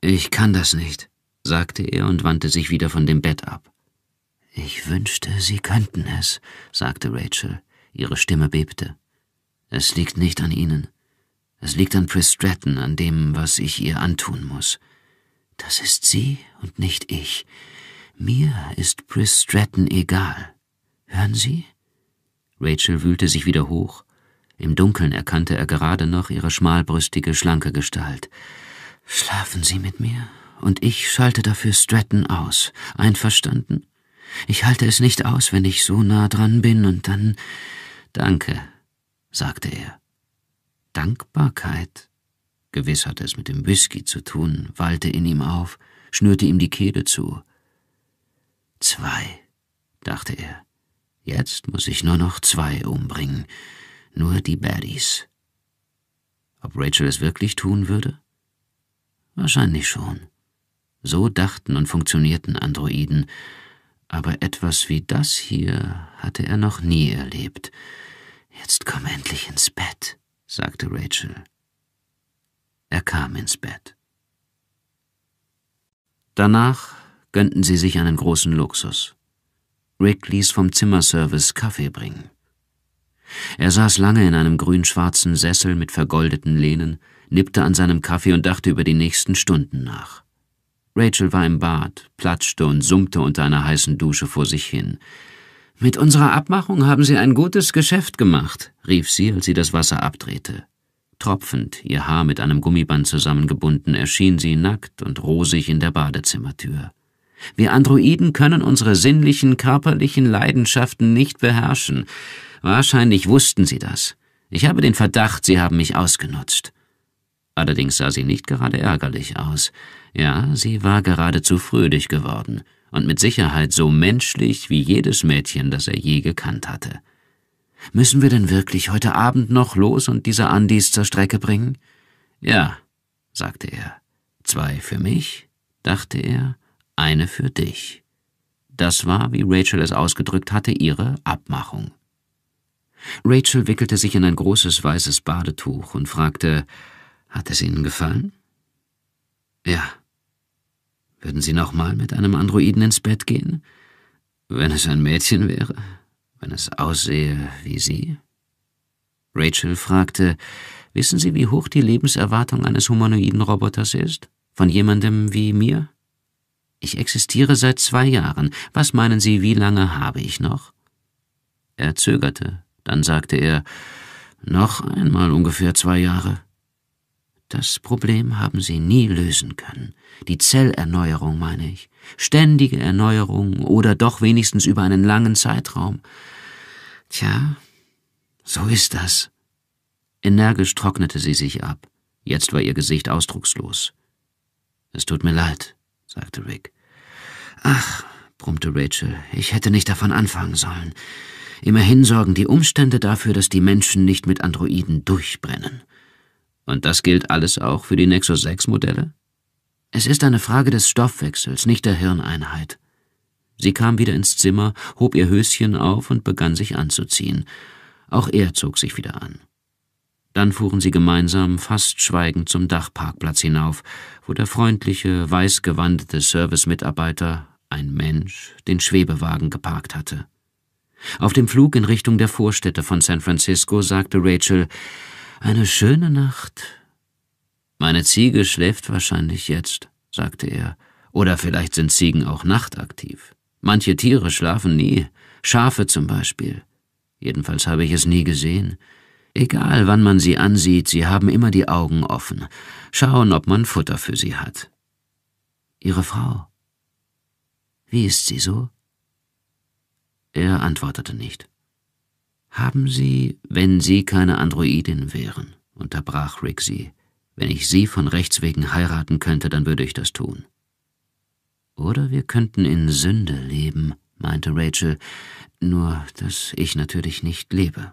Speaker 1: Ich kann das nicht, sagte er und wandte sich wieder von dem Bett ab. Ich wünschte, Sie könnten es, sagte Rachel, ihre Stimme bebte. Es liegt nicht an Ihnen. Es liegt an Pris Stratton, an dem, was ich ihr antun muss. Das ist sie und nicht ich. Mir ist Pris Stratton egal. Hören Sie? Rachel wühlte sich wieder hoch. Im Dunkeln erkannte er gerade noch ihre schmalbrüstige, schlanke Gestalt. Schlafen Sie mit mir, und ich schalte dafür Stratton aus. Einverstanden? Ich halte es nicht aus, wenn ich so nah dran bin, und dann. Danke, sagte er. Dankbarkeit, gewiss hatte es mit dem Whisky zu tun, wallte in ihm auf, schnürte ihm die Kehle zu. Zwei, dachte er. Jetzt muss ich nur noch zwei umbringen. Nur die Baddies. Ob Rachel es wirklich tun würde? Wahrscheinlich schon. So dachten und funktionierten Androiden. Aber etwas wie das hier hatte er noch nie erlebt. Jetzt komm endlich ins Bett, sagte Rachel. Er kam ins Bett. Danach gönnten sie sich einen großen Luxus. Rick ließ vom Zimmerservice Kaffee bringen. Er saß lange in einem grün-schwarzen Sessel mit vergoldeten Lehnen, nippte an seinem Kaffee und dachte über die nächsten Stunden nach. Rachel war im Bad, platschte und summte unter einer heißen Dusche vor sich hin. Mit unserer Abmachung haben Sie ein gutes Geschäft gemacht, rief sie, als sie das Wasser abdrehte. Tropfend, ihr Haar mit einem Gummiband zusammengebunden, erschien sie nackt und rosig in der Badezimmertür. Wir Androiden können unsere sinnlichen, körperlichen Leidenschaften nicht beherrschen. Wahrscheinlich wussten sie das. Ich habe den Verdacht, sie haben mich ausgenutzt. Allerdings sah sie nicht gerade ärgerlich aus. Ja, sie war geradezu fröhlich geworden und mit Sicherheit so menschlich wie jedes Mädchen, das er je gekannt hatte. Müssen wir denn wirklich heute Abend noch los und diese Andis zur Strecke bringen? Ja, sagte er. Zwei für mich, dachte er, eine für dich. Das war, wie Rachel es ausgedrückt hatte, ihre Abmachung. Rachel wickelte sich in ein großes weißes Badetuch und fragte, hat es Ihnen gefallen? Ja, würden Sie noch mal mit einem Androiden ins Bett gehen? Wenn es ein Mädchen wäre? Wenn es aussehe wie Sie? Rachel fragte, wissen Sie, wie hoch die Lebenserwartung eines humanoiden Roboters ist? Von jemandem wie mir? Ich existiere seit zwei Jahren. Was meinen Sie, wie lange habe ich noch? Er zögerte. Dann sagte er, noch einmal ungefähr zwei Jahre. Das Problem haben sie nie lösen können. Die Zellerneuerung, meine ich. Ständige Erneuerung oder doch wenigstens über einen langen Zeitraum. Tja, so ist das. Energisch trocknete sie sich ab. Jetzt war ihr Gesicht ausdruckslos. Es tut mir leid, sagte Rick. Ach, brummte Rachel, ich hätte nicht davon anfangen sollen. Immerhin sorgen die Umstände dafür, dass die Menschen nicht mit Androiden durchbrennen. Und das gilt alles auch für die Nexus 6 Modelle? Es ist eine Frage des Stoffwechsels, nicht der Hirneinheit. Sie kam wieder ins Zimmer, hob ihr Höschen auf und begann sich anzuziehen. Auch er zog sich wieder an. Dann fuhren sie gemeinsam fast schweigend zum Dachparkplatz hinauf, wo der freundliche, weißgewandete Service-Mitarbeiter, ein Mensch, den Schwebewagen geparkt hatte. Auf dem Flug in Richtung der Vorstädte von San Francisco sagte Rachel, eine schöne Nacht. Meine Ziege schläft wahrscheinlich jetzt, sagte er. Oder vielleicht sind Ziegen auch nachtaktiv. Manche Tiere schlafen nie, Schafe zum Beispiel. Jedenfalls habe ich es nie gesehen. Egal, wann man sie ansieht, sie haben immer die Augen offen, schauen, ob man Futter für sie hat. Ihre Frau. Wie ist sie so? Er antwortete nicht. Haben Sie, wenn Sie keine Androidin wären, unterbrach Rick sie, wenn ich Sie von Rechts wegen heiraten könnte, dann würde ich das tun. Oder wir könnten in Sünde leben, meinte Rachel, nur dass ich natürlich nicht lebe.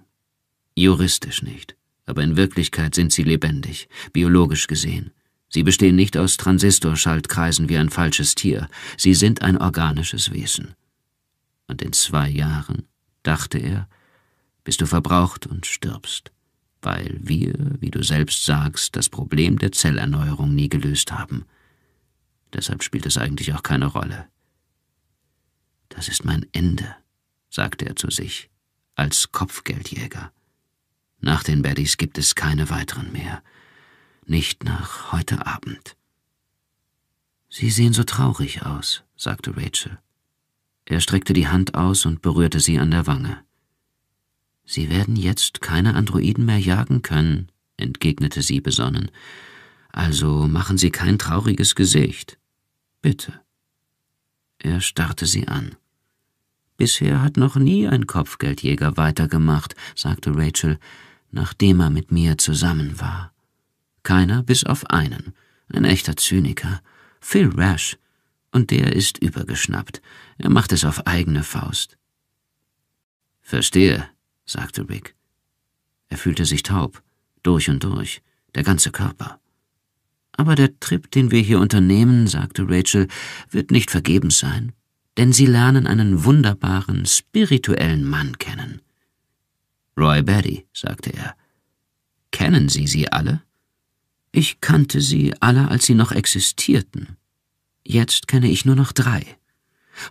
Speaker 1: Juristisch nicht, aber in Wirklichkeit sind sie lebendig, biologisch gesehen. Sie bestehen nicht aus Transistorschaltkreisen wie ein falsches Tier, sie sind ein organisches Wesen. Und in zwei Jahren, dachte er, bis du verbraucht und stirbst, weil wir, wie du selbst sagst, das Problem der Zellerneuerung nie gelöst haben. Deshalb spielt es eigentlich auch keine Rolle. Das ist mein Ende, sagte er zu sich, als Kopfgeldjäger. Nach den Baddies gibt es keine weiteren mehr. Nicht nach heute Abend. Sie sehen so traurig aus, sagte Rachel. Er streckte die Hand aus und berührte sie an der Wange. Sie werden jetzt keine Androiden mehr jagen können, entgegnete sie besonnen. Also machen Sie kein trauriges Gesicht. Bitte. Er starrte sie an. Bisher hat noch nie ein Kopfgeldjäger weitergemacht, sagte Rachel, nachdem er mit mir zusammen war. Keiner bis auf einen, ein echter Zyniker, Phil Rash, und der ist übergeschnappt. Er macht es auf eigene Faust. Verstehe, sagte Rick. Er fühlte sich taub, durch und durch, der ganze Körper. Aber der Trip, den wir hier unternehmen, sagte Rachel, wird nicht vergebens sein, denn sie lernen einen wunderbaren, spirituellen Mann kennen. Roy Betty, sagte er. Kennen Sie sie alle? Ich kannte sie alle, als sie noch existierten. Jetzt kenne ich nur noch drei.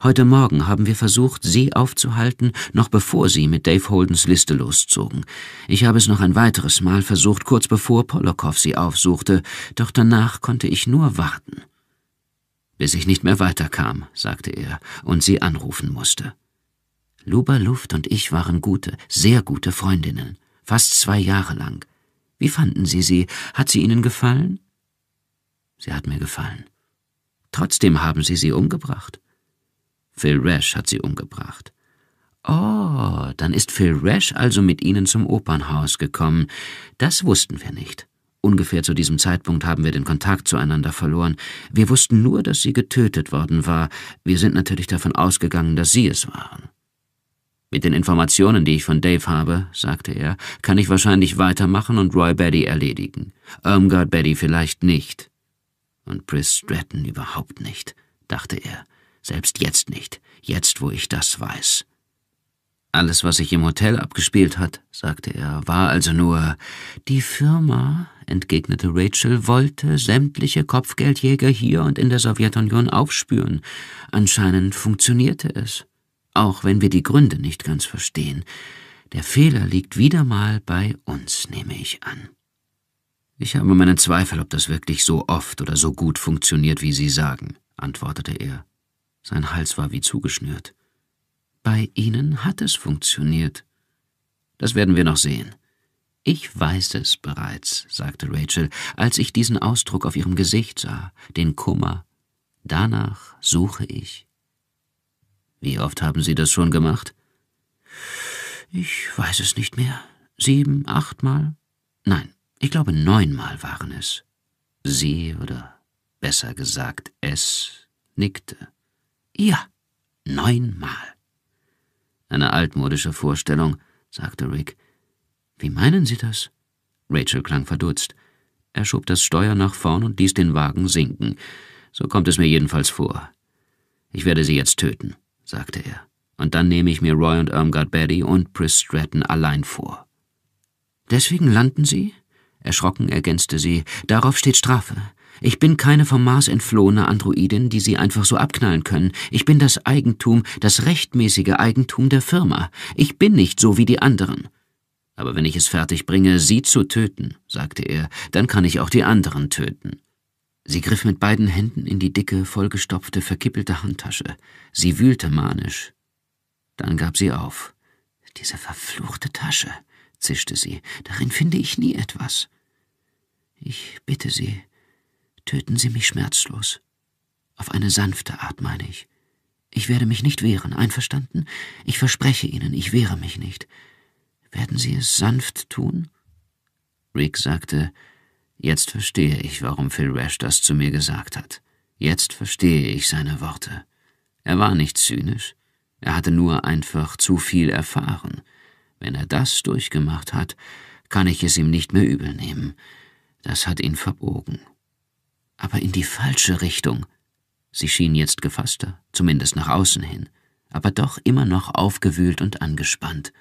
Speaker 1: Heute Morgen haben wir versucht, Sie aufzuhalten, noch bevor Sie mit Dave Holdens Liste loszogen. Ich habe es noch ein weiteres Mal versucht, kurz bevor Polokow Sie aufsuchte, doch danach konnte ich nur warten. Bis ich nicht mehr weiterkam, sagte er, und Sie anrufen musste. Luba Luft und ich waren gute, sehr gute Freundinnen, fast zwei Jahre lang. Wie fanden Sie sie? Hat sie Ihnen gefallen? Sie hat mir gefallen. Trotzdem haben Sie sie umgebracht. Phil Rash hat sie umgebracht.
Speaker 2: Oh,
Speaker 1: dann ist Phil Rash also mit Ihnen zum Opernhaus gekommen. Das wussten wir nicht. Ungefähr zu diesem Zeitpunkt haben wir den Kontakt zueinander verloren. Wir wussten nur, dass sie getötet worden war. Wir sind natürlich davon ausgegangen, dass Sie es waren. Mit den Informationen, die ich von Dave habe, sagte er, kann ich wahrscheinlich weitermachen und Roy Betty erledigen. Irmgard Betty vielleicht nicht. Und Chris Stratton überhaupt nicht, dachte er selbst jetzt nicht, jetzt wo ich das weiß. Alles, was sich im Hotel abgespielt hat, sagte er, war also nur die Firma, entgegnete Rachel, wollte sämtliche Kopfgeldjäger hier und in der Sowjetunion aufspüren. Anscheinend funktionierte es, auch wenn wir die Gründe nicht ganz verstehen. Der Fehler liegt wieder mal bei uns, nehme ich an. Ich habe meine Zweifel, ob das wirklich so oft oder so gut funktioniert, wie Sie sagen, antwortete er. Sein Hals war wie zugeschnürt. Bei Ihnen hat es funktioniert. Das werden wir noch sehen. Ich weiß es bereits, sagte Rachel, als ich diesen Ausdruck auf ihrem Gesicht sah, den Kummer. Danach suche ich. Wie oft haben Sie das schon gemacht? Ich weiß es nicht mehr. Sieben, achtmal? Nein, ich glaube neunmal waren es. Sie oder besser gesagt es nickte. Ja, neunmal. Eine altmodische Vorstellung, sagte Rick. Wie meinen Sie das? Rachel klang verdutzt. Er schob das Steuer nach vorn und ließ den Wagen sinken. So kommt es mir jedenfalls vor. Ich werde sie jetzt töten, sagte er. Und dann nehme ich mir Roy und Irmgard Betty und Pris Stratton allein vor. Deswegen landen Sie? Erschrocken ergänzte sie. Darauf steht Strafe. Ich bin keine vom Mars entflohene Androidin, die Sie einfach so abknallen können. Ich bin das Eigentum, das rechtmäßige Eigentum der Firma. Ich bin nicht so wie die anderen. Aber wenn ich es fertig bringe, Sie zu töten, sagte er, dann kann ich auch die anderen töten. Sie griff mit beiden Händen in die dicke, vollgestopfte, verkippelte Handtasche. Sie wühlte manisch. Dann gab sie auf. Diese verfluchte Tasche, zischte sie, darin finde ich nie etwas. Ich bitte Sie, Töten Sie mich schmerzlos. Auf eine sanfte Art meine ich. Ich werde mich nicht wehren, einverstanden? Ich verspreche Ihnen, ich wehre mich nicht. Werden Sie es sanft tun? Rick sagte, jetzt verstehe ich, warum Phil Rash das zu mir gesagt hat. Jetzt verstehe ich seine Worte. Er war nicht zynisch, er hatte nur einfach zu viel erfahren. Wenn er das durchgemacht hat, kann ich es ihm nicht mehr übel nehmen. Das hat ihn verbogen aber in die falsche Richtung. Sie schien jetzt gefasster, zumindest nach außen hin, aber doch immer noch aufgewühlt und angespannt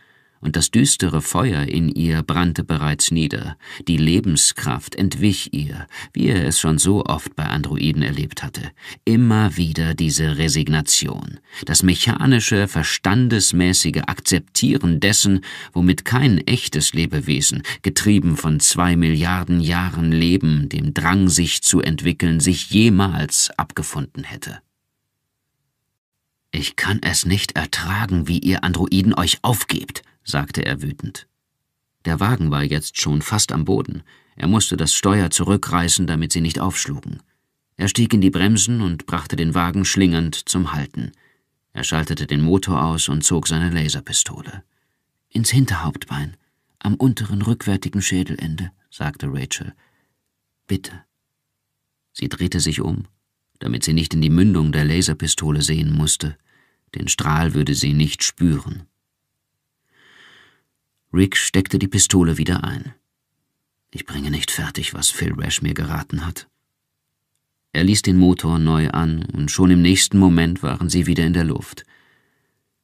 Speaker 1: und das düstere Feuer in ihr brannte bereits nieder, die Lebenskraft entwich ihr, wie er es schon so oft bei Androiden erlebt hatte. Immer wieder diese Resignation, das mechanische, verstandesmäßige Akzeptieren dessen, womit kein echtes Lebewesen, getrieben von zwei Milliarden Jahren Leben, dem Drang, sich zu entwickeln, sich jemals abgefunden hätte. Ich kann es nicht ertragen, wie ihr Androiden euch aufgebt, sagte er wütend. Der Wagen war jetzt schon fast am Boden. Er musste das Steuer zurückreißen, damit sie nicht aufschlugen. Er stieg in die Bremsen und brachte den Wagen schlingernd zum Halten. Er schaltete den Motor aus und zog seine Laserpistole. Ins Hinterhauptbein, am unteren rückwärtigen Schädelende, sagte Rachel. Bitte. Sie drehte sich um, damit sie nicht in die Mündung der Laserpistole sehen musste. Den Strahl würde sie nicht spüren. Rick steckte die Pistole wieder ein. Ich bringe nicht fertig, was Phil Rash mir geraten hat. Er ließ den Motor neu an, und schon im nächsten Moment waren sie wieder in der Luft.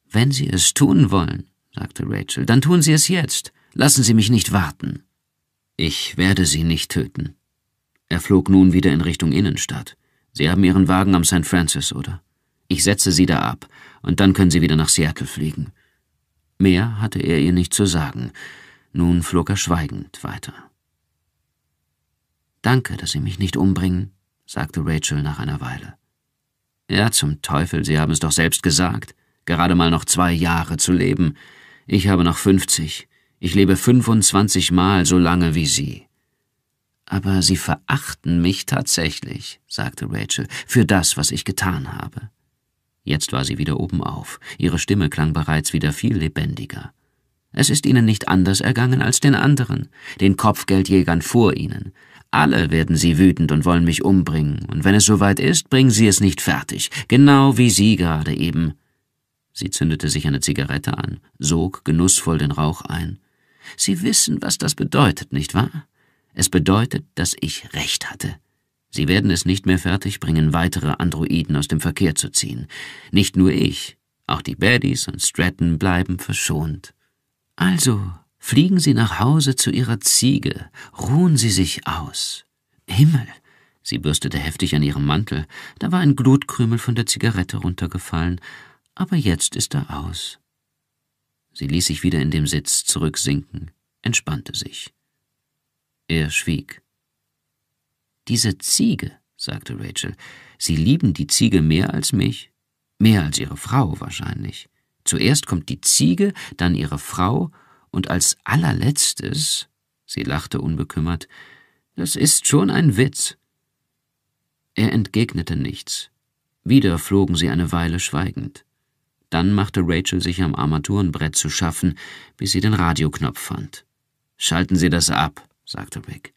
Speaker 1: Wenn Sie es tun wollen, sagte Rachel, dann tun Sie es jetzt. Lassen Sie mich nicht warten. Ich werde Sie nicht töten. Er flog nun wieder in Richtung Innenstadt. Sie haben Ihren Wagen am St. Francis, oder? Ich setze Sie da ab, und dann können Sie wieder nach Seattle fliegen. Mehr hatte er ihr nicht zu sagen. Nun flog er schweigend weiter. Danke, dass Sie mich nicht umbringen, sagte Rachel nach einer Weile. Ja, zum Teufel, Sie haben es doch selbst gesagt. Gerade mal noch zwei Jahre zu leben. Ich habe noch fünfzig. Ich lebe fünfundzwanzig Mal so lange wie Sie. Aber Sie verachten mich tatsächlich, sagte Rachel, für das, was ich getan habe. Jetzt war sie wieder oben auf. Ihre Stimme klang bereits wieder viel lebendiger. Es ist ihnen nicht anders ergangen als den anderen, den Kopfgeldjägern vor ihnen. Alle werden sie wütend und wollen mich umbringen, und wenn es soweit ist, bringen sie es nicht fertig, genau wie sie gerade eben. Sie zündete sich eine Zigarette an, sog genussvoll den Rauch ein. Sie wissen, was das bedeutet, nicht wahr? Es bedeutet, dass ich recht hatte. Sie werden es nicht mehr fertigbringen, weitere Androiden aus dem Verkehr zu ziehen. Nicht nur ich, auch die Baddies und Stratton bleiben verschont. Also fliegen Sie nach Hause zu Ihrer Ziege, ruhen Sie sich aus. Himmel! Sie bürstete heftig an ihrem Mantel, da war ein Glutkrümel von der Zigarette runtergefallen, aber jetzt ist er aus. Sie ließ sich wieder in dem Sitz zurücksinken, entspannte sich. Er schwieg. Diese Ziege, sagte Rachel, Sie lieben die Ziege mehr als mich, mehr als Ihre Frau wahrscheinlich. Zuerst kommt die Ziege, dann Ihre Frau, und als allerletztes, sie lachte unbekümmert, das ist schon ein Witz. Er entgegnete nichts. Wieder flogen sie eine Weile schweigend. Dann machte Rachel sich am Armaturenbrett zu schaffen, bis sie den Radioknopf fand. Schalten Sie das ab, sagte Rick.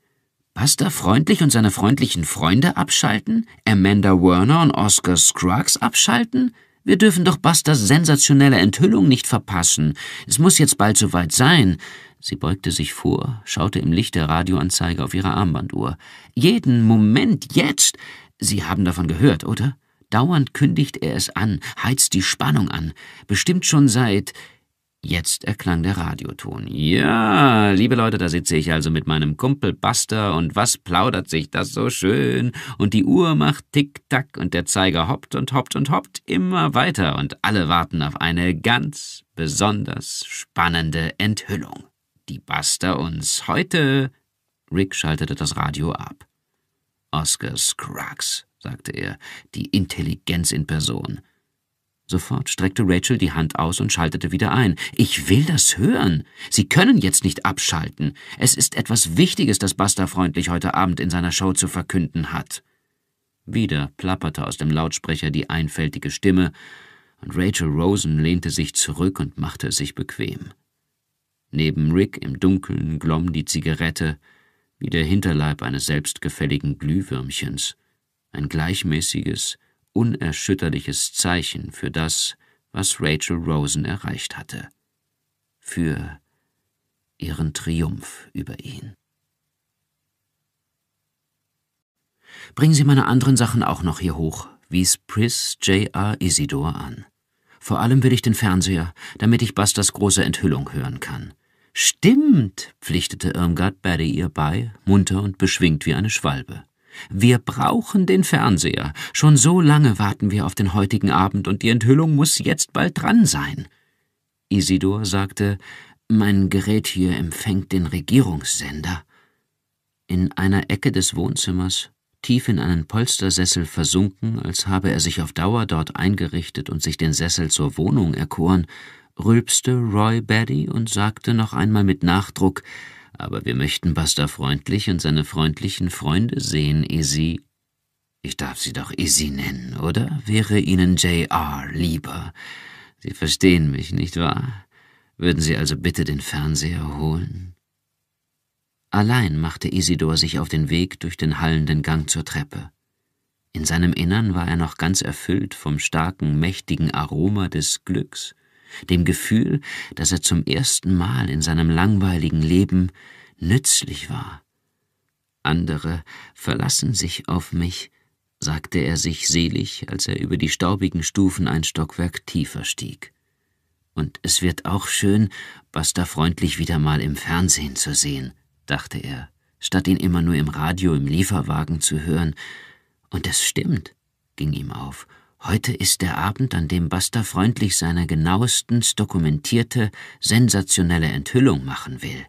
Speaker 1: Buster freundlich und seine freundlichen Freunde abschalten? Amanda Werner und Oscar Scruggs abschalten? Wir dürfen doch Bastas sensationelle Enthüllung nicht verpassen. Es muss jetzt bald soweit sein. Sie beugte sich vor, schaute im Licht der Radioanzeige auf ihre Armbanduhr. Jeden Moment jetzt. Sie haben davon gehört, oder? Dauernd kündigt er es an, heizt die Spannung an. Bestimmt schon seit Jetzt erklang der Radioton. Ja, liebe Leute, da sitze ich also mit meinem Kumpel Buster und was plaudert sich das so schön? Und die Uhr macht Tick-Tack und der Zeiger hoppt und hoppt und hoppt immer weiter und alle warten auf eine ganz besonders spannende Enthüllung, die Buster uns heute... Rick schaltete das Radio ab. Oscar Scruggs, sagte er, die Intelligenz in Person. Sofort streckte Rachel die Hand aus und schaltete wieder ein. Ich will das hören. Sie können jetzt nicht abschalten. Es ist etwas Wichtiges, das Buster freundlich heute Abend in seiner Show zu verkünden hat. Wieder plapperte aus dem Lautsprecher die einfältige Stimme, und Rachel Rosen lehnte sich zurück und machte es sich bequem. Neben Rick im Dunkeln glomm die Zigarette, wie der Hinterleib eines selbstgefälligen Glühwürmchens, ein gleichmäßiges, unerschütterliches Zeichen für das, was Rachel Rosen erreicht hatte, für ihren Triumph über ihn. Bringen Sie meine anderen Sachen auch noch hier hoch, wies Pris J.R. Isidor an. Vor allem will ich den Fernseher, damit ich Bastas große Enthüllung hören kann. Stimmt, pflichtete Irmgard Barry ihr bei, munter und beschwingt wie eine Schwalbe. Wir brauchen den Fernseher. Schon so lange warten wir auf den heutigen Abend und die Enthüllung muss jetzt bald dran sein. Isidor sagte, mein Gerät hier empfängt den Regierungssender. In einer Ecke des Wohnzimmers, tief in einen Polstersessel versunken, als habe er sich auf Dauer dort eingerichtet und sich den Sessel zur Wohnung erkoren, rülpste Roy Baddy und sagte noch einmal mit Nachdruck aber wir möchten Buster freundlich und seine freundlichen Freunde sehen, Izzy. Ich darf sie doch Izzy nennen, oder? Wäre Ihnen J.R. lieber? Sie verstehen mich, nicht wahr? Würden Sie also bitte den Fernseher holen? Allein machte Isidor sich auf den Weg durch den hallenden Gang zur Treppe. In seinem Innern war er noch ganz erfüllt vom starken, mächtigen Aroma des Glücks, dem Gefühl, dass er zum ersten Mal in seinem langweiligen Leben nützlich war. Andere verlassen sich auf mich, sagte er sich selig, als er über die staubigen Stufen ein Stockwerk tiefer stieg. Und es wird auch schön, Buster freundlich wieder mal im Fernsehen zu sehen, dachte er, statt ihn immer nur im Radio im Lieferwagen zu hören. Und es stimmt, ging ihm auf, Heute ist der Abend, an dem Buster freundlich seine genauestens dokumentierte, sensationelle Enthüllung machen will.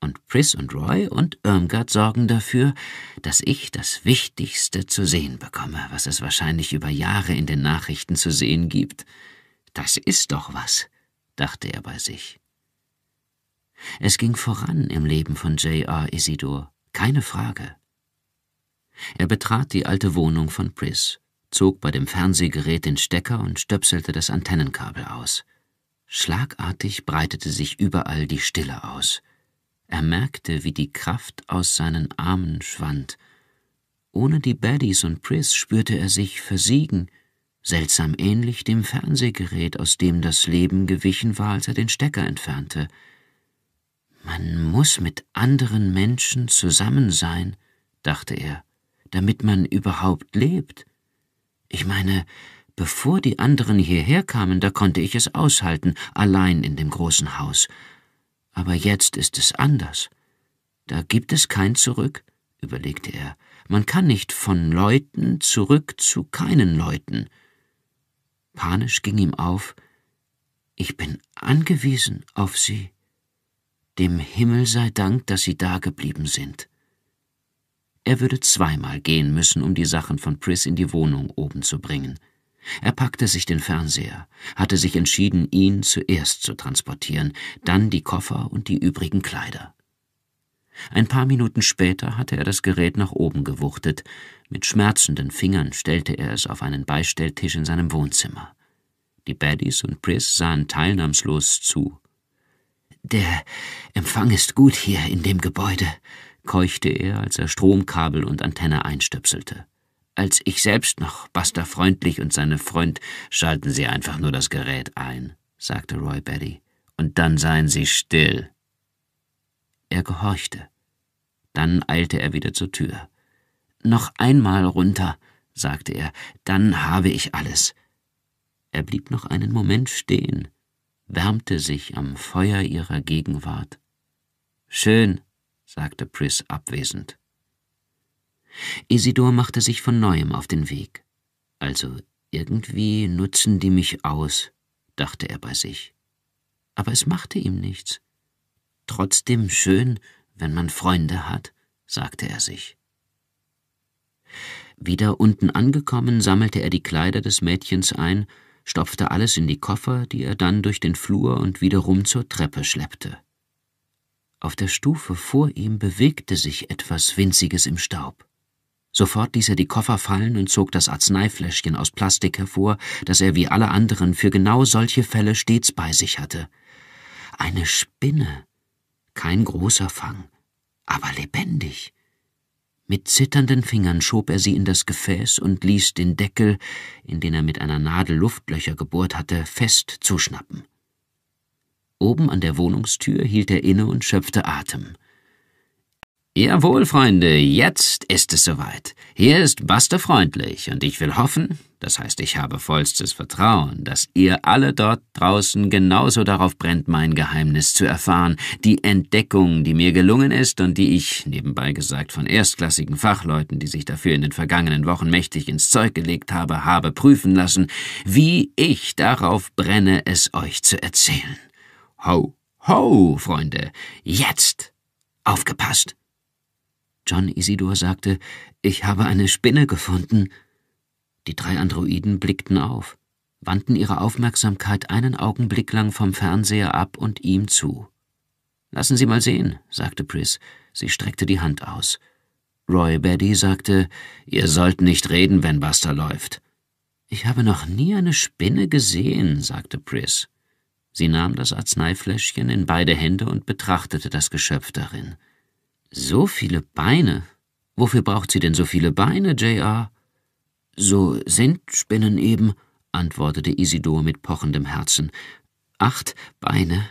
Speaker 1: Und Pris und Roy und Irmgard sorgen dafür, dass ich das Wichtigste zu sehen bekomme, was es wahrscheinlich über Jahre in den Nachrichten zu sehen gibt. Das ist doch was, dachte er bei sich. Es ging voran im Leben von J.R. Isidor, keine Frage. Er betrat die alte Wohnung von Pris zog bei dem Fernsehgerät den Stecker und stöpselte das Antennenkabel aus. Schlagartig breitete sich überall die Stille aus. Er merkte, wie die Kraft aus seinen Armen schwand. Ohne die Baddies und Pris spürte er sich versiegen, seltsam ähnlich dem Fernsehgerät, aus dem das Leben gewichen war, als er den Stecker entfernte. Man muss mit anderen Menschen zusammen sein, dachte er, damit man überhaupt lebt. Ich meine, bevor die anderen hierher kamen, da konnte ich es aushalten, allein in dem großen Haus. Aber jetzt ist es anders. Da gibt es kein Zurück, überlegte er. Man kann nicht von Leuten zurück zu keinen Leuten. Panisch ging ihm auf, ich bin angewiesen auf sie. Dem Himmel sei Dank, dass sie dageblieben sind. Er würde zweimal gehen müssen, um die Sachen von Pris in die Wohnung oben zu bringen. Er packte sich den Fernseher, hatte sich entschieden, ihn zuerst zu transportieren, dann die Koffer und die übrigen Kleider. Ein paar Minuten später hatte er das Gerät nach oben gewuchtet. Mit schmerzenden Fingern stellte er es auf einen Beistelltisch in seinem Wohnzimmer. Die Baddies und Pris sahen teilnahmslos zu. Der Empfang ist gut hier in dem Gebäude, keuchte er, als er Stromkabel und Antenne einstöpselte. Als ich selbst noch, Buster Freundlich und seine Freund, schalten Sie einfach nur das Gerät ein, sagte Roy Betty, und dann seien Sie still. Er gehorchte. Dann eilte er wieder zur Tür. Noch einmal runter, sagte er, dann habe ich alles. Er blieb noch einen Moment stehen, wärmte sich am Feuer ihrer Gegenwart. Schön, sagte Pris abwesend. Isidor machte sich von neuem auf den Weg. Also irgendwie nutzen die mich aus, dachte er bei sich. Aber es machte ihm nichts. Trotzdem schön, wenn man Freunde hat, sagte er sich. Wieder unten angekommen, sammelte er die Kleider des Mädchens ein, stopfte alles in die Koffer, die er dann durch den Flur und wiederum zur Treppe schleppte. Auf der Stufe vor ihm bewegte sich etwas Winziges im Staub. Sofort ließ er die Koffer fallen und zog das Arzneifläschchen aus Plastik hervor, das er wie alle anderen für genau solche Fälle stets bei sich hatte. Eine Spinne. Kein großer Fang, aber lebendig. Mit zitternden Fingern schob er sie in das Gefäß und ließ den Deckel, in den er mit einer Nadel Luftlöcher gebohrt hatte, fest zuschnappen. Oben an der Wohnungstür hielt er inne und schöpfte Atem. Jawohl, Freunde, jetzt ist es soweit. Hier ist Buster freundlich und ich will hoffen, das heißt, ich habe vollstes Vertrauen, dass ihr alle dort draußen genauso darauf brennt, mein Geheimnis zu erfahren, die Entdeckung, die mir gelungen ist und die ich, nebenbei gesagt von erstklassigen Fachleuten, die sich dafür in den vergangenen Wochen mächtig ins Zeug gelegt habe, habe prüfen lassen, wie ich darauf brenne, es euch zu erzählen. Ho, ho, Freunde, jetzt! Aufgepasst! John Isidor sagte, ich habe eine Spinne gefunden. Die drei Androiden blickten auf, wandten ihre Aufmerksamkeit einen Augenblick lang vom Fernseher ab und ihm zu. Lassen Sie mal sehen, sagte Pris. Sie streckte die Hand aus. Roy Baddy sagte, ihr sollt nicht reden, wenn Buster läuft. Ich habe noch nie eine Spinne gesehen, sagte Pris. Sie nahm das Arzneifläschchen in beide Hände und betrachtete das Geschöpf darin. So viele Beine? Wofür braucht sie denn so viele Beine, J.R.? So sind Spinnen eben, antwortete Isidor mit pochendem Herzen. Acht Beine.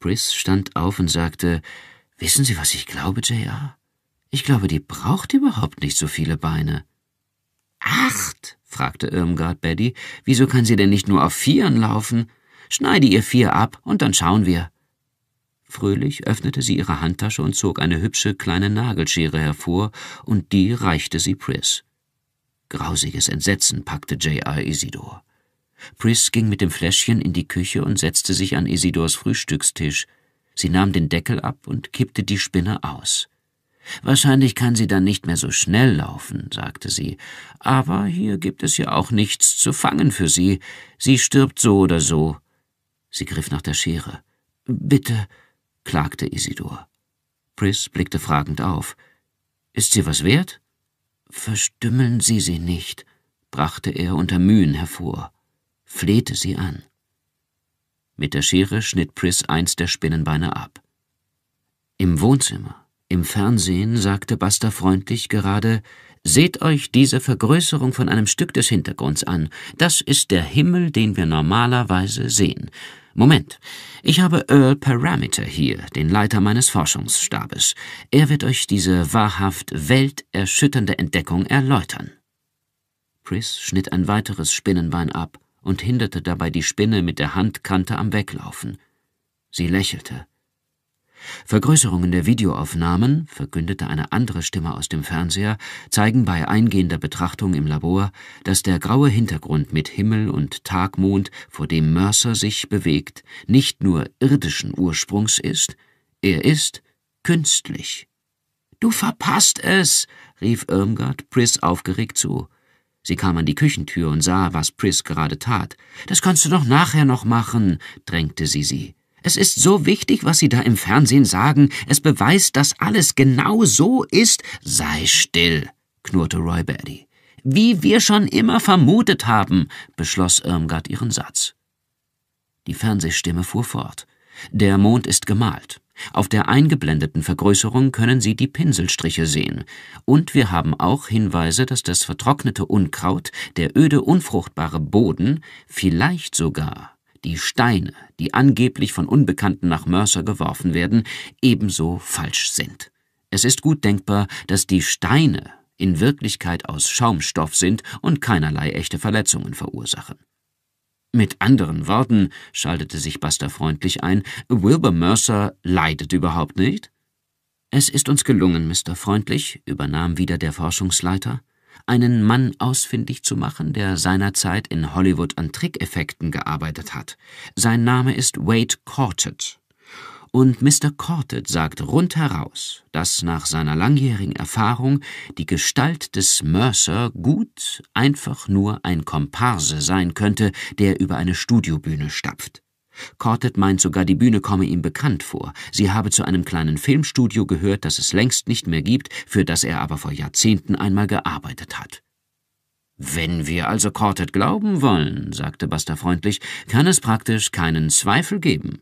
Speaker 1: Priss stand auf und sagte, Wissen Sie, was ich glaube, J.R.? Ich glaube, die braucht überhaupt nicht so viele Beine. Acht? fragte Irmgard Betty. Wieso kann sie denn nicht nur auf Vieren laufen? Schneide ihr vier ab, und dann schauen wir. Fröhlich öffnete sie ihre Handtasche und zog eine hübsche kleine Nagelschere hervor, und die reichte sie Pris. Grausiges Entsetzen packte J.R. Isidor. Pris ging mit dem Fläschchen in die Küche und setzte sich an Isidors Frühstückstisch. Sie nahm den Deckel ab und kippte die Spinne aus. Wahrscheinlich kann sie dann nicht mehr so schnell laufen, sagte sie, aber hier gibt es ja auch nichts zu fangen für sie. Sie stirbt so oder so. Sie griff nach der Schere. Bitte, klagte Isidor. Pris blickte fragend auf. Ist sie was wert? Verstümmeln Sie sie nicht, brachte er unter Mühen hervor, flehte sie an. Mit der Schere schnitt Pris eins der Spinnenbeine ab. Im Wohnzimmer, im Fernsehen sagte Buster freundlich gerade, Seht euch diese Vergrößerung von einem Stück des Hintergrunds an. Das ist der Himmel, den wir normalerweise sehen. Moment, ich habe Earl Parameter hier, den Leiter meines Forschungsstabes. Er wird euch diese wahrhaft welterschütternde Entdeckung erläutern. Pris schnitt ein weiteres Spinnenbein ab und hinderte dabei die Spinne mit der Handkante am Weglaufen. Sie lächelte. Vergrößerungen der Videoaufnahmen, verkündete eine andere Stimme aus dem Fernseher, zeigen bei eingehender Betrachtung im Labor, dass der graue Hintergrund mit Himmel und Tagmond, vor dem Mercer sich bewegt, nicht nur irdischen Ursprungs ist, er ist künstlich. Du verpasst es, rief Irmgard Priss aufgeregt zu. Sie kam an die Küchentür und sah, was Priss gerade tat. Das kannst du doch nachher noch machen, drängte sie sie. Es ist so wichtig, was Sie da im Fernsehen sagen. Es beweist, dass alles genau so ist. Sei still, knurrte Roy Batty. Wie wir schon immer vermutet haben, beschloss Irmgard ihren Satz. Die Fernsehstimme fuhr fort. Der Mond ist gemalt. Auf der eingeblendeten Vergrößerung können Sie die Pinselstriche sehen. Und wir haben auch Hinweise, dass das vertrocknete Unkraut, der öde, unfruchtbare Boden, vielleicht sogar die Steine, die angeblich von Unbekannten nach Mercer geworfen werden, ebenso falsch sind. Es ist gut denkbar, dass die Steine in Wirklichkeit aus Schaumstoff sind und keinerlei echte Verletzungen verursachen. Mit anderen Worten, schaltete sich Buster freundlich ein, Wilbur Mercer leidet überhaupt nicht? Es ist uns gelungen, Mr. Freundlich, übernahm wieder der Forschungsleiter, einen Mann ausfindig zu machen, der seinerzeit in Hollywood an Trickeffekten gearbeitet hat. Sein Name ist Wade Cortett. Und Mr. Cortett sagt rundheraus, dass nach seiner langjährigen Erfahrung die Gestalt des Mercer gut einfach nur ein Komparse sein könnte, der über eine Studiobühne stapft. Cortet meint sogar, die Bühne komme ihm bekannt vor. Sie habe zu einem kleinen Filmstudio gehört, das es längst nicht mehr gibt, für das er aber vor Jahrzehnten einmal gearbeitet hat. Wenn wir also Cortet glauben wollen, sagte Buster freundlich, kann es praktisch keinen Zweifel geben.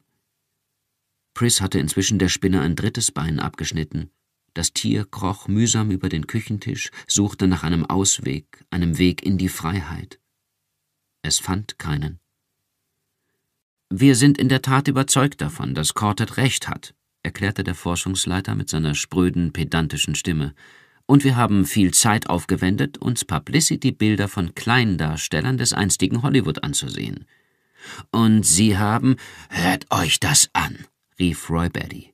Speaker 1: Pris hatte inzwischen der Spinne ein drittes Bein abgeschnitten. Das Tier kroch mühsam über den Küchentisch, suchte nach einem Ausweg, einem Weg in die Freiheit. Es fand keinen. Wir sind in der Tat überzeugt davon, dass Cortet recht hat, erklärte der Forschungsleiter mit seiner spröden, pedantischen Stimme. Und wir haben viel Zeit aufgewendet, uns Publicity-Bilder von Kleindarstellern des einstigen Hollywood anzusehen. Und Sie haben. Hört euch das an! rief Roy Batty.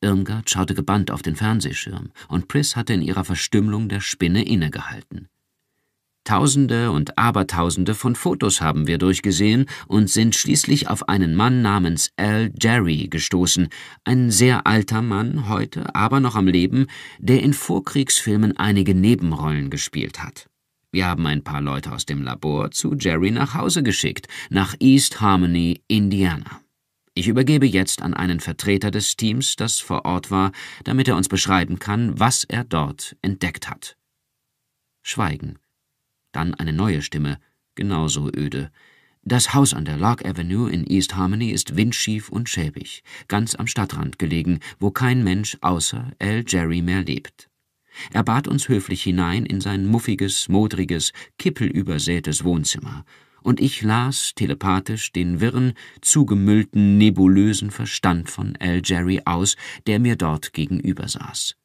Speaker 1: Irmgard schaute gebannt auf den Fernsehschirm, und Pris hatte in ihrer Verstümmelung der Spinne innegehalten. Tausende und Abertausende von Fotos haben wir durchgesehen und sind schließlich auf einen Mann namens Al Jerry gestoßen, ein sehr alter Mann, heute aber noch am Leben, der in Vorkriegsfilmen einige Nebenrollen gespielt hat. Wir haben ein paar Leute aus dem Labor zu Jerry nach Hause geschickt, nach East Harmony, Indiana. Ich übergebe jetzt an einen Vertreter des Teams, das vor Ort war, damit er uns beschreiben kann, was er dort entdeckt hat. Schweigen. Dann eine neue Stimme, genauso öde. Das Haus an der Lark Avenue in East Harmony ist windschief und schäbig, ganz am Stadtrand gelegen, wo kein Mensch außer L. Jerry mehr lebt. Er bat uns höflich hinein in sein muffiges, modriges, kippelübersätes Wohnzimmer, und ich las telepathisch den wirren, zugemüllten, nebulösen Verstand von L. Jerry aus, der mir dort gegenüber saß.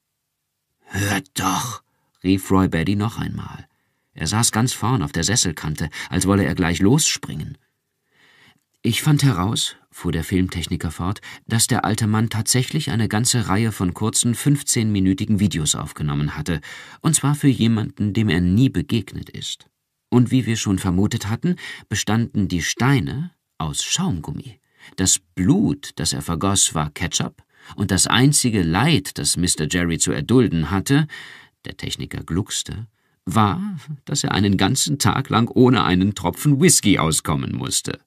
Speaker 1: Hört doch, rief Roy Betty noch einmal. Er saß ganz vorn auf der Sesselkante, als wolle er gleich losspringen. Ich fand heraus, fuhr der Filmtechniker fort, dass der alte Mann tatsächlich eine ganze Reihe von kurzen 15-minütigen Videos aufgenommen hatte, und zwar für jemanden, dem er nie begegnet ist. Und wie wir schon vermutet hatten, bestanden die Steine aus Schaumgummi. Das Blut, das er vergoss, war Ketchup, und das einzige Leid, das Mr. Jerry zu erdulden hatte, der Techniker gluckste, war, dass er einen ganzen Tag lang ohne einen Tropfen Whisky auskommen musste.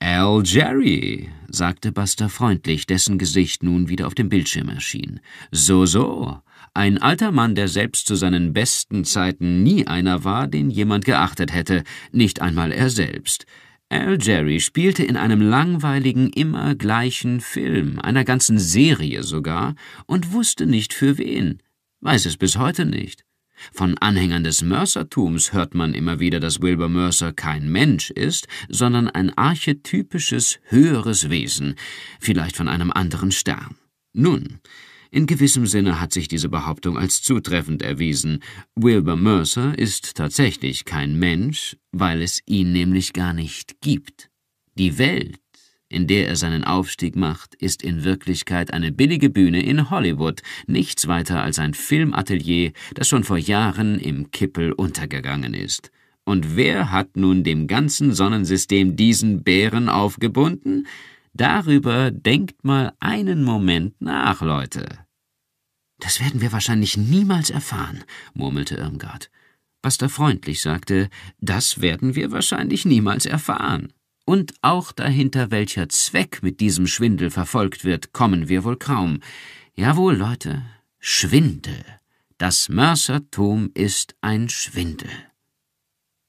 Speaker 1: Al Jerry, sagte Buster freundlich, dessen Gesicht nun wieder auf dem Bildschirm erschien. So, so. Ein alter Mann, der selbst zu seinen besten Zeiten nie einer war, den jemand geachtet hätte, nicht einmal er selbst. Al Jerry spielte in einem langweiligen, immer gleichen Film, einer ganzen Serie sogar, und wusste nicht für wen. Weiß es bis heute nicht. Von Anhängern des Mercertums hört man immer wieder, dass Wilbur Mercer kein Mensch ist, sondern ein archetypisches höheres Wesen, vielleicht von einem anderen Stern. Nun, in gewissem Sinne hat sich diese Behauptung als zutreffend erwiesen. Wilbur Mercer ist tatsächlich kein Mensch, weil es ihn nämlich gar nicht gibt. Die Welt in der er seinen Aufstieg macht, ist in Wirklichkeit eine billige Bühne in Hollywood, nichts weiter als ein Filmatelier, das schon vor Jahren im Kippel untergegangen ist. Und wer hat nun dem ganzen Sonnensystem diesen Bären aufgebunden? Darüber denkt mal einen Moment nach, Leute. Das werden wir wahrscheinlich niemals erfahren, murmelte Irmgard. Pastor freundlich sagte, das werden wir wahrscheinlich niemals erfahren und auch dahinter, welcher Zweck mit diesem Schwindel verfolgt wird, kommen wir wohl kaum. Jawohl, Leute, Schwindel. Das Mörsertum ist ein Schwindel.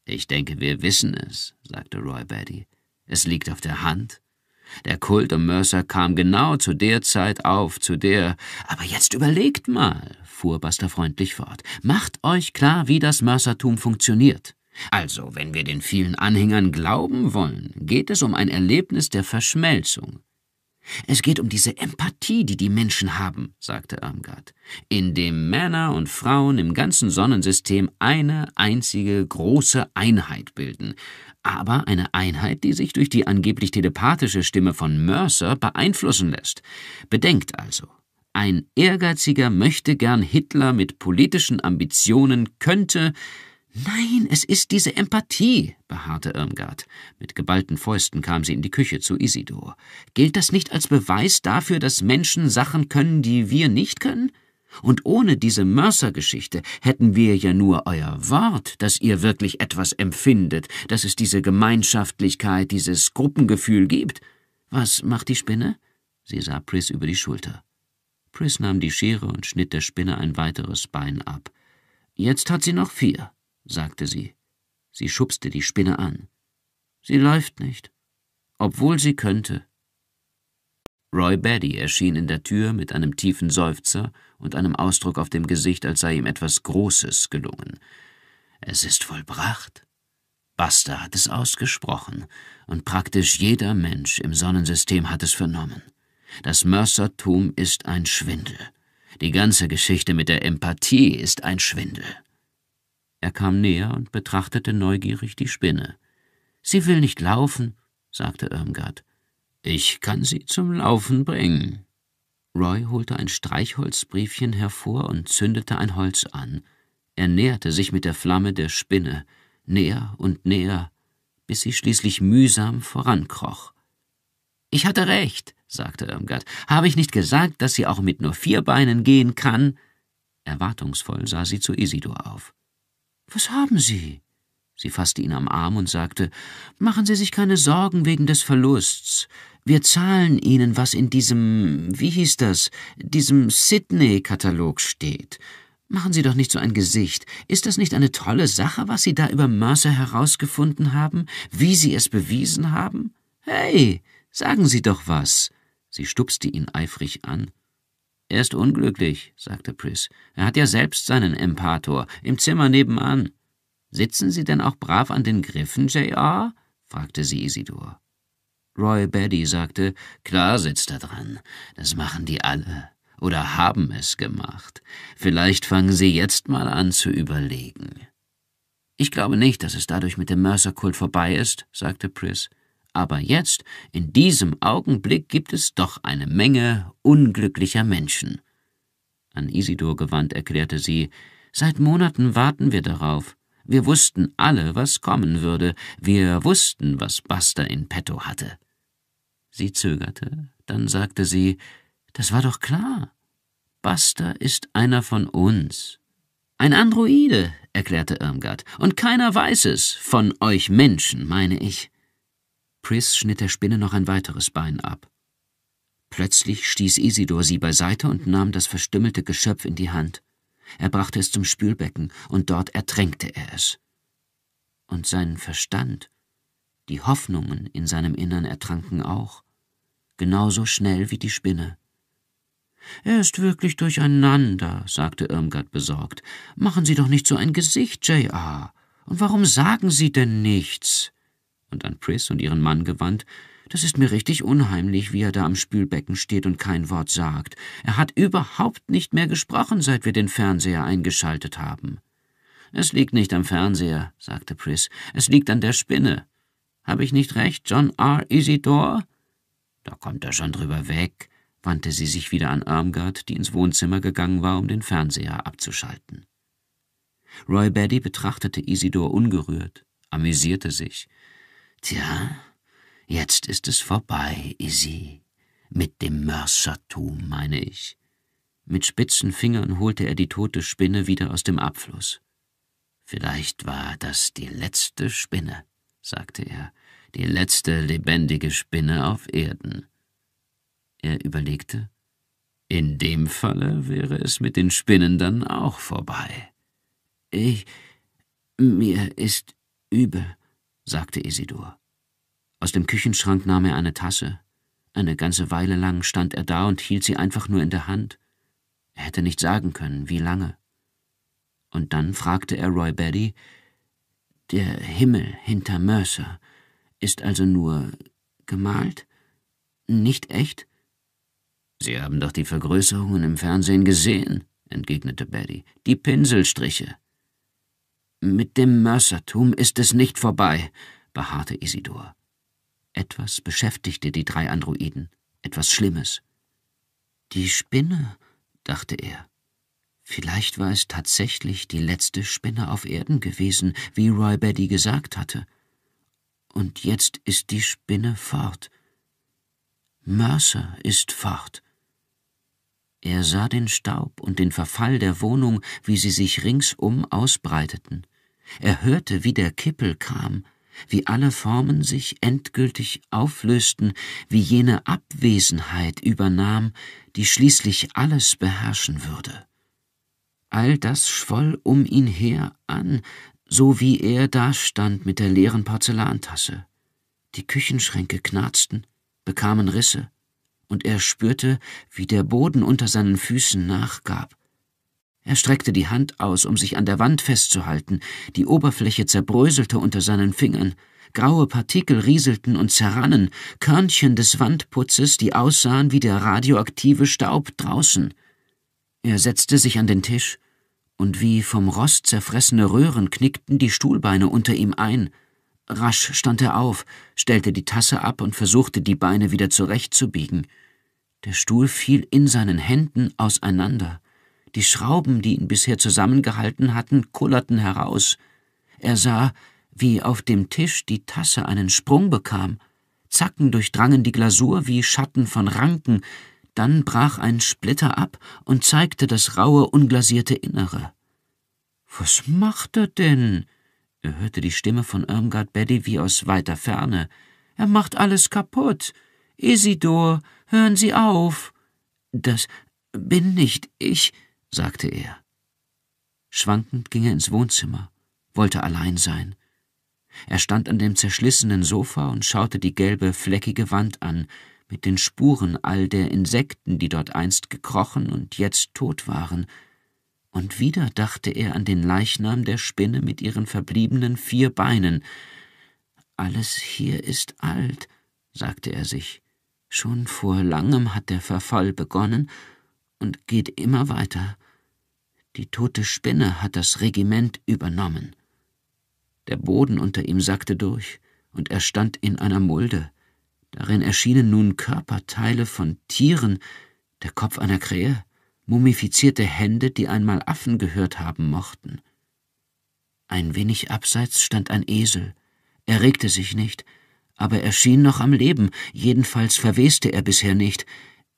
Speaker 1: Ich denke, wir wissen es, sagte Roy Batty. Es liegt auf der Hand. Der Kult um Mercer kam genau zu der Zeit auf, zu der. Aber jetzt überlegt mal, fuhr Buster freundlich fort. Macht euch klar, wie das Mercertum funktioniert. Also, wenn wir den vielen Anhängern glauben wollen, geht es um ein Erlebnis der Verschmelzung. Es geht um diese Empathie, die die Menschen haben, sagte Armgard, indem Männer und Frauen im ganzen Sonnensystem eine einzige große Einheit bilden, aber eine Einheit, die sich durch die angeblich telepathische Stimme von Mercer beeinflussen lässt. Bedenkt also, ein ehrgeiziger möchte gern Hitler mit politischen Ambitionen könnte Nein, es ist diese Empathie, beharrte Irmgard. Mit geballten Fäusten kam sie in die Küche zu Isidor. Gilt das nicht als Beweis dafür, dass Menschen Sachen können, die wir nicht können? Und ohne diese Mörsergeschichte hätten wir ja nur euer Wort, dass ihr wirklich etwas empfindet, dass es diese Gemeinschaftlichkeit, dieses Gruppengefühl gibt. Was macht die Spinne? Sie sah Pris über die Schulter. Pris nahm die Schere und schnitt der Spinne ein weiteres Bein ab. Jetzt hat sie noch vier sagte sie. Sie schubste die Spinne an. Sie läuft nicht, obwohl sie könnte. Roy Baddy erschien in der Tür mit einem tiefen Seufzer und einem Ausdruck auf dem Gesicht, als sei ihm etwas Großes gelungen. Es ist vollbracht. Basta hat es ausgesprochen, und praktisch jeder Mensch im Sonnensystem hat es vernommen. Das Mörsertum ist ein Schwindel. Die ganze Geschichte mit der Empathie ist ein Schwindel. Er kam näher und betrachtete neugierig die Spinne. Sie will nicht laufen, sagte Irmgard. Ich kann sie zum Laufen bringen. Roy holte ein Streichholzbriefchen hervor und zündete ein Holz an. Er näherte sich mit der Flamme der Spinne, näher und näher, bis sie schließlich mühsam vorankroch. Ich hatte recht, sagte Irmgard. Habe ich nicht gesagt, dass sie auch mit nur vier Beinen gehen kann? Erwartungsvoll sah sie zu Isidor auf. Was haben Sie? Sie fasste ihn am Arm und sagte Machen Sie sich keine Sorgen wegen des Verlusts. Wir zahlen Ihnen, was in diesem, wie hieß das, diesem Sydney-Katalog steht. Machen Sie doch nicht so ein Gesicht. Ist das nicht eine tolle Sache, was Sie da über Mercer herausgefunden haben, wie Sie es bewiesen haben? Hey, sagen Sie doch was. Sie stupste ihn eifrig an. Er ist unglücklich, sagte Pris. Er hat ja selbst seinen Empator, im Zimmer nebenan. Sitzen Sie denn auch brav an den Griffen, J.R.? fragte sie Isidor. Roy Betty sagte, klar sitzt er dran. Das machen die alle. Oder haben es gemacht. Vielleicht fangen sie jetzt mal an zu überlegen. Ich glaube nicht, dass es dadurch mit dem Mercer-Kult vorbei ist, sagte Pris. Aber jetzt, in diesem Augenblick, gibt es doch eine Menge unglücklicher Menschen. An Isidor gewandt erklärte sie, Seit Monaten warten wir darauf. Wir wussten alle, was kommen würde. Wir wussten, was Basta in petto hatte. Sie zögerte, dann sagte sie, das war doch klar. Basta ist einer von uns. Ein Androide, erklärte Irmgard, und keiner weiß es, von euch Menschen, meine ich. Chris schnitt der Spinne noch ein weiteres Bein ab. Plötzlich stieß Isidor sie beiseite und nahm das verstümmelte Geschöpf in die Hand. Er brachte es zum Spülbecken, und dort ertränkte er es. Und seinen Verstand, die Hoffnungen in seinem Innern ertranken auch, genauso schnell wie die Spinne. Er ist wirklich durcheinander, sagte Irmgard besorgt. Machen Sie doch nicht so ein Gesicht, J.R. Und warum sagen Sie denn nichts? und an Pris und ihren Mann gewandt, das ist mir richtig unheimlich, wie er da am Spülbecken steht und kein Wort sagt. Er hat überhaupt nicht mehr gesprochen, seit wir den Fernseher eingeschaltet haben. Es liegt nicht am Fernseher, sagte Pris, es liegt an der Spinne. Habe ich nicht recht, John R. Isidore? Da kommt er schon drüber weg, wandte sie sich wieder an Armgard, die ins Wohnzimmer gegangen war, um den Fernseher abzuschalten. Roy Baddy betrachtete Isidore ungerührt, amüsierte sich, Tja, jetzt ist es vorbei, Izzy. Mit dem Mörsertum, meine ich. Mit spitzen Fingern holte er die tote Spinne wieder aus dem Abfluss. Vielleicht war das die letzte Spinne, sagte er, die letzte lebendige Spinne auf Erden. Er überlegte, in dem Falle wäre es mit den Spinnen dann auch vorbei. Ich. mir ist übel sagte Isidor. Aus dem Küchenschrank nahm er eine Tasse. Eine ganze Weile lang stand er da und hielt sie einfach nur in der Hand. Er hätte nicht sagen können, wie lange. Und dann fragte er Roy Betty, der Himmel hinter Mercer ist also nur gemalt? Nicht echt? Sie haben doch die Vergrößerungen im Fernsehen gesehen, entgegnete Betty. Die Pinselstriche. Mit dem Mörsertum ist es nicht vorbei, beharrte Isidor. Etwas beschäftigte die drei Androiden, etwas Schlimmes. Die Spinne, dachte er. Vielleicht war es tatsächlich die letzte Spinne auf Erden gewesen, wie Roy Betty gesagt hatte. Und jetzt ist die Spinne fort. Mercer ist fort. Er sah den Staub und den Verfall der Wohnung, wie sie sich ringsum ausbreiteten. Er hörte, wie der Kippel kam, wie alle Formen sich endgültig auflösten, wie jene Abwesenheit übernahm, die schließlich alles beherrschen würde. All das schwoll um ihn her an, so wie er dastand mit der leeren Porzellantasse. Die Küchenschränke knarzten, bekamen Risse, und er spürte, wie der Boden unter seinen Füßen nachgab. Er streckte die Hand aus, um sich an der Wand festzuhalten, die Oberfläche zerbröselte unter seinen Fingern, graue Partikel rieselten und zerrannen, Körnchen des Wandputzes, die aussahen wie der radioaktive Staub draußen. Er setzte sich an den Tisch, und wie vom Rost zerfressene Röhren knickten die Stuhlbeine unter ihm ein, Rasch stand er auf, stellte die Tasse ab und versuchte, die Beine wieder zurechtzubiegen. Der Stuhl fiel in seinen Händen auseinander. Die Schrauben, die ihn bisher zusammengehalten hatten, kullerten heraus. Er sah, wie auf dem Tisch die Tasse einen Sprung bekam. Zacken durchdrangen die Glasur wie Schatten von Ranken, dann brach ein Splitter ab und zeigte das raue, unglasierte Innere. Was macht er denn? Er hörte die Stimme von Irmgard Betty wie aus weiter Ferne. Er macht alles kaputt. Isidor, hören Sie auf. Das bin nicht ich, sagte er. Schwankend ging er ins Wohnzimmer, wollte allein sein. Er stand an dem zerschlissenen Sofa und schaute die gelbe, fleckige Wand an, mit den Spuren all der Insekten, die dort einst gekrochen und jetzt tot waren, und wieder dachte er an den Leichnam der Spinne mit ihren verbliebenen vier Beinen. Alles hier ist alt, sagte er sich. Schon vor langem hat der Verfall begonnen und geht immer weiter. Die tote Spinne hat das Regiment übernommen. Der Boden unter ihm sackte durch, und er stand in einer Mulde. Darin erschienen nun Körperteile von Tieren, der Kopf einer Krähe, mumifizierte Hände, die einmal Affen gehört haben mochten. Ein wenig abseits stand ein Esel. Er regte sich nicht, aber er schien noch am Leben, jedenfalls verweste er bisher nicht.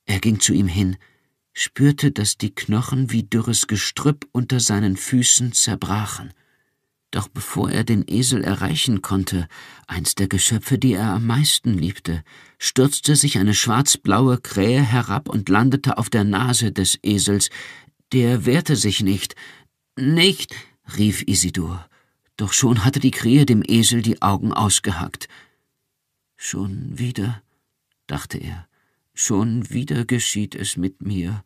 Speaker 1: Er ging zu ihm hin, spürte, dass die Knochen wie dürres Gestrüpp unter seinen Füßen zerbrachen. Doch bevor er den Esel erreichen konnte, eins der Geschöpfe, die er am meisten liebte, stürzte sich eine schwarzblaue Krähe herab und landete auf der Nase des Esels. Der wehrte sich nicht. Nicht, rief Isidor. Doch schon hatte die Krähe dem Esel die Augen ausgehackt. Schon wieder, dachte er, schon wieder geschieht es mit mir.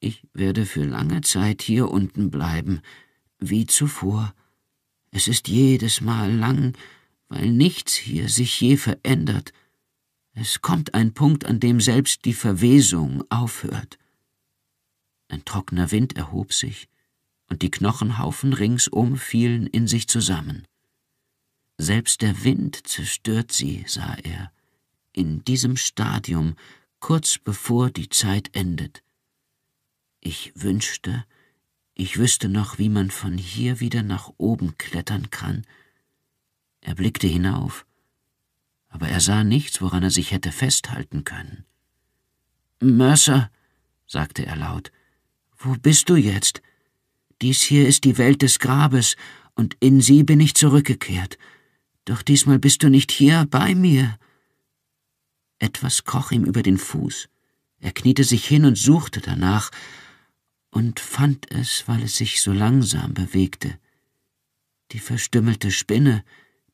Speaker 1: Ich werde für lange Zeit hier unten bleiben, wie zuvor. Es ist jedes Mal lang, weil nichts hier sich je verändert. Es kommt ein Punkt, an dem selbst die Verwesung aufhört. Ein trockener Wind erhob sich, und die Knochenhaufen ringsum fielen in sich zusammen. Selbst der Wind zerstört sie, sah er, in diesem Stadium, kurz bevor die Zeit endet. Ich wünschte, ich wüsste noch, wie man von hier wieder nach oben klettern kann. Er blickte hinauf, aber er sah nichts, woran er sich hätte festhalten können. Mercer, sagte er laut, wo bist du jetzt? Dies hier ist die Welt des Grabes, und in sie bin ich zurückgekehrt. Doch diesmal bist du nicht hier bei mir. Etwas kroch ihm über den Fuß. Er kniete sich hin und suchte danach, und fand es, weil es sich so langsam bewegte. Die verstümmelte Spinne,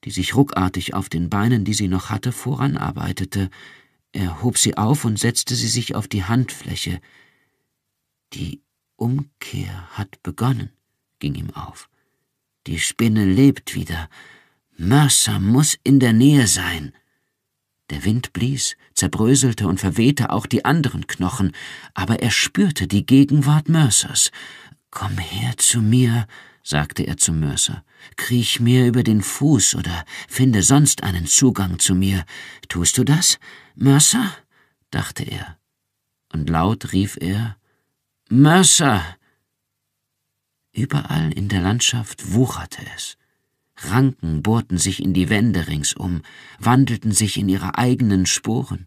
Speaker 1: die sich ruckartig auf den Beinen, die sie noch hatte, voranarbeitete. Er hob sie auf und setzte sie sich auf die Handfläche. Die Umkehr hat begonnen, ging ihm auf. Die Spinne lebt wieder. Mörser muss in der Nähe sein. Der Wind blies, zerbröselte und verwehte auch die anderen Knochen, aber er spürte die Gegenwart Mercers. Komm her zu mir, sagte er zu Mercer. Kriech mir über den Fuß oder finde sonst einen Zugang zu mir. Tust du das, Mercer? dachte er. Und laut rief er: Mercer. Überall in der Landschaft wucherte es. Ranken bohrten sich in die Wände ringsum, wandelten sich in ihre eigenen Sporen.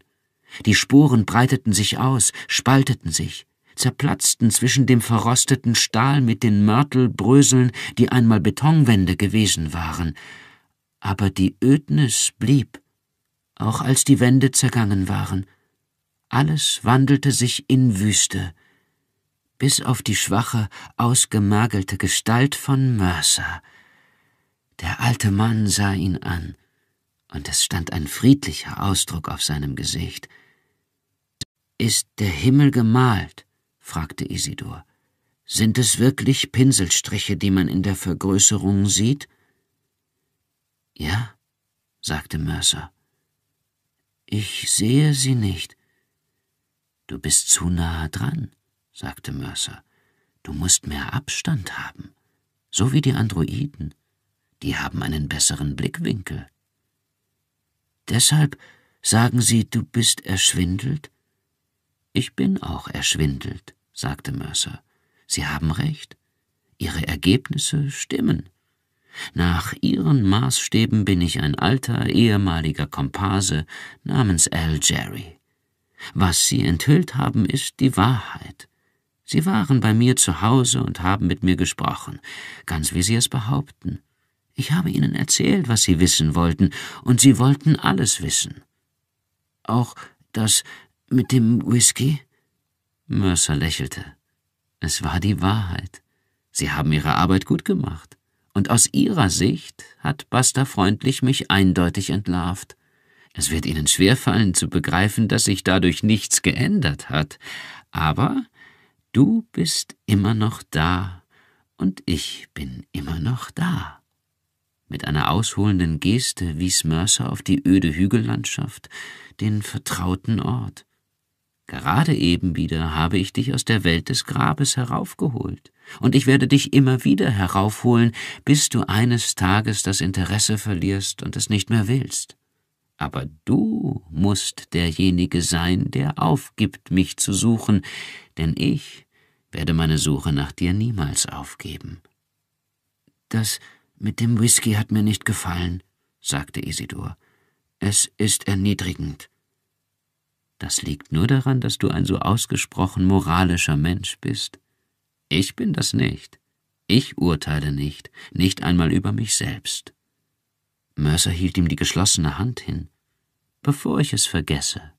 Speaker 1: Die Sporen breiteten sich aus, spalteten sich, zerplatzten zwischen dem verrosteten Stahl mit den Mörtelbröseln, die einmal Betonwände gewesen waren. Aber die Ödnis blieb, auch als die Wände zergangen waren. Alles wandelte sich in Wüste, bis auf die schwache, ausgemergelte Gestalt von Mercer, der alte Mann sah ihn an, und es stand ein friedlicher Ausdruck auf seinem Gesicht. Ist der Himmel gemalt? fragte Isidor. Sind es wirklich Pinselstriche, die man in der Vergrößerung sieht? Ja, sagte Mercer. Ich sehe sie nicht. Du bist zu nahe dran, sagte Mercer. Du musst mehr Abstand haben, so wie die Androiden die haben einen besseren Blickwinkel. Deshalb sagen sie, du bist erschwindelt? Ich bin auch erschwindelt, sagte Mercer. Sie haben recht. Ihre Ergebnisse stimmen. Nach ihren Maßstäben bin ich ein alter, ehemaliger Kompase namens Al Jerry. Was sie enthüllt haben, ist die Wahrheit. Sie waren bei mir zu Hause und haben mit mir gesprochen, ganz wie sie es behaupten. Ich habe ihnen erzählt, was sie wissen wollten, und sie wollten alles wissen. Auch das mit dem Whisky? Mercer lächelte. Es war die Wahrheit. Sie haben ihre Arbeit gut gemacht. Und aus ihrer Sicht hat Buster freundlich mich eindeutig entlarvt. Es wird Ihnen schwerfallen zu begreifen, dass sich dadurch nichts geändert hat, aber du bist immer noch da und ich bin immer noch da. Mit einer ausholenden Geste wies Mercer auf die öde Hügellandschaft, den vertrauten Ort. Gerade eben wieder habe ich dich aus der Welt des Grabes heraufgeholt, und ich werde dich immer wieder heraufholen, bis du eines Tages das Interesse verlierst und es nicht mehr willst. Aber du musst derjenige sein, der aufgibt, mich zu suchen, denn ich werde meine Suche nach dir niemals aufgeben. Das mit dem Whisky hat mir nicht gefallen, sagte Isidor. Es ist erniedrigend. Das liegt nur daran, dass du ein so ausgesprochen moralischer Mensch bist. Ich bin das nicht. Ich urteile nicht, nicht einmal über mich selbst. Mercer hielt ihm die geschlossene Hand hin. Bevor ich es vergesse,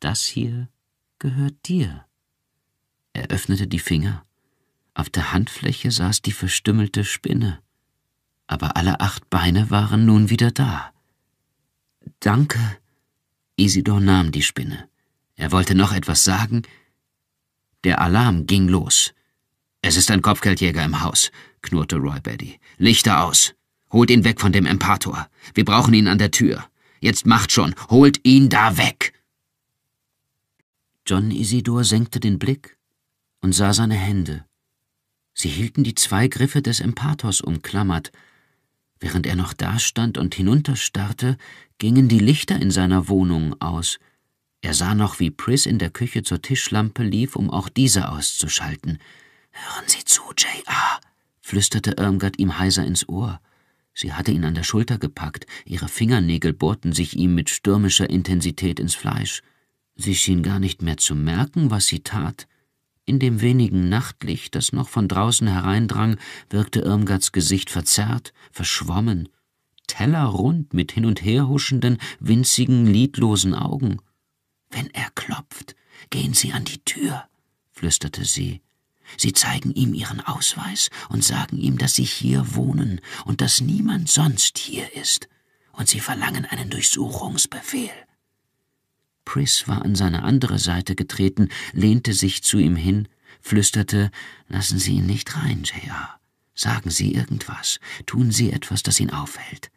Speaker 1: das hier gehört dir. Er öffnete die Finger. Auf der Handfläche saß die verstümmelte Spinne aber alle acht Beine waren nun wieder da. Danke. Isidor nahm die Spinne. Er wollte noch etwas sagen. Der Alarm ging los. Es ist ein Kopfgeldjäger im Haus, knurrte Roy Betty. Lichter aus. Holt ihn weg von dem Empator. Wir brauchen ihn an der Tür. Jetzt macht schon. Holt ihn da weg. John Isidor senkte den Blick und sah seine Hände. Sie hielten die zwei Griffe des Empators umklammert, Während er noch dastand und hinunterstarrte, gingen die Lichter in seiner Wohnung aus. Er sah noch, wie Pris in der Küche zur Tischlampe lief, um auch diese auszuschalten. Hören Sie zu, J.R., flüsterte Irmgard ihm heiser ins Ohr. Sie hatte ihn an der Schulter gepackt, ihre Fingernägel bohrten sich ihm mit stürmischer Intensität ins Fleisch. Sie schien gar nicht mehr zu merken, was sie tat. In dem wenigen Nachtlicht, das noch von draußen hereindrang, wirkte Irmgards Gesicht verzerrt, verschwommen, tellerrund mit hin und her huschenden, winzigen, lidlosen Augen. Wenn er klopft, gehen Sie an die Tür, flüsterte sie. Sie zeigen ihm Ihren Ausweis und sagen ihm, dass Sie hier wohnen und dass niemand sonst hier ist, und Sie verlangen einen Durchsuchungsbefehl. Priss war an seine andere Seite getreten, lehnte sich zu ihm hin, flüsterte Lassen Sie ihn nicht rein, J.R. Sagen Sie irgendwas, tun Sie etwas, das ihn aufhält.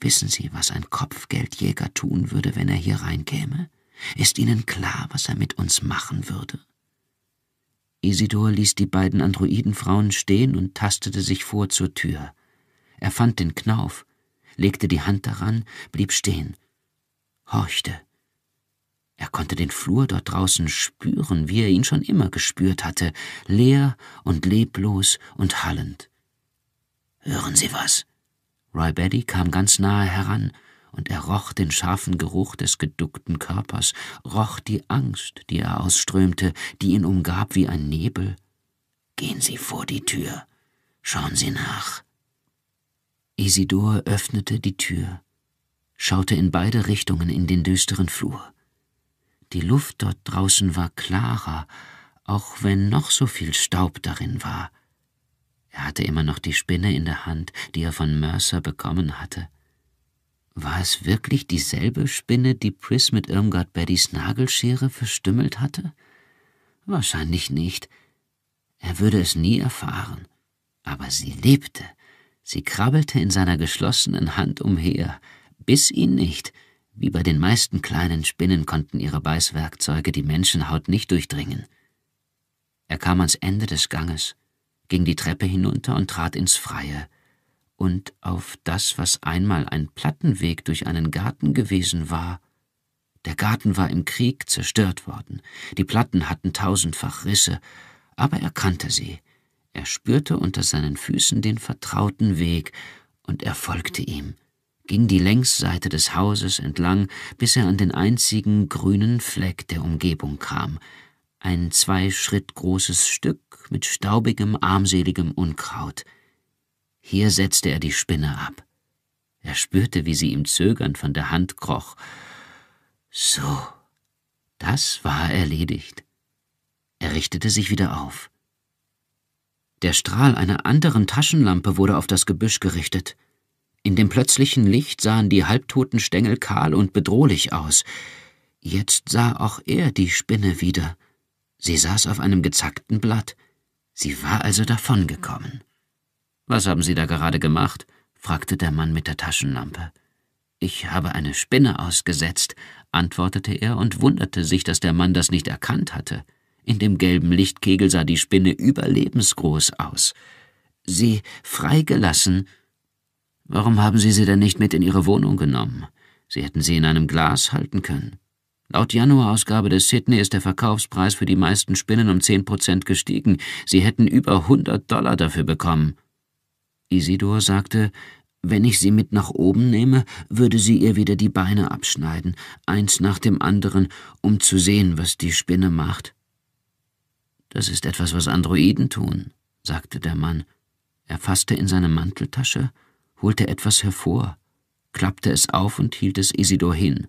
Speaker 1: Wissen Sie, was ein Kopfgeldjäger tun würde, wenn er hier reinkäme? Ist Ihnen klar, was er mit uns machen würde? Isidor ließ die beiden Androidenfrauen stehen und tastete sich vor zur Tür. Er fand den Knauf, legte die Hand daran, blieb stehen, horchte. Er konnte den Flur dort draußen spüren, wie er ihn schon immer gespürt hatte, leer und leblos und hallend. Hören Sie was? Roy Betty kam ganz nahe heran, und er roch den scharfen Geruch des geduckten Körpers, roch die Angst, die er ausströmte, die ihn umgab wie ein Nebel. Gehen Sie vor die Tür, schauen Sie nach. Isidor öffnete die Tür, schaute in beide Richtungen in den düsteren Flur. Die Luft dort draußen war klarer, auch wenn noch so viel Staub darin war. Er hatte immer noch die Spinne in der Hand, die er von Mercer bekommen hatte. War es wirklich dieselbe Spinne, die Pris mit Irmgard Bettys Nagelschere verstümmelt hatte? Wahrscheinlich nicht. Er würde es nie erfahren. Aber sie lebte. Sie krabbelte in seiner geschlossenen Hand umher, biss ihn nicht, wie bei den meisten kleinen Spinnen konnten ihre Beißwerkzeuge die Menschenhaut nicht durchdringen. Er kam ans Ende des Ganges, ging die Treppe hinunter und trat ins Freie, und auf das, was einmal ein Plattenweg durch einen Garten gewesen war. Der Garten war im Krieg zerstört worden, die Platten hatten tausendfach Risse, aber er kannte sie, er spürte unter seinen Füßen den vertrauten Weg, und er folgte ihm ging die Längsseite des Hauses entlang, bis er an den einzigen grünen Fleck der Umgebung kam, ein zwei Schritt großes Stück mit staubigem, armseligem Unkraut. Hier setzte er die Spinne ab. Er spürte, wie sie ihm zögernd von der Hand kroch. So, das war erledigt. Er richtete sich wieder auf. Der Strahl einer anderen Taschenlampe wurde auf das Gebüsch gerichtet. In dem plötzlichen Licht sahen die halbtoten Stängel kahl und bedrohlich aus. Jetzt sah auch er die Spinne wieder. Sie saß auf einem gezackten Blatt. Sie war also davongekommen. Was haben Sie da gerade gemacht? fragte der Mann mit der Taschenlampe. Ich habe eine Spinne ausgesetzt, antwortete er und wunderte sich, dass der Mann das nicht erkannt hatte. In dem gelben Lichtkegel sah die Spinne überlebensgroß aus. Sie freigelassen, Warum haben Sie sie denn nicht mit in Ihre Wohnung genommen? Sie hätten sie in einem Glas halten können. Laut Januarausgabe des Sydney ist der Verkaufspreis für die meisten Spinnen um 10 Prozent gestiegen. Sie hätten über 100 Dollar dafür bekommen. Isidor sagte, wenn ich sie mit nach oben nehme, würde sie ihr wieder die Beine abschneiden, eins nach dem anderen, um zu sehen, was die Spinne macht. Das ist etwas, was Androiden tun, sagte der Mann. Er fasste in seine Manteltasche holte etwas hervor, klappte es auf und hielt es Isidor hin.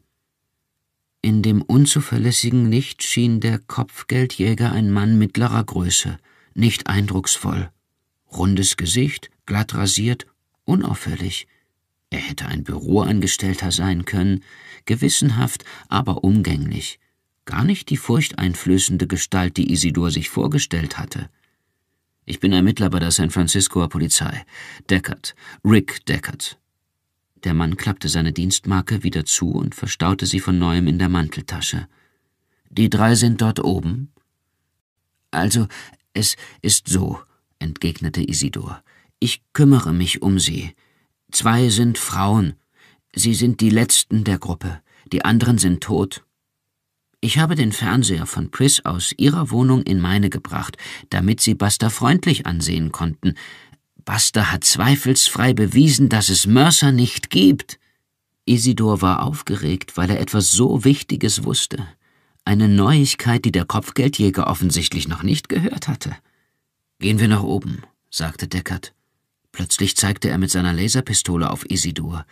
Speaker 1: In dem unzuverlässigen Licht schien der Kopfgeldjäger ein Mann mittlerer Größe, nicht eindrucksvoll. Rundes Gesicht, glatt rasiert, unauffällig. Er hätte ein Büroangestellter sein können, gewissenhaft, aber umgänglich. Gar nicht die furchteinflößende Gestalt, die Isidor sich vorgestellt hatte. Ich bin Ermittler bei der San Franciscoer Polizei. Deckert. Rick Deckert. Der Mann klappte seine Dienstmarke wieder zu und verstaute sie von neuem in der Manteltasche. Die drei sind dort oben? Also, es ist so, entgegnete Isidor. Ich kümmere mich um sie. Zwei sind Frauen. Sie sind die letzten der Gruppe. Die anderen sind tot. Ich habe den Fernseher von Pris aus ihrer Wohnung in meine gebracht, damit sie Buster freundlich ansehen konnten. Buster hat zweifelsfrei bewiesen, dass es Mercer nicht gibt. Isidor war aufgeregt, weil er etwas so Wichtiges wusste. Eine Neuigkeit, die der Kopfgeldjäger offensichtlich noch nicht gehört hatte. Gehen wir nach oben, sagte Deckard. Plötzlich zeigte er mit seiner Laserpistole auf Isidor.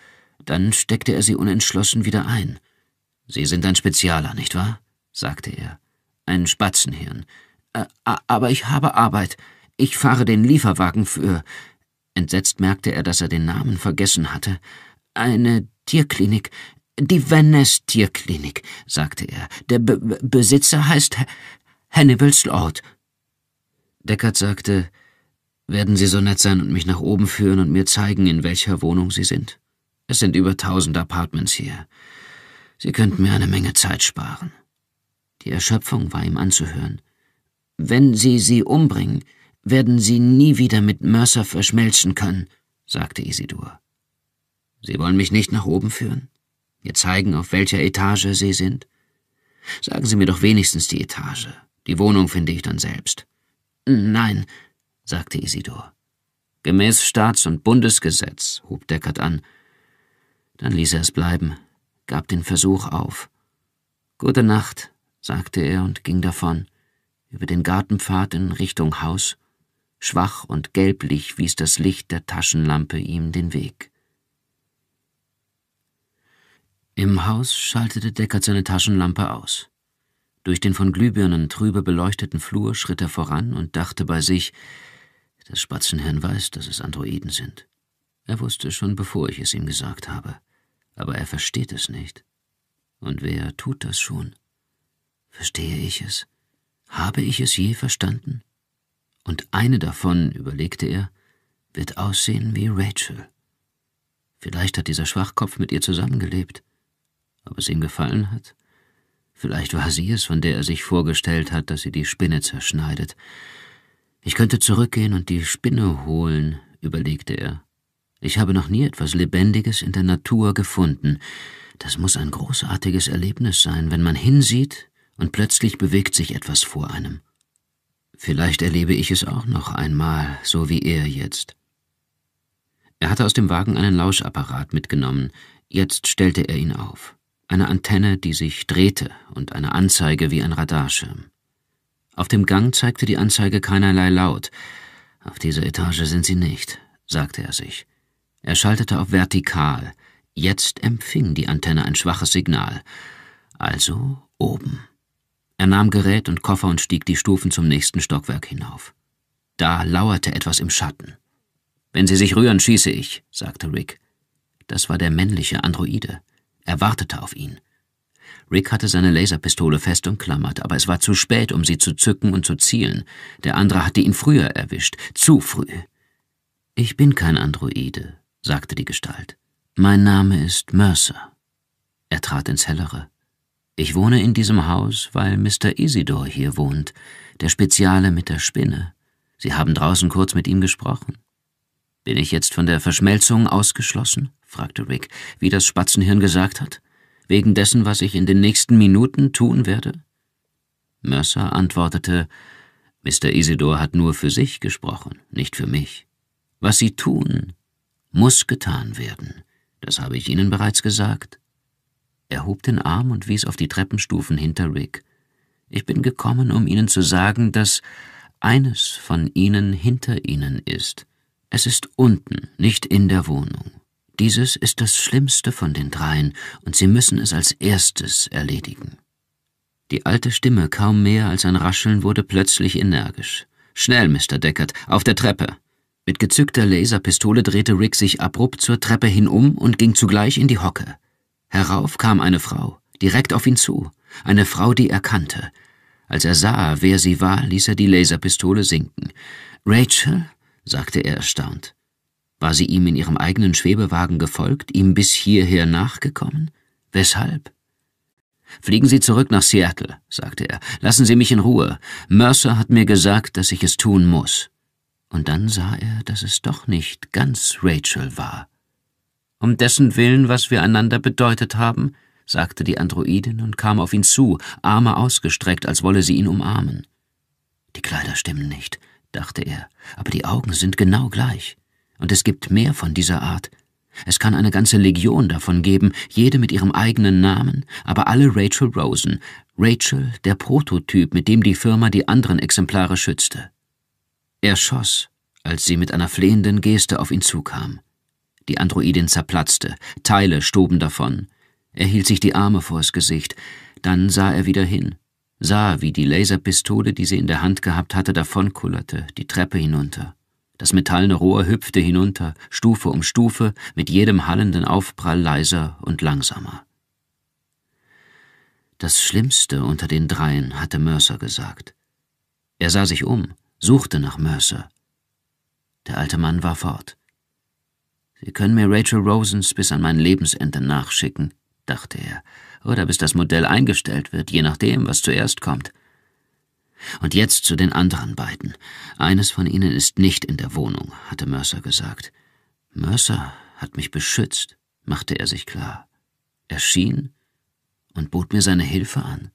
Speaker 1: Dann steckte er sie unentschlossen wieder ein. Sie sind ein Spezialer, nicht wahr? sagte er. Ein Spatzenhirn. Ä aber ich habe Arbeit. Ich fahre den Lieferwagen für. Entsetzt merkte er, dass er den Namen vergessen hatte. Eine Tierklinik. Die Venice Tierklinik, sagte er. Der B Besitzer heißt H Hannibals Lord. Deckard sagte, werden Sie so nett sein und mich nach oben führen und mir zeigen, in welcher Wohnung Sie sind? Es sind über tausend Apartments hier. Sie könnten mir eine Menge Zeit sparen. Die Erschöpfung war ihm anzuhören. Wenn Sie sie umbringen, werden Sie nie wieder mit Mercer verschmelzen können, sagte Isidor. Sie wollen mich nicht nach oben führen? Mir zeigen, auf welcher Etage Sie sind? Sagen Sie mir doch wenigstens die Etage. Die Wohnung finde ich dann selbst. Nein, sagte Isidor. Gemäß Staats- und Bundesgesetz, hob Deckert an. Dann ließ er es bleiben, gab den Versuch auf. Gute Nacht, sagte er und ging davon, über den Gartenpfad in Richtung Haus, schwach und gelblich wies das Licht der Taschenlampe ihm den Weg. Im Haus schaltete Deckard seine Taschenlampe aus. Durch den von Glühbirnen trübe beleuchteten Flur schritt er voran und dachte bei sich, das Spatzenhirn weiß, dass es Androiden sind. Er wusste schon, bevor ich es ihm gesagt habe aber er versteht es nicht. Und wer tut das schon? Verstehe ich es? Habe ich es je verstanden? Und eine davon, überlegte er, wird aussehen wie Rachel. Vielleicht hat dieser Schwachkopf mit ihr zusammengelebt. Ob es ihm gefallen hat? Vielleicht war sie es, von der er sich vorgestellt hat, dass sie die Spinne zerschneidet. Ich könnte zurückgehen und die Spinne holen, überlegte er. Ich habe noch nie etwas Lebendiges in der Natur gefunden. Das muss ein großartiges Erlebnis sein, wenn man hinsieht und plötzlich bewegt sich etwas vor einem. Vielleicht erlebe ich es auch noch einmal, so wie er jetzt. Er hatte aus dem Wagen einen Lauschapparat mitgenommen, jetzt stellte er ihn auf. Eine Antenne, die sich drehte und eine Anzeige wie ein Radarschirm. Auf dem Gang zeigte die Anzeige keinerlei Laut. Auf dieser Etage sind sie nicht, sagte er sich. Er schaltete auf vertikal. Jetzt empfing die Antenne ein schwaches Signal. Also oben. Er nahm Gerät und Koffer und stieg die Stufen zum nächsten Stockwerk hinauf. Da lauerte etwas im Schatten. Wenn Sie sich rühren, schieße ich, sagte Rick. Das war der männliche Androide. Er wartete auf ihn. Rick hatte seine Laserpistole fest umklammert, aber es war zu spät, um sie zu zücken und zu zielen. Der andere hatte ihn früher erwischt, zu früh. Ich bin kein Androide, sagte die Gestalt. Mein Name ist Mercer. Er trat ins Hellere. Ich wohne in diesem Haus, weil Mr. Isidor hier wohnt, der Speziale mit der Spinne. Sie haben draußen kurz mit ihm gesprochen. Bin ich jetzt von der Verschmelzung ausgeschlossen? fragte Rick, wie das Spatzenhirn gesagt hat. Wegen dessen, was ich in den nächsten Minuten tun werde? Mercer antwortete, Mr. Isidor hat nur für sich gesprochen, nicht für mich. Was Sie tun, muss getan werden, das habe ich Ihnen bereits gesagt. Er hob den Arm und wies auf die Treppenstufen hinter Rick. Ich bin gekommen, um Ihnen zu sagen, dass eines von Ihnen hinter Ihnen ist. Es ist unten, nicht in der Wohnung. Dieses ist das Schlimmste von den dreien, und Sie müssen es als erstes erledigen. Die alte Stimme, kaum mehr als ein Rascheln, wurde plötzlich energisch. Schnell, Mr. Deckard, auf der Treppe. Mit gezückter Laserpistole drehte Rick sich abrupt zur Treppe hin um und ging zugleich in die Hocke. Herauf kam eine Frau, direkt auf ihn zu, eine Frau, die er kannte. Als er sah, wer sie war, ließ er die Laserpistole sinken. Rachel? sagte er erstaunt. War sie ihm in ihrem eigenen Schwebewagen gefolgt, ihm bis hierher nachgekommen? Weshalb? Fliegen Sie zurück nach Seattle, sagte er. Lassen Sie mich in Ruhe. Mercer hat mir gesagt, dass ich es tun muss und dann sah er, dass es doch nicht ganz Rachel war. Um dessen Willen, was wir einander bedeutet haben, sagte die Androidin und kam auf ihn zu, Arme ausgestreckt, als wolle sie ihn umarmen. Die Kleider stimmen nicht, dachte er, aber die Augen sind genau gleich. Und es gibt mehr von dieser Art. Es kann eine ganze Legion davon geben, jede mit ihrem eigenen Namen, aber alle Rachel Rosen. Rachel, der Prototyp, mit dem die Firma die anderen Exemplare schützte. Er schoss, als sie mit einer flehenden Geste auf ihn zukam. Die Androidin zerplatzte, Teile stoben davon. Er hielt sich die Arme vors Gesicht, dann sah er wieder hin, sah, wie die Laserpistole, die sie in der Hand gehabt hatte, davonkullerte, die Treppe hinunter. Das metallene Rohr hüpfte hinunter, Stufe um Stufe, mit jedem hallenden Aufprall leiser und langsamer. Das Schlimmste unter den dreien, hatte Mercer gesagt. Er sah sich um suchte nach Mercer. Der alte Mann war fort. Sie können mir Rachel Rosens bis an mein Lebensende nachschicken, dachte er, oder bis das Modell eingestellt wird, je nachdem, was zuerst kommt. Und jetzt zu den anderen beiden. Eines von ihnen ist nicht in der Wohnung, hatte Mercer gesagt. Mercer hat mich beschützt, machte er sich klar. Er schien und bot mir seine Hilfe an.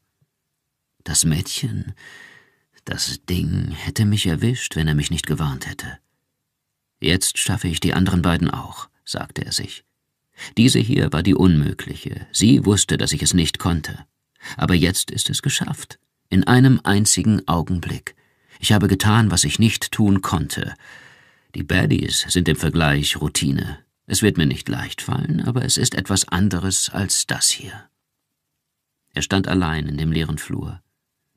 Speaker 1: Das Mädchen, das Ding hätte mich erwischt, wenn er mich nicht gewarnt hätte. Jetzt schaffe ich die anderen beiden auch, sagte er sich. Diese hier war die unmögliche, sie wusste, dass ich es nicht konnte. Aber jetzt ist es geschafft, in einem einzigen Augenblick. Ich habe getan, was ich nicht tun konnte. Die Baddies sind im Vergleich Routine. Es wird mir nicht leicht fallen, aber es ist etwas anderes als das hier. Er stand allein in dem leeren Flur.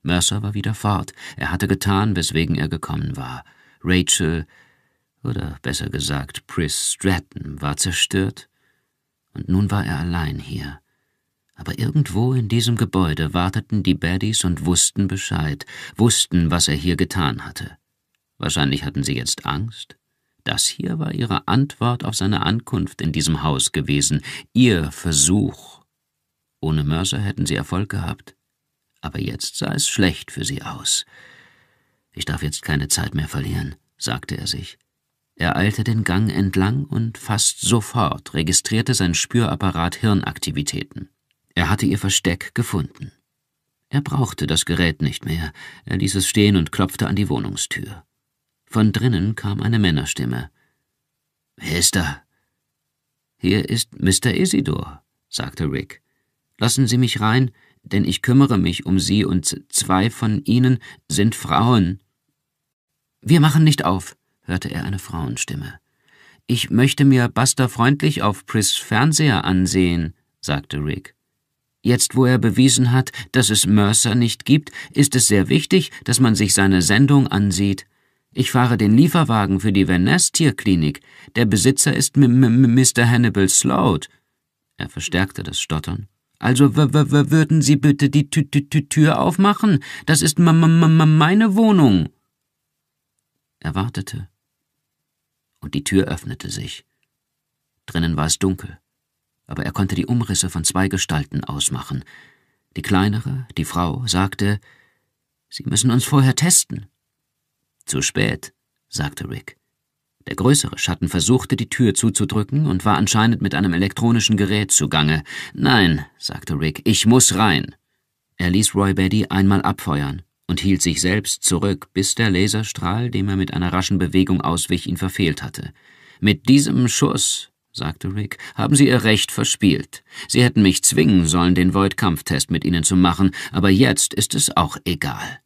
Speaker 1: Mercer war wieder fort. Er hatte getan, weswegen er gekommen war. Rachel, oder besser gesagt Pris Stratton, war zerstört. Und nun war er allein hier. Aber irgendwo in diesem Gebäude warteten die Baddies und wussten Bescheid, wussten, was er hier getan hatte. Wahrscheinlich hatten sie jetzt Angst. Das hier war ihre Antwort auf seine Ankunft in diesem Haus gewesen, ihr Versuch. Ohne Mercer hätten sie Erfolg gehabt aber jetzt sah es schlecht für sie aus. Ich darf jetzt keine Zeit mehr verlieren, sagte er sich. Er eilte den Gang entlang und fast sofort registrierte sein Spürapparat Hirnaktivitäten. Er hatte ihr Versteck gefunden. Er brauchte das Gerät nicht mehr, er ließ es stehen und klopfte an die Wohnungstür. Von drinnen kam eine Männerstimme. Wer ist da? Hier ist Mr. Isidor, sagte Rick. Lassen Sie mich rein, denn ich kümmere mich um sie und zwei von ihnen sind Frauen. Wir machen nicht auf, hörte er eine Frauenstimme. Ich möchte mir Buster freundlich auf Pris Fernseher ansehen, sagte Rick. Jetzt, wo er bewiesen hat, dass es Mercer nicht gibt, ist es sehr wichtig, dass man sich seine Sendung ansieht. Ich fahre den Lieferwagen für die Van Tierklinik. Der Besitzer ist Mr. Hannibal Sloat. Er verstärkte das Stottern also würden Sie bitte die T -T -T Tür aufmachen? Das ist meine Wohnung. Er wartete. Und die Tür öffnete sich. Drinnen war es dunkel, aber er konnte die Umrisse von zwei Gestalten ausmachen. Die kleinere, die Frau, sagte, Sie müssen uns vorher testen. Zu spät, sagte Rick. Der größere Schatten versuchte, die Tür zuzudrücken und war anscheinend mit einem elektronischen Gerät zugange. Nein, sagte Rick, ich muss rein. Er ließ Roy Betty einmal abfeuern und hielt sich selbst zurück, bis der Laserstrahl, dem er mit einer raschen Bewegung auswich, ihn verfehlt hatte. Mit diesem Schuss, sagte Rick, haben Sie Ihr Recht verspielt. Sie hätten mich zwingen sollen, den Void-Kampftest mit Ihnen zu machen, aber jetzt ist es auch egal.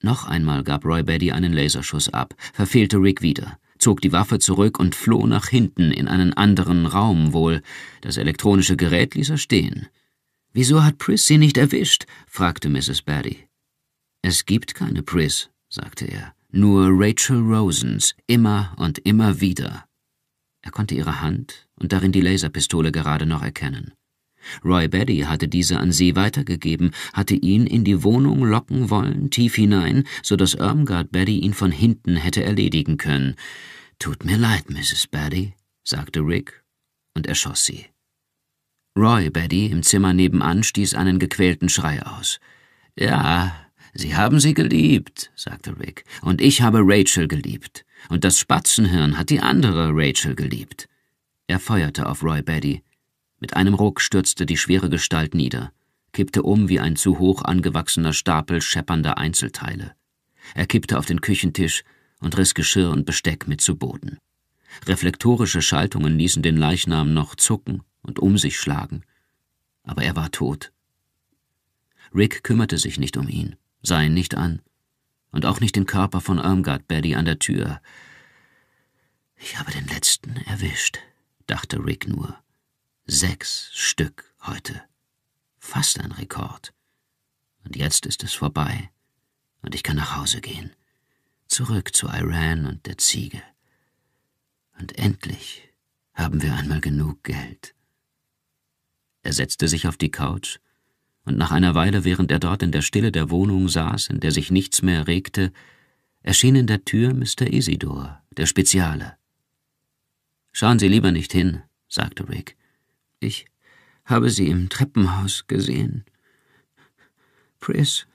Speaker 1: Noch einmal gab Roy Betty einen Laserschuss ab, verfehlte Rick wieder zog die Waffe zurück und floh nach hinten in einen anderen Raum wohl. Das elektronische Gerät ließ er stehen. Wieso hat Pris sie nicht erwischt? fragte Mrs. Betty. Es gibt keine Pris, sagte er, nur Rachel Rosens, immer und immer wieder. Er konnte ihre Hand und darin die Laserpistole gerade noch erkennen. Roy Betty hatte diese an sie weitergegeben, hatte ihn in die Wohnung locken wollen, tief hinein, so dass Irmgard Betty ihn von hinten hätte erledigen können. Tut mir leid, Mrs. Betty, sagte Rick und erschoss sie. Roy Betty im Zimmer nebenan stieß einen gequälten Schrei aus. Ja, Sie haben sie geliebt, sagte Rick, und ich habe Rachel geliebt, und das Spatzenhirn hat die andere Rachel geliebt. Er feuerte auf Roy Betty, mit einem Ruck stürzte die schwere Gestalt nieder, kippte um wie ein zu hoch angewachsener Stapel scheppernder Einzelteile. Er kippte auf den Küchentisch und riss Geschirr und Besteck mit zu Boden. Reflektorische Schaltungen ließen den Leichnam noch zucken und um sich schlagen. Aber er war tot. Rick kümmerte sich nicht um ihn, sah ihn nicht an. Und auch nicht den Körper von Irmgard Betty an der Tür. Ich habe den letzten erwischt, dachte Rick nur. Sechs Stück heute. Fast ein Rekord. Und jetzt ist es vorbei. Und ich kann nach Hause gehen. Zurück zu Iran und der Ziege. Und endlich haben wir einmal genug Geld. Er setzte sich auf die Couch, und nach einer Weile, während er dort in der Stille der Wohnung saß, in der sich nichts mehr regte, erschien in der Tür Mr. Isidor, der Speziale. Schauen Sie lieber nicht hin, sagte Rick. Ich habe sie im Treppenhaus gesehen. Pris.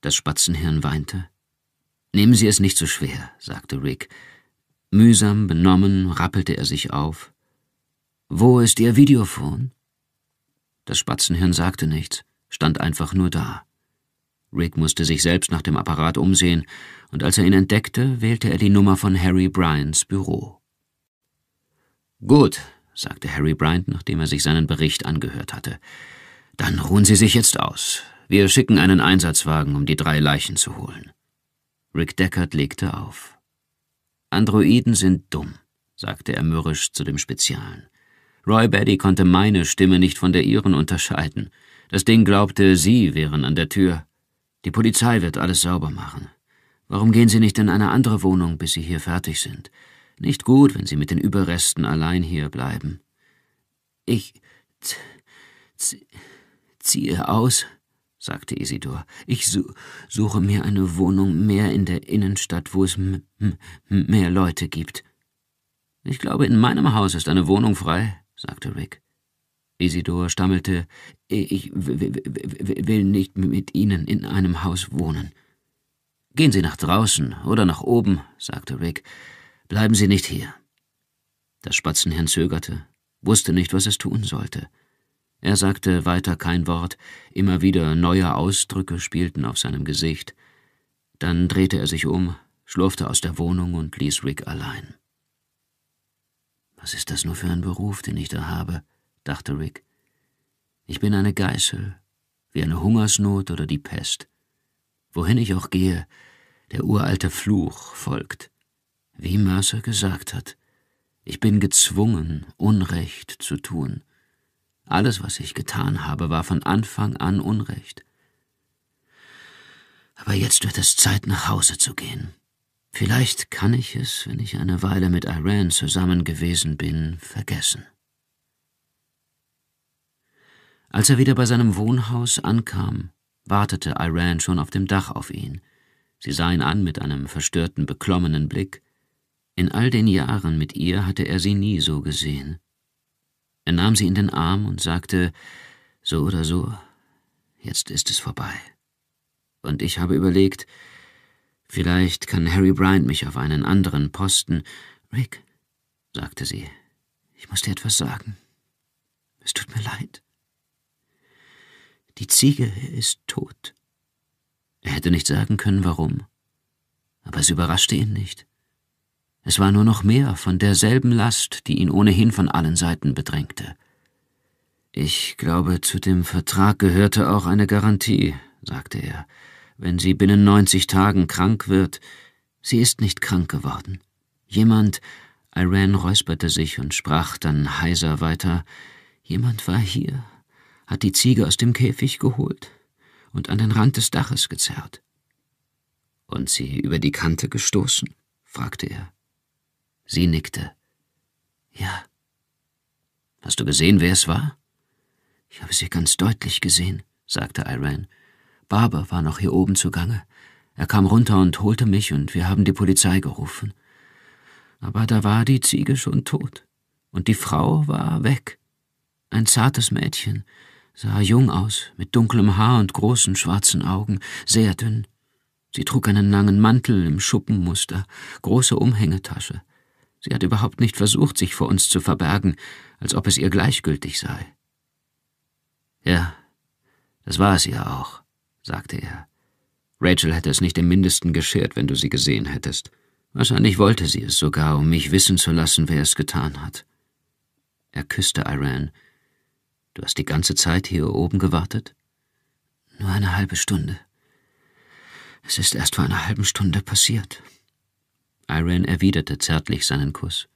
Speaker 1: Das Spatzenhirn weinte. Nehmen Sie es nicht so schwer, sagte Rick. Mühsam benommen rappelte er sich auf. Wo ist Ihr Videophon? Das Spatzenhirn sagte nichts, stand einfach nur da. Rick musste sich selbst nach dem Apparat umsehen, und als er ihn entdeckte, wählte er die Nummer von Harry Bryans Büro. Gut, sagte Harry Bryant, nachdem er sich seinen Bericht angehört hatte. Dann ruhen Sie sich jetzt aus. Wir schicken einen Einsatzwagen, um die drei Leichen zu holen. Rick Deckard legte auf. Androiden sind dumm, sagte er mürrisch zu dem Spezialen. Roy Batty konnte meine Stimme nicht von der ihren unterscheiden. Das Ding glaubte, Sie wären an der Tür. Die Polizei wird alles sauber machen. Warum gehen Sie nicht in eine andere Wohnung, bis Sie hier fertig sind? Nicht gut, wenn sie mit den Überresten allein hier bleiben. Ich ziehe aus, sagte Isidor. Ich su suche mir eine Wohnung mehr in der Innenstadt, wo es mehr Leute gibt. Ich glaube, in meinem Haus ist eine Wohnung frei, sagte Rick. Isidor stammelte, ich will nicht mit Ihnen in einem Haus wohnen. Gehen Sie nach draußen oder nach oben, sagte Rick. Bleiben Sie nicht hier. Das Spatzenhirn zögerte, wusste nicht, was es tun sollte. Er sagte weiter kein Wort, immer wieder neue Ausdrücke spielten auf seinem Gesicht. Dann drehte er sich um, schlurfte aus der Wohnung und ließ Rick allein. Was ist das nur für ein Beruf, den ich da habe, dachte Rick. Ich bin eine Geißel, wie eine Hungersnot oder die Pest. Wohin ich auch gehe, der uralte Fluch folgt. Wie Mercer gesagt hat, ich bin gezwungen, Unrecht zu tun. Alles, was ich getan habe, war von Anfang an Unrecht. Aber jetzt wird es Zeit, nach Hause zu gehen. Vielleicht kann ich es, wenn ich eine Weile mit Iran zusammen gewesen bin, vergessen. Als er wieder bei seinem Wohnhaus ankam, wartete Iran schon auf dem Dach auf ihn. Sie sah ihn an mit einem verstörten, beklommenen Blick, in all den Jahren mit ihr hatte er sie nie so gesehen. Er nahm sie in den Arm und sagte, so oder so, jetzt ist es vorbei. Und ich habe überlegt, vielleicht kann Harry Bryant mich auf einen anderen Posten. Rick, sagte sie, ich muss dir etwas sagen. Es tut mir leid. Die Ziege ist tot. Er hätte nicht sagen können, warum. Aber es überraschte ihn nicht. Es war nur noch mehr von derselben Last, die ihn ohnehin von allen Seiten bedrängte. Ich glaube, zu dem Vertrag gehörte auch eine Garantie, sagte er, wenn sie binnen neunzig Tagen krank wird. Sie ist nicht krank geworden. Jemand, Irene räusperte sich und sprach dann heiser weiter, jemand war hier, hat die Ziege aus dem Käfig geholt und an den Rand des Daches gezerrt. Und sie über die Kante gestoßen? fragte er. Sie nickte. Ja. Hast du gesehen, wer es war? Ich habe sie ganz deutlich gesehen, sagte Irene. Barber war noch hier oben zugange. Er kam runter und holte mich, und wir haben die Polizei gerufen. Aber da war die Ziege schon tot, und die Frau war weg. Ein zartes Mädchen, sah jung aus, mit dunklem Haar und großen schwarzen Augen, sehr dünn. Sie trug einen langen Mantel im Schuppenmuster, große Umhängetasche. Sie hat überhaupt nicht versucht, sich vor uns zu verbergen, als ob es ihr gleichgültig sei. Ja, das war es ihr auch, sagte er. Rachel hätte es nicht im mindesten geschert, wenn du sie gesehen hättest. Wahrscheinlich wollte sie es sogar, um mich wissen zu lassen, wer es getan hat. Er küsste Iran. Du hast die ganze Zeit hier oben gewartet? Nur eine halbe Stunde. Es ist erst vor einer halben Stunde passiert. Irene erwiderte zärtlich seinen Kuss.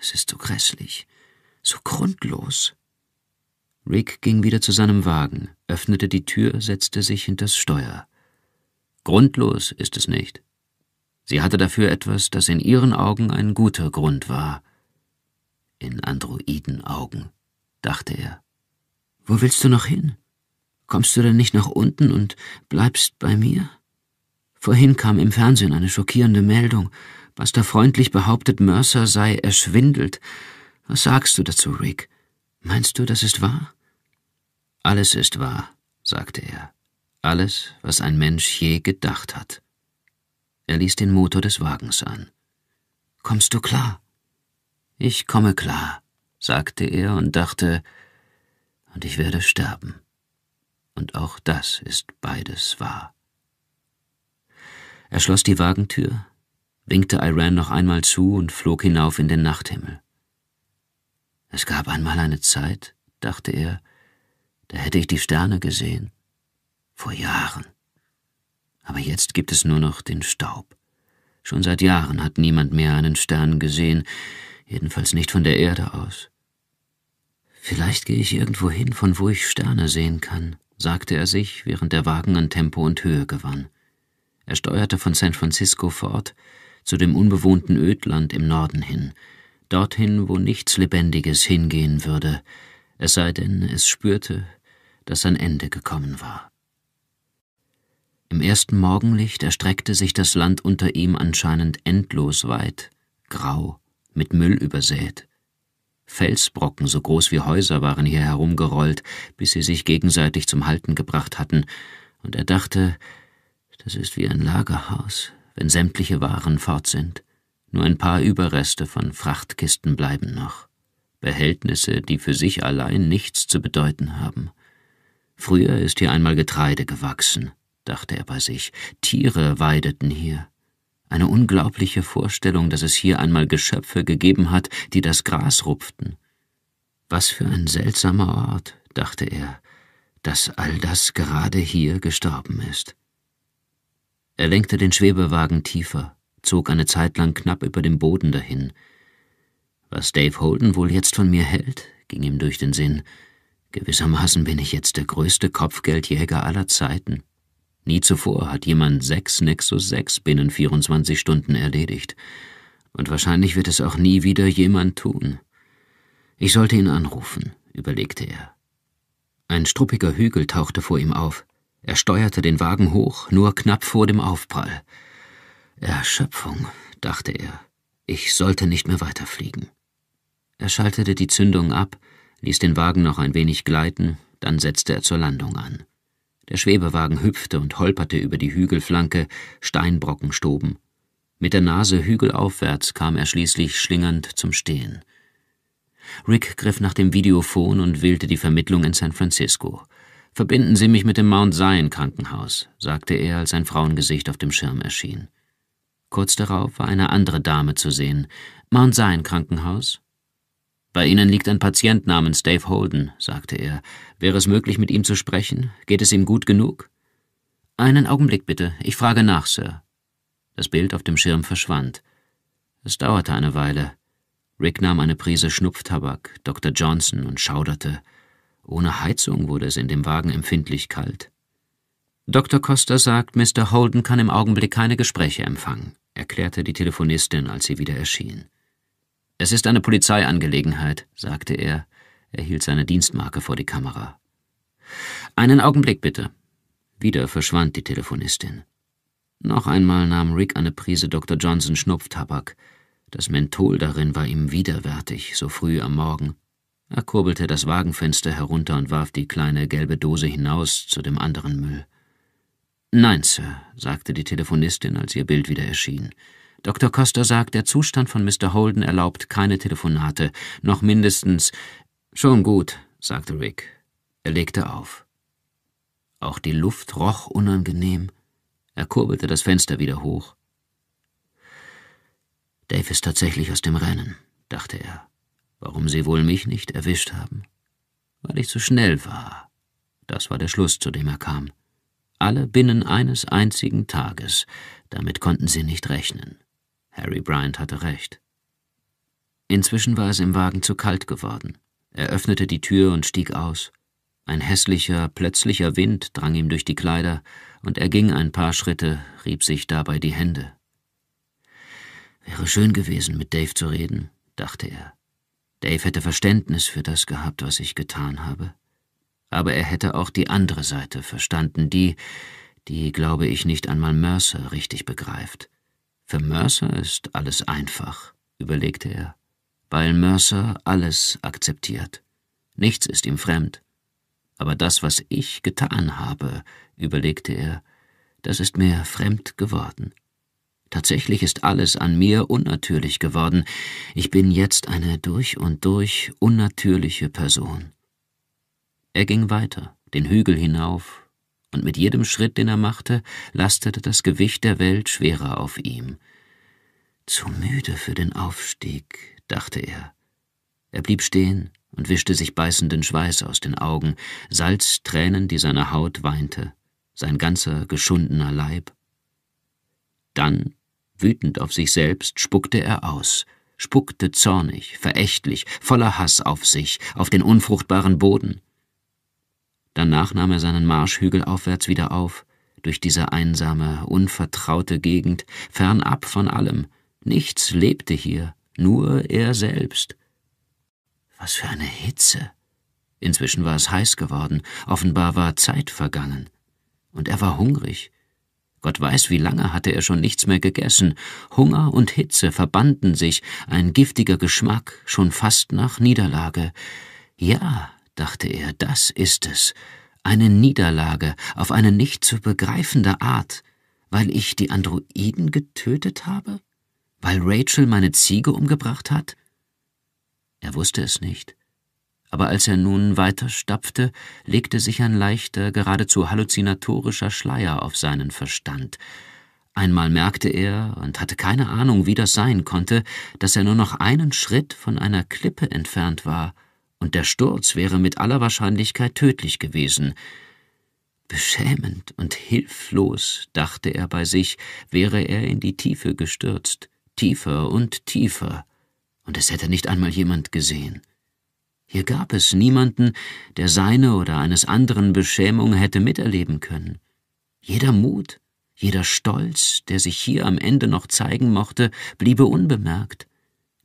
Speaker 1: Es ist so grässlich, so grundlos. Rick ging wieder zu seinem Wagen, öffnete die Tür, setzte sich hinters Steuer. Grundlos ist es nicht. Sie hatte dafür etwas, das in ihren Augen ein guter Grund war. In Androidenaugen, dachte er. Wo willst du noch hin? Kommst du denn nicht nach unten und bleibst bei mir? Vorhin kam im Fernsehen eine schockierende Meldung. Buster freundlich behauptet, Mercer sei erschwindelt. Was sagst du dazu, Rick? Meinst du, das ist wahr? Alles ist wahr, sagte er. Alles, was ein Mensch je gedacht hat. Er ließ den Motor des Wagens an. Kommst du klar? Ich komme klar, sagte er und dachte, und ich werde sterben. Und auch das ist beides wahr. Er schloss die Wagentür, winkte Iran noch einmal zu und flog hinauf in den Nachthimmel. Es gab einmal eine Zeit, dachte er, da hätte ich die Sterne gesehen. Vor Jahren. Aber jetzt gibt es nur noch den Staub. Schon seit Jahren hat niemand mehr einen Stern gesehen, jedenfalls nicht von der Erde aus. Vielleicht gehe ich irgendwo hin, von wo ich Sterne sehen kann, sagte er sich, während der Wagen an Tempo und Höhe gewann. Er steuerte von San Francisco fort, zu dem unbewohnten Ödland im Norden hin, dorthin, wo nichts Lebendiges hingehen würde, es sei denn, es spürte, dass sein Ende gekommen war. Im ersten Morgenlicht erstreckte sich das Land unter ihm anscheinend endlos weit, grau, mit Müll übersät. Felsbrocken so groß wie Häuser waren hier herumgerollt, bis sie sich gegenseitig zum Halten gebracht hatten, und er dachte, das ist wie ein Lagerhaus, wenn sämtliche Waren fort sind. Nur ein paar Überreste von Frachtkisten bleiben noch. Behältnisse, die für sich allein nichts zu bedeuten haben. Früher ist hier einmal Getreide gewachsen, dachte er bei sich. Tiere weideten hier. Eine unglaubliche Vorstellung, dass es hier einmal Geschöpfe gegeben hat, die das Gras rupften. Was für ein seltsamer Ort, dachte er, dass all das gerade hier gestorben ist. Er lenkte den Schwebewagen tiefer, zog eine Zeitlang knapp über dem Boden dahin. Was Dave Holden wohl jetzt von mir hält, ging ihm durch den Sinn. Gewissermaßen bin ich jetzt der größte Kopfgeldjäger aller Zeiten. Nie zuvor hat jemand sechs Nexus 6 binnen 24 Stunden erledigt. Und wahrscheinlich wird es auch nie wieder jemand tun. Ich sollte ihn anrufen, überlegte er. Ein struppiger Hügel tauchte vor ihm auf. Er steuerte den Wagen hoch, nur knapp vor dem Aufprall. Erschöpfung, dachte er. Ich sollte nicht mehr weiterfliegen. Er schaltete die Zündung ab, ließ den Wagen noch ein wenig gleiten, dann setzte er zur Landung an. Der Schwebewagen hüpfte und holperte über die Hügelflanke, Steinbrocken stoben. Mit der Nase hügelaufwärts kam er schließlich schlingernd zum Stehen. Rick griff nach dem Videophon und wählte die Vermittlung in San Francisco. Verbinden Sie mich mit dem Mount Zion Krankenhaus, sagte er, als ein Frauengesicht auf dem Schirm erschien. Kurz darauf war eine andere Dame zu sehen. Mount Zion Krankenhaus? Bei Ihnen liegt ein Patient namens Dave Holden, sagte er. Wäre es möglich, mit ihm zu sprechen? Geht es ihm gut genug? Einen Augenblick bitte, ich frage nach, Sir. Das Bild auf dem Schirm verschwand. Es dauerte eine Weile. Rick nahm eine Prise Schnupftabak, Dr. Johnson, und schauderte. Ohne Heizung wurde es in dem Wagen empfindlich kalt. Dr. Costa sagt, Mr. Holden kann im Augenblick keine Gespräche empfangen, erklärte die Telefonistin, als sie wieder erschien. Es ist eine Polizeiangelegenheit, sagte er. Er hielt seine Dienstmarke vor die Kamera. Einen Augenblick bitte. Wieder verschwand die Telefonistin. Noch einmal nahm Rick eine Prise Dr. Johnson Schnupftabak. Das Menthol darin war ihm widerwärtig, so früh am Morgen. Er kurbelte das Wagenfenster herunter und warf die kleine gelbe Dose hinaus zu dem anderen Müll. Nein, Sir, sagte die Telefonistin, als ihr Bild wieder erschien. Dr. Costa sagt, der Zustand von Mr. Holden erlaubt keine Telefonate, noch mindestens. Schon gut, sagte Rick. Er legte auf. Auch die Luft roch unangenehm. Er kurbelte das Fenster wieder hoch. Dave ist tatsächlich aus dem Rennen, dachte er. Warum sie wohl mich nicht erwischt haben? Weil ich zu schnell war. Das war der Schluss, zu dem er kam. Alle binnen eines einzigen Tages. Damit konnten sie nicht rechnen. Harry Bryant hatte recht. Inzwischen war es im Wagen zu kalt geworden. Er öffnete die Tür und stieg aus. Ein hässlicher, plötzlicher Wind drang ihm durch die Kleider, und er ging ein paar Schritte, rieb sich dabei die Hände. Wäre schön gewesen, mit Dave zu reden, dachte er. Dave hätte Verständnis für das gehabt, was ich getan habe. Aber er hätte auch die andere Seite verstanden, die, die, glaube ich, nicht einmal Mercer richtig begreift. Für Mercer ist alles einfach, überlegte er, weil Mercer alles akzeptiert. Nichts ist ihm fremd. Aber das, was ich getan habe, überlegte er, das ist mir fremd geworden. Tatsächlich ist alles an mir unnatürlich geworden. Ich bin jetzt eine durch und durch unnatürliche Person. Er ging weiter, den Hügel hinauf, und mit jedem Schritt, den er machte, lastete das Gewicht der Welt schwerer auf ihm. Zu müde für den Aufstieg, dachte er. Er blieb stehen und wischte sich beißenden Schweiß aus den Augen, Salztränen, die seine Haut weinte, sein ganzer geschundener Leib. Dann Wütend auf sich selbst spuckte er aus, spuckte zornig, verächtlich, voller Hass auf sich, auf den unfruchtbaren Boden. Danach nahm er seinen Marsch hügelaufwärts wieder auf, durch diese einsame, unvertraute Gegend, fernab von allem. Nichts lebte hier, nur er selbst. Was für eine Hitze! Inzwischen war es heiß geworden, offenbar war Zeit vergangen. Und er war hungrig, Gott weiß, wie lange hatte er schon nichts mehr gegessen. Hunger und Hitze verbanden sich, ein giftiger Geschmack, schon fast nach Niederlage. Ja, dachte er, das ist es. Eine Niederlage auf eine nicht zu begreifende Art. Weil ich die Androiden getötet habe? Weil Rachel meine Ziege umgebracht hat? Er wusste es nicht aber als er nun weiterstapfte, legte sich ein leichter, geradezu halluzinatorischer Schleier auf seinen Verstand. Einmal merkte er und hatte keine Ahnung, wie das sein konnte, dass er nur noch einen Schritt von einer Klippe entfernt war, und der Sturz wäre mit aller Wahrscheinlichkeit tödlich gewesen. Beschämend und hilflos, dachte er bei sich, wäre er in die Tiefe gestürzt, tiefer und tiefer, und es hätte nicht einmal jemand gesehen. Hier gab es niemanden, der seine oder eines anderen Beschämung hätte miterleben können. Jeder Mut, jeder Stolz, der sich hier am Ende noch zeigen mochte, bliebe unbemerkt.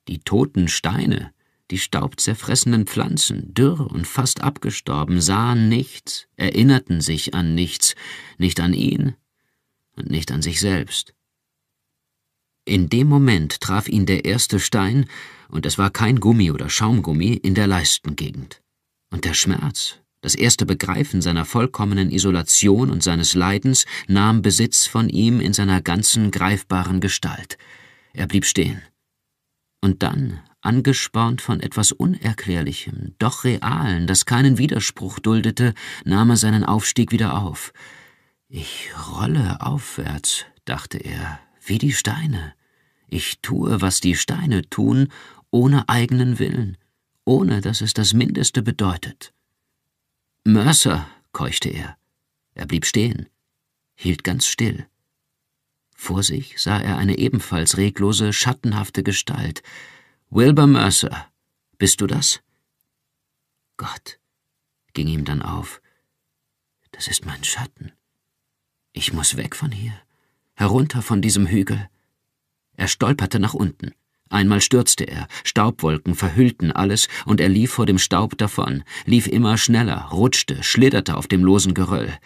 Speaker 1: Die toten Steine, die staubzerfressenen Pflanzen, dürr und fast abgestorben, sahen nichts, erinnerten sich an nichts, nicht an ihn und nicht an sich selbst. In dem Moment traf ihn der erste Stein, und es war kein Gummi oder Schaumgummi in der Leistengegend. Und der Schmerz, das erste Begreifen seiner vollkommenen Isolation und seines Leidens nahm Besitz von ihm in seiner ganzen greifbaren Gestalt. Er blieb stehen. Und dann, angespornt von etwas Unerklärlichem, doch Realen, das keinen Widerspruch duldete, nahm er seinen Aufstieg wieder auf. Ich rolle aufwärts, dachte er, wie die Steine. Ich tue, was die Steine tun, ohne eigenen Willen, ohne dass es das Mindeste bedeutet. Mercer, keuchte er. Er blieb stehen, hielt ganz still. Vor sich sah er eine ebenfalls reglose, schattenhafte Gestalt. Wilbur Mercer, bist du das? Gott, ging ihm dann auf. Das ist mein Schatten. Ich muss weg von hier, herunter von diesem Hügel. Er stolperte nach unten. Einmal stürzte er, Staubwolken verhüllten alles, und er lief vor dem Staub davon, lief immer schneller, rutschte, schlitterte auf dem losen Geröll.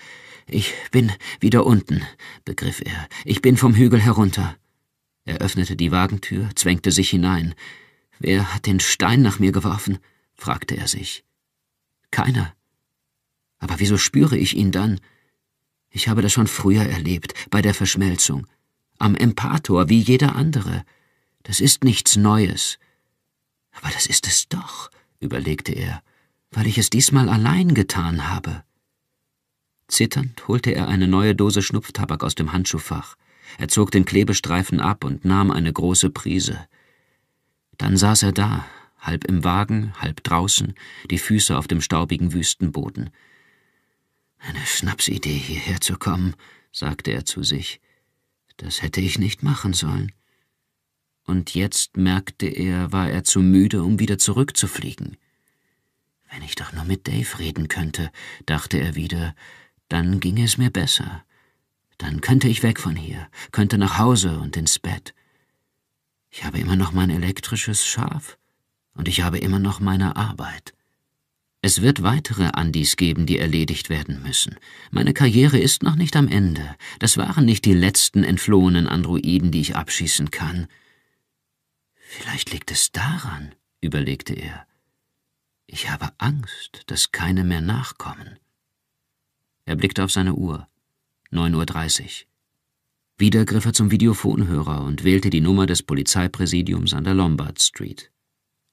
Speaker 1: Ich bin wieder unten, begriff er, ich bin vom Hügel herunter. Er öffnete die Wagentür, zwängte sich hinein. Wer hat den Stein nach mir geworfen? fragte er sich. Keiner. Aber wieso spüre ich ihn dann? Ich habe das schon früher erlebt, bei der Verschmelzung am Empator wie jeder andere. Das ist nichts Neues. Aber das ist es doch, überlegte er, weil ich es diesmal allein getan habe. Zitternd holte er eine neue Dose Schnupftabak aus dem Handschuhfach. Er zog den Klebestreifen ab und nahm eine große Prise. Dann saß er da, halb im Wagen, halb draußen, die Füße auf dem staubigen Wüstenboden. Eine Schnapsidee, hierher zu kommen, sagte er zu sich. Das hätte ich nicht machen sollen. Und jetzt merkte er, war er zu müde, um wieder zurückzufliegen. Wenn ich doch nur mit Dave reden könnte, dachte er wieder, dann ginge es mir besser. Dann könnte ich weg von hier, könnte nach Hause und ins Bett. Ich habe immer noch mein elektrisches Schaf und ich habe immer noch meine Arbeit. Es wird weitere Andis geben, die erledigt werden müssen. Meine Karriere ist noch nicht am Ende. Das waren nicht die letzten entflohenen Androiden, die ich abschießen kann. Vielleicht liegt es daran, überlegte er. Ich habe Angst, dass keine mehr nachkommen. Er blickte auf seine Uhr. Neun Uhr. dreißig. Wieder griff er zum Videophonhörer und wählte die Nummer des Polizeipräsidiums an der Lombard Street.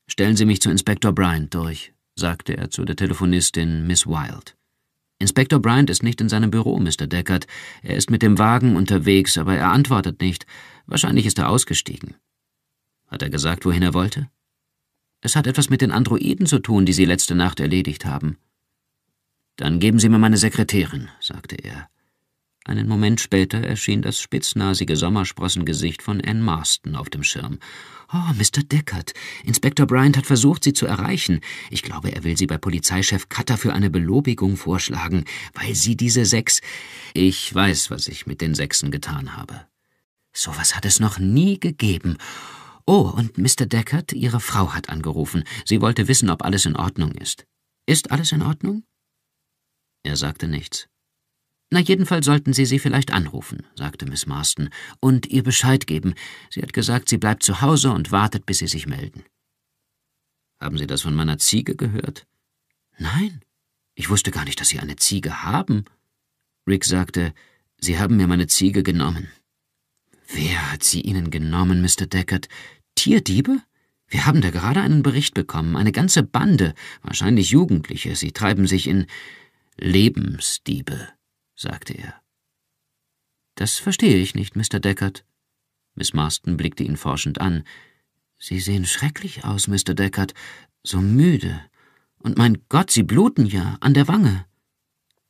Speaker 1: Stellen Sie mich zu Inspektor Bryant durch, sagte er zu der Telefonistin Miss Wild. Inspektor Bryant ist nicht in seinem Büro, Mr. Deckard. Er ist mit dem Wagen unterwegs, aber er antwortet nicht. Wahrscheinlich ist er ausgestiegen. Hat er gesagt, wohin er wollte? Es hat etwas mit den Androiden zu tun, die Sie letzte Nacht erledigt haben. Dann geben Sie mir meine Sekretärin, sagte er. Einen Moment später erschien das spitznasige Sommersprossengesicht von Anne Marston auf dem Schirm, Oh, Mr. Deckard. Inspektor Bryant hat versucht, Sie zu erreichen. Ich glaube, er will Sie bei Polizeichef Cutter für eine Belobigung vorschlagen, weil Sie diese sechs. Ich weiß, was ich mit den Sechsen getan habe. Sowas hat es noch nie gegeben. Oh, und Mr. Deckard, Ihre Frau hat angerufen. Sie wollte wissen, ob alles in Ordnung ist. Ist alles in Ordnung? Er sagte nichts. Na, jedenfalls sollten Sie sie vielleicht anrufen, sagte Miss Marston, und ihr Bescheid geben. Sie hat gesagt, sie bleibt zu Hause und wartet, bis Sie sich melden. Haben Sie das von meiner Ziege gehört? Nein, ich wusste gar nicht, dass Sie eine Ziege haben. Rick sagte, Sie haben mir meine Ziege genommen. Wer hat sie Ihnen genommen, Mr. Deckard? Tierdiebe? Wir haben da gerade einen Bericht bekommen, eine ganze Bande, wahrscheinlich Jugendliche. Sie treiben sich in Lebensdiebe sagte er. Das verstehe ich nicht, Mr. Deckard. Miss Marston blickte ihn forschend an. Sie sehen schrecklich aus, Mr. Deckard, so müde. Und mein Gott, Sie bluten ja an der Wange.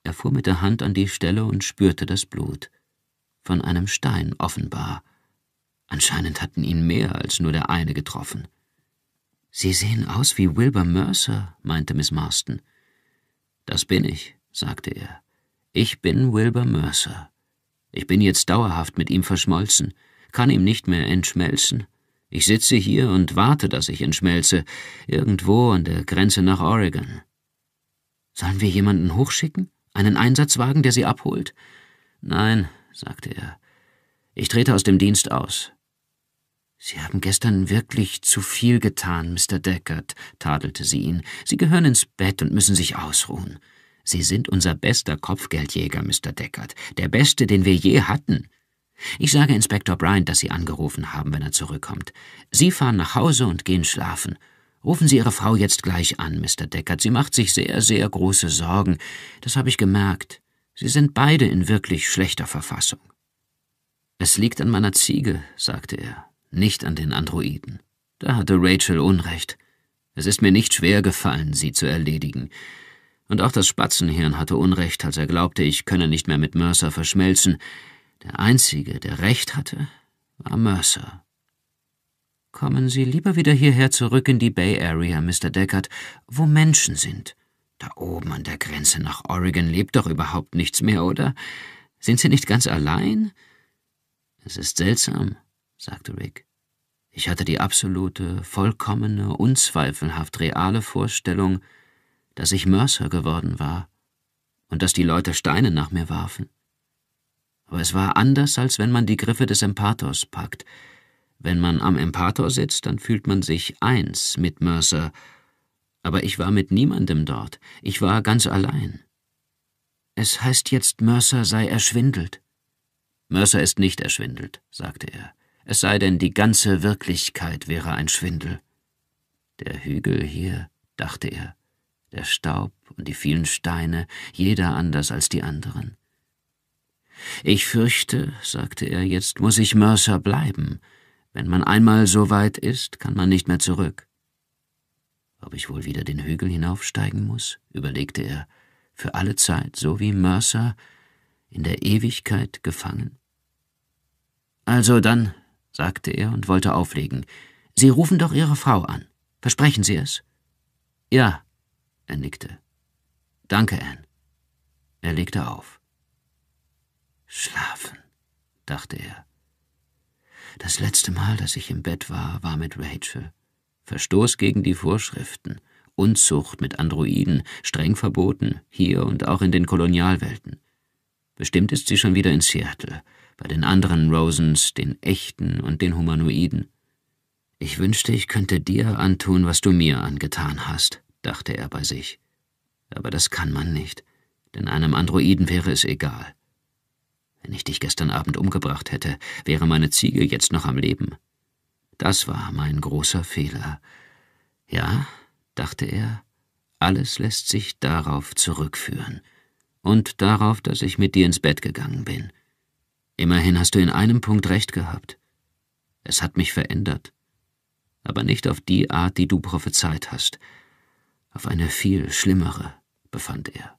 Speaker 1: Er fuhr mit der Hand an die Stelle und spürte das Blut. Von einem Stein offenbar. Anscheinend hatten ihn mehr als nur der eine getroffen. Sie sehen aus wie Wilbur Mercer, meinte Miss Marston. Das bin ich, sagte er. Ich bin Wilbur Mercer. Ich bin jetzt dauerhaft mit ihm verschmolzen, kann ihm nicht mehr entschmelzen. Ich sitze hier und warte, dass ich entschmelze, irgendwo an der Grenze nach Oregon. Sollen wir jemanden hochschicken? Einen Einsatzwagen, der sie abholt? Nein, sagte er. Ich trete aus dem Dienst aus. Sie haben gestern wirklich zu viel getan, Mr. Deckard, tadelte sie ihn. Sie gehören ins Bett und müssen sich ausruhen. Sie sind unser bester Kopfgeldjäger, Mr. Deckard, der beste, den wir je hatten. Ich sage Inspektor Bryant, dass Sie angerufen haben, wenn er zurückkommt. Sie fahren nach Hause und gehen schlafen. Rufen Sie Ihre Frau jetzt gleich an, Mr. Deckard. Sie macht sich sehr, sehr große Sorgen. Das habe ich gemerkt. Sie sind beide in wirklich schlechter Verfassung. Es liegt an meiner Ziege, sagte er, nicht an den Androiden. Da hatte Rachel Unrecht. Es ist mir nicht schwer gefallen, sie zu erledigen. Und auch das Spatzenhirn hatte Unrecht, als er glaubte, ich könne nicht mehr mit Mercer verschmelzen. Der Einzige, der Recht hatte, war Mercer. Kommen Sie lieber wieder hierher zurück in die Bay Area, Mr. Deckard, wo Menschen sind. Da oben an der Grenze nach Oregon lebt doch überhaupt nichts mehr, oder? Sind Sie nicht ganz allein? Es ist seltsam, sagte Rick. Ich hatte die absolute, vollkommene, unzweifelhaft reale Vorstellung, dass ich Mörser geworden war und dass die Leute Steine nach mir warfen. Aber es war anders, als wenn man die Griffe des Empators packt. Wenn man am Empator sitzt, dann fühlt man sich eins mit Mörser, aber ich war mit niemandem dort, ich war ganz allein. Es heißt jetzt, Mörser sei erschwindelt. Mörser ist nicht erschwindelt, sagte er, es sei denn, die ganze Wirklichkeit wäre ein Schwindel. Der Hügel hier, dachte er, der Staub und die vielen Steine, jeder anders als die anderen. Ich fürchte, sagte er, jetzt muss ich Mercer bleiben. Wenn man einmal so weit ist, kann man nicht mehr zurück. Ob ich wohl wieder den Hügel hinaufsteigen muss, überlegte er, für alle Zeit, so wie Mercer, in der Ewigkeit gefangen. Also dann, sagte er und wollte auflegen, Sie rufen doch Ihre Frau an. Versprechen Sie es? Ja, er nickte. Danke, Anne. Er legte auf. Schlafen, dachte er. Das letzte Mal, dass ich im Bett war, war mit Rachel. Verstoß gegen die Vorschriften, Unzucht mit Androiden, streng verboten, hier und auch in den Kolonialwelten. Bestimmt ist sie schon wieder in Seattle, bei den anderen Rosens, den echten und den Humanoiden. Ich wünschte, ich könnte dir antun, was du mir angetan hast, dachte er bei sich. Aber das kann man nicht, denn einem Androiden wäre es egal. Wenn ich dich gestern Abend umgebracht hätte, wäre meine Ziege jetzt noch am Leben. Das war mein großer Fehler. Ja, dachte er, alles lässt sich darauf zurückführen. Und darauf, dass ich mit dir ins Bett gegangen bin. Immerhin hast du in einem Punkt recht gehabt. Es hat mich verändert. Aber nicht auf die Art, die du prophezeit hast auf eine viel schlimmere, befand er.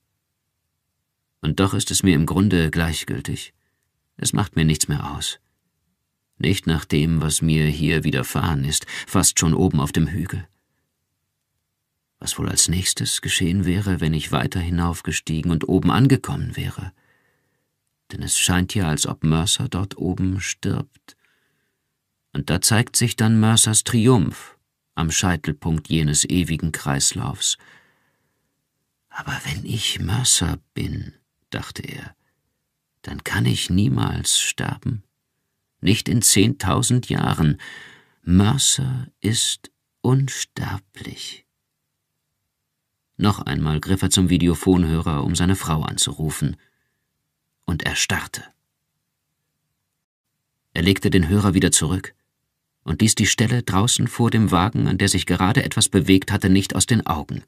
Speaker 1: Und doch ist es mir im Grunde gleichgültig. Es macht mir nichts mehr aus. Nicht nach dem, was mir hier widerfahren ist, fast schon oben auf dem Hügel. Was wohl als nächstes geschehen wäre, wenn ich weiter hinaufgestiegen und oben angekommen wäre? Denn es scheint ja, als ob Mercer dort oben stirbt. Und da zeigt sich dann Mercers Triumph am Scheitelpunkt jenes ewigen Kreislaufs. Aber wenn ich Mörser bin, dachte er, dann kann ich niemals sterben. Nicht in zehntausend Jahren. Mörser ist unsterblich. Noch einmal griff er zum Videophonhörer, um seine Frau anzurufen. Und er starrte. Er legte den Hörer wieder zurück und ließ die Stelle draußen vor dem Wagen, an der sich gerade etwas bewegt hatte, nicht aus den Augen.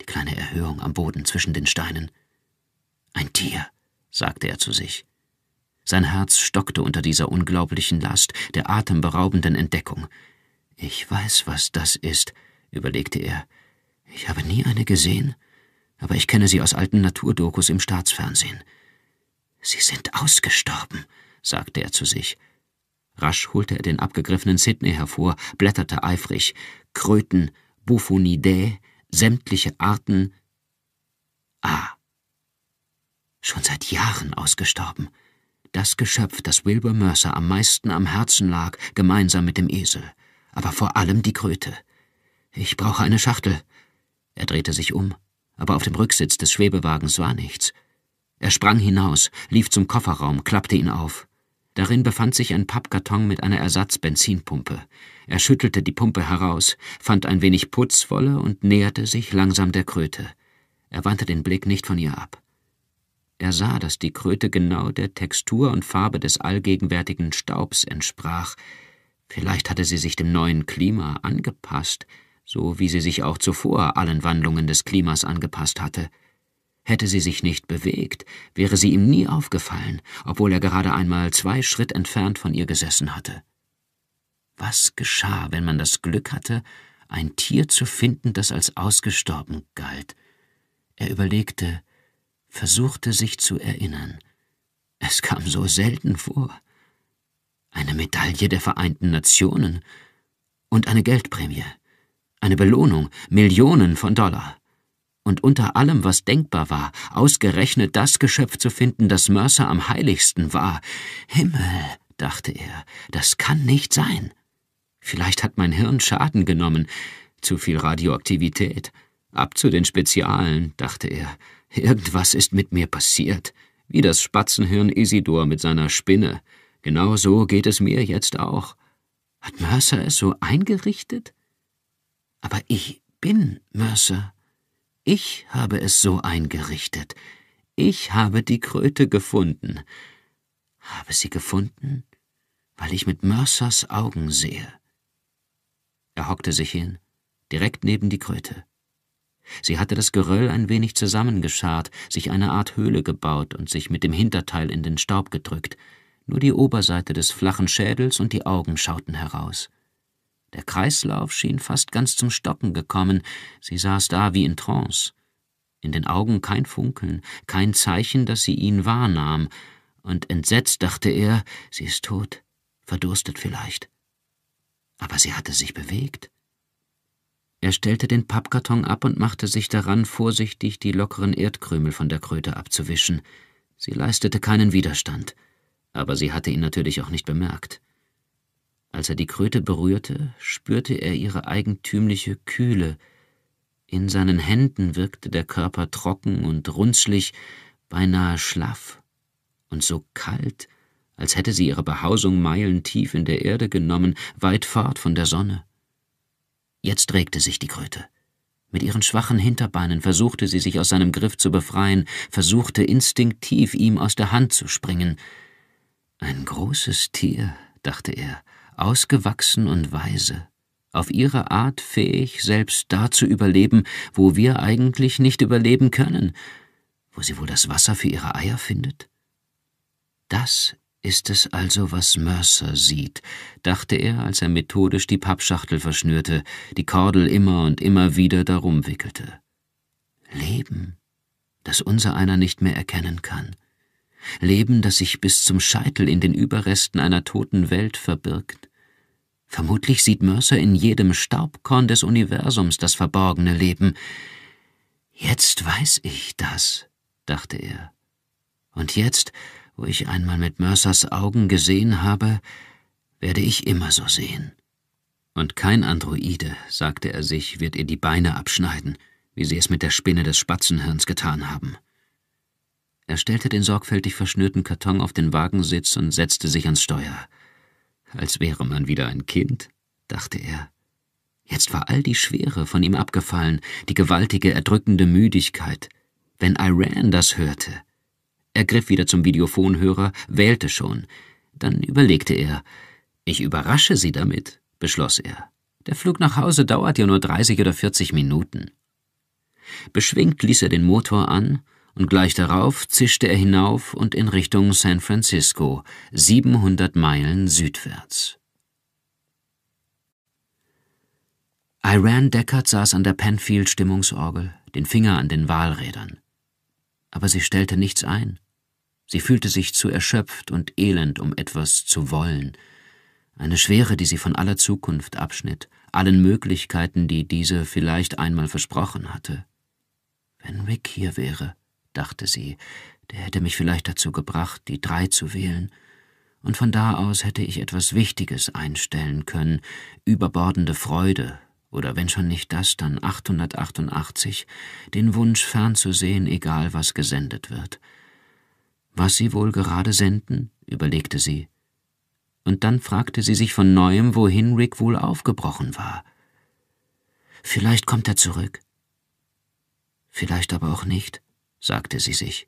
Speaker 1: Die kleine Erhöhung am Boden zwischen den Steinen. Ein Tier, sagte er zu sich. Sein Herz stockte unter dieser unglaublichen Last, der atemberaubenden Entdeckung. Ich weiß, was das ist, überlegte er. Ich habe nie eine gesehen, aber ich kenne sie aus alten Naturdokus im Staatsfernsehen. Sie sind ausgestorben, sagte er zu sich. Rasch holte er den abgegriffenen Sidney hervor, blätterte eifrig. Kröten, Buffonidae, sämtliche Arten. Ah. Schon seit Jahren ausgestorben. Das Geschöpf, das Wilbur Mercer am meisten am Herzen lag, gemeinsam mit dem Esel. Aber vor allem die Kröte. Ich brauche eine Schachtel. Er drehte sich um, aber auf dem Rücksitz des Schwebewagens war nichts. Er sprang hinaus, lief zum Kofferraum, klappte ihn auf. Darin befand sich ein Pappkarton mit einer Ersatzbenzinpumpe. Er schüttelte die Pumpe heraus, fand ein wenig Putzwolle und näherte sich langsam der Kröte. Er wandte den Blick nicht von ihr ab. Er sah, dass die Kröte genau der Textur und Farbe des allgegenwärtigen Staubs entsprach. Vielleicht hatte sie sich dem neuen Klima angepasst, so wie sie sich auch zuvor allen Wandlungen des Klimas angepasst hatte – Hätte sie sich nicht bewegt, wäre sie ihm nie aufgefallen, obwohl er gerade einmal zwei Schritt entfernt von ihr gesessen hatte. Was geschah, wenn man das Glück hatte, ein Tier zu finden, das als ausgestorben galt? Er überlegte, versuchte sich zu erinnern. Es kam so selten vor. Eine Medaille der Vereinten Nationen und eine Geldprämie, eine Belohnung, Millionen von Dollar und unter allem, was denkbar war, ausgerechnet das Geschöpf zu finden, das Mercer am heiligsten war. Himmel, dachte er, das kann nicht sein. Vielleicht hat mein Hirn Schaden genommen, zu viel Radioaktivität. Ab zu den Spezialen, dachte er. Irgendwas ist mit mir passiert, wie das Spatzenhirn Isidor mit seiner Spinne. Genau so geht es mir jetzt auch. Hat Mercer es so eingerichtet? Aber ich bin Mercer. Ich habe es so eingerichtet. Ich habe die Kröte gefunden. Habe sie gefunden, weil ich mit Mercers Augen sehe. Er hockte sich hin, direkt neben die Kröte. Sie hatte das Geröll ein wenig zusammengescharrt, sich eine Art Höhle gebaut und sich mit dem Hinterteil in den Staub gedrückt. Nur die Oberseite des flachen Schädels und die Augen schauten heraus. Der Kreislauf schien fast ganz zum Stocken gekommen, sie saß da wie in Trance. In den Augen kein Funkeln, kein Zeichen, dass sie ihn wahrnahm, und entsetzt dachte er, sie ist tot, verdurstet vielleicht. Aber sie hatte sich bewegt. Er stellte den Pappkarton ab und machte sich daran, vorsichtig die lockeren Erdkrümel von der Kröte abzuwischen. Sie leistete keinen Widerstand, aber sie hatte ihn natürlich auch nicht bemerkt. Als er die Kröte berührte, spürte er ihre eigentümliche Kühle. In seinen Händen wirkte der Körper trocken und runzlig, beinahe schlaff und so kalt, als hätte sie ihre Behausung meilentief in der Erde genommen, weit fort von der Sonne. Jetzt regte sich die Kröte. Mit ihren schwachen Hinterbeinen versuchte sie sich aus seinem Griff zu befreien, versuchte instinktiv ihm aus der Hand zu springen. Ein großes Tier, dachte er, ausgewachsen und weise, auf ihre Art fähig, selbst da zu überleben, wo wir eigentlich nicht überleben können, wo sie wohl das Wasser für ihre Eier findet? Das ist es also, was Mercer sieht, dachte er, als er methodisch die Pappschachtel verschnürte, die Kordel immer und immer wieder darum wickelte. Leben, das unser einer nicht mehr erkennen kann. Leben, das sich bis zum Scheitel in den Überresten einer toten Welt verbirgt. Vermutlich sieht Mercer in jedem Staubkorn des Universums das verborgene Leben. Jetzt weiß ich das, dachte er. Und jetzt, wo ich einmal mit Mercers Augen gesehen habe, werde ich immer so sehen. Und kein Androide, sagte er sich, wird ihr die Beine abschneiden, wie sie es mit der Spinne des Spatzenhirns getan haben. Er stellte den sorgfältig verschnürten Karton auf den Wagensitz und setzte sich ans Steuer. Als wäre man wieder ein Kind, dachte er. Jetzt war all die Schwere von ihm abgefallen, die gewaltige, erdrückende Müdigkeit. Wenn Iran das hörte. Er griff wieder zum Videophonhörer, wählte schon. Dann überlegte er. Ich überrasche Sie damit, beschloss er. Der Flug nach Hause dauert ja nur 30 oder 40 Minuten. Beschwingt ließ er den Motor an und gleich darauf zischte er hinauf und in Richtung San Francisco, 700 Meilen südwärts. Iran Deckard saß an der Penfield-Stimmungsorgel, den Finger an den Wahlrädern. Aber sie stellte nichts ein. Sie fühlte sich zu erschöpft und elend, um etwas zu wollen. Eine Schwere, die sie von aller Zukunft abschnitt, allen Möglichkeiten, die diese vielleicht einmal versprochen hatte. Wenn Rick hier wäre dachte sie, der hätte mich vielleicht dazu gebracht, die drei zu wählen, und von da aus hätte ich etwas Wichtiges einstellen können, überbordende Freude, oder wenn schon nicht das, dann 888, den Wunsch fernzusehen, egal was gesendet wird. Was sie wohl gerade senden, überlegte sie. Und dann fragte sie sich von neuem, wohin Rick wohl aufgebrochen war. Vielleicht kommt er zurück. Vielleicht aber auch nicht sagte sie sich.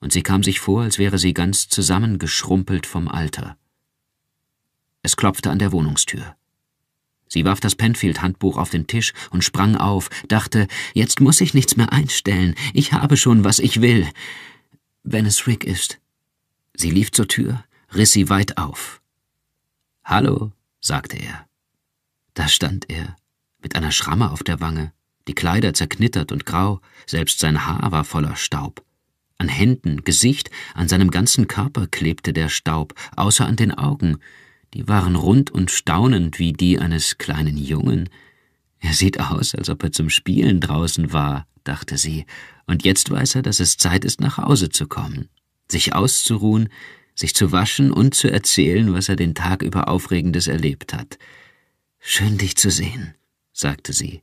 Speaker 1: Und sie kam sich vor, als wäre sie ganz zusammengeschrumpelt vom Alter. Es klopfte an der Wohnungstür. Sie warf das Penfield-Handbuch auf den Tisch und sprang auf, dachte, jetzt muss ich nichts mehr einstellen, ich habe schon, was ich will. Wenn es Rick ist. Sie lief zur Tür, riss sie weit auf. Hallo, sagte er. Da stand er, mit einer Schramme auf der Wange, die Kleider zerknittert und grau, selbst sein Haar war voller Staub. An Händen, Gesicht, an seinem ganzen Körper klebte der Staub, außer an den Augen, die waren rund und staunend wie die eines kleinen Jungen. Er sieht aus, als ob er zum Spielen draußen war, dachte sie, und jetzt weiß er, dass es Zeit ist, nach Hause zu kommen, sich auszuruhen, sich zu waschen und zu erzählen, was er den Tag über Aufregendes erlebt hat. Schön dich zu sehen, sagte sie.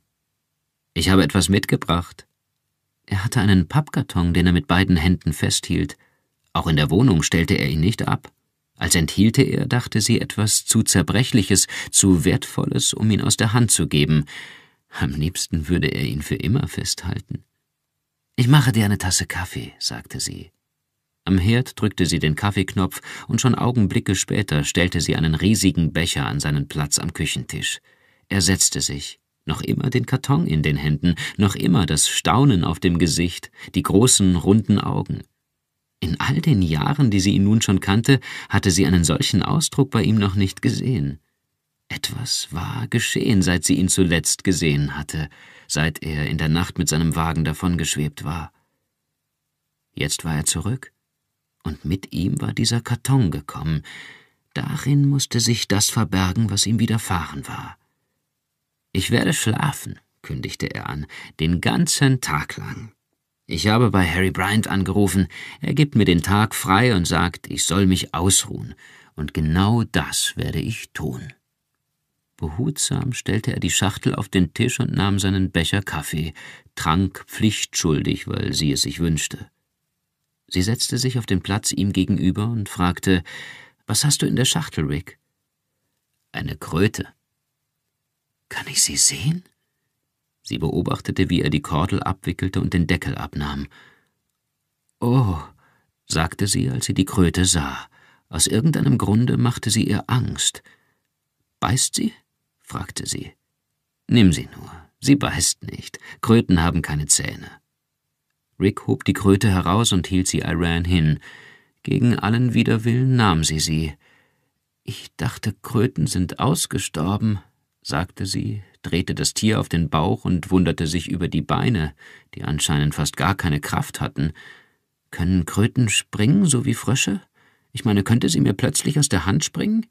Speaker 1: Ich habe etwas mitgebracht. Er hatte einen Pappkarton, den er mit beiden Händen festhielt. Auch in der Wohnung stellte er ihn nicht ab. Als enthielte er, dachte sie, etwas zu Zerbrechliches, zu Wertvolles, um ihn aus der Hand zu geben. Am liebsten würde er ihn für immer festhalten. Ich mache dir eine Tasse Kaffee, sagte sie. Am Herd drückte sie den Kaffeeknopf, und schon Augenblicke später stellte sie einen riesigen Becher an seinen Platz am Küchentisch. Er setzte sich noch immer den Karton in den Händen, noch immer das Staunen auf dem Gesicht, die großen, runden Augen. In all den Jahren, die sie ihn nun schon kannte, hatte sie einen solchen Ausdruck bei ihm noch nicht gesehen. Etwas war geschehen, seit sie ihn zuletzt gesehen hatte, seit er in der Nacht mit seinem Wagen davongeschwebt war. Jetzt war er zurück, und mit ihm war dieser Karton gekommen. Darin musste sich das verbergen, was ihm widerfahren war. Ich werde schlafen, kündigte er an, den ganzen Tag lang. Ich habe bei Harry Bryant angerufen, er gibt mir den Tag frei und sagt, ich soll mich ausruhen, und genau das werde ich tun. Behutsam stellte er die Schachtel auf den Tisch und nahm seinen Becher Kaffee, trank pflichtschuldig, weil sie es sich wünschte. Sie setzte sich auf den Platz ihm gegenüber und fragte, »Was hast du in der Schachtel, Rick?« »Eine Kröte«, kann ich sie sehen? Sie beobachtete, wie er die Kordel abwickelte und den Deckel abnahm. Oh, sagte sie, als sie die Kröte sah. Aus irgendeinem Grunde machte sie ihr Angst. Beißt sie? fragte sie. Nimm sie nur. Sie beißt nicht. Kröten haben keine Zähne. Rick hob die Kröte heraus und hielt sie Iran hin. Gegen allen Widerwillen nahm sie sie. Ich dachte, Kröten sind ausgestorben, sagte sie, drehte das Tier auf den Bauch und wunderte sich über die Beine, die anscheinend fast gar keine Kraft hatten. Können Kröten springen, so wie Frösche? Ich meine, könnte sie mir plötzlich aus der Hand springen?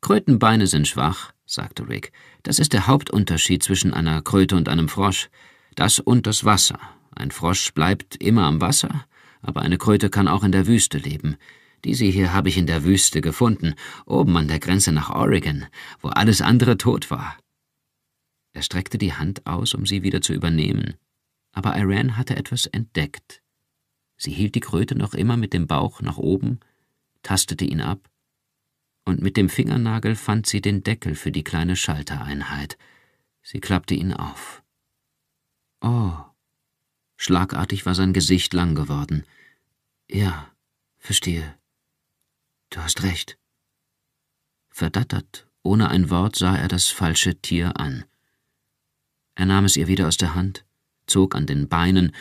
Speaker 1: Krötenbeine sind schwach, sagte Rick. Das ist der Hauptunterschied zwischen einer Kröte und einem Frosch. Das und das Wasser. Ein Frosch bleibt immer am Wasser, aber eine Kröte kann auch in der Wüste leben. Diese hier habe ich in der Wüste gefunden, oben an der Grenze nach Oregon, wo alles andere tot war. Er streckte die Hand aus, um sie wieder zu übernehmen, aber Iran hatte etwas entdeckt. Sie hielt die Kröte noch immer mit dem Bauch nach oben, tastete ihn ab, und mit dem Fingernagel fand sie den Deckel für die kleine Schaltereinheit. Sie klappte ihn auf. Oh. Schlagartig war sein Gesicht lang geworden. Ja, verstehe. Du hast recht. Verdattert, ohne ein Wort sah er das falsche Tier an. Er nahm es ihr wieder aus der Hand, zog an den Beinen,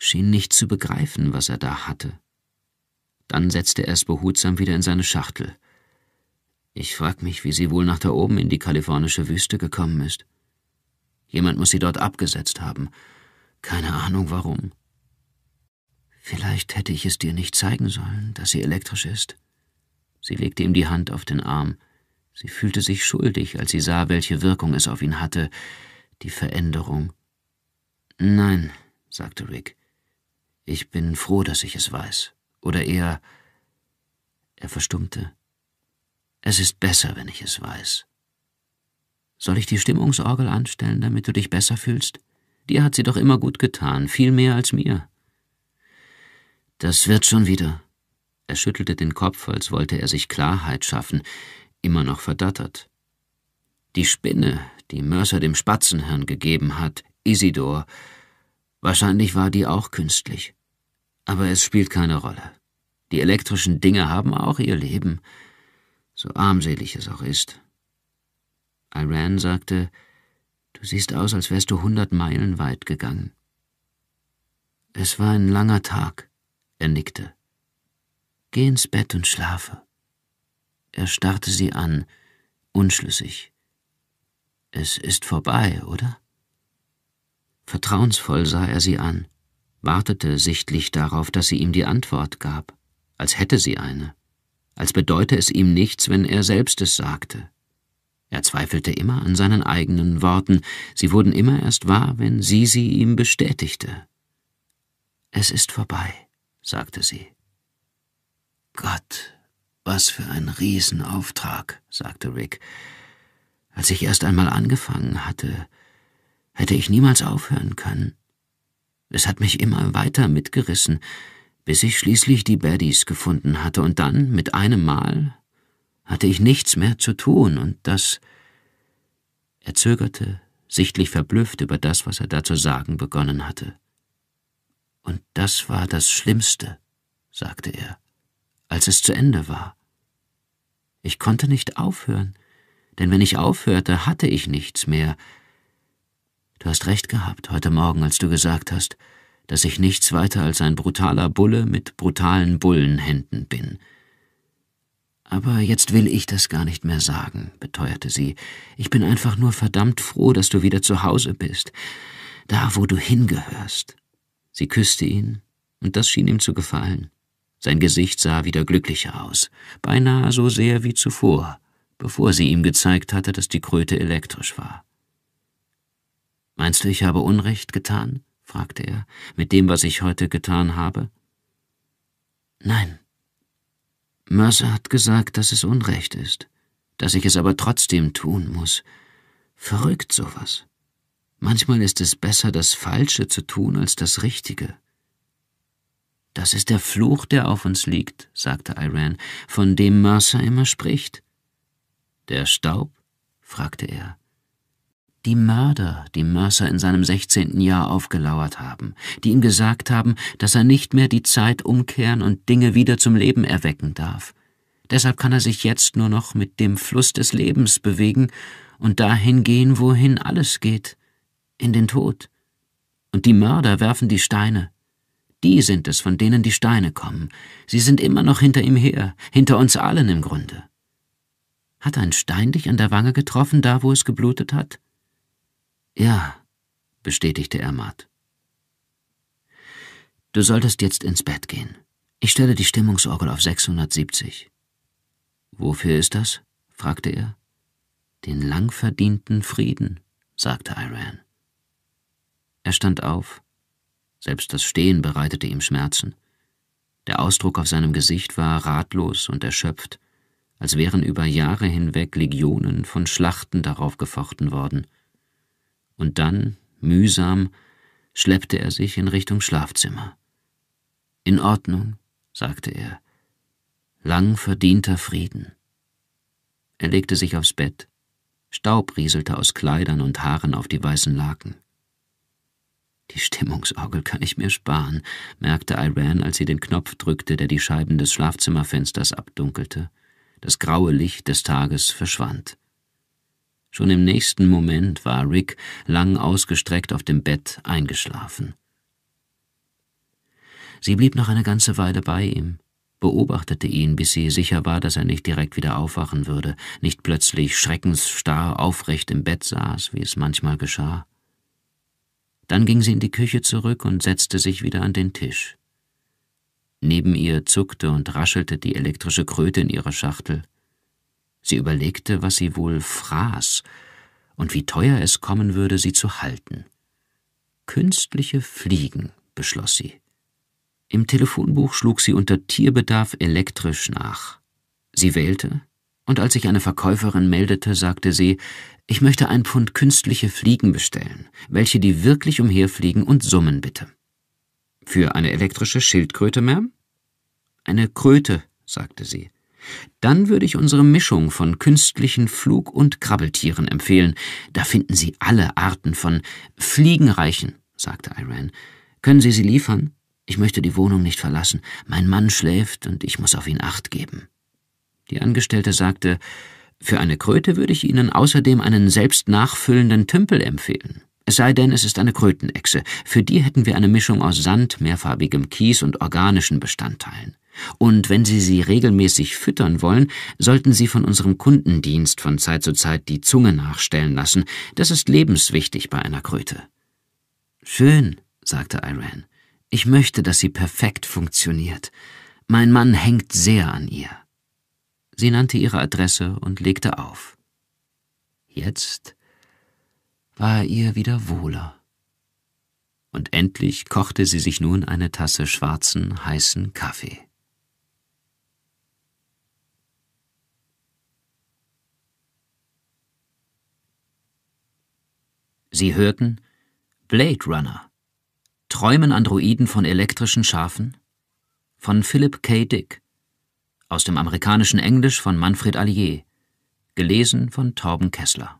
Speaker 1: schien nicht zu begreifen, was er da hatte. Dann setzte er es behutsam wieder in seine Schachtel. Ich frag mich, wie sie wohl nach da oben in die kalifornische Wüste gekommen ist. Jemand muss sie dort abgesetzt haben. Keine Ahnung warum. Vielleicht hätte ich es dir nicht zeigen sollen, dass sie elektrisch ist. Sie legte ihm die Hand auf den Arm. Sie fühlte sich schuldig, als sie sah, welche Wirkung es auf ihn hatte, die Veränderung. Nein, sagte Rick, ich bin froh, dass ich es weiß. Oder eher. Er verstummte. Es ist besser, wenn ich es weiß. Soll ich die Stimmungsorgel anstellen, damit du dich besser fühlst? Dir hat sie doch immer gut getan, viel mehr als mir. Das wird schon wieder, er schüttelte den Kopf, als wollte er sich Klarheit schaffen, immer noch verdattert. Die Spinne, die Mörser dem Spatzenhirn gegeben hat, Isidor, wahrscheinlich war die auch künstlich. Aber es spielt keine Rolle. Die elektrischen Dinge haben auch ihr Leben, so armselig es auch ist. Iran sagte, Du siehst aus, als wärst du hundert Meilen weit gegangen. Es war ein langer Tag, er nickte. Geh ins Bett und schlafe. Er starrte sie an, unschlüssig. Es ist vorbei, oder? Vertrauensvoll sah er sie an, wartete sichtlich darauf, dass sie ihm die Antwort gab, als hätte sie eine, als bedeute es ihm nichts, wenn er selbst es sagte. Er zweifelte immer an seinen eigenen Worten, sie wurden immer erst wahr, wenn sie sie ihm bestätigte. Es ist vorbei, sagte sie. Gott, was für ein Riesenauftrag, sagte Rick. Als ich erst einmal angefangen hatte, hätte ich niemals aufhören können. Es hat mich immer weiter mitgerissen, bis ich schließlich die Baddies gefunden hatte, und dann, mit einem Mal, hatte ich nichts mehr zu tun, und das. Er zögerte, sichtlich verblüfft über das, was er da zu sagen begonnen hatte. Und das war das Schlimmste, sagte er als es zu Ende war. Ich konnte nicht aufhören, denn wenn ich aufhörte, hatte ich nichts mehr. Du hast recht gehabt heute Morgen, als du gesagt hast, dass ich nichts weiter als ein brutaler Bulle mit brutalen Bullenhänden bin. Aber jetzt will ich das gar nicht mehr sagen, beteuerte sie. Ich bin einfach nur verdammt froh, dass du wieder zu Hause bist, da wo du hingehörst. Sie küsste ihn, und das schien ihm zu gefallen. Sein Gesicht sah wieder glücklicher aus, beinahe so sehr wie zuvor, bevor sie ihm gezeigt hatte, dass die Kröte elektrisch war. Meinst du, ich habe Unrecht getan? fragte er, mit dem, was ich heute getan habe. Nein. Mercer hat gesagt, dass es Unrecht ist, dass ich es aber trotzdem tun muss. Verrückt sowas. Manchmal ist es besser, das Falsche zu tun als das Richtige. Das ist der Fluch, der auf uns liegt, sagte Iran, von dem Mercer immer spricht. Der Staub? fragte er. Die Mörder, die Mercer in seinem sechzehnten Jahr aufgelauert haben, die ihm gesagt haben, dass er nicht mehr die Zeit umkehren und Dinge wieder zum Leben erwecken darf. Deshalb kann er sich jetzt nur noch mit dem Fluss des Lebens bewegen und dahin gehen, wohin alles geht, in den Tod. Und die Mörder werfen die Steine, die sind es, von denen die Steine kommen. Sie sind immer noch hinter ihm her, hinter uns allen im Grunde. Hat ein Stein dich an der Wange getroffen, da wo es geblutet hat? Ja, bestätigte Ermat. Du solltest jetzt ins Bett gehen. Ich stelle die Stimmungsorgel auf 670. Wofür ist das? fragte er. Den lang verdienten Frieden, sagte Iran. Er stand auf, selbst das Stehen bereitete ihm Schmerzen. Der Ausdruck auf seinem Gesicht war ratlos und erschöpft, als wären über Jahre hinweg Legionen von Schlachten darauf gefochten worden. Und dann, mühsam, schleppte er sich in Richtung Schlafzimmer. In Ordnung, sagte er. Lang verdienter Frieden. Er legte sich aufs Bett. Staub rieselte aus Kleidern und Haaren auf die weißen Laken. Die Stimmungsorgel kann ich mir sparen, merkte Iran, als sie den Knopf drückte, der die Scheiben des Schlafzimmerfensters abdunkelte. Das graue Licht des Tages verschwand. Schon im nächsten Moment war Rick lang ausgestreckt auf dem Bett eingeschlafen. Sie blieb noch eine ganze Weile bei ihm, beobachtete ihn, bis sie sicher war, dass er nicht direkt wieder aufwachen würde, nicht plötzlich schreckensstarr aufrecht im Bett saß, wie es manchmal geschah. Dann ging sie in die Küche zurück und setzte sich wieder an den Tisch. Neben ihr zuckte und raschelte die elektrische Kröte in ihrer Schachtel. Sie überlegte, was sie wohl fraß und wie teuer es kommen würde, sie zu halten. Künstliche Fliegen, beschloss sie. Im Telefonbuch schlug sie unter Tierbedarf elektrisch nach. Sie wählte und als sich eine Verkäuferin meldete, sagte sie, ich möchte ein Pfund künstliche Fliegen bestellen, welche die wirklich umherfliegen und summen bitte. Für eine elektrische Schildkröte, Ma'am? Eine Kröte, sagte sie. Dann würde ich unsere Mischung von künstlichen Flug- und Krabbeltieren empfehlen. Da finden Sie alle Arten von Fliegenreichen, sagte Iran. Können Sie sie liefern? Ich möchte die Wohnung nicht verlassen. Mein Mann schläft und ich muss auf ihn acht geben. Die Angestellte sagte, für eine Kröte würde ich Ihnen außerdem einen selbst nachfüllenden Tümpel empfehlen. Es sei denn, es ist eine Krötenechse. Für die hätten wir eine Mischung aus Sand, mehrfarbigem Kies und organischen Bestandteilen. Und wenn Sie sie regelmäßig füttern wollen, sollten Sie von unserem Kundendienst von Zeit zu Zeit die Zunge nachstellen lassen. Das ist lebenswichtig bei einer Kröte. Schön, sagte Iran. Ich möchte, dass sie perfekt funktioniert. Mein Mann hängt sehr an ihr. Sie nannte ihre Adresse und legte auf. Jetzt war ihr wieder wohler. Und endlich kochte sie sich nun eine Tasse schwarzen, heißen Kaffee. Sie hörten Blade Runner. Träumen Androiden von elektrischen Schafen? Von Philip K. Dick aus dem amerikanischen Englisch von Manfred Allier, gelesen von Torben Kessler.